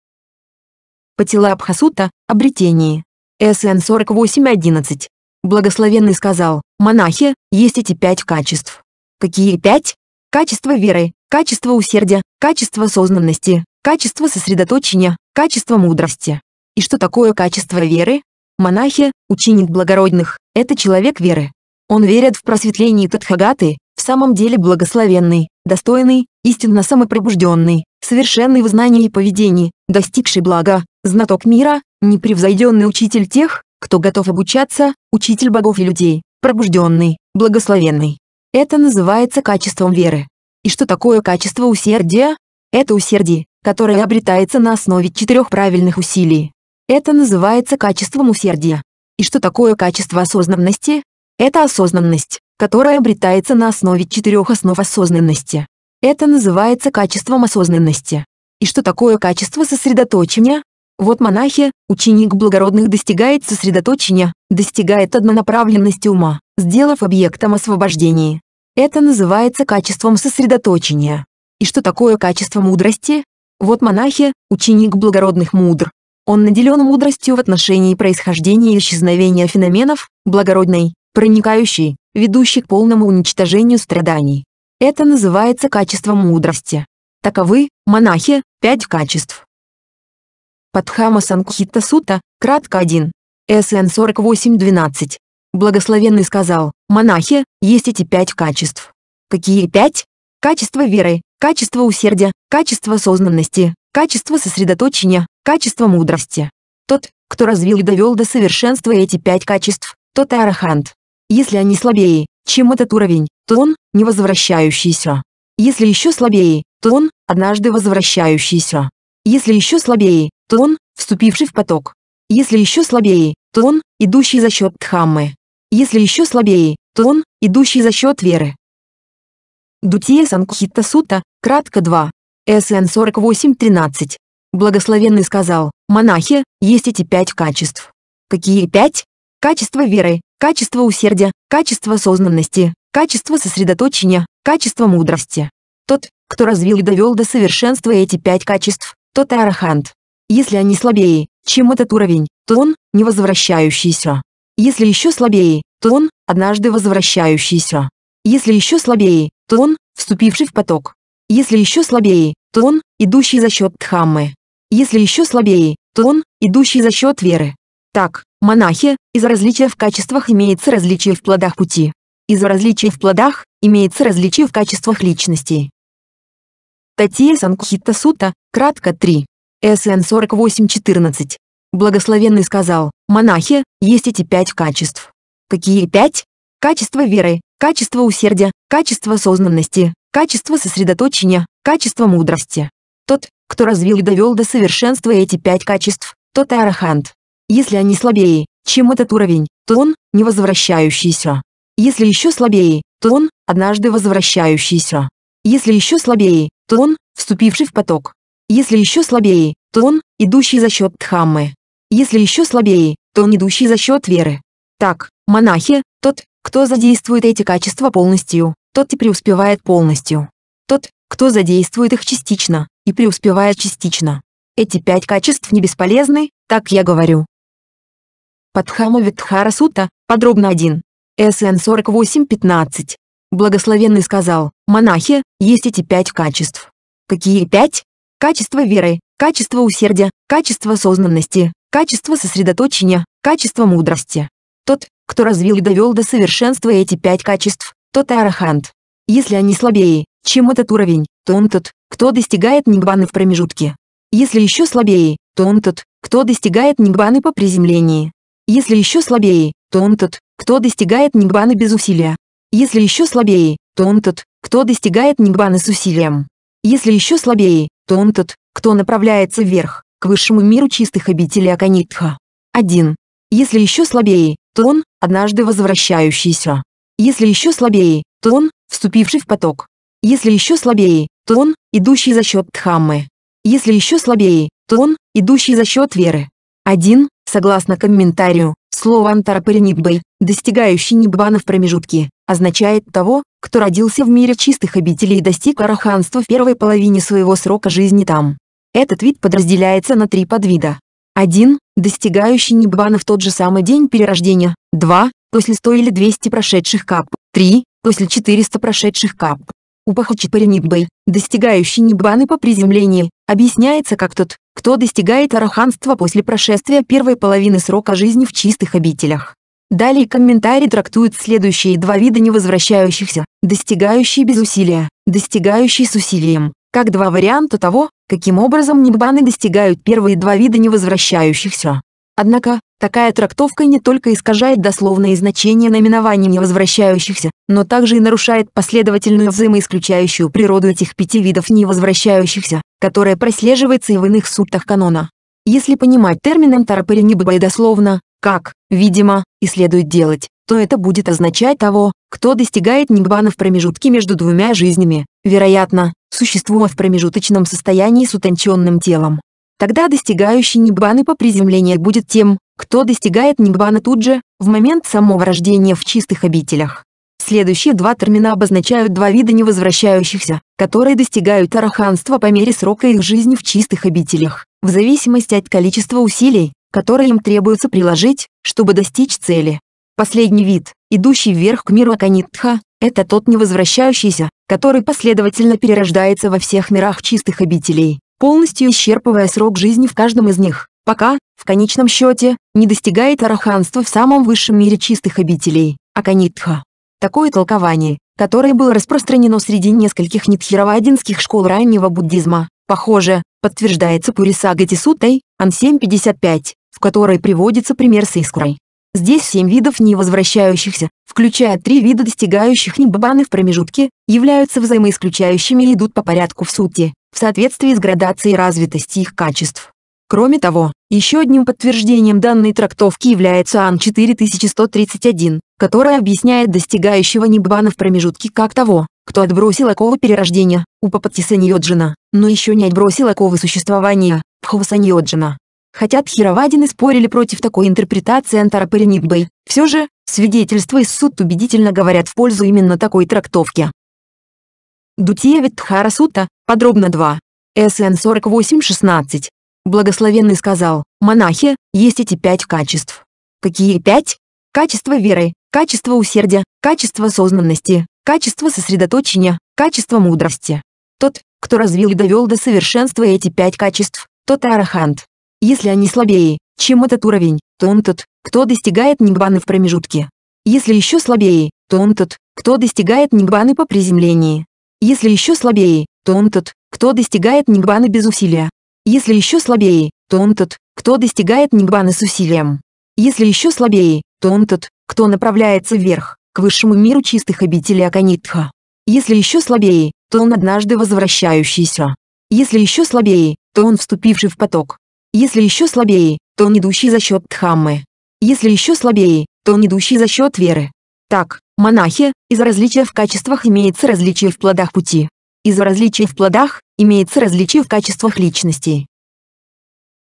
Speaker 1: Патила Абхасута, обретение. СН 48.11. Благословенный сказал, монахи, есть эти пять качеств. Какие пять? Качество веры, качество усердия, качество осознанности, качество сосредоточения, качество мудрости. И что такое качество веры? Монахи, ученик благородных, это человек веры. Он верит в просветление Тадхагаты, в самом деле благословенный, достойный, истинно самопробужденный, совершенный в знании и поведении, достигший блага, знаток мира, непревзойденный учитель тех, кто готов обучаться, учитель богов и людей, пробужденный, благословенный. Это называется качеством веры. И что такое качество усердия? Это усердие, которое обретается на основе четырех правильных усилий. Это называется качеством усердия. И что такое качество осознанности? Это осознанность, которая обретается на основе четырех основ осознанности. Это называется качеством осознанности. И что такое качество сосредоточения? Вот монахи, ученик благородных достигает сосредоточения, достигает однонаправленности ума, сделав объектом освобождения. Это называется качеством сосредоточения. И что такое качество мудрости? Вот монахи, ученик благородных мудр. Он наделен мудростью в отношении происхождения и исчезновения феноменов, благородной, проникающей, ведущей к полному уничтожению страданий. Это называется качеством мудрости. Таковы, монахи, пять качеств. Падхама Санкхитта Сута, кратко 1. СН 48.12. Благословенный сказал, монахи, есть эти пять качеств. Какие пять? Качество веры, качество усердия, качество осознанности, качество сосредоточения, качество мудрости. Тот, кто развил и довел до совершенства эти пять качеств, тот и арахант. Если они слабее, чем этот уровень, то он – невозвращающийся. Если еще слабее, то он – однажды возвращающийся. Если еще слабее, то он, вступивший в поток. Если еще слабее, то он, идущий за счет Дхаммы. Если еще слабее, то он, идущий за счет веры. Дутия Санкхита Сута, кратко 2. СН 48.13. Благословенный сказал, монахи, есть эти пять качеств. Какие пять? Качество веры, качество усердия, качество осознанности, качество сосредоточения, качество мудрости. Тот, кто развил и довел до совершенства эти пять качеств, тот арахант. Если они слабее, чем этот уровень, то он – не возвращающийся. Если еще слабее, то он – однажды возвращающийся. Если еще слабее, то он – вступивший в поток. Если еще слабее, то он – идущий за счет Дхаммы. Если еще слабее, то он – идущий за счет веры. Так, монахи, из-за различия в качествах имеется различие в плодах пути. Из-за различия в плодах имеется различие в качествах личностей. Татья Сангхита Сута, кратко 3. СН 48.14. Благословенный сказал, монахи, есть эти пять качеств. Какие пять? Качество веры, качество усердия, качество осознанности, качество сосредоточения, качество мудрости. Тот, кто развил и довел до совершенства эти пять качеств, тот и арахант. Если они слабее, чем этот уровень, то он – невозвращающийся. Если еще слабее, то он – однажды возвращающийся. Если еще слабее, то он – вступивший в поток. Если еще слабее, то он, идущий за счет Дхаммы. Если еще слабее, то он идущий за счет веры. Так, монахи, тот, кто задействует эти качества полностью, тот и преуспевает полностью. Тот, кто задействует их частично, и преуспевает частично. Эти пять качеств не бесполезны, так я говорю. Падхама Витхара Сута, подробно 1. СН 48.15. Благословенный сказал, монахи, есть эти пять качеств. Какие пять? качество веры, качество усердия, качество осознанности, качество сосредоточения, качество мудрости. Тот, кто развил и довел до совершенства эти пять качеств, тот арахант. Если они слабее, чем этот уровень, то он тот, кто достигает ниббаны в промежутке. Если еще слабее, то он тот, кто достигает ниббаны по приземлении. Если еще слабее, то он тот, кто достигает ниббаны без усилия. Если еще слабее, то он тот, кто достигает ниббаны с усилием. Если еще слабее, то он тот, кто направляется вверх, к высшему миру чистых обителей Аканитха. 1. Если еще слабее, то он, однажды возвращающийся. Если еще слабее, то он, вступивший в поток. Если еще слабее, то он, идущий за счет Дхаммы. Если еще слабее, то он, идущий за счет веры. 1. Согласно комментарию, Слово «антарапырь достигающий ниббана в промежутке, означает того, кто родился в мире чистых обителей и достиг араханства в первой половине своего срока жизни там. Этот вид подразделяется на три подвида. 1. Достигающий ниббана в тот же самый день перерождения. 2. После 100 или 200 прошедших кап. 3. После 400 прошедших кап. Упахачипари Ниббей, достигающий Ниббаны по приземлении, объясняется как тот, кто достигает араханства после прошествия первой половины срока жизни в чистых обителях. Далее комментарий трактует следующие два вида невозвращающихся, достигающие без усилия, достигающие с усилием, как два варианта того, каким образом ниббаны достигают первые два вида невозвращающихся. Однако, Такая трактовка не только искажает дословное значение наименований невозвращающихся, но также и нарушает последовательную взаимоисключающую природу этих пяти видов невозвращающихся, которая прослеживается и в иных сутах канона. Если понимать термином Тарапери Ниббай дословно, как, видимо, и следует делать, то это будет означать того, кто достигает Ниббана в промежутке между двумя жизнями, вероятно, существуя в промежуточном состоянии с утонченным телом. Тогда достигающий Ниббаны по приземлению будет тем, кто достигает нигбана тут же, в момент самого рождения в чистых обителях. Следующие два термина обозначают два вида невозвращающихся, которые достигают араханства по мере срока их жизни в чистых обителях, в зависимости от количества усилий, которые им требуется приложить, чтобы достичь цели. Последний вид, идущий вверх к миру Аканитха, это тот невозвращающийся, который последовательно перерождается во всех мирах чистых обителей, полностью исчерпывая срок жизни в каждом из них, пока, в конечном счете, не достигает араханства в самом высшем мире чистых обителей, Аканитха. Такое толкование, которое было распространено среди нескольких нитхировадинских школ раннего буддизма, похоже, подтверждается Пурисагати Сутой, Ан 755, в которой приводится пример с искрой. Здесь семь видов невозвращающихся, включая три вида достигающих небабаны в промежутке, являются взаимоисключающими и идут по порядку в сути, в соответствии с градацией развитости их качеств. Кроме того, еще одним подтверждением данной трактовки является Ан-4131, которая объясняет достигающего Ниббана в промежутке как того, кто отбросил оковы перерождения, Упапатисаньоджина, но еще не отбросил оковы существования, Пхавасаньоджина. Хотя Тхировадины спорили против такой интерпретации Антарапыри Ниббы, все же, свидетельства из суд убедительно говорят в пользу именно такой трактовки. Дутиевит Тхара Сута, подробно 2. СН 4816. Благословенный сказал, монахи, есть эти пять качеств. Какие пять? Качество веры, качество усердия, качество осознанности, качество сосредоточения, качество мудрости. Тот, кто развил и довел до совершенства эти пять качеств, тот арахант. Если они слабее, чем этот уровень, то он тот, кто достигает нигбаны в промежутке. Если еще слабее, то он тот, кто достигает нигбаны по приземлении. Если еще слабее, то он тот, кто достигает нигбаны без усилия. Если еще слабее, то он тот, кто достигает Нигбана с усилием. Если еще слабее, то он тот, кто направляется вверх, к высшему миру чистых обителей Аканитха. Если еще слабее, то он однажды возвращающийся. Если еще слабее, то он вступивший в поток. Если еще слабее, то он идущий за счет Дхаммы. Если еще слабее, то он идущий за счет веры. Так, монахи, из различия в качествах имеется различие в плодах пути. Из-за различий в плодах, имеется различие в качествах личности.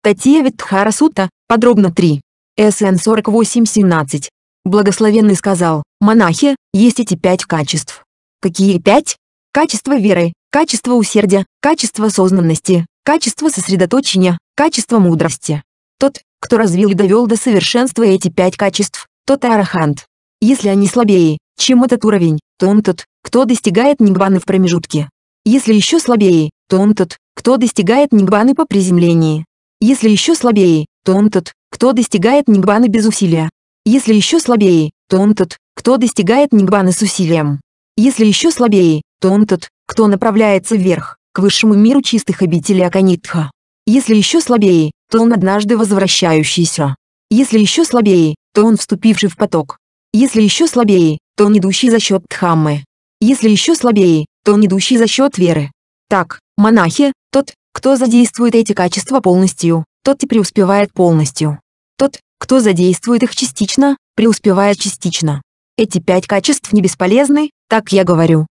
Speaker 1: Статья Витхара Сута, подробно 3. СН 48.17. Благословенный сказал, монахи, есть эти пять качеств. Какие пять? Качество веры, качество усердия, качество осознанности, качество сосредоточения, качество мудрости. Тот, кто развил и довел до совершенства эти пять качеств, тот арахант. Если они слабее, чем этот уровень, то он тот, кто достигает нигваны в промежутке. Если еще слабее, то он тот, кто достигает нигбаны по приземлении. Если еще слабее, то он тот, кто достигает нигбаны без усилия. Если еще слабее, то он тот, кто достигает нигбаны с усилием. Если еще слабее, то он тот, кто направляется вверх, к высшему миру чистых обителей Аканитха. Если еще слабее, то он однажды возвращающийся. Если еще слабее, то он вступивший в поток. Если еще слабее, то он идущий за счет Дхаммы. Если еще слабее, он идущий за счет веры. Так, монахи, тот, кто задействует эти качества полностью, тот и преуспевает полностью. Тот, кто задействует их частично, преуспевает частично. Эти пять качеств не бесполезны, так я говорю.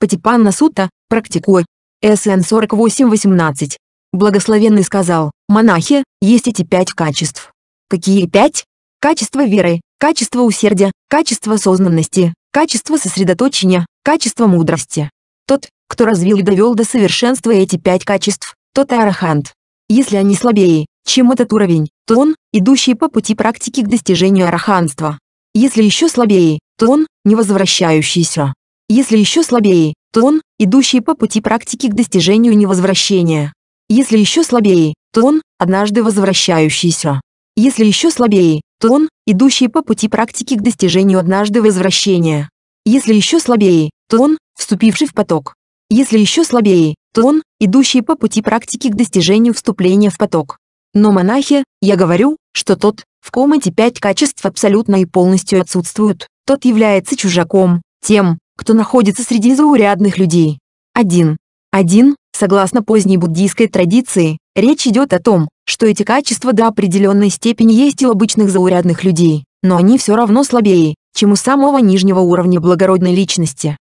Speaker 1: Патипанна Сута, практикуй. СН 48.18. Благословенный сказал, монахи, есть эти пять качеств. Какие пять? Качество веры, качество усердия, качество осознанности, качество сосредоточения, Качество мудрости. Тот, кто развил и довел до совершенства эти пять качеств, тот арахант. Если они слабее, чем этот уровень, то он, идущий по пути практики к достижению араханства. Если еще слабее, то он, не возвращающийся. Если еще слабее, то он, идущий по пути практики к достижению невозвращения. Если еще слабее, то он, однажды возвращающийся. Если еще слабее, то он, идущий по пути практики к достижению однажды возвращения. Если еще слабее, то он, вступивший в поток. Если еще слабее, то он, идущий по пути практики к достижению вступления в поток. Но монахи, я говорю, что тот, в ком эти пять качеств абсолютно и полностью отсутствуют, тот является чужаком, тем, кто находится среди заурядных людей. 1. 1. Согласно поздней буддийской традиции, речь идет о том, что эти качества до определенной степени есть и у обычных заурядных людей, но они все равно слабее, чем у самого нижнего уровня благородной личности.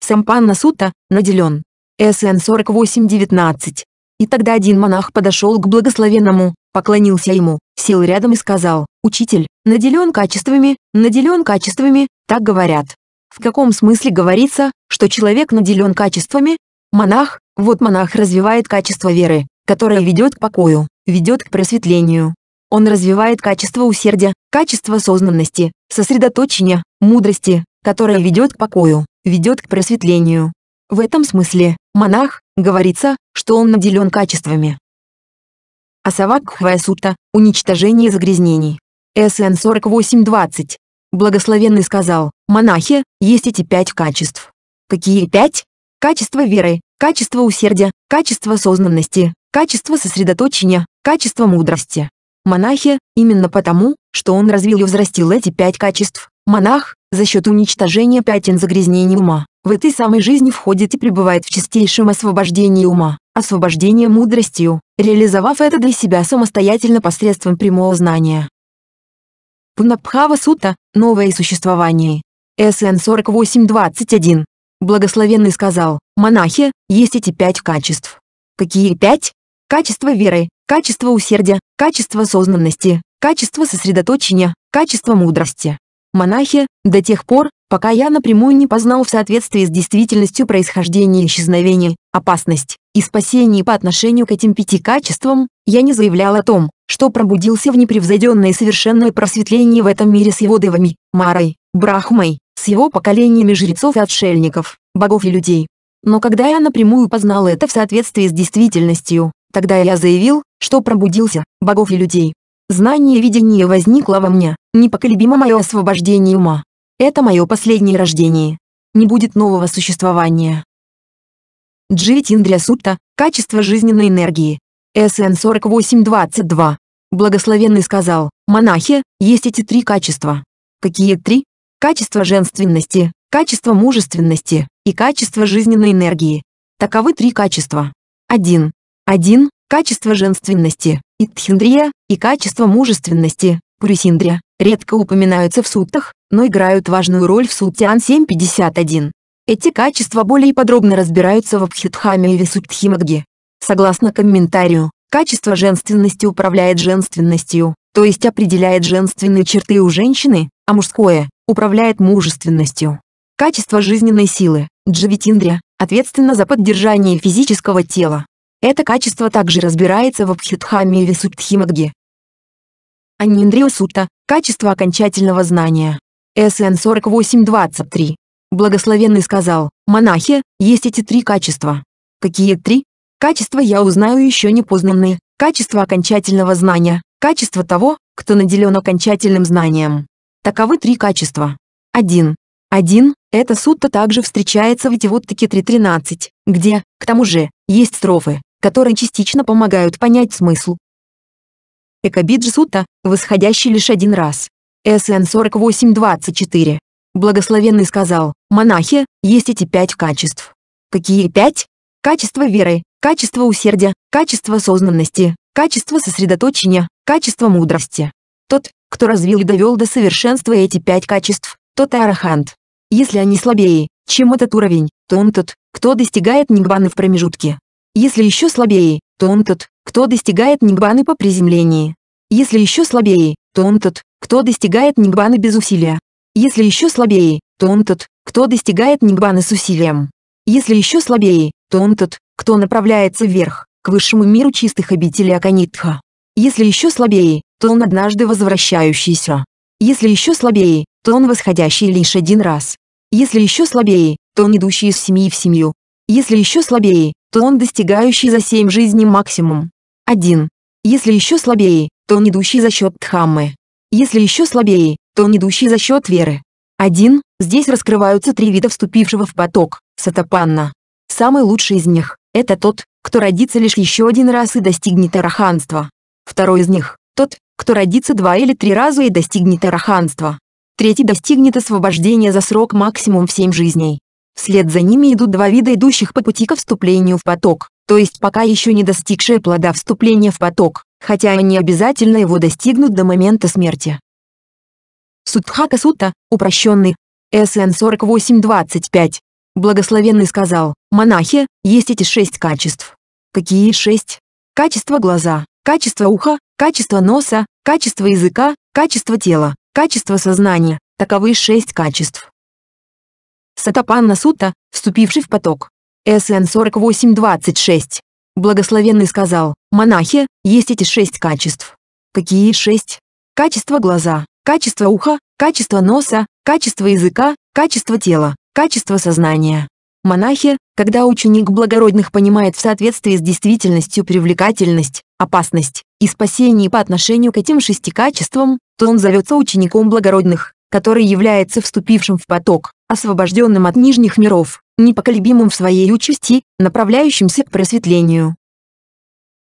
Speaker 1: Сампанна Сута наделен СН 4819. И тогда один монах подошел к благословенному, поклонился ему, сел рядом и сказал, «Учитель, наделен качествами, наделен качествами, так говорят». В каком смысле говорится, что человек наделен качествами? Монах, вот монах развивает качество веры, которое ведет к покою, ведет к просветлению, он развивает качество усердия, качество осознанности, сосредоточения, мудрости, которое ведет к покою, ведет к просветлению. В этом смысле, монах, говорится, что он наделен качествами. Асавакхвая сутта – уничтожение загрязнений. СН 48.20. Благословенный сказал, монахи, есть эти пять качеств. Какие пять? Качество веры, качество усердия, качество осознанности, качество сосредоточения, качество мудрости монахе, именно потому, что он развил и взрастил эти пять качеств. Монах, за счет уничтожения пятен загрязнений ума, в этой самой жизни входит и пребывает в чистейшем освобождении ума, освобождение мудростью, реализовав это для себя самостоятельно посредством прямого знания. Пунабхава Сута – новое существование. СН 48.21. Благословенный сказал, монахи, есть эти пять качеств. Какие пять? качество веры, качество усердия, качество осознанности, качество сосредоточения, качество мудрости. Монахи, до тех пор, пока я напрямую не познал в соответствии с действительностью происхождение исчезновения, опасность и спасение по отношению к этим пяти качествам, я не заявлял о том, что пробудился в непревзойденное совершенное просветление в этом мире с его девами, Марой, Брахмой, с его поколениями жрецов и отшельников, богов и людей. Но когда я напрямую познал это в соответствии с действительностью, Тогда я заявил, что пробудился, богов и людей. Знание и видение возникло во мне, непоколебимо мое освобождение ума. Это мое последнее рождение. Не будет нового существования. Дживитиндрия Сутта, качество жизненной энергии. СН 4822. Благословенный сказал, монахи, есть эти три качества. Какие три? Качество женственности, качество мужественности и качество жизненной энергии. Таковы три качества. 1. 1. Качество женственности, Итхиндрия, и качество мужественности, Пурисиндрия, редко упоминаются в суттах, но играют важную роль в Суттян 751. Эти качества более подробно разбираются в Абхитхаме и Висуттхимагге. Согласно комментарию, качество женственности управляет женственностью, то есть определяет женственные черты у женщины, а мужское – управляет мужественностью. Качество жизненной силы, Джавитиндрия, ответственно за поддержание физического тела, это качество также разбирается в Абхитхаме и Висуттхимагге. Аниндриусутта – качество окончательного знания. СН 48.23. Благословенный сказал, монахи, есть эти три качества. Какие три? Качество я узнаю еще непознанные, качество окончательного знания, качество того, кто наделен окончательным знанием. Таковы три качества. 1. 1. Это сутта также встречается в Тивоттаке 3.13, где, к тому же, есть строфы, которые частично помогают понять смысл. Экабиджсута, восходящий лишь один раз. СН 4824. Благословенный сказал, монахи, есть эти пять качеств. Какие пять? Качество веры, качество усердия, качество осознанности, качество сосредоточения, качество мудрости. Тот, кто развил и довел до совершенства эти пять качеств, тот и арахант. Если они слабее, чем этот уровень, то он тот, кто достигает нигбаны в промежутке. Если еще слабее, то он тот, кто достигает нигбаны по приземлении. Если еще слабее, то он тот, кто достигает нигбаны без усилия. Если еще слабее, то он тот, кто достигает нигбаны с усилием. Если еще слабее, то он тот, кто направляется вверх, к высшему миру чистых обителей Аканитха. Если еще слабее, то он однажды возвращающийся. Если еще слабее, то он восходящий лишь один раз. Если еще слабее, то он идущий из семьи в семью, если еще слабее, то он достигающий за 7 жизней максимум. 1. Если еще слабее, то он идущий за счет Дхаммы. Если еще слабее, то он идущий за счет веры. 1. Здесь раскрываются три вида вступившего в поток, сатапанна. Самый лучший из них – это тот, кто родится лишь еще один раз и достигнет араханства. Второй из них – тот, кто родится два или три раза и достигнет араханства. Третий достигнет освобождения за срок максимум в семь жизней. Вслед за ними идут два вида идущих по пути ко вступлению в поток, то есть пока еще не достигшие плода вступления в поток, хотя они обязательно его достигнут до момента смерти. Судхака Сутта, упрощенный, СН 4825. Благословенный сказал, монахи, есть эти шесть качеств. Какие шесть? Качество глаза, качество уха, качество носа, качество языка, качество тела, качество сознания. Таковы шесть качеств. Сатапанна Сутта, вступивший в поток. СН 4826. Благословенный сказал, монахи, есть эти шесть качеств. Какие шесть? Качество глаза, качество уха, качество носа, качество языка, качество тела, качество сознания. Монахи, когда ученик благородных понимает в соответствии с действительностью привлекательность, опасность и спасение по отношению к этим шести качествам, то он зовется учеником благородных, который является вступившим в поток освобожденным от нижних миров, непоколебимым в своей участи, направляющимся к просветлению.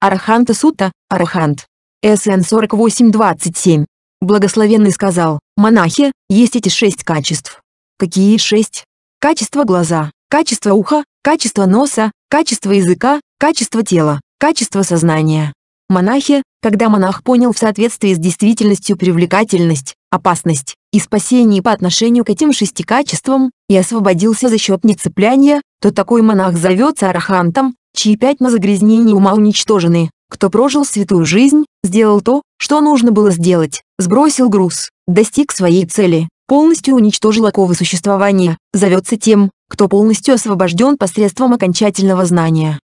Speaker 1: Араханта Сута, Арахант. СН 4827. Благословенный сказал, монахи, есть эти шесть качеств. Какие шесть? Качество глаза, качество уха, качество носа, качество языка, качество тела, качество сознания. Монахи, когда монах понял в соответствии с действительностью привлекательность, опасность и спасение по отношению к этим шести качествам и освободился за счет нецепляния, то такой монах зовется арахантом, чьи пятна загрязнений ума уничтожены, кто прожил святую жизнь, сделал то, что нужно было сделать, сбросил груз, достиг своей цели, полностью уничтожил оковы существования, зовется тем, кто полностью освобожден посредством окончательного знания.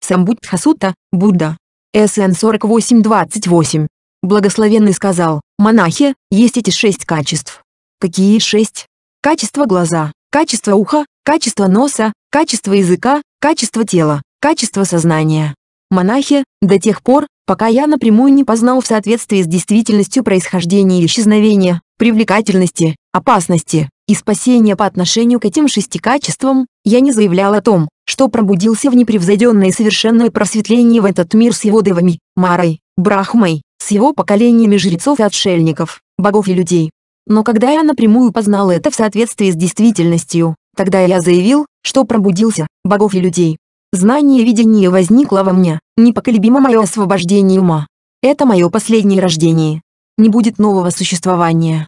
Speaker 1: Самбуддхасута, Будда, СН 4828. Благословенный сказал, монахи, есть эти шесть качеств. Какие шесть? Качество глаза, качество уха, качество носа, качество языка, качество тела, качество сознания. Монахи, до тех пор, пока я напрямую не познал в соответствии с действительностью происхождения и исчезновения, привлекательности, опасности и спасения по отношению к этим шести качествам, я не заявлял о том, что пробудился в непревзойденное совершенное просветление в этот мир с его девами, Марой, Брахмой, с его поколениями жрецов и отшельников, богов и людей. Но когда я напрямую познал это в соответствии с действительностью, тогда я заявил, что пробудился, богов и людей. Знание и видение возникло во мне, непоколебимо мое освобождение ума. Это мое последнее рождение. Не будет нового существования.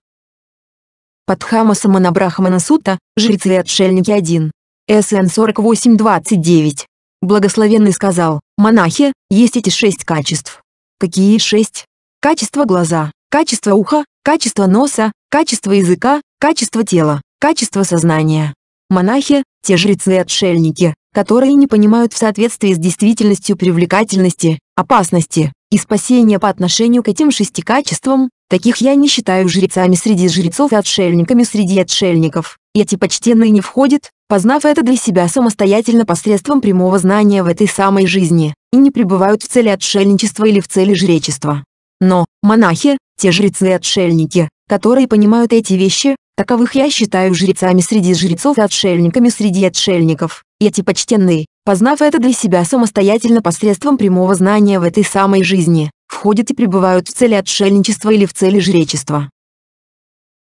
Speaker 1: Падхама Самана Брахмана Сута, жрецы и отшельники 1. СН 4829. Благословенный сказал, монахи, есть эти шесть качеств. Какие шесть? Качество глаза, качество уха, качество носа, качество языка, качество тела, качество сознания. Монахи – те жрецы и отшельники, которые не понимают в соответствии с действительностью привлекательности, опасности и спасения по отношению к этим шести качествам, таких я не считаю жрецами среди жрецов и отшельниками среди отшельников. Эти почтенные не входят, познав это для себя самостоятельно посредством прямого знания в этой самой жизни, и не пребывают в цели отшельничества или в цели жречества. Но, монахи, те жрецы и отшельники, которые понимают эти вещи, таковых я считаю жрецами среди жрецов и отшельниками среди отшельников, эти почтенные, познав это для себя самостоятельно посредством прямого знания в этой самой жизни, входят и пребывают в цели отшельничества или в цели жречества.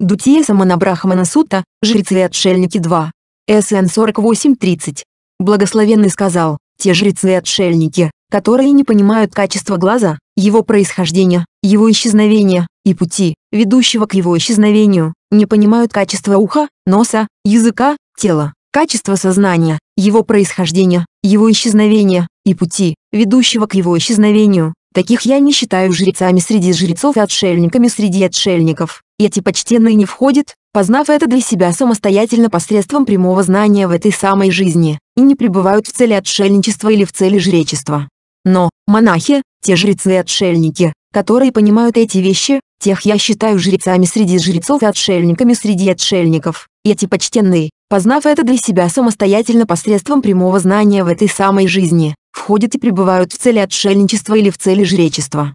Speaker 1: Дутие Саманабрахмана Сута, жрецы и отшельники 2. СН 48.30. Благословенный сказал, те жрецы и отшельники, которые не понимают качества глаза, его происхождения, его исчезновения, и пути, ведущего к его исчезновению, не понимают качества уха, носа, языка, тела, качества сознания, его происхождения, его исчезновения, и пути, ведущего к его исчезновению, таких я не считаю жрецами среди жрецов и отшельниками среди отшельников эти почтенные не входят, познав это для себя самостоятельно посредством прямого знания в этой самой жизни, и не пребывают в цели отшельничества или в цели жречества. Но, монахи, те жрецы и отшельники, которые понимают эти вещи, тех я считаю жрецами среди жрецов и отшельниками среди отшельников, эти почтенные, познав это для себя самостоятельно посредством прямого знания в этой самой жизни, входят и пребывают в цели отшельничества или в цели жречества.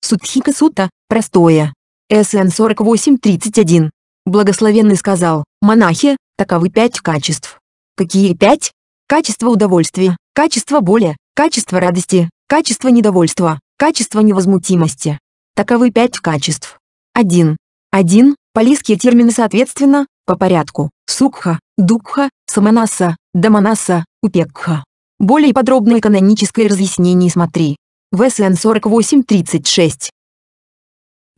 Speaker 1: Судхика Сута – простое, СН 4831. Благословенный сказал, монахи, таковы пять качеств. Какие пять? Качество удовольствия, качество боли, качество радости, качество недовольства, качество невозмутимости. Таковы пять качеств. 1. 1. Полиские термины соответственно, по порядку, сукха, дукха, саманаса, даманаса, упекха. Более подробное каноническое разъяснение смотри. В СН 4836.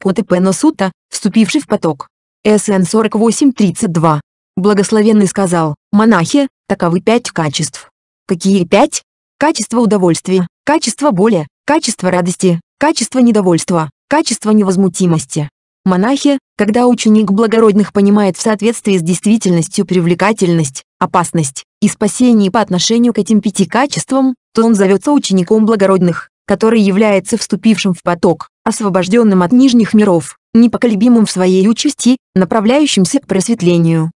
Speaker 1: Потепено Сута, вступивший в поток. СН 4832. Благословенный сказал, монахи, таковы пять качеств. Какие пять? Качество удовольствия, качество боли, качество радости, качество недовольства, качество невозмутимости. Монахи, когда ученик благородных понимает в соответствии с действительностью привлекательность, опасность и спасение по отношению к этим пяти качествам, то он зовется учеником благородных, который является вступившим в поток, освобожденным от нижних миров, непоколебимым в своей участи, направляющимся к просветлению.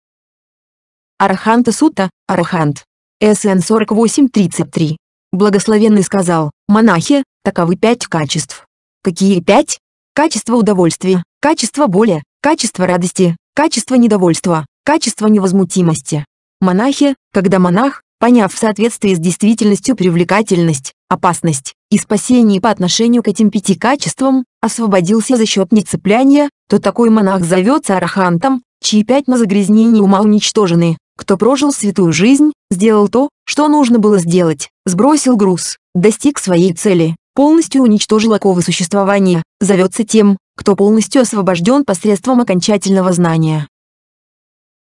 Speaker 1: Араханта Сута, Арахант. СН 4833. Благословенный сказал, монахи, таковы пять качеств. Какие пять? Качество удовольствия, качество боли, качество радости, качество недовольства, качество невозмутимости. Монахи, когда монах, поняв в соответствии с действительностью привлекательность, опасность, и спасении по отношению к этим пяти качествам, освободился за счет нецепляния, то такой монах зовется арахантом, чьи на загрязнении ума уничтожены, кто прожил святую жизнь, сделал то, что нужно было сделать, сбросил груз, достиг своей цели, полностью уничтожил оковы существования, зовется тем, кто полностью освобожден посредством окончательного знания.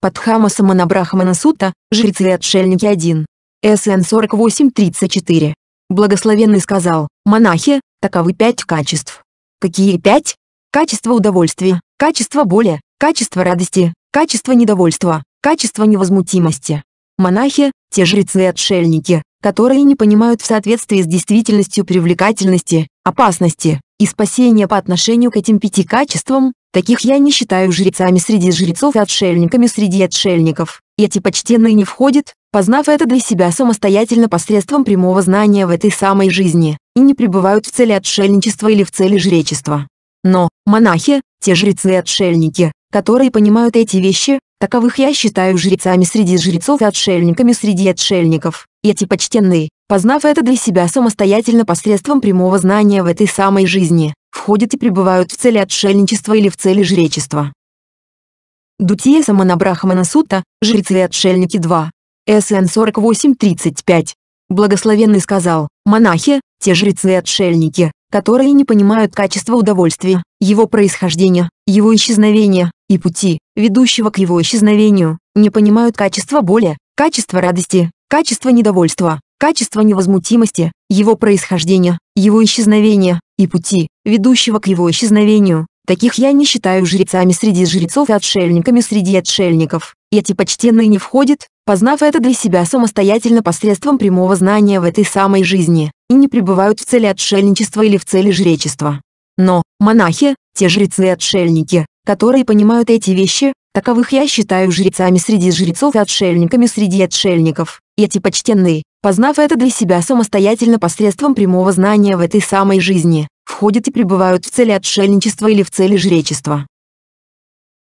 Speaker 1: Падхама Саманабрахмана Сута, жрецы и отшельники 1. СН 4834. Благословенный сказал, монахи, таковы пять качеств. Какие пять? Качество удовольствия, качество боли, качество радости, качество недовольства, качество невозмутимости. Монахи – те жрецы и отшельники, которые не понимают в соответствии с действительностью привлекательности, опасности и спасения по отношению к этим пяти качествам, таких я не считаю жрецами среди жрецов и отшельниками среди отшельников. Эти почтенные не входят познав это для себя самостоятельно посредством прямого знания в этой самой жизни, и не пребывают в цели отшельничества или в цели жречества. Но, монахи, те жрецы и отшельники, которые понимают эти вещи, таковых я считаю жрецами среди жрецов и отшельниками среди отшельников, эти почтенные, познав это для себя самостоятельно посредством прямого знания в этой самой жизни, входят и пребывают в цели отшельничества или в цели жречества. Дутия Саманабрахмана Сута, жрецы и отшельники 2, СН 4835. Благословенный сказал, монахи, те жрецы и отшельники, которые не понимают качества удовольствия, его происхождения, его исчезновения, и пути, ведущего к его исчезновению, не понимают качества боли, качества радости, качества недовольства, качества невозмутимости, его происхождения, его исчезновения, и пути, ведущего к его исчезновению. Таких я не считаю жрецами среди жрецов и отшельниками среди отшельников. Эти почтенные не входят, познав это для себя самостоятельно посредством прямого знания в этой самой жизни, и не пребывают в цели отшельничества или в цели жречества. Но, монахи, те жрецы и отшельники, которые понимают эти вещи, таковых я считаю жрецами среди жрецов и отшельниками среди отшельников, эти почтенные, познав это для себя самостоятельно посредством прямого знания в этой самой жизни, входят и пребывают в цели отшельничества или в цели жречества.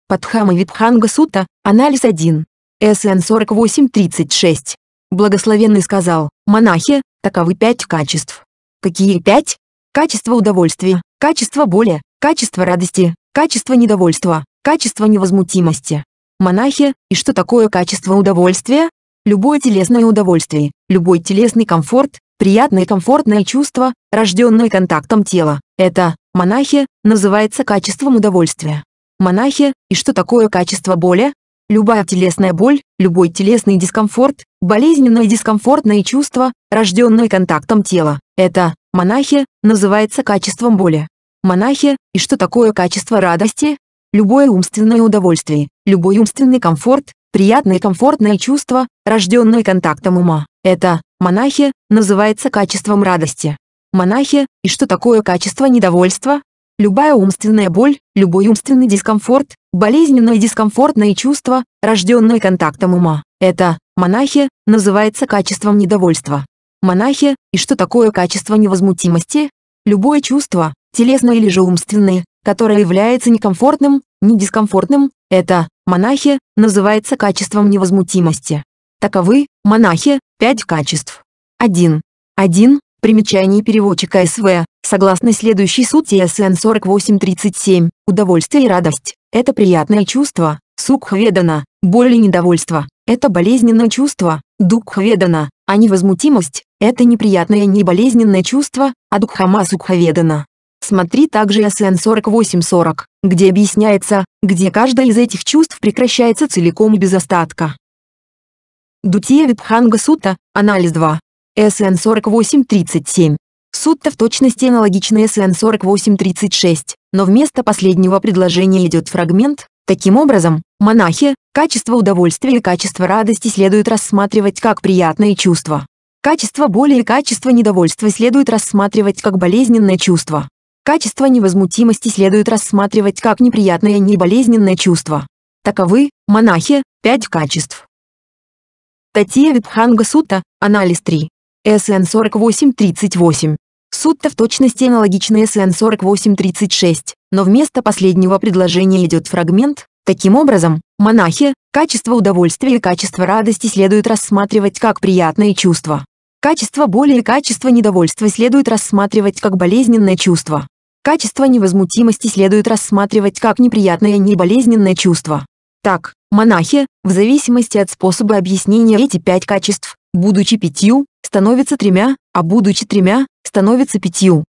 Speaker 1: Падхама Випханга Сута, анализ 1. СН 4836. Благословенный сказал, монахи, таковы пять качеств. Какие пять? Качество удовольствия, качество боли, качество радости, качество недовольства, качество невозмутимости. Монахи, и что такое качество удовольствия? Любое телесное удовольствие, любой телесный комфорт, приятное комфортное чувство, рожденное контактом тела, это, монахи, называется качеством удовольствия. Монахи, и что такое качество боли? Любая телесная боль, любой телесный дискомфорт, болезненное дискомфортное чувство, рожденное контактом тела, это, монахи, называется качеством боли. Монахи, и что такое качество радости? Любое умственное удовольствие, любой умственный комфорт, приятное комфортное чувство, рожденное контактом ума, это, монахи, называется качеством радости. Монахи, и что такое качество недовольства? Любая умственная боль, любой умственный дискомфорт, болезненное дискомфортное чувство, рожденное контактом ума, это, монахи, называется качеством недовольства. Монахи, и что такое качество невозмутимости? Любое чувство, телесное или же умственное, которое является некомфортным, не дискомфортным, это, монахи, называется качеством невозмутимости. Таковы, монахи, пять качеств. 1. 1. Примечание переводчика СВ. Согласно следующей сути СН 4837, удовольствие и радость – это приятное чувство, сукхведана, боль и недовольство – это болезненное чувство, дукхведана, а невозмутимость – это неприятное и неболезненное чувство, а дукхама сукхведана. Смотри также СН 4840, где объясняется, где каждое из этих чувств прекращается целиком и без остатка. Дутия Випханга Сута, анализ 2, СН-4837. Суть-то в точности аналогична СН-4836, но вместо последнего предложения идет фрагмент. Таким образом, монахи, качество удовольствия и качество радости следует рассматривать как приятные чувства. Качество боли и качество недовольства следует рассматривать как болезненное чувство. Качество невозмутимости следует рассматривать как неприятное неболезненное чувство. Таковы, монахи, пять качеств. Татья Витханга Сута, анализ 3. СН-4838. Суть-то в точности аналогичный СН-4836, но вместо последнего предложения идет фрагмент, Таким образом, монахи, качество удовольствия и качество радости следует рассматривать как приятное чувство. Качество боли и качество недовольства следует рассматривать как болезненное чувство. Качество невозмутимости следует рассматривать как неприятное и неболезненное чувство. Так, монахи, в зависимости от способа объяснения эти пять качеств, будучи пятью, становится тремя, а будучи тремя, становится пятью.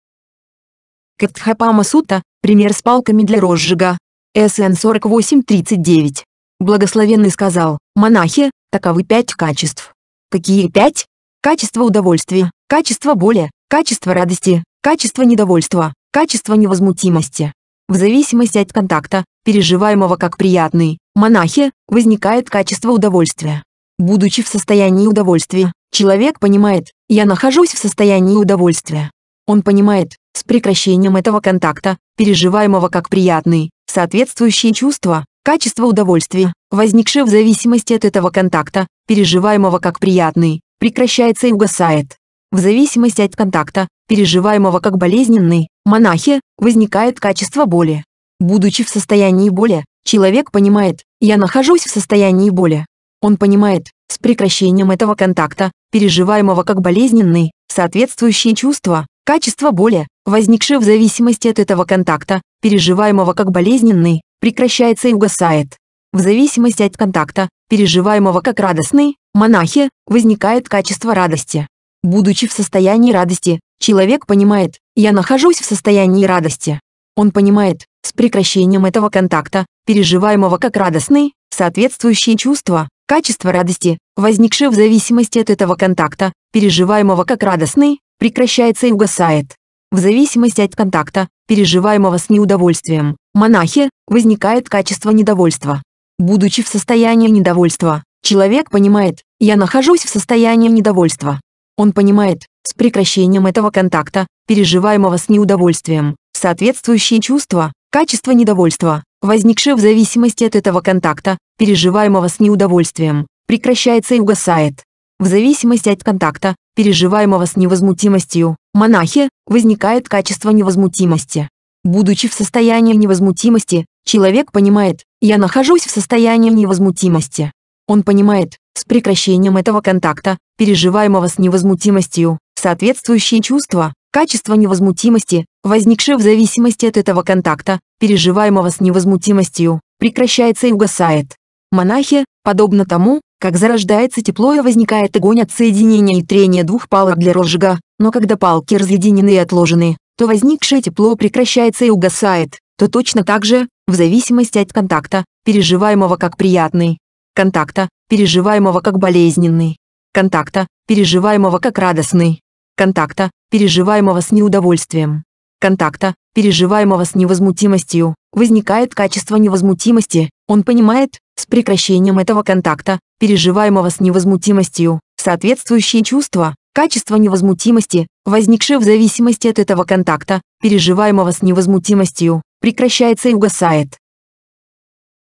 Speaker 1: Катхапама Сута – пример с палками для розжига. СН 4839. Благословенный сказал, монахи, таковы пять качеств. Какие пять? Качество удовольствия, качество боли, качество радости, качество недовольства, качество невозмутимости. В зависимости от контакта, переживаемого как приятный, монахи, возникает качество удовольствия. Будучи в состоянии удовольствия, человек понимает, я нахожусь в состоянии удовольствия. Он понимает, с прекращением этого контакта, переживаемого как приятный, соответствующие чувства, качество удовольствия, возникшее в зависимости от этого контакта, переживаемого как приятный, прекращается и угасает. В зависимости от контакта, переживаемого как болезненный, монахи возникает качество боли. Будучи в состоянии боли, человек понимает, я нахожусь в состоянии боли. Он понимает, с прекращением этого контакта, переживаемого как болезненный, соответствующие чувства, качество боли, возникшее в зависимости от этого контакта, переживаемого как болезненный, прекращается и угасает. В зависимости от контакта, переживаемого как радостный, монахи возникает качество радости. Будучи в состоянии радости, человек понимает, я нахожусь в состоянии радости. Он понимает, с прекращением этого контакта, переживаемого как радостный, соответствующие чувства, Качество радости, возникшее в зависимости от этого контакта, переживаемого как радостный, прекращается и угасает. В зависимости от контакта, переживаемого с неудовольствием, монахи, возникает качество недовольства. Будучи в состоянии недовольства, человек понимает, я нахожусь в состоянии недовольства. Он понимает, с прекращением этого контакта, переживаемого с неудовольствием, соответствующие чувства, качество недовольства, возникшее в зависимости от этого контакта, переживаемого с неудовольствием, прекращается и угасает. В зависимости от контакта, переживаемого с невозмутимостью, монахи возникает качество невозмутимости. Будучи в состоянии невозмутимости, человек понимает, я нахожусь в состоянии невозмутимости. Он понимает, с прекращением этого контакта, переживаемого с невозмутимостью, соответствующие чувства, Качество невозмутимости, возникшее в зависимости от этого контакта, переживаемого с невозмутимостью, прекращается и угасает. Монахи, подобно тому, как зарождается тепло и возникает огонь от соединения и трения двух палок для розжига, но когда палки разъединены и отложены, то возникшее тепло прекращается и угасает, то точно так же, в зависимости от контакта, переживаемого как приятный, контакта, переживаемого как болезненный, контакта, переживаемого как радостный, контакта, переживаемого с неудовольствием, контакта, переживаемого с невозмутимостью, возникает качество невозмутимости, он понимает, с прекращением этого контакта, переживаемого с невозмутимостью, соответствующие чувства, качество невозмутимости, возникшее в зависимости от этого контакта, переживаемого с невозмутимостью, прекращается и угасает.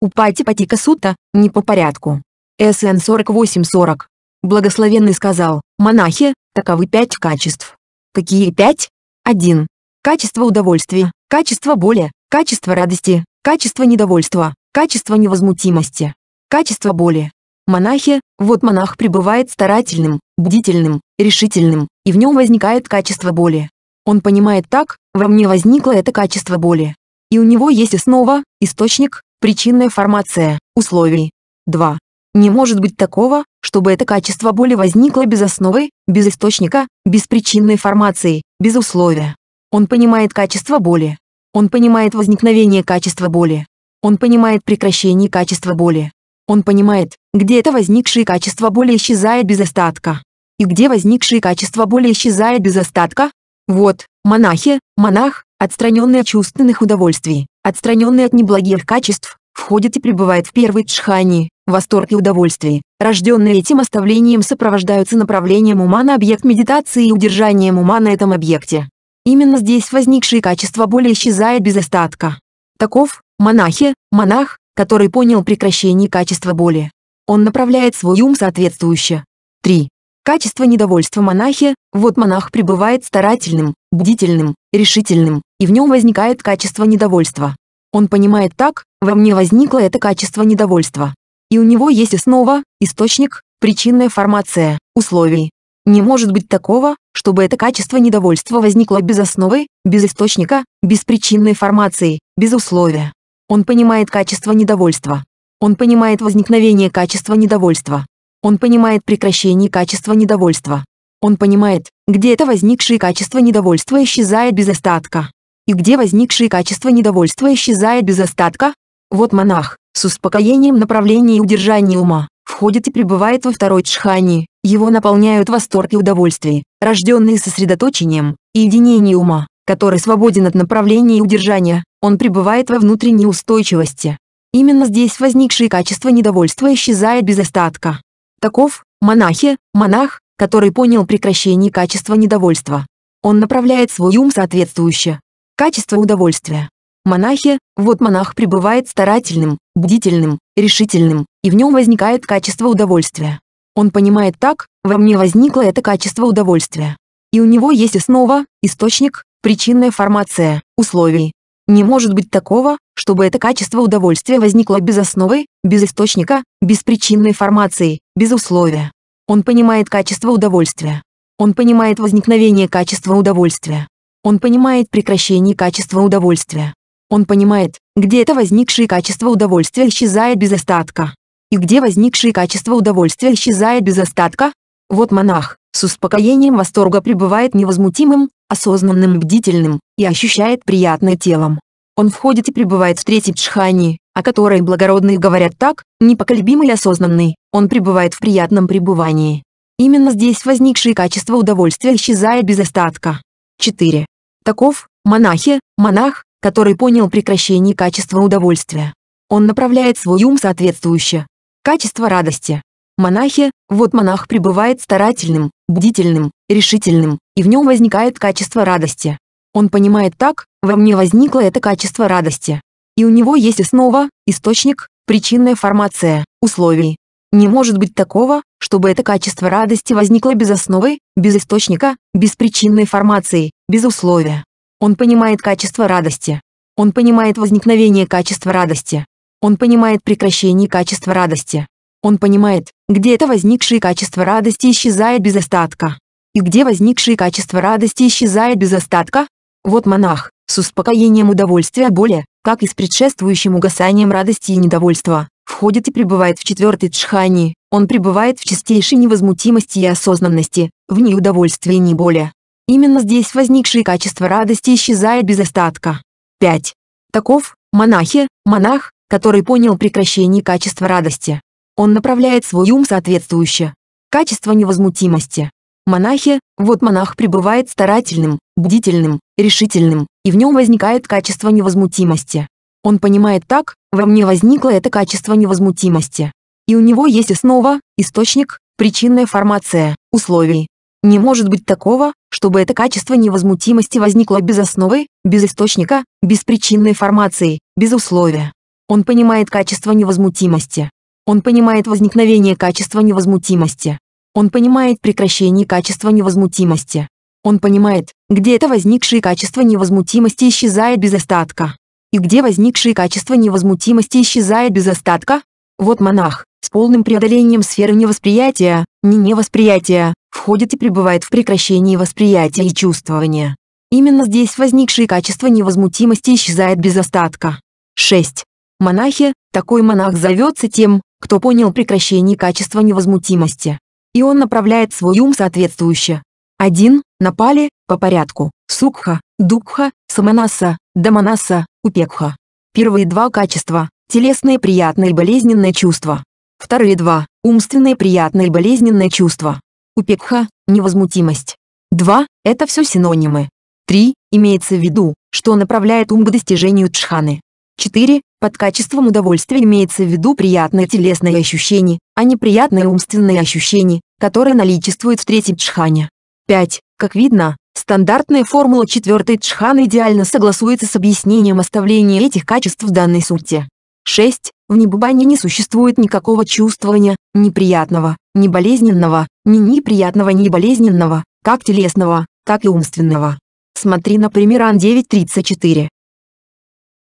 Speaker 1: Упати Патика Сута, не по порядку. СН 4840. Благословенный сказал, монахи, таковы пять качеств. Какие пять? Один. Качество удовольствия, качество боли, качество радости, качество недовольства, качество невозмутимости, качество боли. Монахи, вот монах пребывает старательным, бдительным, решительным, и в нем возникает качество боли. Он понимает так, во мне возникло это качество боли. И у него есть основа, источник, причинная формация, условий. 2. Не может быть такого, чтобы это качество боли возникло без основы, без источника, без причинной формации, без условия. Он понимает качество боли. Он понимает возникновение качества боли. Он понимает прекращение качества боли. Он понимает, где это возникшее качество боли исчезает без остатка. И где возникшее качество боли исчезает без остатка? Вот, монахи, монах, отстраненный от чувственных удовольствий, отстраненный от неблагих качеств, входит и пребывает в первой джхани, Восторг и удовольствие, рожденные этим оставлением сопровождаются направлением ума на объект медитации и удержанием ума на этом объекте. Именно здесь возникшее качество боли исчезает без остатка. Таков, монахи, монах, который понял прекращение качества боли. Он направляет свой ум соответствующе. 3. Качество недовольства монахи, вот монах пребывает старательным, бдительным, решительным, и в нем возникает качество недовольства. Он понимает так, во мне возникло это качество недовольства и у него есть основа, источник, причинная формация, условий. Не может быть такого, чтобы это качество недовольства возникло без основы, без источника, без причинной формации, без условия. Он понимает качество недовольства. Он понимает возникновение качества недовольства. Он понимает прекращение качества недовольства. Он понимает, где это возникшее качество недовольства исчезает без остатка. И где возникшее качество недовольства исчезает без остатка? Вот монах, с успокоением направления и удержания ума, входит и пребывает во второй джхани, его наполняют восторг и удовольствие, рожденные сосредоточением и единение ума, который свободен от направления и удержания, он пребывает во внутренней устойчивости. Именно здесь возникшие качества недовольства исчезают без остатка. Таков, монахи, монах, который понял прекращение качества недовольства. Он направляет свой ум соответствующе. Качество удовольствия. Монахи, вот монах пребывает старательным, бдительным, решительным, и в нем возникает качество удовольствия. Он понимает так, во мне возникло это качество удовольствия. И у него есть основа, источник, причинная формация, условий. Не может быть такого, чтобы это качество удовольствия возникло без основы, без источника, без причинной формации, без условия. Он понимает качество удовольствия. Он понимает возникновение качества удовольствия. Он понимает прекращение качества удовольствия. Он понимает, где это возникшее качество удовольствия исчезает без остатка. И где возникшее качество удовольствия исчезает без остатка? Вот монах, с успокоением восторга пребывает невозмутимым, осознанным бдительным, и ощущает приятное телом. Он входит и пребывает в третьем джхани, о которой благородные говорят так, непоколебимый и осознанный, он пребывает в приятном пребывании. Именно здесь возникшее качество удовольствия исчезает без остатка. 4. Таков, монахи, монах, который понял прекращение качества удовольствия. Он направляет свой ум соответствующе. Качество радости. Монахи, вот монах пребывает старательным, бдительным, решительным, и в нем возникает качество радости. Он понимает так, во мне возникло это качество радости. И у него есть основа, источник, причинная формация, условий. Не может быть такого, чтобы это качество радости возникло без основы, без источника, без причинной формации, без условия. Он понимает качество радости. Он понимает возникновение качества радости. Он понимает прекращение качества радости. Он понимает, где это возникшее качество радости исчезает без остатка. И где возникшее качество радости исчезает без остатка? Вот монах, с успокоением удовольствия боли, как и с предшествующим угасанием радости и недовольства, входит и пребывает в четвертой джхани, он пребывает в чистейшей невозмутимости и осознанности, в ней удовольствия и не боли. Именно здесь возникшее качество радости исчезает без остатка. 5. Таков, монахи, монах, который понял прекращение качества радости. Он направляет свой ум соответствующе. Качество невозмутимости. Монахи, вот монах пребывает старательным, бдительным, решительным, и в нем возникает качество невозмутимости. Он понимает так, во мне возникло это качество невозмутимости. И у него есть основа, источник, причинная формация, условий. Не может быть такого, чтобы это качество невозмутимости возникло без основы, без источника, без причинной формации, без условия. Он понимает качество невозмутимости. Он понимает возникновение качества невозмутимости. Он понимает прекращение качества невозмутимости. Он понимает, где это возникшее качество невозмутимости исчезает без остатка. И где возникшее качество невозмутимости исчезает без остатка? Вот монах, с полным преодолением сферы невосприятия, не невосприятия, входит и пребывает в прекращении восприятия и чувствования. Именно здесь возникшее качество невозмутимости исчезает без остатка. 6. Монахи, такой монах зовется тем, кто понял прекращение качества невозмутимости. И он направляет свой ум соответствующе. 1. Напали, по порядку, сукха, дукха, саманаса, даманаса, упекха. Первые два качества – телесное приятное и болезненное чувство. Вторые два – умственное приятное и болезненное чувство. Упекха – невозмутимость. 2. Это все синонимы. 3. Имеется в виду, что направляет ум к достижению джханы. 4. Под качеством удовольствия имеется в виду приятное телесное ощущение, а не приятное умственное ощущение, которое наличествует в третьем джхане. 5. Как видно, стандартная формула четвертой джханы идеально согласуется с объяснением оставления этих качеств в данной сутте. 6. В небубане не существует никакого чувствования, ни приятного, ни болезненного, ни ни приятного, ни болезненного, как телесного, так и умственного. Смотри, например, Ан 9.34.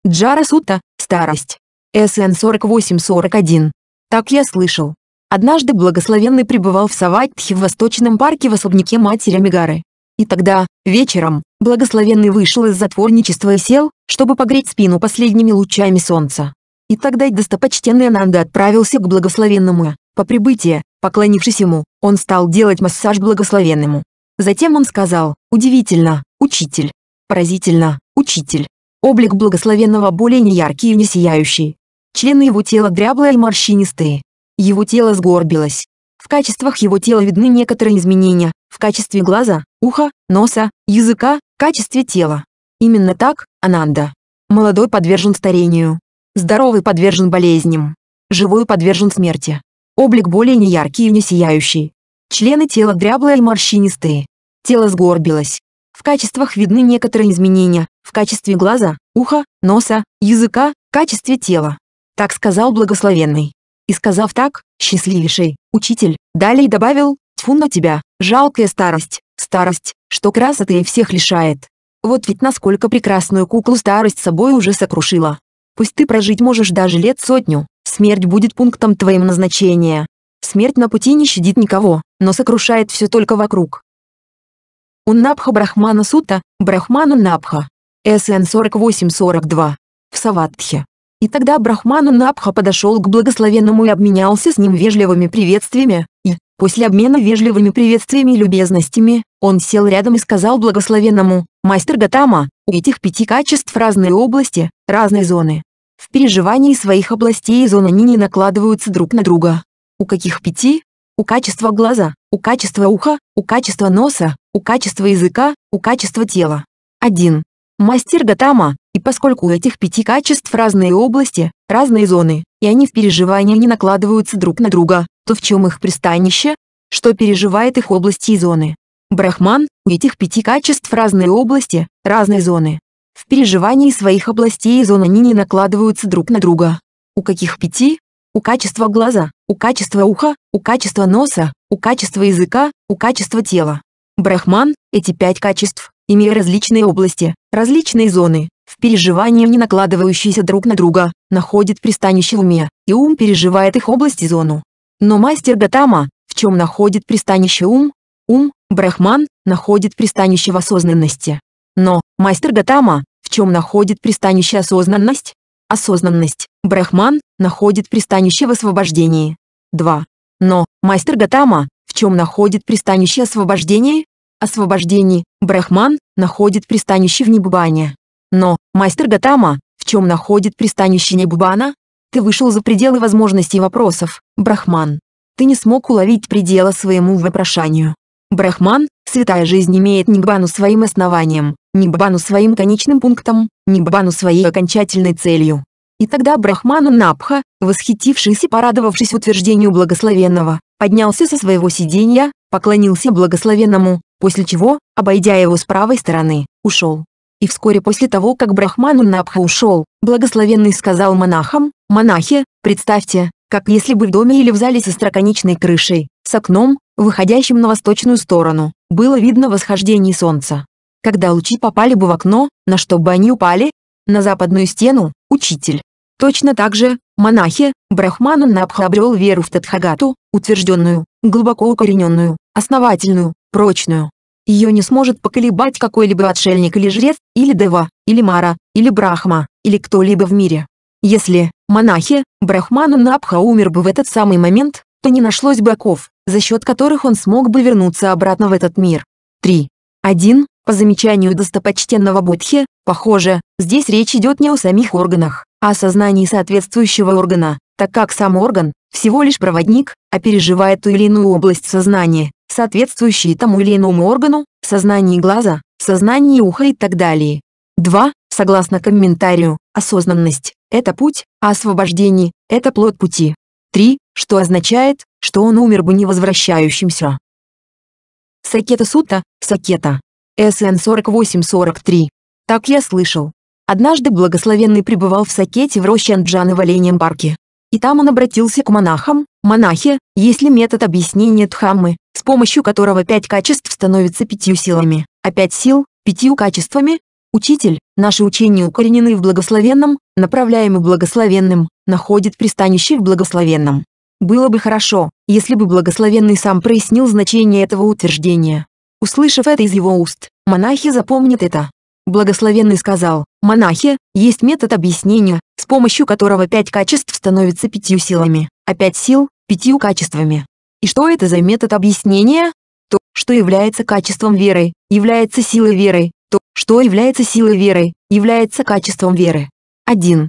Speaker 1: Джара Сута, старость. СН 4841. Так я слышал. Однажды благословенный пребывал в Саватхе в Восточном парке в особняке матери Мигары. И тогда, вечером, благословенный вышел из затворничества и сел, чтобы погреть спину последними лучами солнца. И тогда и достопочтенный Ананда отправился к благословенному, по прибытии, поклонившись ему, он стал делать массаж благословенному. Затем он сказал, «Удивительно, учитель! Поразительно, учитель!» Облик благословенного более не яркий и не сияющий. Члены его тела дряблые и морщинистые. Его тело сгорбилось. В качествах его тела видны некоторые изменения, в качестве глаза, уха, носа, языка, качестве тела. Именно так, Ананда. Молодой подвержен старению. Здоровый подвержен болезням. Живой подвержен смерти. Облик более неяркий и не сияющий. Члены тела дряблые и морщинистые. Тело сгорбилось. В качествах видны некоторые изменения, в качестве глаза, уха, носа, языка, В качестве тела. Так сказал благословенный. И сказав так, счастливейший, учитель, далее добавил, тьфу на тебя, жалкая старость, старость, что красоты и всех лишает. Вот ведь насколько прекрасную куклу старость собой уже сокрушила. Пусть ты прожить можешь даже лет сотню, Смерть будет пунктом твоим назначения. Смерть на пути не щадит никого, но сокрушает все только вокруг. Уннабха Брахмана Сута, Брахмана Уннабха. СН 4842. В Саватхе. И тогда Брахмана Уннабха подошел к благословенному и обменялся с ним вежливыми приветствиями, и, после обмена вежливыми приветствиями и любезностями, он сел рядом и сказал благословенному, «Мастер Гатама, у этих пяти качеств разные области, разные зоны, в переживании своих областей и зон они не накладываются друг на друга. У каких пяти? У качества глаза, у качества уха, у качества носа, у качества языка, у качества тела. 1. Мастер Гатама, и поскольку у этих пяти качеств разные области, разные зоны, и они в переживании не накладываются друг на друга, то в чем их пристанище? Что переживает их области и зоны? Брахман, у этих пяти качеств разные области, разные зоны, в переживании своих областей и зон они не накладываются друг на друга. У каких пяти? У качества глаза, у качества уха, у качества носа, у качества языка, у качества тела. Брахман – эти пять качеств, имея различные области, различные зоны, в переживании не накладывающиеся друг на друга, находит пристанище в уме, и ум переживает их область и зону. Но мастер Гатама, в чем находит пристанище ум? Ум, Брахман, находит пристанище в осознанности. Мастер Гатама, в чем находит пристанище осознанность? Осознанность, Брахман, находит пристанище в освобождении. 2. Но, мастер Гатама, в чем находит пристанище освобождения? Освобождение, Брахман, находит пристанище в небубане. Но, мастер Гатама, в чем находит пристанище небубана? Ты вышел за пределы возможностей вопросов, Брахман. Ты не смог уловить предела своему вопрошанию. Брахман, святая жизнь имеет нибану своим основанием, нибану своим конечным пунктом, нибану своей окончательной целью. И тогда Брахмана Напха, восхитившись и порадовавшись утверждению благословенного, поднялся со своего сиденья, поклонился благословенному, после чего, обойдя его с правой стороны, ушел. И вскоре после того, как Брахману Напха ушел, благословенный сказал монахам, «Монахи, представьте, как если бы в доме или в зале со строконечной крышей, с окном, выходящим на восточную сторону, было видно восхождение солнца. Когда лучи попали бы в окно, на что бы они упали? На западную стену, учитель. Точно так же, монахи, Брахмананабха обрел веру в Тадхагату, утвержденную, глубоко укорененную, основательную, прочную. Ее не сможет поколебать какой-либо отшельник или жрец, или дева, или мара, или брахма, или кто-либо в мире. Если монахи, Брахмананабха умер бы в этот самый момент, что не нашлось боков, за счет которых он смог бы вернуться обратно в этот мир. 3. 1. По замечанию достопочтенного Будхи, похоже, здесь речь идет не о самих органах, а о сознании соответствующего органа, так как сам орган – всего лишь проводник, а переживает ту или иную область сознания, соответствующие тому или иному органу, сознании глаза, сознании уха и так далее. 2. Согласно комментарию, осознанность – это путь, а освобождение – это плод пути. 3 что означает, что он умер бы не возвращающимся? Сакета Сута, Сакета. СН 4843. Так я слышал. Однажды благословенный пребывал в Сакете в роще Анджаны в Оленьем парке. И там он обратился к монахам, монахе: есть ли метод объяснения Дхаммы, с помощью которого пять качеств становятся пятью силами, а пять сил – пятью качествами. Учитель, наши учения укоренены в благословенном, направляемы благословенным, находит пристанище в благословенном. Было бы хорошо, если бы благословенный сам прояснил значение этого утверждения. Услышав это из его уст, монахи запомнят это. Благословенный сказал, монахи, есть метод объяснения, с помощью которого пять качеств становятся пятью силами, а пять сил – пятью качествами. И что это за метод объяснения? То, что является качеством веры, является силой веры, то, что является силой веры, является качеством веры. 1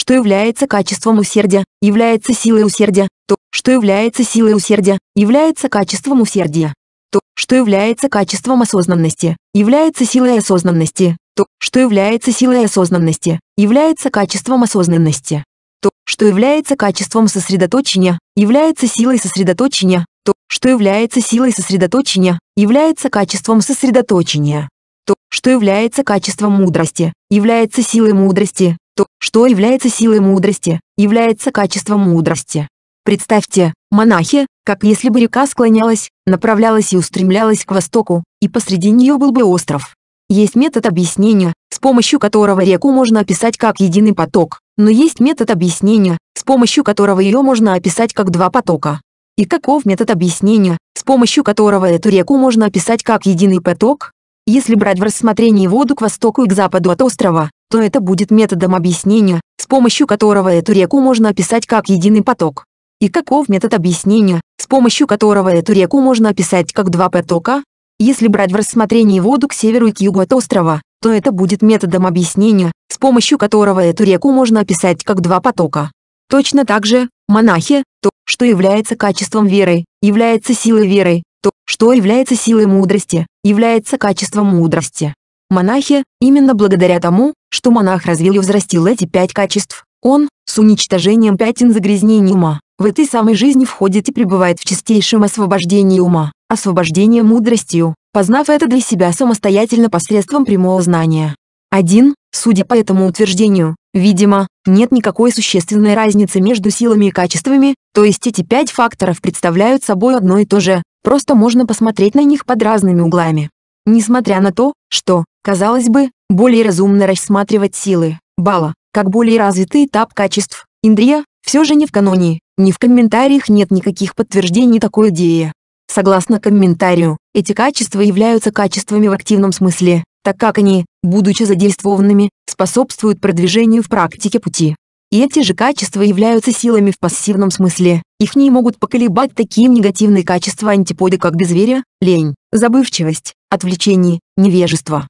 Speaker 1: что является качеством усердия, является силой усердия, то, что является силой усердия, является качеством усердия. То, что является качеством осознанности, является силой осознанности. То, что является силой осознанности, является качеством осознанности. То, что является качеством сосредоточения, является силой сосредоточения. То, что является силой сосредоточения, является качеством сосредоточения. То, что является качеством мудрости, является силой мудрости. То, что является силой мудрости, является качеством мудрости. Представьте, монахи, как если бы река склонялась, направлялась и устремлялась к востоку, и посреди нее был бы остров. Есть метод объяснения, с помощью которого реку можно описать как единый поток, но есть метод объяснения, с помощью которого ее можно описать как два потока. И каков метод объяснения, с помощью которого эту реку можно описать как единый поток? Если брать в рассмотрение воду к востоку и к западу от острова, то это будет методом объяснения, с помощью которого эту реку можно описать как единый поток. И каков метод объяснения, с помощью которого эту реку можно описать как два потока? Если брать в рассмотрение воду к северу и к югу от острова, то это будет методом объяснения, с помощью которого эту реку можно описать как два потока. Точно так же, монахи, то, что является качеством веры, является силой веры, то, что является силой мудрости, является качеством мудрости. Монахи, именно благодаря тому, что монах развил и взрастил эти пять качеств, он, с уничтожением пятен загрязнений ума, в этой самой жизни входит и пребывает в чистейшем освобождении ума, освобождении мудростью, познав это для себя самостоятельно посредством прямого знания. 1. Судя по этому утверждению, видимо, нет никакой существенной разницы между силами и качествами, то есть эти пять факторов представляют собой одно и то же, просто можно посмотреть на них под разными углами. Несмотря на то, что, Казалось бы, более разумно рассматривать силы, бала, как более развитый этап качеств. Индрия, все же не в каноне, ни в комментариях нет никаких подтверждений такой идеи. Согласно комментарию, эти качества являются качествами в активном смысле, так как они, будучи задействованными, способствуют продвижению в практике пути. И эти же качества являются силами в пассивном смысле. Их не могут поколебать такие негативные качества антиподы, как безверие, лень, забывчивость, отвлечение, невежество,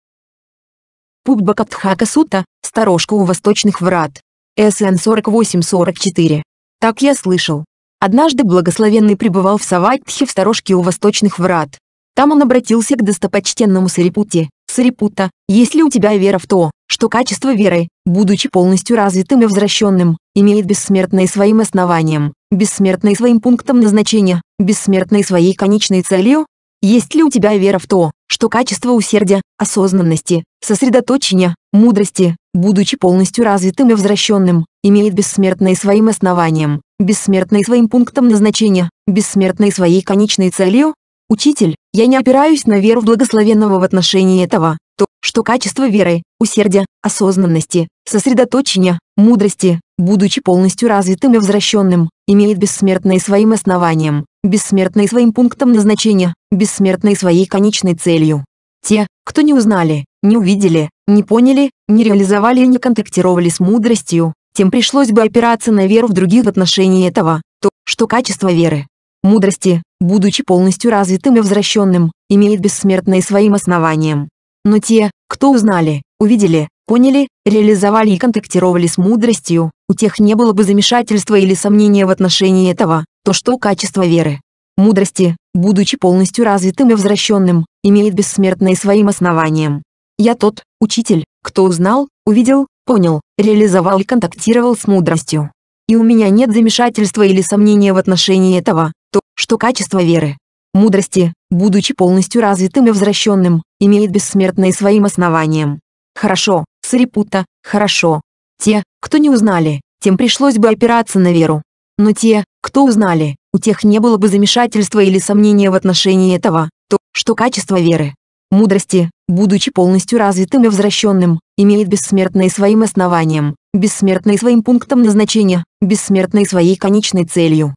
Speaker 1: Пуббакатхака Сута, сторожка у восточных врат. СН 4844. Так я слышал. Однажды благословенный пребывал в Саватхе в сторожке у восточных врат. Там он обратился к достопочтенному Сарипуте. «Сарипута, есть ли у тебя вера в то, что качество веры, будучи полностью развитым и возвращенным, имеет бессмертное своим основанием, бессмертное своим пунктом назначения, бессмертное своей конечной целью? Есть ли у тебя вера в то, что качество усердия, осознанности, сосредоточения, мудрости, будучи полностью развитым и возвращенным, имеет бессмертное своим основанием, бессмертное своим пунктом назначения, бессмертное своей конечной целью. Учитель, я не опираюсь на веру в благословенного в отношении этого, что качество веры, усердия, осознанности, сосредоточения, мудрости, будучи полностью развитым и возвращенным, имеет бессмертное своим основанием, бессмертное своим пунктом назначения, бессмертное своей конечной целью. Те, кто не узнали, не увидели, не поняли, не реализовали и не контактировали с мудростью, тем пришлось бы опираться на веру в других в отношении этого, то, что качество веры, мудрости, будучи полностью развитым и возвращенным, имеет бессмертное своим основанием, но те, кто узнали, увидели, поняли, реализовали и контактировали с мудростью, у тех не было бы замешательства или сомнения в отношении этого, то что качество веры, мудрости, будучи полностью развитым и возвращенным, имеет бессмертное своим основанием. Я тот, учитель, кто узнал, увидел, понял, реализовал и контактировал с мудростью. И у меня нет замешательства или сомнения в отношении этого, то, что качество веры, мудрости, будучи полностью развитым и возвращенным, имеет бессмертное своим основанием. Хорошо, Сарипута, хорошо. Те, кто не узнали, тем пришлось бы опираться на веру. Но те, кто узнали, у тех не было бы замешательства или сомнения в отношении этого, то, что качество веры, мудрости, будучи полностью развитым и возвращенным, имеет бессмертное своим основанием, бессмертное своим пунктом назначения, бессмертное своей конечной целью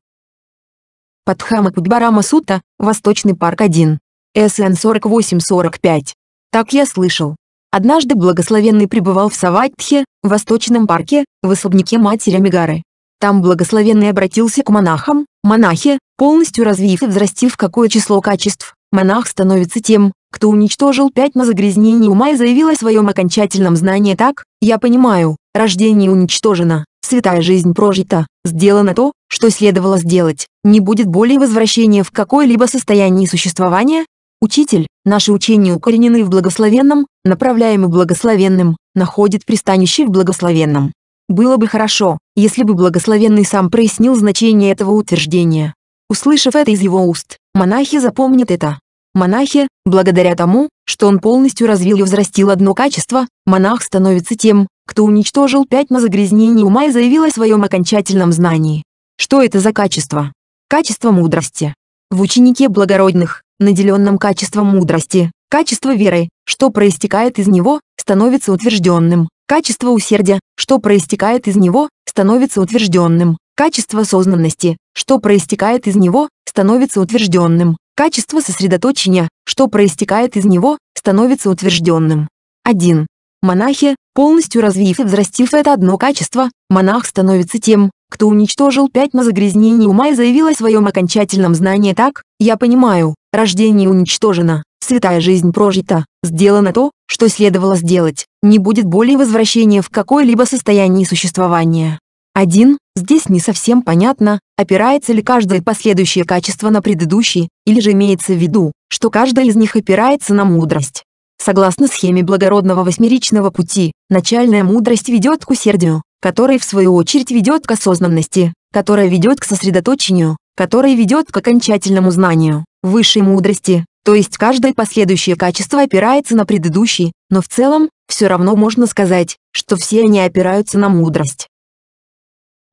Speaker 1: под хамок Барама Сута, Восточный парк 1. СН 4845. Так я слышал. Однажды благословенный пребывал в Саватхе, в Восточном парке, в особняке матери Амигары. Там благословенный обратился к монахам, монахи, полностью развив и взрастив какое число качеств, монах становится тем, кто уничтожил пятна загрязнений ума и заявил о своем окончательном знании так, я понимаю, рождение уничтожено, святая жизнь прожита, сделано то, что следовало сделать, не будет более возвращения в какое-либо состояние существования. Учитель, наши учения укоренены в благословенном, направляемы благословенным, находит пристанище в благословенном. Было бы хорошо, если бы благословенный сам прояснил значение этого утверждения. Услышав это из его уст, монахи запомнят это. Монахи, благодаря тому, что он полностью развил и взрастил одно качество, монах становится тем, кто уничтожил пятна загрязнений ума и заявил о своем окончательном знании. Что это за качество? Качество мудрости. В ученике благородных, наделенном качеством мудрости, качество веры, что проистекает из него, становится утвержденным, качество усердия, что проистекает из него, становится утвержденным, качество осознанности, что проистекает из него, становится утвержденным, качество сосредоточения, что проистекает из него, становится утвержденным. 1. Монахи, полностью развив и взрастив это одно качество, монах становится тем, кто уничтожил пятна загрязнений ума и заявил о своем окончательном знании так, «Я понимаю, рождение уничтожено, святая жизнь прожита, сделано то, что следовало сделать, не будет более возвращения в какое-либо состояние существования». 1. Здесь не совсем понятно, опирается ли каждое последующее качество на предыдущие, или же имеется в виду, что каждое из них опирается на мудрость. Согласно схеме благородного восьмеричного пути, начальная мудрость ведет к усердию, который в свою очередь ведет к осознанности, которая ведет к сосредоточению, которая ведет к окончательному знанию, высшей мудрости, то есть каждое последующее качество опирается на предыдущий, но в целом, все равно можно сказать, что все они опираются на мудрость.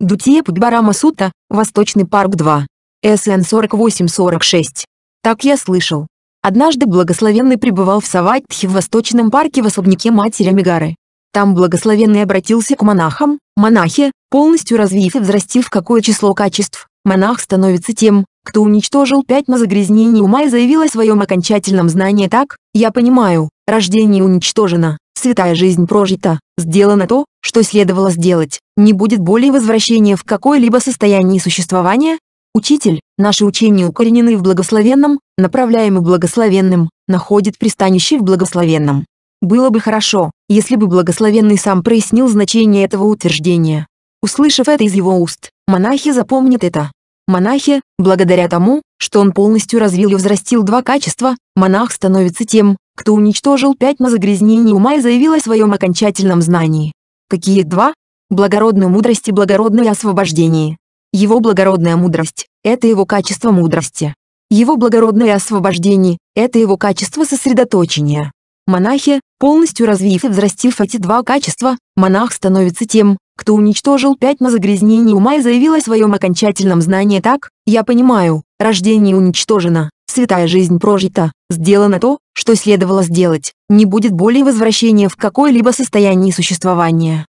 Speaker 1: Дутия Пудбарама Сута, Восточный парк 2. СН 4846. Так я слышал. Однажды благословенный пребывал в Саватхе в Восточном парке в особняке матери Амигары. Там благословенный обратился к монахам, монахи, полностью развив и взрастив какое число качеств. Монах становится тем, кто уничтожил пятна загрязнений ума и заявил о своем окончательном знании так, «Я понимаю, рождение уничтожено, святая жизнь прожита, сделано то, что следовало сделать, не будет более возвращения в какое-либо состояние существования, Учитель, наши учения укоренены в благословенном, направляемы благословенным, находит пристанище в благословенном. Было бы хорошо, если бы благословенный сам прояснил значение этого утверждения. Услышав это из его уст, монахи запомнят это. Монахи, благодаря тому, что он полностью развил и взрастил два качества, монах становится тем, кто уничтожил пятна загрязнений ума и заявил о своем окончательном знании. Какие два? Благородной мудрости благородное освобождение. Его благородная мудрость – это его качество мудрости. Его благородное освобождение – это его качество сосредоточения. Монахи, полностью развив и взрастив эти два качества, монах становится тем, кто уничтожил пятна загрязнений ума и заявил о своем окончательном знании так, «Я понимаю, рождение уничтожено, святая жизнь прожита, сделано то, что следовало сделать, не будет более возвращения в какое-либо состояние существования».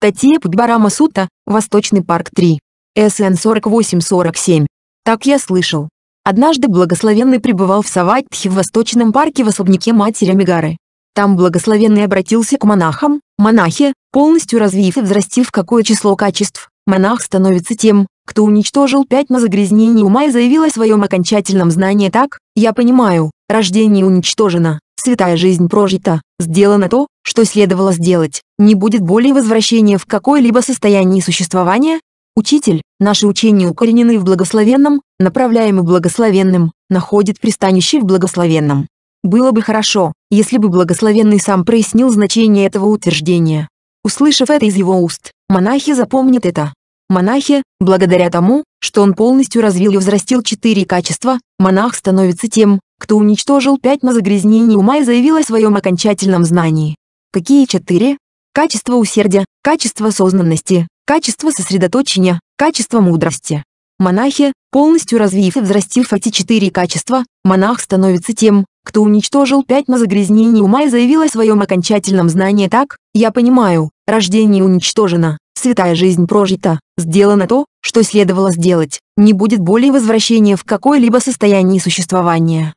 Speaker 1: Татиеп Барама Сута, Восточный парк 3. СН 4847. Так я слышал. Однажды благословенный пребывал в Саватхе в Восточном парке в особняке матери Мигары. Там благословенный обратился к монахам, монахи, полностью развив и взрастив какое число качеств, монах становится тем, кто уничтожил пять на загрязнении ума и заявил о своем окончательном знании так, я понимаю, рождение уничтожено, святая жизнь прожита, сделано то, что следовало сделать, не будет более возвращения в какое-либо состояние существования, Учитель, наши учения укоренены в благословенном, направляемы благословенным, находит пристанище в благословенном. Было бы хорошо, если бы благословенный сам прояснил значение этого утверждения. Услышав это из его уст, монахи запомнят это, Монахи, благодаря тому, что он полностью развил и взрастил четыре качества, монах становится тем, кто уничтожил пять на загрязнении ума и заявил о своем окончательном знании. Какие четыре? Качество усердия, качество осознанности, качество сосредоточения, качество мудрости. Монахи, полностью развив и взрастив эти четыре качества, монах становится тем, кто уничтожил пять на загрязнении ума и заявил о своем окончательном знании так, я понимаю, рождение уничтожено, святая жизнь прожита, сделано то, что следовало сделать, не будет более возвращения в какое-либо состояние существования.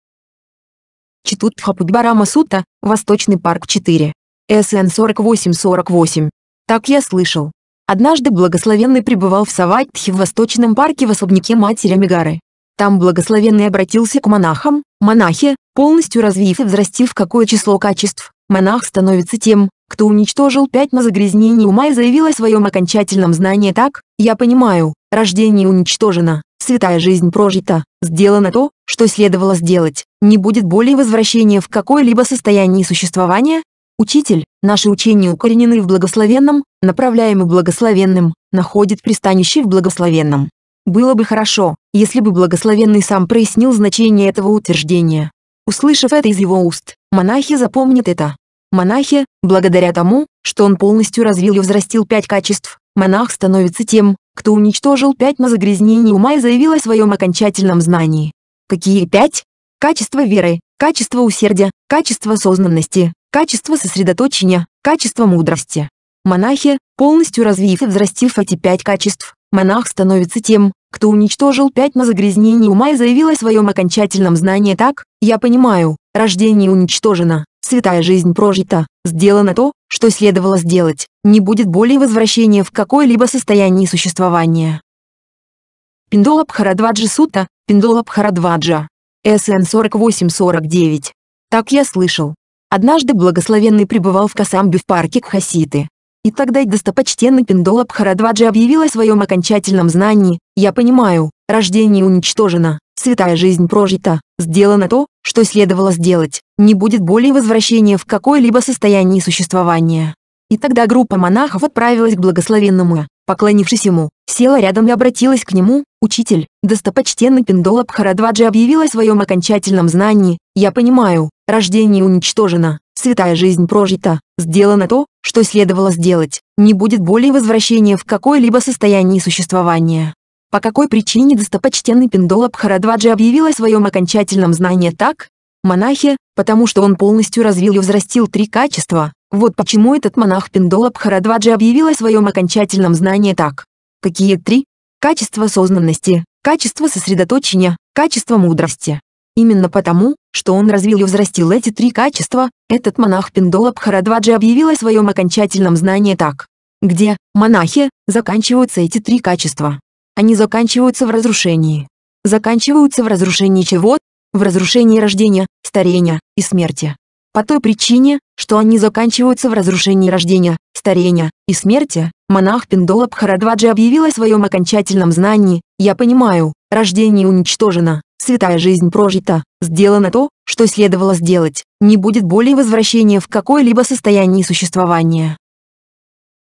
Speaker 1: Читутхапудбарама Сута, Восточный парк 4. СН 4848. Так я слышал. Однажды благословенный пребывал в Саватхе в Восточном парке в особняке матери Амигары. Там благословенный обратился к монахам, монахи, полностью развив и взрастив какое число качеств, монах становится тем, кто уничтожил пятна загрязнений ума и заявил о своем окончательном знании так, я понимаю, рождение уничтожено, святая жизнь прожита, сделано то, что следовало сделать, не будет более возвращения в какое-либо состояние существования, Учитель, наши учения укоренены в благословенном, направляемы благословенным, находит пристанище в благословенном. Было бы хорошо, если бы благословенный сам прояснил значение этого утверждения. Услышав это из его уст, монахи запомнят это. Монахи, благодаря тому, что он полностью развил и взрастил пять качеств, монах становится тем, кто уничтожил пять на загрязнении ума и заявил о своем окончательном знании. Какие пять? Качество веры, качество усердия, качество осознанности, качество сосредоточения, качество мудрости. Монахи, полностью развив и взрастив эти пять качеств, монах становится тем, кто уничтожил пять на загрязнении ума и заявил о своем окончательном знании так, я понимаю, рождение уничтожено, святая жизнь прожита, сделано то, что следовало сделать, не будет более возвращения в какое-либо состояние существования. Пиндолап Харадваджи Сута, Пиндолап Харадваджа. СН 4849. Так я слышал. Однажды благословенный пребывал в Касамбе в парке Кхаситы. И тогда достопочтенный Пиндолап Харадваджи объявил о своем окончательном знании, я понимаю, рождение уничтожено, святая жизнь прожита, сделано то, что следовало сделать, не будет более возвращения в какое-либо состояние существования. И тогда группа монахов отправилась к благословенному, поклонившись ему, села рядом и обратилась к нему, «Учитель, достопочтенный Пиндола Бхарадваджи объявил о своем окончательном знании, я понимаю, рождение уничтожено, святая жизнь прожита, сделано то, что следовало сделать, не будет более возвращения в какое-либо состояние существования. По какой причине достопочтенный Пиндола Бхарадваджи объявил о своем окончательном знании так? Монахи, потому что он полностью развил и взрастил три качества. Вот почему этот монах Пиндола Бхарадваджи объявил о своем окончательном знании так. Какие три? Качество осознанности, качество сосредоточения, качество мудрости. Именно потому, что он развил и взрастил эти три качества, этот монах Пиндола Бхарадваджи объявил о своем окончательном знании так. Где, монахи, заканчиваются эти три качества? Они заканчиваются в разрушении. Заканчиваются в разрушении чего? В разрушении рождения, старения и смерти. По той причине, что они заканчиваются в разрушении рождения, старения и смерти, монах Пиндола Бхарадваджи объявил о своем окончательном знании, «Я понимаю, рождение уничтожено, святая жизнь прожита, сделано то, что следовало сделать, не будет более возвращения в какое-либо состояние существования».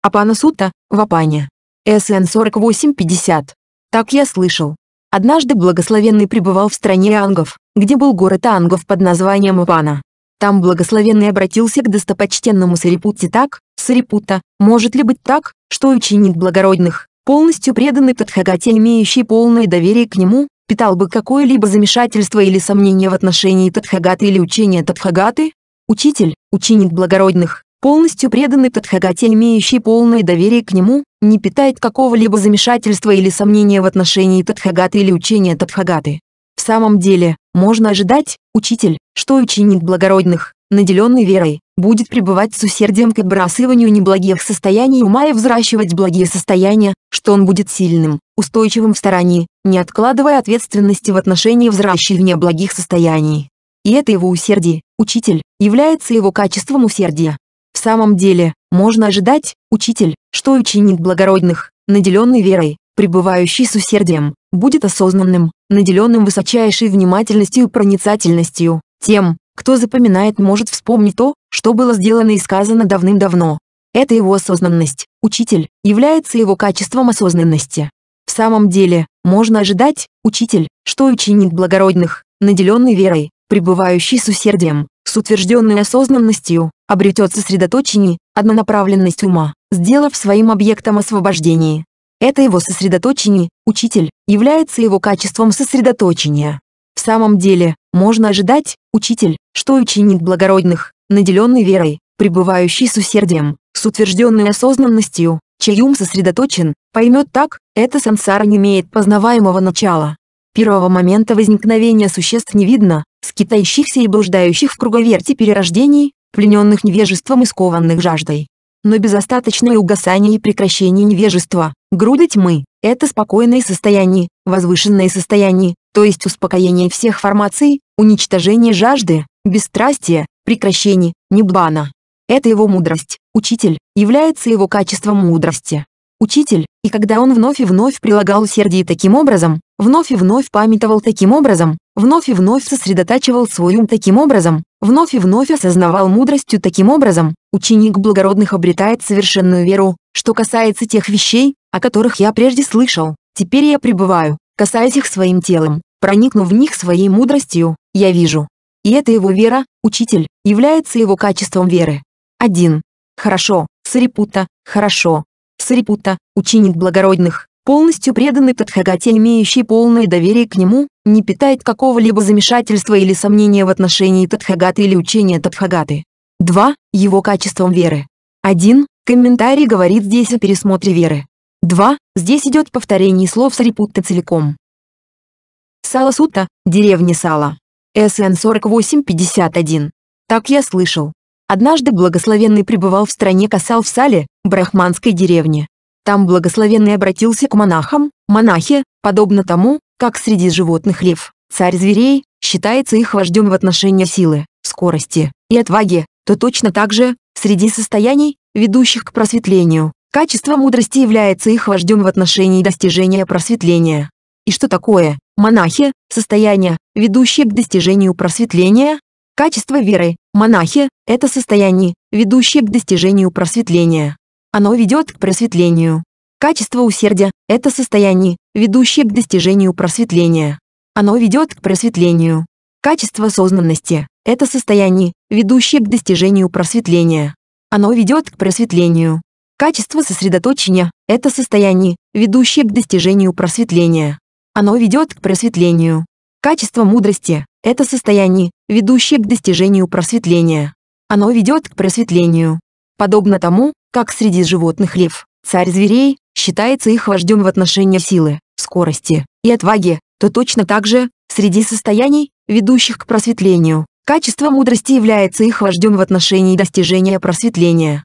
Speaker 1: Апана Сутта, Вапане, СН-4850. Так я слышал. Однажды благословенный пребывал в стране Ангов, где был город Ангов под названием Ивана. Там благословенный обратился к достопочтенному Сарипутте так, Сарипута, может ли быть так, что ученик благородных, полностью преданный Тадхагате, имеющий полное доверие к нему, питал бы какое-либо замешательство или сомнение в отношении Тадхагаты или учения Тадхагаты? Учитель, ученик благородных, полностью преданный Тадхагате, имеющий полное доверие к нему, не питает какого-либо замешательства или сомнения в отношении Тадхагаты или учения Тадхагаты. В самом деле, можно ожидать, учитель, что ученик благородных, наделенный верой, будет пребывать с усердием к отбрасыванию неблагих состояний ума и взращивать благие состояния, что он будет сильным, устойчивым в старании, не откладывая ответственности в отношении взращивания благих состояний. И это его усердие, учитель, является его качеством усердия самом деле, можно ожидать, учитель, что ученик благородных, наделенный верой, пребывающий с усердием, будет осознанным, наделенным высочайшей внимательностью и проницательностью, тем, кто запоминает может вспомнить то, что было сделано и сказано давным-давно. Это его осознанность, учитель, является его качеством осознанности. В самом деле, можно ожидать, учитель, что ученик благородных, наделенный верой, пребывающий с усердием, с утвержденной осознанностью обретет сосредоточение, однонаправленность ума, сделав своим объектом освобождение. Это его сосредоточение, учитель, является его качеством сосредоточения. В самом деле, можно ожидать, учитель, что ученик благородных, наделенный верой, пребывающий с усердием, с утвержденной осознанностью, чей ум сосредоточен, поймет так, это сансара не имеет познаваемого начала. Первого момента возникновения существ не видно, скитающихся и блуждающих в круговерте перерождений, плененных невежеством и скованных жаждой. Но безостаточное угасание и прекращение невежества, груды тьмы, это спокойное состояние, возвышенное состояние, то есть успокоение всех формаций, уничтожение жажды, бесстрастие, прекращение, небана. Это его мудрость, учитель, является его качеством мудрости учитель, и когда он вновь и вновь прилагал усердие таким образом, вновь и вновь памятовал таким образом, вновь и вновь сосредотачивал свой ум таким образом, вновь и вновь осознавал мудростью таким образом, ученик благородных обретает совершенную веру, что касается тех вещей, о которых я прежде слышал, теперь я пребываю, касаясь их своим телом, проникнув в них своей мудростью, я вижу. И это его вера, учитель, является его качеством веры. 1. Хорошо, Сарипута, хорошо, Сарипута, ученик благородных, полностью преданный Тадхагате, имеющий полное доверие к нему, не питает какого-либо замешательства или сомнения в отношении Тадхагаты или учения Тадхагаты. 2. Его качеством веры. 1. Комментарий говорит здесь о пересмотре веры. 2. Здесь идет повторение слов Сарипутта целиком. Сала Сута, деревня Сала. СН 4851. Так я слышал. Однажды благословенный пребывал в стране Касал в Сале, брахманской деревне. Там благословенный обратился к монахам, монахи, подобно тому, как среди животных лев, царь зверей, считается их вождем в отношении силы, скорости и отваги, то точно так же, среди состояний, ведущих к просветлению, качество мудрости является их вождем в отношении достижения просветления. И что такое, монахи, состояние, ведущее к достижению просветления? Качество веры, Монахи – это состояние, ведущее к достижению просветления. Оно ведет к просветлению. Качество усердия – это состояние, ведущее к достижению просветления. Оно ведет к просветлению. Качество осознанности – это состояние, ведущее к достижению просветления. Оно ведет к просветлению. Качество сосредоточения – это состояние, ведущее к достижению просветления. Оно ведет к просветлению. Качество мудрости это состояние, ведущее к достижению просветления. Оно ведет к просветлению. Подобно тому, как среди животных лев, царь зверей, считается их вождем в отношении силы, скорости и отваги, то точно так же, среди состояний, ведущих к просветлению, качество мудрости является их вождем в отношении достижения просветления.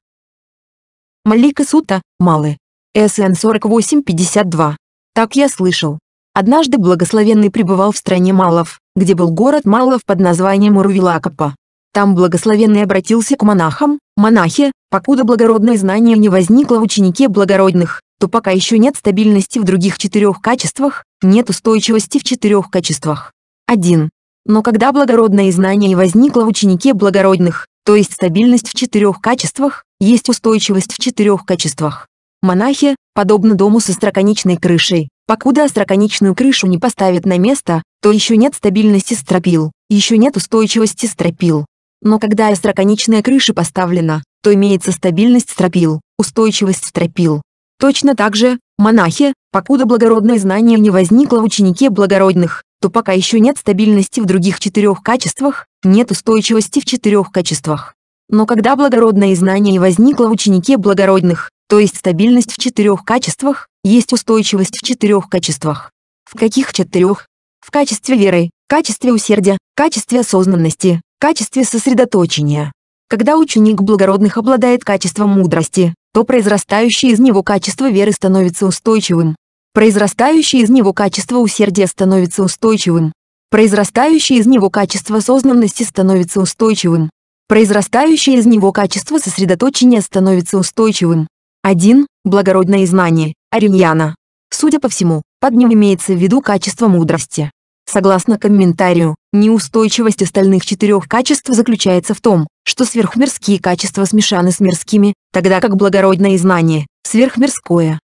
Speaker 1: Малика Сута, Малы. СН 4852. Так я слышал. Однажды благословенный пребывал в стране Малов, где был город Малов под названием Урувилакапа. Там благословенный обратился к монахам, монахи, покуда благородное знание не возникло в ученике благородных, то пока еще нет стабильности в других четырех качествах, нет устойчивости в четырех качествах. 1. Но когда благородное знание и возникло в ученике благородных, то есть стабильность в четырех качествах, есть устойчивость в четырех качествах. Монахи, подобно дому с остроконечной крышей, покуда остроконечную крышу не поставят на место, то еще нет стабильности стропил, еще нет устойчивости стропил. Но когда остроконечная крыша поставлена, то имеется стабильность стропил, устойчивость стропил. Точно так же, монахи, покуда благородное знание не возникло в ученике благородных, то пока еще нет стабильности в других четырех качествах, нет устойчивости в четырех качествах. Но когда благородное знание возникло в ученике благородных, то есть стабильность в четырех качествах, есть устойчивость в четырех качествах. В каких четырех? в качестве веры, качестве усердия, качестве осознанности, качестве сосредоточения. Когда ученик благородных обладает качеством мудрости, то произрастающее из него качество веры становится устойчивым. Произрастающее из него качество усердия становится устойчивым. Произрастающее из него качество осознанности становится устойчивым. Произрастающее из него качество сосредоточения становится устойчивым. 1. Благородное знание. Ариньяна. Судя по всему, под ним имеется в виду качество мудрости. Согласно комментарию, неустойчивость остальных четырех качеств заключается в том, что сверхмирские качества смешаны с мирскими, тогда как благородное знание – сверхмирское.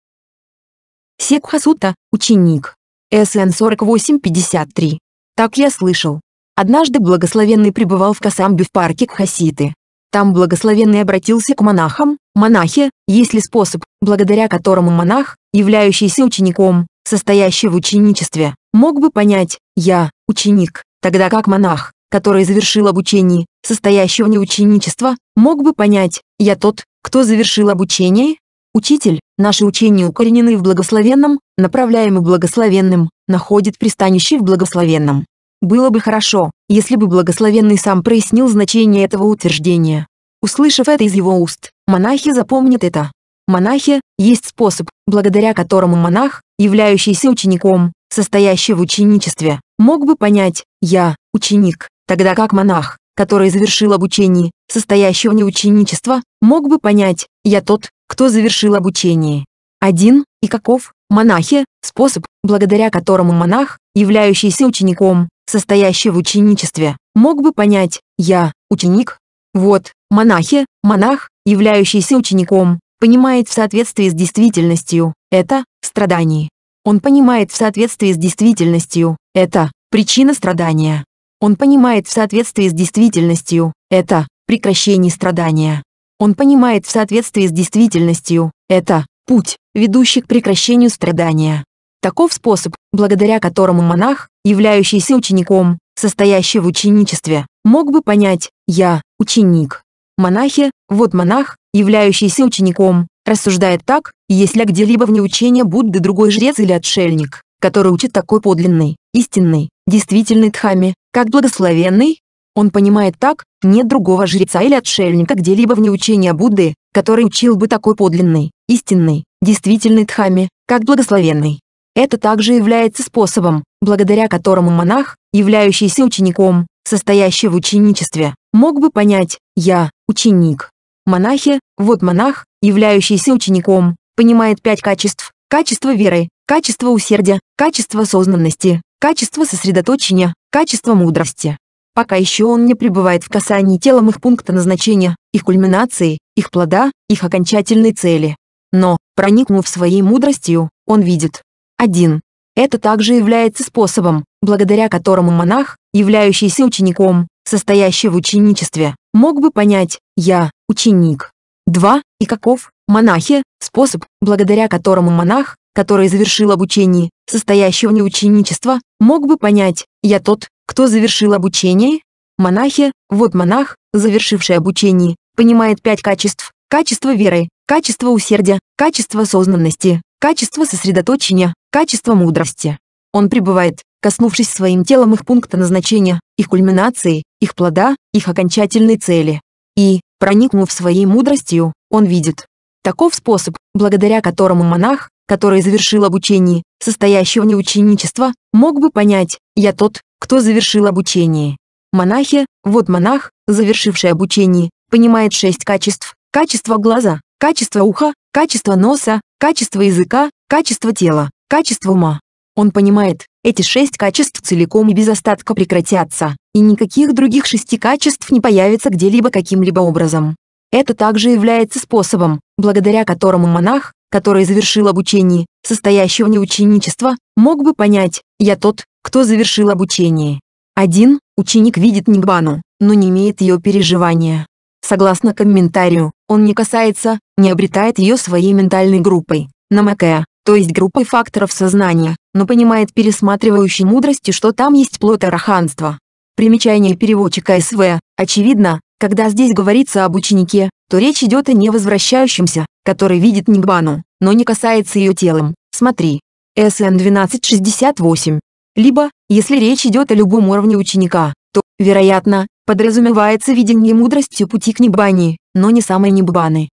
Speaker 1: Секхасута, ученик. СН 4853. Так я слышал. Однажды благословенный пребывал в Касамбе в парке Кхаситы. Там благословенный обратился к монахам, монахи, есть ли способ, благодаря которому монах, являющийся учеником, состоящий в ученичестве, мог бы понять, я, ученик, тогда как монах, который завершил обучение, состоящее вне ученичества, мог бы понять, я тот, кто завершил обучение? Учитель, наши учения укоренены в благословенном, направляемы благословенным, находит пристанище в благословенном. Было бы хорошо, если бы благословенный сам прояснил значение этого утверждения. Услышав это из его уст, монахи запомнят это. Монахи – есть способ, благодаря которому монах, являющийся учеником, состоящий в ученичестве, мог бы понять «я – ученик», тогда как монах, который завершил обучение, состоящий вне ученичества, мог бы понять «я тот, кто завершил обучение». Один и каков монахи – способ, благодаря которому монах, являющийся учеником, состоящий в ученичестве, мог бы понять «я – ученик». Вот, монахи, монах, являющийся учеником, понимает в соответствии с действительностью, это – страдание. Он понимает в соответствии с действительностью, это причина страдания. Он понимает в соответствии с действительностью, это прекращение страдания. Он понимает в соответствии с действительностью, это путь, ведущий к прекращению страдания. Таков способ, благодаря которому монах, являющийся учеником, состоящий в ученичестве, мог бы понять «я – ученик». Монахи – вот монах, являющийся учеником, Рассуждает так, если где-либо вне учения Будды другой жрец или отшельник, который учит такой подлинный, истинный, действительный Дхамме, как благословенный, он понимает так, нет другого жреца или отшельника где-либо вне учения Будды, который учил бы такой подлинный, истинный, действительный Дхамме, как благословенный. Это также является способом, благодаря которому монах, являющийся учеником, состоящий в ученичестве, мог бы понять «я – ученик». Монахи, вот монах, являющийся учеником, понимает пять качеств – качество веры, качество усердия, качество осознанности, качество сосредоточения, качество мудрости. Пока еще он не пребывает в касании телом их пункта назначения, их кульминации, их плода, их окончательной цели. Но, проникнув своей мудростью, он видит. 1. Это также является способом, благодаря которому монах, являющийся учеником, состоящий в ученичестве, мог бы понять «я – ученик». 2. И каков, монахи, способ, благодаря которому монах, который завершил обучение, состоящего не ученичества, мог бы понять, я тот, кто завершил обучение? Монахи, вот монах, завершивший обучение, понимает пять качеств, качество веры, качество усердия, качество осознанности, качество сосредоточения, качество мудрости. Он пребывает, коснувшись своим телом их пункта назначения, их кульминации, их плода, их окончательной цели. И, проникнув своей мудростью, он видит. Таков способ, благодаря которому монах, который завершил обучение, состоящее вне ученичества, мог бы понять «я тот, кто завершил обучение». Монахи, вот монах, завершивший обучение, понимает шесть качеств. Качество глаза, качество уха, качество носа, качество языка, качество тела, качество ума, он понимает, эти шесть качеств целиком и без остатка прекратятся, и никаких других шести качеств не появится где-либо каким-либо образом. Это также является способом, благодаря которому монах, который завершил обучение, состоящего вне ученичества, мог бы понять «я тот, кто завершил обучение». Один Ученик видит Нигбану, но не имеет ее переживания. Согласно комментарию, он не касается, не обретает ее своей ментальной группой, намакая, то есть группой факторов сознания, но понимает пересматривающий мудрости, что там есть плод араханства. Примечание переводчика СВ. Очевидно, когда здесь говорится об ученике, то речь идет о невозвращающемся, который видит Нигбану, но не касается ее телом. Смотри. СН 1268. Либо, если речь идет о любом уровне ученика, то, вероятно, подразумевается видение мудростью пути к Ниббане, но не самой Ниббаны.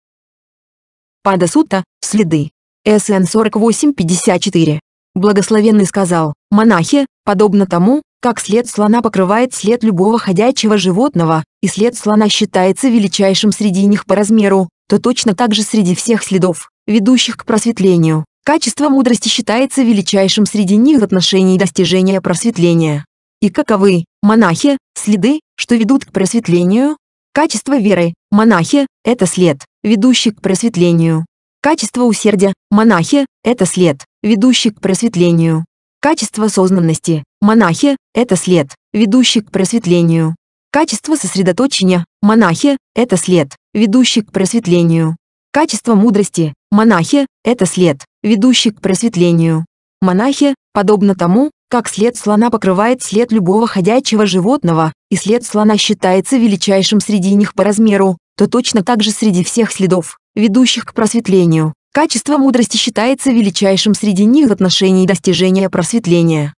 Speaker 1: Падасута следы. СН 4854. Благословенный сказал, монахи, подобно тому, как след слона покрывает след любого ходячего животного, и след слона считается величайшим среди них по размеру, то точно так же среди всех следов, ведущих к просветлению, качество мудрости считается величайшим среди них в отношении достижения просветления. И каковы, монахи, следы, что ведут к просветлению? Качество веры, монахи, это след, ведущий к просветлению, Качество усердия, монахи, это след, ведущий к просветлению. Качество осознанности, монахи, это след, ведущий к просветлению. Качество сосредоточения, монахи, это след, ведущий к просветлению. Качество мудрости, монахи, это след, ведущий к просветлению. Монахи, подобно тому, как след слона покрывает след любого ходячего животного, и след слона считается величайшим среди них по размеру, то точно так же среди всех следов, ведущих к просветлению. Качество мудрости считается величайшим среди них в отношении достижения просветления.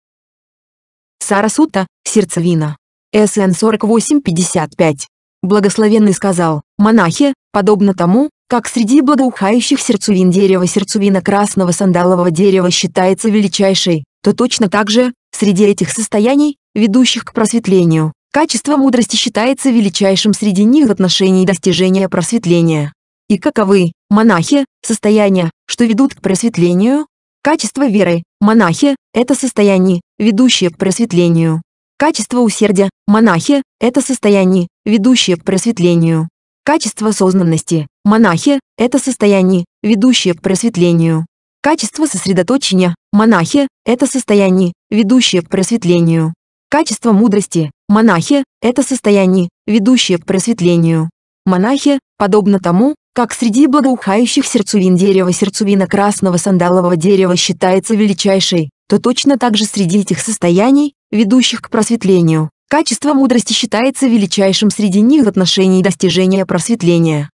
Speaker 1: Сарасута, сердцевина. СН 4855. Благословенный сказал, монахи, подобно тому, как среди благоухающих сердцевин дерева сердцевина красного сандалового дерева считается величайшей, то точно так же, среди этих состояний, ведущих к просветлению, качество мудрости считается величайшим среди них в отношении достижения просветления и каковы, монахи, состояния, что ведут к просветлению? Качество веры, монахи, это состояние, ведущее к просветлению. Качество усердия, монахи, это состояние, ведущее к просветлению. Качество осознанности, монахи, это состояние, ведущее к просветлению. Качество сосредоточения, монахи, это состояние, ведущее к просветлению. Качество мудрости, монахи, это состояние, ведущее к просветлению. Монахи, подобно тому, как среди благоухающих сердцевин дерева сердцевина красного сандалового дерева считается величайшей, то точно так же среди этих состояний, ведущих к просветлению, качество мудрости считается величайшим среди них в отношении достижения просветления.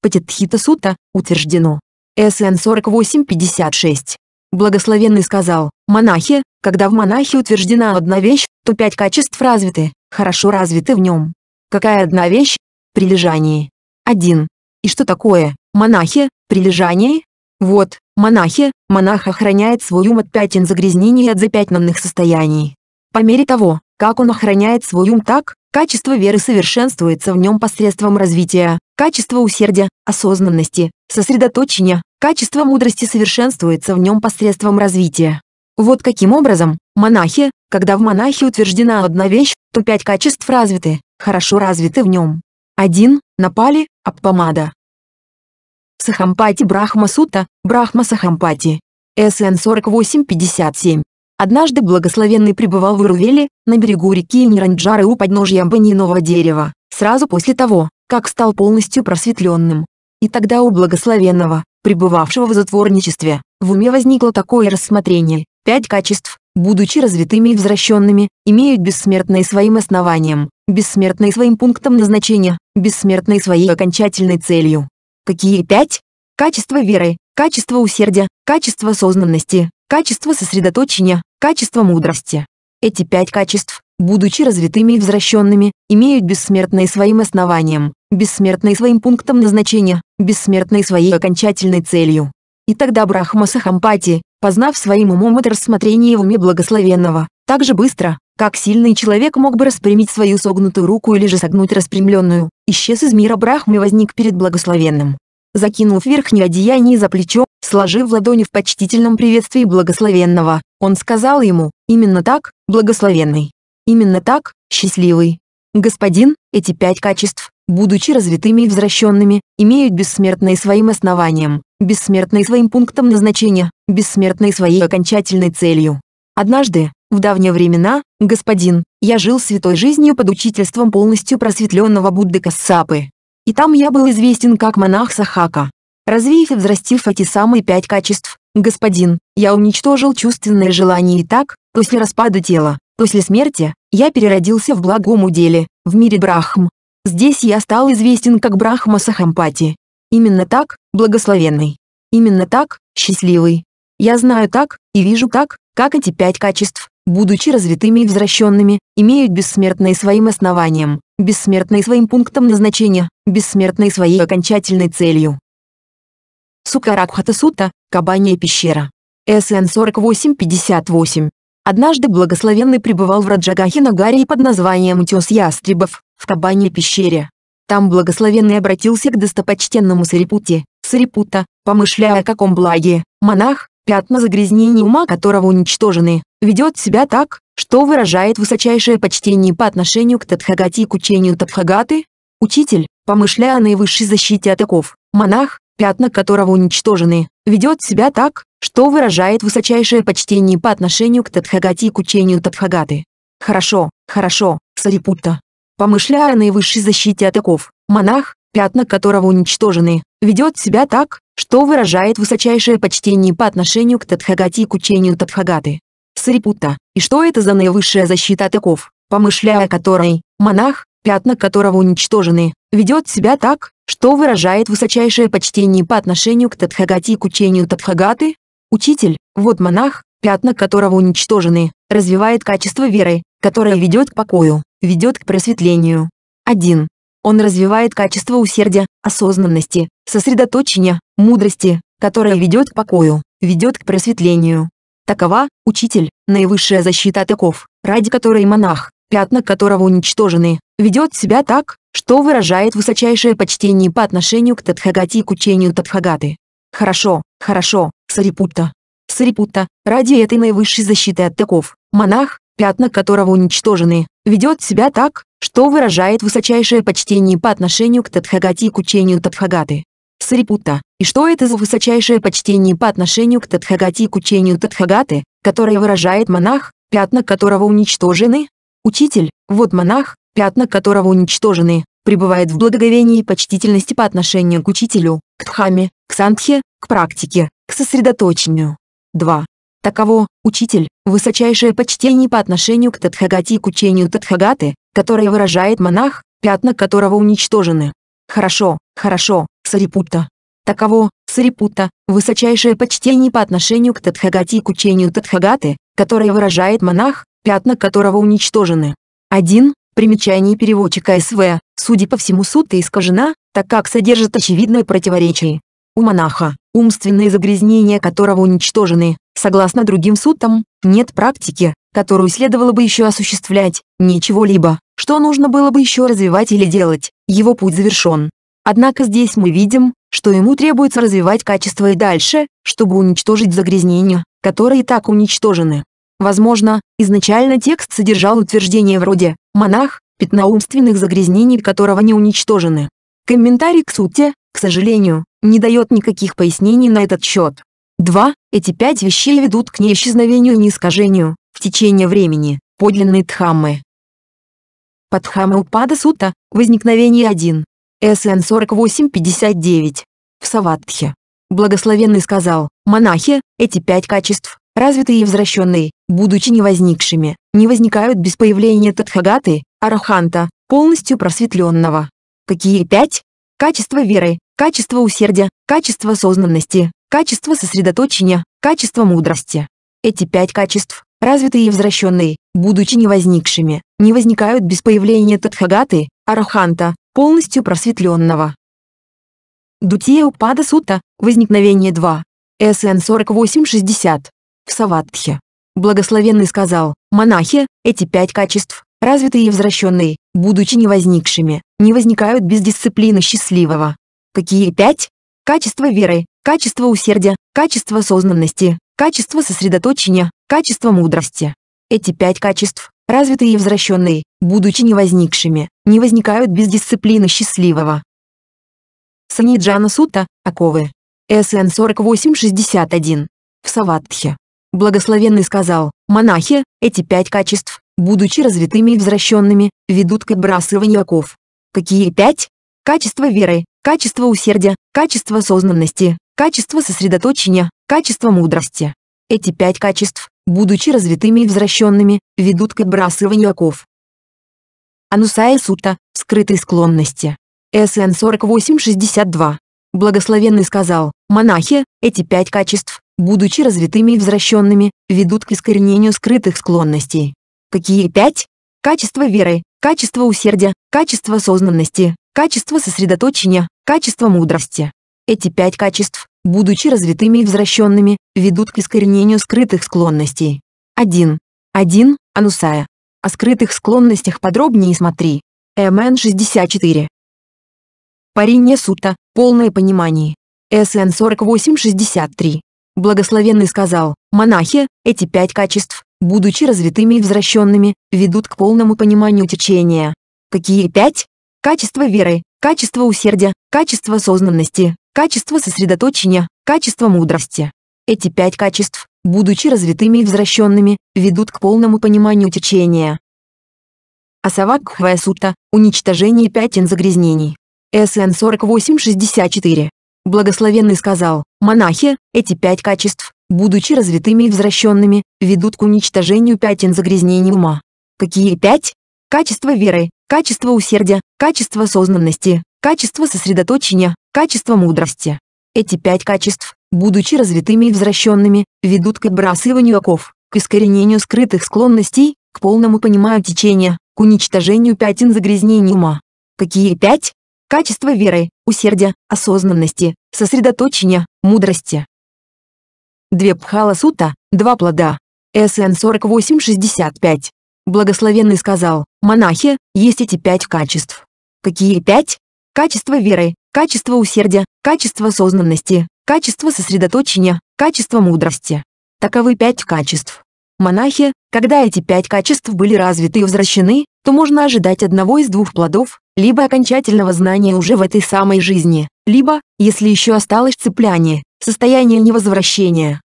Speaker 1: Патитхита Сута, утверждено. СН 4856. Благословенный сказал, монахи, когда в монахе утверждена одна вещь, то пять качеств развиты, хорошо развиты в нем. Какая одна вещь? Прилежание. 1. И что такое монахи, прилежание? Вот, монахи, монах охраняет свой ум от пятен загрязнений и от запятнанных состояний. По мере того, как он охраняет свой ум так, качество веры совершенствуется в нем посредством развития, качество усердия, осознанности, сосредоточения, качество мудрости совершенствуется в нем посредством развития. Вот каким образом, монахи, когда в монахе утверждена одна вещь, то пять качеств развиты, хорошо развиты в нем. Один Напали, Аппамада. Сахампати Брахма Сута, Брахма Сахампати. СН 4857. Однажды благословенный пребывал в Ирувеле, на берегу реки Ниранджары у подножья Банинового дерева, сразу после того, как стал полностью просветленным. И тогда у благословенного, пребывавшего в затворничестве, в уме возникло такое рассмотрение. Пять качеств, будучи развитыми и возвращенными, имеют бессмертные своим основанием, бессмертный своим пунктом назначения, бессмертный своей окончательной целью. Какие пять? Качество веры, качество усердия, качество осознанности, качество сосредоточения, качество мудрости. Эти пять качеств, будучи развитыми и возвращенными, имеют бессмертные своим основанием, бессмертные своим пунктом назначения, бессмертные своей окончательной целью. И тогда Брахма Сахампати, познав своим умом это рассмотрение в уме благословенного, также быстро, как сильный человек мог бы распрямить свою согнутую руку или же согнуть распрямленную, исчез из мира Брахмы и возник перед благословенным. Закинув верхнее одеяние за плечо, сложив ладони в почтительном приветствии благословенного, он сказал ему, именно так, благословенный. Именно так, счастливый. Господин, эти пять качеств, будучи развитыми и возвращенными, имеют бессмертные своим основанием, бессмертные своим пунктом назначения, бессмертные своей окончательной целью, Однажды, в давние времена, господин, я жил святой жизнью под учительством полностью просветленного Будды Кассапы. И там я был известен как монах Сахака. Развив и взрастив эти самые пять качеств, господин, я уничтожил чувственные желания и так, после распада тела, после смерти, я переродился в благом уделе, в мире Брахм. Здесь я стал известен как Брахма Сахампати. Именно так, благословенный. Именно так, счастливый. Я знаю так, и вижу так, как эти пять качеств, будучи развитыми и возвращенными, имеют бессмертные своим основанием, бессмертные своим пунктом назначения, бессмертные своей окончательной целью. Сукаракхата Сута, Кабанья пещера. СН 4858. Однажды благословенный пребывал в Раджагахе Нагарии под названием «Утес ястребов» в Кабанье пещере. Там благословенный обратился к достопочтенному Сарипуте, Сарипута, помышляя о каком благе, монах, пятна загрязнения ума которого уничтожены, ведет себя так, что выражает высочайшее почтение по отношению к Тадхагате и к учению Тадхагаты? Учитель, помышляя о наивысшей защите атаков, монах, пятна которого уничтожены, ведет себя так, что выражает высочайшее почтение по отношению к Тадхагате и к учению Тадхагаты. Хорошо, хорошо, Сарипутта. Помышляя о наивысшей защите атаков, монах, пятна которого уничтожены, ведет себя так, что выражает высочайшее почтение по отношению к Тадхагате и к учению Тадхагаты. Сарипутта, и что это за наивысшая защита атаков, помышляя о которой, монах, пятна которого уничтожены, ведет себя так, что выражает высочайшее почтение по отношению к Тадхагате и к учению Тадхагаты? Учитель, вот монах, пятна которого уничтожены, развивает качество веры, которое ведет к покою, ведет к просветлению. 1. Он развивает качество усердия, осознанности, сосредоточения, мудрости, которая ведет к покою, ведет к просветлению. Такова, учитель, наивысшая защита от оков, ради которой монах, пятна которого уничтожены, ведет себя так, что выражает высочайшее почтение по отношению к Тадхагате и к учению Тадхагаты. Хорошо, хорошо, Сарипутта. Сарипутта, ради этой наивысшей защиты от таков, монах, пятна которого уничтожены, ведет себя так, что выражает высочайшее почтение по отношению к Тадхагате и к учению Тадхагаты. Сарипутта, и что это за высочайшее почтение по отношению к Тадхагате и к учению Тадхагаты, которое выражает монах, пятна которого уничтожены? Учитель, вот монах, пятна которого уничтожены, пребывает в благоговении и почтительности по отношению к учителю, к тхаме, к сандхе, к практике, к сосредоточению. 2. Таково, учитель, высочайшее почтение по отношению к Тадхагате и к учению Тадхагаты, которое выражает монах, пятна которого уничтожены. Хорошо, хорошо, Сарипутта. Таково, Сарипутта, высочайшее почтение по отношению к Тадхагате и к учению Тадхагаты, которое выражает монах, пятна которого уничтожены. 1. Примечание переводчика СВ. Судя по всему, сутта искажена, так как содержит очевидное противоречие. У монаха, умственные загрязнения которого уничтожены, согласно другим суттам, нет практики, которую следовало бы еще осуществлять, ничего либо что нужно было бы еще развивать или делать, его путь завершен. Однако здесь мы видим, что ему требуется развивать качество и дальше, чтобы уничтожить загрязнения, которые и так уничтожены. Возможно, изначально текст содержал утверждение вроде «монах, пятна умственных загрязнений которого не уничтожены». Комментарий к сути, к сожалению, не дает никаких пояснений на этот счет. 2. Эти пять вещей ведут к неисчезновению и неискажению, в течение времени, подлинной Дхаммы. Падхама Упада Сута, возникновение 1. СН 4859. В Саватхе. Благословенный сказал, монахи, эти пять качеств, развитые и возвращенные, будучи невозникшими, не возникают без появления Тадхагаты, Араханта, полностью просветленного. Какие пять? Качество веры, качество усердия, качество осознанности, качество сосредоточения, качество мудрости. Эти пять качеств, Развитые и возвращенные, будучи невозникшими, не возникают без появления Тадхагаты, Араханта, полностью просветленного. Дутия Упада Сута, возникновение 2, СН 4860, в Саватхе. Благословенный сказал, монахи, эти пять качеств, развитые и возвращенные, будучи невозникшими, не возникают без дисциплины счастливого. Какие пять? Качество веры, качество усердия, качество осознанности, Качество сосредоточения, качество мудрости. Эти пять качеств, развитые и возвращенные, будучи невозникшими, не возникают без дисциплины счастливого. Саниджана Сута, Аковы. СН 4861. В Саватхе. Благословенный сказал, монахи, эти пять качеств, будучи развитыми и возвращенными, ведут к отбрасыванию оков. Какие пять? Качество веры, качество усердия, качество осознанности, качество сосредоточения, качество мудрости. Эти пять качеств, будучи развитыми и возвращенными, ведут к отбрасыванию оков. Анусая Сута, скрытые склонности. СН 4862. Благословенный сказал, монахи, эти пять качеств, будучи развитыми и возвращенными, ведут к искоренению скрытых склонностей. Какие пять? Качество веры, качество усердия, качество осознанности, качество сосредоточения, качество мудрости. Эти пять качеств, будучи развитыми и возвращенными, ведут к искоренению скрытых склонностей. 1. 1. Анусая. О скрытых склонностях подробнее смотри. МН 64. Парине Сута. Полное понимание. СН 4863. Благословенный сказал, монахи, эти пять качеств, будучи развитыми и возвращенными, ведут к полному пониманию течения. Какие пять? Качество веры, качество усердия, качество осознанности, качество сосредоточения, качество мудрости. Эти пять качеств, будучи развитыми и возвращенными, ведут к полному пониманию течения. Асавакхвая сутта – уничтожение пятен загрязнений. СН 4864. Благословенный сказал, монахи, эти пять качеств, будучи развитыми и возвращенными, ведут к уничтожению пятен загрязнений ума. Какие пять? Качество веры, качество усердия, качество осознанности, качество сосредоточения, Качество мудрости. Эти пять качеств, будучи развитыми и возвращенными, ведут к отбрасыванию оков, к искоренению скрытых склонностей, к полному пониманию течения, к уничтожению пятен загрязнений ума. Какие пять? Качество веры, усердия, осознанности, сосредоточения, мудрости. Две пхала сута, два плода. СН 4865. Благословенный сказал, монахи, есть эти пять качеств. Какие пять? качество веры, качество усердия, качество осознанности, качество сосредоточения, качество мудрости. Таковы пять качеств. Монахи, когда эти пять качеств были развиты и возвращены, то можно ожидать одного из двух плодов, либо окончательного знания уже в этой самой жизни, либо, если еще осталось цепляние, состояние невозвращения.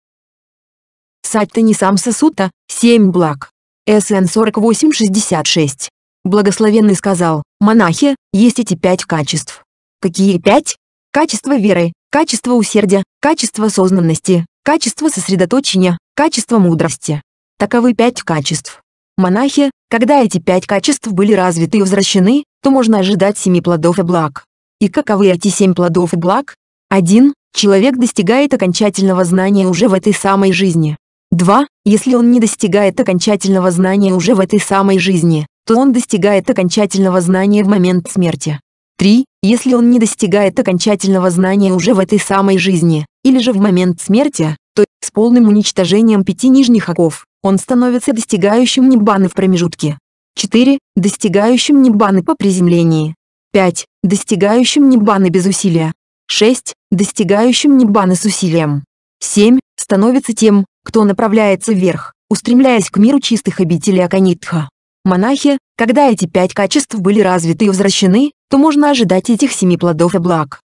Speaker 1: Сатта не сам сосута, 7 благ. СН 4866. Благословенный сказал, монахи, есть эти пять качеств. Какие пять? Качество веры, качество усердия, качество осознанности, качество сосредоточения, качество мудрости. Таковы пять качеств. Монахи, когда эти пять качеств были развиты и возвращены, то можно ожидать семи плодов и благ. И каковы эти семь плодов и благ? 1. Человек достигает окончательного знания уже в этой самой жизни. 2. Если он не достигает окончательного знания уже в этой самой жизни, то он достигает окончательного знания в момент смерти. 3. Если он не достигает окончательного знания уже в этой самой жизни, или же в момент смерти, то, с полным уничтожением пяти нижних оков, он становится достигающим небаны в промежутке. 4. Достигающим небаны по приземлении. 5. Достигающим небаны без усилия. 6. Достигающим небаны с усилием. 7. Становится тем, кто направляется вверх, устремляясь к миру чистых обителей Аканитха монахи, когда эти пять качеств были развиты и возвращены, то можно ожидать этих семи плодов и благ.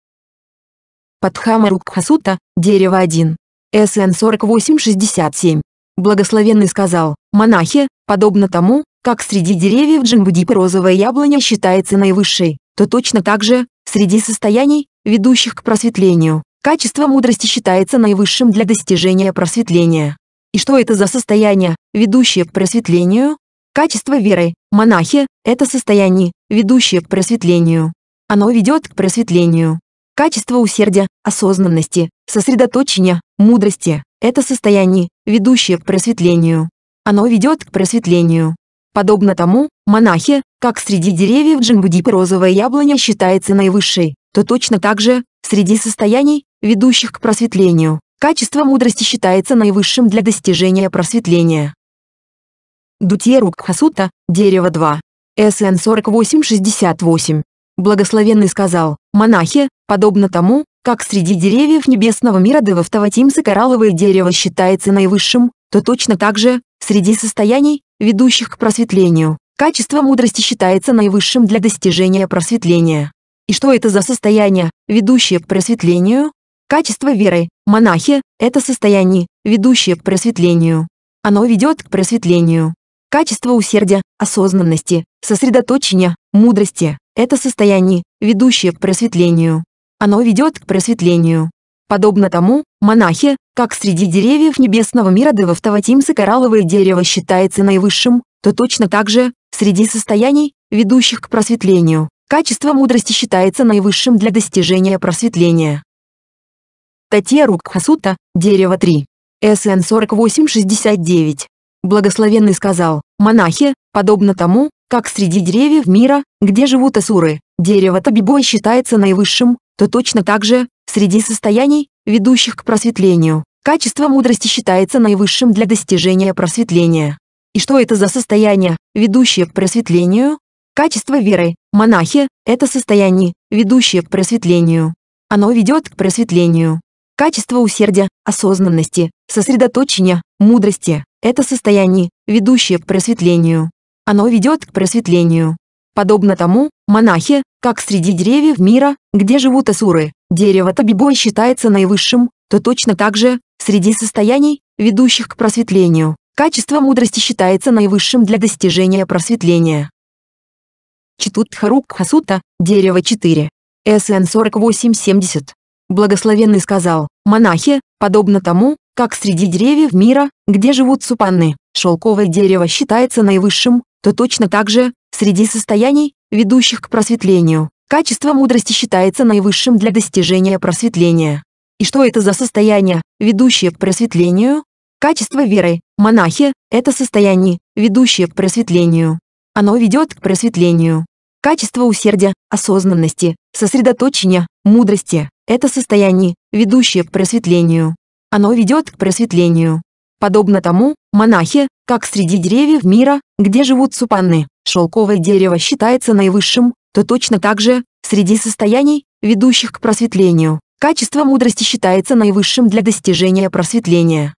Speaker 1: Падхама Рукхасута, дерево 1. СН 4867. Благословенный сказал, монахи, подобно тому, как среди деревьев Джинбудипы розовое яблоня считается наивысшей, то точно так же, среди состояний, ведущих к просветлению, качество мудрости считается наивысшим для достижения просветления. И что это за состояние, ведущее к просветлению? Качество веры. Монахи – это состояние, ведущее к просветлению. Оно ведет к просветлению. Качество усердия, осознанности, сосредоточения, мудрости – это состояние, ведущее к просветлению. Оно ведет к просветлению. Подобно тому, монахи, как среди деревьев джинбудипы розовое яблоня считается наивысшей, то точно так же, среди состояний, ведущих к просветлению, качество мудрости считается наивысшим для достижения просветления. Дутье Хасута, дерево 2. СН 4868. Благословенный сказал, монахи, подобно тому, как среди деревьев небесного мира Девавтаватимса коралловое дерево считается наивысшим, то точно так же, среди состояний, ведущих к просветлению, качество мудрости считается наивысшим для достижения просветления. И что это за состояние, ведущее к просветлению? Качество веры, монахи, это состояние, ведущее к просветлению. Оно ведет к просветлению. Качество усердия, осознанности, сосредоточения, мудрости – это состояние, ведущее к просветлению. Оно ведет к просветлению. Подобно тому, монахи, как среди деревьев небесного мира Девавтаватимса коралловое дерево считается наивысшим, то точно так же, среди состояний, ведущих к просветлению, качество мудрости считается наивысшим для достижения просветления. Татья Рукхасута, дерево 3. СН 4869 Благословенный сказал, монахи, подобно тому, как среди деревьев мира, где живут асуры, дерево Табибой считается наивысшим, то точно так же, среди состояний, ведущих к просветлению, качество мудрости считается наивысшим для достижения просветления. И что это за состояние, ведущее к просветлению? Качество веры, монахи, это состояние, ведущее к просветлению. Оно ведет к просветлению. Качество усердия, осознанности, сосредоточения, мудрости, это состояние, ведущее к просветлению. Оно ведет к просветлению. Подобно тому, монахи, как среди деревьев мира, где живут асуры, дерево табибой считается наивысшим, то точно так же, среди состояний, ведущих к просветлению, качество мудрости считается наивысшим для достижения просветления. Читут Харукха Сута, дерево 4. СН 4870. Благословенный сказал, монахи, подобно тому, как среди деревьев мира, где живут супанны, шелковое дерево считается наивысшим, то точно так же, среди состояний, ведущих к просветлению, качество мудрости считается наивысшим для достижения просветления. И что это за состояние, ведущее к просветлению? Качество веры, монахи, это состояние, ведущее к просветлению. Оно ведет к просветлению. Качество усердия, осознанности, сосредоточения, мудрости, это состояние, ведущее к просветлению. Оно ведет к просветлению. Подобно тому, монахи, как среди деревьев мира, где живут супанны, шелковое дерево считается наивысшим, то точно так же, среди состояний, ведущих к просветлению, качество мудрости считается наивысшим для достижения просветления.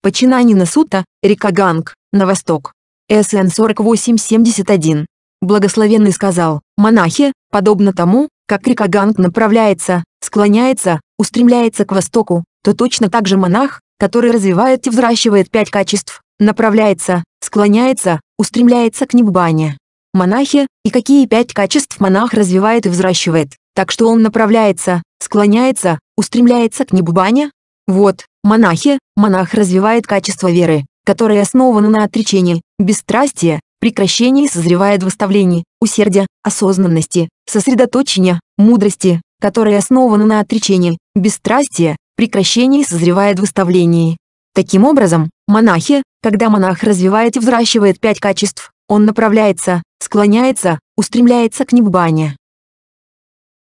Speaker 1: Починанина Сута, река Ганг, на восток. СН 4871. Благословенный сказал, монахи, подобно тому, как река Ганг направляется, склоняется, устремляется к востоку, то точно так же монах, который развивает и взращивает пять качеств, направляется, склоняется, устремляется к неббане. Монахи, и какие пять качеств монах развивает и взращивает, так что он направляется, склоняется, устремляется к неббане? Вот, монахи, монах развивает качество веры, которое основано на отречении, бесстрастие, прекращение созревает в усердия, осознанности, сосредоточения, мудрости, которая основана на отречении, бесстрастия, прекращение созревает в Таким образом, монахи, когда монах развивает и взращивает пять качеств, он направляется, склоняется, устремляется к небане.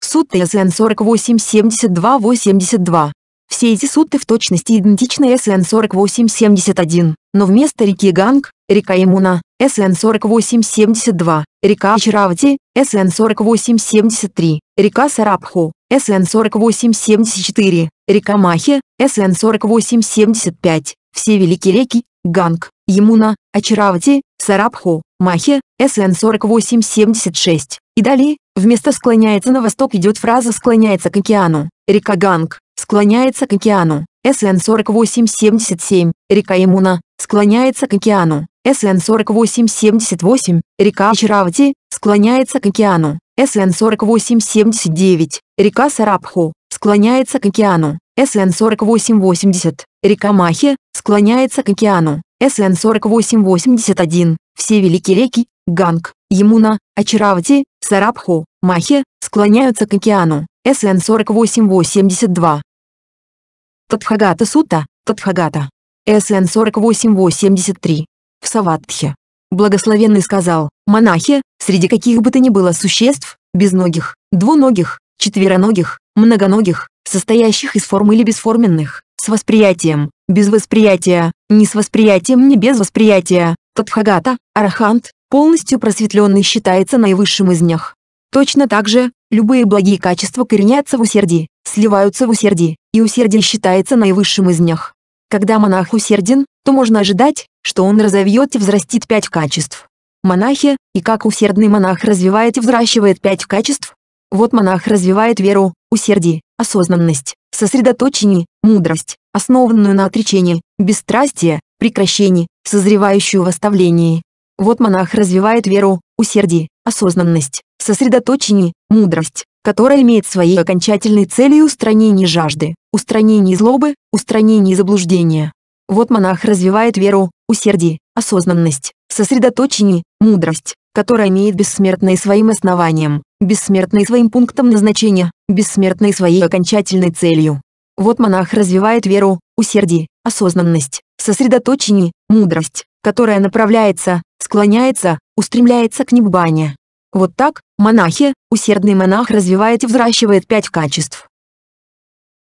Speaker 1: Сутта СН 48-72-82 все эти сутты в точности идентичны СН-4871, но вместо реки Ганг – река Имуна, СН-4872, река Ачаравати, СН-4873, река Сарабху, СН-4874, река Махи, СН-4875, все великие реки – Ганг, Емуна, Ачаравати, Сарабху, Махи, СН-4876. И далее, вместо «склоняется на восток» идет фраза «склоняется к океану», река Ганг, склоняется к океану. СН-4877, река Имуна, склоняется к океану. СН-4878, река Ачаравати, склоняется к океану. СН-4879, река Сарабху, склоняется к океану. СН-4880, река Махи, склоняется к океану. СН-4881, все великие реки, Ганг, Емуна, Ачаравати, Сарабху, Махи, склоняются к океану. СН-4882, Тадхагата Сута, Тадхагата. СН 4883. В Саватхе. Благословенный сказал, монахи, среди каких бы то ни было существ, безногих, двуногих, четвероногих, многоногих, состоящих из форм или бесформенных, с восприятием, без восприятия, ни с восприятием, ни без восприятия, Тадхагата, Арахант, полностью просветленный считается наивысшим из них. Точно так же, Любые благие качества коренятся в усердии, сливаются в усердии, и усердие считается наивысшим из них. Когда монах усерден, то можно ожидать, что он разовьет и взрастит пять качеств. Монахи, и как усердный монах развивает и взращивает пять качеств? Вот монах развивает веру, усердие, осознанность, сосредоточение, мудрость, основанную на отречении, бесстрастие, прекращении, созревающую в оставлении. Вот монах развивает веру, усердие, осознанность, сосредоточение, мудрость, которая имеет своей окончательной целью устранение жажды, устранение злобы, устранение заблуждения. Вот монах развивает веру, усердие, осознанность, сосредоточение, мудрость, которая имеет бессмертное своим основанием, бессмертное своим пунктом назначения, бессмертное своей окончательной целью. Вот монах развивает веру, усердие, осознанность, сосредоточение, мудрость, которая направляется, склоняется, устремляется к небане. Вот так, монахи, усердный монах развивает и взращивает пять качеств.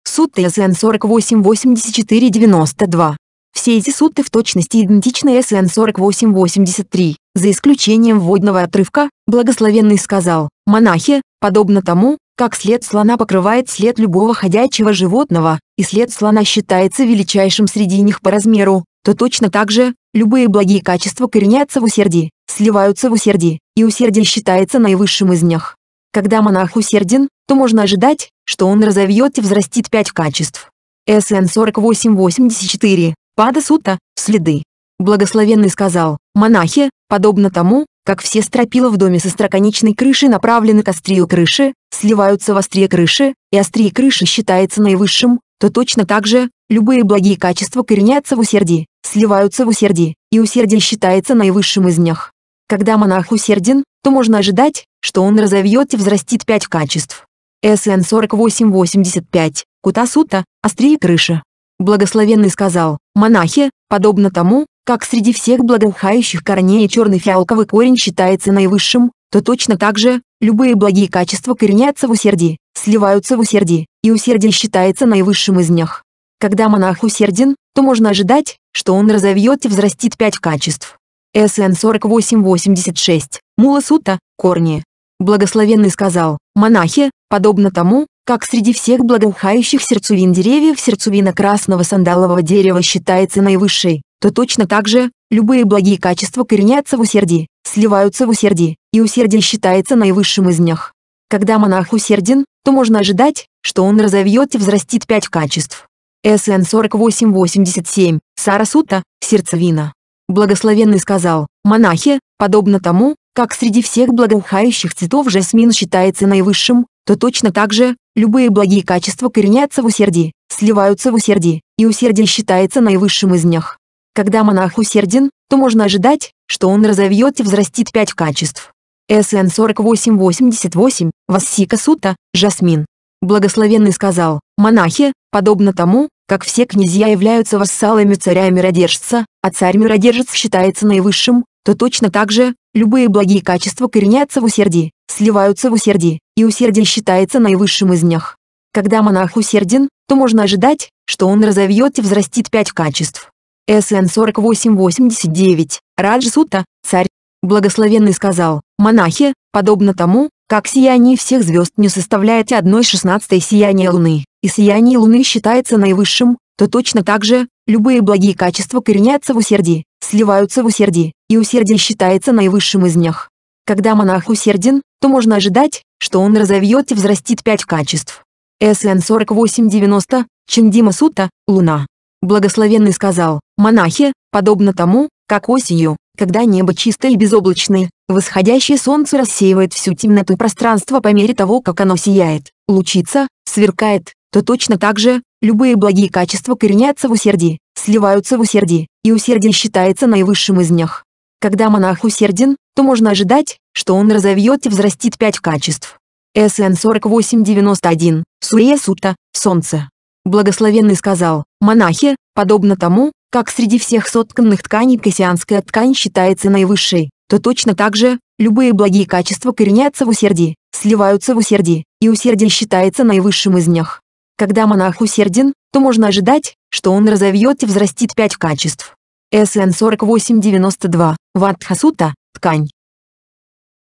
Speaker 1: Суд ТСН 488492. Все эти сутты в точности идентичны СН 4883, за исключением вводного отрывка, благословенный сказал, «Монахи, подобно тому, как след слона покрывает след любого ходячего животного, и след слона считается величайшим среди них по размеру, то точно так же, любые благие качества коренятся в усердии, сливаются в усердии, и усердие считается наивысшим из них. Когда монах усерден, то можно ожидать, что он разовьет и взрастит пять качеств. СН 4884, Пада Сута, следы. Благословенный сказал, монахи, подобно тому, как все стропила в доме со строконечной крыши направлены к острию крыши, сливаются в острие крыши, и острие крыши считается наивысшим, то точно так же, любые благие качества коренятся в усердии, сливаются в усердии, и усердие считается наивысшим из них. Когда монах усерден, то можно ожидать, что он разовьет и взрастит пять качеств. СН 4885, Кутасута, острее крыша. Благословенный сказал, монахи, подобно тому, как среди всех благоухающих корней черный фиалковый корень считается наивысшим, то точно так же, любые благие качества коренятся в усердии, сливаются в усердии, и усердие считается наивысшим из них. Когда монах усерден, то можно ожидать, что он разовьет и взрастит пять качеств. СН 4886, Муласута, корни. Благословенный сказал, монахи, подобно тому, как среди всех благоухающих сердцевин деревьев сердцевина красного сандалового дерева считается наивысшей, то точно так же, любые благие качества коренятся в усердии, сливаются в усердии, и усердие считается наивысшим из них. Когда монах усерден, то можно ожидать, что он разовьет и взрастит пять качеств. СН 4887, Сарасута, сердцевина. Благословенный сказал, монахи, подобно тому, как среди всех благоухающих цветов жасмин считается наивысшим, то точно так же, любые благие качества коренятся в усердии, сливаются в усердии, и усердие считается наивысшим из них. Когда монах усерден, то можно ожидать, что он разовьет и взрастит пять качеств. СН 4888, Вассика Сута, Жасмин. Благословенный сказал, монахи, подобно тому, как все князья являются вассалами царя-миродержца, а царь-миродержец считается наивысшим, то точно так же, любые благие качества коренятся в усердии, сливаются в усердии, и усердие считается наивысшим из них. Когда монах усерден, то можно ожидать, что он разовьет и взрастит пять качеств. СН 4889, Раджсута, царь, благословенный сказал, монахи, подобно тому, как сияние всех звезд не составляет одной шестнадцатой сияния Луны, и сияние Луны считается наивысшим, то точно так же, любые благие качества коренятся в усердии, сливаются в усердии, и усердие считается наивысшим из них. Когда монах усерден, то можно ожидать, что он разовьет и взрастит пять качеств. СН 4890, Чандима Сута, Луна. Благословенный сказал, монахи, подобно тому, как осенью, когда небо чистое и безоблачное, восходящее солнце рассеивает всю темноту пространства по мере того, как оно сияет, лучится, сверкает, то точно так же, любые благие качества коренятся в усердии, сливаются в усердии, и усердие считается наивысшим из них. Когда монах усерден, то можно ожидать, что он разовьет и взрастит пять качеств. СН 4891, Сурье Сута, Солнце. Благословенный сказал, монахи, подобно тому, как среди всех сотканных тканей кассианская ткань считается наивысшей, то точно так же, любые благие качества коренятся в усердии, сливаются в усердии, и усердие считается наивысшим из них. Когда монах усерден, то можно ожидать, что он разовьет и взрастит пять качеств. СН 4892, Ватха-сута, ткань.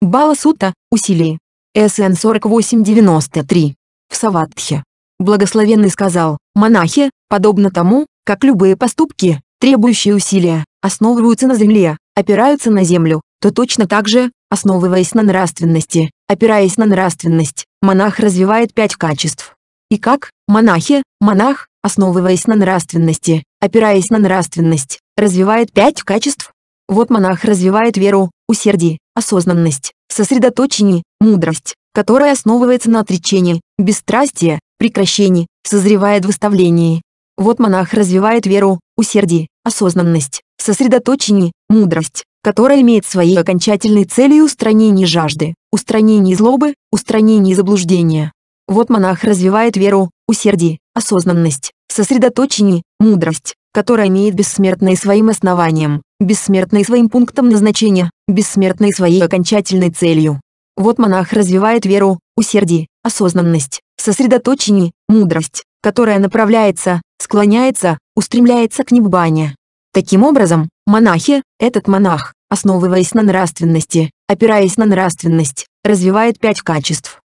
Speaker 1: Баласута. усилие. СН 4893, в Саватхе. Благословенный сказал, монахи, подобно тому, как любые поступки, требующие усилия, основываются на земле, опираются на землю, то точно так же, основываясь на нравственности, опираясь на нравственность, монах развивает пять качеств. И как, монахи, монах, основываясь на нравственности, опираясь на нравственность, развивает пять качеств? Вот монах развивает веру, усердие, осознанность, сосредоточение, мудрость, которая основывается на отречении, бесстрастие, прекращении, созревает выставлении. Вот монах развивает веру, усердие, осознанность, сосредоточение, мудрость, которая имеет своей окончательной целью устранение жажды, устранение злобы, устранение заблуждения, вот монах развивает веру, усердие, осознанность, сосредоточение, мудрость, которая имеет бессмертное своим основанием, бессмертное своим пунктом назначения, бессмертное своей окончательной целью. Вот монах развивает веру, усердие, осознанность, сосредоточение, мудрость, которая направляется, склоняется, устремляется к небане. Таким образом, монахи, этот монах, основываясь на нравственности, опираясь на нравственность, развивает пять качеств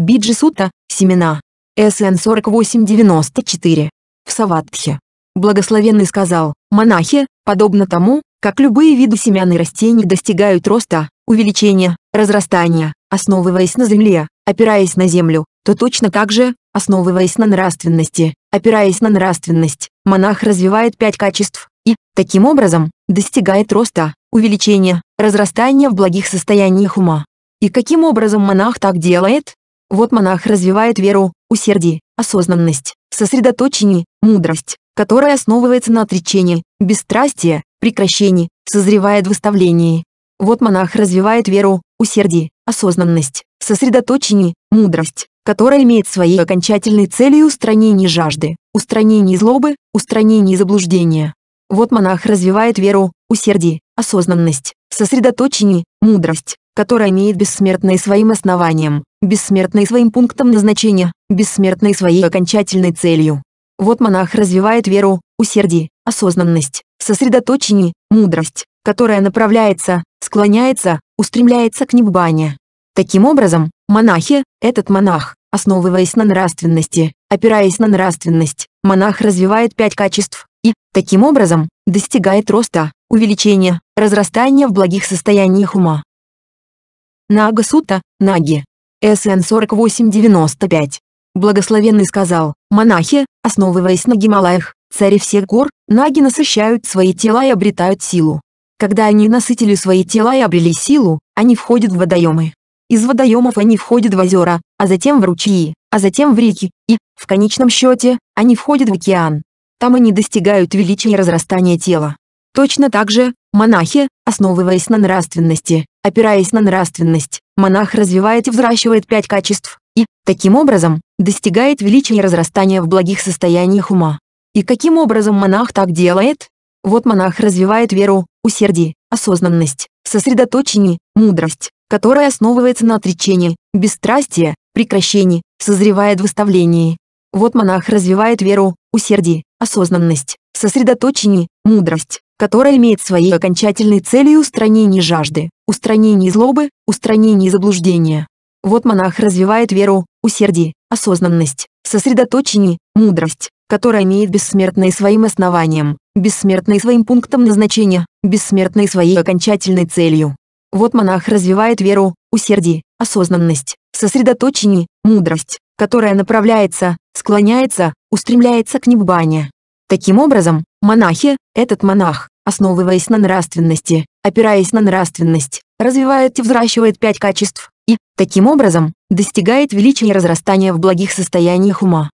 Speaker 1: Биджисута, семена. СН 4894. В Саватхе. Благословенный сказал, монахи, подобно тому, как любые виды семян и растений достигают роста, увеличения, разрастания, основываясь на земле, опираясь на землю, то точно так же, основываясь на нравственности, опираясь на нравственность, монах развивает пять качеств и, таким образом, достигает роста, увеличения, разрастания в благих состояниях ума. И каким образом монах так делает? Вот монах развивает веру, усердие, осознанность, сосредоточение, мудрость, которая основывается на отречении, бесстрастие, прекращении, созревает выставлении. Вот монах развивает веру, усердие, осознанность, сосредоточение, мудрость, которая имеет своей окончательной целью устранение жажды, устранение злобы, устранение заблуждения. Вот монах развивает веру, усердие, осознанность, сосредоточение, мудрость, которая имеет бессмертное своим основанием, бессмертный своим пунктом назначения, бессмертный своей окончательной целью. Вот монах развивает веру, усердие, осознанность, сосредоточение, мудрость, которая направляется, склоняется, устремляется к небане. Таким образом, монахи, этот монах, основываясь на нравственности, опираясь на нравственность, монах развивает пять качеств и, таким образом, достигает роста, увеличения, разрастания в благих состояниях ума. Нага-сута, Наги, СН 4895. Благословенный сказал, монахи, основываясь на Гималаях, цари всех гор, наги насыщают свои тела и обретают силу. Когда они насытили свои тела и обрели силу, они входят в водоемы. Из водоемов они входят в озера, а затем в ручьи, а затем в реки, и, в конечном счете, они входят в океан. Там они достигают величия и разрастания тела. Точно так же, монахи, основываясь на нравственности, опираясь на нравственность, монах развивает и взращивает пять качеств, и, таким образом, достигает величия и разрастания в благих состояниях ума. И каким образом монах так делает? Вот монах развивает веру, усердие, осознанность, сосредоточение, мудрость, которая основывается на отречении, бесстрастие, прекращении, созревает в выставлении. Вот монах развивает веру, усердие, осознанность, сосредоточение, мудрость, которая имеет своей окончательной целью устранение жажды, устранение злобы, устранение заблуждения. Вот монах развивает веру, усердие, осознанность, сосредоточение, мудрость, которая имеет бессмертное своим основанием, бессмертное своим пунктом назначения, бессмертное своей окончательной целью. Вот монах развивает веру, усердие, осознанность, сосредоточение, мудрость, которая направляется, склоняется, устремляется к небане, Таким образом, монахи, этот монах, основываясь на нравственности, опираясь на нравственность, развивает и взращивает пять качеств, и, таким образом, достигает величия и разрастания в благих состояниях ума.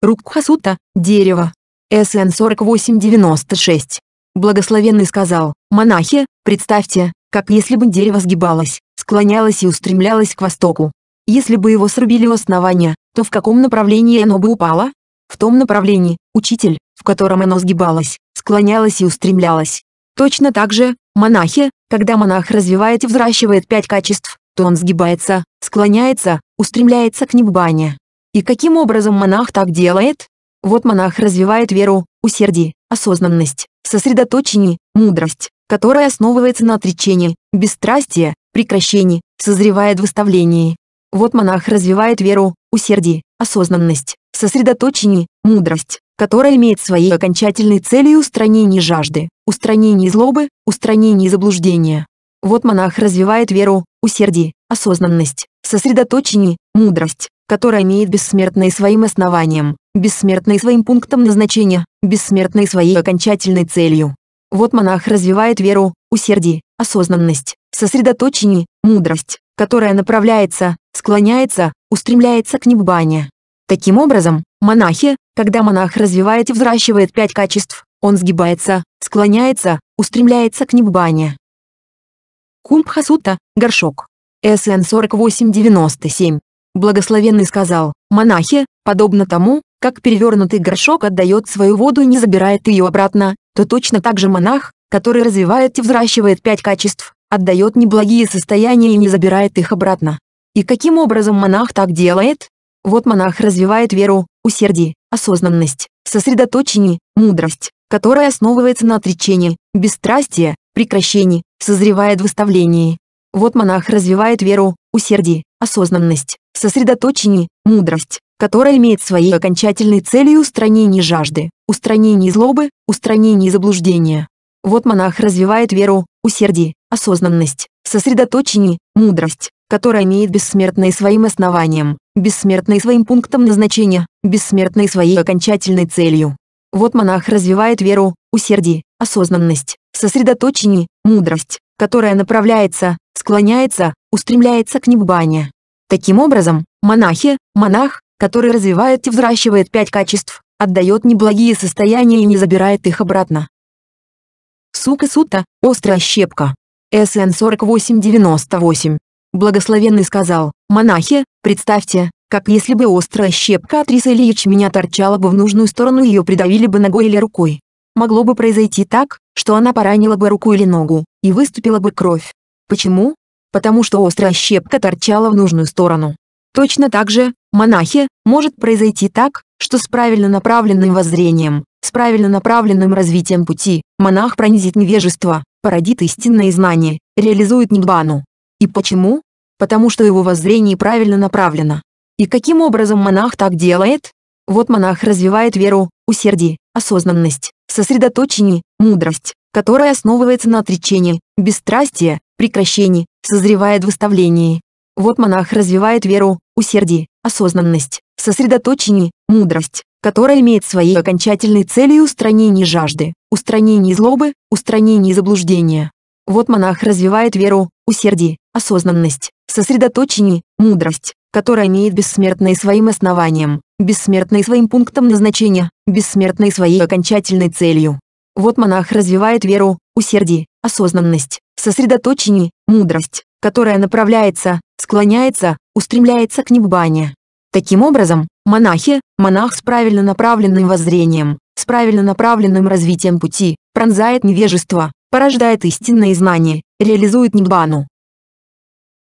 Speaker 1: Рукхасута, дерево. СН 4896. Благословенный сказал, монахи, представьте, как если бы дерево сгибалось, склонялось и устремлялось к востоку. Если бы его срубили у основания, то в каком направлении оно бы упало? в том направлении, учитель, в котором оно сгибалось, склонялось и устремлялось. Точно так же, монахи, когда монах развивает и взращивает пять качеств, то он сгибается, склоняется, устремляется к небане. И каким образом монах так делает? Вот монах развивает веру, усердие, осознанность, сосредоточение, мудрость, которая основывается на отречении, бесстрастие, прекращении, созревает в выставлении. Вот монах развивает веру, усердие, осознанность, сосредоточение, мудрость, которая имеет своей окончательной целью устранение жажды, устранение злобы, устранение заблуждения. Вот монах развивает веру, усердие, осознанность, сосредоточение, мудрость, которая имеет бессмертное своим основанием, бессмертное своим пунктом назначения, бессмертное своей окончательной целью. Вот монах развивает веру, усердие, осознанность, сосредоточение, мудрость, которая направляется, склоняется, устремляется к небане, Таким образом, монахи, когда монах развивает и взращивает пять качеств, он сгибается, склоняется, устремляется к неббане. Кумбхасута, горшок. СН 4897. Благословенный сказал, монахи, подобно тому, как перевернутый горшок отдает свою воду и не забирает ее обратно, то точно так же монах, который развивает и взращивает пять качеств, отдает неблагие состояния и не забирает их обратно. И каким образом монах так делает? Вот монах развивает веру, усердие, осознанность, сосредоточение, мудрость, которая основывается на отречении, бесстрастие, прекращении, созревает выставлении. Вот монах развивает веру, усердие, осознанность, сосредоточение, мудрость, которая имеет своей окончательной целью устранение жажды, устранение злобы, устранение заблуждения. Вот монах развивает веру, усердие, осознанность, сосредоточение, мудрость, которая имеет бессмертное своим основанием, бессмертное своим пунктом назначения, бессмертное своей окончательной целью. Вот монах развивает веру, усердие, осознанность, сосредоточение, мудрость, которая направляется, склоняется, устремляется к небане. Таким образом, монахи, монах, который развивает и взращивает пять качеств, отдает неблагие состояния и не забирает их обратно. Сука-сута, острая щепка. СН 4898. Благословенный сказал, «Монахи, представьте, как если бы острая щепка от риса или ячменя торчала бы в нужную сторону и ее придавили бы ногой или рукой. Могло бы произойти так, что она поранила бы руку или ногу, и выступила бы кровь. Почему? Потому что острая щепка торчала в нужную сторону. Точно так же, монахи, может произойти так, что с правильно направленным воззрением, с правильно направленным развитием пути, монах пронизит невежество, породит истинное знание, реализует нигбану. И почему? потому что его воззрение правильно направлено. И каким образом монах так делает? Вот монах развивает веру, усердие, осознанность, сосредоточение, мудрость, которая основывается на отречении, бесстрастие, прекращении, созревает выставлении. Вот монах развивает веру, усердие, осознанность, сосредоточение, мудрость, которая имеет своей окончательной целью устранение жажды, устранение злобы, устранение заблуждения. Вот монах развивает веру, усердие, осознанность, сосредоточение, мудрость, которая имеет бессмертное своим основанием, бессмертное своим пунктом назначения, бессмертное своей окончательной целью. Вот монах развивает веру, усердие, осознанность, сосредоточение, мудрость, которая направляется, склоняется, устремляется к небане. Таким образом, монахи, монах с правильно направленным воззрением, с правильно направленным развитием пути, пронзает невежество, порождает истинные знания, реализует небану.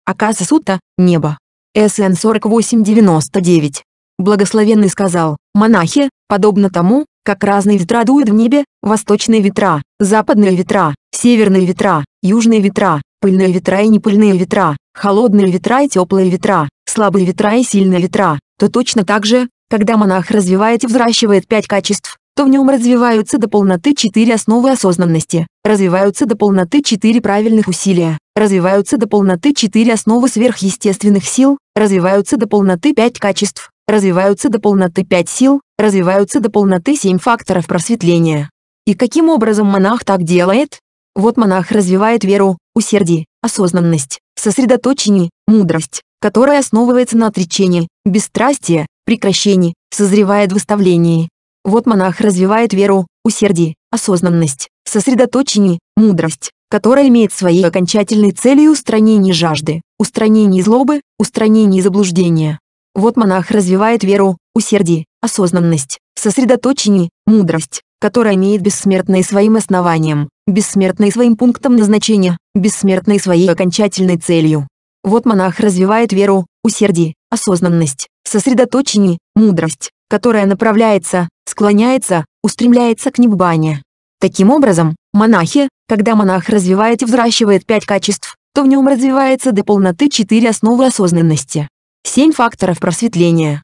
Speaker 1: Акаса Акасасута, небо. СН 4899. Благословенный сказал, монахи, подобно тому, как разные ветра дуют в небе, восточные ветра, западные ветра, северные ветра, южные ветра, пыльные ветра и непыльные ветра, холодные ветра и теплые ветра, слабые ветра и сильные ветра, то точно так же, когда монах развивает и взращивает пять качеств, то в нем развиваются до полноты четыре основы осознанности, развиваются до полноты четыре правильных усилия, развиваются до полноты четыре основы сверхъестественных сил, развиваются до полноты пять качеств, развиваются до полноты пять сил, развиваются до полноты семь факторов просветления. И каким образом монах так делает? Вот монах развивает веру, усердие, осознанность, сосредоточение, мудрость, которая основывается на отречении, бесстрастии, прекращении, созревает в выставлении, вот монах развивает веру, усердие, осознанность, сосредоточение, мудрость, которая имеет своей окончательной целью устранение жажды, устранение злобы, устранение заблуждения. Вот монах развивает веру, усердие, осознанность, сосредоточение, мудрость, которая имеет бессмертное своим основанием, бессмертное своим пунктом назначения, бессмертное своей окончательной целью. Вот монах развивает веру, усердие, осознанность, сосредоточение, мудрость, которая направляется, склоняется, устремляется к небане. Таким образом, монахи, когда монах развивает и взращивает пять качеств, то в нем развивается до полноты четыре основы осознанности. Семь факторов просветления.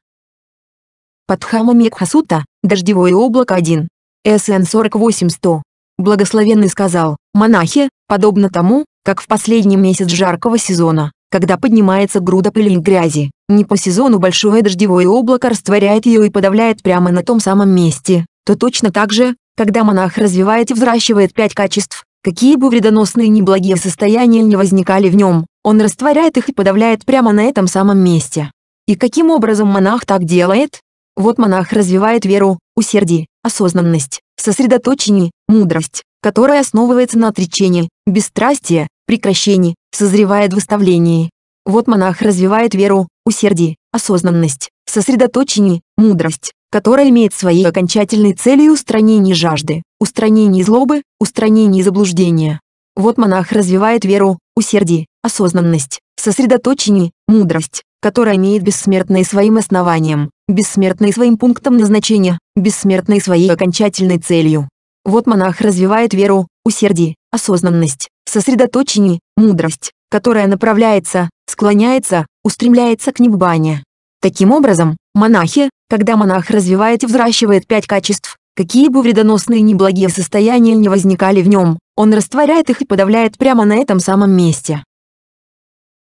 Speaker 1: Патхама Мекхасута, дождевое облако 1. СН 48100. Благословенный сказал, монахи, подобно тому, как в последний месяц жаркого сезона, когда поднимается груда пыли и грязи. Не по сезону большое дождевое облако растворяет ее и подавляет прямо на том самом месте, то точно так же, когда монах развивает и взращивает пять качеств, какие бы вредоносные ни благие состояния не возникали в нем, он растворяет их и подавляет прямо на этом самом месте. И каким образом монах так делает? Вот монах развивает веру, усердие, осознанность, сосредоточение, мудрость, которая основывается на отречении, бесстрастие, прекращении, созревает в выставлении. Вот монах развивает веру, усердие, осознанность, сосредоточение, мудрость, которая имеет своей окончательной целью устранение жажды, устранение злобы, устранение заблуждения. Вот монах развивает веру, усердие, осознанность, сосредоточение, мудрость, которая имеет бессмертное своим основанием, бессмертное своим пунктом назначения, бессмертное своей окончательной целью. Вот монах развивает веру, усердие, осознанность, в сосредоточении, мудрость, которая направляется, склоняется, устремляется к неббане. Таким образом, монахи, когда монах развивает и взращивает пять качеств, какие бы вредоносные неблагие состояния не возникали в нем, он растворяет их и подавляет прямо на этом самом месте.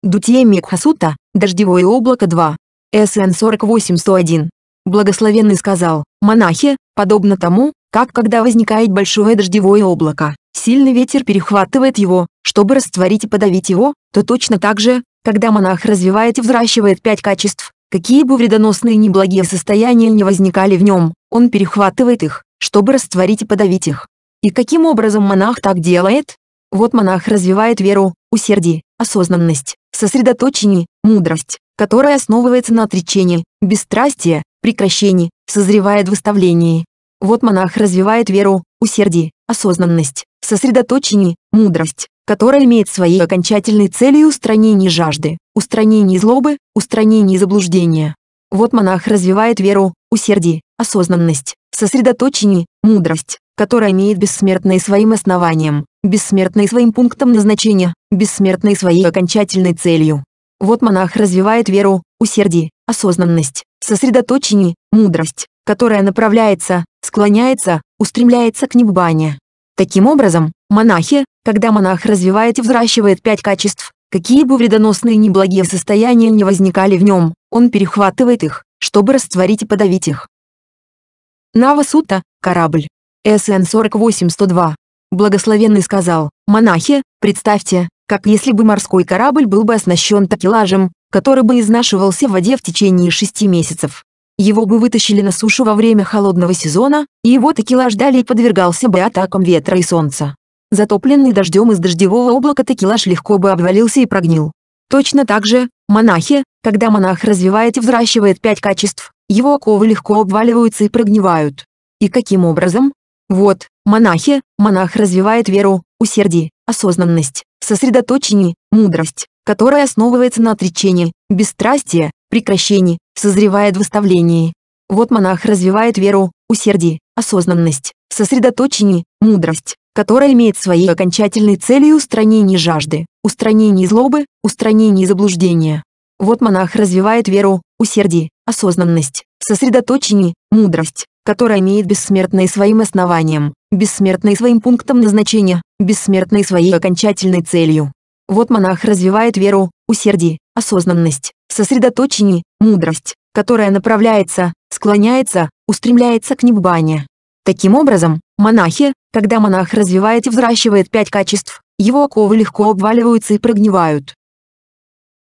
Speaker 1: Дутье Мекхасута, Дождевое облако 2. СН 48 Благословенный сказал, монахи, подобно тому, как когда возникает большое дождевое облако, Сильный ветер перехватывает его, чтобы растворить и подавить его, то точно так же, когда монах развивает и взращивает пять качеств, какие бы вредоносные и неблагие состояния не возникали в нем, он перехватывает их, чтобы растворить и подавить их. И каким образом монах так делает? Вот монах развивает веру, усердие, осознанность, сосредоточение, мудрость, которая основывается на отречении, бесстрастие, прекращении, созревает в выставлении. Вот монах развивает веру, усердие, осознанность, сосредоточение, мудрость, которая имеет своей окончательной целью устранение жажды, устранение злобы, устранение заблуждения. Вот монах развивает веру, усердие, осознанность, сосредоточение, мудрость, которая имеет бессмертное своим основанием, бессмертное своим пунктом назначения, бессмертное своей окончательной целью. Вот монах развивает веру, усердие, осознанность, сосредоточение, мудрость, которая направляется, склоняется, устремляется к небане, Таким образом, монахи, когда монах развивает и взращивает пять качеств, какие бы вредоносные неблагие состояния не возникали в нем, он перехватывает их, чтобы растворить и подавить их. Навасута, корабль. СН 48102. Благословенный сказал, монахи, представьте, как если бы морской корабль был бы оснащен такелажем, который бы изнашивался в воде в течение шести месяцев. Его бы вытащили на сушу во время холодного сезона, и его текила ждали и подвергался бы атакам ветра и солнца. Затопленный дождем из дождевого облака текилаж легко бы обвалился и прогнил. Точно так же, монахи, когда монах развивает и взращивает пять качеств, его оковы легко обваливаются и прогнивают. И каким образом? Вот, монахи, монах развивает веру, усердие, осознанность, сосредоточение, мудрость, которая основывается на отречении, бесстрастие, прекращении, созревает в выставлении. Вот монах развивает веру, усердие, осознанность, сосредоточение, мудрость, которая имеет своей окончательной целью устранение жажды, устранение злобы, устранение заблуждения. Вот монах развивает веру, усердие, осознанность, сосредоточение, мудрость, которая имеет бессмертное своим основанием, бессмертное своим пунктом назначения, бессмертное своей окончательной целью. Вот монах развивает веру, усердие, осознанность, сосредоточение, мудрость, которая направляется, склоняется, устремляется к неббане. Таким образом, монахи, когда монах развивает и взращивает пять качеств, его оковы легко обваливаются и прогнивают.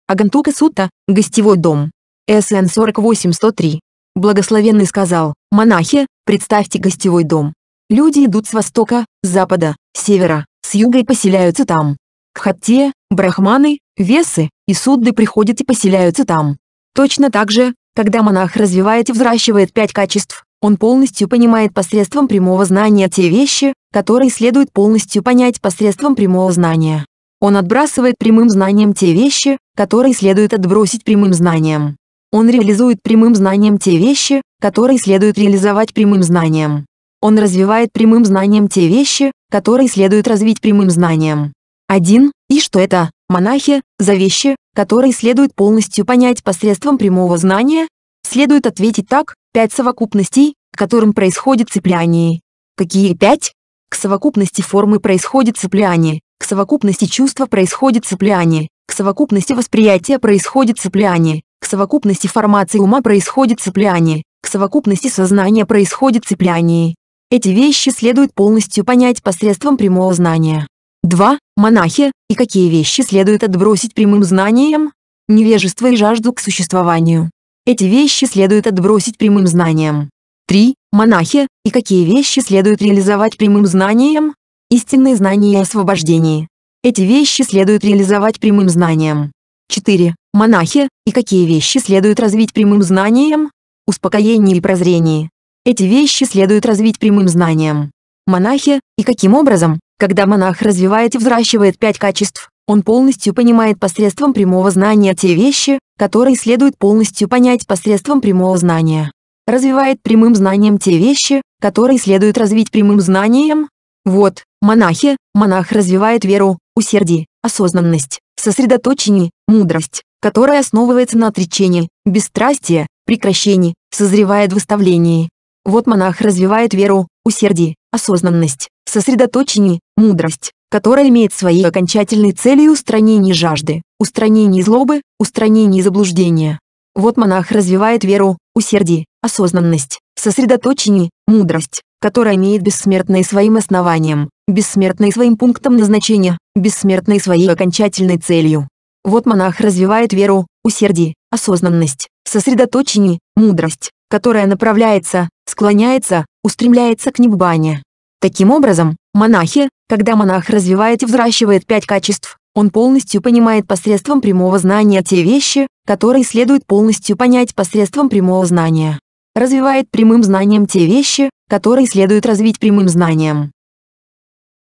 Speaker 1: Агантука Сута, гостевой дом. СН 48103. Благословенный сказал, монахи, представьте гостевой дом. Люди идут с востока, с запада, с севера, с юга и поселяются там. Кхатте, брахманы, весы и судды приходят и поселяются там. Точно так же, когда монах развивает и взращивает пять качеств, он полностью понимает посредством прямого знания те вещи, которые следует полностью понять посредством прямого знания. Он отбрасывает прямым знанием те вещи, которые следует отбросить прямым знанием. Он реализует прямым знанием те вещи, которые следует реализовать прямым знанием. Он развивает прямым знанием те вещи, которые следует развить прямым знанием. 1. И что это, монахи, за вещи, которые следует полностью понять посредством прямого знания? Следует ответить так, пять совокупностей, к которым происходит цепляние. Какие пять? К совокупности формы происходит цепляние, к совокупности чувства происходит цепляние, к совокупности восприятия происходит цепляние, к совокупности формации ума происходит цепляние, к совокупности сознания происходит цепляние. Эти вещи следует полностью понять посредством прямого знания. 2. Монахи, и какие вещи следует отбросить прямым знанием? Невежество и жажду к существованию. Эти вещи следует отбросить прямым знанием. 3. Монахи, и какие вещи следует реализовать прямым знанием? Истинные знания и освобождение. Эти вещи следует реализовать прямым знанием. 4. Монахи, и какие вещи следует развить прямым знанием? Успокоение и прозрение. Эти вещи следует развить прямым знанием. Монахи, и каким образом, когда монах развивает и взращивает пять качеств, он полностью понимает посредством прямого знания те вещи, которые следует полностью понять посредством прямого знания. Развивает прямым знанием те вещи, которые следует развить прямым знанием. Вот, монахи, монах развивает веру, усердие, осознанность, сосредоточение, мудрость, которая основывается на отречении, бесстрастие, прекращении, созревает в выставлении. Вот монах развивает веру, усердие, осознанность, сосредоточении, мудрость, которая имеет своей окончательной целью устранение жажды, устранение злобы, устранение заблуждения. Вот монах развивает веру, усердие, осознанность, сосредоточение, мудрость, которая имеет бессмертное своим основанием, бессмертное своим пунктом назначения, бессмертное своей окончательной целью. Вот монах развивает веру, усердие, осознанность, сосредоточение, мудрость, которая направляется, склоняется, устремляется к небане, Таким образом, монахи, когда монах развивает и взращивает пять качеств, он полностью понимает посредством прямого знания те вещи, которые следует полностью понять посредством прямого знания. Развивает прямым знанием те вещи, которые следует развить прямым знанием.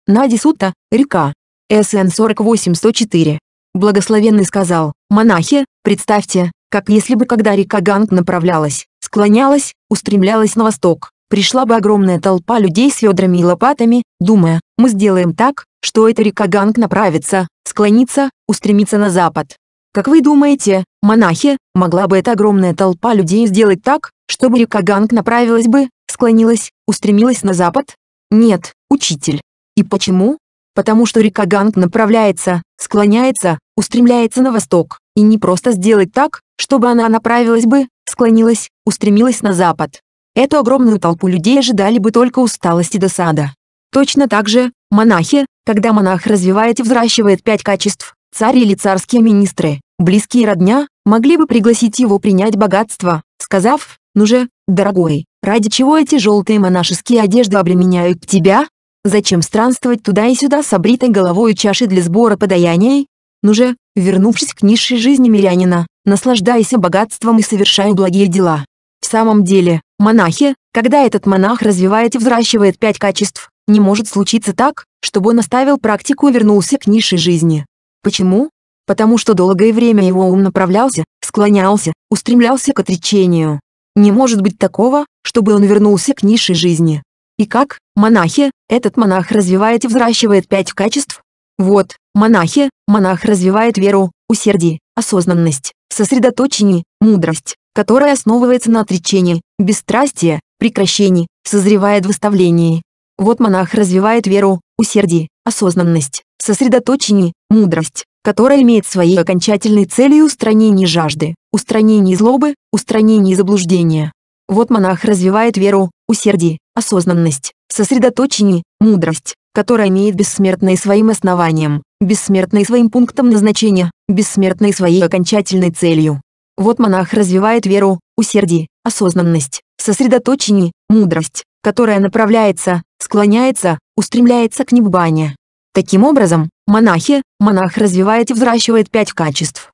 Speaker 1: Надисута, река. СН 48104. Благословенный сказал, монахи, представьте, как если бы когда река Ганг направлялась, склонялась, устремлялась на восток, пришла бы огромная толпа людей с ведрами и лопатами, думая, мы сделаем так, что эта река Ганг направится, склонится, устремится на запад. Как вы думаете, монахи, могла бы эта огромная толпа людей сделать так, чтобы река Ганг направилась бы, склонилась, устремилась на запад? Нет, учитель. И почему? Потому что река Ганг направляется, склоняется, устремляется на восток, и не просто сделать так, чтобы она направилась бы, склонилась, устремилась на запад. Эту огромную толпу людей ожидали бы только усталость и досада. Точно так же, монахи, когда монах развивает и взращивает пять качеств, царь или царские министры, близкие родня, могли бы пригласить его принять богатство, сказав, «Ну же, дорогой, ради чего эти желтые монашеские одежды обременяют тебя? Зачем странствовать туда и сюда с обритой головой и чашей для сбора подаяний? Ну же, вернувшись к низшей жизни мирянина, наслаждайся богатством и совершай благие дела». В самом деле, Монахи, когда этот монах развивает и взращивает пять качеств, не может случиться так, чтобы он оставил практику и вернулся к низшей жизни. Почему? Потому что долгое время его ум направлялся, склонялся, устремлялся к отречению. Не может быть такого, чтобы он вернулся к низшей жизни. И как, монахи, этот монах развивает и взращивает пять качеств? Вот, монахи, монах развивает веру, усердие, осознанность, сосредоточение, мудрость, которое основывается на отречении, бесстрастии, прекращении, созревает в выставлении. Вот монах развивает веру, усердие, осознанность, сосредоточение, мудрость, которая имеет своей окончательной целью устранение жажды, устранение злобы, устранение заблуждения. Вот монах развивает веру, усердие, осознанность, сосредоточение, мудрость, которая имеет бессмертное своим основанием, бессмертное своим пунктом назначения, бессмертное своей окончательной целью. Вот монах развивает веру, усердие, осознанность, сосредоточение, мудрость, которая направляется, склоняется, устремляется к небане. Таким образом, монахи, монах развивает и взращивает пять качеств.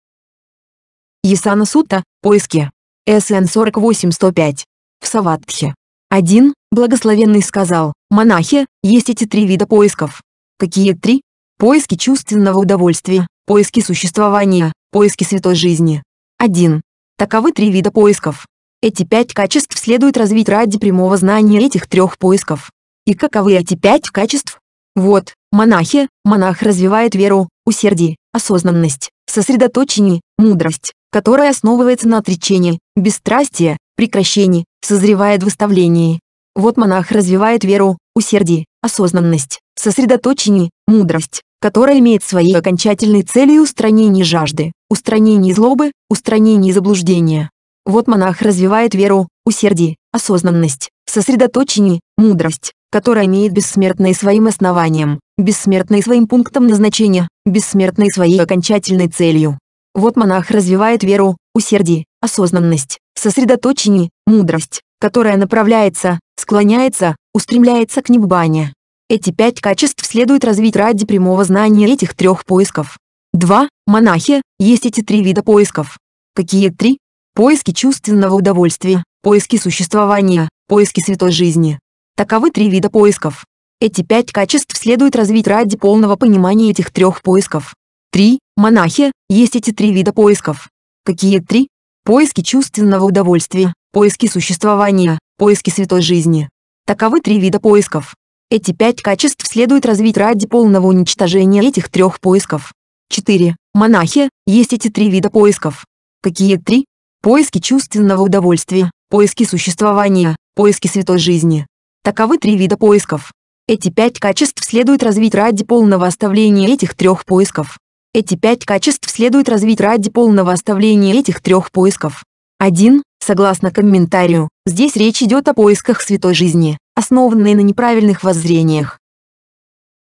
Speaker 1: Ясана Сута, поиски. СН 48105. В Саватхе. 1. Благословенный сказал, монахи, есть эти три вида поисков. Какие три? Поиски чувственного удовольствия, поиски существования, поиски святой жизни, 1. Таковы три вида поисков. Эти пять качеств следует развить ради прямого знания этих трех поисков. И каковы эти пять качеств? Вот, монахи, монах развивает веру, усердие, осознанность, сосредоточение, мудрость, которая основывается на отречении, бесстрастие, прекращении, созревает выставлении. Вот монах развивает веру, усердие, осознанность, сосредоточение, мудрость, которая имеет своей окончательной целью устранение жажды, устранение злобы, устранение заблуждения. Вот монах развивает веру, усердие, осознанность, сосредоточение, мудрость, которая имеет бессмертное своим основанием, бессмертное своим пунктом назначения, бессмертное своей окончательной целью. Вот монах развивает веру, усердие, осознанность, сосредоточение, мудрость, которая направляется, склоняется, устремляется к небане. Эти пять качеств следует развить ради прямого знания этих трех поисков. 2. Монахи. Есть эти три вида поисков. Какие три? Поиски чувственного удовольствия, поиски существования, поиски святой жизни. Таковы три вида поисков. Эти пять качеств следует развить ради полного понимания этих трех поисков. 3. Монахи. Есть эти три вида поисков. Какие три? Поиски чувственного удовольствия, поиски существования, поиски святой жизни. Таковы три вида поисков. Эти пять качеств следует развить ради полного уничтожения этих трех поисков. 4. Монахи, есть эти три вида поисков. Какие три? Поиски чувственного удовольствия, поиски существования, поиски святой жизни. Таковы три вида поисков. Эти пять качеств следует развить ради полного оставления этих трех поисков. Эти пять качеств следует развить ради полного оставления этих трех поисков. 1. Согласно комментарию, здесь речь идет о поисках святой жизни, основанные на неправильных воззрениях.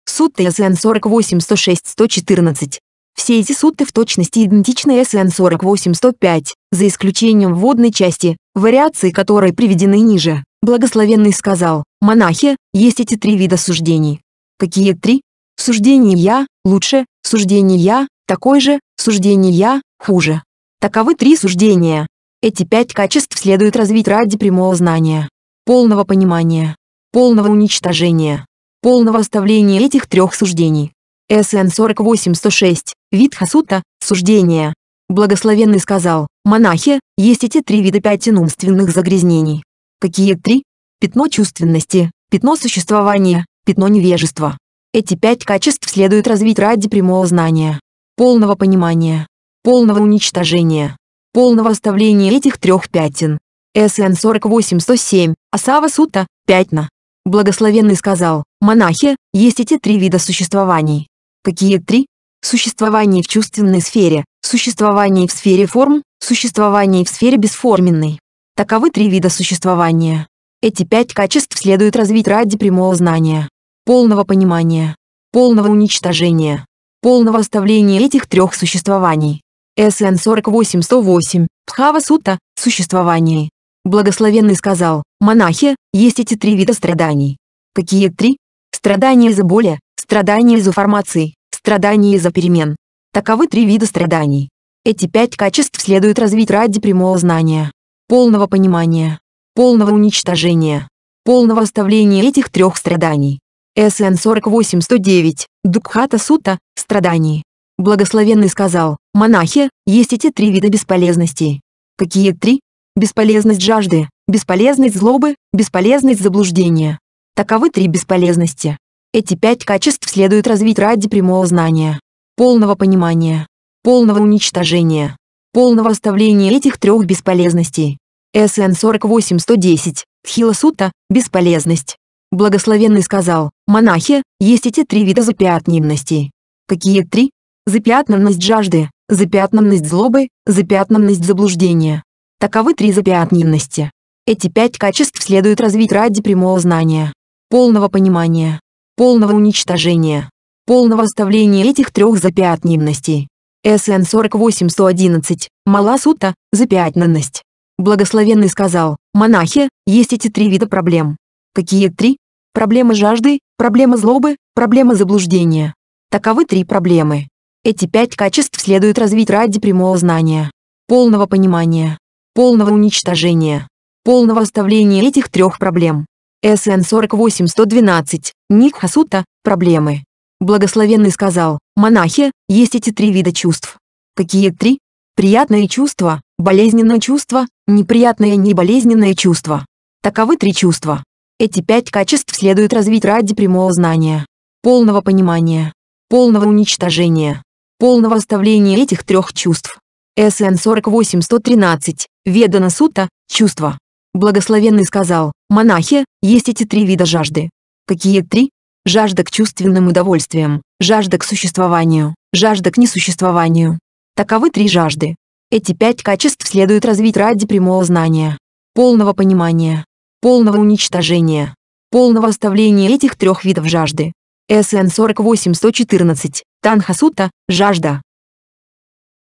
Speaker 1: Суд ТСН 48-106-114. Все эти сутты в точности идентичны СН 48-105, за исключением вводной части, вариации которой приведены ниже. Благословенный сказал, монахи, есть эти три вида суждений. Какие три? Суждение «я» лучше, суждение «я» такой же, суждение «я» хуже. Таковы три суждения. Эти пять качеств следует развить ради прямого знания полного понимания, полного уничтожения, полного оставления этих трех суждений. СН 48-106, вид хасута, суждение. Благословенный сказал, монахи, есть эти три вида пятен умственных загрязнений. Какие три? Пятно чувственности, пятно существования, пятно невежества. Эти пять качеств следует развить ради прямого знания, полного понимания, полного уничтожения, полного оставления этих трех пятен. СН 48107, Асава Сута, 5 на. Благословенный сказал, монахи, есть эти три вида существований. Какие три? Существование в чувственной сфере, существование в сфере форм, существование в сфере бесформенной. Таковы три вида существования. Эти пять качеств следует развить ради прямого знания, полного понимания, полного уничтожения, полного оставления этих трех существований. СН 48108, Пхава Сута, существование. Благословенный сказал, монахи, есть эти три вида страданий. Какие три? Страдания из-за боли, страдания из-за формации, страдания из-за перемен. Таковы три вида страданий. Эти пять качеств следует развить ради прямого знания, полного понимания, полного уничтожения, полного оставления этих трех страданий. СН 48109, Дукхата Сута, страданий. Благословенный сказал, монахи, есть эти три вида бесполезностей. Какие три? бесполезность жажды, бесполезность злобы, бесполезность заблуждения. Таковы три бесполезности. Эти пять качеств следует развить ради прямого знания, полного понимания, полного уничтожения, полного оставления этих трех бесполезностей. СН 48110, Тхила Сута, бесполезность. Благословенный сказал, монахи, есть эти три вида запятненностей. Какие три? Запятнанность жажды, запятнанность злобы, запятнанность заблуждения. Таковы три запятненности. Эти пять качеств следует развить ради прямого знания, полного понимания, полного уничтожения, полного оставления этих трех запятненностей. СН 48-111, Маласута, запятнанность. Благословенный сказал, монахи, есть эти три вида проблем. Какие три? Проблема жажды, проблема злобы, проблема заблуждения. Таковы три проблемы. Эти пять качеств следует развить ради прямого знания, полного понимания, полного уничтожения, полного оставления этих трех проблем. СН 48-112, Ник Хасута, проблемы. Благословенный сказал, монахи, есть эти три вида чувств. Какие три? Приятное чувство, болезненное чувство, неприятное и неболезненное чувство. Таковы три чувства. Эти пять качеств следует развить ради прямого знания, полного понимания, полного уничтожения, полного оставления этих трех чувств. СН 48 Ведана Сута, Чувство. Благословенный сказал, монахи, есть эти три вида жажды. Какие три? Жажда к чувственным удовольствиям, жажда к существованию, жажда к несуществованию. Таковы три жажды. Эти пять качеств следует развить ради прямого знания, полного понимания, полного уничтожения, полного оставления этих трех видов жажды. СН 48-114, Танхасута, жажда.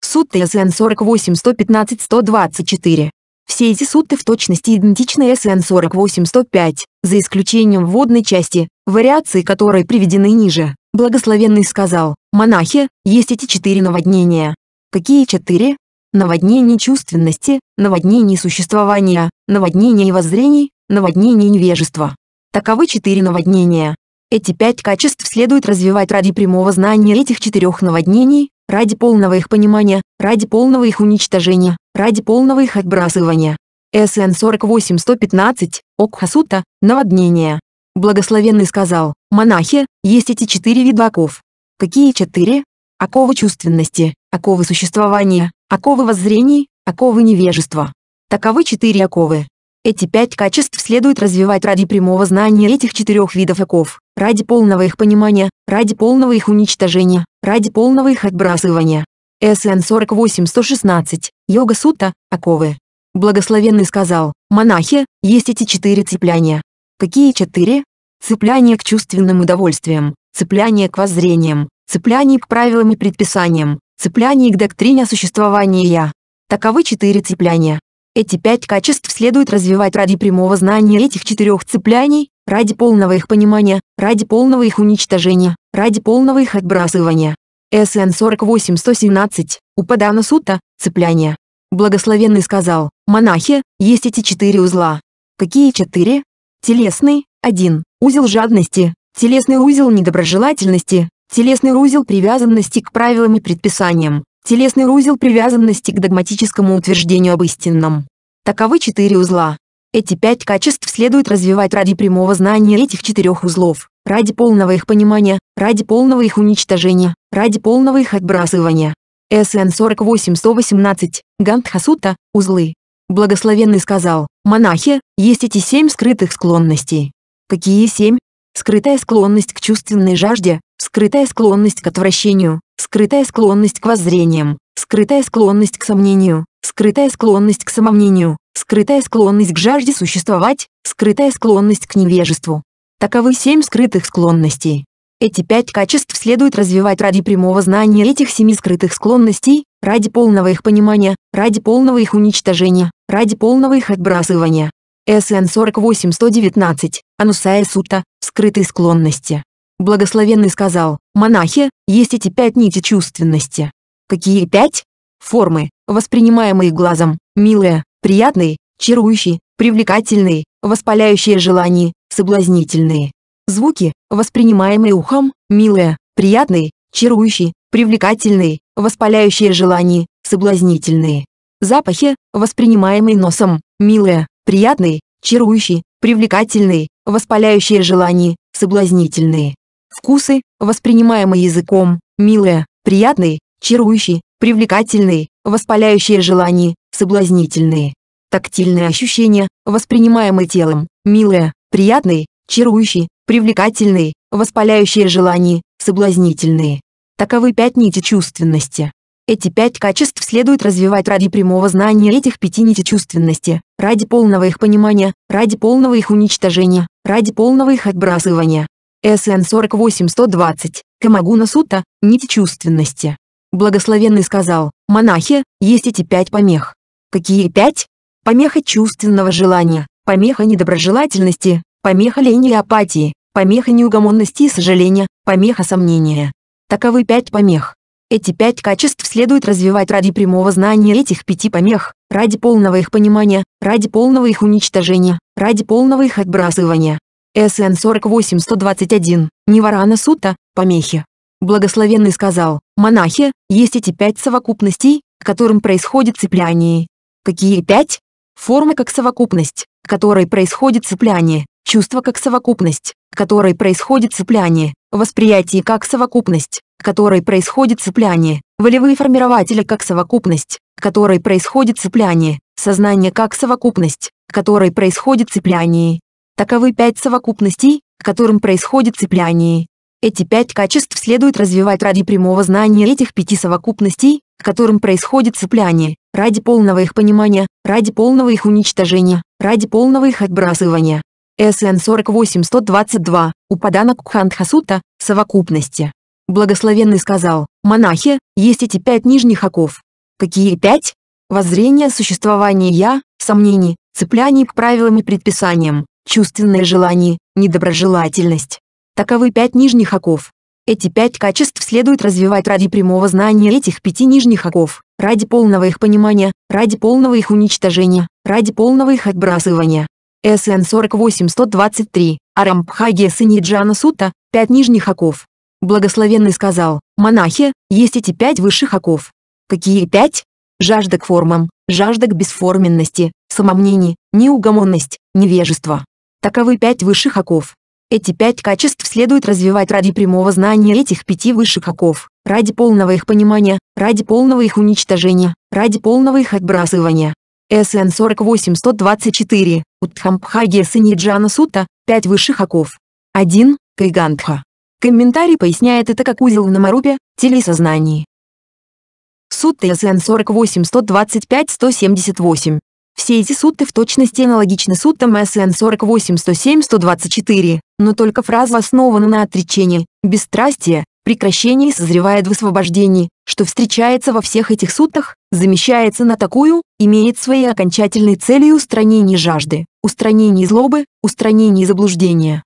Speaker 1: Суд СН 48-115-124. Все эти сутты в точности идентичны СН 48-105, за исключением вводной части, вариации которой приведены ниже. Благословенный сказал, монахи, есть эти четыре наводнения. Какие четыре? Наводнение чувственности, наводнение существования, наводнение воззрений, наводнение невежества. Таковы четыре наводнения. Эти пять качеств следует развивать ради прямого знания этих четырех наводнений, ради полного их понимания, ради полного их уничтожения, ради полного их отбрасывания. СН 48-115, Окхасута, наводнение. Благословенный сказал, монахи, есть эти четыре вида оков. Какие четыре? Оковы чувственности, оковы существования, оковы воззрений, оковы невежества. Таковы четыре оковы. Эти пять качеств следует развивать ради прямого знания этих четырех видов оков ради полного их понимания, ради полного их уничтожения, ради полного их отбрасывания. СН 48-116, Йога Сута, Аковы. Благословенный сказал, монахи, есть эти четыре цепляния. Какие четыре? Цепляние к чувственным удовольствиям, цепляние к воззрениям, цепляние к правилам и предписаниям, цепляние к доктрине о существовании «я». Таковы четыре цепляния. Эти пять качеств следует развивать ради прямого знания этих четырех цепляний, ради полного их понимания, ради полного их уничтожения, ради полного их отбрасывания. СН 48117, Упадана Сута, цепляние. Благословенный сказал, монахи, есть эти четыре узла. Какие четыре? Телесный, один, узел жадности, телесный узел недоброжелательности, телесный узел привязанности к правилам и предписаниям, телесный узел привязанности к догматическому утверждению об истинном. Таковы четыре узла. Эти пять качеств следует развивать ради прямого знания этих четырех узлов, ради полного их понимания, ради полного их уничтожения, ради полного их отбрасывания. СН 48118, Гандхасута, узлы. Благословенный сказал, монахи, есть эти семь скрытых склонностей. Какие семь? Скрытая склонность к чувственной жажде, скрытая склонность к отвращению, скрытая склонность к воззрениям, скрытая склонность к сомнению, скрытая склонность к самомнению, скрытая склонность к жажде существовать, скрытая склонность к невежеству. Таковы семь скрытых склонностей. Эти пять качеств следует развивать ради прямого знания этих семи скрытых склонностей, ради полного их понимания, ради полного их уничтожения, ради полного их отбрасывания. СН 48119, Анусая Сута, скрытые склонности. Благословенный сказал, монахи, есть эти пять нити чувственности. Какие пять формы, воспринимаемые глазом, милые, приятные, чарующие, привлекательные, воспаляющие желания, соблазнительные. Звуки, воспринимаемые ухом, милые, приятные, чарующие, привлекательные, воспаляющие желания, соблазнительные. Запахи, воспринимаемые носом, милые, приятные, чарующие, привлекательные, воспаляющие желания, соблазнительные. Вкусы, воспринимаемые языком, милые, приятные, чарующие, привлекательные, воспаляющие желания, соблазнительные. Тактильные ощущения, воспринимаемые телом, милые, приятные, чарующие, привлекательные, воспаляющие желания, соблазнительные. Таковы пять нити чувственности. Эти пять качеств следует развивать ради прямого знания этих пяти нити чувственности, ради полного их понимания, ради полного их уничтожения, ради полного их отбрасывания. СН 48120, Камагуна Сута, нити чувственности. Благословенный сказал, монахи, есть эти пять помех. Какие пять? Помеха чувственного желания, помеха недоброжелательности, помеха лени и апатии, помеха неугомонности и сожаления, помеха сомнения. Таковы пять помех. Эти пять качеств следует развивать ради прямого знания этих пяти помех, ради полного их понимания, ради полного их уничтожения, ради полного их отбрасывания. СН 48121, Ниварана Сута, помехи. Благословенный сказал, «Монахи, есть эти пять совокупностей, к которым происходит цепляние». Какие пять? Форма как совокупность, к которой происходит цепляние, чувство как совокупность, к которой происходит цепляние, восприятие как совокупность, к которой происходит цепляние, волевые формирователи как совокупность, к которой происходит цепляние, сознание как совокупность, к которой происходит цепляние. Таковы пять совокупностей, к которым происходит цепляние. Эти пять качеств следует развивать ради прямого знания этих пяти совокупностей, к которым происходит цепляние, ради полного их понимания, ради полного их уничтожения, ради полного их отбрасывания. СН 48 122. упаданок Кхандхасута, совокупности. Благословенный сказал, монахи, есть эти пять нижних оков. Какие пять? Воззрение существования «я», сомнений, цепляние к правилам и предписаниям, чувственное желание, недоброжелательность, Таковы пять нижних оков. Эти пять качеств следует развивать ради прямого знания этих пяти нижних оков, ради полного их понимания, ради полного их уничтожения, ради полного их отбрасывания. СН 48123, Арамбхаги Синиджана Сута, пять нижних оков. Благословенный сказал, монахи, есть эти пять высших оков. Какие пять? Жажда к формам, жажда к бесформенности, самомнение, неугомонность, невежество. Таковы пять высших оков. Эти пять качеств следует развивать ради прямого знания этих пяти высших оков, ради полного их понимания, ради полного их уничтожения, ради полного их отбрасывания. СН 48124, Утхампхагия Саниджана Сута, Пять высших оков. 1. Кайгандха. Комментарий поясняет это как узел в намарупе, теле Сутта СН 48125-178. Все эти сутты в точности аналогичны суттам СН 48-107-124, но только фраза основана на отречении, бесстрастие, прекращении созревает в освобождении, что встречается во всех этих суттах, замещается на такую, имеет своей окончательной целью устранение жажды, устранение злобы, устранение
Speaker 2: заблуждения.